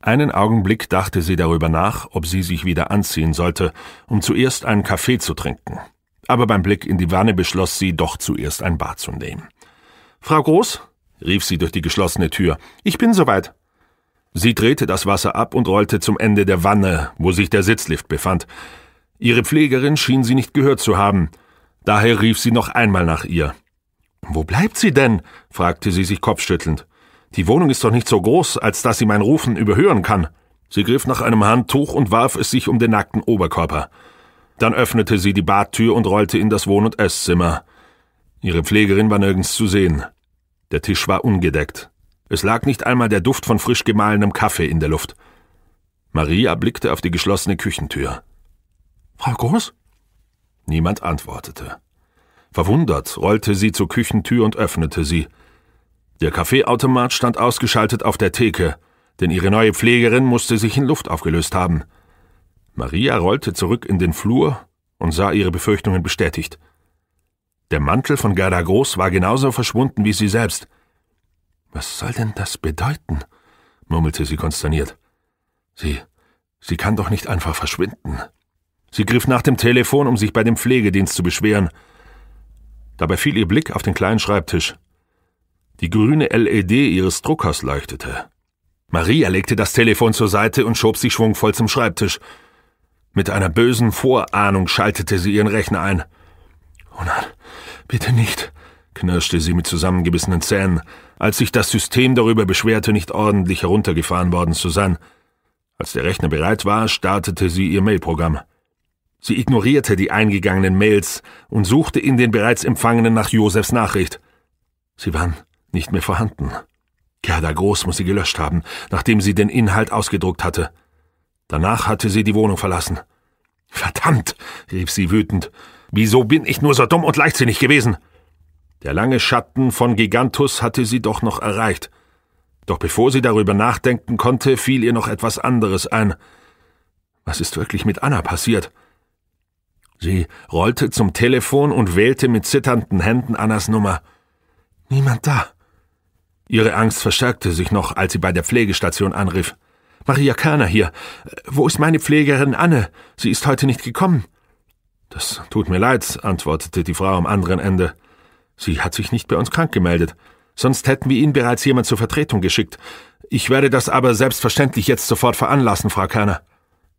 Einen Augenblick dachte sie darüber nach, ob sie sich wieder anziehen sollte, um zuerst einen Kaffee zu trinken. Aber beim Blick in die Wanne beschloss sie, doch zuerst ein Bad zu nehmen. Frau Groß? rief sie durch die geschlossene Tür. Ich bin soweit. Sie drehte das Wasser ab und rollte zum Ende der Wanne, wo sich der Sitzlift befand. Ihre Pflegerin schien sie nicht gehört zu haben. Daher rief sie noch einmal nach ihr. Wo bleibt sie denn? fragte sie sich kopfschüttelnd. Die Wohnung ist doch nicht so groß, als dass sie mein Rufen überhören kann. Sie griff nach einem Handtuch und warf es sich um den nackten Oberkörper. Dann öffnete sie die Badtür und rollte in das Wohn- und Esszimmer. Ihre Pflegerin war nirgends zu sehen. Der Tisch war ungedeckt. Es lag nicht einmal der Duft von frisch gemahlenem Kaffee in der Luft. Maria blickte auf die geschlossene Küchentür. Frau Groß? Niemand antwortete. Verwundert rollte sie zur Küchentür und öffnete sie. Der Kaffeeautomat stand ausgeschaltet auf der Theke, denn ihre neue Pflegerin musste sich in Luft aufgelöst haben. Maria rollte zurück in den Flur und sah ihre Befürchtungen bestätigt. Der Mantel von Gerda Groß war genauso verschwunden wie sie selbst. Was soll denn das bedeuten? murmelte sie konsterniert. Sie, sie kann doch nicht einfach verschwinden. Sie griff nach dem Telefon, um sich bei dem Pflegedienst zu beschweren. Dabei fiel ihr Blick auf den kleinen Schreibtisch. Die grüne LED ihres Druckers leuchtete. Maria legte das Telefon zur Seite und schob sich schwungvoll zum Schreibtisch. Mit einer bösen Vorahnung schaltete sie ihren Rechner ein. Oh nein, bitte nicht, knirschte sie mit zusammengebissenen Zähnen, als sich das System darüber beschwerte, nicht ordentlich heruntergefahren worden zu sein. Als der Rechner bereit war, startete sie ihr Mailprogramm. Sie ignorierte die eingegangenen Mails und suchte in den bereits empfangenen nach Josefs Nachricht. Sie waren nicht mehr vorhanden. Gerda Groß muss sie gelöscht haben, nachdem sie den Inhalt ausgedruckt hatte. Danach hatte sie die Wohnung verlassen. Verdammt, rief sie wütend. Wieso bin ich nur so dumm und leichtsinnig gewesen? Der lange Schatten von Gigantus hatte sie doch noch erreicht. Doch bevor sie darüber nachdenken konnte, fiel ihr noch etwas anderes ein. Was ist wirklich mit Anna passiert? Sie rollte zum Telefon und wählte mit zitternden Händen Annas Nummer. Niemand da. Ihre Angst verstärkte sich noch, als sie bei der Pflegestation anrief. Maria Körner hier. Äh, wo ist meine Pflegerin Anne? Sie ist heute nicht gekommen. Das tut mir leid, antwortete die Frau am anderen Ende. Sie hat sich nicht bei uns krank gemeldet. Sonst hätten wir Ihnen bereits jemand zur Vertretung geschickt. Ich werde das aber selbstverständlich jetzt sofort veranlassen, Frau Körner.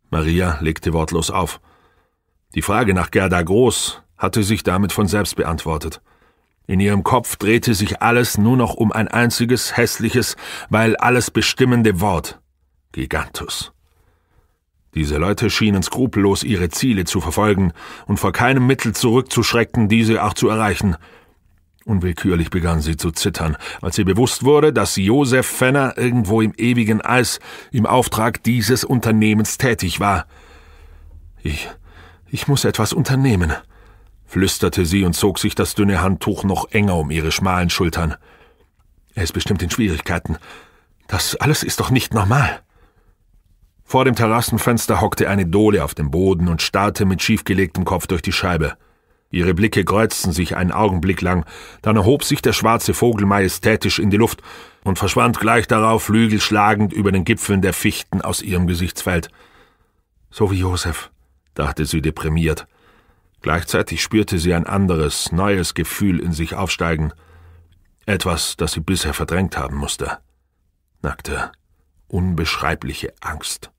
Maria legte wortlos auf. Die Frage nach Gerda Groß hatte sich damit von selbst beantwortet. In ihrem Kopf drehte sich alles nur noch um ein einziges hässliches, weil alles bestimmende Wort Gigantus. Diese Leute schienen skrupellos ihre Ziele zu verfolgen und vor keinem Mittel zurückzuschrecken, diese auch zu erreichen. Unwillkürlich begann sie zu zittern, als ihr bewusst wurde, dass Josef Fenner irgendwo im ewigen Eis im Auftrag dieses Unternehmens tätig war. Ich ich muss etwas unternehmen, flüsterte sie und zog sich das dünne Handtuch noch enger um ihre schmalen Schultern. Er ist bestimmt in Schwierigkeiten. Das alles ist doch nicht normal. Vor dem Terrassenfenster hockte eine Dole auf dem Boden und starrte mit schiefgelegtem Kopf durch die Scheibe. Ihre Blicke kreuzten sich einen Augenblick lang, dann erhob sich der schwarze Vogel majestätisch in die Luft und verschwand gleich darauf flügelschlagend über den Gipfeln der Fichten aus ihrem Gesichtsfeld. So wie Josef, dachte sie deprimiert. Gleichzeitig spürte sie ein anderes, neues Gefühl in sich aufsteigen. Etwas, das sie bisher verdrängt haben musste. Nackte, unbeschreibliche Angst.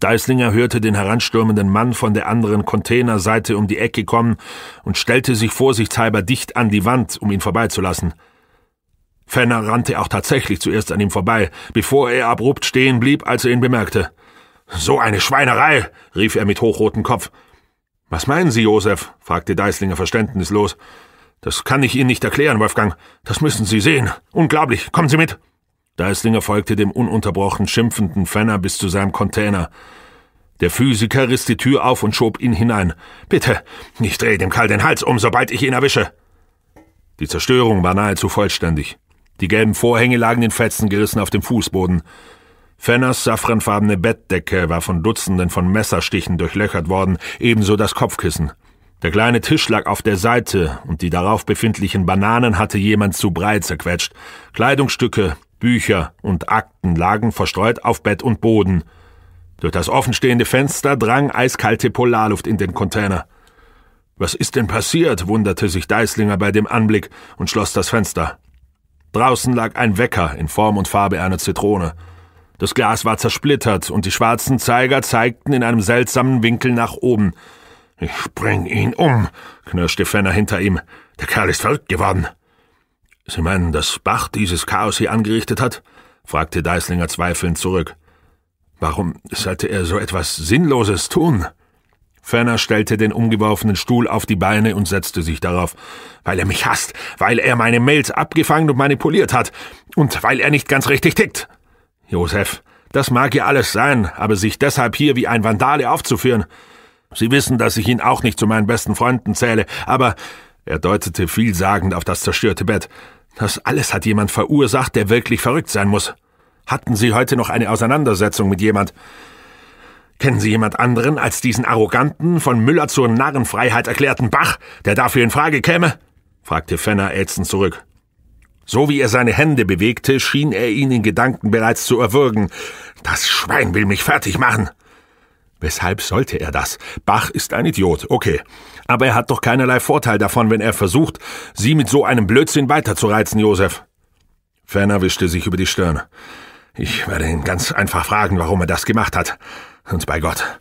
Deislinger hörte den heranstürmenden Mann von der anderen Containerseite um die Ecke kommen und stellte sich vorsichtshalber dicht an die Wand, um ihn vorbeizulassen. Fenner rannte auch tatsächlich zuerst an ihm vorbei, bevor er abrupt stehen blieb, als er ihn bemerkte. So eine Schweinerei, rief er mit hochrotem Kopf. Was meinen Sie, Josef? fragte Deislinger verständnislos. Das kann ich Ihnen nicht erklären, Wolfgang. Das müssen Sie sehen. Unglaublich. Kommen Sie mit. Deislinger folgte dem ununterbrochen schimpfenden Fenner bis zu seinem Container. Der Physiker riss die Tür auf und schob ihn hinein. Bitte, ich drehe dem Karl den Hals um, sobald ich ihn erwische. Die Zerstörung war nahezu vollständig. Die gelben Vorhänge lagen in Fetzen gerissen auf dem Fußboden. Fenners safranfarbene Bettdecke war von Dutzenden von Messerstichen durchlöchert worden, ebenso das Kopfkissen. Der kleine Tisch lag auf der Seite und die darauf befindlichen Bananen hatte jemand zu breit zerquetscht. Kleidungsstücke, Bücher und Akten lagen verstreut auf Bett und Boden. Durch das offenstehende Fenster drang eiskalte Polarluft in den Container. Was ist denn passiert? wunderte sich Deislinger bei dem Anblick und schloss das Fenster. Draußen lag ein Wecker in Form und Farbe einer Zitrone. Das Glas war zersplittert und die schwarzen Zeiger zeigten in einem seltsamen Winkel nach oben. Ich bring ihn um, knirschte Fenner hinter ihm. Der Kerl ist verrückt geworden. Sie meinen, dass Bach dieses Chaos hier angerichtet hat? fragte Deislinger zweifelnd zurück. Warum sollte er so etwas Sinnloses tun? Fenner stellte den umgeworfenen Stuhl auf die Beine und setzte sich darauf. Weil er mich hasst, weil er meine Mails abgefangen und manipuliert hat und weil er nicht ganz richtig tickt. Josef, das mag ja alles sein, aber sich deshalb hier wie ein Vandale aufzuführen. Sie wissen, dass ich ihn auch nicht zu meinen besten Freunden zähle, aber er deutete vielsagend auf das zerstörte Bett. Das alles hat jemand verursacht, der wirklich verrückt sein muss. Hatten Sie heute noch eine Auseinandersetzung mit jemand? Kennen Sie jemand anderen als diesen arroganten, von Müller zur Narrenfreiheit erklärten Bach, der dafür in Frage käme? fragte Fenner ätzend zurück. So wie er seine Hände bewegte, schien er ihn in Gedanken bereits zu erwürgen. Das Schwein will mich fertig machen. Weshalb sollte er das? Bach ist ein Idiot, okay. Aber er hat doch keinerlei Vorteil davon, wenn er versucht, sie mit so einem Blödsinn weiterzureizen, Josef. Ferner wischte sich über die Stirn. Ich werde ihn ganz einfach fragen, warum er das gemacht hat. Und bei Gott,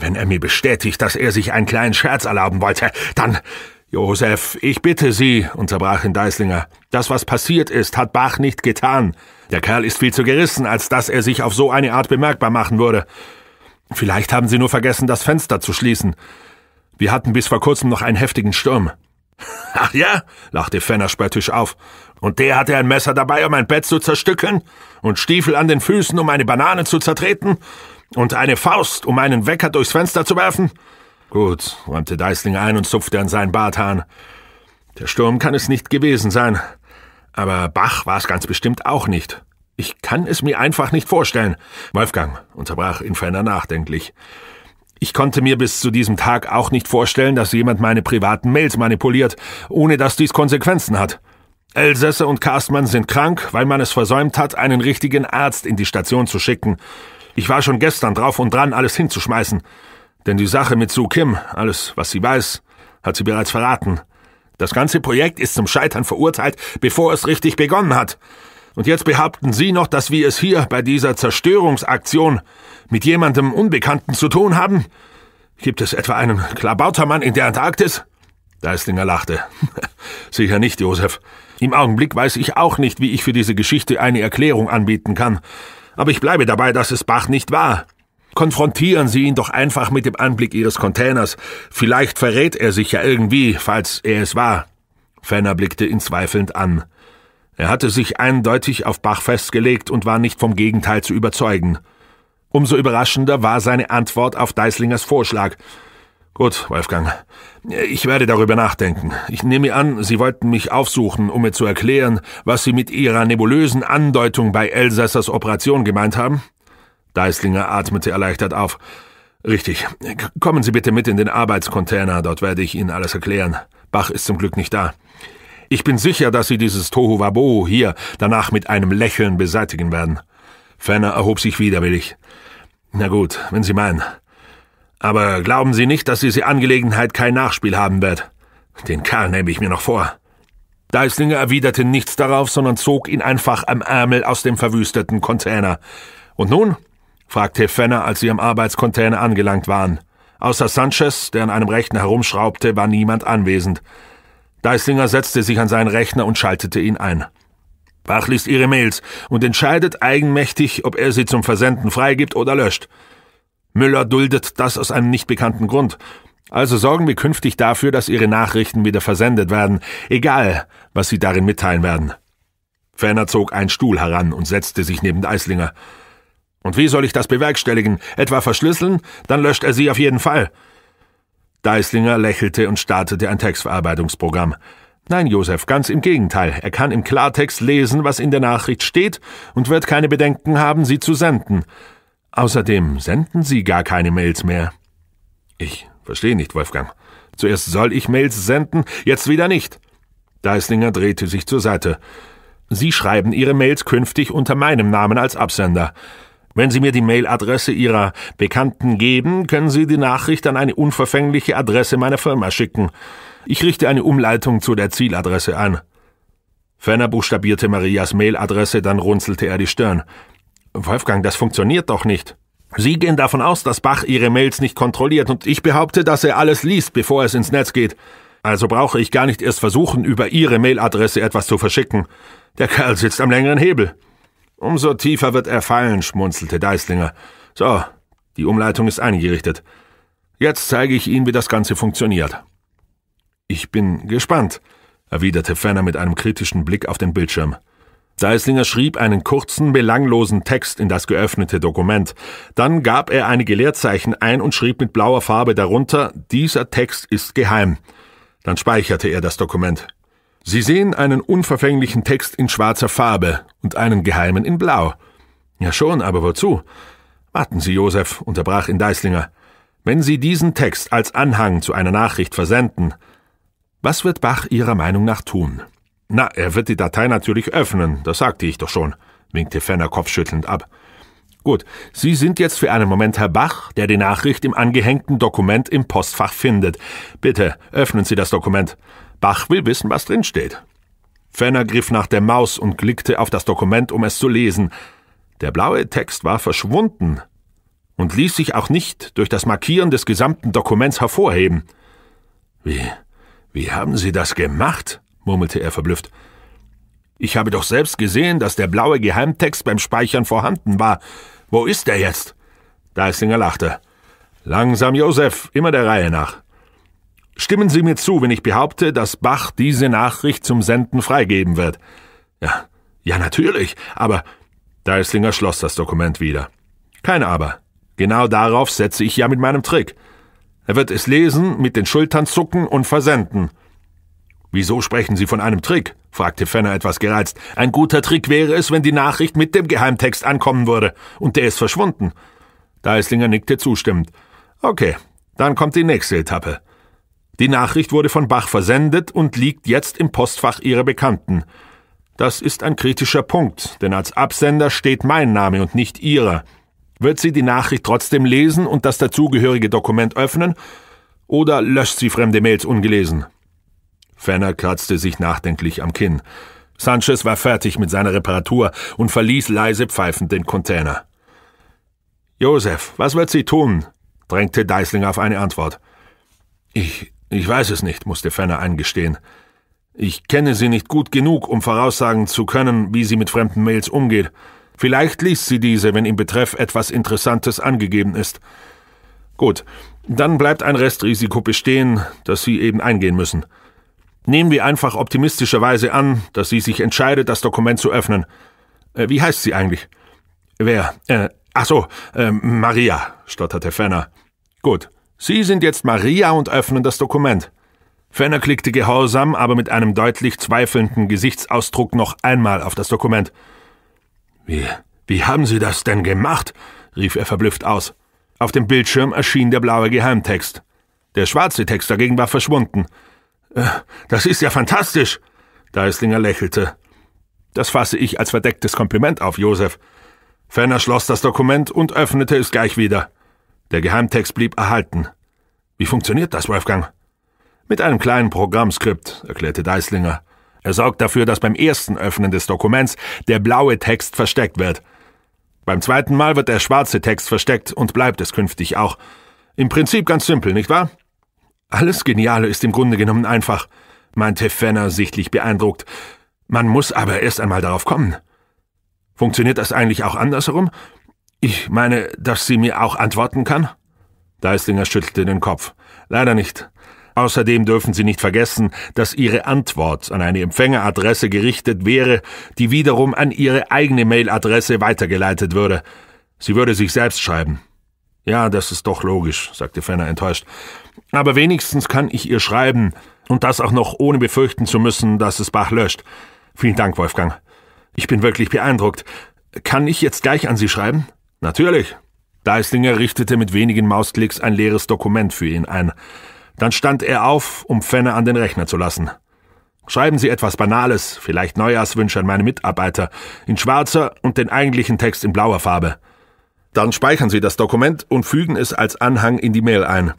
wenn er mir bestätigt, dass er sich einen kleinen Scherz erlauben wollte, dann Josef, ich bitte Sie, unterbrach ihn Deislinger. Das, was passiert ist, hat Bach nicht getan. Der Kerl ist viel zu gerissen, als dass er sich auf so eine Art bemerkbar machen würde. Vielleicht haben Sie nur vergessen, das Fenster zu schließen. Wir hatten bis vor kurzem noch einen heftigen Sturm. Ach ja, lachte Fenner spöttisch auf. Und der hatte ein Messer dabei, um ein Bett zu zerstückeln, und Stiefel an den Füßen, um eine Banane zu zertreten, und eine Faust, um einen Wecker durchs Fenster zu werfen. Gut, räumte Deisling ein und zupfte an seinen Barthahn. Der Sturm kann es nicht gewesen sein. Aber Bach war es ganz bestimmt auch nicht. Ich kann es mir einfach nicht vorstellen. Wolfgang, unterbrach ihn ferner nachdenklich. Ich konnte mir bis zu diesem Tag auch nicht vorstellen, dass jemand meine privaten Mails manipuliert, ohne dass dies Konsequenzen hat. Elsässer und Karstmann sind krank, weil man es versäumt hat, einen richtigen Arzt in die Station zu schicken. Ich war schon gestern drauf und dran, alles hinzuschmeißen. Denn die Sache mit Su Kim, alles, was sie weiß, hat sie bereits verraten. Das ganze Projekt ist zum Scheitern verurteilt, bevor es richtig begonnen hat. Und jetzt behaupten Sie noch, dass wir es hier bei dieser Zerstörungsaktion mit jemandem Unbekannten zu tun haben? Gibt es etwa einen Klabautermann in der Antarktis? Deislinger lachte. Sicher nicht, Josef. Im Augenblick weiß ich auch nicht, wie ich für diese Geschichte eine Erklärung anbieten kann. Aber ich bleibe dabei, dass es Bach nicht war. Konfrontieren Sie ihn doch einfach mit dem Anblick Ihres Containers. Vielleicht verrät er sich ja irgendwie, falls er es war. Fenner blickte ihn zweifelnd an. Er hatte sich eindeutig auf Bach festgelegt und war nicht vom Gegenteil zu überzeugen. Umso überraschender war seine Antwort auf Deislingers Vorschlag. Gut, Wolfgang, ich werde darüber nachdenken. Ich nehme an, Sie wollten mich aufsuchen, um mir zu erklären, was Sie mit Ihrer nebulösen Andeutung bei Elsässers Operation gemeint haben? Deislinger atmete erleichtert auf. Richtig. Kommen Sie bitte mit in den Arbeitscontainer, dort werde ich Ihnen alles erklären. Bach ist zum Glück nicht da. Ich bin sicher, dass Sie dieses Tohuwabohu hier danach mit einem Lächeln beseitigen werden. Fenner erhob sich widerwillig. Na gut, wenn Sie meinen. Aber glauben Sie nicht, dass diese Angelegenheit kein Nachspiel haben wird. Den Kerl nehme ich mir noch vor. Deislinger erwiderte nichts darauf, sondern zog ihn einfach am Ärmel aus dem verwüsteten Container. Und nun fragte Fenner, als sie am Arbeitscontainer angelangt waren. Außer Sanchez, der an einem Rechner herumschraubte, war niemand anwesend. Deislinger setzte sich an seinen Rechner und schaltete ihn ein. Bach liest ihre Mails und entscheidet eigenmächtig, ob er sie zum Versenden freigibt oder löscht. Müller duldet das aus einem nicht bekannten Grund. Also sorgen wir künftig dafür, dass ihre Nachrichten wieder versendet werden, egal, was sie darin mitteilen werden. Ferner zog ein Stuhl heran und setzte sich neben Deislinger. Und wie soll ich das bewerkstelligen? Etwa verschlüsseln? Dann löscht er sie auf jeden Fall. Deislinger lächelte und startete ein Textverarbeitungsprogramm. Nein, Josef, ganz im Gegenteil. Er kann im Klartext lesen, was in der Nachricht steht und wird keine Bedenken haben, sie zu senden. Außerdem senden Sie gar keine Mails mehr. Ich verstehe nicht, Wolfgang. Zuerst soll ich Mails senden, jetzt wieder nicht. Deislinger drehte sich zur Seite. Sie schreiben Ihre Mails künftig unter meinem Namen als Absender. Wenn Sie mir die Mailadresse Ihrer Bekannten geben, können Sie die Nachricht an eine unverfängliche Adresse meiner Firma schicken. Ich richte eine Umleitung zu der Zieladresse an. Ferner buchstabierte Marias Mailadresse, dann runzelte er die Stirn. Wolfgang, das funktioniert doch nicht. Sie gehen davon aus, dass Bach Ihre Mails nicht kontrolliert, und ich behaupte, dass er alles liest, bevor es ins Netz geht. Also brauche ich gar nicht erst versuchen, über Ihre Mailadresse etwas zu verschicken. Der Kerl sitzt am längeren Hebel. Umso tiefer wird er fallen, schmunzelte Deislinger. So, die Umleitung ist eingerichtet. Jetzt zeige ich Ihnen, wie das Ganze funktioniert. Ich bin gespannt, erwiderte Fenner mit einem kritischen Blick auf den Bildschirm. Deislinger schrieb einen kurzen, belanglosen Text in das geöffnete Dokument. Dann gab er einige Leerzeichen ein und schrieb mit blauer Farbe darunter, dieser Text ist geheim. Dann speicherte er das Dokument. Sie sehen einen unverfänglichen Text in schwarzer Farbe und einen geheimen in blau. Ja schon, aber wozu? Warten Sie, Josef, unterbrach ihn Deislinger. Wenn Sie diesen Text als Anhang zu einer Nachricht versenden, was wird Bach Ihrer Meinung nach tun? Na, er wird die Datei natürlich öffnen, das sagte ich doch schon, winkte Fenner kopfschüttelnd ab. Gut, Sie sind jetzt für einen Moment Herr Bach, der die Nachricht im angehängten Dokument im Postfach findet. Bitte öffnen Sie das Dokument. Bach will wissen, was drinsteht. Fenner griff nach der Maus und klickte auf das Dokument, um es zu lesen. Der blaue Text war verschwunden und ließ sich auch nicht durch das Markieren des gesamten Dokuments hervorheben. Wie, wie haben Sie das gemacht? murmelte er verblüfft. Ich habe doch selbst gesehen, dass der blaue Geheimtext beim Speichern vorhanden war. Wo ist er jetzt? Deisinger lachte. Langsam, Josef, immer der Reihe nach. Stimmen Sie mir zu, wenn ich behaupte, dass Bach diese Nachricht zum Senden freigeben wird. Ja, ja, natürlich, aber Deislinger schloss das Dokument wieder. Kein Aber. Genau darauf setze ich ja mit meinem Trick. Er wird es lesen, mit den Schultern zucken und versenden. Wieso sprechen Sie von einem Trick? fragte Fenner etwas gereizt. Ein guter Trick wäre es, wenn die Nachricht mit dem Geheimtext ankommen würde, und der ist verschwunden. Deislinger nickte zustimmend. Okay, dann kommt die nächste Etappe. Die Nachricht wurde von Bach versendet und liegt jetzt im Postfach ihrer Bekannten. Das ist ein kritischer Punkt, denn als Absender steht mein Name und nicht ihrer. Wird sie die Nachricht trotzdem lesen und das dazugehörige Dokument öffnen? Oder löscht sie fremde Mails ungelesen? Fenner kratzte sich nachdenklich am Kinn. Sanchez war fertig mit seiner Reparatur und verließ leise pfeifend den Container. Josef, was wird sie tun? drängte Deisling auf eine Antwort. Ich ich weiß es nicht, musste Fenner eingestehen. Ich kenne sie nicht gut genug, um voraussagen zu können, wie sie mit fremden Mails umgeht. Vielleicht liest sie diese, wenn im Betreff etwas Interessantes angegeben ist. Gut, dann bleibt ein Restrisiko bestehen, das Sie eben eingehen müssen. Nehmen wir einfach optimistischerweise an, dass sie sich entscheidet, das Dokument zu öffnen. Äh, wie heißt sie eigentlich? Wer? Äh, ach so, äh, Maria, stotterte Fenner. Gut. Sie sind jetzt Maria und öffnen das Dokument. Fenner klickte gehorsam, aber mit einem deutlich zweifelnden Gesichtsausdruck noch einmal auf das Dokument. Wie, wie haben Sie das denn gemacht? rief er verblüfft aus. Auf dem Bildschirm erschien der blaue Geheimtext. Der schwarze Text dagegen war verschwunden. Äh, das ist ja fantastisch! Deislinger lächelte. Das fasse ich als verdecktes Kompliment auf, Josef. Fenner schloss das Dokument und öffnete es gleich wieder. Der Geheimtext blieb erhalten. Wie funktioniert das, Wolfgang? Mit einem kleinen Programmskript, erklärte Deislinger. Er sorgt dafür, dass beim ersten Öffnen des Dokuments der blaue Text versteckt wird. Beim zweiten Mal wird der schwarze Text versteckt und bleibt es künftig auch. Im Prinzip ganz simpel, nicht wahr? Alles Geniale ist im Grunde genommen einfach, meinte Fenner sichtlich beeindruckt. Man muss aber erst einmal darauf kommen. Funktioniert das eigentlich auch andersherum? Ich meine, dass sie mir auch antworten kann? Deislinger schüttelte den Kopf. Leider nicht. Außerdem dürfen Sie nicht vergessen, dass Ihre Antwort an eine Empfängeradresse gerichtet wäre, die wiederum an Ihre eigene Mailadresse weitergeleitet würde. Sie würde sich selbst schreiben. Ja, das ist doch logisch, sagte Fenner enttäuscht. Aber wenigstens kann ich ihr schreiben, und das auch noch ohne befürchten zu müssen, dass es Bach löscht. Vielen Dank, Wolfgang. Ich bin wirklich beeindruckt. Kann ich jetzt gleich an Sie schreiben? Natürlich. Deislinger richtete mit wenigen Mausklicks ein leeres Dokument für ihn ein. Dann stand er auf, um Fenner an den Rechner zu lassen. Schreiben Sie etwas Banales, vielleicht Neujahrswünsche an meine Mitarbeiter, in schwarzer und den eigentlichen Text in blauer Farbe. Dann speichern Sie das Dokument und fügen es als Anhang in die Mail ein.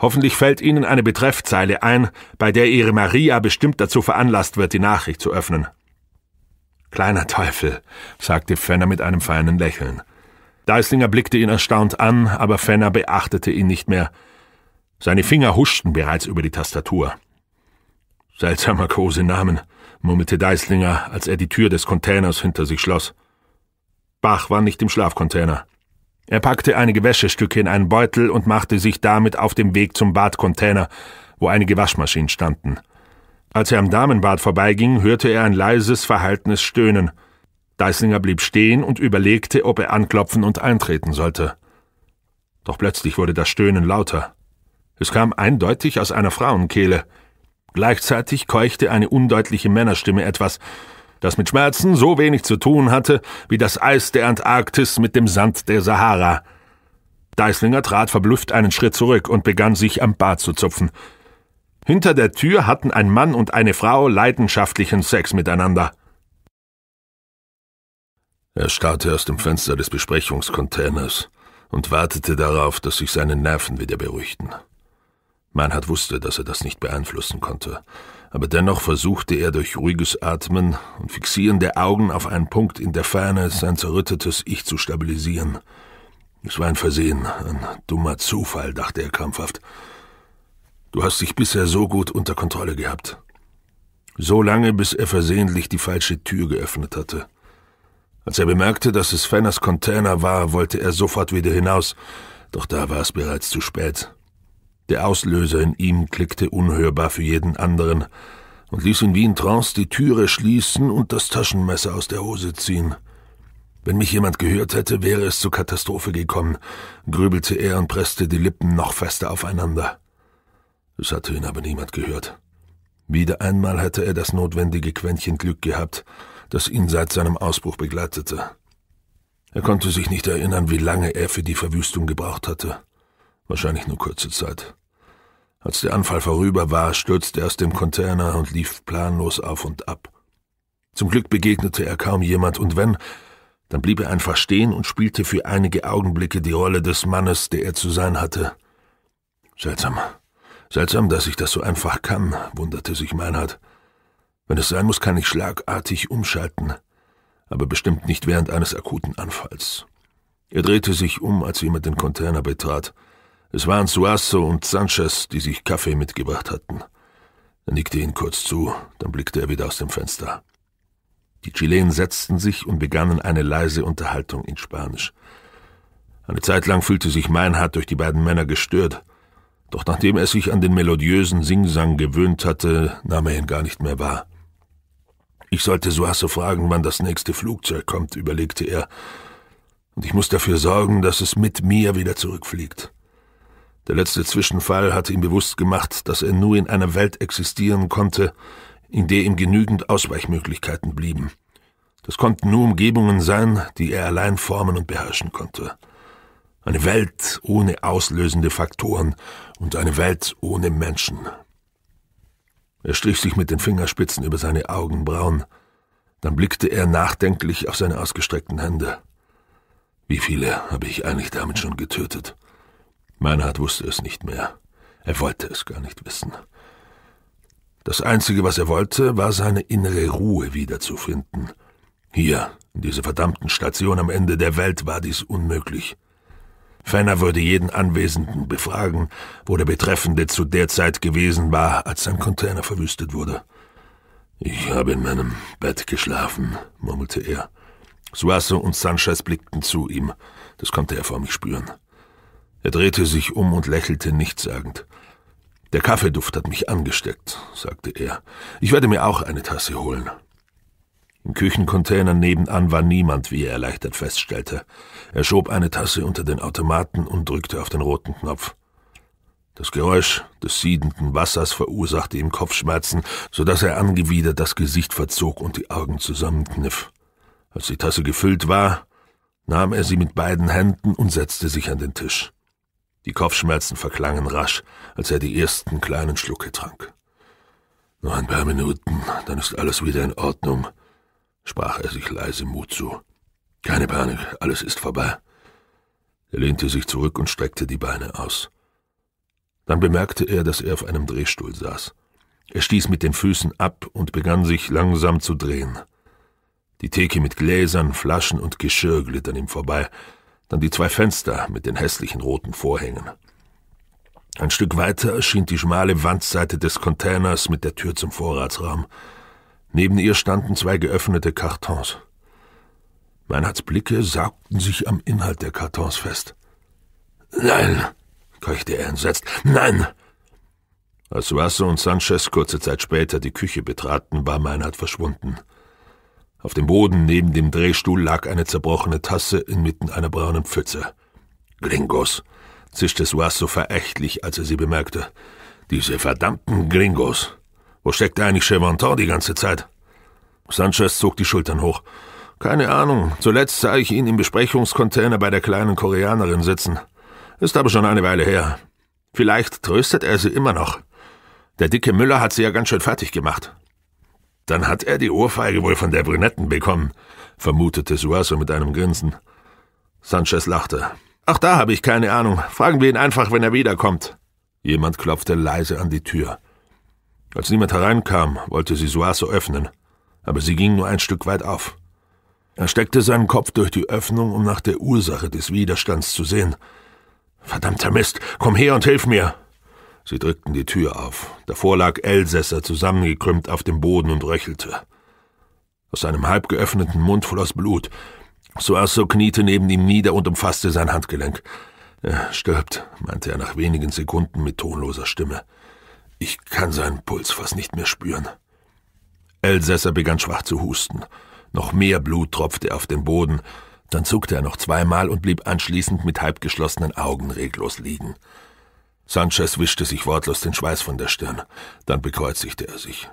Hoffentlich fällt Ihnen eine Betreffzeile ein, bei der Ihre Maria bestimmt dazu veranlasst wird, die Nachricht zu öffnen. Kleiner Teufel, sagte Fenner mit einem feinen Lächeln. Deislinger blickte ihn erstaunt an, aber Fenner beachtete ihn nicht mehr. Seine Finger huschten bereits über die Tastatur. Seltsamer Kosenamen, murmelte Deislinger, als er die Tür des Containers hinter sich schloss. Bach war nicht im Schlafcontainer. Er packte einige Wäschestücke in einen Beutel und machte sich damit auf dem Weg zum Badcontainer, wo einige Waschmaschinen standen. Als er am Damenbad vorbeiging, hörte er ein leises, verhaltenes Stöhnen. Deislinger blieb stehen und überlegte, ob er anklopfen und eintreten sollte. Doch plötzlich wurde das Stöhnen lauter. Es kam eindeutig aus einer Frauenkehle. Gleichzeitig keuchte eine undeutliche Männerstimme etwas, das mit Schmerzen so wenig zu tun hatte wie das Eis der Antarktis mit dem Sand der Sahara. Deislinger trat verblüfft einen Schritt zurück und begann sich am Bart zu zupfen. Hinter der Tür hatten ein Mann und eine Frau leidenschaftlichen Sex miteinander. Er starrte aus dem Fenster des Besprechungscontainers und wartete darauf, dass sich seine Nerven wieder beruhigten. Meinhard wusste, dass er das nicht beeinflussen konnte, aber dennoch versuchte er durch ruhiges Atmen und fixierende Augen auf einen Punkt in der Ferne sein zerrüttetes Ich zu stabilisieren. Es war ein Versehen, ein dummer Zufall, dachte er krampfhaft. Du hast dich bisher so gut unter Kontrolle gehabt. So lange, bis er versehentlich die falsche Tür geöffnet hatte. Als er bemerkte, dass es Fenners Container war, wollte er sofort wieder hinaus, doch da war es bereits zu spät. Der Auslöser in ihm klickte unhörbar für jeden anderen und ließ ihn wie in Trance die Türe schließen und das Taschenmesser aus der Hose ziehen. Wenn mich jemand gehört hätte, wäre es zur Katastrophe gekommen, grübelte er und presste die Lippen noch fester aufeinander. Es hatte ihn aber niemand gehört. Wieder einmal hatte er das notwendige Quäntchen Glück gehabt, das ihn seit seinem Ausbruch begleitete. Er konnte sich nicht erinnern, wie lange er für die Verwüstung gebraucht hatte. Wahrscheinlich nur kurze Zeit. Als der Anfall vorüber war, stürzte er aus dem Container und lief planlos auf und ab. Zum Glück begegnete er kaum jemand, und wenn, dann blieb er einfach stehen und spielte für einige Augenblicke die Rolle des Mannes, der er zu sein hatte. Seltsam. Seltsam, dass ich das so einfach kann, wunderte sich Meinhard. Wenn es sein muss, kann ich schlagartig umschalten, aber bestimmt nicht während eines akuten Anfalls. Er drehte sich um, als jemand den Container betrat. Es waren Suasso und Sanchez, die sich Kaffee mitgebracht hatten. Er nickte ihnen kurz zu, dann blickte er wieder aus dem Fenster. Die Chilenen setzten sich und begannen eine leise Unterhaltung in Spanisch. Eine Zeit lang fühlte sich Meinhard durch die beiden Männer gestört, doch nachdem er sich an den melodiösen Singsang gewöhnt hatte, nahm er ihn gar nicht mehr wahr. Ich sollte Suasse fragen, wann das nächste Flugzeug kommt, überlegte er. Und ich muss dafür sorgen, dass es mit mir wieder zurückfliegt. Der letzte Zwischenfall hatte ihm bewusst gemacht, dass er nur in einer Welt existieren konnte, in der ihm genügend Ausweichmöglichkeiten blieben. Das konnten nur Umgebungen sein, die er allein formen und beherrschen konnte. Eine Welt ohne auslösende Faktoren und eine Welt ohne Menschen. Er strich sich mit den Fingerspitzen über seine Augenbrauen. Dann blickte er nachdenklich auf seine ausgestreckten Hände. Wie viele habe ich eigentlich damit schon getötet? Meinhard wusste es nicht mehr. Er wollte es gar nicht wissen. Das Einzige, was er wollte, war seine innere Ruhe wiederzufinden. Hier, in dieser verdammten Station am Ende der Welt, war dies unmöglich. Fenner würde jeden Anwesenden befragen, wo der Betreffende zu der Zeit gewesen war, als sein Container verwüstet wurde. Ich habe in meinem Bett geschlafen, murmelte er. Suasso und Sanchez blickten zu ihm. Das konnte er vor mich spüren. Er drehte sich um und lächelte nichtssagend. Der Kaffeeduft hat mich angesteckt, sagte er. Ich werde mir auch eine Tasse holen. Im Küchencontainer nebenan war niemand, wie er erleichtert feststellte. Er schob eine Tasse unter den Automaten und drückte auf den roten Knopf. Das Geräusch des siedenden Wassers verursachte ihm Kopfschmerzen, so dass er angewidert das Gesicht verzog und die Augen zusammenkniff. Als die Tasse gefüllt war, nahm er sie mit beiden Händen und setzte sich an den Tisch. Die Kopfschmerzen verklangen rasch, als er die ersten kleinen Schlucke trank. Nur ein paar Minuten, dann ist alles wieder in Ordnung, sprach er sich leise Mut zu. Keine Panik, alles ist vorbei. Er lehnte sich zurück und streckte die Beine aus. Dann bemerkte er, dass er auf einem Drehstuhl saß. Er stieß mit den Füßen ab und begann sich langsam zu drehen. Die Theke mit Gläsern, Flaschen und Geschirr glitt an ihm vorbei, dann die zwei Fenster mit den hässlichen roten Vorhängen. Ein Stück weiter erschien die schmale Wandseite des Containers mit der Tür zum Vorratsraum. Neben ihr standen zwei geöffnete Kartons. Meinhards Blicke saugten sich am Inhalt der Kartons fest. Nein, keuchte er entsetzt. Nein! Als Suasso und Sanchez kurze Zeit später die Küche betraten, war Meinhard verschwunden. Auf dem Boden neben dem Drehstuhl lag eine zerbrochene Tasse inmitten einer braunen Pfütze. Gringos, zischte Suasso verächtlich, als er sie bemerkte. Diese verdammten Gringos. Wo steckt eigentlich Chevanton die ganze Zeit? Sanchez zog die Schultern hoch. Keine Ahnung. Zuletzt sah ich ihn im Besprechungscontainer bei der kleinen Koreanerin sitzen. Ist aber schon eine Weile her. Vielleicht tröstet er sie immer noch. Der dicke Müller hat sie ja ganz schön fertig gemacht. Dann hat er die Ohrfeige wohl von der Brünetten bekommen, vermutete Suazo mit einem Grinsen. Sanchez lachte. Ach, da habe ich keine Ahnung. Fragen wir ihn einfach, wenn er wiederkommt. Jemand klopfte leise an die Tür. Als niemand hereinkam, wollte sie Suazo öffnen, aber sie ging nur ein Stück weit auf. Er steckte seinen Kopf durch die Öffnung, um nach der Ursache des Widerstands zu sehen. Verdammter Mist, komm her und hilf mir! Sie drückten die Tür auf. Davor lag Elsässer zusammengekrümmt auf dem Boden und röchelte. Aus seinem halb geöffneten Mund floss Blut. Suasso kniete neben ihm nieder und umfasste sein Handgelenk. Er stirbt, meinte er nach wenigen Sekunden mit tonloser Stimme. Ich kann seinen Puls fast nicht mehr spüren. Elsässer begann schwach zu husten. Noch mehr Blut tropfte auf den Boden, dann zuckte er noch zweimal und blieb anschließend mit halbgeschlossenen Augen reglos liegen. Sanchez wischte sich wortlos den Schweiß von der Stirn, dann bekreuzigte er sich.